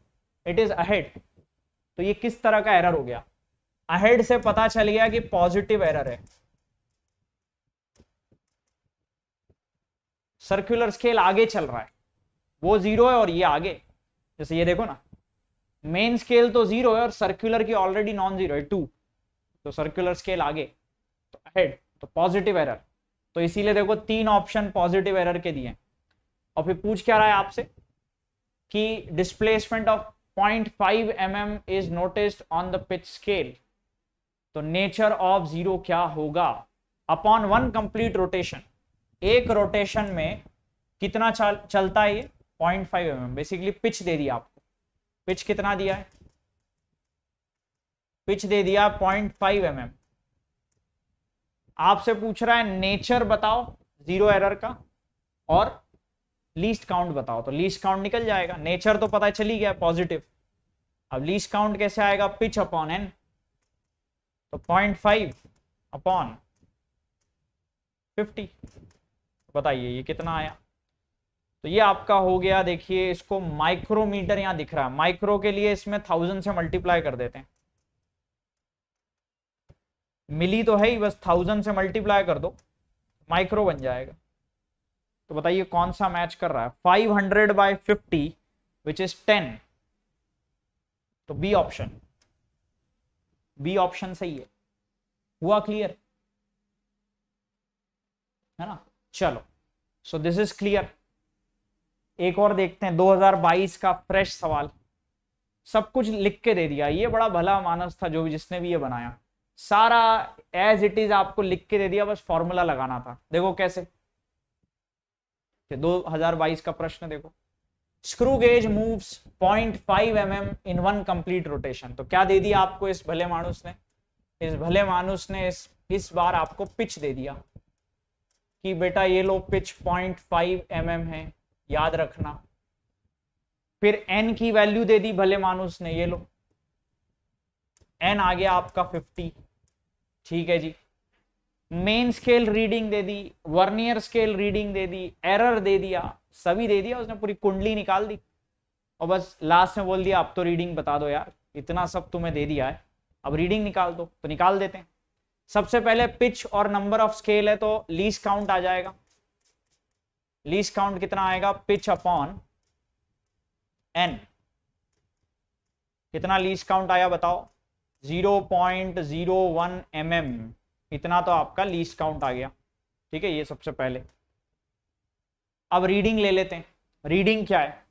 इट इज अहेड तो ये किस तरह का एरर हो गया अहेड से पता चल गया कि पॉजिटिव एरर है सर्कुलर स्केल आगे चल रहा है वो जीरो है और ये आगे जैसे ये देखो ना मेन स्केल तो जीरो है और सर्कुलर की ऑलरेडी नॉन जीरो है टू तो सर्कुलर स्केल आगे तो अहेड तो पॉजिटिव एरर तो इसीलिए देखो तीन ऑप्शन पॉजिटिव एरर के दिए और फिर पूछ क्या रहा है आपसे कि displacement of 0.5 five m is notice on the pitch scale तो नेचर ऑफ जीरो क्या होगा अपॉन वन कंप्लीट रोटेशन एक रोटेशन में कितना चल, चलता है ये 0.5 फाइव एम बेसिकली पिच दे दिया आपको पिच कितना दिया है पिच दे दिया 0.5 फाइव mm. आपसे पूछ रहा है नेचर बताओ जीरो एरर का और लीस्ट काउंट बताओ तो लीस्ट काउंट निकल जाएगा नेचर तो पता चली गया पॉजिटिव अब लीस्ट काउंट कैसे आएगा पिच अपॉन एन तो पॉइंट फाइव अपॉन फिफ्टी बताइए ये कितना आया तो ये आपका हो गया देखिए इसको माइक्रोमीटर यहां दिख रहा है माइक्रो के लिए इसमें थाउजेंड से मल्टीप्लाई कर देते हैं मिली तो है ही बस थाउजेंड से मल्टीप्लाई कर दो माइक्रो बन जाएगा तो बताइए कौन सा मैच कर रहा है five hundred by fifty which is ten तो बी ऑप्शन बी ऑप्शन सही है हुआ क्लियर है ना चलो सो दिस इज क्लियर एक और देखते हैं 2022 का फ्रेश सवाल सब कुछ लिख के दे दिया ये बड़ा भला मानस था जो भी जिसने भी ये बनाया सारा एज इट इज आपको लिख के दे दिया बस फॉर्मूला लगाना था देखो कैसे दो हजार बाईस का प्रश्न देखो screw gauge moves 0.5 five mm in one complete rotation तो क्या दे दिया आपको इस भले मानुस ने इस भले मानुस ने इस इस बार आपको पिच दे दिया कि बेटा ये लो पिच 0.5 फाइव mm है याद रखना फिर n की वैल्यू दे दी भले मानुस ने ये लो n आ गया आपका फिफ्टी ठीक है जी मेन स्केल रीडिंग दे दी वर्नियर स्केल रीडिंग दे दी एरर दे दिया सभी दे दिया उसने पूरी कुंडली निकाल दी और बस लास्ट में बोल दिया अब तो रीडिंग बता दो यार इतना सब तुम्हें दे दिया है अब रीडिंग निकाल दो तो निकाल देते हैं सबसे पहले पिच और नंबर ऑफ स्केल है तो लीस काउंट आ जाएगा लीस काउंट कितना आएगा पिच अपॉन एन कितना लीस काउंट आया बताओ zero point zero one M m इतना तो आपका लीस्ट काउंट आ गया ठीक है ये सबसे पहले अब रीडिंग ले लेते हैं रीडिंग क्या है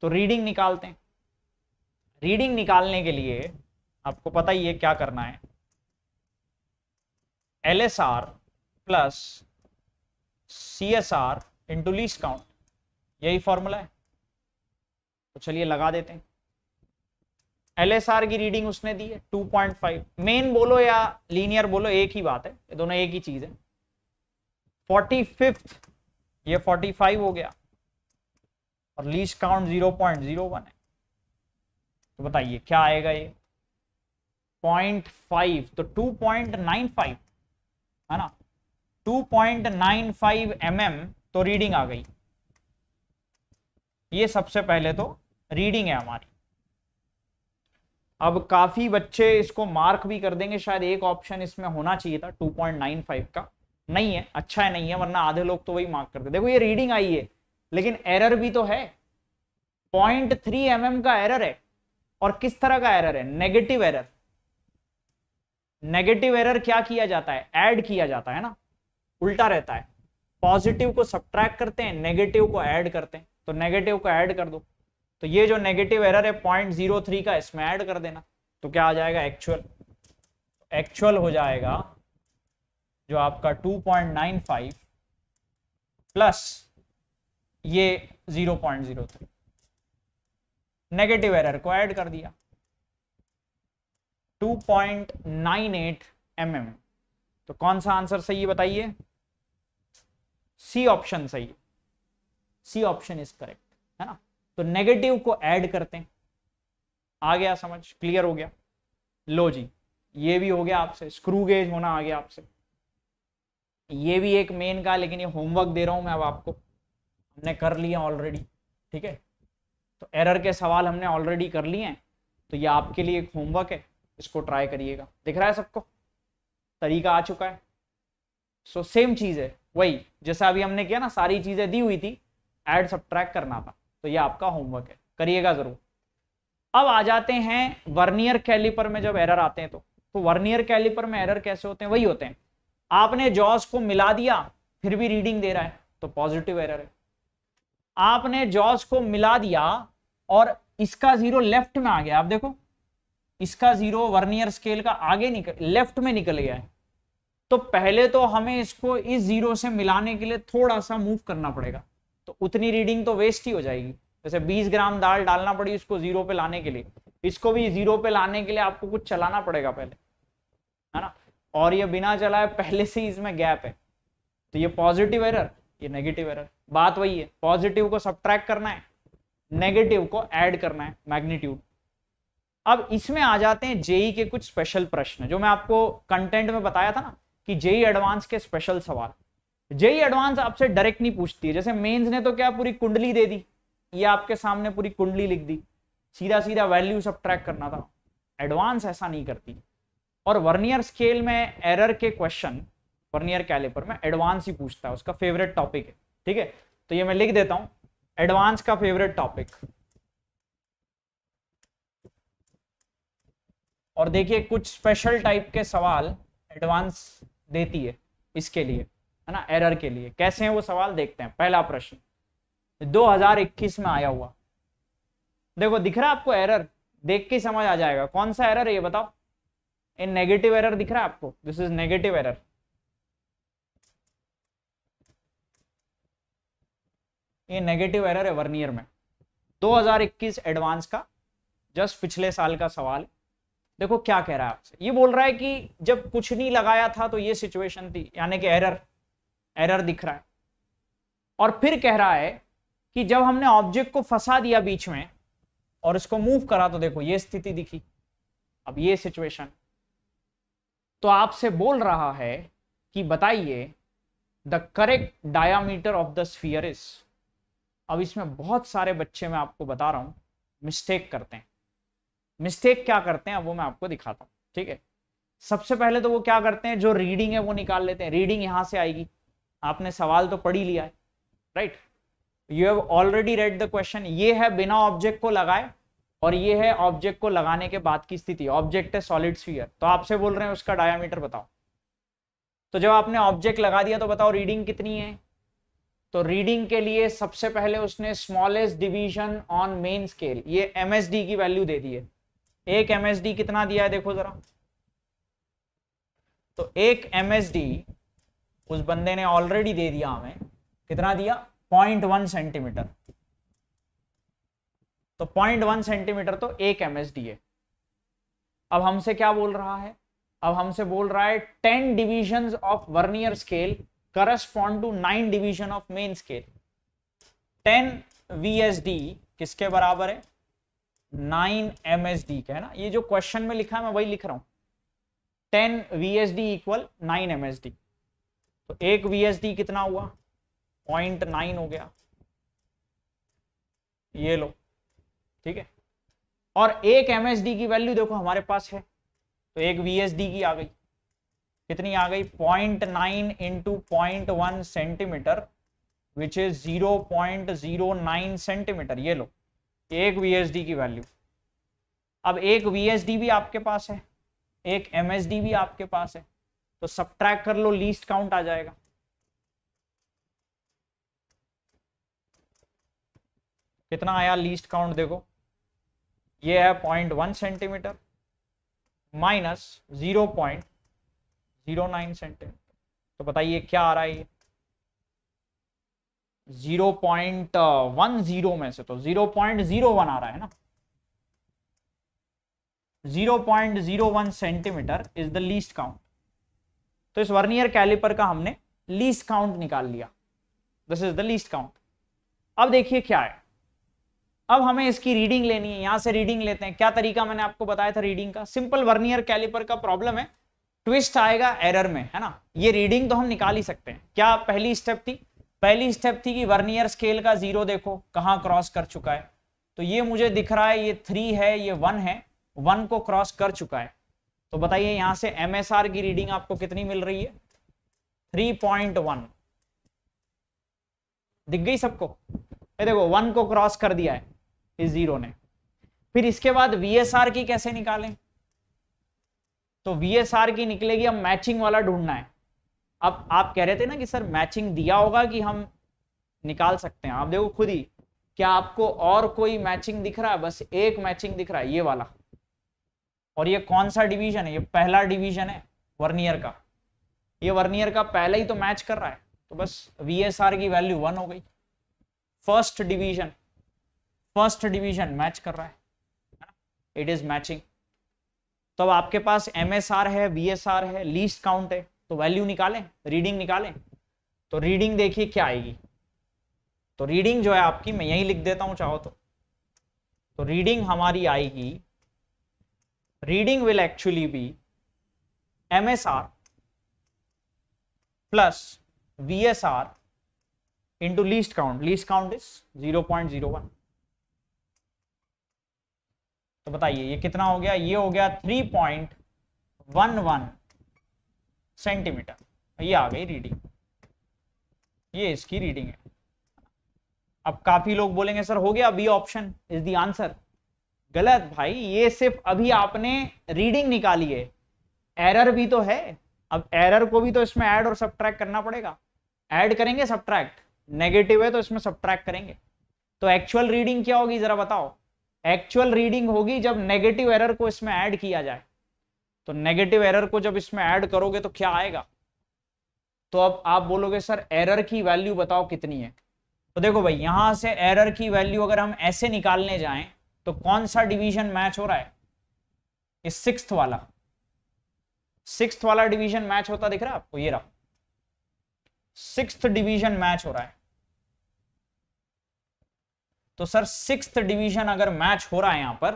तो रीडिंग निकालते हैं रीडिंग निकालने के लिए आपको पता ही है क्या करना है L S R plus C S R into least count यही फॉर्मूला है तो चलिए लगा देते हैं एलएसआर की रीडिंग उसने दी है 2.5 मेन बोलो या लीनियर बोलो एक ही बात है ये दोनों एक ही चीज है फोर्टी फिफ्थ ये 45 हो गया और लीस्ट काउंट 0.01 है तो बताइए क्या आएगा ये 0.5 तो 2.95 है ना 2.95 mm तो रीडिंग आ गई ये सबसे पहले तो रीडिंग है हमारी अब काफ़ी बच्चे इसको मार्क भी कर देंगे शायद एक ऑप्शन इसमें होना चाहिए था 2.95 का नहीं है अच्छा है नहीं है वरना आधे लोग तो वही मार्क करते देखो ये रीडिंग आई है लेकिन एरर भी तो है पॉइंट थ्री एम mm का एरर है और किस तरह का एरर है नेगेटिव एरर नेगेटिव एरर क्या किया जाता है एड किया जाता है ना उल्टा रहता है पॉजिटिव को सब्ट्रैक्ट करते हैं नेगेटिव को एड करते हैं तो नेगेटिव को एड कर दो तो ये जो नेगेटिव एरर है पॉइंट जीरो थ्री का इसमें ऐड कर देना तो क्या आ जाएगा एक्चुअल एक्चुअल हो जाएगा जो आपका two point nine five plus ये zero point zero three negative error को ऐड कर दिया two point nine eight m M तो कौन सा आंसर सही बताइए सी ऑप्शन सही है सी ऑप्शन इज करेक्ट तो नेगेटिव को ऐड करते हैं आ गया समझ क्लियर हो गया लो जी ये भी हो गया आपसे स्क्रू गेज होना आ गया आपसे ये भी एक मेन का लेकिन ये होमवर्क दे रहा हूं मैं अब आपको हमने कर लिया ऑलरेडी ठीक है तो एरर के सवाल हमने ऑलरेडी कर लिए हैं तो ये आपके लिए एक होमवर्क है इसको ट्राई करिएगा दिख रहा है सबको तरीका आ चुका है सो सेम चीज़ है वही जैसा अभी हमने किया ना सारी चीज़ें दी हुई थी एड सब करना था तो ये आपका होमवर्क है करिएगा जरूर अब आ जाते हैं वर्नियर कैलिपर में जब एरर आते हैं तो तो वर्नियर कैलिपर में एरर कैसे होते हैं वही होते हैं आपने जॉस को मिला दिया फिर भी रीडिंग दे रहा है तो पॉजिटिव एरर है आपने जॉस को मिला दिया और इसका जीरो लेफ्ट में आ गया आप देखो इसका जीरो वर्नियर स्केल का आगे निकल लेफ्ट में निकल गया है तो पहले तो हमें इसको इस जीरो से मिलाने के लिए थोड़ा सा मूव करना पड़ेगा तो उतनी रीडिंग तो वेस्ट ही हो जाएगी जैसे 20 ग्राम दाल डालना पड़ी उसको जीरो पे लाने के लिए इसको भी जीरो पे लाने के लिए आपको कुछ चलाना पड़ेगा पहले है ना और ये बिना चलाए पहले से इसमें गैप है तो ये पॉजिटिव एरर ये नेगेटिव एरर बात वही है पॉजिटिव को सब करना है नेगेटिव को ऐड करना है मैग्नीट्यूड अब इसमें आ जाते हैं जेई e के कुछ स्पेशल प्रश्न जो मैं आपको कंटेंट में बताया था ना कि जेई एडवांस e के स्पेशल सवाल जेई एडवांस आपसे डायरेक्ट नहीं पूछती है जैसे मेंस ने तो क्या पूरी कुंडली दे दी ये आपके सामने पूरी कुंडली लिख दी सीधा सीधा वैल्यू सब ट्रैक करना था एडवांस ऐसा नहीं करती और वर्नियर स्केल में एरर के क्वेश्चन वर्नियर कैलिपर में एडवांस ही पूछता है उसका फेवरेट टॉपिक है ठीक है तो ये मैं लिख देता हूं एडवांस का फेवरेट टॉपिक और देखिए कुछ स्पेशल टाइप के सवाल एडवांस देती है इसके लिए है ना एरर के लिए कैसे हैं वो सवाल देखते हैं पहला प्रश्न 2021 में आया हुआ देखो दिख रहा है आपको एरर देख के समझ आ जाएगा कौन सा एरर है ये बताओ ये नेगेटिव एरर दिख रहा है आपको दिस इज नेगेटिव एरर ये नेगेटिव एरर है वर्नियर में 2021 एडवांस का जस्ट पिछले साल का सवाल देखो क्या कह रहा है आपसे ये बोल रहा है कि जब कुछ नहीं लगाया था तो ये सिचुएशन थी यानी कि एरर एरर दिख रहा है और फिर कह रहा है कि जब हमने ऑब्जेक्ट को फंसा दिया बीच में और इसको मूव करा तो देखो ये स्थिति दिखी अब ये सिचुएशन तो आपसे बोल रहा है कि बताइए the correct diameter of the sphere is अब इसमें बहुत सारे बच्चे मैं आपको बता रहा हूं मिस्टेक करते हैं मिस्टेक क्या करते हैं अब वो मैं आपको दिखाता हूं ठीक है सबसे पहले तो वो क्या करते हैं जो रीडिंग है वो निकाल लेते हैं रीडिंग यहां से आएगी आपने सवाल तो पढ़ ही लिया है right you have already read the question ये है बिना ऑब्जेक्ट को लगाए और ये है ऑब्जेक्ट को लगाने के बाद की स्थिति ऑब्जेक्ट है सॉलिड स्फीयर तो आपसे बोल रहे हैं उसका डायामीटर बताओ तो जब आपने ऑब्जेक्ट लगा दिया तो बताओ रीडिंग कितनी है तो रीडिंग के लिए सबसे पहले उसने smallest division on main scale ये डी की वैल्यू दे दी है एक डी कितना दिया है देखो जरा तो एक डी उस बंदे ने ऑलरेडी दे दिया हमें कितना दिया पॉइंट वन सेंटीमीटर तो पॉइंट वन सेंटीमीटर तो एक एम है अब हमसे क्या बोल रहा है अब हमसे बोल रहा है ten division of vernier scale correspond to nine division of main scale ten V S D किसके बराबर है नाइन एम एस डी का है ना ये जो क्वेश्चन में लिखा है मैं वही लिख रहा हूं ten V S D equal nine M S D तो एक VSD कितना हुआ पॉइंट नाइन हो गया ये लो ठीक है और एक MSD की वैल्यू देखो हमारे पास है तो एक VSD की आ गई कितनी आ गई point nine into point one centimetre which is zero point zero nine centimetre ये लो एक VSD की वैल्यू अब एक VSD भी आपके पास है एक MSD भी आपके पास है तो सब कर लो लीस्ट काउंट आ जाएगा कितना आया लीस्ट काउंट देखो ये है point one centimetre minus zero point zero nine centimetre तो बताइए क्या आ रहा है ये जीरो पॉइंट वन जीरो में से तो जीरो पॉइंट जीरो वन आ रहा है ना zero point zero one centimetre is the least count तो इस वर्नियर कैलिपर का हमने लीस्ट काउंट निकाल लिया this is the least count अब देखिए क्या है अब हमें इसकी रीडिंग लेनी है यहां से रीडिंग लेते हैं क्या तरीका मैंने आपको बताया था रीडिंग का सिंपल वर्नियर कैलिपर का प्रॉब्लम है ट्विस्ट आएगा एरर में है ना ये रीडिंग तो हम निकाल ही सकते हैं क्या पहली स्टेप थी पहली स्टेप थी कि वर्नियर स्केल का जीरो देखो कहाँ क्रॉस कर चुका है तो ये मुझे दिख रहा है ये थ्री है ये वन है वन को क्रॉस कर चुका है तो बताइए यहां से एमएसआर की रीडिंग आपको कितनी मिल रही है थ्री पॉइंट वन दिख गई सबको ये देखो वन को क्रॉस कर दिया है इस जीरो ने फिर इसके बाद आर की कैसे निकालें तो आर की निकलेगी अब मैचिंग वाला ढूंढना है अब आप कह रहे थे ना कि सर मैचिंग दिया होगा कि हम निकाल सकते हैं आप देखो खुद ही क्या आपको और कोई मैचिंग दिख रहा है बस एक मैचिंग दिख रहा है ये वाला और ये कौन सा डिवीजन है ये पहला डिवीजन है वर्नियर का ये वर्नियर का पहले ही तो मैच कर रहा है तो बस वी की वैल्यू वन हो गई first division first division match कर रहा है इट इज मैचिंग तो अब आपके पास एम है वी है लीस्ट काउंट है तो वैल्यू निकालें रीडिंग निकालें तो रीडिंग देखिए क्या आएगी तो रीडिंग जो है आपकी मैं यही लिख देता हूं चाहो तो तो रीडिंग हमारी आएगी reading will actually be MSR plus VSR into least count. Least count is 0.01. तो बताइए ये कितना हो गया ये हो गया 3.11 सेंटीमीटर ये आ गई रीडिंग ये इसकी रीडिंग है अब काफी लोग बोलेंगे सर हो गया B option is the answer गलत भाई ये सिर्फ अभी आपने रीडिंग निकाली है एरर भी तो है अब एरर को भी तो इसमें ऐड और सब्ट्रैक्ट करना पड़ेगा ऐड करेंगे सब्ट्रैक्ट नेगेटिव है तो इसमें सब्ट्रैक्ट करेंगे तो एक्चुअल रीडिंग क्या होगी जरा बताओ एक्चुअल रीडिंग होगी जब नेगेटिव एरर को इसमें ऐड किया जाए तो नेगेटिव एरर को जब इसमें ऐड करोगे तो क्या आएगा तो अब आप बोलोगे सर एरर की वैल्यू बताओ कितनी है तो देखो भाई यहां से एरर की वैल्यू अगर हम ऐसे निकालने जाएं तो कौन सा डिवीजन मैच हो रहा है इस सिक्स वाला सिक्स वाला डिवीजन मैच होता दिख रहा है आपको ये रहा सिक्स डिवीजन मैच हो रहा है तो सर सिक्स डिवीजन अगर मैच हो रहा है यहां पर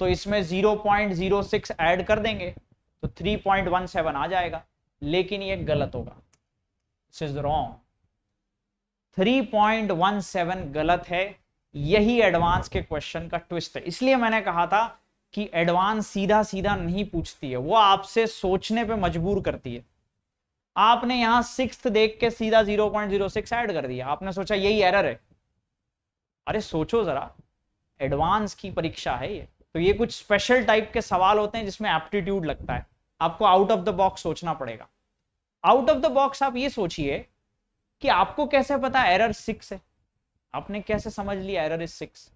तो इसमें 0.06 ऐड कर देंगे तो 3.17 आ जाएगा लेकिन ये गलत होगा दिस इज रॉन्ग 3.17 गलत है यही एडवांस के क्वेश्चन का ट्विस्ट है इसलिए मैंने कहा था कि एडवांस सीधा सीधा नहीं पूछती है वो आपसे सोचने पे मजबूर करती है आपने यहां सिक्स देख के सीधा 0.06 ऐड कर दिया आपने सोचा यही एरर है अरे सोचो जरा एडवांस की परीक्षा है ये तो ये कुछ स्पेशल टाइप के सवाल होते हैं जिसमें एप्टीट्यूड लगता है आपको आउट ऑफ द बॉक्स सोचना पड़ेगा आउट ऑफ द बॉक्स आप ये सोचिए कि आपको कैसे पता एरर सिक्स है आपने कैसे समझ लिया एरर इज सिक्स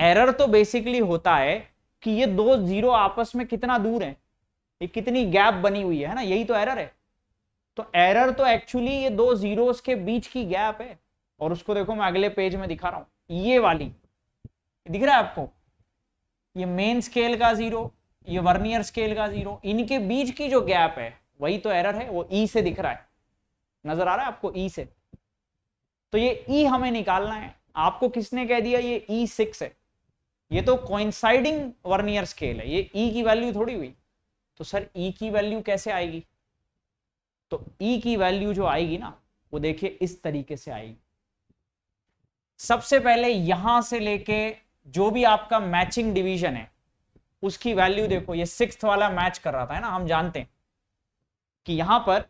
एरर तो बेसिकली होता है कि ये दो जीरो आपस में कितना दूर है ये कितनी गैप बनी हुई है ना यही तो एरर है तो एरर तो एक्चुअली ये दो जीरो के बीच की गैप है और उसको देखो मैं अगले पेज में दिखा रहा हूं ये वाली दिख रहा है आपको ये मेन स्केल का जीरो ये वर्नियर स्केल का जीरो इनके बीच की जो गैप है वही तो एरर है वो ई e से दिख रहा है नजर आ रहा है आपको ई e से तो ये ई e हमें निकालना है आपको किसने कह दिया ये ई e सिक्स है ये तो कोइंसाइडिंग वर्नियर स्केल है ये ई e की वैल्यू थोड़ी हुई तो सर ई e की वैल्यू कैसे आएगी तो ई e की वैल्यू जो आएगी ना वो देखिए इस तरीके से आएगी सबसे पहले यहां से लेके जो भी आपका मैचिंग डिवीजन है उसकी वैल्यू देखो ये सिक्स वाला मैच कर रहा था है ना हम जानते हैं कि यहां पर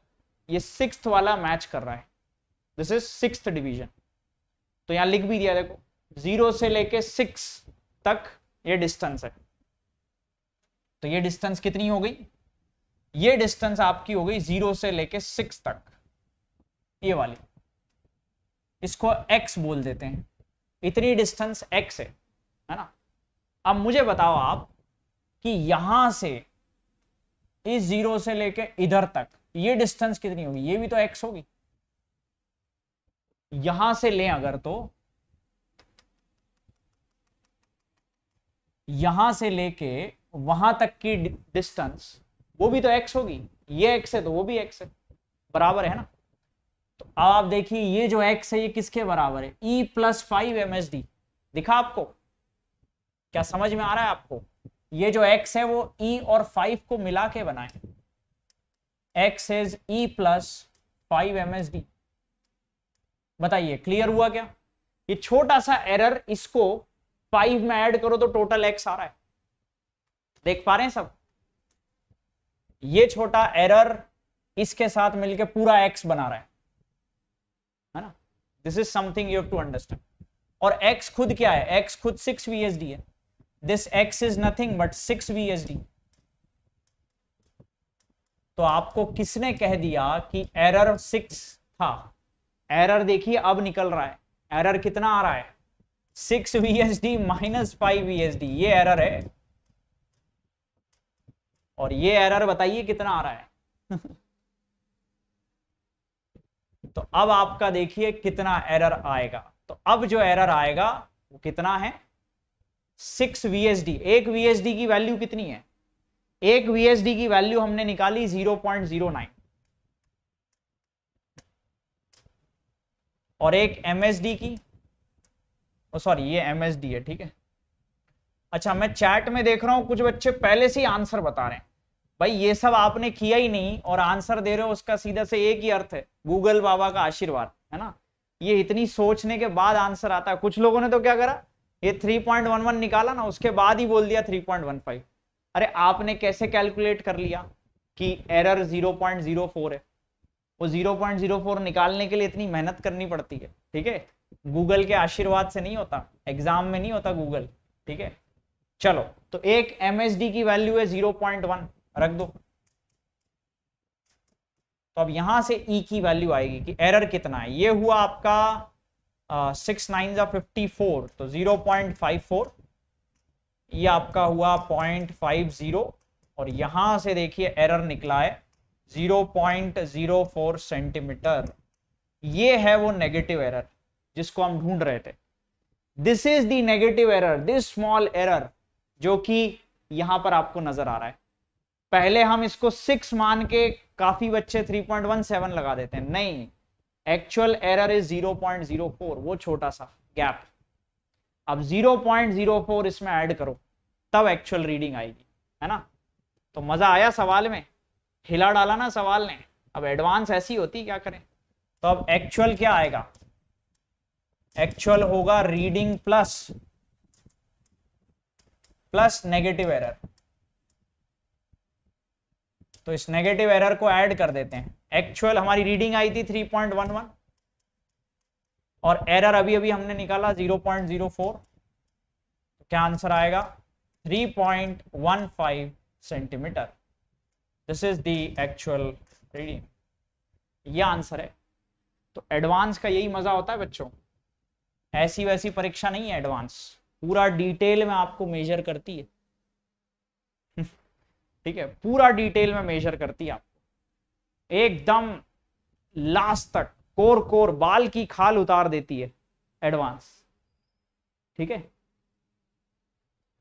ये सिक्स वाला मैच कर रहा है दिस इज सिक्स डिवीजन तो यहां लिख भी दिया देखो जीरो से लेके सिक्स तक ये डिस्टेंस है तो ये डिस्टेंस कितनी हो गई ये डिस्टेंस आपकी हो गई जीरो से लेके सिक्स तक ये वाली इसको एक्स बोल देते हैं इतनी डिस्टेंस एक्स है है ना अब मुझे बताओ आप कि यहां से इस जीरो से लेके इधर तक ये डिस्टेंस कितनी होगी ये भी तो एक्स होगी यहां से लें अगर तो यहां से लेके वहां तक की डिस्टेंस वो भी तो एक्स होगी ये एक्स है तो वो भी एक्स है बराबर है ना तो आप देखिए ये जो एक्स है ये किसके बराबर है E plus five M S D दिखा आपको क्या समझ में आ रहा है आपको ये जो एक्स है वो ई e और फाइव को मिला के बनाए X is E plus five M S D बताइए क्लियर हुआ क्या ये छोटा सा एरर इसको फाइव में ऐड करो तो टोटल एक्स आ रहा है देख पा रहे हैं सब ये छोटा एरर इसके साथ मिलकर पूरा एक्स बना रहा है है ना this is something you have to understand और एक्स खुद क्या है एक्स खुद सिक्स वीएसडी है this X is nothing but six VSD तो आपको किसने कह दिया कि एरर सिक्स था एरर देखिए अब निकल रहा है एरर कितना आ रहा है six V S D minus five V S D ये एरर है और ये एरर बताइए कितना आ रहा है [LAUGHS] तो अब आपका देखिए कितना एरर आएगा तो अब जो एरर आएगा वो कितना है सिक्स वी एस डी एक वी एस डी की वैल्यू कितनी है एक वी एस डी की वैल्यू हमने निकाली जीरो पॉइंट जीरो नाइन और एक एम की सॉरी ये एम है ठीक है अच्छा मैं चैट में देख रहा हूँ कुछ बच्चे पहले से ही आंसर बता रहे हैं भाई ये सब आपने किया ही नहीं और आंसर दे रहे हो उसका सीधा से एक ही अर्थ है गूगल बाबा का आशीर्वाद है ना ये इतनी सोचने के बाद आंसर आता है कुछ लोगों ने तो क्या करा ये 3.11 निकाला ना उसके बाद ही बोल दिया 3.15 अरे आपने कैसे कैलकुलेट कर लिया कि एरर 0.04 है वो 0.04 निकालने के लिए इतनी मेहनत करनी पड़ती है ठीक है गूगल के आशीर्वाद से नहीं होता एग्जाम में नहीं होता गूगल ठीक है चलो तो एक एम की वैल्यू है 0.1 रख दो तो अब यहां से ई e की वैल्यू आएगी कि एरर कितना है ये हुआ आपका सिक्स नाइन जा फिफ्टी फोर तो जीरो पॉइंट फाइव फोर ये आपका हुआ पॉइंट फाइव जीरो और यहां से देखिए एरर निकला है 0.04 सेंटीमीटर ये है वो नेगेटिव एरर जिसको हम ढूंढ रहे थे this is the negative error this small error जो कि यहां पर आपको नजर आ रहा है पहले हम इसको सिक्स मान के काफी बच्चे 3.17 लगा देते हैं नहीं एक्चुअल एरर इज 0.04 वो छोटा सा गैप अब 0.04 इसमें ऐड करो तब एक्चुअल रीडिंग आएगी है ना तो मजा आया सवाल में हिला डाला ना सवाल ने अब एडवांस ऐसी होती क्या करें तो अब एक्चुअल क्या आएगा एक्चुअल होगा reading plus plus negative error तो इस नेगेटिव एरर को ऐड कर देते हैं एक्चुअल हमारी रीडिंग आई थी 3.11 और एरर अभी अभी हमने निकाला 0.04 तो क्या आंसर आएगा 3.15 centimetre this is the actual reading ये आंसर है तो एडवांस का यही मजा होता है बच्चों ऐसी वैसी परीक्षा नहीं है एडवांस पूरा डिटेल में आपको मेजर करती है ठीक है पूरा डिटेल में मेजर करती है आपको एकदम लास्ट तक कोर कोर बाल की खाल उतार देती है एडवांस ठीक है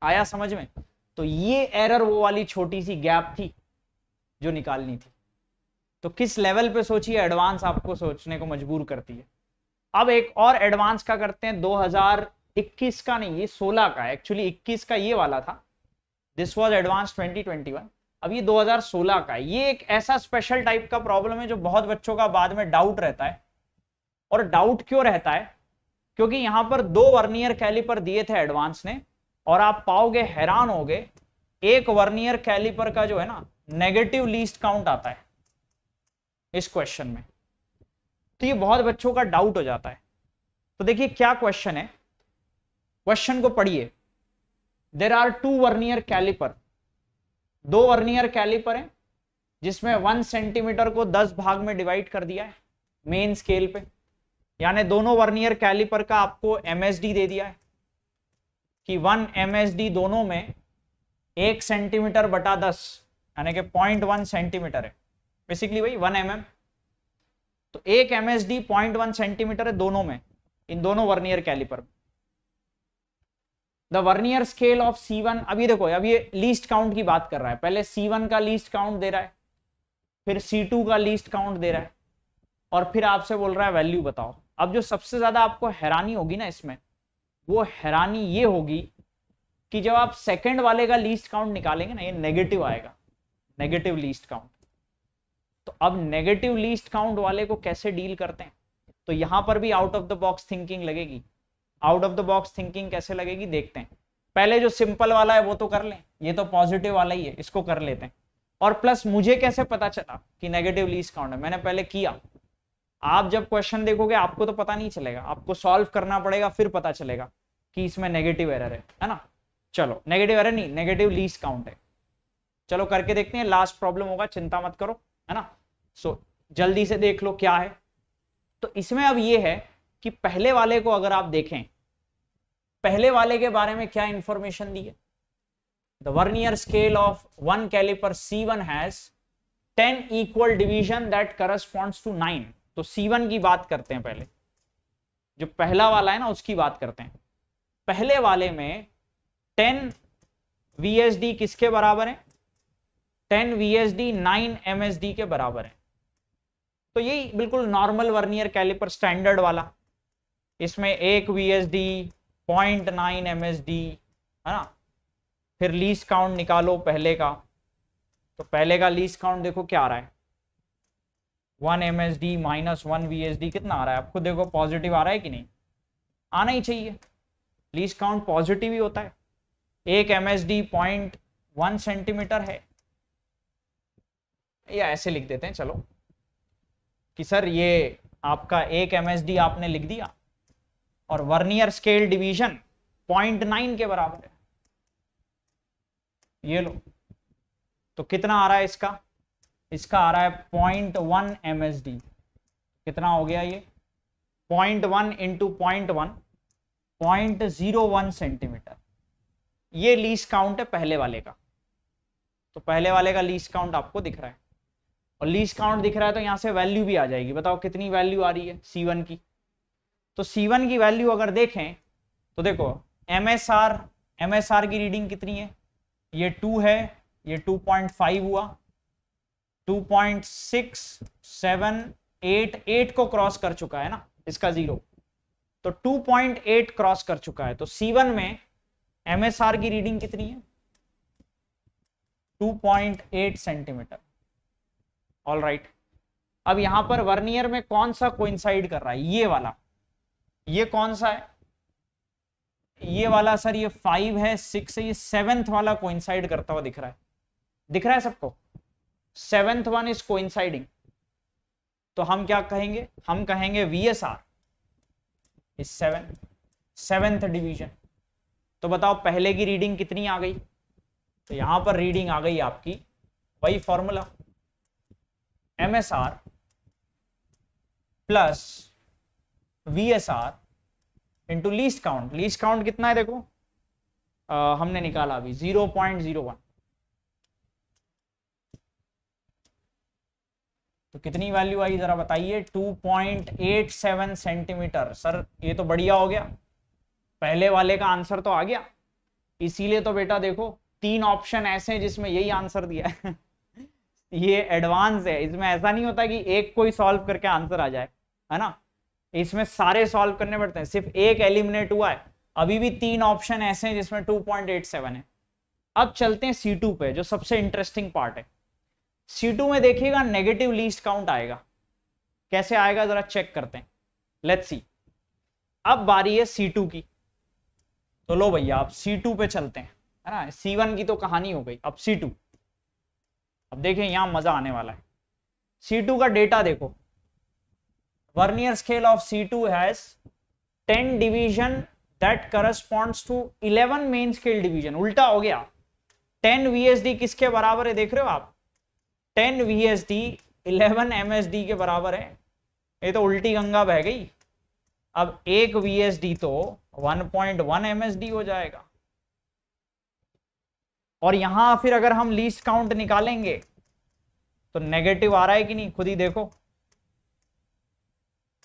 आया समझ में तो ये एरर वो वाली छोटी सी गैप थी जो निकालनी थी तो किस लेवल पे सोचिए एडवांस आपको सोचने को मजबूर करती है अब एक और एडवांस का करते हैं 2021 का नहीं ये 16 का एक्चुअली 21 का ये वाला था दिस वाज एडवांस 2021 अब ये 2016 का है ये एक ऐसा स्पेशल टाइप का प्रॉब्लम है जो बहुत बच्चों का बाद में डाउट रहता है और डाउट क्यों रहता है क्योंकि यहां पर दो वर्नियर कैलिपर दिए थे एडवांस ने और आप पाओगे हैरान हो एक वर्नियर कैलिपर का जो है ना नेगेटिव लीस्ट काउंट आता है इस क्वेश्चन में तो ये बहुत बच्चों का डाउट हो जाता है तो देखिए क्या क्वेश्चन है क्वेश्चन को पढ़िए there are two vernier calliper दो वर्नियर कैलिपर हैं जिसमें वन सेंटीमीटर को दस भाग में डिवाइड कर दिया है मेन स्केल पे यानी दोनों वर्नियर कैलिपर का आपको एमएसडी दे दिया है कि वन एमएसडी दोनों में एक सेंटीमीटर बटा दस यानी कि पॉइंट वन सेंटीमीटर है बेसिकली भाई वन एम mm. तो एक M S D point one centimetre है दोनों में इन दोनों वर्नियर कैलिपर में the vernier scale of C one अभी देखो अभी ये लीस्ट काउंट की बात कर रहा है पहले सी वन का लीस्ट काउंट दे रहा है फिर सी टू का लीस्ट काउंट दे रहा है और फिर आपसे बोल रहा है वैल्यू बताओ अब जो सबसे ज्यादा आपको हैरानी होगी ना इसमें वो हैरानी ये होगी कि जब आप सेकंड वाले का लीस्ट काउंट निकालेंगे ना ये नेगेटिव आएगा नेगेटिव लीस्ट काउंट तो अब नेगेटिव लीस्ट काउंट वाले को कैसे डील करते हैं तो यहां पर भी out of the box thinking लगेगी out of the box thinking कैसे लगेगी देखते हैं पहले जो सिंपल वाला है वो तो कर लें ये तो पॉजिटिव वाला ही है इसको कर लेते हैं और प्लस मुझे कैसे पता चला कि नेगेटिव लीज काउंट है मैंने पहले किया आप जब क्वेश्चन देखोगे आपको तो पता नहीं चलेगा आपको सॉल्व करना पड़ेगा फिर पता चलेगा कि इसमें नेगेटिव एरर है है ना चलो नेगेटिव एरर नहीं नेगेटिव लीज काउंट है चलो करके देखते हैं लास्ट प्रॉब्लम होगा चिंता मत करो है ना सो so, जल्दी से देख लो क्या है तो इसमें अब ये है कि पहले वाले को अगर आप देखें पहले वाले के बारे में क्या इंफॉर्मेशन दी है the vernier scale of one calliper C one has ten equal division that corresponds to nine तो सी वन की बात करते हैं पहले जो पहला वाला है ना उसकी बात करते हैं पहले वाले में टेन वी किसके बराबर है ten V S D nine M S D के बराबर है तो ये बिल्कुल नॉर्मल वर्नियर कैलिपर स्टैंडर्ड वाला इसमें एक V S D point nine M S D है ना फिर लीस काउंट निकालो पहले का तो पहले का लीस काउंट देखो क्या आ रहा है one M S D minus one V S D कितना आ रहा है आपको देखो पॉजिटिव आ रहा है कि नहीं आना ही चाहिए लीस काउंट पॉजिटिव ही होता है एक M S D point one centimetre है या ऐसे लिख देते हैं चलो कि सर ये आपका एक एम आपने लिख दिया और vernier scale division point nine के बराबर है ये लो तो कितना आ रहा है इसका इसका आ रहा है पॉइंट वन एम कितना हो गया ये point one into point one point zero one centimetre ये लीस काउंट है पहले वाले का तो पहले वाले का लीस काउंट आपको दिख रहा है और लीज काउंट दिख रहा है तो यहाँ से वैल्यू भी आ जाएगी बताओ कितनी वैल्यू आ रही है सी वन की तो सी वन की वैल्यू अगर देखें तो देखो M S R M S R की रीडिंग कितनी है ये टू है ये टू पॉइंट फाइव हुआ two point six seven eight eight को क्रॉस कर चुका है ना इसका जीरो तो टू पॉइंट एट क्रॉस कर चुका है तो सी वन में एम एस आर की रीडिंग कितनी है two point eight centimetre all right अब यहां पर वर्नियर में कौन सा कोइंसाइड कर रहा है ये वाला ये कौन सा है ये वाला सर ये फाइव है सिक्स है ये सेवेंथ वाला कोइंसाइड करता हुआ दिख रहा है दिख रहा है सबको सेवेंथ वन इज कोइंसाइडिंग तो हम क्या कहेंगे हम कहेंगे V S R is seven seventh division तो बताओ पहले की रीडिंग कितनी आ गई तो यहां पर रीडिंग आ गई आपकी वही formula M S R plus V S R into least count least count कितना है देखो आ, हमने निकाला अभी जीरो पॉइंट जीरो वन तो कितनी वैल्यू आई जरा बताइए two point eight seven centimetre sir ये तो बढ़िया हो गया पहले वाले का आंसर तो आ गया इसीलिए तो बेटा देखो तीन ऑप्शन ऐसे हैं जिसमें यही आंसर दिया है ये एडवांस है इसमें ऐसा नहीं होता कि एक कोई सॉल्व करके आंसर आ जाए है ना इसमें सारे सॉल्व करने पड़ते हैं सिर्फ एक एलिमिनेट हुआ है अभी भी तीन ऑप्शन ऐसे हैं जिसमें 2.87 है अब चलते हैं C2 पे जो सबसे इंटरेस्टिंग पार्ट है C2 में देखिएगा नेगेटिव लीस्ट काउंट आएगा कैसे आएगा जरा चेक करते हैं लेट्स सी अब बारी है C2 की तो लो भैया आप C2 पे चलते हैं है ना C1 की तो कहानी हो गई अब C2 अब देखें यहां मजा आने वाला है C2 का डेटा देखो vernier scale of C2 two has ten division that corresponds to eleven main scale division उल्टा हो गया टेन VSD किसके बराबर है देख रहे हो आप ten VSD S D eleven M के बराबर है ये तो उल्टी गंगा बह गई अब एक VSD तो 1.1 MSD हो जाएगा और यहां फिर अगर हम लीस्ट काउंट निकालेंगे तो नेगेटिव आ रहा है कि नहीं खुद ही देखो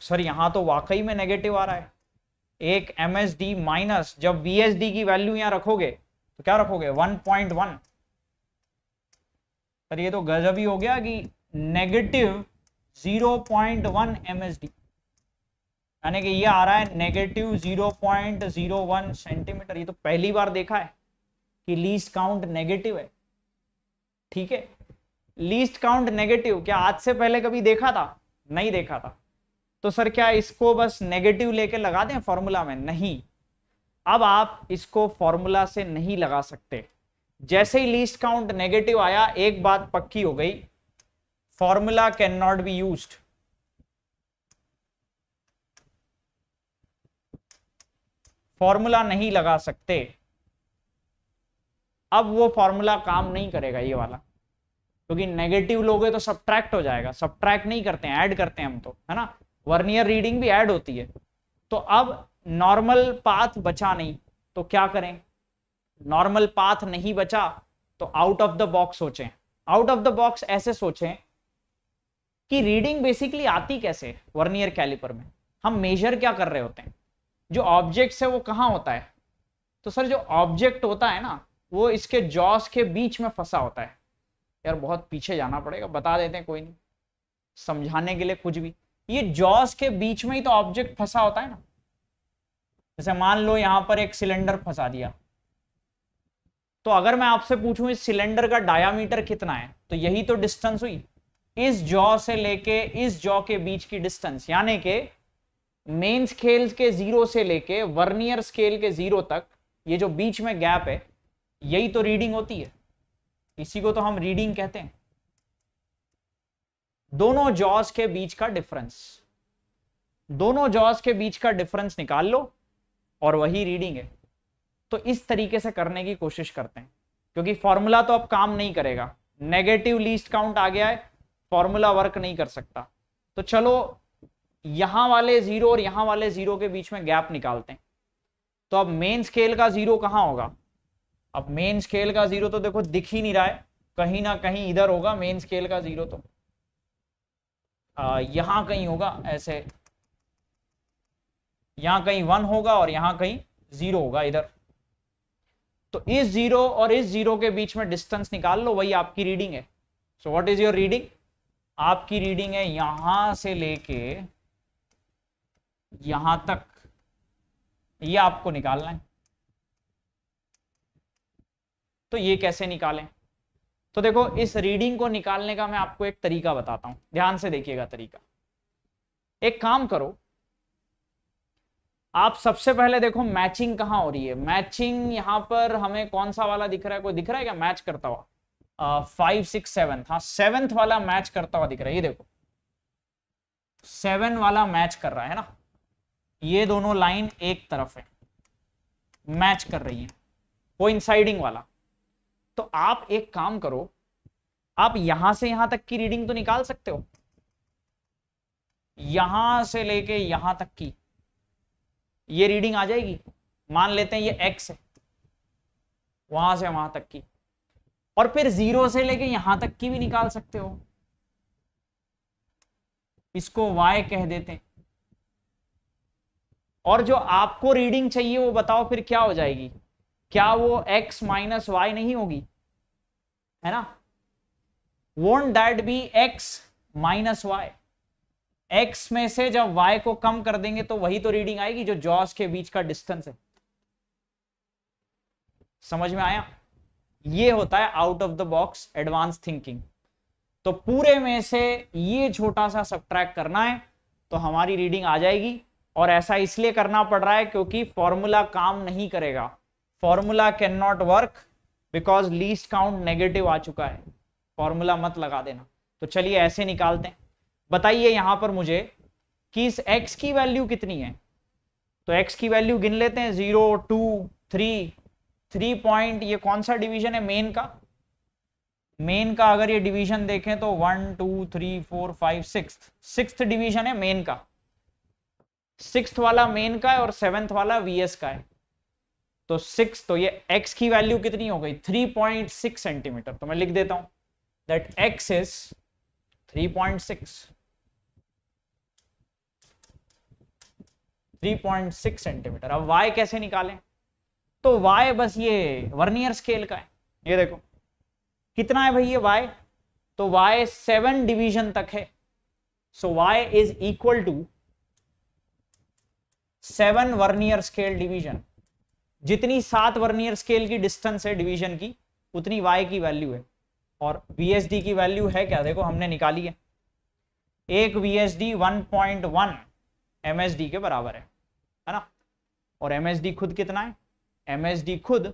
सर यहां तो वाकई में नेगेटिव आ रहा है एक एम एस डी माइनस जब वी एस डी की वैल्यू यहां रखोगे तो क्या रखोगे 1.1 सर ये तो गजब ही हो गया कि नेगेटिव 0.1 एम एस डी यानी कि ये आ रहा है नेगेटिव 0.01 सेंटीमीटर ये तो पहली बार देखा है कि लीस्ट काउंट नेगेटिव है ठीक है लीस्ट काउंट नेगेटिव क्या आज से पहले कभी देखा था नहीं देखा था तो सर क्या इसको बस नेगेटिव लेके लगा दें फॉर्मूला में नहीं अब आप इसको फॉर्मूला से नहीं लगा सकते जैसे ही लीस्ट काउंट नेगेटिव आया एक बात पक्की हो गई formula can not be use formula नहीं लगा सकते अब वो फॉर्मूला काम नहीं करेगा ये वाला क्योंकि नेगेटिव लोगे तो सब्ट्रैक्ट हो जाएगा सब्ट्रैक्ट नहीं करते हैं ऐड करते हैं हम तो है ना वर्नियर रीडिंग भी ऐड होती है तो अब नॉर्मल पाथ बचा नहीं तो क्या करें नॉर्मल पाथ नहीं बचा तो आउट ऑफ द बॉक्स सोचें आउट ऑफ द बॉक्स ऐसे सोचें कि रीडिंग बेसिकली आती कैसे वर्नियर कैलिपर में हम मेजर क्या कर रहे होते हैं जो ऑब्जेक्ट है वो कहाँ होता है तो सर जो ऑब्जेक्ट होता है ना वो इसके जॉस के बीच में फंसा होता है यार बहुत पीछे जाना पड़ेगा बता देते हैं कोई नहीं समझाने के लिए कुछ भी ये जॉस के बीच में ही तो ऑब्जेक्ट फंसा होता है ना जैसे मान लो यहां पर एक सिलेंडर फंसा दिया तो अगर मैं आपसे पूछूं इस सिलेंडर का डायामीटर कितना है तो यही तो डिस्टेंस हुई इस जॉ से लेके इस जॉ के बीच की डिस्टेंस यानी के मेन स्केल के जीरो से लेके वर्नियर स्केल के जीरो तक ये जो बीच में गैप है यही तो रीडिंग होती है इसी को तो हम रीडिंग कहते हैं दोनों जॉस के बीच का डिफरेंस दोनों जॉस के बीच का डिफरेंस निकाल लो और वही रीडिंग है तो इस तरीके से करने की कोशिश करते हैं क्योंकि फॉर्मूला तो अब काम नहीं करेगा नेगेटिव लीस्ट काउंट आ गया है फॉर्मूला वर्क नहीं कर सकता तो चलो यहां वाले जीरो और यहां वाले जीरो के बीच में गैप निकालते हैं तो अब मेन स्केल का जीरो कहां होगा अब मेन स्केल का जीरो तो देखो दिख ही नहीं रहा है कहीं ना कहीं इधर होगा मेन स्केल का जीरो तो आ, यहां कहीं होगा ऐसे यहां कहीं वन होगा और यहां कहीं जीरो होगा इधर तो इस जीरो और इस जीरो के बीच में डिस्टेंस निकाल लो वही आपकी रीडिंग है so what is your reading आपकी रीडिंग है यहां से लेके यहां तक ये यह आपको निकालना है तो ये कैसे निकालें तो देखो इस रीडिंग को निकालने का मैं आपको एक तरीका बताता हूं ध्यान से देखिएगा तरीका एक काम करो आप सबसे पहले देखो मैचिंग कहां हो रही है मैचिंग यहां पर हमें कौन सा वाला दिख रहा है कोई दिख रहा है क्या मैच करता हुआ फाइव सिक्स सेवन हाँ सेवेंथ वाला मैच करता हुआ दिख रहा है ये देखो सेवन वाला मैच कर रहा है ना ये दोनों लाइन एक तरफ है मैच कर रही है कोइंसाइडिंग वाला तो आप एक काम करो आप यहां से यहां तक की रीडिंग तो निकाल सकते हो यहां से लेके यहां तक की ये रीडिंग आ जाएगी मान लेते हैं ये एक्स है वहां से वहां तक की और फिर जीरो से लेके यहां तक की भी निकाल सकते हो इसको वाई कह देते हैं और जो आपको रीडिंग चाहिए वो बताओ फिर क्या हो जाएगी क्या वो x माइनस वाई नहीं होगी है ना what that be x minus y x में से जब वाई को कम कर देंगे तो वही तो रीडिंग आएगी जो जॉस के बीच का डिस्टेंस है समझ में आया ये होता है out of the box advance thinking तो पूरे में से ये छोटा सा सब्ट्रैक्ट करना है तो हमारी रीडिंग आ जाएगी और ऐसा इसलिए करना पड़ रहा है क्योंकि फॉर्मूला काम नहीं करेगा formula can not work because least count negative आ चुका है फॉर्मूला मत लगा देना तो चलिए ऐसे निकालते हैं बताइए यहां पर मुझे कि इस x की वैल्यू कितनी है तो x की वैल्यू गिन लेते हैं zero two three three point ये कौन सा डिवीजन है मेन का मेन का अगर ये डिवीजन देखें तो one two three four five six six division है मेन का सिक्स वाला मेन का है और सेवेंथ वाला वीएस का है तो सिक्स तो ये एक्स की वैल्यू कितनी हो गई थ्री पॉइंट सिक्स सेंटीमीटर तो मैं लिख देता हूं that x is three point six three point six centimetre अब वाई कैसे निकालें तो वाई बस ये वर्नियर स्केल का है ये देखो कितना है भाई ये वाई तो वाई सेवन डिवीजन तक है so y is equal to seven vernier scale division जितनी सात वर्नियर स्केल की डिस्टेंस है डिवीजन की उतनी वाई की वैल्यू है और वी की वैल्यू है क्या देखो हमने निकाली है एक V S D one point one M S D के बराबर है है ना और एम एस डी खुद कितना है एम एस डी खुद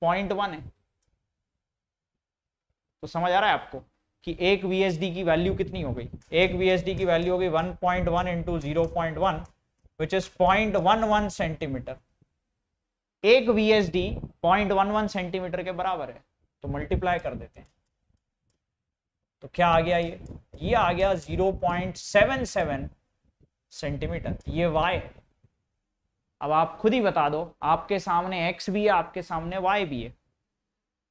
पॉइंट वन है तो समझ आ रहा है आपको कि एक वी एस डी की वैल्यू कितनी हो गई एक वी एस डी की वैल्यू हो गई one point one into zero point one which is point one one centimetre एक V S D point one one centimetre के बराबर है तो मल्टीप्लाई कर देते हैं तो क्या आ गया ये ये आ गया zero point seven seven centimetre ये वाई है अब आप खुद ही बता दो आपके सामने एक्स भी है आपके सामने वाई भी है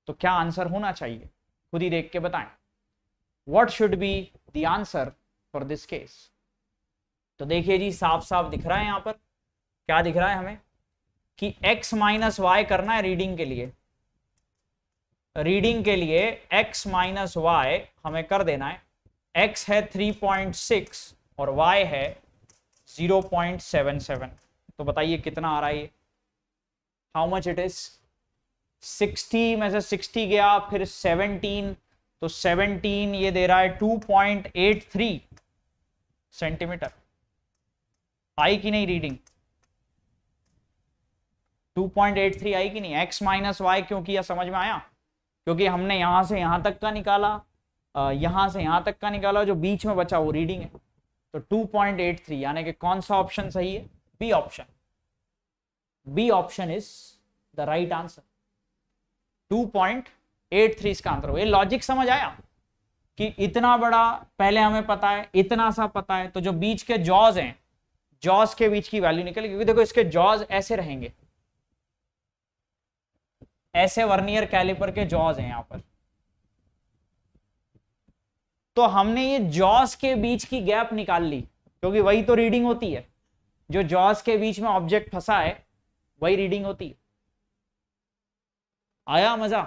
तो क्या आंसर होना चाहिए खुद ही देख के बताएं what should be the answer for this case तो देखिए जी साफ साफ दिख रहा है यहां पर क्या दिख रहा है हमें कि x माइनस वाई करना है रीडिंग के लिए रीडिंग के लिए x माइनस वाई हमें कर देना है x है 3.6 और y है 0.77 तो बताइए कितना आ रहा है ये हाउ मच इट इज 60 में से 60 गया फिर 17 तो 17 ये दे रहा है 2.83 सेंटीमीटर आई की नहीं रीडिंग 2.83 आई कि नहीं x माइनस वाई क्यों किया समझ में आया क्योंकि हमने यहां से यहां तक का निकाला यहां से यहां तक का निकाला जो बीच में बचा वो रीडिंग है तो 2.83 यानी कि कौन सा ऑप्शन सही है B option B option is the right answer 2.83 इसका आंसर हो ये लॉजिक समझ आया कि इतना बड़ा पहले हमें पता है इतना सा पता है तो जो बीच के जॉज हैं जॉज के बीच की वैल्यू निकलेगी क्योंकि देखो इसके जॉज ऐसे रहेंगे ऐसे वर्नियर कैलिपर के जॉज हैं यहां पर तो हमने ये जॉज के बीच की गैप निकाल ली क्योंकि वही तो रीडिंग होती है जो जॉज के बीच में ऑब्जेक्ट फंसा है वही रीडिंग होती है आया मजा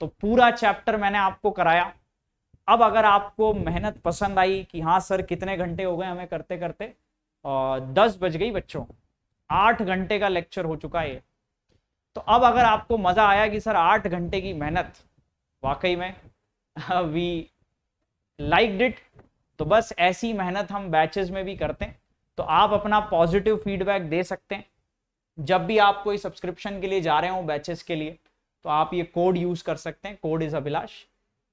तो पूरा चैप्टर मैंने आपको कराया अब अगर आपको मेहनत पसंद आई कि हाँ सर कितने घंटे हो गए हमें करते करते और दस बज गई बच्चों आठ घंटे का लेक्चर हो चुका है तो अब अगर आपको मज़ा आया कि सर आठ घंटे की मेहनत वाकई में वी लाइक डिट तो बस ऐसी मेहनत हम बैचेस में भी करते हैं तो आप अपना पॉजिटिव फीडबैक दे सकते हैं जब भी आप कोई सब्सक्रिप्शन के लिए जा रहे हो बैचेस के लिए तो आप ये कोड यूज़ कर सकते हैं कोड इज़ अभिलाष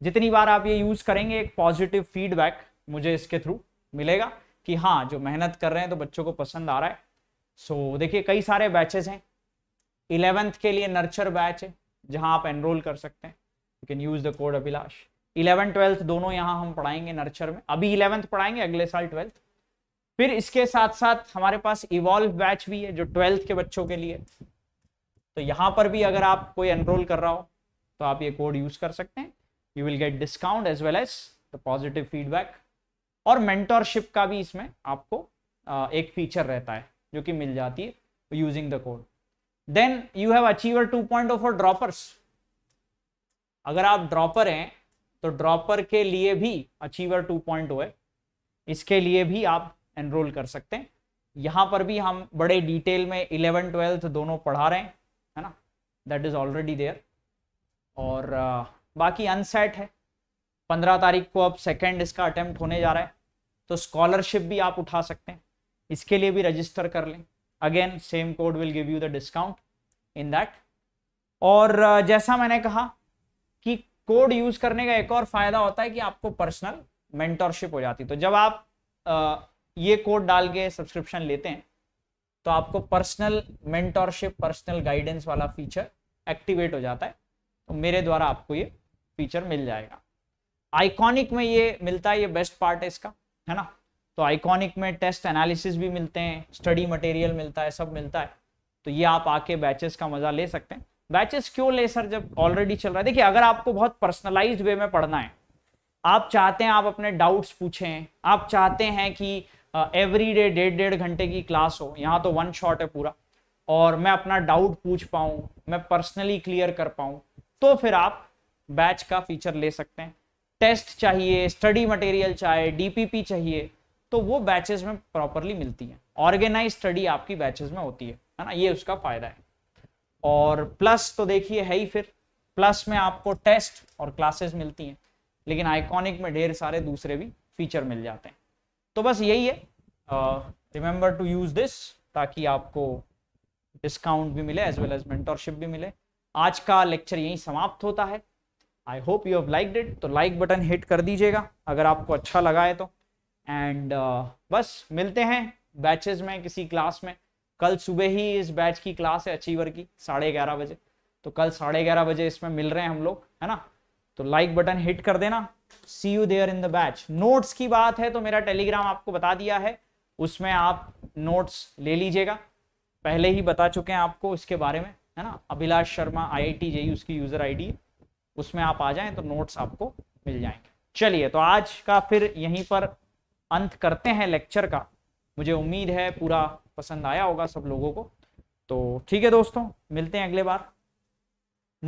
जितनी बार आप ये यूज़ करेंगे एक पॉजिटिव फीडबैक मुझे इसके थ्रू मिलेगा कि हाँ जो मेहनत कर रहे हैं तो बच्चों को पसंद आ रहा है सो so, देखिए कई सारे बैचेस हैं इलेवेंथ के लिए नर्चर बैच है जहां आप एनरोल कर सकते हैं you can use the code Abhilash eleven twelfth दोनों यहाँ हम पढ़ाएंगे नर्चर में अभी इलेवंथ पढ़ाएंगे अगले साल ट्वेल्थ फिर इसके साथ साथ हमारे पास इवॉल्व बैच भी है जो ट्वेल्थ के बच्चों के लिए तो यहाँ पर भी अगर आप कोई एनरोल कर रहा हो तो आप ये कोड यूज कर सकते हैं you will get discount as well as the positive feedback और मेंटोरशिप का भी इसमें आपको एक फीचर रहता है जो कि मिल जाती है using the code then you have achiever point for droppers अगर आप ड्रॉपर हैं तो ड्रॉपर के लिए भी अचीवर टू है इसके लिए भी आप एनरोल कर सकते हैं यहाँ पर भी हम बड़े डिटेल में इलेवन ट्वेल्थ दोनों पढ़ा रहे हैं है ना दैट इज़ ऑलरेडी देयर और बाकी अनसेट है पंद्रह तारीख को अब सेकेंड इसका अटेम्प्ट होने जा रहा है तो स्कॉलरशिप भी आप उठा सकते हैं इसके लिए भी रजिस्टर कर लें again same code will give you the discount in that और uh, जैसा मैंने कहा कि कोड यूज करने का एक और फायदा होता है कि आपको पर्सनल मेंटोरशिप हो जाती है तो जब आप आ, uh, ये कोड डाल के सब्सक्रिप्शन लेते हैं तो आपको पर्सनल मेंटोरशिप पर्सनल गाइडेंस वाला फीचर एक्टिवेट हो जाता है तो मेरे द्वारा आपको ये फीचर मिल जाएगा आइकॉनिक में ये मिलता है ये बेस्ट पार्ट है इसका है ना तो आइकॉनिक में टेस्ट एनालिसिस भी मिलते हैं स्टडी मटेरियल मिलता है सब मिलता है तो ये आप आके बैचेस का मजा ले सकते हैं बैचेस क्यों ले सर जब ऑलरेडी चल रहा है देखिए अगर आपको बहुत पर्सनलाइज वे में पढ़ना है आप चाहते हैं आप अपने डाउट्स पूछें आप चाहते हैं कि एवरी डे डेढ़ डेढ़ घंटे की क्लास हो यहाँ तो वन शॉट है पूरा और मैं अपना डाउट पूछ पाऊँ मैं पर्सनली क्लियर कर पाऊँ तो फिर आप बैच का फीचर ले सकते हैं टेस्ट चाहिए स्टडी मटेरियल चाहिए डीपीपी चाहिए तो वो बैचेस में प्रॉपरली मिलती है ऑर्गेनाइज स्टडी आपकी बैचेस में होती है है ना ये उसका फायदा है और प्लस तो देखिए है ही फिर प्लस में आपको टेस्ट और क्लासेस मिलती हैं लेकिन आइकॉनिक में ढेर सारे दूसरे भी फीचर मिल जाते हैं तो बस यही है रिमेंबर टू यूज़ दिस ताकि आपको डिस्काउंट भी मिले एज वेल एज मेंटरशिप भी मिले आज का लेक्चर यहीं समाप्त होता है I hope you have liked it तो लाइक बटन हिट कर दीजिएगा अगर आपको अच्छा लगा है तो एंड uh, बस मिलते हैं बैचेस में किसी क्लास में कल सुबह ही इस बैच की क्लास है अचीवर की साढ़े ग्यारह बजे तो कल साढ़े ग्यारह बजे इसमें मिल रहे हैं हम लोग है ना तो लाइक बटन हिट कर देना see you there in the batch notes की बात है तो मेरा टेलीग्राम आपको बता दिया है उसमें आप नोट्स ले लीजिएगा पहले ही बता चुके हैं आपको इसके बारे में है ना Abhilash Sharma I I T JEE उसकी यूज़र आई है उसमें आप आ जाएं तो नोट्स आपको मिल जाएंगे चलिए तो आज का फिर यहीं पर अंत करते हैं लेक्चर का मुझे उम्मीद है पूरा पसंद आया होगा सब लोगों को तो ठीक है दोस्तों मिलते हैं अगले बार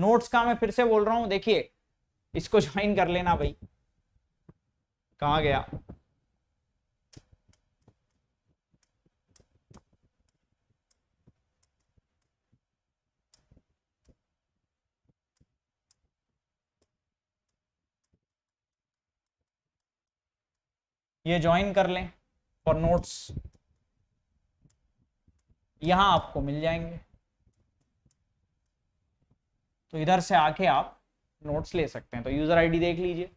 नोट्स का मैं फिर से बोल रहा हूं देखिए इसको ज्वाइन कर लेना भाई कहाँ गया ये ज्वाइन कर लें फॉर नोट्स यहां आपको मिल जाएंगे तो इधर से आके आप नोट्स ले सकते हैं तो यूज़र आईडी देख लीजिए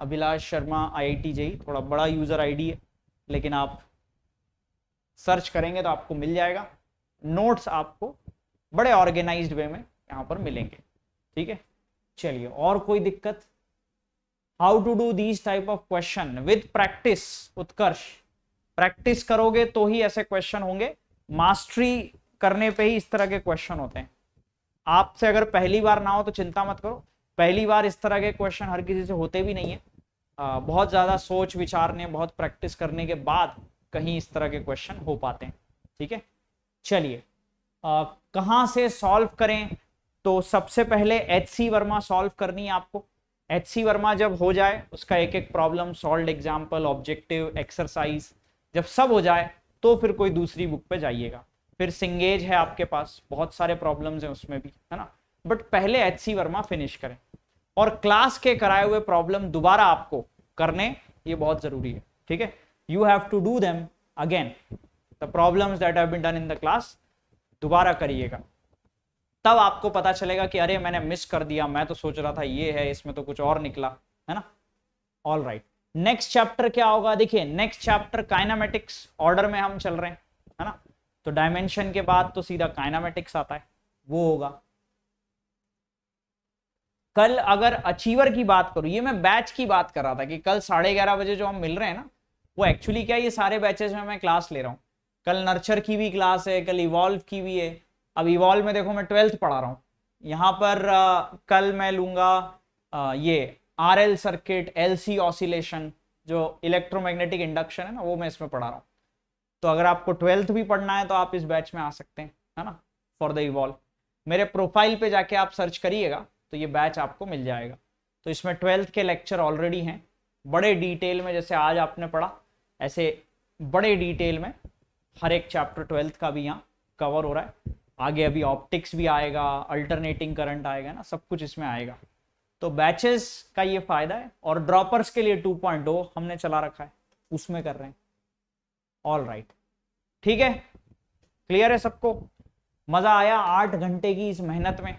अभिलाष शर्मा आईआईटी आई थोड़ा बड़ा यूज़र आईडी है लेकिन आप सर्च करेंगे तो आपको मिल जाएगा नोट्स आपको बड़े ऑर्गेनाइज्ड वे में यहाँ पर मिलेंगे ठीक है चलिए और कोई दिक्कत how to do these type of question with practice Utkarsh practice करोगे तो ही ऐसे क्वेश्चन होंगे मास्टरी करने पे ही इस तरह के क्वेश्चन होते हैं आपसे अगर पहली बार ना हो तो चिंता मत करो पहली बार इस तरह के क्वेश्चन हर किसी से होते भी नहीं है आ, बहुत ज़्यादा सोच विचारने बहुत प्रैक्टिस करने के बाद कहीं इस तरह के क्वेश्चन हो पाते हैं ठीक है चलिए कहाँ से सॉल्व करें तो सबसे पहले एच सी वर्मा सॉल्व करनी है आपको एच सी वर्मा जब हो जाए उसका एक एक problem solve example objective exercise जब सब हो जाए तो फिर कोई दूसरी बुक पे जाइएगा फिर सिंगेज है आपके पास बहुत सारे प्रॉब्लम्स हैं उसमें भी है ना बट पहले एच सी वर्मा फिनिश करें और क्लास के कराए हुए प्रॉब्लम दोबारा आपको करने ये बहुत ज़रूरी है ठीक है you have to do them again the problems that have been done in the class दोबारा करिएगा तब आपको पता चलेगा कि अरे मैंने मिस कर दिया मैं तो सोच रहा था ये है इसमें तो कुछ और निकला है ना ऑल राइट नेक्स्ट चैप्टर क्या होगा देखिए नेक्स्ट चैप्टर काइनामेटिक्स ऑर्डर में हम चल रहे हैं है ना तो डायमेंशन के बाद तो सीधा काइनामेटिक्स आता है वो होगा कल अगर अचीवर की बात करूं ये मैं बैच की बात कर रहा था कि कल साढ़े ग्यारह बजे जो हम मिल रहे हैं ना वो एक्चुअली क्या ये सारे बैचेस में मैं क्लास ले रहा हूँ कल नर्चर की भी क्लास है कल इवॉल्व की भी है अब इवॉल्व में देखो मैं ट्वेल्थ पढ़ा रहा हूँ यहाँ पर आ, कल मैं आ, ये R L circuit L C oscillation जो इलेक्ट्रोमैग्नेटिक इंडक्शन है ना वो मैं इसमें पढ़ा रहा हूँ तो अगर आपको ट्वेल्थ भी पढ़ना है तो आप इस बैच में आ सकते हैं है ना फॉर द इवॉल्व मेरे प्रोफाइल पे जाके आप सर्च करिएगा तो ये बैच आपको मिल जाएगा तो इसमें ट्वेल्थ के लेक्चर ऑलरेडी हैं बड़े डिटेल में जैसे आज आपने पढ़ा ऐसे बड़े डिटेल में हर एक चैप्टर ट्वेल्थ का भी यहाँ कवर हो रहा है आगे अभी ऑप्टिक्स भी आएगा अल्टरनेटिंग करंट आएगा ना सब कुछ इसमें आएगा तो बैचेस का ये फायदा है और ड्रॉपर्स के लिए 2.0 हमने चला रखा है उसमें कर रहे हैं ऑल राइट ठीक है क्लियर है सबको मजा आया आठ घंटे की इस मेहनत में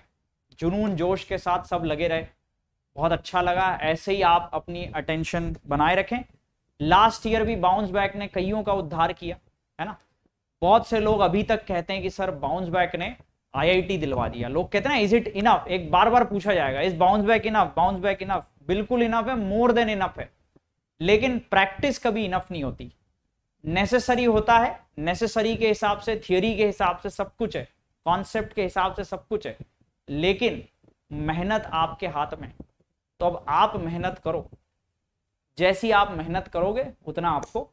जुनून जोश के साथ सब लगे रहे बहुत अच्छा लगा ऐसे ही आप अपनी अटेंशन बनाए रखें लास्ट ईयर भी बाउंस बैक ने कईयों का उद्धार किया है ना बहुत से लोग अभी तक कहते हैं कि सर बाउंस बैक ने आईआईटी दिलवा दिया लोग कहते हैं इज इट इनफ एक बार बार पूछा जाएगा is bounce back enough bounce back enough बिल्कुल इनफ है मोर देन इनफ है लेकिन प्रैक्टिस कभी इनफ नहीं होती नेसेसरी होता है नेसेसरी के हिसाब से थियोरी के हिसाब से सब कुछ है कॉन्सेप्ट के हिसाब से सब कुछ है लेकिन मेहनत आपके हाथ में तो अब आप मेहनत करो जैसी आप मेहनत करोगे उतना आपको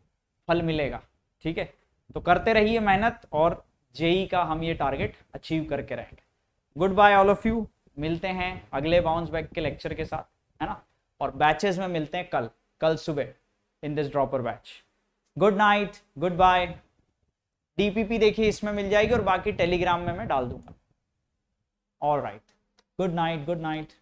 फल मिलेगा ठीक है तो करते रहिए मेहनत और जेई का हम ये टारगेट अचीव करके रहेंगे goodbye all of you मिलते हैं अगले बाउंस बैक के लेक्चर के साथ है ना और बैचेस में मिलते हैं कल कल सुबह in this dropper batch good night goodbye DPP देखिए इसमें मिल जाएगी और बाकी टेलीग्राम में मैं डाल दूंगा all right good night good night